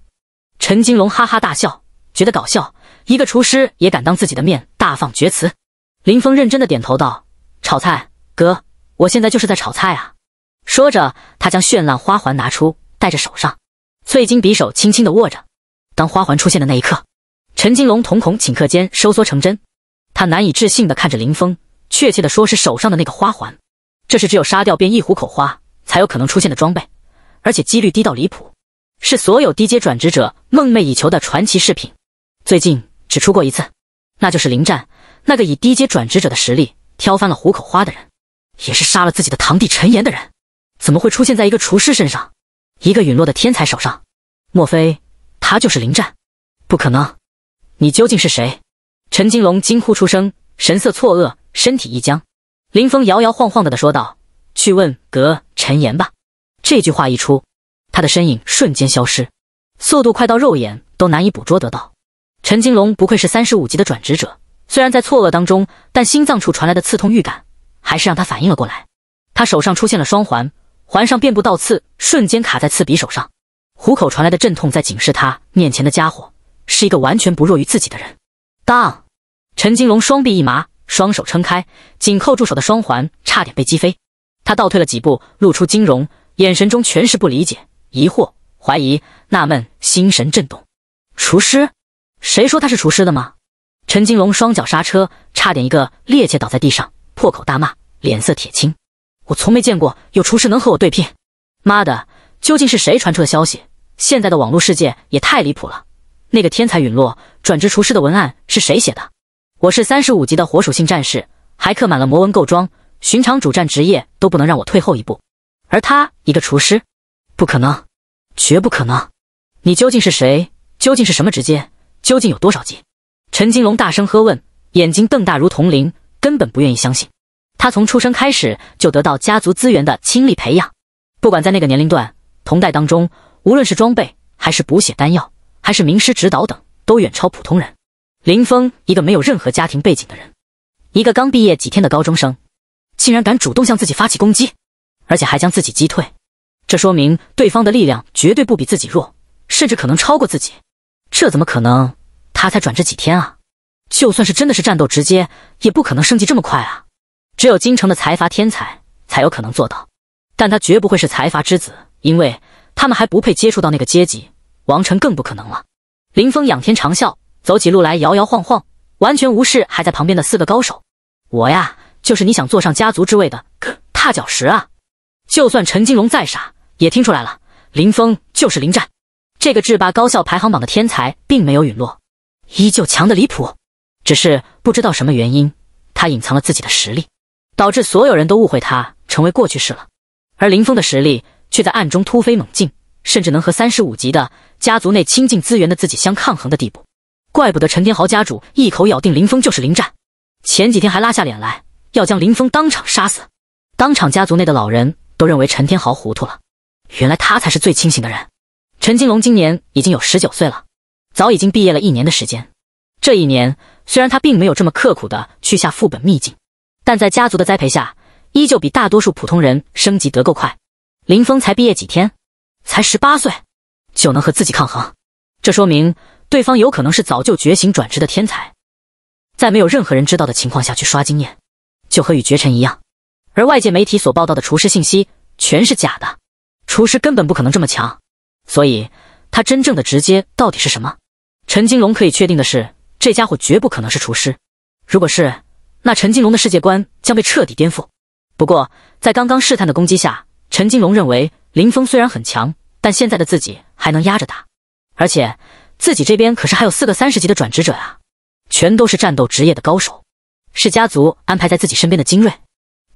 陈金龙哈哈大笑，觉得搞笑，一个厨师也敢当自己的面大放厥词。林峰认真的点头道：“炒菜，哥，我现在就是在炒菜啊。”说着，他将绚烂花环拿出，戴在手上，翠金匕首轻轻的握着。当花环出现的那一刻，陈金龙瞳孔顷刻间收缩成针，他难以置信的看着林峰，确切的说是手上的那个花环。这是只有杀掉变异虎口花才有可能出现的装备，而且几率低到离谱。是所有低阶转职者梦寐以求的传奇饰品，最近只出过一次，那就是林战，那个以低阶转职者的实力挑翻了虎口花的人，也是杀了自己的堂弟陈岩的人，怎么会出现在一个厨师身上，一个陨落的天才手上？莫非他就是林战？不可能！你究竟是谁？陈金龙惊呼出声，神色错愕，身体一僵。林峰摇摇晃晃的的说道：“去问阁陈岩吧。”这句话一出。他的身影瞬间消失，速度快到肉眼都难以捕捉得到。陈金龙不愧是三十五级的转职者，虽然在错愕当中，但心脏处传来的刺痛预感还是让他反应了过来。他手上出现了双环，环上遍布倒刺，瞬间卡在刺匕手上。虎口传来的阵痛在警示他，面前的家伙是一个完全不弱于自己的人。当陈金龙双臂一麻，双手撑开，紧扣住手的双环差点被击飞。他倒退了几步，露出金容，眼神中全是不理解。疑惑、怀疑、纳闷，心神震动。厨师？谁说他是厨师的吗？陈金龙双脚刹车，差点一个趔趄倒在地上，破口大骂，脸色铁青。我从没见过有厨师能和我对拼！妈的，究竟是谁传出的消息？现在的网络世界也太离谱了！那个天才陨落，转职厨师的文案是谁写的？我是三十五级的火属性战士，还刻满了魔纹构装，寻常主战职业都不能让我退后一步，而他一个厨师。不可能，绝不可能！你究竟是谁？究竟是什么直接？究竟有多少级？陈金龙大声喝问，眼睛瞪大如铜铃，根本不愿意相信。他从出生开始就得到家族资源的亲力培养，不管在那个年龄段、同代当中，无论是装备还是补血丹药，还是名师指导等，都远超普通人。林峰，一个没有任何家庭背景的人，一个刚毕业几天的高中生，竟然敢主动向自己发起攻击，而且还将自己击退。这说明对方的力量绝对不比自己弱，甚至可能超过自己。这怎么可能？他才转职几天啊！就算是真的是战斗直接，也不可能升级这么快啊！只有京城的财阀天才才有可能做到。但他绝不会是财阀之子，因为他们还不配接触到那个阶级。王晨更不可能了。林峰仰天长啸，走起路来摇摇晃晃，完全无视还在旁边的四个高手。我呀，就是你想坐上家族之位的 踏脚石啊！就算陈金龙再傻，也听出来了，林峰就是林战，这个制霸高校排行榜的天才，并没有陨落，依旧强得离谱。只是不知道什么原因，他隐藏了自己的实力，导致所有人都误会他成为过去式了。而林峰的实力却在暗中突飞猛进，甚至能和三十五级的家族内亲近资源的自己相抗衡的地步。怪不得陈天豪家主一口咬定林峰就是林战，前几天还拉下脸来要将林峰当场杀死，当场家族内的老人。都认为陈天豪糊涂了，原来他才是最清醒的人。陈金龙今年已经有十九岁了，早已经毕业了一年的时间。这一年虽然他并没有这么刻苦的去下副本秘境，但在家族的栽培下，依旧比大多数普通人升级得够快。林峰才毕业几天，才十八岁，就能和自己抗衡，这说明对方有可能是早就觉醒转职的天才，在没有任何人知道的情况下去刷经验，就和与绝尘一样。而外界媒体所报道的厨师信息全是假的，厨师根本不可能这么强，所以他真正的直接到底是什么？陈金龙可以确定的是，这家伙绝不可能是厨师。如果是，那陈金龙的世界观将被彻底颠覆。不过，在刚刚试探的攻击下，陈金龙认为林峰虽然很强，但现在的自己还能压着打，而且自己这边可是还有四个三十级的转职者啊，全都是战斗职业的高手，是家族安排在自己身边的精锐。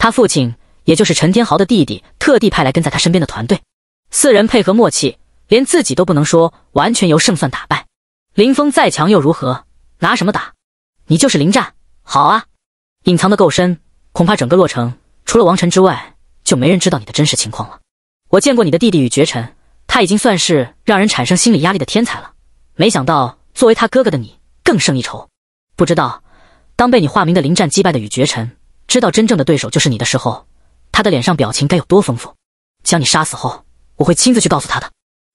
他父亲，也就是陈天豪的弟弟，特地派来跟在他身边的团队，四人配合默契，连自己都不能说完全由胜算打败林峰。再强又如何？拿什么打？你就是林战，好啊！隐藏的够深，恐怕整个洛城除了王晨之外，就没人知道你的真实情况了。我见过你的弟弟与绝尘，他已经算是让人产生心理压力的天才了。没想到作为他哥哥的你，更胜一筹。不知道，当被你化名的林战击败的与绝尘。知道真正的对手就是你的时候，他的脸上表情该有多丰富？将你杀死后，我会亲自去告诉他的。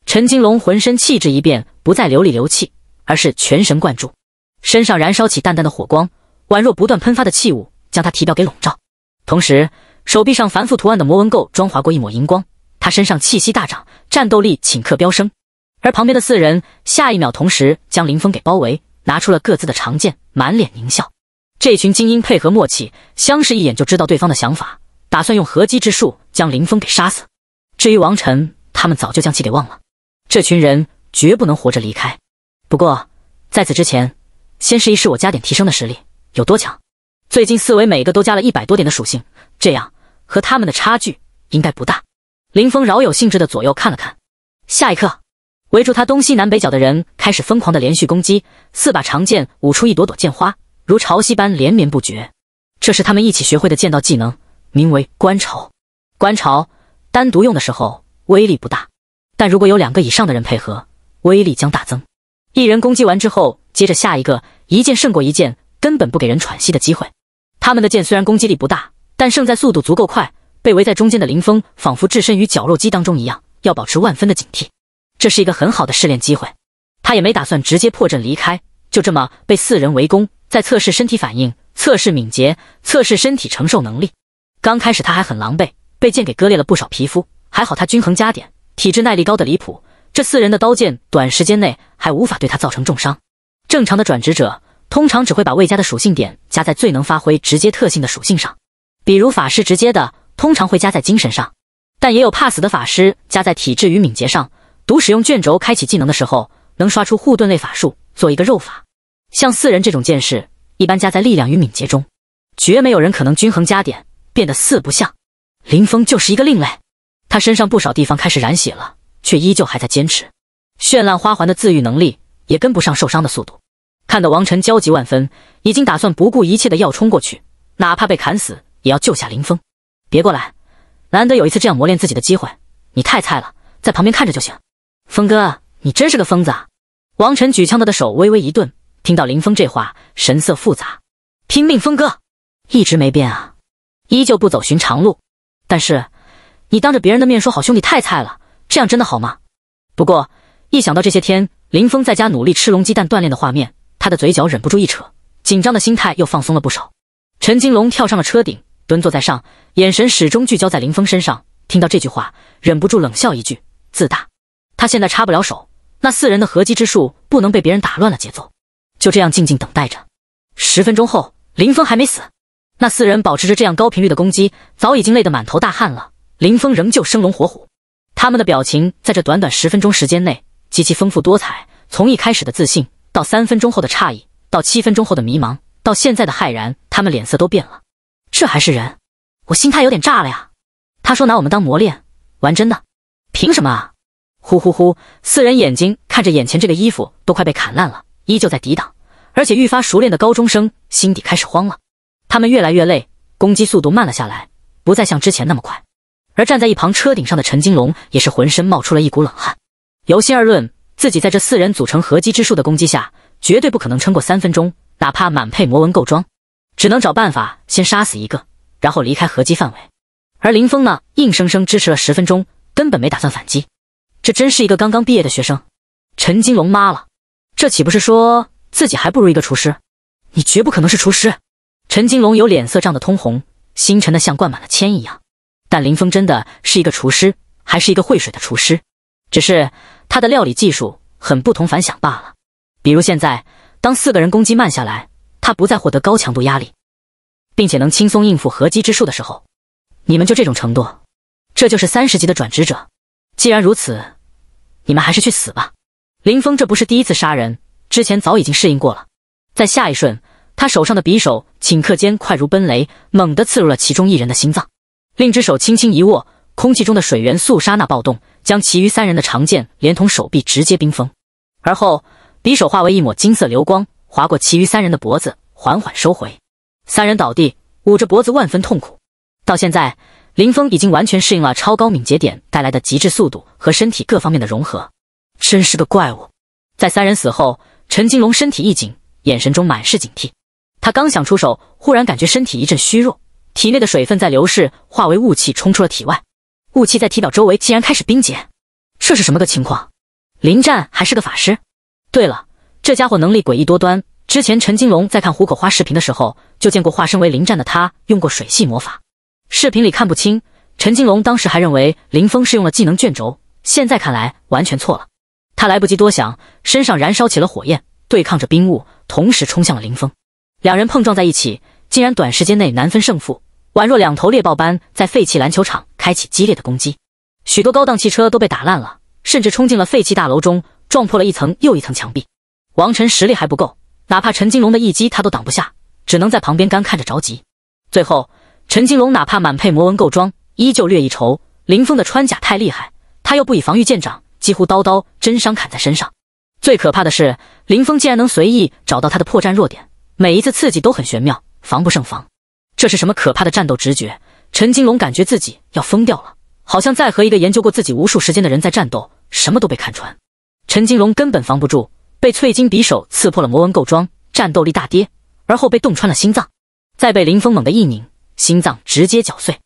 陈金龙浑身气质一变，不再流里流气，而是全神贯注，身上燃烧起淡淡的火光，宛若不断喷发的气雾，将他体表给笼罩。同时，手臂上繁复图案的魔纹垢装划过一抹荧光，他身上气息大涨，战斗力顷刻飙升。而旁边的四人下一秒同时将林峰给包围，拿出了各自的长剑，满脸狞笑。这群精英配合默契，相视一眼就知道对方的想法，打算用合击之术将林峰给杀死。至于王晨，他们早就将其给忘了。这群人绝不能活着离开。不过，在此之前，先试一试我加点提升的实力有多强。最近四维每个都加了一百多点的属性，这样和他们的差距应该不大。林峰饶有兴致的左右看了看，下一刻，围住他东西南北角的人开始疯狂的连续攻击，四把长剑舞出一朵朵剑花。如潮汐般连绵不绝，这是他们一起学会的剑道技能，名为“观潮”。观潮单独用的时候威力不大，但如果有两个以上的人配合，威力将大增。一人攻击完之后，接着下一个，一剑胜过一剑，根本不给人喘息的机会。他们的剑虽然攻击力不大，但胜在速度足够快。被围在中间的林峰仿佛置身于绞肉机当中一样，要保持万分的警惕。这是一个很好的试炼机会，他也没打算直接破阵离开，就这么被四人围攻。在测试身体反应，测试敏捷，测试身体承受能力。刚开始他还很狼狈，被剑给割裂了不少皮肤。还好他均衡加点，体质耐力高的离谱。这四人的刀剑短时间内还无法对他造成重伤。正常的转职者通常只会把魏家的属性点加在最能发挥直接特性的属性上，比如法师直接的通常会加在精神上，但也有怕死的法师加在体质与敏捷上。读使用卷轴开启技能的时候，能刷出护盾类法术，做一个肉法。像四人这种剑士，一般加在力量与敏捷中，绝没有人可能均衡加点变得四不像。林峰就是一个另类，他身上不少地方开始染血了，却依旧还在坚持。绚烂花环的自愈能力也跟不上受伤的速度，看得王晨焦急万分，已经打算不顾一切的要冲过去，哪怕被砍死也要救下林峰。别过来，难得有一次这样磨练自己的机会，你太菜了，在旁边看着就行。峰哥，你真是个疯子。啊！王晨举枪他的手微微一顿。听到林峰这话，神色复杂。拼命，峰哥，一直没变啊，依旧不走寻常路。但是，你当着别人的面说好兄弟太菜了，这样真的好吗？不过，一想到这些天林峰在家努力吃龙鸡蛋锻炼的画面，他的嘴角忍不住一扯，紧张的心态又放松了不少。陈金龙跳上了车顶，蹲坐在上，眼神始终聚焦在林峰身上。听到这句话，忍不住冷笑一句：自大。他现在插不了手，那四人的合击之术不能被别人打乱了节奏。就这样静静等待着，十分钟后，林峰还没死。那四人保持着这样高频率的攻击，早已经累得满头大汗了。林峰仍旧生龙活虎，他们的表情在这短短十分钟时间内极其丰富多彩。从一开始的自信，到三分钟后的诧异，到七分钟后的迷茫，到现在的骇然，他们脸色都变了。这还是人？我心态有点炸了呀！他说拿我们当磨练，玩真的？凭什么啊？呼呼呼！四人眼睛看着眼前这个衣服都快被砍烂了。依旧在抵挡，而且愈发熟练的高中生心底开始慌了。他们越来越累，攻击速度慢了下来，不再像之前那么快。而站在一旁车顶上的陈金龙也是浑身冒出了一股冷汗。由心而论，自己在这四人组成合击之术的攻击下，绝对不可能撑过三分钟，哪怕满配魔纹够装，只能找办法先杀死一个，然后离开合击范围。而林峰呢，硬生生支持了十分钟，根本没打算反击。这真是一个刚刚毕业的学生！陈金龙妈了。这岂不是说自己还不如一个厨师？你绝不可能是厨师。陈金龙有脸色涨得通红，心沉得像灌满了铅一样。但林峰真的是一个厨师，还是一个会水的厨师，只是他的料理技术很不同凡响罢了。比如现在，当四个人攻击慢下来，他不再获得高强度压力，并且能轻松应付合击之术的时候，你们就这种程度，这就是三十级的转职者。既然如此，你们还是去死吧。林峰这不是第一次杀人，之前早已经适应过了。在下一瞬，他手上的匕首顷刻间快如奔雷，猛地刺入了其中一人的心脏。另一只手轻轻一握，空气中的水元素刹那暴动，将其余三人的长剑连同手臂直接冰封。而后，匕首化为一抹金色流光，划过其余三人的脖子，缓缓收回。三人倒地，捂着脖子，万分痛苦。到现在，林峰已经完全适应了超高敏捷点带来的极致速度和身体各方面的融合。真是个怪物！在三人死后，陈金龙身体一紧，眼神中满是警惕。他刚想出手，忽然感觉身体一阵虚弱，体内的水分在流逝，化为雾气冲出了体外。雾气在体表周围竟然开始冰结，这是什么个情况？林战还是个法师？对了，这家伙能力诡异多端。之前陈金龙在看虎口花视频的时候，就见过化身为林战的他用过水系魔法。视频里看不清，陈金龙当时还认为林峰是用了技能卷轴，现在看来完全错了。他来不及多想，身上燃烧起了火焰，对抗着冰雾，同时冲向了林峰。两人碰撞在一起，竟然短时间内难分胜负，宛若两头猎豹般在废弃篮球场开启激烈的攻击。许多高档汽车都被打烂了，甚至冲进了废弃大楼中，撞破了一层又一层墙壁。王晨实力还不够，哪怕陈金龙的一击他都挡不下，只能在旁边干看着着急。最后，陈金龙哪怕满配魔纹构装，依旧略一筹。林峰的穿甲太厉害，他又不以防御见长。几乎刀刀真伤砍在身上，最可怕的是林峰竟然能随意找到他的破绽弱点，每一次刺激都很玄妙，防不胜防。这是什么可怕的战斗直觉？陈金龙感觉自己要疯掉了，好像在和一个研究过自己无数时间的人在战斗，什么都被看穿。陈金龙根本防不住，被翠金匕首刺破了魔纹构装，战斗力大跌，而后被洞穿了心脏，再被林峰猛地一拧，心脏直接绞碎。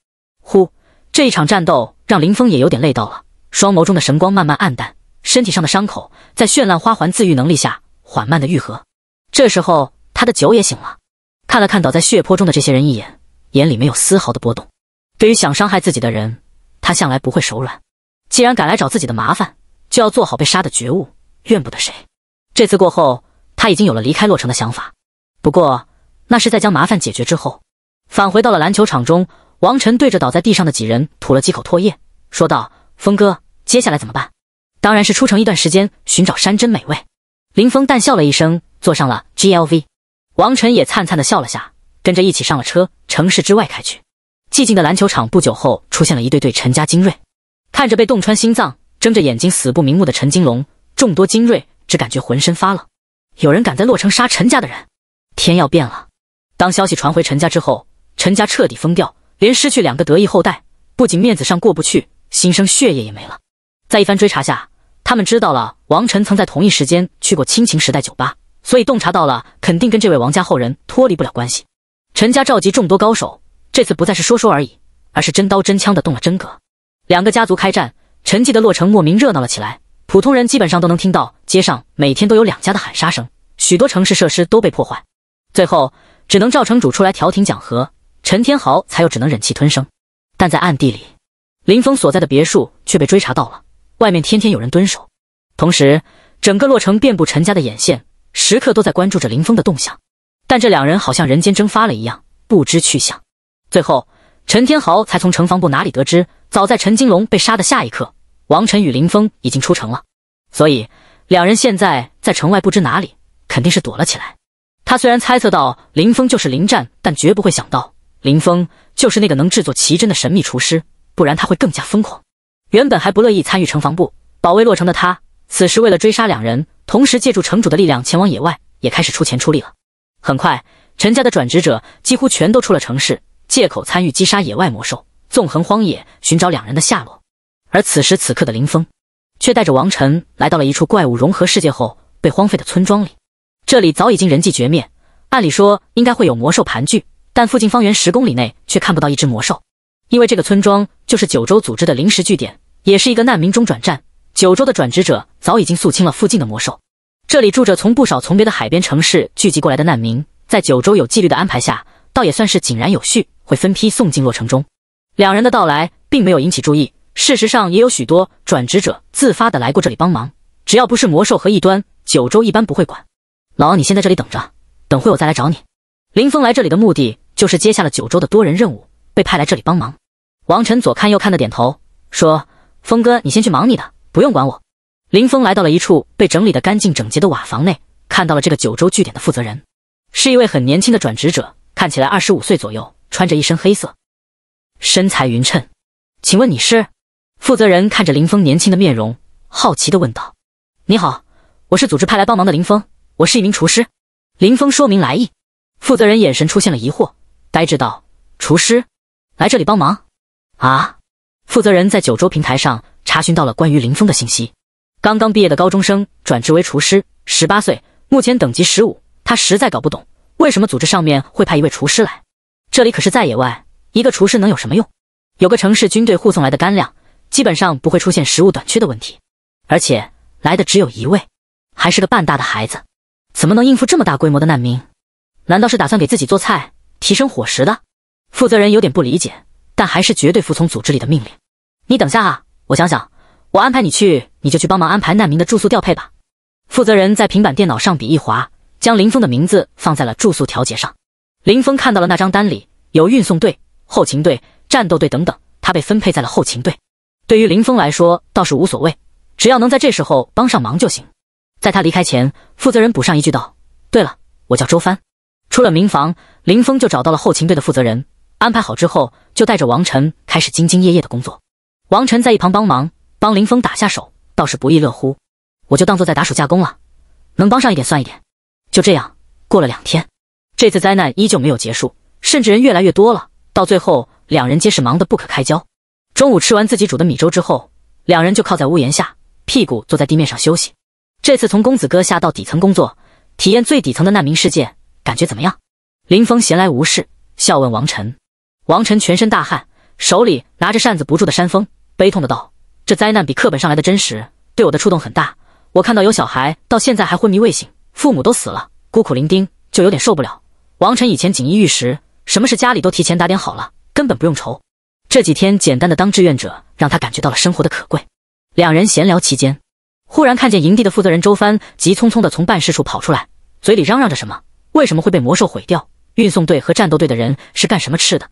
呼，这一场战斗让林峰也有点累到了。双眸中的神光慢慢暗淡，身体上的伤口在绚烂花环自愈能力下缓慢的愈合。这时候，他的酒也醒了，看了看倒在血泊中的这些人一眼，眼里没有丝毫的波动。对于想伤害自己的人，他向来不会手软。既然敢来找自己的麻烦，就要做好被杀的觉悟，怨不得谁。这次过后，他已经有了离开洛城的想法，不过那是在将麻烦解决之后。返回到了篮球场中，王晨对着倒在地上的几人吐了几口唾液，说道：“峰哥。”接下来怎么办？当然是出城一段时间，寻找山珍美味。林峰淡笑了一声，坐上了 GLV。王晨也灿灿的笑了下，跟着一起上了车，城市之外开去。寂静的篮球场，不久后出现了一对对陈家精锐，看着被洞穿心脏、睁着眼睛死不瞑目的陈金龙，众多精锐只感觉浑身发冷。有人敢在洛城杀陈家的人，天要变了！当消息传回陈家之后，陈家彻底疯掉，连失去两个得意后代，不仅面子上过不去，新生血液也没了。在一番追查下，他们知道了王晨曾在同一时间去过亲情时代酒吧，所以洞察到了肯定跟这位王家后人脱离不了关系。陈家召集众多高手，这次不再是说说而已，而是真刀真枪的动了真格。两个家族开战，陈记的洛城莫名热闹了起来，普通人基本上都能听到街上每天都有两家的喊杀声，许多城市设施都被破坏，最后只能赵城主出来调停讲和。陈天豪才又只能忍气吞声，但在暗地里，林峰所在的别墅却被追查到了。外面天天有人蹲守，同时整个洛城遍布陈家的眼线，时刻都在关注着林峰的动向。但这两人好像人间蒸发了一样，不知去向。最后，陈天豪才从城防部哪里得知，早在陈金龙被杀的下一刻，王晨与林峰已经出城了。所以，两人现在在城外不知哪里，肯定是躲了起来。他虽然猜测到林峰就是林战，但绝不会想到林峰就是那个能制作奇珍的神秘厨师，不然他会更加疯狂。原本还不乐意参与城防部保卫洛城的他，此时为了追杀两人，同时借助城主的力量前往野外，也开始出钱出力了。很快，陈家的转职者几乎全都出了城市，借口参与击杀野外魔兽，纵横荒野寻找两人的下落。而此时此刻的林峰，却带着王晨来到了一处怪物融合世界后被荒废的村庄里。这里早已经人迹绝灭，按理说应该会有魔兽盘踞，但附近方圆十公里内却看不到一只魔兽，因为这个村庄就是九州组织的临时据点。也是一个难民中转站。九州的转职者早已经肃清了附近的魔兽，这里住着从不少从别的海边城市聚集过来的难民。在九州有纪律的安排下，倒也算是井然有序，会分批送进洛城中。两人的到来并没有引起注意，事实上也有许多转职者自发的来过这里帮忙。只要不是魔兽和异端，九州一般不会管。老王，你先在这里等着，等会我再来找你。林峰来这里的目的就是接下了九州的多人任务，被派来这里帮忙。王晨左看右看的点头说。峰哥，你先去忙你的，不用管我。林峰来到了一处被整理的干净整洁的瓦房内，看到了这个九州据点的负责人，是一位很年轻的转职者，看起来二十五岁左右，穿着一身黑色，身材匀称。请问你是？负责人看着林峰年轻的面容，好奇的问道：“你好，我是组织派来帮忙的林峰，我是一名厨师。”林峰说明来意，负责人眼神出现了疑惑，呆滞道：“厨师来这里帮忙？啊？”负责人在九州平台上查询到了关于林峰的信息。刚刚毕业的高中生转职为厨师，十八岁，目前等级十五。他实在搞不懂，为什么组织上面会派一位厨师来这里？可是在野外，一个厨师能有什么用？有个城市军队护送来的干粮，基本上不会出现食物短缺的问题。而且来的只有一位，还是个半大的孩子，怎么能应付这么大规模的难民？难道是打算给自己做菜，提升伙食的？负责人有点不理解。但还是绝对服从组织里的命令。你等下啊，我想想，我安排你去，你就去帮忙安排难民的住宿调配吧。负责人在平板电脑上笔一划，将林峰的名字放在了住宿调节上。林峰看到了那张单里有运送队、后勤队、战斗队等等，他被分配在了后勤队。对于林峰来说倒是无所谓，只要能在这时候帮上忙就行。在他离开前，负责人补上一句道：“对了，我叫周帆。”出了民房，林峰就找到了后勤队的负责人。安排好之后，就带着王晨开始兢兢业业的工作。王晨在一旁帮忙，帮林峰打下手，倒是不亦乐乎。我就当做在打暑假工了，能帮上一点算一点。就这样过了两天，这次灾难依旧没有结束，甚至人越来越多了。到最后，两人皆是忙得不可开交。中午吃完自己煮的米粥之后，两人就靠在屋檐下，屁股坐在地面上休息。这次从公子哥下到底层工作，体验最底层的难民世界，感觉怎么样？林峰闲来无事，笑问王晨。王晨全身大汗，手里拿着扇子不住的扇风，悲痛的道：“这灾难比课本上来的真实，对我的触动很大。我看到有小孩到现在还昏迷未醒，父母都死了，孤苦伶仃，就有点受不了。”王晨以前锦衣玉食，什么事家里都提前打点好了，根本不用愁。这几天简单的当志愿者，让他感觉到了生活的可贵。两人闲聊期间，忽然看见营地的负责人周帆急匆匆的从办事处跑出来，嘴里嚷嚷着什么：“为什么会被魔兽毁掉？运送队和战斗队的人是干什么吃的？”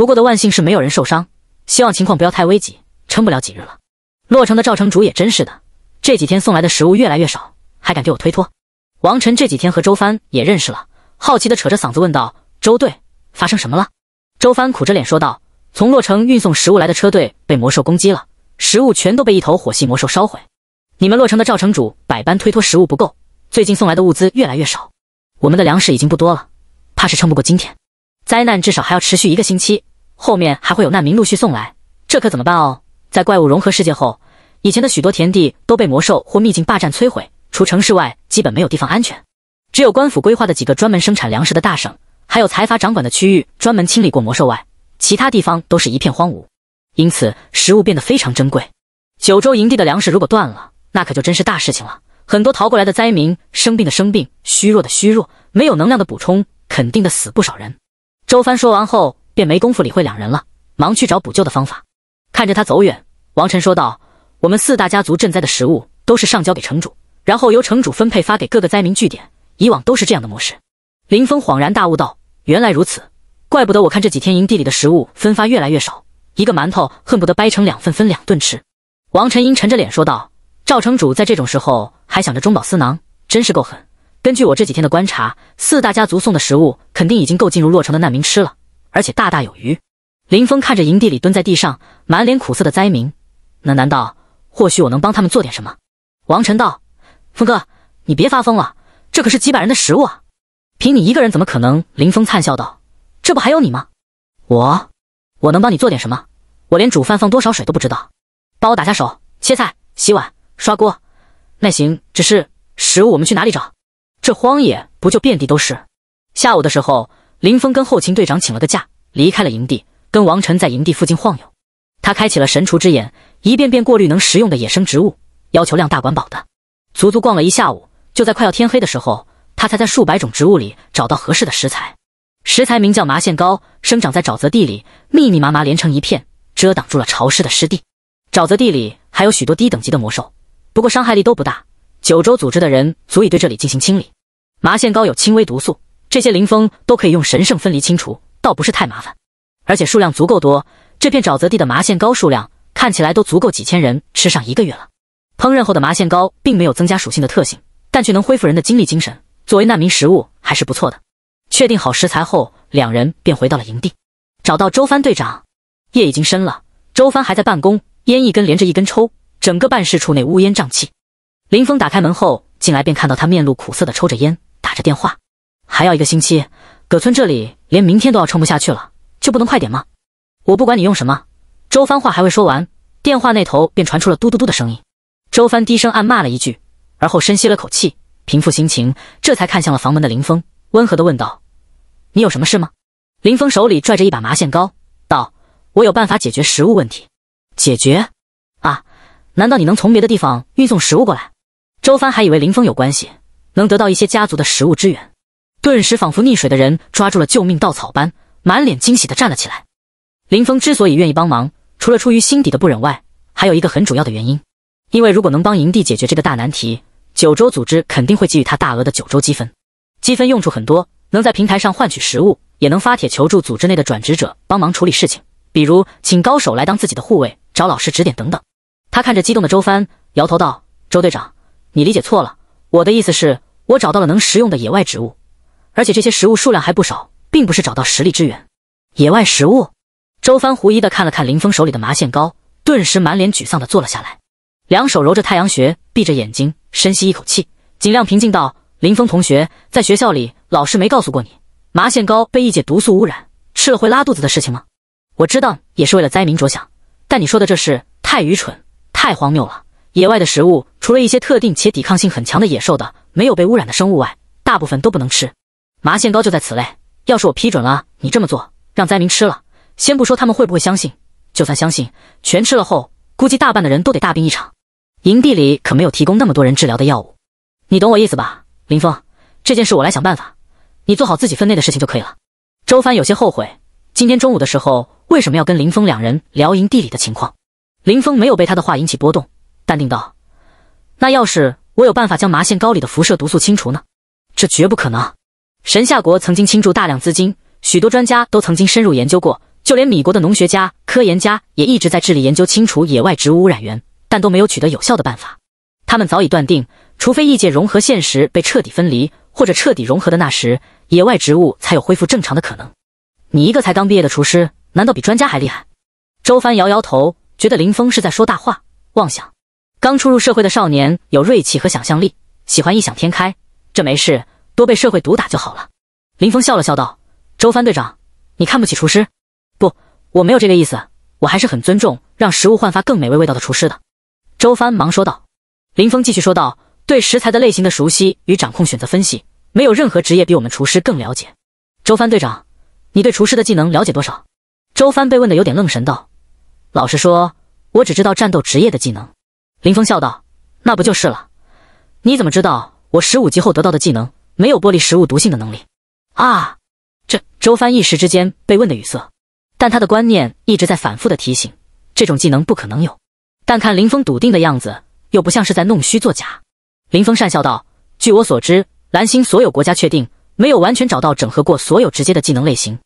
不过的万幸是没有人受伤，希望情况不要太危急，撑不了几日了。洛城的赵城主也真是的，这几天送来的食物越来越少，还敢给我推脱。王晨这几天和周帆也认识了，好奇的扯着嗓子问道：“周队，发生什么了？”周帆苦着脸说道：“从洛城运送食物来的车队被魔兽攻击了，食物全都被一头火系魔兽烧毁。你们洛城的赵城主百般推脱，食物不够，最近送来的物资越来越少，我们的粮食已经不多了，怕是撑不过今天。灾难至少还要持续一个星期。”后面还会有难民陆续送来，这可怎么办哦？在怪物融合世界后，以前的许多田地都被魔兽或秘境霸占摧毁，除城市外，基本没有地方安全。只有官府规划的几个专门生产粮食的大省，还有财阀掌管的区域专门清理过魔兽外，其他地方都是一片荒芜，因此食物变得非常珍贵。九州营地的粮食如果断了，那可就真是大事情了。很多逃过来的灾民，生病的生病，虚弱的虚弱，没有能量的补充，肯定的死不少人。周帆说完后。便没工夫理会两人了，忙去找补救的方法。看着他走远，王晨说道：“我们四大家族赈灾的食物都是上交给城主，然后由城主分配发给各个灾民据点。以往都是这样的模式。”林峰恍然大悟道：“原来如此，怪不得我看这几天营地里的食物分发越来越少，一个馒头恨不得掰成两份分两顿吃。”王晨英沉着脸说道：“赵城主在这种时候还想着中饱私囊，真是够狠。根据我这几天的观察，四大家族送的食物肯定已经够进入洛城的难民吃了。”而且大大有余。林峰看着营地里蹲在地上、满脸苦涩的灾民，那难道或许我能帮他们做点什么？王晨道：“峰哥，你别发疯了，这可是几百人的食物啊！凭你一个人怎么可能？”林峰灿笑道：“这不还有你吗？我我能帮你做点什么？我连煮饭放多少水都不知道。帮我打下手，切菜、洗碗、刷锅，那行。只是食物，我们去哪里找？这荒野不就遍地都是？下午的时候。”林峰跟后勤队长请了个假，离开了营地，跟王晨在营地附近晃悠。他开启了神厨之眼，一遍遍过滤能食用的野生植物，要求量大管饱的。足足逛了一下午，就在快要天黑的时候，他才在数百种植物里找到合适的食材。食材名叫麻线糕，生长在沼泽地里，密密麻麻连成一片，遮挡住了潮湿的湿地。沼泽地里还有许多低等级的魔兽，不过伤害力都不大。九州组织的人足以对这里进行清理。麻线糕有轻微毒素。这些灵峰都可以用神圣分离清除，倒不是太麻烦，而且数量足够多。这片沼泽地的麻线糕数量看起来都足够几千人吃上一个月了。烹饪后的麻线糕并没有增加属性的特性，但却能恢复人的精力精神，作为难民食物还是不错的。确定好食材后，两人便回到了营地，找到周帆队长。夜已经深了，周帆还在办公，烟一根连着一根抽，整个办事处内乌烟瘴气。林峰打开门后进来，便看到他面露苦涩的抽着烟，打着电话。还要一个星期，葛村这里连明天都要撑不下去了，就不能快点吗？我不管你用什么。周帆话还未说完，电话那头便传出了嘟嘟嘟的声音。周帆低声暗骂了一句，而后深吸了口气，平复心情，这才看向了房门的林峰，温和的问道：“你有什么事吗？”林峰手里拽着一把麻线糕，道：“我有办法解决食物问题。解决？啊？难道你能从别的地方运送食物过来？”周帆还以为林峰有关系，能得到一些家族的食物支援。顿时仿佛溺水的人抓住了救命稻草般，满脸惊喜地站了起来。林峰之所以愿意帮忙，除了出于心底的不忍外，还有一个很主要的原因，因为如果能帮营地解决这个大难题，九州组织肯定会给予他大额的九州积分。积分用处很多，能在平台上换取食物，也能发帖求助组织内的转职者帮忙处理事情，比如请高手来当自己的护卫，找老师指点等等。他看着激动的周帆，摇头道：“周队长，你理解错了，我的意思是，我找到了能食用的野外植物。”而且这些食物数量还不少，并不是找到实力支援。野外食物，周帆狐疑的看了看林峰手里的麻线糕，顿时满脸沮丧的坐了下来，两手揉着太阳穴，闭着眼睛，深吸一口气，尽量平静道：“林峰同学，在学校里老师没告诉过你，麻线糕被异界毒素污染，吃了会拉肚子的事情吗？我知道也是为了灾民着想，但你说的这事太愚蠢，太荒谬了。野外的食物，除了一些特定且抵抗性很强的野兽的没有被污染的生物外，大部分都不能吃。”麻线糕就在此类，要是我批准了你这么做，让灾民吃了，先不说他们会不会相信，就算相信，全吃了后，估计大半的人都得大病一场。营地里可没有提供那么多人治疗的药物，你懂我意思吧？林峰，这件事我来想办法，你做好自己分内的事情就可以了。周帆有些后悔，今天中午的时候为什么要跟林峰两人聊营地里的情况？林峰没有被他的话引起波动，淡定道：“那要是我有办法将麻线糕里的辐射毒素清除呢？这绝不可能。”神夏国曾经倾注大量资金，许多专家都曾经深入研究过，就连米国的农学家、科研家也一直在致力研究清除野外植物污染源，但都没有取得有效的办法。他们早已断定，除非异界融合现实被彻底分离，或者彻底融合的那时，野外植物才有恢复正常的可能。你一个才刚毕业的厨师，难道比专家还厉害？周帆摇摇头，觉得林峰是在说大话、妄想。刚初入社会的少年有锐气和想象力，喜欢异想天开，这没事。多被社会毒打就好了。林峰笑了笑道：“周帆队长，你看不起厨师？不，我没有这个意思，我还是很尊重让食物焕发更美味味道的厨师的。”周帆忙说道。林峰继续说道：“对食材的类型的熟悉与掌控、选择分析，没有任何职业比我们厨师更了解。”周帆队长，你对厨师的技能了解多少？”周帆被问的有点愣神，道：“老实说，我只知道战斗职业的技能。”林峰笑道：“那不就是了？你怎么知道我十五级后得到的技能？”没有剥离食物毒性的能力啊！这周帆一时之间被问的语塞，但他的观念一直在反复的提醒，这种技能不可能有。但看林峰笃定的样子，又不像是在弄虚作假。林峰讪笑道：“据我所知，蓝星所有国家确定没有完全找到整合过所有直接的技能类型。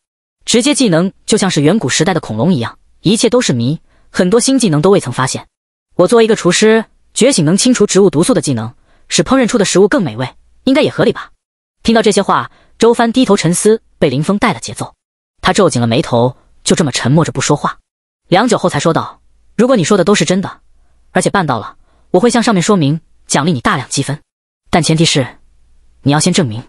直接技能就像是远古时代的恐龙一样，一切都是谜，很多新技能都未曾发现。我作为一个厨师，觉醒能清除植物毒素的技能，使烹饪出的食物更美味，应该也合理吧？”听到这些话，周帆低头沉思，被林峰带了节奏。他皱紧了眉头，就这么沉默着不说话。良久后，才说道：“如果你说的都是真的，而且办到了，我会向上面说明，奖励你大量积分。但前提是，你要先证明。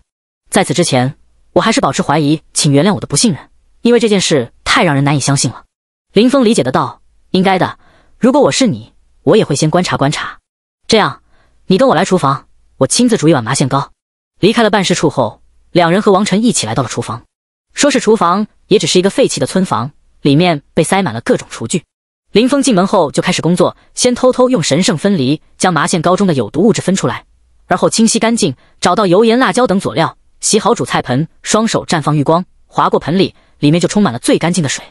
在此之前，我还是保持怀疑，请原谅我的不信任，因为这件事太让人难以相信了。”林峰理解的道：“应该的，如果我是你，我也会先观察观察。这样，你跟我来厨房，我亲自煮一碗麻线糕。”离开了办事处后，两人和王晨一起来到了厨房。说是厨房，也只是一个废弃的村房，里面被塞满了各种厨具。林峰进门后就开始工作，先偷偷用神圣分离将麻线糕中的有毒物质分出来，而后清洗干净，找到油盐辣椒等佐料，洗好主菜盆，双手绽放浴光，划过盆里，里面就充满了最干净的水。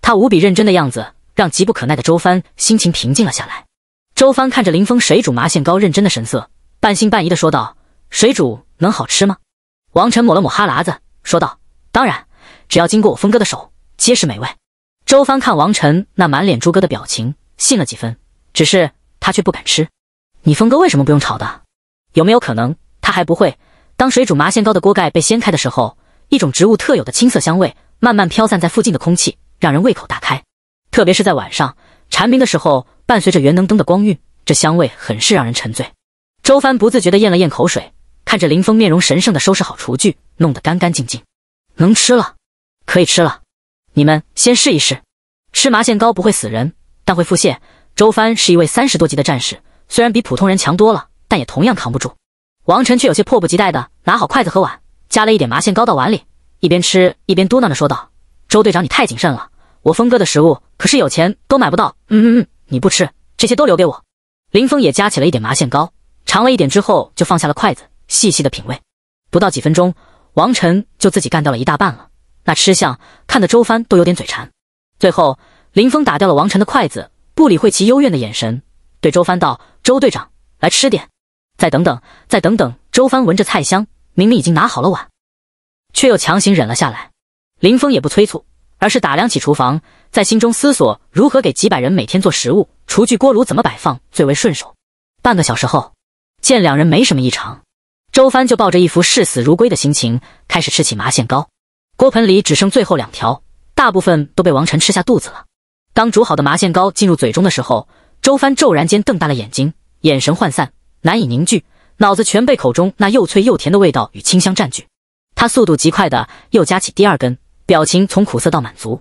他无比认真的样子，让急不可耐的周帆心情平静了下来。周帆看着林峰水煮麻线糕认真的神色，半信半疑的说道：“水煮。”能好吃吗？王晨抹了抹哈喇子，说道：“当然，只要经过我峰哥的手，皆是美味。”周帆看王晨那满脸猪哥的表情，信了几分，只是他却不敢吃。你峰哥为什么不用炒的？有没有可能他还不会？当水煮麻线糕的锅盖被掀开的时候，一种植物特有的青色香味慢慢飘散在附近的空气，让人胃口大开。特别是在晚上蝉鸣的时候，伴随着圆能灯的光晕，这香味很是让人沉醉。周帆不自觉地咽了咽口水。看着林峰面容神圣的收拾好厨具，弄得干干净净，能吃了，可以吃了，你们先试一试，吃麻线糕不会死人，但会腹泻。周帆是一位三十多级的战士，虽然比普通人强多了，但也同样扛不住。王晨却有些迫不及待的拿好筷子和碗，夹了一点麻线糕到碗里，一边吃一边嘟囔着说道：“周队长你太谨慎了，我峰哥的食物可是有钱都买不到。”“嗯嗯嗯，你不吃，这些都留给我。”林峰也夹起了一点麻线糕，尝了一点之后就放下了筷子。细细的品味，不到几分钟，王晨就自己干掉了一大半了。那吃相看得周帆都有点嘴馋。最后，林峰打掉了王晨的筷子，不理会其幽怨的眼神，对周帆道：“周队长，来吃点。”再等等，再等等。周帆闻着菜香，明明已经拿好了碗，却又强行忍了下来。林峰也不催促，而是打量起厨房，在心中思索如何给几百人每天做食物，厨具、锅炉怎么摆放最为顺手。半个小时后，见两人没什么异常。周帆就抱着一副视死如归的心情，开始吃起麻线糕。锅盆里只剩最后两条，大部分都被王晨吃下肚子了。当煮好的麻线糕进入嘴中的时候，周帆骤然间瞪大了眼睛，眼神涣散，难以凝聚，脑子全被口中那又脆又甜的味道与清香占据。他速度极快的又夹起第二根，表情从苦涩到满足。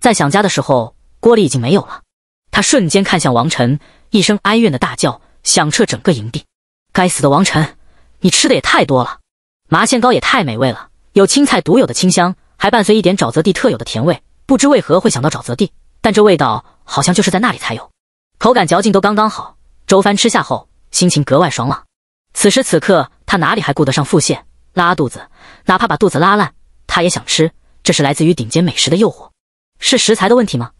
在想家的时候，锅里已经没有了。他瞬间看向王晨，一声哀怨的大叫响彻整个营地：“该死的王晨！”你吃的也太多了，麻线糕也太美味了，有青菜独有的清香，还伴随一点沼泽地特有的甜味。不知为何会想到沼泽地，但这味道好像就是在那里才有。口感嚼劲都刚刚好。周帆吃下后，心情格外爽朗。此时此刻，他哪里还顾得上腹泻、拉肚子？哪怕把肚子拉烂，他也想吃。这是来自于顶尖美食的诱惑。是食材的问题吗？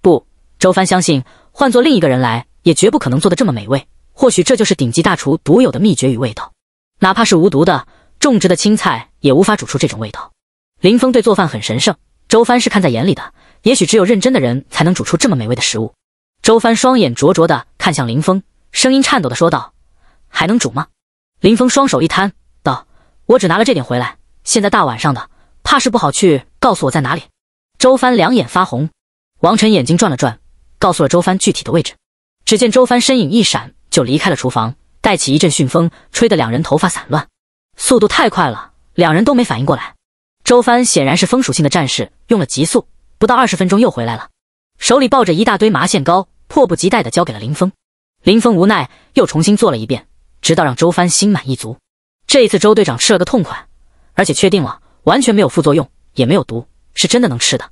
不，周帆相信，换做另一个人来，也绝不可能做的这么美味。或许这就是顶级大厨独有的秘诀与味道。哪怕是无毒的种植的青菜，也无法煮出这种味道。林峰对做饭很神圣，周帆是看在眼里的。也许只有认真的人才能煮出这么美味的食物。周帆双眼灼灼的看向林峰，声音颤抖的说道：“还能煮吗？”林峰双手一摊，道：“我只拿了这点回来，现在大晚上的，怕是不好去告诉我在哪里。”周帆两眼发红，王晨眼睛转了转，告诉了周帆具体的位置。只见周帆身影一闪，就离开了厨房。带起一阵旋风，吹得两人头发散乱，速度太快了，两人都没反应过来。周帆显然是风属性的战士，用了极速，不到二十分钟又回来了，手里抱着一大堆麻线膏，迫不及待地交给了林峰。林峰无奈，又重新做了一遍，直到让周帆心满意足。这一次，周队长吃了个痛快，而且确定了完全没有副作用，也没有毒，是真的能吃的。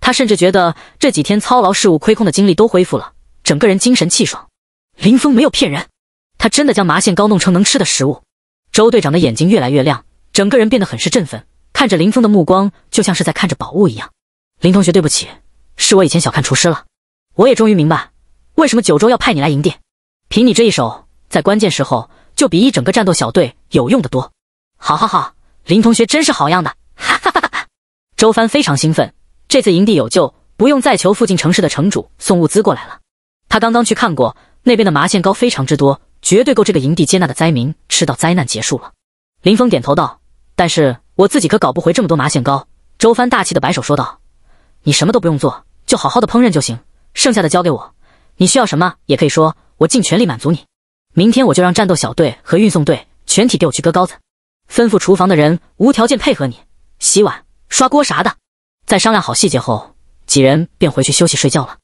他甚至觉得这几天操劳事务亏空的精力都恢复了，整个人精神气爽。林峰没有骗人。他真的将麻线糕弄成能吃的食物，周队长的眼睛越来越亮，整个人变得很是振奋，看着林峰的目光就像是在看着宝物一样。林同学，对不起，是我以前小看厨师了，我也终于明白为什么九州要派你来营地，凭你这一手，在关键时候就比一整个战斗小队有用的多。好好好，林同学真是好样的，哈哈哈哈！周帆非常兴奋，这次营地有救，不用再求附近城市的城主送物资过来了。他刚刚去看过那边的麻线糕，非常之多。绝对够这个营地接纳的灾民吃到灾难结束了。林峰点头道：“但是我自己可搞不回这么多麻线糕。”周帆大气的摆手说道：“你什么都不用做，就好好的烹饪就行，剩下的交给我。你需要什么也可以说，我尽全力满足你。明天我就让战斗小队和运送队全体给我去割糕子，吩咐厨房的人无条件配合你洗碗、刷锅啥的。”在商量好细节后，几人便回去休息睡觉了。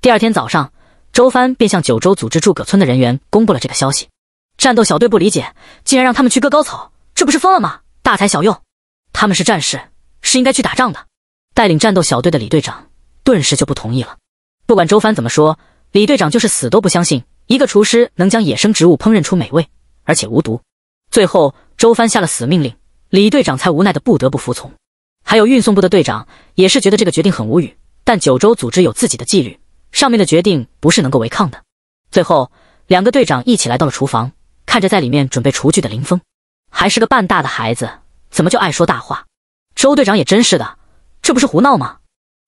第二天早上。周帆便向九州组织诸葛村的人员公布了这个消息。战斗小队不理解，竟然让他们去割高草，这不是疯了吗？大材小用，他们是战士，是应该去打仗的。带领战斗小队的李队长顿时就不同意了。不管周帆怎么说，李队长就是死都不相信一个厨师能将野生植物烹饪出美味，而且无毒。最后，周帆下了死命令，李队长才无奈的不得不服从。还有运送部的队长也是觉得这个决定很无语，但九州组织有自己的纪律。上面的决定不是能够违抗的。最后，两个队长一起来到了厨房，看着在里面准备厨具的林峰，还是个半大的孩子，怎么就爱说大话？周队长也真是的，这不是胡闹吗？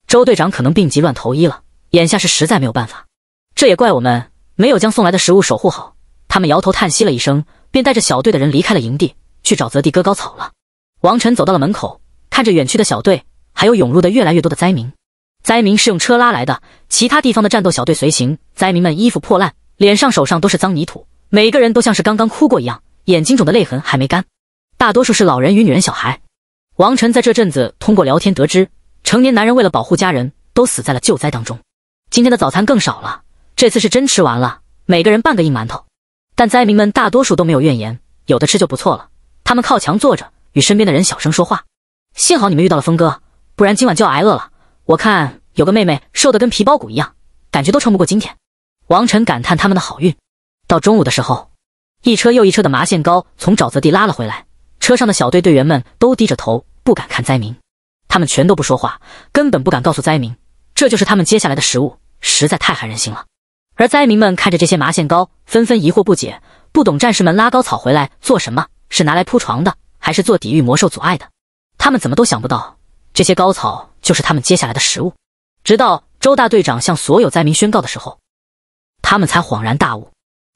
周队长可能病急乱投医了，眼下是实在没有办法。这也怪我们没有将送来的食物守护好。他们摇头叹息了一声，便带着小队的人离开了营地，去沼泽地割高草了。王晨走到了门口，看着远去的小队，还有涌入的越来越多的灾民。灾民是用车拉来的，其他地方的战斗小队随行。灾民们衣服破烂，脸上、手上都是脏泥土，每个人都像是刚刚哭过一样，眼睛肿的泪痕还没干。大多数是老人与女人、小孩。王晨在这阵子通过聊天得知，成年男人为了保护家人都死在了救灾当中。今天的早餐更少了，这次是真吃完了，每个人半个硬馒头。但灾民们大多数都没有怨言，有的吃就不错了。他们靠墙坐着，与身边的人小声说话。幸好你们遇到了峰哥，不然今晚就要挨饿了。我看有个妹妹瘦得跟皮包骨一样，感觉都撑不过今天。王晨感叹他们的好运。到中午的时候，一车又一车的麻线糕从沼泽地拉了回来，车上的小队队员们都低着头不敢看灾民，他们全都不说话，根本不敢告诉灾民，这就是他们接下来的食物，实在太寒人心了。而灾民们看着这些麻线糕，纷纷疑惑不解，不懂战士们拉高草回来做什么，是拿来铺床的，还是做抵御魔兽阻碍的？他们怎么都想不到。这些高草就是他们接下来的食物。直到周大队长向所有灾民宣告的时候，他们才恍然大悟。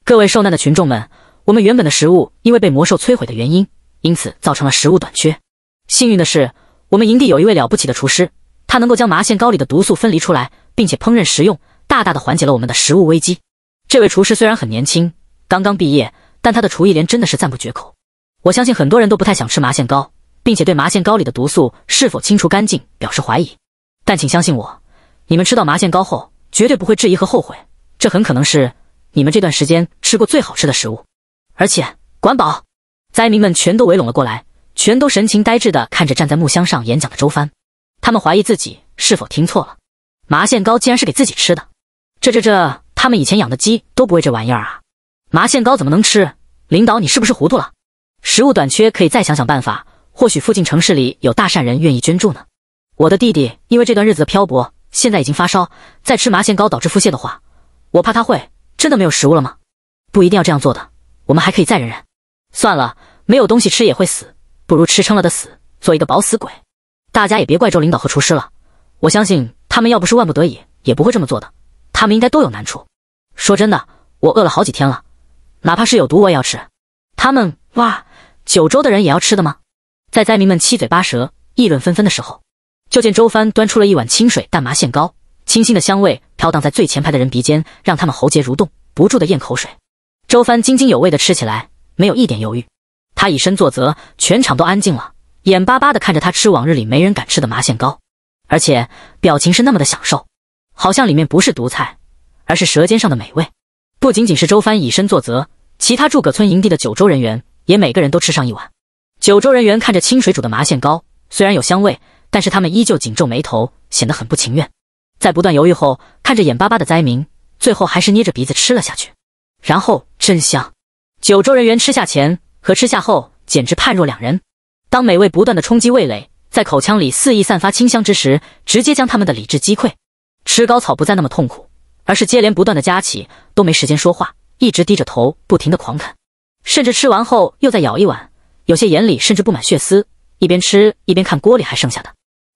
各位受难的群众们，我们原本的食物因为被魔兽摧毁的原因，因此造成了食物短缺。幸运的是，我们营地有一位了不起的厨师，他能够将麻线糕里的毒素分离出来，并且烹饪食用，大大的缓解了我们的食物危机。这位厨师虽然很年轻，刚刚毕业，但他的厨艺连真的是赞不绝口。我相信很多人都不太想吃麻线糕。并且对麻线糕里的毒素是否清除干净表示怀疑，但请相信我，你们吃到麻线糕后绝对不会质疑和后悔，这很可能是你们这段时间吃过最好吃的食物，而且管饱。灾民们全都围拢了过来，全都神情呆滞地看着站在木箱上演讲的周帆，他们怀疑自己是否听错了，麻线糕竟然是给自己吃的？这这这，他们以前养的鸡都不喂这玩意儿啊，麻线糕怎么能吃？领导你是不是糊涂了？食物短缺可以再想想办法。或许附近城市里有大善人愿意捐助呢。我的弟弟因为这段日子的漂泊，现在已经发烧，在吃麻线膏导致腹泻的话，我怕他会真的没有食物了吗？不一定要这样做的，我们还可以再忍忍。算了，没有东西吃也会死，不如吃撑了的死，做一个饱死鬼。大家也别怪周领导和厨师了，我相信他们要不是万不得已，也不会这么做的。他们应该都有难处。说真的，我饿了好几天了，哪怕是有毒我也要吃。他们哇，九州的人也要吃的吗？在灾民们七嘴八舌、议论纷纷的时候，就见周帆端出了一碗清水蛋麻线糕，清新的香味飘荡在最前排的人鼻尖，让他们喉结蠕动，不住的咽口水。周帆津津有味的吃起来，没有一点犹豫。他以身作则，全场都安静了，眼巴巴的看着他吃往日里没人敢吃的麻线糕，而且表情是那么的享受，好像里面不是毒菜，而是舌尖上的美味。不仅仅是周帆以身作则，其他诸葛村营地的九州人员也每个人都吃上一碗。九州人员看着清水煮的麻线糕，虽然有香味，但是他们依旧紧皱眉头，显得很不情愿。在不断犹豫后，看着眼巴巴的灾民，最后还是捏着鼻子吃了下去。然后真香！九州人员吃下前和吃下后简直判若两人。当美味不断的冲击味蕾，在口腔里肆意散发清香之时，直接将他们的理智击溃。吃高草不再那么痛苦，而是接连不断的夹起，都没时间说话，一直低着头不停的狂啃，甚至吃完后又再咬一碗。有些眼里甚至布满血丝，一边吃一边看锅里还剩下的。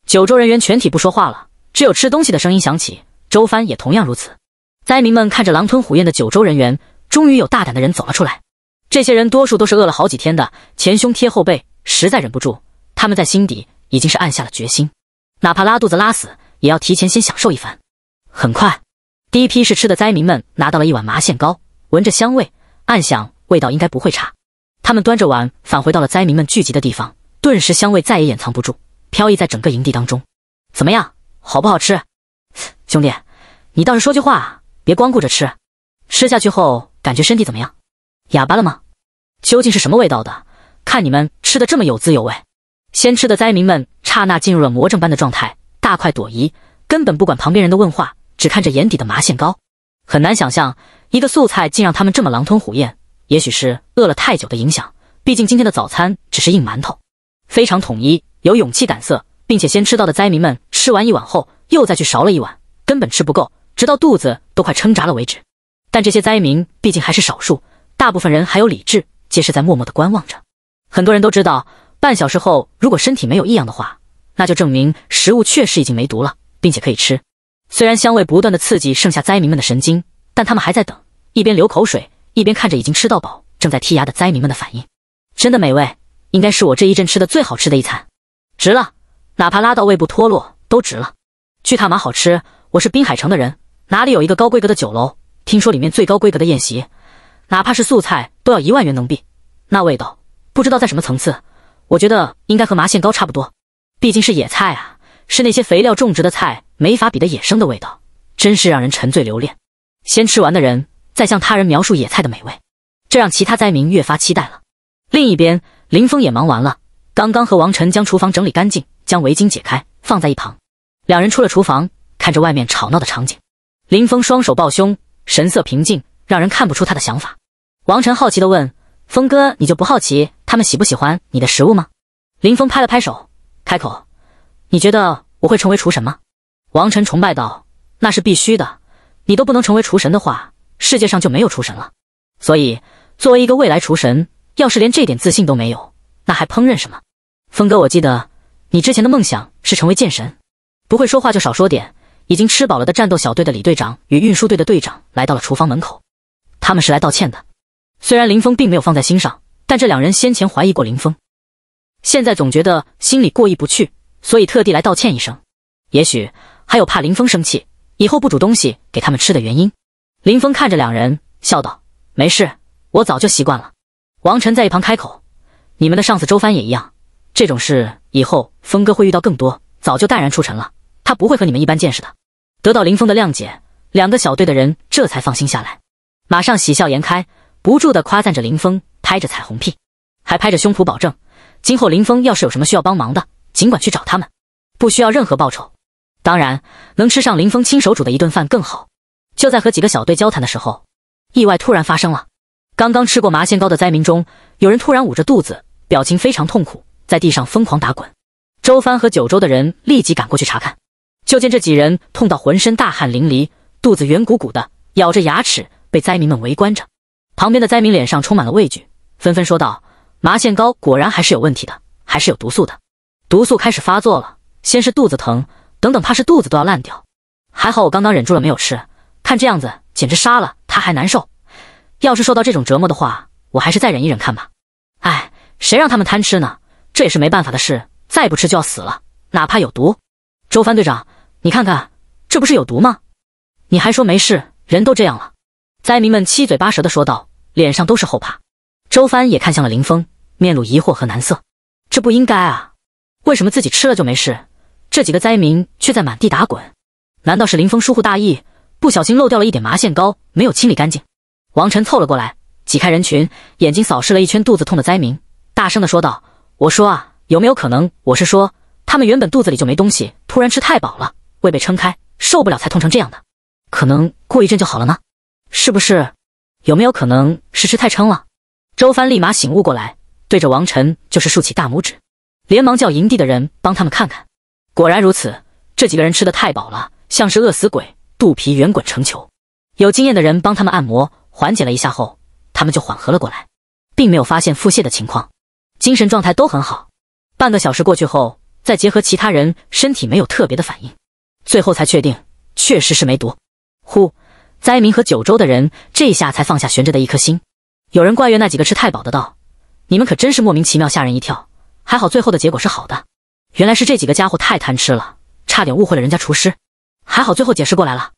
九州人员全体不说话了，只有吃东西的声音响起。周帆也同样如此。灾民们看着狼吞虎咽的九州人员，终于有大胆的人走了出来。这些人多数都是饿了好几天的，前胸贴后背，实在忍不住。他们在心底已经是暗下了决心，哪怕拉肚子拉死，也要提前先享受一番。很快，第一批试吃的灾民们拿到了一碗麻线糕，闻着香味，暗想味道应该不会差。他们端着碗返回到了灾民们聚集的地方，顿时香味再也掩藏不住，飘逸在整个营地当中。怎么样，好不好吃？兄弟，你倒是说句话啊，别光顾着吃。吃下去后感觉身体怎么样？哑巴了吗？究竟是什么味道的？看你们吃的这么有滋有味。先吃的灾民们刹那进入了魔怔般的状态，大快朵颐，根本不管旁边人的问话，只看着眼底的麻线糕。很难想象一个素菜竟让他们这么狼吞虎咽。也许是饿了太久的影响，毕竟今天的早餐只是硬馒头，非常统一。有勇气胆色，并且先吃到的灾民们吃完一碗后，又再去勺了一碗，根本吃不够，直到肚子都快撑炸了为止。但这些灾民毕竟还是少数，大部分人还有理智，皆是在默默的观望着。很多人都知道，半小时后如果身体没有异样的话，那就证明食物确实已经没毒了，并且可以吃。虽然香味不断的刺激剩下灾民们的神经，但他们还在等，一边流口水。一边看着已经吃到饱、正在剔牙的灾民们的反应，真的美味，应该是我这一阵吃的最好吃的一餐，值了，哪怕拉到胃部脱落都值了。巨他妈好吃！我是滨海城的人，哪里有一个高规格的酒楼？听说里面最高规格的宴席，哪怕是素菜都要一万元能币，那味道不知道在什么层次。我觉得应该和麻线糕差不多，毕竟是野菜啊，是那些肥料种植的菜没法比的野生的味道，真是让人沉醉留恋。先吃完的人。再向他人描述野菜的美味，这让其他灾民越发期待了。另一边，林峰也忙完了，刚刚和王晨将厨房整理干净，将围巾解开，放在一旁。两人出了厨房，看着外面吵闹的场景，林峰双手抱胸，神色平静，让人看不出他的想法。王晨好奇的问：“峰哥，你就不好奇他们喜不喜欢你的食物吗？”林峰拍了拍手，开口：“你觉得我会成为厨神吗？”王晨崇拜道：“那是必须的，你都不能成为厨神的话。”世界上就没有厨神了，所以作为一个未来厨神，要是连这点自信都没有，那还烹饪什么？峰哥，我记得你之前的梦想是成为剑神，不会说话就少说点。已经吃饱了的战斗小队的李队长与运输队的队长来到了厨房门口，他们是来道歉的。虽然林峰并没有放在心上，但这两人先前怀疑过林峰，现在总觉得心里过意不去，所以特地来道歉一声。也许还有怕林峰生气，以后不煮东西给他们吃的原因。林峰看着两人，笑道：“没事，我早就习惯了。”王晨在一旁开口：“你们的上司周帆也一样，这种事以后峰哥会遇到更多，早就淡然出尘了，他不会和你们一般见识的。”得到林峰的谅解，两个小队的人这才放心下来，马上喜笑颜开，不住的夸赞着林峰，拍着彩虹屁，还拍着胸脯保证，今后林峰要是有什么需要帮忙的，尽管去找他们，不需要任何报酬，当然能吃上林峰亲手煮的一顿饭更好。”就在和几个小队交谈的时候，意外突然发生了。刚刚吃过麻线糕的灾民中，有人突然捂着肚子，表情非常痛苦，在地上疯狂打滚。周帆和九州的人立即赶过去查看，就见这几人痛到浑身大汗淋漓，肚子圆鼓鼓的，咬着牙齿，被灾民们围观着。旁边的灾民脸上充满了畏惧，纷纷说道：“麻线糕果然还是有问题的，还是有毒素的，毒素开始发作了。先是肚子疼，等等，怕是肚子都要烂掉。还好我刚刚忍住了，没有吃。”看这样子，简直杀了他还难受。要是受到这种折磨的话，我还是再忍一忍看吧。哎，谁让他们贪吃呢？这也是没办法的事。再不吃就要死了，哪怕有毒。周帆队长，你看看，这不是有毒吗？你还说没事，人都这样了。灾民们七嘴八舌的说道，脸上都是后怕。周帆也看向了林峰，面露疑惑和难色。这不应该啊，为什么自己吃了就没事，这几个灾民却在满地打滚？难道是林峰疏忽大意？不小心漏掉了一点麻线膏，没有清理干净。王晨凑了过来，挤开人群，眼睛扫视了一圈，肚子痛的灾民，大声的说道：“我说啊，有没有可能？我是说，他们原本肚子里就没东西，突然吃太饱了，胃被撑开，受不了才痛成这样的。可能过一阵就好了呢，是不是？有没有可能是吃太撑了？”周帆立马醒悟过来，对着王晨就是竖起大拇指，连忙叫营地的人帮他们看看。果然如此，这几个人吃的太饱了，像是饿死鬼。肚皮圆滚成球，有经验的人帮他们按摩，缓解了一下后，他们就缓和了过来，并没有发现腹泻的情况，精神状态都很好。半个小时过去后，再结合其他人身体没有特别的反应，最后才确定确实是没毒。呼，灾民和九州的人这一下才放下悬着的一颗心。有人怪怨那几个吃太饱的道：“你们可真是莫名其妙吓人一跳，还好最后的结果是好的。原来是这几个家伙太贪吃了，差点误会了人家厨师。”还好最后解释过来了，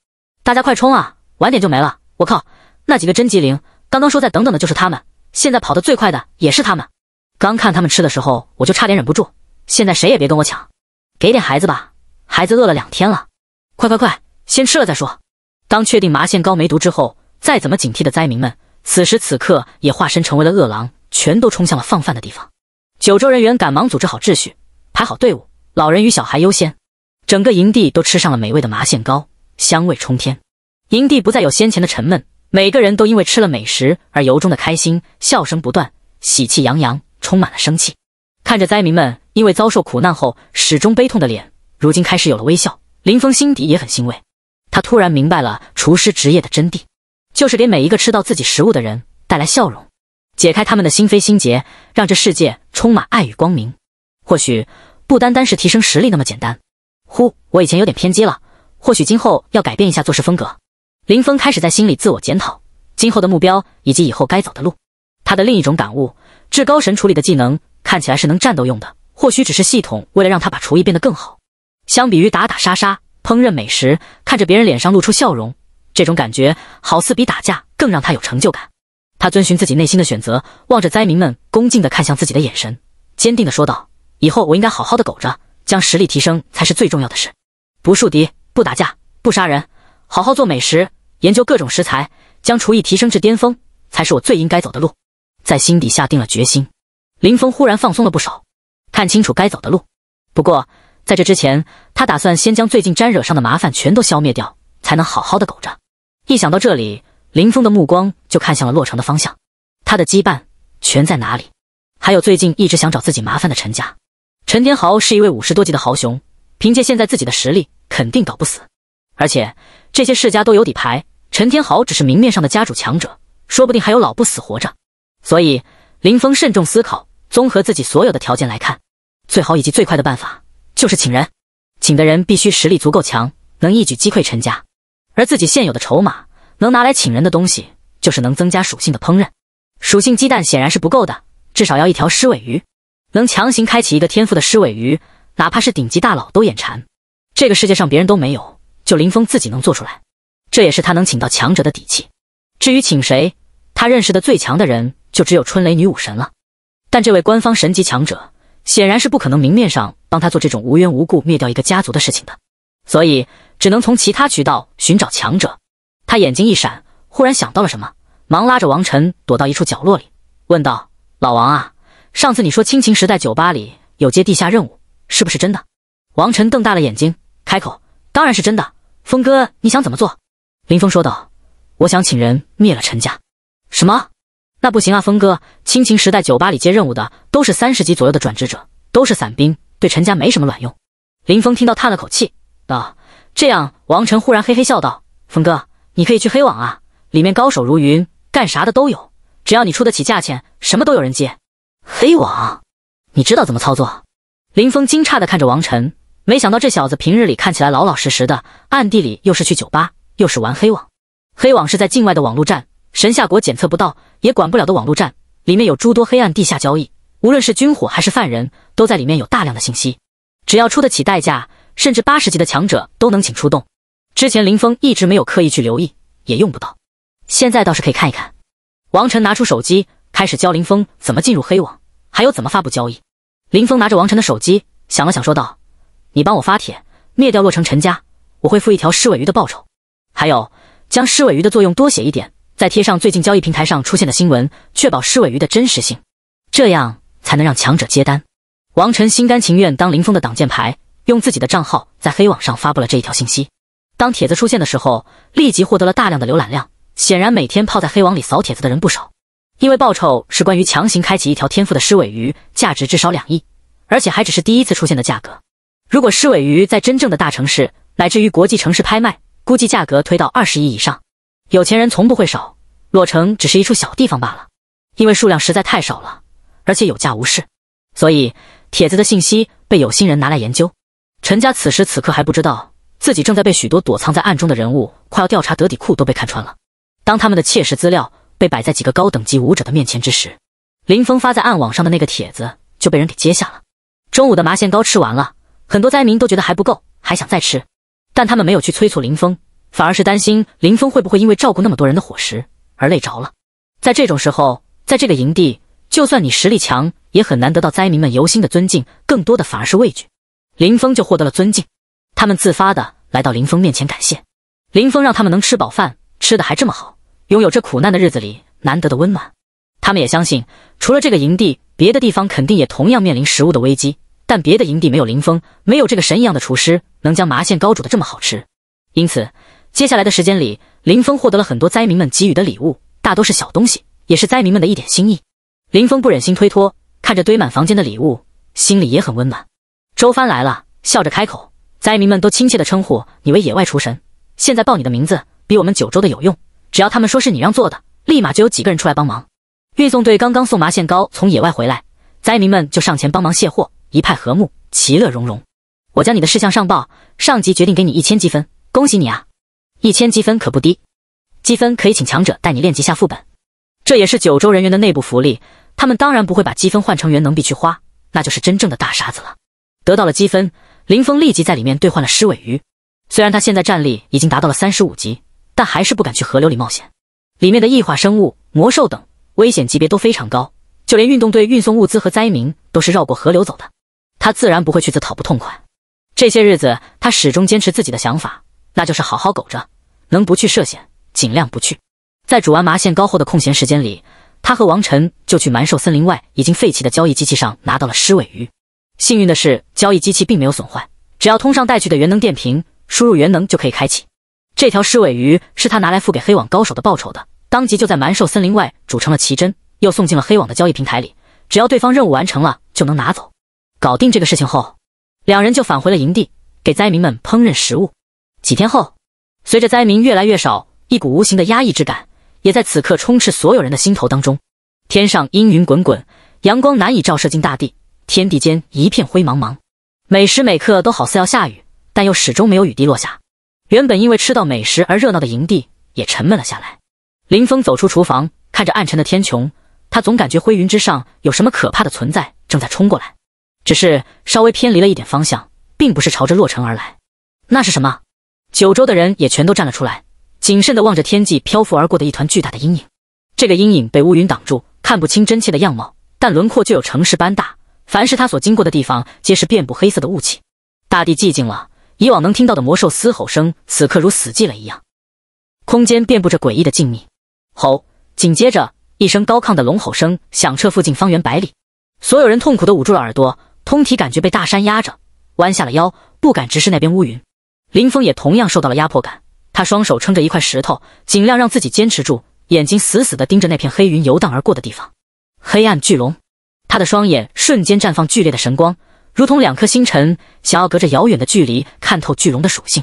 大家快冲啊！晚点就没了。我靠，那几个真机灵，刚刚说再等等的就是他们，现在跑得最快的也是他们。刚看他们吃的时候，我就差点忍不住。现在谁也别跟我抢，给点孩子吧，孩子饿了两天了。快快快，先吃了再说。当确定麻线糕没毒之后，再怎么警惕的灾民们，此时此刻也化身成为了饿狼，全都冲向了放饭的地方。九州人员赶忙组织好秩序，排好队伍，老人与小孩优先。整个营地都吃上了美味的麻线糕，香味冲天。营地不再有先前的沉闷，每个人都因为吃了美食而由衷的开心，笑声不断，喜气洋洋，充满了生气。看着灾民们因为遭受苦难后始终悲痛的脸，如今开始有了微笑，林峰心底也很欣慰。他突然明白了厨师职业的真谛，就是给每一个吃到自己食物的人带来笑容，解开他们的心扉心结，让这世界充满爱与光明。或许不单单是提升实力那么简单。呼，我以前有点偏激了，或许今后要改变一下做事风格。林峰开始在心里自我检讨，今后的目标以及以后该走的路。他的另一种感悟，至高神处理的技能看起来是能战斗用的，或许只是系统为了让他把厨艺变得更好。相比于打打杀杀、烹饪美食、看着别人脸上露出笑容，这种感觉好似比打架更让他有成就感。他遵循自己内心的选择，望着灾民们恭敬地看向自己的眼神，坚定地说道：“以后我应该好好的苟着。”将实力提升才是最重要的事，不树敌，不打架，不杀人，好好做美食，研究各种食材，将厨艺提升至巅峰，才是我最应该走的路。在心底下定了决心，林峰忽然放松了不少，看清楚该走的路。不过在这之前，他打算先将最近沾惹上的麻烦全都消灭掉，才能好好的苟着。一想到这里，林峰的目光就看向了洛城的方向。他的羁绊全在哪里？还有最近一直想找自己麻烦的陈家。陈天豪是一位五十多级的豪雄，凭借现在自己的实力，肯定搞不死。而且这些世家都有底牌，陈天豪只是明面上的家主强者，说不定还有老不死活着。所以林峰慎重思考，综合自己所有的条件来看，最好以及最快的办法就是请人，请的人必须实力足够强，能一举击溃陈家。而自己现有的筹码，能拿来请人的东西就是能增加属性的烹饪属性鸡蛋，显然是不够的，至少要一条狮尾鱼。能强行开启一个天赋的狮尾鱼，哪怕是顶级大佬都眼馋。这个世界上别人都没有，就林峰自己能做出来。这也是他能请到强者的底气。至于请谁，他认识的最强的人就只有春雷女武神了。但这位官方神级强者显然是不可能明面上帮他做这种无缘无故灭掉一个家族的事情的，所以只能从其他渠道寻找强者。他眼睛一闪，忽然想到了什么，忙拉着王晨躲到一处角落里，问道：“老王啊。”上次你说亲情时代酒吧里有接地下任务，是不是真的？王晨瞪大了眼睛，开口：“当然是真的，峰哥，你想怎么做？”林峰说道：“我想请人灭了陈家。”“什么？那不行啊，峰哥，亲情时代酒吧里接任务的都是三十级左右的转职者，都是散兵，对陈家没什么卵用。”林峰听到叹了口气，道：“这样。”王晨忽然嘿嘿笑道：“峰哥，你可以去黑网啊，里面高手如云，干啥的都有，只要你出得起价钱，什么都有人接。”黑网，你知道怎么操作？林峰惊诧的看着王晨，没想到这小子平日里看起来老老实实的，暗地里又是去酒吧，又是玩黑网。黑网是在境外的网络站，神下国检测不到，也管不了的网络站，里面有诸多黑暗地下交易，无论是军火还是犯人，都在里面有大量的信息。只要出得起代价，甚至八十级的强者都能请出动。之前林峰一直没有刻意去留意，也用不到，现在倒是可以看一看。王晨拿出手机。开始教林峰怎么进入黑网，还有怎么发布交易。林峰拿着王晨的手机，想了想，说道：“你帮我发帖，灭掉洛城陈家，我会付一条尸尾鱼的报酬。还有，将尸尾鱼的作用多写一点，再贴上最近交易平台上出现的新闻，确保尸尾鱼的真实性，这样才能让强者接单。”王晨心甘情愿当林峰的挡箭牌，用自己的账号在黑网上发布了这一条信息。当帖子出现的时候，立即获得了大量的浏览量。显然，每天泡在黑网里扫帖子的人不少。因为报酬是关于强行开启一条天赋的狮尾鱼，价值至少两亿，而且还只是第一次出现的价格。如果狮尾鱼在真正的大城市，乃至于国际城市拍卖，估计价格推到二十亿以上。有钱人从不会少，洛城只是一处小地方罢了，因为数量实在太少了，而且有价无市，所以帖子的信息被有心人拿来研究。陈家此时此刻还不知道，自己正在被许多躲藏在暗中的人物快要调查得底裤都被看穿了，当他们的切实资料。被摆在几个高等级武者的面前之时，林峰发在暗网上的那个帖子就被人给接下了。中午的麻线糕吃完了，很多灾民都觉得还不够，还想再吃，但他们没有去催促林峰，反而是担心林峰会不会因为照顾那么多人的伙食而累着了。在这种时候，在这个营地，就算你实力强，也很难得到灾民们由心的尊敬，更多的反而是畏惧。林峰就获得了尊敬，他们自发的来到林峰面前感谢，林峰让他们能吃饱饭，吃的还这么好。拥有这苦难的日子里难得的温暖，他们也相信，除了这个营地，别的地方肯定也同样面临食物的危机。但别的营地没有林峰，没有这个神一样的厨师，能将麻线糕煮的这么好吃。因此，接下来的时间里，林峰获得了很多灾民们给予的礼物，大多是小东西，也是灾民们的一点心意。林峰不忍心推脱，看着堆满房间的礼物，心里也很温暖。周帆来了，笑着开口：“灾民们都亲切的称呼你为野外厨神，现在报你的名字，比我们九州的有用。”只要他们说是你让做的，立马就有几个人出来帮忙。运送队刚刚送麻线糕从野外回来，灾民们就上前帮忙卸货，一派和睦，其乐融融。我将你的事项上报，上级决定给你一千积分，恭喜你啊！一千积分可不低，积分可以请强者带你练级下副本，这也是九州人员的内部福利。他们当然不会把积分换成元能币去花，那就是真正的大傻子了。得到了积分，林峰立即在里面兑换了狮尾鱼。虽然他现在战力已经达到了三十五级。但还是不敢去河流里冒险，里面的异化生物、魔兽等危险级别都非常高，就连运动队运送物资和灾民都是绕过河流走的。他自然不会去自讨不痛快。这些日子，他始终坚持自己的想法，那就是好好苟着，能不去涉险尽量不去。在煮完麻线糕后的空闲时间里，他和王晨就去蛮兽森林外已经废弃的交易机器上拿到了狮尾鱼。幸运的是，交易机器并没有损坏，只要通上带去的元能电瓶，输入元能就可以开启。这条狮尾鱼是他拿来付给黑网高手的报酬的，当即就在蛮兽森林外煮成了奇珍，又送进了黑网的交易平台里。只要对方任务完成了，就能拿走。搞定这个事情后，两人就返回了营地，给灾民们烹饪食物。几天后，随着灾民越来越少，一股无形的压抑之感也在此刻充斥所有人的心头当中。天上阴云滚滚，阳光难以照射进大地，天地间一片灰茫茫，每时每刻都好似要下雨，但又始终没有雨滴落下。原本因为吃到美食而热闹的营地也沉闷了下来。林峰走出厨房，看着暗沉的天穹，他总感觉灰云之上有什么可怕的存在正在冲过来，只是稍微偏离了一点方向，并不是朝着洛城而来。那是什么？九州的人也全都站了出来，谨慎地望着天际漂浮而过的一团巨大的阴影。这个阴影被乌云挡住，看不清真切的样貌，但轮廓就有城市般大。凡是他所经过的地方，皆是遍布黑色的雾气。大地寂静了。以往能听到的魔兽嘶吼声，此刻如死寂了一样，空间遍布着诡异的静谧。吼！紧接着一声高亢的龙吼声响彻附近方圆百里，所有人痛苦地捂住了耳朵，通体感觉被大山压着，弯下了腰，不敢直视那边乌云。林峰也同样受到了压迫感，他双手撑着一块石头，尽量让自己坚持住，眼睛死死地盯着那片黑云游荡而过的地方。黑暗巨龙，他的双眼瞬间绽放剧烈的神光。如同两颗星辰，想要隔着遥远的距离看透巨龙的属性，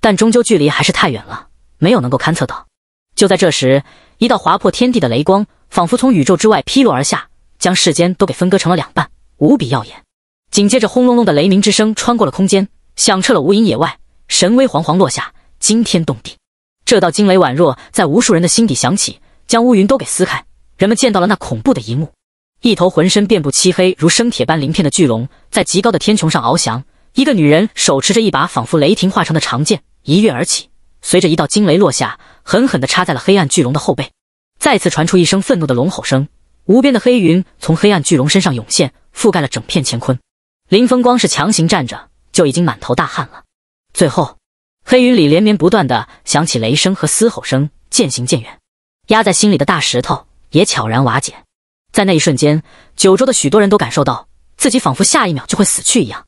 但终究距离还是太远了，没有能够勘测到。就在这时，一道划破天地的雷光，仿佛从宇宙之外劈落而下，将世间都给分割成了两半，无比耀眼。紧接着，轰隆隆的雷鸣之声穿过了空间，响彻了无垠野外，神威煌煌落下，惊天动地。这道惊雷宛若在无数人的心底响起，将乌云都给撕开，人们见到了那恐怖的一幕。一头浑身遍布漆黑如生铁般鳞片的巨龙在极高的天穹上翱翔，一个女人手持着一把仿佛雷霆化成的长剑，一跃而起，随着一道惊雷落下，狠狠地插在了黑暗巨龙的后背。再次传出一声愤怒的龙吼声，无边的黑云从黑暗巨龙身上涌现，覆盖了整片乾坤。林风光是强行站着，就已经满头大汗了。最后，黑云里连绵不断的响起雷声和嘶吼声，渐行渐远，压在心里的大石头也悄然瓦解。在那一瞬间，九州的许多人都感受到自己仿佛下一秒就会死去一样，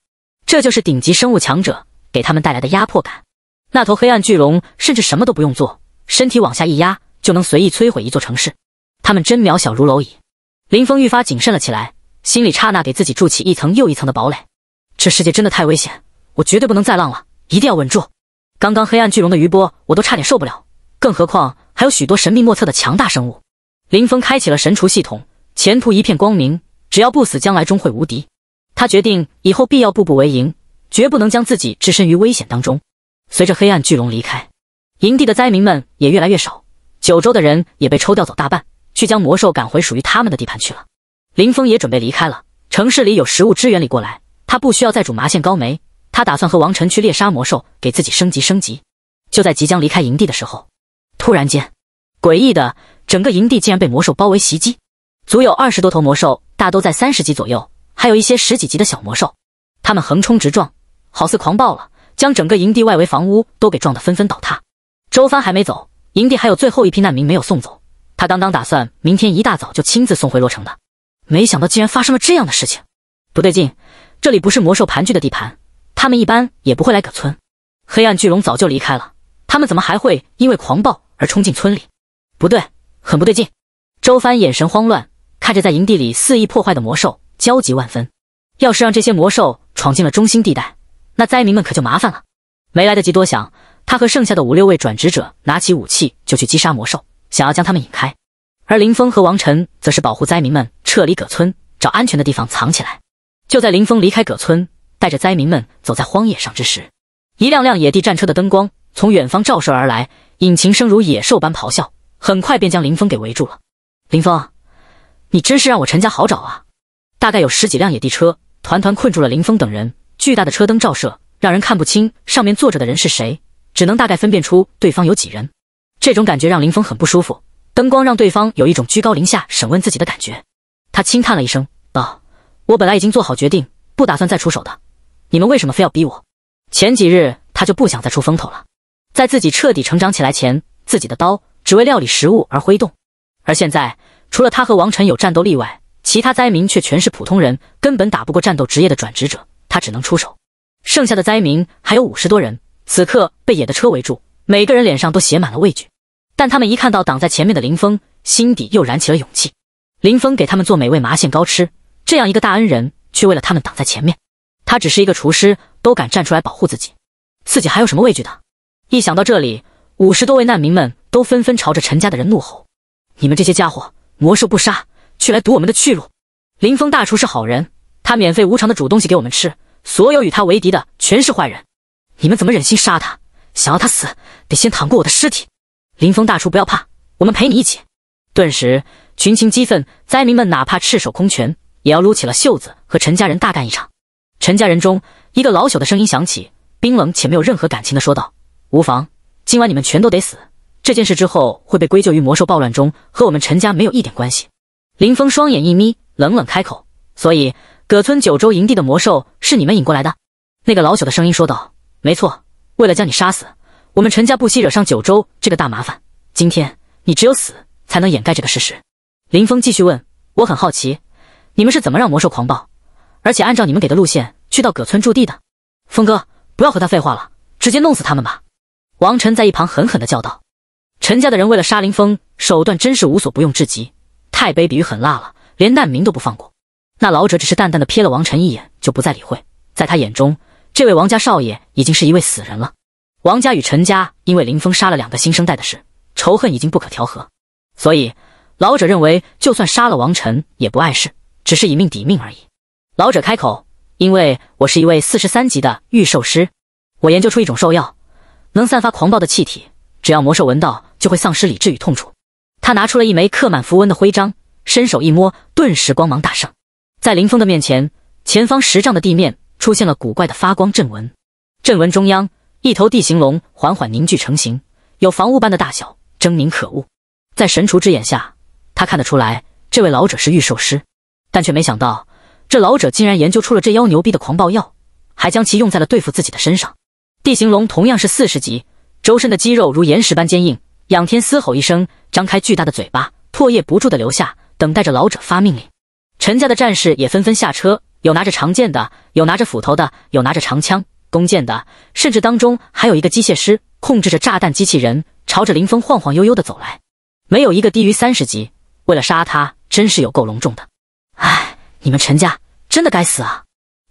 这就是顶级生物强者给他们带来的压迫感。那头黑暗巨龙甚至什么都不用做，身体往下一压就能随意摧毁一座城市，他们真渺小如蝼蚁。林峰愈发谨慎了起来，心里刹那给自己筑起一层又一层的堡垒。这世界真的太危险，我绝对不能再浪了，一定要稳住。刚刚黑暗巨龙的余波我都差点受不了，更何况还有许多神秘莫测的强大生物。林峰开启了神厨系统。前途一片光明，只要不死，将来终会无敌。他决定以后必要步步为营，绝不能将自己置身于危险当中。随着黑暗巨龙离开，营地的灾民们也越来越少，九州的人也被抽调走大半，去将魔兽赶回属于他们的地盘去了。林峰也准备离开了，城市里有食物支援，里过来他不需要再煮麻线高梅。他打算和王晨去猎杀魔兽，给自己升级升级。就在即将离开营地的时候，突然间，诡异的，整个营地竟然被魔兽包围袭击。足有二十多头魔兽，大都在三十级左右，还有一些十几级的小魔兽。它们横冲直撞，好似狂暴了，将整个营地外围房屋都给撞得纷纷倒塌。周帆还没走，营地还有最后一批难民没有送走。他刚刚打算明天一大早就亲自送回洛城的，没想到竟然发生了这样的事情。不对劲，这里不是魔兽盘踞的地盘，他们一般也不会来葛村。黑暗巨龙早就离开了，他们怎么还会因为狂暴而冲进村里？不对，很不对劲。周帆眼神慌乱。看着在营地里肆意破坏的魔兽，焦急万分。要是让这些魔兽闯进了中心地带，那灾民们可就麻烦了。没来得及多想，他和剩下的五六位转职者拿起武器就去击杀魔兽，想要将他们引开。而林峰和王晨则是保护灾民们撤离葛村，找安全的地方藏起来。就在林峰离开葛村，带着灾民们走在荒野上之时，一辆辆野地战车的灯光从远方照射而来，引擎声如野兽般咆哮，很快便将林峰给围住了。林峰。你真是让我陈家好找啊！大概有十几辆野地车，团团困住了林峰等人。巨大的车灯照射，让人看不清上面坐着的人是谁，只能大概分辨出对方有几人。这种感觉让林峰很不舒服。灯光让对方有一种居高临下审问自己的感觉。他轻叹了一声，道：“我本来已经做好决定，不打算再出手的。你们为什么非要逼我？”前几日他就不想再出风头了，在自己彻底成长起来前，自己的刀只为料理食物而挥动。而现在。除了他和王晨有战斗力外，其他灾民却全是普通人，根本打不过战斗职业的转职者。他只能出手。剩下的灾民还有五十多人，此刻被野的车围住，每个人脸上都写满了畏惧。但他们一看到挡在前面的林峰，心底又燃起了勇气。林峰给他们做美味麻线糕吃，这样一个大恩人却为了他们挡在前面。他只是一个厨师，都敢站出来保护自己，自己还有什么畏惧的？一想到这里，五十多位难民们都纷纷朝着陈家的人怒吼：“你们这些家伙！”魔兽不杀，却来堵我们的去路。林峰大厨是好人，他免费无偿的煮东西给我们吃。所有与他为敌的，全是坏人。你们怎么忍心杀他？想要他死，得先躺过我的尸体。林峰大厨，不要怕，我们陪你一起。顿时群情激愤，灾民们哪怕赤手空拳，也要撸起了袖子和陈家人大干一场。陈家人中，一个老朽的声音响起，冰冷且没有任何感情的说道：“无妨，今晚你们全都得死。”这件事之后会被归咎于魔兽暴乱中，和我们陈家没有一点关系。林峰双眼一眯，冷冷开口：“所以葛村九州营地的魔兽是你们引过来的？”那个老朽的声音说道：“没错，为了将你杀死，我们陈家不惜惹上九州这个大麻烦。今天你只有死，才能掩盖这个事实。”林峰继续问：“我很好奇，你们是怎么让魔兽狂暴，而且按照你们给的路线去到葛村驻地的？”“峰哥，不要和他废话了，直接弄死他们吧！”王晨在一旁狠狠的叫道。陈家的人为了杀林峰，手段真是无所不用至极，太卑鄙与狠辣了，连难民都不放过。那老者只是淡淡的瞥了王晨一眼，就不再理会。在他眼中，这位王家少爷已经是一位死人了。王家与陈家因为林峰杀了两个新生代的事，仇恨已经不可调和，所以老者认为，就算杀了王晨也不碍事，只是以命抵命而已。老者开口：“因为我是一位四十三级的御兽师，我研究出一种兽药，能散发狂暴的气体。”只要魔兽闻到，就会丧失理智与痛楚。他拿出了一枚刻满符文的徽章，伸手一摸，顿时光芒大盛，在林峰的面前，前方十丈的地面出现了古怪的发光阵纹。阵纹中央，一头地形龙缓缓凝聚成型，有房屋般的大小，狰狞可恶。在神厨之眼下，他看得出来，这位老者是御兽师，但却没想到这老者竟然研究出了这妖牛逼的狂暴药，还将其用在了对付自己的身上。地形龙同样是四十级。周身的肌肉如岩石般坚硬，仰天嘶吼一声，张开巨大的嘴巴，唾液不住的流下，等待着老者发命令。陈家的战士也纷纷下车，有拿着长剑的，有拿着斧头的，有拿着长枪、弓箭的，甚至当中还有一个机械师，控制着炸弹机器人，朝着林峰晃晃悠悠的走来。没有一个低于三十级，为了杀他，真是有够隆重的。唉，你们陈家真的该死啊！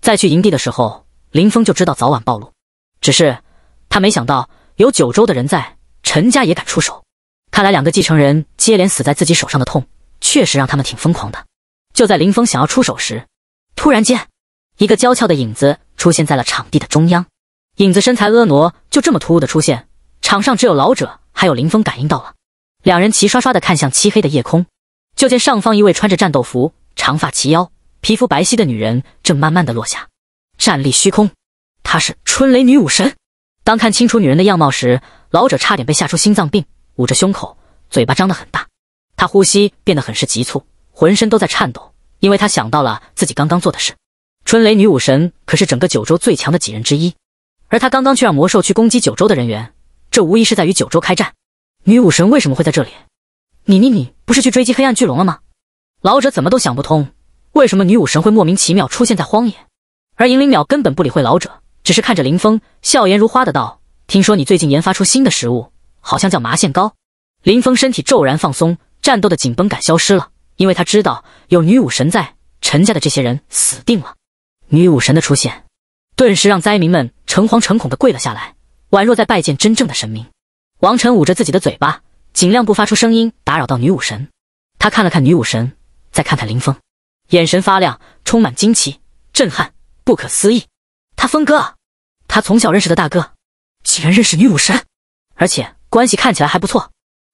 在去营地的时候，林峰就知道早晚暴露，只是他没想到。有九州的人在，陈家也敢出手。看来两个继承人接连死在自己手上的痛，确实让他们挺疯狂的。就在林峰想要出手时，突然间，一个娇俏的影子出现在了场地的中央。影子身材婀娜，就这么突兀的出现，场上只有老者还有林峰感应到了。两人齐刷刷的看向漆黑的夜空，就见上方一位穿着战斗服、长发齐腰、皮肤白皙的女人正慢慢的落下，站立虚空。她是春雷女武神。当看清楚女人的样貌时，老者差点被吓出心脏病，捂着胸口，嘴巴张得很大。他呼吸变得很是急促，浑身都在颤抖，因为他想到了自己刚刚做的事。春雷女武神可是整个九州最强的几人之一，而他刚刚却让魔兽去攻击九州的人员，这无疑是在与九州开战。女武神为什么会在这里？你你你，不是去追击黑暗巨龙了吗？老者怎么都想不通，为什么女武神会莫名其妙出现在荒野？而银灵鸟根本不理会老者。只是看着林峰，笑颜如花的道：“听说你最近研发出新的食物，好像叫麻线糕。”林峰身体骤然放松，战斗的紧绷感消失了，因为他知道有女武神在，陈家的这些人死定了。女武神的出现，顿时让灾民们诚惶诚恐的跪了下来，宛若在拜见真正的神明。王晨捂着自己的嘴巴，尽量不发出声音，打扰到女武神。他看了看女武神，再看看林峰，眼神发亮，充满惊奇、震撼、不可思议。他峰哥，他从小认识的大哥，竟然认识女武神，而且关系看起来还不错。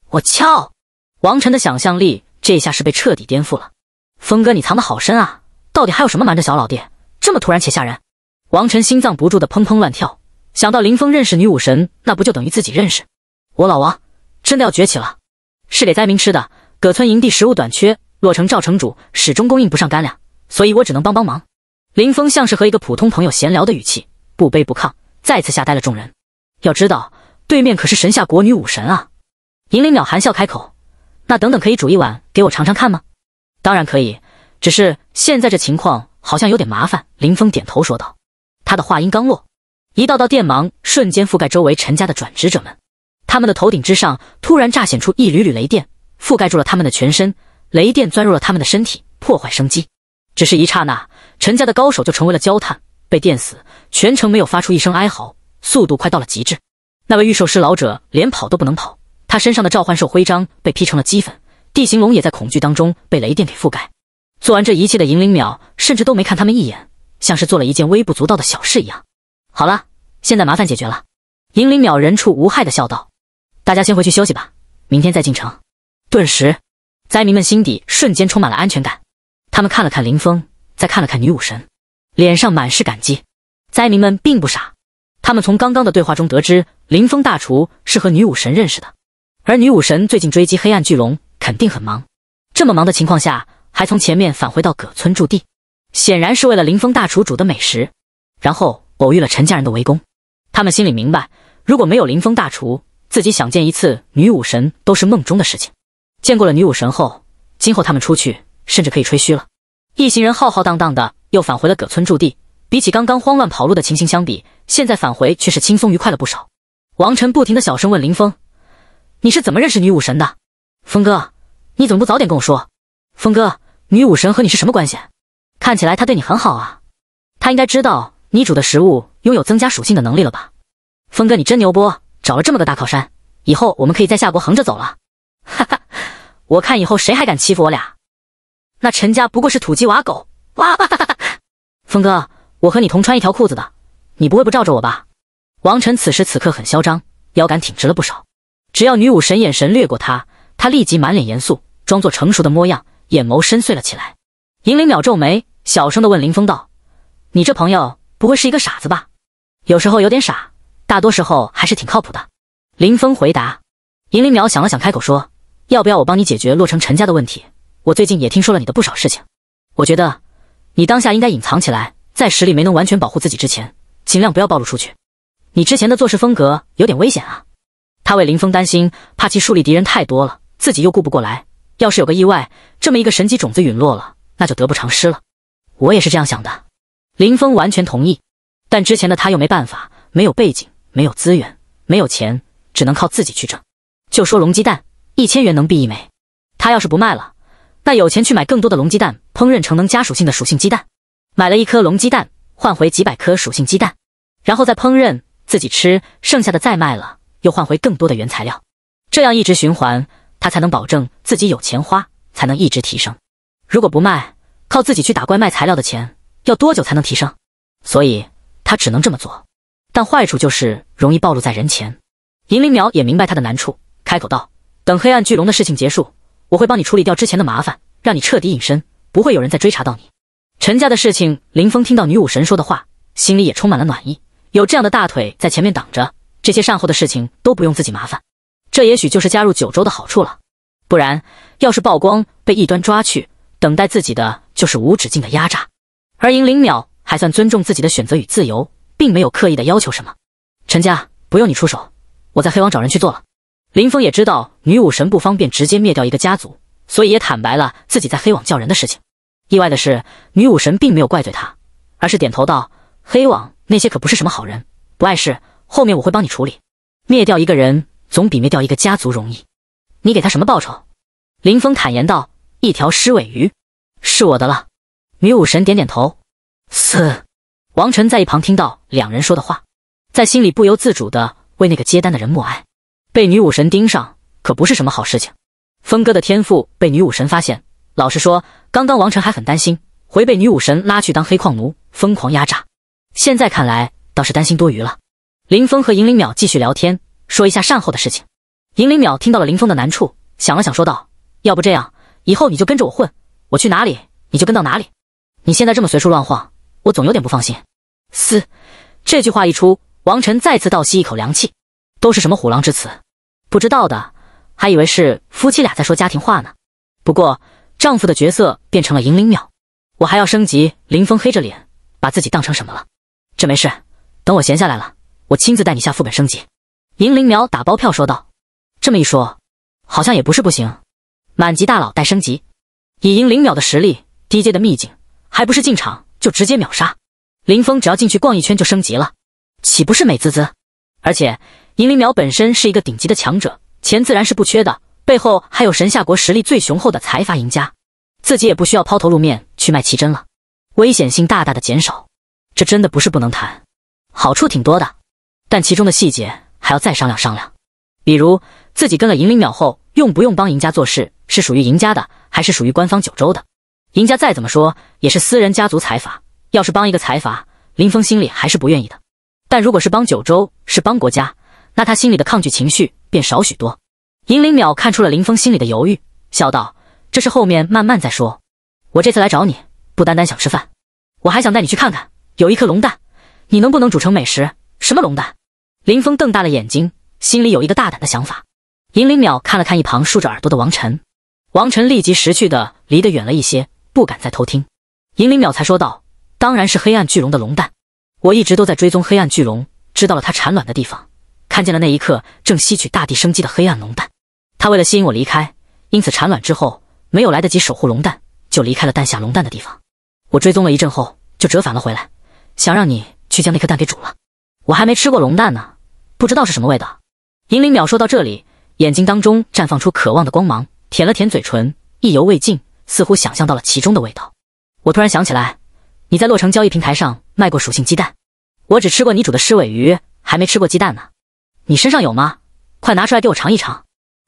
我敲，王晨的想象力这下是被彻底颠覆了。峰哥，你藏得好深啊！到底还有什么瞒着小老弟？这么突然且吓人！王晨心脏不住的砰砰乱跳，想到林峰认识女武神，那不就等于自己认识？我老王真的要崛起了！是给灾民吃的。葛村营地食物短缺，洛城赵城主始终供应不上干粮，所以我只能帮帮忙。林峰像是和一个普通朋友闲聊的语气，不卑不亢，再次吓呆了众人。要知道，对面可是神下国女武神啊！银灵鸟含笑开口：“那等等可以煮一碗给我尝尝看吗？”“当然可以。”只是现在这情况好像有点麻烦。”林峰点头说道。他的话音刚落，一道道电芒瞬间覆盖周围陈家的转职者们，他们的头顶之上突然乍显出一缕缕雷电，覆盖住了他们的全身，雷电钻入了他们的身体，破坏生机。只是一刹那，陈家的高手就成为了焦炭，被电死，全程没有发出一声哀嚎，速度快到了极致。那位御兽师老者连跑都不能跑，他身上的召唤兽徽章被劈成了齑粉，地形龙也在恐惧当中被雷电给覆盖。做完这一切的银灵鸟甚至都没看他们一眼，像是做了一件微不足道的小事一样。好了，现在麻烦解决了，银灵鸟人畜无害的笑道：“大家先回去休息吧，明天再进城。”顿时，灾民们心底瞬间充满了安全感。他们看了看林峰，再看了看女武神，脸上满是感激。灾民们并不傻，他们从刚刚的对话中得知，林峰大厨是和女武神认识的，而女武神最近追击黑暗巨龙，肯定很忙。这么忙的情况下，还从前面返回到葛村驻地，显然是为了林峰大厨煮的美食。然后偶遇了陈家人的围攻，他们心里明白，如果没有林峰大厨，自己想见一次女武神都是梦中的事情。见过了女武神后，今后他们出去。甚至可以吹嘘了。一行人浩浩荡荡的又返回了葛村驻地。比起刚刚慌乱跑路的情形相比，现在返回却是轻松愉快了不少。王晨不停的小声问林峰：“你是怎么认识女武神的？”“峰哥，你怎么不早点跟我说？”“峰哥，女武神和你是什么关系？”“看起来她对你很好啊。”“她应该知道你煮的食物拥有增加属性的能力了吧？”“峰哥，你真牛波，找了这么个大靠山，以后我们可以在夏国横着走了。”“哈哈，我看以后谁还敢欺负我俩？”那陈家不过是土鸡瓦狗，哇哈哈！哈！峰哥，我和你同穿一条裤子的，你不会不罩着我吧？王晨此时此刻很嚣张，腰杆挺直了不少。只要女武神眼神掠过他，他立即满脸严肃，装作成熟的模样，眼眸深邃了起来。银灵淼皱眉，小声的问林峰道：“你这朋友不会是一个傻子吧？有时候有点傻，大多时候还是挺靠谱的。”林峰回答。银灵淼想了想，开口说：“要不要我帮你解决洛城陈家的问题？”我最近也听说了你的不少事情，我觉得你当下应该隐藏起来，在实力没能完全保护自己之前，尽量不要暴露出去。你之前的做事风格有点危险啊！他为林峰担心，怕其树立敌人太多了，自己又顾不过来。要是有个意外，这么一个神级种子陨落了，那就得不偿失了。我也是这样想的。林峰完全同意，但之前的他又没办法，没有背景，没有资源，没有钱，只能靠自己去挣。就说龙鸡蛋，一千元能币一枚，他要是不卖了。那有钱去买更多的龙鸡蛋，烹饪成能加属性的属性鸡蛋。买了一颗龙鸡蛋，换回几百颗属性鸡蛋，然后再烹饪自己吃，剩下的再卖了，又换回更多的原材料。这样一直循环，他才能保证自己有钱花，才能一直提升。如果不卖，靠自己去打怪卖材料的钱，要多久才能提升？所以他只能这么做。但坏处就是容易暴露在人前。银鳞鸟也明白他的难处，开口道：“等黑暗巨龙的事情结束。”我会帮你处理掉之前的麻烦，让你彻底隐身，不会有人再追查到你。陈家的事情，林峰听到女武神说的话，心里也充满了暖意。有这样的大腿在前面挡着，这些善后的事情都不用自己麻烦。这也许就是加入九州的好处了。不然，要是曝光被一端抓去，等待自己的就是无止境的压榨。而银灵鸟还算尊重自己的选择与自由，并没有刻意的要求什么。陈家不用你出手，我在黑王找人去做了。林峰也知道女武神不方便直接灭掉一个家族，所以也坦白了自己在黑网叫人的事情。意外的是，女武神并没有怪罪他，而是点头道：“黑网那些可不是什么好人，不碍事，后面我会帮你处理。灭掉一个人总比灭掉一个家族容易。”你给他什么报酬？林峰坦言道：“一条狮尾鱼，是我的了。”女武神点点头。四，王晨在一旁听到两人说的话，在心里不由自主的为那个接单的人默哀。被女武神盯上可不是什么好事情。峰哥的天赋被女武神发现，老实说，刚刚王晨还很担心会被女武神拉去当黑矿奴，疯狂压榨。现在看来倒是担心多余了。林峰和银灵淼继续聊天，说一下善后的事情。银灵淼听到了林峰的难处，想了想，说道：“要不这样，以后你就跟着我混，我去哪里你就跟到哪里。你现在这么随处乱晃，我总有点不放心。”嘶，这句话一出，王晨再次倒吸一口凉气，都是什么虎狼之词！不知道的还以为是夫妻俩在说家庭话呢。不过丈夫的角色变成了银灵鸟，我还要升级。林峰黑着脸，把自己当成什么了？这没事，等我闲下来了，我亲自带你下副本升级。银灵鸟打包票说道：“这么一说，好像也不是不行。满级大佬带升级，以银灵鸟的实力，低阶的秘境还不是进场就直接秒杀？林峰只要进去逛一圈就升级了，岂不是美滋滋？而且……”银灵苗本身是一个顶级的强者，钱自然是不缺的，背后还有神下国实力最雄厚的财阀赢家，自己也不需要抛头露面去卖奇珍了，危险性大大的减少，这真的不是不能谈，好处挺多的，但其中的细节还要再商量商量，比如自己跟了银灵苗后，用不用帮赢家做事，是属于赢家的，还是属于官方九州的？赢家再怎么说也是私人家族财阀，要是帮一个财阀，林峰心里还是不愿意的，但如果是帮九州，是帮国家。那他心里的抗拒情绪便少许多。银灵淼看出了林峰心里的犹豫，笑道：“这是后面慢慢再说。我这次来找你，不单单想吃饭，我还想带你去看看，有一颗龙蛋，你能不能煮成美食？”什么龙蛋？林峰瞪大了眼睛，心里有一个大胆的想法。银灵淼看了看一旁竖着耳朵的王晨，王晨立即识趣的离得远了一些，不敢再偷听。银灵淼才说道：“当然是黑暗巨龙的龙蛋。我一直都在追踪黑暗巨龙，知道了它产卵的地方。”看见了那一刻，正吸取大地生机的黑暗龙蛋，它为了吸引我离开，因此产卵之后没有来得及守护龙蛋，就离开了蛋下龙蛋的地方。我追踪了一阵后，就折返了回来，想让你去将那颗蛋给煮了。我还没吃过龙蛋呢，不知道是什么味道。银铃鸟说到这里，眼睛当中绽放出渴望的光芒，舔了舔嘴唇，意犹未尽，似乎想象到了其中的味道。我突然想起来，你在洛城交易平台上卖过属性鸡蛋，我只吃过你煮的狮尾鱼，还没吃过鸡蛋呢。你身上有吗？快拿出来给我尝一尝！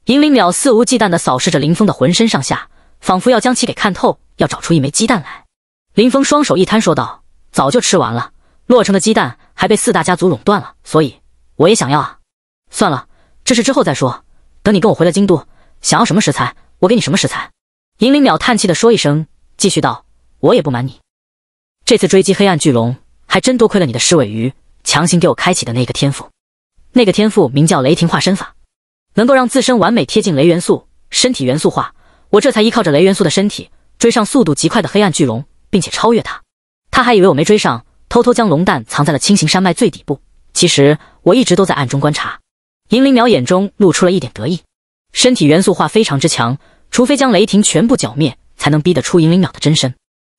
银灵淼肆无忌惮地扫视着林峰的浑身上下，仿佛要将其给看透，要找出一枚鸡蛋来。林峰双手一摊，说道：“早就吃完了，洛城的鸡蛋还被四大家族垄断了，所以我也想要啊。算了，这事之后再说。等你跟我回了京都，想要什么食材，我给你什么食材。”银灵淼叹气地说一声，继续道：“我也不瞒你，这次追击黑暗巨龙，还真多亏了你的尸尾鱼强行给我开启的那个天赋。”那个天赋名叫雷霆化身法，能够让自身完美贴近雷元素，身体元素化。我这才依靠着雷元素的身体追上速度极快的黑暗巨龙，并且超越它。他还以为我没追上，偷偷将龙蛋藏在了青行山脉最底部。其实我一直都在暗中观察。银灵鸟眼中露出了一点得意。身体元素化非常之强，除非将雷霆全部剿灭，才能逼得出银灵鸟的真身。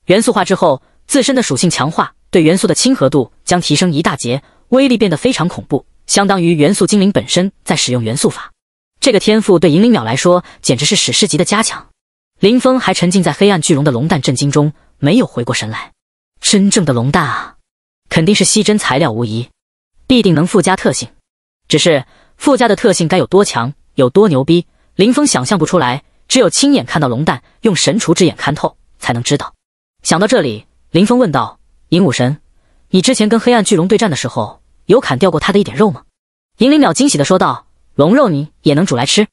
元素化之后，自身的属性强化，对元素的亲和度将提升一大截，威力变得非常恐怖。相当于元素精灵本身在使用元素法，这个天赋对银灵鸟来说简直是史诗级的加强。林峰还沉浸在黑暗巨龙的龙蛋震惊中，没有回过神来。真正的龙蛋啊，肯定是稀珍材料无疑，必定能附加特性。只是附加的特性该有多强，有多牛逼，林峰想象不出来。只有亲眼看到龙蛋，用神厨之眼看透，才能知道。想到这里，林峰问道：“银武神，你之前跟黑暗巨龙对战的时候？”有砍掉过他的一点肉吗？银鳞鸟惊喜地说道：“龙肉你也能煮来吃？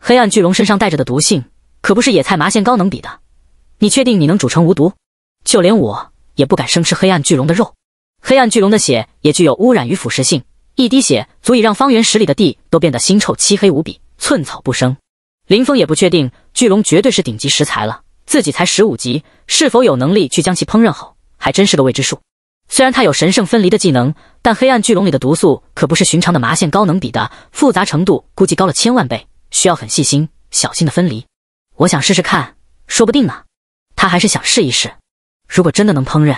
黑暗巨龙身上带着的毒性可不是野菜麻线糕能比的。你确定你能煮成无毒？就连我也不敢生吃黑暗巨龙的肉。黑暗巨龙的血也具有污染与腐蚀性，一滴血足以让方圆十里的地都变得腥臭、漆黑无比，寸草不生。”林峰也不确定，巨龙绝对是顶级食材了，自己才十五级，是否有能力去将其烹饪好，还真是个未知数。虽然他有神圣分离的技能，但黑暗巨龙里的毒素可不是寻常的麻线高能比的，复杂程度估计高了千万倍，需要很细心、小心的分离。我想试试看，说不定呢。他还是想试一试。如果真的能烹饪，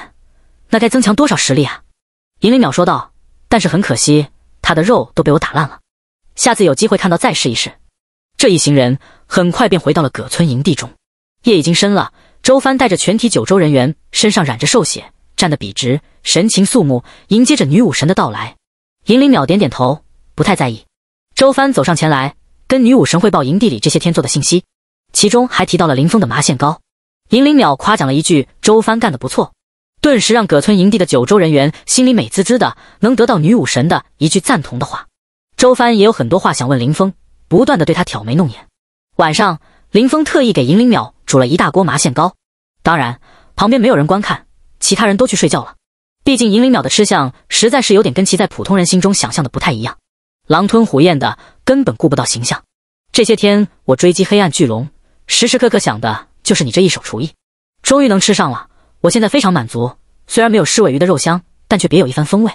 那该增强多少实力啊！银鳞鸟说道。但是很可惜，他的肉都被我打烂了。下次有机会看到再试一试。这一行人很快便回到了葛村营地中。夜已经深了，周帆带着全体九州人员，身上染着兽血。站得笔直，神情肃穆，迎接着女武神的到来。银铃淼点点头，不太在意。周帆走上前来，跟女武神汇报营地里这些天做的信息，其中还提到了林峰的麻线糕。银铃淼夸奖了一句：“周帆干得不错。”顿时让葛村营地的九州人员心里美滋滋的，能得到女武神的一句赞同的话。周帆也有很多话想问林峰，不断的对他挑眉弄眼。晚上，林峰特意给银铃淼煮了一大锅麻线糕，当然旁边没有人观看。其他人都去睡觉了，毕竟银鳞鸟的吃相实在是有点跟其在普通人心中想象的不太一样，狼吞虎咽的，根本顾不到形象。这些天我追击黑暗巨龙，时时刻刻想的就是你这一手厨艺，终于能吃上了，我现在非常满足。虽然没有狮尾鱼的肉香，但却别有一番风味。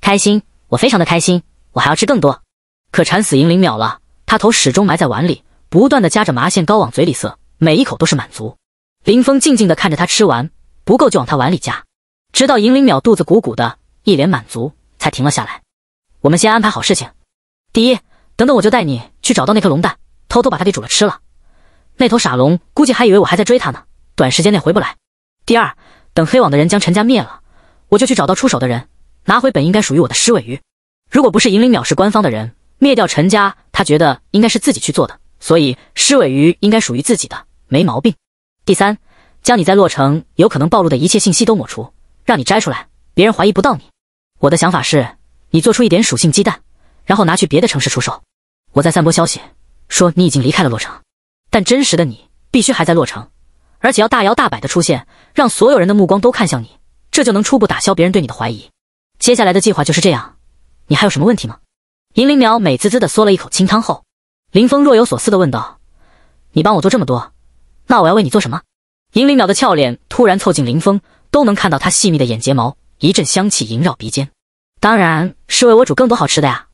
开心，我非常的开心，我还要吃更多。可馋死银鳞鸟了，他头始终埋在碗里，不断的夹着麻线糕往嘴里塞，每一口都是满足。林峰静静的看着他吃完。不够就往他碗里加，直到银铃淼肚子鼓鼓的，一脸满足，才停了下来。我们先安排好事情。第一，等等我就带你去找到那颗龙蛋，偷偷把它给煮了吃了。那头傻龙估计还以为我还在追他呢，短时间内回不来。第二，等黑网的人将陈家灭了，我就去找到出手的人，拿回本应该属于我的狮尾鱼。如果不是银铃淼是官方的人，灭掉陈家，他觉得应该是自己去做的，所以狮尾鱼应该属于自己的，没毛病。第三。将你在洛城有可能暴露的一切信息都抹除，让你摘出来，别人怀疑不到你。我的想法是，你做出一点属性鸡蛋，然后拿去别的城市出售。我在散播消息，说你已经离开了洛城，但真实的你必须还在洛城，而且要大摇大摆的出现，让所有人的目光都看向你，这就能初步打消别人对你的怀疑。接下来的计划就是这样。你还有什么问题吗？银铃苗美滋滋的嗦了一口清汤后，林峰若有所思的问道：“你帮我做这么多，那我要为你做什么？”银灵鸟的俏脸突然凑近林峰，都能看到他细密的眼睫毛，一阵香气萦绕鼻尖。当然是为我煮更多好吃的呀！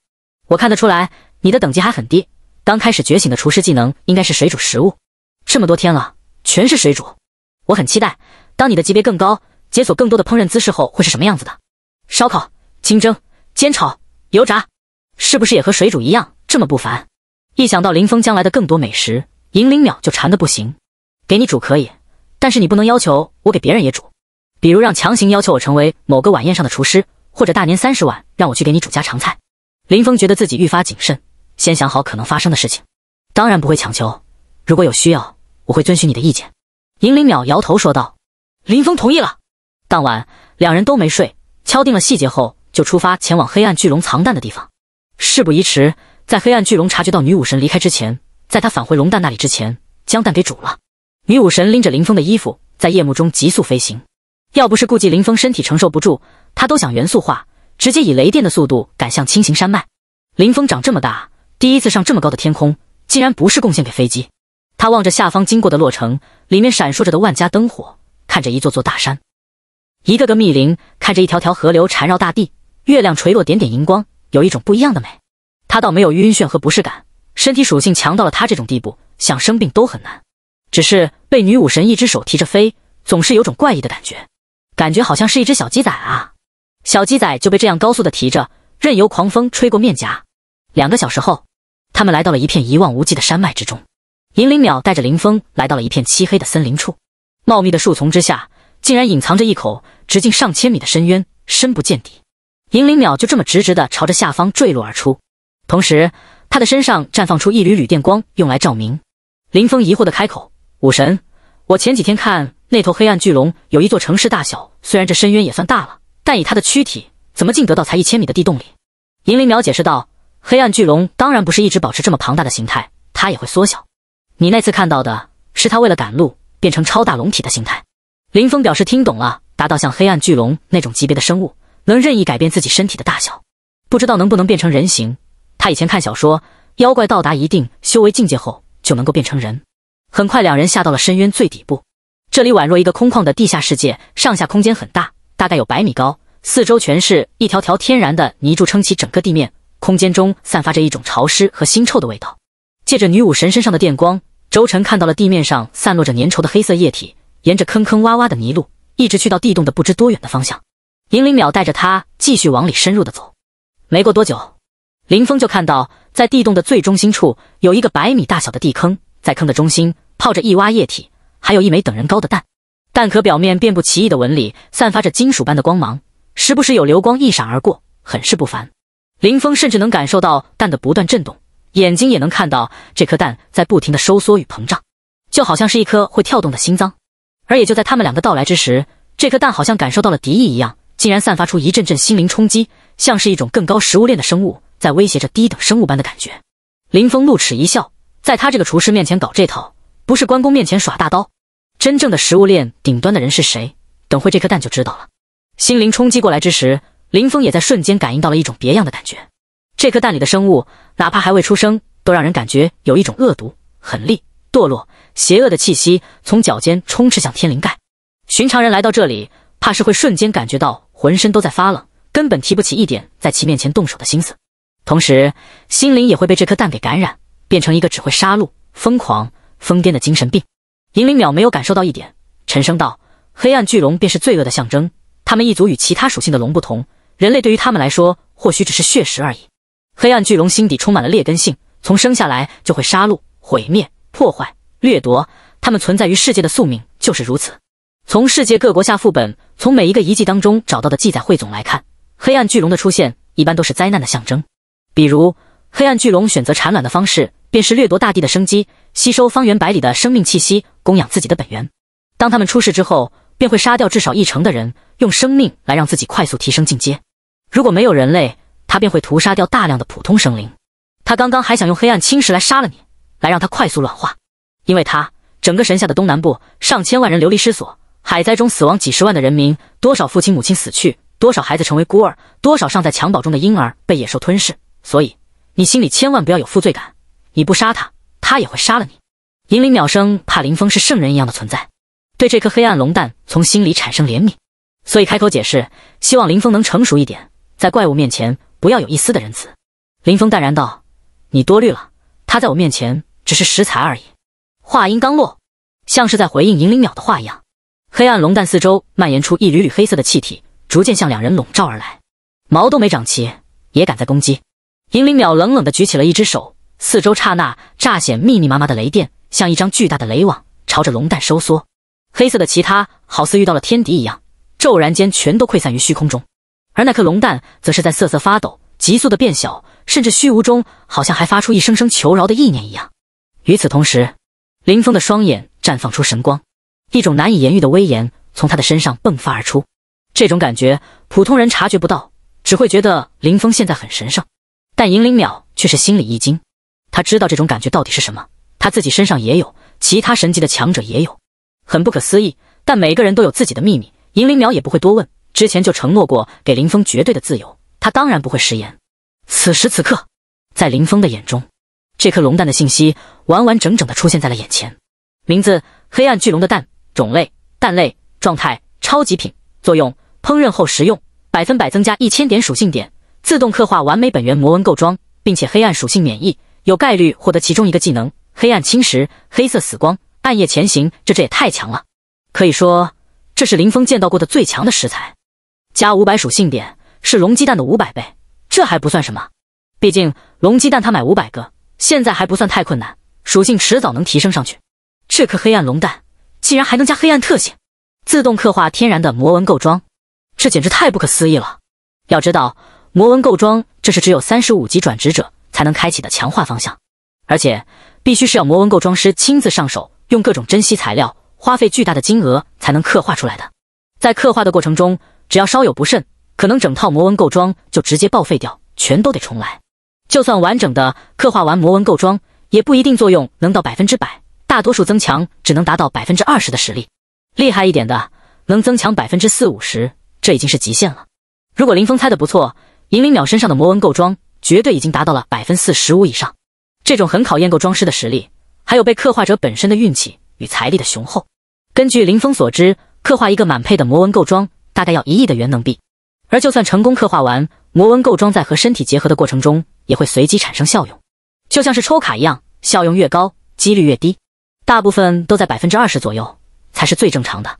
我看得出来，你的等级还很低，刚开始觉醒的厨师技能应该是水煮食物。这么多天了，全是水煮，我很期待当你的级别更高，解锁更多的烹饪姿势后会是什么样子的。烧烤、清蒸、煎炒、油炸，是不是也和水煮一样这么不凡？一想到林峰将来的更多美食，银灵鸟就馋得不行。给你煮可以。但是你不能要求我给别人也煮，比如让强行要求我成为某个晚宴上的厨师，或者大年三十晚让我去给你煮家常菜。林峰觉得自己愈发谨慎，先想好可能发生的事情，当然不会强求。如果有需要，我会遵循你的意见。银灵鸟摇头说道。林峰同意了。当晚，两人都没睡，敲定了细节后就出发前往黑暗巨龙藏蛋的地方。事不宜迟，在黑暗巨龙察觉到女武神离开之前，在他返回龙蛋那里之前，将蛋给煮了。女武神拎着林峰的衣服，在夜幕中急速飞行。要不是顾忌林峰身体承受不住，他都想元素化，直接以雷电的速度赶向青行山脉。林峰长这么大，第一次上这么高的天空，竟然不是贡献给飞机。他望着下方经过的洛城，里面闪烁着的万家灯火，看着一座座大山，一个个密林，看着一条条河流缠绕大地，月亮垂落，点点银光，有一种不一样的美。他倒没有晕眩和不适感，身体属性强到了他这种地步，想生病都很难。只是被女武神一只手提着飞，总是有种怪异的感觉，感觉好像是一只小鸡仔啊！小鸡仔就被这样高速的提着，任由狂风吹过面颊。两个小时后，他们来到了一片一望无际的山脉之中。银铃鸟带着林峰来到了一片漆黑的森林处，茂密的树丛之下竟然隐藏着一口直径上千米的深渊，深不见底。银铃鸟就这么直直的朝着下方坠落而出，同时它的身上绽放出一缕缕电光，用来照明。林峰疑惑的开口。武神，我前几天看那头黑暗巨龙有一座城市大小，虽然这深渊也算大了，但以它的躯体，怎么进得到才一千米的地洞里？银灵苗解释道：“黑暗巨龙当然不是一直保持这么庞大的形态，它也会缩小。你那次看到的是它为了赶路变成超大龙体的形态。”林峰表示听懂了，达到像黑暗巨龙那种级别的生物，能任意改变自己身体的大小，不知道能不能变成人形。他以前看小说，妖怪到达一定修为境界后就能够变成人。很快，两人下到了深渊最底部。这里宛若一个空旷的地下世界，上下空间很大，大概有百米高，四周全是一条条天然的泥柱撑起整个地面。空间中散发着一种潮湿和腥臭的味道。借着女武神身上的电光，周晨看到了地面上散落着粘稠的黑色液体，沿着坑坑洼洼的泥路，一直去到地洞的不知多远的方向。银灵淼带着他继续往里深入的走。没过多久，林峰就看到，在地洞的最中心处，有一个百米大小的地坑，在坑的中心。泡着一洼液体，还有一枚等人高的蛋，蛋壳表面遍布奇异的纹理，散发着金属般的光芒，时不时有流光一闪而过，很是不凡。林峰甚至能感受到蛋的不断震动，眼睛也能看到这颗蛋在不停的收缩与膨胀，就好像是一颗会跳动的心脏。而也就在他们两个到来之时，这颗蛋好像感受到了敌意一样，竟然散发出一阵阵心灵冲击，像是一种更高食物链的生物在威胁着低等生物般的感觉。林峰怒齿一笑，在他这个厨师面前搞这套。不是关公面前耍大刀，真正的食物链顶端的人是谁？等会这颗蛋就知道了。心灵冲击过来之时，林峰也在瞬间感应到了一种别样的感觉。这颗蛋里的生物，哪怕还未出生，都让人感觉有一种恶毒、狠戾、堕落、邪恶的气息从脚尖充斥向天灵盖。寻常人来到这里，怕是会瞬间感觉到浑身都在发冷，根本提不起一点在其面前动手的心思。同时，心灵也会被这颗蛋给感染，变成一个只会杀戮、疯狂。疯癫的精神病，银灵鸟没有感受到一点。沉声道：“黑暗巨龙便是罪恶的象征。他们一族与其他属性的龙不同，人类对于他们来说或许只是血食而已。黑暗巨龙心底充满了劣根性，从生下来就会杀戮、毁灭、破坏、掠夺。他们存在于世界的宿命就是如此。从世界各国下副本，从每一个遗迹当中找到的记载汇总来看，黑暗巨龙的出现一般都是灾难的象征。比如，黑暗巨龙选择产卵的方式。”便是掠夺大地的生机，吸收方圆百里的生命气息，供养自己的本源。当他们出世之后，便会杀掉至少一成的人，用生命来让自己快速提升进阶。如果没有人类，他便会屠杀掉大量的普通生灵。他刚刚还想用黑暗侵蚀来杀了你，来让他快速软化。因为他整个神下的东南部上千万人流离失所，海灾中死亡几十万的人民，多少父亲母亲死去，多少孩子成为孤儿，多少尚在襁褓中的婴儿被野兽吞噬。所以，你心里千万不要有负罪感。你不杀他，他也会杀了你。银铃鸟生怕林峰是圣人一样的存在，对这颗黑暗龙蛋从心里产生怜悯，所以开口解释，希望林峰能成熟一点，在怪物面前不要有一丝的仁慈。林峰淡然道：“你多虑了，他在我面前只是食材而已。”话音刚落，像是在回应银铃鸟的话一样，黑暗龙蛋四周蔓延出一缕缕黑色的气体，逐渐向两人笼罩而来。毛都没长齐，也敢在攻击？银铃鸟冷冷地举起了一只手。四周刹那乍显密密麻麻的雷电，像一张巨大的雷网，朝着龙蛋收缩。黑色的其他好似遇到了天敌一样，骤然间全都溃散于虚空中，而那颗龙蛋则是在瑟瑟发抖，急速的变小，甚至虚无中好像还发出一声声求饶的意念一样。与此同时，林峰的双眼绽放出神光，一种难以言喻的威严从他的身上迸发而出。这种感觉普通人察觉不到，只会觉得林峰现在很神圣，但银鳞鸟却是心里一惊。他知道这种感觉到底是什么，他自己身上也有，其他神级的强者也有，很不可思议。但每个人都有自己的秘密，银灵鸟也不会多问。之前就承诺过给林峰绝对的自由，他当然不会食言。此时此刻，在林峰的眼中，这颗龙蛋的信息完完整整的出现在了眼前。名字：黑暗巨龙的蛋，种类：蛋类，状态：超级品，作用：烹饪后食用，百分百增加一千点属性点，自动刻画完美本源魔纹构装，并且黑暗属性免疫。有概率获得其中一个技能：黑暗侵蚀、黑色死光、暗夜前行。这这也太强了，可以说这是林峰见到过的最强的食材。加五百属性点是龙鸡蛋的五百倍，这还不算什么。毕竟龙鸡蛋他买五百个，现在还不算太困难，属性迟早能提升上去。这颗黑暗龙蛋竟然还能加黑暗特性，自动刻画天然的魔纹构装，这简直太不可思议了。要知道，魔纹构装这是只有三十五级转职者。才能开启的强化方向，而且必须是要魔纹构装师亲自上手，用各种珍稀材料，花费巨大的金额才能刻画出来的。在刻画的过程中，只要稍有不慎，可能整套魔纹构装就直接报废掉，全都得重来。就算完整的刻画完魔纹构装，也不一定作用能到百分之百，大多数增强只能达到百分之二十的实力，厉害一点的能增强百分之四五十，这已经是极限了。如果林峰猜的不错，银鳞鸟身上的魔纹构装。绝对已经达到了百分四十五以上，这种很考验构装师的实力，还有被刻画者本身的运气与财力的雄厚。根据林峰所知，刻画一个满配的魔纹构装大概要一亿的元能币，而就算成功刻画完魔纹构装，在和身体结合的过程中，也会随机产生效用，就像是抽卡一样，效用越高，几率越低，大部分都在百分之二十左右才是最正常的。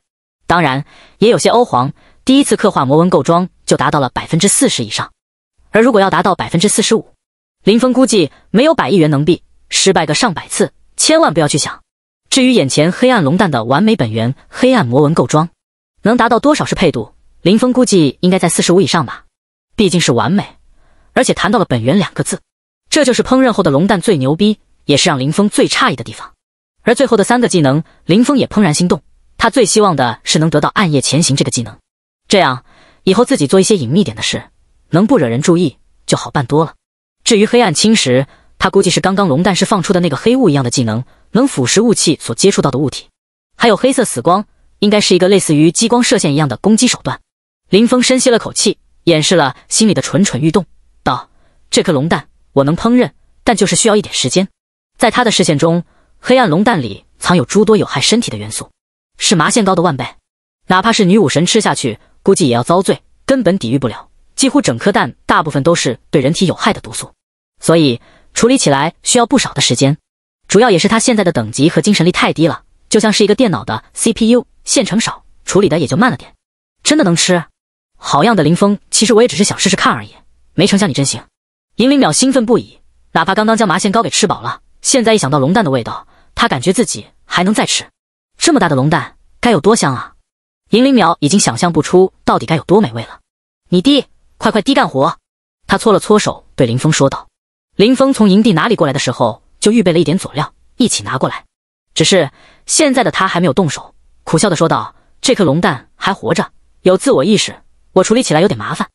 当然，也有些欧皇第一次刻画魔纹构装就达到了百分之四十以上。而如果要达到百分之四十五，林峰估计没有百亿元能币，失败个上百次，千万不要去想。至于眼前黑暗龙蛋的完美本源黑暗魔纹构装，能达到多少是配度？林峰估计应该在四十五以上吧，毕竟是完美。而且谈到了本源两个字，这就是烹饪后的龙蛋最牛逼，也是让林峰最诧异的地方。而最后的三个技能，林峰也怦然心动。他最希望的是能得到暗夜潜行这个技能，这样以后自己做一些隐秘点的事。能不惹人注意就好办多了。至于黑暗侵蚀，他估计是刚刚龙蛋释放出的那个黑雾一样的技能，能腐蚀雾气所接触到的物体。还有黑色死光，应该是一个类似于激光射线一样的攻击手段。林峰深吸了口气，掩饰了心里的蠢蠢欲动，道：“这颗龙蛋我能烹饪，但就是需要一点时间。在他的视线中，黑暗龙蛋里藏有诸多有害身体的元素，是麻线高的万倍。哪怕是女武神吃下去，估计也要遭罪，根本抵御不了。”几乎整颗蛋大部分都是对人体有害的毒素，所以处理起来需要不少的时间。主要也是他现在的等级和精神力太低了，就像是一个电脑的 CPU 线程少，处理的也就慢了点。真的能吃？好样的，林峰！其实我也只是想试试看而已，没成想你真行！银灵淼兴奋不已，哪怕刚刚将麻线糕给吃饱了，现在一想到龙蛋的味道，他感觉自己还能再吃。这么大的龙蛋该有多香啊！银灵淼已经想象不出到底该有多美味了。你弟。快快地干活！他搓了搓手，对林峰说道：“林峰从营地哪里过来的时候，就预备了一点佐料，一起拿过来。只是现在的他还没有动手，苦笑的说道：这颗龙蛋还活着，有自我意识，我处理起来有点麻烦。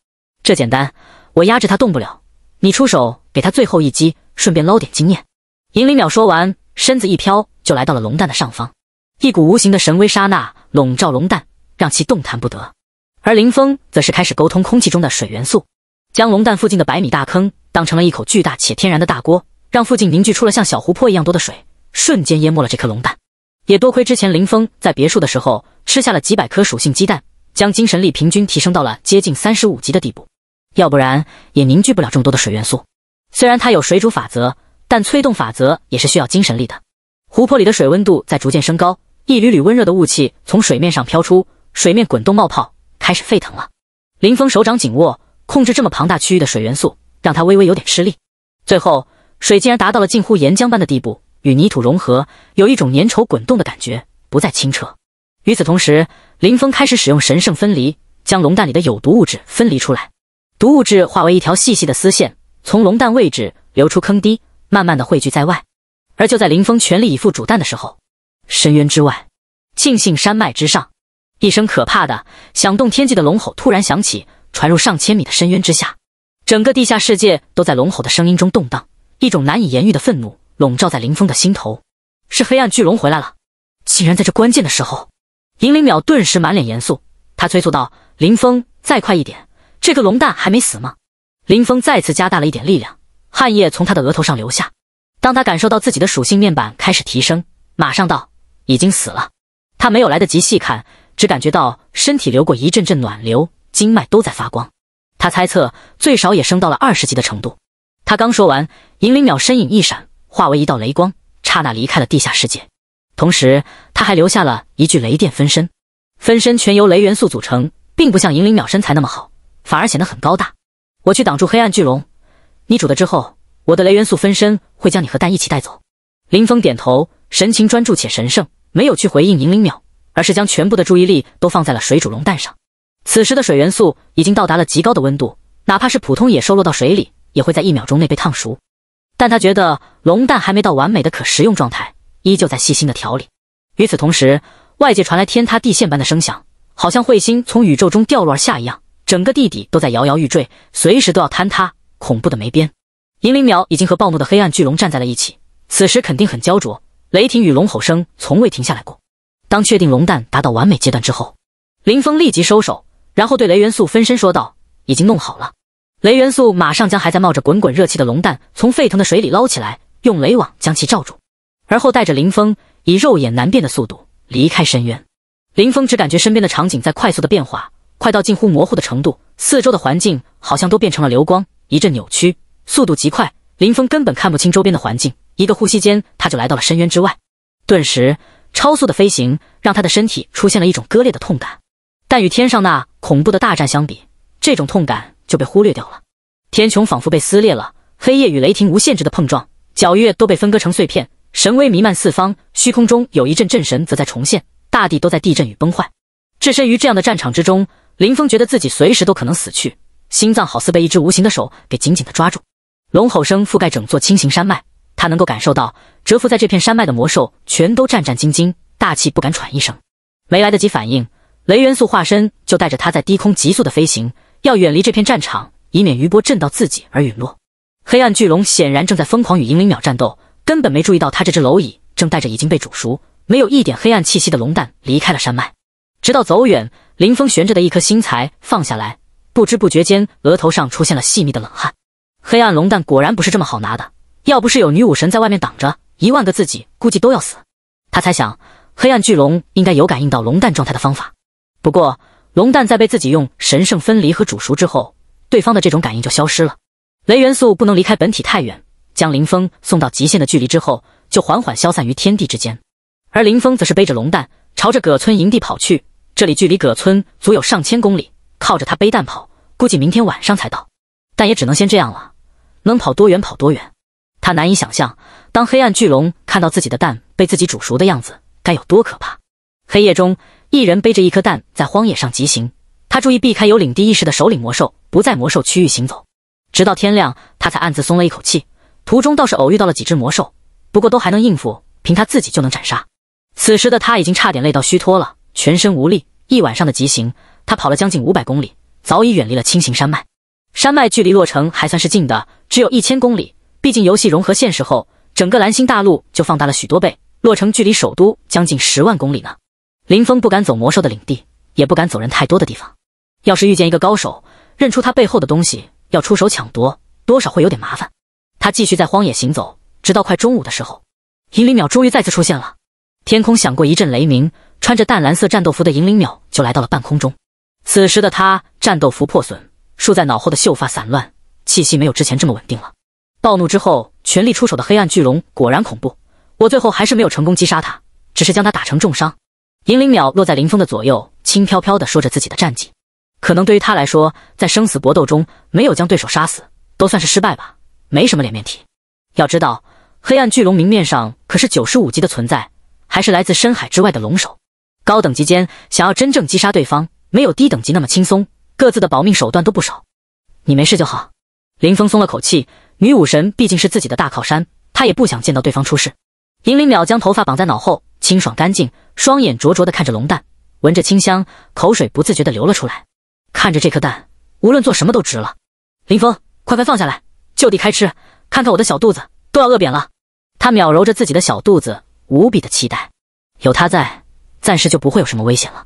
这简单，我压制他动不了，你出手给他最后一击，顺便捞点经验。”银鳞鸟说完，身子一飘，就来到了龙蛋的上方，一股无形的神威刹那笼罩龙蛋，让其动弹不得。而林峰则是开始沟通空气中的水元素，将龙蛋附近的百米大坑当成了一口巨大且天然的大锅，让附近凝聚出了像小湖泊一样多的水，瞬间淹没了这颗龙蛋。也多亏之前林峰在别墅的时候吃下了几百颗属性鸡蛋，将精神力平均提升到了接近三十五级的地步，要不然也凝聚不了这么多的水元素。虽然他有水煮法则，但催动法则也是需要精神力的。湖泊里的水温度在逐渐升高，一缕缕温热的雾气从水面上飘出，水面滚动冒泡。开始沸腾了，林峰手掌紧握，控制这么庞大区域的水元素，让他微微有点吃力。最后，水竟然达到了近乎岩浆般的地步，与泥土融合，有一种粘稠滚动的感觉，不再清澈。与此同时，林峰开始使用神圣分离，将龙蛋里的有毒物质分离出来。毒物质化为一条细细的丝线，从龙蛋位置流出坑堤，慢慢的汇聚在外。而就在林峰全力以赴煮蛋的时候，深渊之外，庆幸山脉之上。一声可怕的响动，天际的龙吼突然响起，传入上千米的深渊之下，整个地下世界都在龙吼的声音中动荡。一种难以言喻的愤怒笼罩在林峰的心头。是黑暗巨龙回来了！竟然在这关键的时候，银灵鸟顿时满脸严肃，他催促道：“林峰，再快一点！这个龙蛋还没死吗？”林峰再次加大了一点力量，汗液从他的额头上流下。当他感受到自己的属性面板开始提升，马上道：“已经死了。”他没有来得及细看。只感觉到身体流过一阵阵暖流，经脉都在发光。他猜测最少也升到了二十级的程度。他刚说完，银灵鸟身影一闪，化为一道雷光，刹那离开了地下世界。同时，他还留下了一具雷电分身，分身全由雷元素组成，并不像银灵鸟身材那么好，反而显得很高大。我去挡住黑暗巨龙，你煮的之后，我的雷元素分身会将你和蛋一起带走。林峰点头，神情专注且神圣，没有去回应银灵鸟。而是将全部的注意力都放在了水煮龙蛋上。此时的水元素已经到达了极高的温度，哪怕是普通野兽落到水里，也会在一秒钟内被烫熟。但他觉得龙蛋还没到完美的可食用状态，依旧在细心的调理。与此同时，外界传来天塌地陷般的声响，好像彗星从宇宙中掉落而下一样，整个地底都在摇摇欲坠，随时都要坍塌，恐怖的没边。银铃鸟已经和暴怒的黑暗巨龙站在了一起，此时肯定很焦灼，雷霆与龙吼声从未停下来过。当确定龙蛋达到完美阶段之后，林峰立即收手，然后对雷元素分身说道：“已经弄好了。”雷元素马上将还在冒着滚滚热气的龙蛋从沸腾的水里捞起来，用雷网将其罩住，而后带着林峰以肉眼难辨的速度离开深渊。林峰只感觉身边的场景在快速的变化，快到近乎模糊的程度，四周的环境好像都变成了流光，一阵扭曲，速度极快，林峰根本看不清周边的环境。一个呼吸间，他就来到了深渊之外，顿时。超速的飞行让他的身体出现了一种割裂的痛感，但与天上那恐怖的大战相比，这种痛感就被忽略掉了。天穹仿佛被撕裂了，黑夜与雷霆无限制的碰撞，皎月都被分割成碎片，神威弥漫四方，虚空中有一阵阵神则在重现，大地都在地震与崩坏。置身于这样的战场之中，林峰觉得自己随时都可能死去，心脏好似被一只无形的手给紧紧的抓住。龙吼声覆盖整座轻型山脉。他能够感受到，蛰伏在这片山脉的魔兽全都战战兢兢，大气不敢喘一声。没来得及反应，雷元素化身就带着他在低空急速的飞行，要远离这片战场，以免余波震到自己而陨落。黑暗巨龙显然正在疯狂与银灵鸟战斗，根本没注意到他这只蝼蚁正带着已经被煮熟、没有一点黑暗气息的龙蛋离开了山脉。直到走远，林峰悬着的一颗心才放下来，不知不觉间，额头上出现了细密的冷汗。黑暗龙蛋果然不是这么好拿的。要不是有女武神在外面挡着，一万个自己估计都要死。他猜想，黑暗巨龙应该有感应到龙蛋状态的方法。不过，龙蛋在被自己用神圣分离和煮熟之后，对方的这种感应就消失了。雷元素不能离开本体太远，将林峰送到极限的距离之后，就缓缓消散于天地之间。而林峰则是背着龙蛋，朝着葛村营地跑去。这里距离葛村足有上千公里，靠着他背蛋跑，估计明天晚上才到。但也只能先这样了，能跑多远跑多远。他难以想象，当黑暗巨龙看到自己的蛋被自己煮熟的样子，该有多可怕！黑夜中，一人背着一颗蛋在荒野上疾行，他注意避开有领地意识的首领魔兽，不在魔兽区域行走。直到天亮，他才暗自松了一口气。途中倒是偶遇到了几只魔兽，不过都还能应付，凭他自己就能斩杀。此时的他已经差点累到虚脱了，全身无力。一晚上的疾行，他跑了将近五百公里，早已远离了青行山脉。山脉距离洛城还算是近的，只有一千公里。毕竟，游戏融合现实后，整个蓝星大陆就放大了许多倍。洛城距离首都将近十万公里呢。林峰不敢走魔兽的领地，也不敢走人太多的地方。要是遇见一个高手，认出他背后的东西，要出手抢夺，多少会有点麻烦。他继续在荒野行走，直到快中午的时候，银鳞鸟终于再次出现了。天空响过一阵雷鸣，穿着淡蓝色战斗服的银鳞鸟就来到了半空中。此时的他，战斗服破损，束在脑后的秀发散乱，气息没有之前这么稳定了。暴怒之后，全力出手的黑暗巨龙果然恐怖。我最后还是没有成功击杀他，只是将他打成重伤。银鳞鸟落在林峰的左右，轻飘飘地说着自己的战绩。可能对于他来说，在生死搏斗中没有将对手杀死，都算是失败吧，没什么脸面体。要知道，黑暗巨龙明面上可是九十五级的存在，还是来自深海之外的龙首。高等级间想要真正击杀对方，没有低等级那么轻松，各自的保命手段都不少。你没事就好。林峰松了口气。女武神毕竟是自己的大靠山，她也不想见到对方出事。银铃淼将头发绑在脑后，清爽干净，双眼灼灼的看着龙蛋，闻着清香，口水不自觉的流了出来。看着这颗蛋，无论做什么都值了。林峰，快快放下来，就地开吃，看看我的小肚子都要饿扁了。他秒揉着自己的小肚子，无比的期待。有他在，暂时就不会有什么危险了。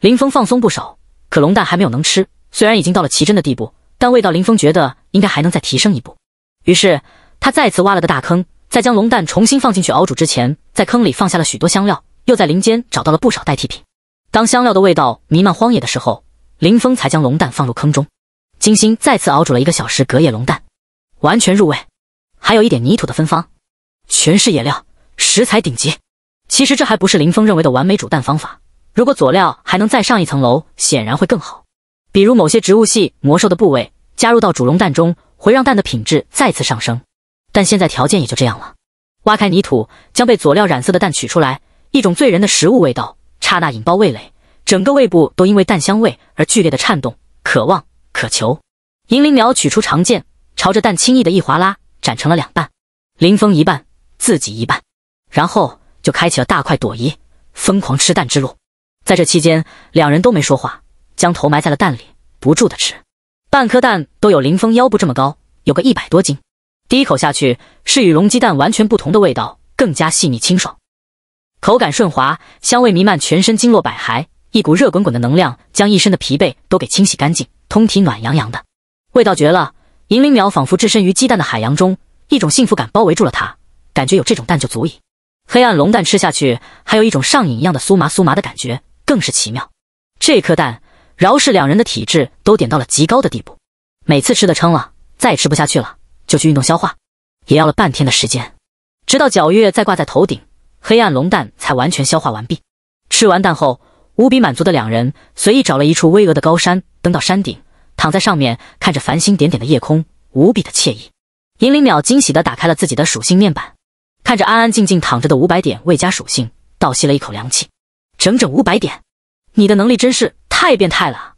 林峰放松不少，可龙蛋还没有能吃，虽然已经到了奇珍的地步，但味道林峰觉得应该还能再提升一步。于是他再次挖了个大坑，在将龙蛋重新放进去熬煮之前，在坑里放下了许多香料，又在林间找到了不少代替品。当香料的味道弥漫荒野的时候，林峰才将龙蛋放入坑中，精心再次熬煮了一个小时。隔夜龙蛋，完全入味，还有一点泥土的芬芳，全是野料食材顶级。其实这还不是林峰认为的完美煮蛋方法，如果佐料还能再上一层楼，显然会更好。比如某些植物系魔兽的部位加入到煮龙蛋中。会让蛋的品质再次上升，但现在条件也就这样了。挖开泥土，将被佐料染色的蛋取出来，一种醉人的食物味道，刹那引爆味蕾，整个胃部都因为蛋香味而剧烈的颤动，渴望，渴求。银鳞鸟取出长剑，朝着蛋轻易的一划拉，斩成了两半，林峰一半，自己一半，然后就开启了大快朵颐、疯狂吃蛋之路。在这期间，两人都没说话，将头埋在了蛋里，不住的吃。半颗蛋都有林峰腰部这么高，有个一百多斤。第一口下去是与龙鸡蛋完全不同的味道，更加细腻清爽，口感顺滑，香味弥漫全身经络百骸，一股热滚滚的能量将一身的疲惫都给清洗干净，通体暖洋洋的，味道绝了。银鳞鸟仿佛置身于鸡蛋的海洋中，一种幸福感包围住了它，感觉有这种蛋就足矣。黑暗龙蛋吃下去还有一种上瘾一样的酥麻酥麻的感觉，更是奇妙。这颗蛋。饶是两人的体质都点到了极高的地步，每次吃的撑了，再也吃不下去了，就去运动消化，也要了半天的时间，直到皎月再挂在头顶，黑暗龙蛋才完全消化完毕。吃完蛋后，无比满足的两人随意找了一处巍峨的高山，登到山顶，躺在上面看着繁星点点的夜空，无比的惬意。银鳞鸟惊喜的打开了自己的属性面板，看着安安静静躺着的五百点未加属性，倒吸了一口凉气，整整五百点。你的能力真是太变态了！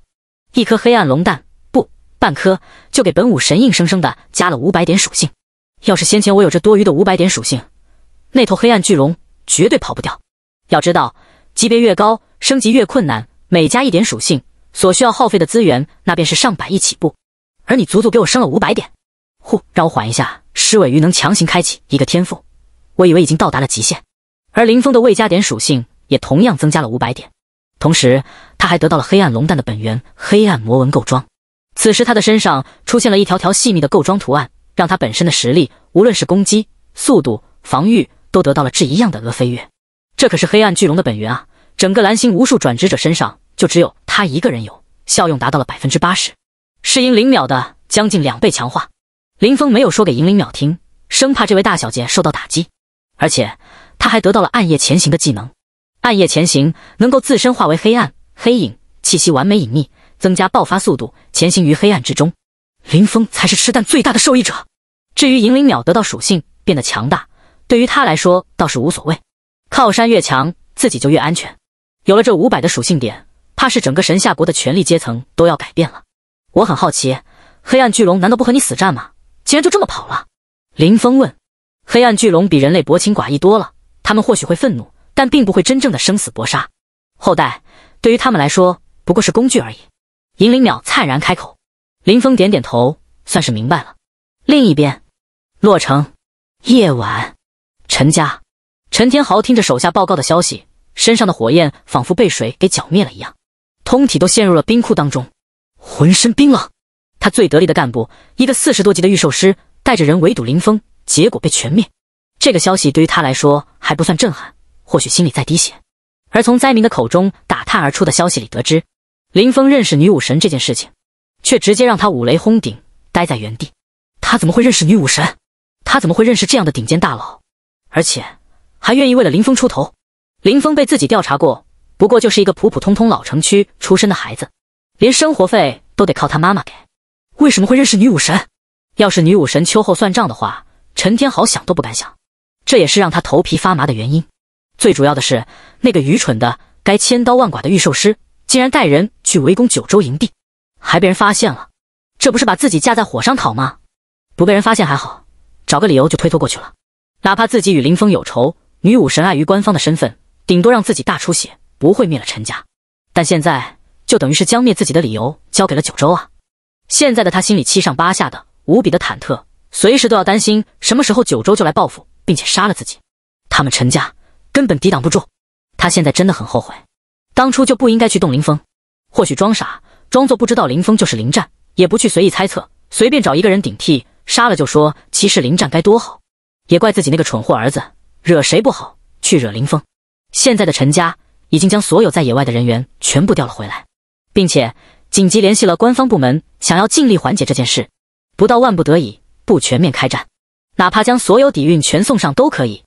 一颗黑暗龙蛋，不，半颗就给本武神硬生生的加了五百点属性。要是先前我有这多余的五百点属性，那头黑暗巨龙绝对跑不掉。要知道，级别越高，升级越困难，每加一点属性所需要耗费的资源，那便是上百亿起步。而你足足给我升了五百点，呼，让我缓一下。狮尾鱼能强行开启一个天赋，我以为已经到达了极限。而林峰的未加点属性也同样增加了五百点。同时，他还得到了黑暗龙蛋的本源——黑暗魔纹构装。此时，他的身上出现了一条条细密的构装图案，让他本身的实力，无论是攻击、速度、防御，都得到了质一样的额飞跃。这可是黑暗巨龙的本源啊！整个蓝星无数转职者身上，就只有他一个人有效用达到了百分之八十，是因林淼的将近两倍强化。林峰没有说给银灵鸟听，生怕这位大小姐受到打击。而且，他还得到了暗夜潜行的技能。暗夜潜行，能够自身化为黑暗黑影，气息完美隐匿，增加爆发速度，潜行于黑暗之中。林峰才是吃蛋最大的受益者。至于银鳞鸟得到属性变得强大，对于他来说倒是无所谓。靠山越强，自己就越安全。有了这五百的属性点，怕是整个神下国的权力阶层都要改变了。我很好奇，黑暗巨龙难道不和你死战吗？竟然就这么跑了？林峰问。黑暗巨龙比人类薄情寡义多了，他们或许会愤怒。但并不会真正的生死搏杀，后代对于他们来说不过是工具而已。银灵鸟灿然开口，林峰点点头，算是明白了。另一边，洛城夜晚，陈家，陈天豪听着手下报告的消息，身上的火焰仿佛被水给剿灭了一样，通体都陷入了冰窟当中，浑身冰冷。他最得力的干部，一个四十多级的御兽师，带着人围堵林峰，结果被全灭。这个消息对于他来说还不算震撼。或许心里在滴血，而从灾民的口中打探而出的消息里得知，林峰认识女武神这件事情，却直接让他五雷轰顶，待在原地。他怎么会认识女武神？他怎么会认识这样的顶尖大佬？而且还愿意为了林峰出头？林峰被自己调查过，不过就是一个普普通通老城区出身的孩子，连生活费都得靠他妈妈给。为什么会认识女武神？要是女武神秋后算账的话，陈天豪想都不敢想。这也是让他头皮发麻的原因。最主要的是，那个愚蠢的、该千刀万剐的御兽师，竟然带人去围攻九州营地，还被人发现了。这不是把自己架在火上烤吗？不被人发现还好，找个理由就推脱过去了。哪怕自己与林峰有仇，女武神碍于官方的身份，顶多让自己大出血，不会灭了陈家。但现在就等于是将灭自己的理由交给了九州啊！现在的他心里七上八下的，无比的忐忑，随时都要担心什么时候九州就来报复，并且杀了自己。他们陈家。根本抵挡不住，他现在真的很后悔，当初就不应该去动林峰。或许装傻，装作不知道林峰就是林战，也不去随意猜测，随便找一个人顶替杀了，就说其实林战该多好。也怪自己那个蠢货儿子，惹谁不好，去惹林峰。现在的陈家已经将所有在野外的人员全部调了回来，并且紧急联系了官方部门，想要尽力缓解这件事，不到万不得已不全面开战，哪怕将所有底蕴全送上都可以，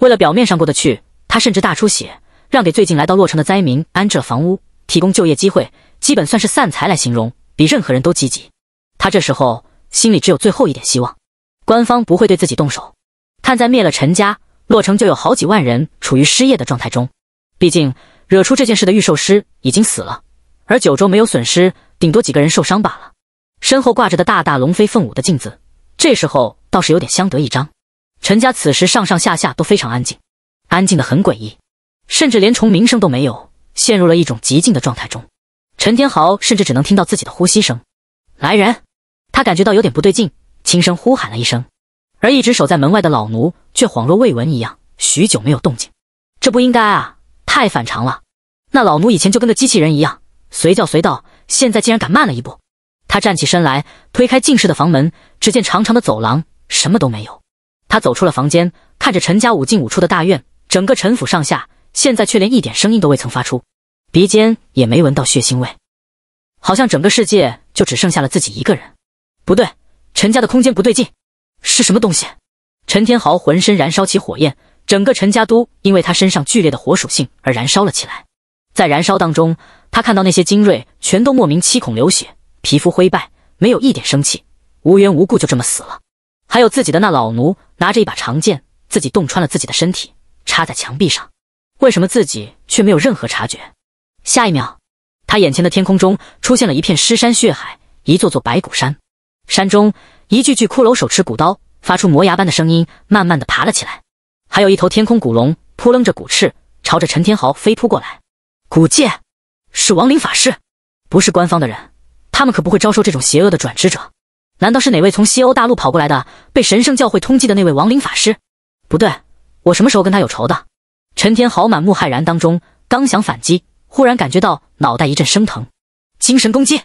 为了表面上过得去。他甚至大出血，让给最近来到洛城的灾民安置了房屋，提供就业机会，基本算是散财来形容，比任何人都积极。他这时候心里只有最后一点希望，官方不会对自己动手。看在灭了陈家，洛城就有好几万人处于失业的状态中。毕竟惹出这件事的御兽师已经死了，而九州没有损失，顶多几个人受伤罢了。身后挂着的大大龙飞凤舞的镜子，这时候倒是有点相得益彰。陈家此时上上下下都非常安静。安静的很诡异，甚至连虫鸣声都没有，陷入了一种极静的状态中。陈天豪甚至只能听到自己的呼吸声。来人，他感觉到有点不对劲，轻声呼喊了一声。而一直守在门外的老奴却恍若未闻一样，许久没有动静。这不应该啊，太反常了。那老奴以前就跟个机器人一样，随叫随到，现在竟然敢慢了一步。他站起身来，推开近室的房门，只见长长的走廊什么都没有。他走出了房间，看着陈家五进五出的大院。整个陈府上下现在却连一点声音都未曾发出，鼻尖也没闻到血腥味，好像整个世界就只剩下了自己一个人。不对，陈家的空间不对劲，是什么东西？陈天豪浑身燃烧起火焰，整个陈家都因为他身上剧烈的火属性而燃烧了起来。在燃烧当中，他看到那些精锐全都莫名七孔流血，皮肤灰败，没有一点生气，无缘无故就这么死了。还有自己的那老奴，拿着一把长剑，自己洞穿了自己的身体。插在墙壁上，为什么自己却没有任何察觉？下一秒，他眼前的天空中出现了一片尸山血海，一座座白骨山，山中一具具骷髅手持骨刀，发出磨牙般的声音，慢慢的爬了起来。还有一头天空古龙扑棱着骨翅，朝着陈天豪飞扑过来。古界是亡灵法师，不是官方的人，他们可不会招收这种邪恶的转职者。难道是哪位从西欧大陆跑过来的，被神圣教会通缉的那位亡灵法师？不对。我什么时候跟他有仇的？陈天豪满目骇然当中，刚想反击，忽然感觉到脑袋一阵生疼，精神攻击。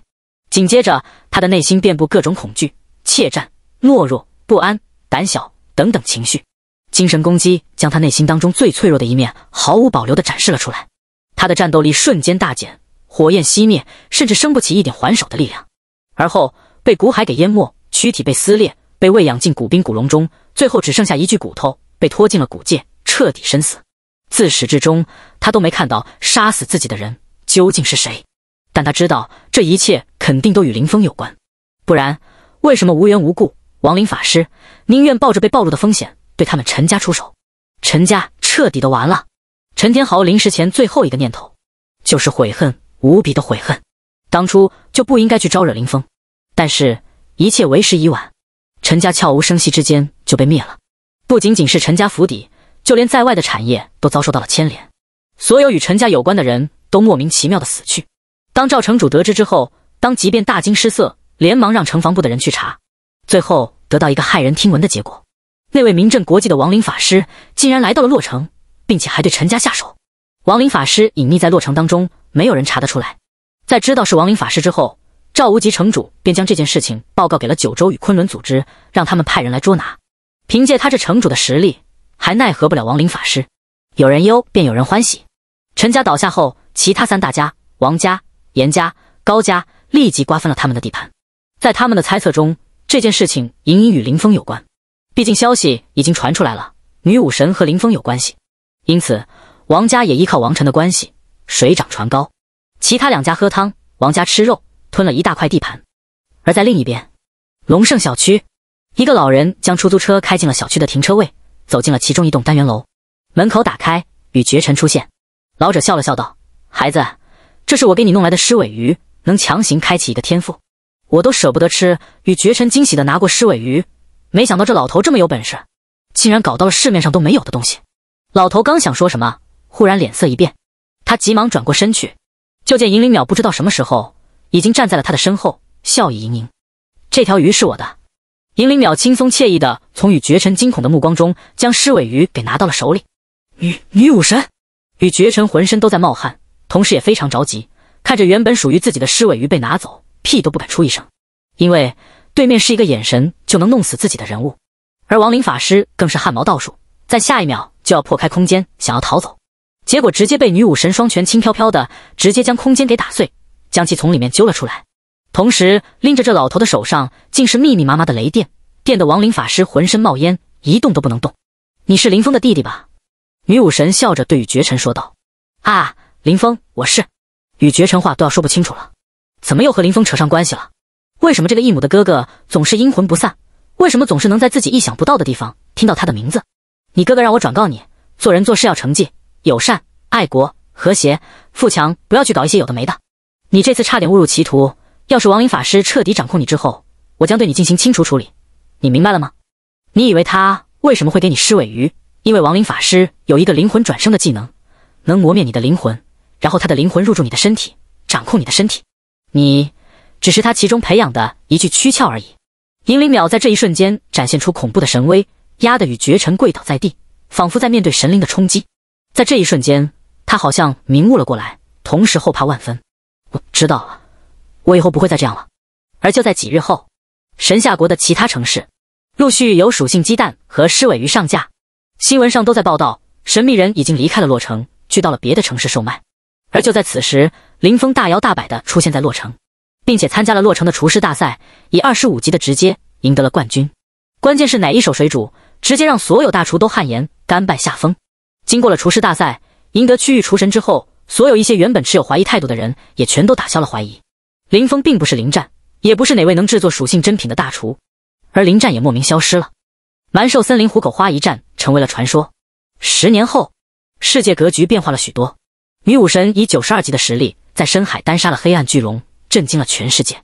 紧接着，他的内心遍布各种恐惧、怯战、懦弱、不安、胆小等等情绪。精神攻击将他内心当中最脆弱的一面毫无保留地展示了出来，他的战斗力瞬间大减，火焰熄灭，甚至生不起一点还手的力量。而后被骨海给淹没，躯体被撕裂，被喂养进骨冰骨龙中，最后只剩下一具骨头。被拖进了古界，彻底身死。自始至终，他都没看到杀死自己的人究竟是谁。但他知道，这一切肯定都与林峰有关，不然为什么无缘无故，亡灵法师宁愿抱着被暴露的风险对他们陈家出手？陈家彻底的完了。陈天豪临死前最后一个念头，就是悔恨无比的悔恨，当初就不应该去招惹林峰。但是，一切为时已晚，陈家悄无声息之间就被灭了。不仅仅是陈家府邸，就连在外的产业都遭受到了牵连，所有与陈家有关的人都莫名其妙的死去。当赵城主得知之后，当即便大惊失色，连忙让城防部的人去查，最后得到一个骇人听闻的结果：那位名震国际的亡灵法师竟然来到了洛城，并且还对陈家下手。亡灵法师隐匿在洛城当中，没有人查得出来。在知道是亡灵法师之后，赵无极城主便将这件事情报告给了九州与昆仑组织，让他们派人来捉拿。凭借他这城主的实力，还奈何不了亡灵法师。有人忧，便有人欢喜。陈家倒下后，其他三大家——王家、严家、高家立即瓜分了他们的地盘。在他们的猜测中，这件事情隐隐与林峰有关。毕竟消息已经传出来了，女武神和林峰有关系。因此，王家也依靠王晨的关系，水涨船高。其他两家喝汤，王家吃肉，吞了一大块地盘。而在另一边，龙盛小区。一个老人将出租车开进了小区的停车位，走进了其中一栋单元楼，门口打开，与绝尘出现。老者笑了笑道：“孩子，这是我给你弄来的狮尾鱼，能强行开启一个天赋，我都舍不得吃。”与绝尘惊喜的拿过狮尾鱼，没想到这老头这么有本事，竟然搞到了市面上都没有的东西。老头刚想说什么，忽然脸色一变，他急忙转过身去，就见银鳞鸟不知道什么时候已经站在了他的身后，笑意盈盈。这条鱼是我的。银鳞鸟轻松惬意的从与绝尘惊恐的目光中，将尸尾鱼给拿到了手里。女女武神与绝尘浑身都在冒汗，同时也非常着急，看着原本属于自己的尸尾鱼被拿走，屁都不敢出一声，因为对面是一个眼神就能弄死自己的人物。而亡灵法师更是汗毛倒竖，在下一秒就要破开空间想要逃走，结果直接被女武神双拳轻飘飘的直接将空间给打碎，将其从里面揪了出来。同时，拎着这老头的手上，竟是密密麻麻的雷电，电的亡灵法师浑身冒烟，一动都不能动。你是林峰的弟弟吧？女武神笑着对雨绝尘说道：“啊，林峰，我是。”雨绝尘话都要说不清楚了，怎么又和林峰扯上关系了？为什么这个异母的哥哥总是阴魂不散？为什么总是能在自己意想不到的地方听到他的名字？你哥哥让我转告你，做人做事要成绩、友善、爱国、和谐、富强，不要去搞一些有的没的。你这次差点误入歧途。要是亡灵法师彻底掌控你之后，我将对你进行清除处理，你明白了吗？你以为他为什么会给你尸尾鱼？因为亡灵法师有一个灵魂转生的技能，能磨灭你的灵魂，然后他的灵魂入住你的身体，掌控你的身体。你只是他其中培养的一具躯壳而已。银灵淼在这一瞬间展现出恐怖的神威，压得与绝尘跪倒在地，仿佛在面对神灵的冲击。在这一瞬间，他好像明悟了过来，同时后怕万分。我知道了。我以后不会再这样了。而就在几日后，神下国的其他城市陆续有属性鸡蛋和狮尾鱼上架，新闻上都在报道神秘人已经离开了洛城，去到了别的城市售卖。而就在此时，林峰大摇大摆的出现在洛城，并且参加了洛城的厨师大赛，以二十五级的直接赢得了冠军。关键是哪一手水煮，直接让所有大厨都汗颜，甘拜下风。经过了厨师大赛，赢得区域厨神之后，所有一些原本持有怀疑态度的人也全都打消了怀疑。林峰并不是林战，也不是哪位能制作属性珍品的大厨，而林战也莫名消失了。蛮兽森林虎口花一战成为了传说。十年后，世界格局变化了许多。女武神以九十二级的实力在深海单杀了黑暗巨龙，震惊了全世界。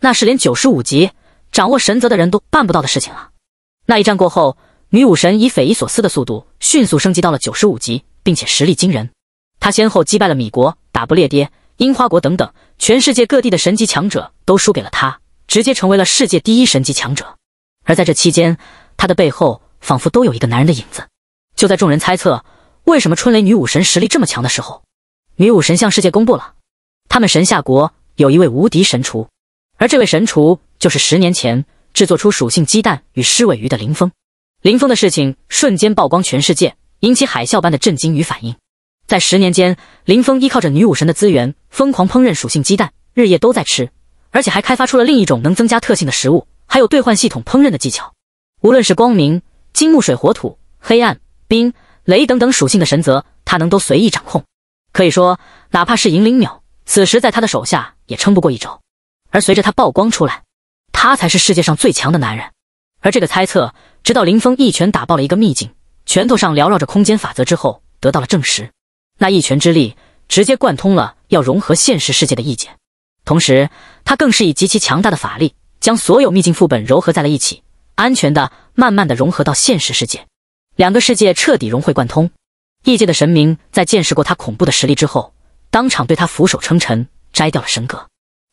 那是连九十五级掌握神则的人都办不到的事情啊！那一战过后，女武神以匪夷所思的速度迅速升级到了九十五级，并且实力惊人。她先后击败了米国、打不列颠、樱花国等等。全世界各地的神级强者都输给了他，直接成为了世界第一神级强者。而在这期间，他的背后仿佛都有一个男人的影子。就在众人猜测为什么春雷女武神实力这么强的时候，女武神向世界公布了，他们神下国有一位无敌神厨，而这位神厨就是十年前制作出属性鸡蛋与狮尾鱼的林峰。林峰的事情瞬间曝光全世界，引起海啸般的震惊与反应。在十年间，林峰依靠着女武神的资源，疯狂烹饪属性鸡蛋，日夜都在吃，而且还开发出了另一种能增加特性的食物，还有兑换系统烹饪的技巧。无论是光明、金木水火土、黑暗、冰、雷等等属性的神则，他能都随意掌控。可以说，哪怕是银灵鸟，此时在他的手下也撑不过一招。而随着他曝光出来，他才是世界上最强的男人。而这个猜测，直到林峰一拳打爆了一个秘境，拳头上缭绕着空间法则之后，得到了证实。那一拳之力直接贯通了要融合现实世界的异界，同时他更是以极其强大的法力，将所有秘境副本糅合在了一起，安全的、慢慢的融合到现实世界，两个世界彻底融会贯通。异界的神明在见识过他恐怖的实力之后，当场对他俯首称臣，摘掉了神格，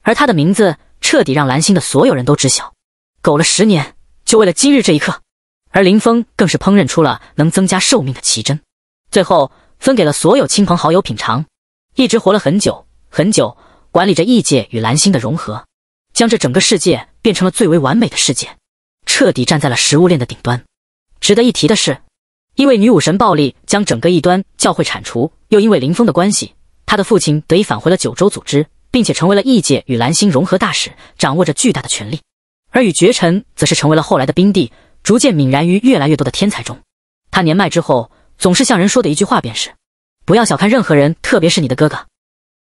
而他的名字彻底让蓝星的所有人都知晓。苟了十年，就为了今日这一刻，而林峰更是烹饪出了能增加寿命的奇珍，最后。分给了所有亲朋好友品尝，一直活了很久很久，管理着异界与蓝星的融合，将这整个世界变成了最为完美的世界，彻底站在了食物链的顶端。值得一提的是，因为女武神暴力将整个异端教会铲除，又因为林峰的关系，他的父亲得以返回了九州组织，并且成为了异界与蓝星融合大使，掌握着巨大的权力。而与绝尘，则是成为了后来的冰帝，逐渐泯然于越来越多的天才中。他年迈之后。总是向人说的一句话便是：不要小看任何人，特别是你的哥哥。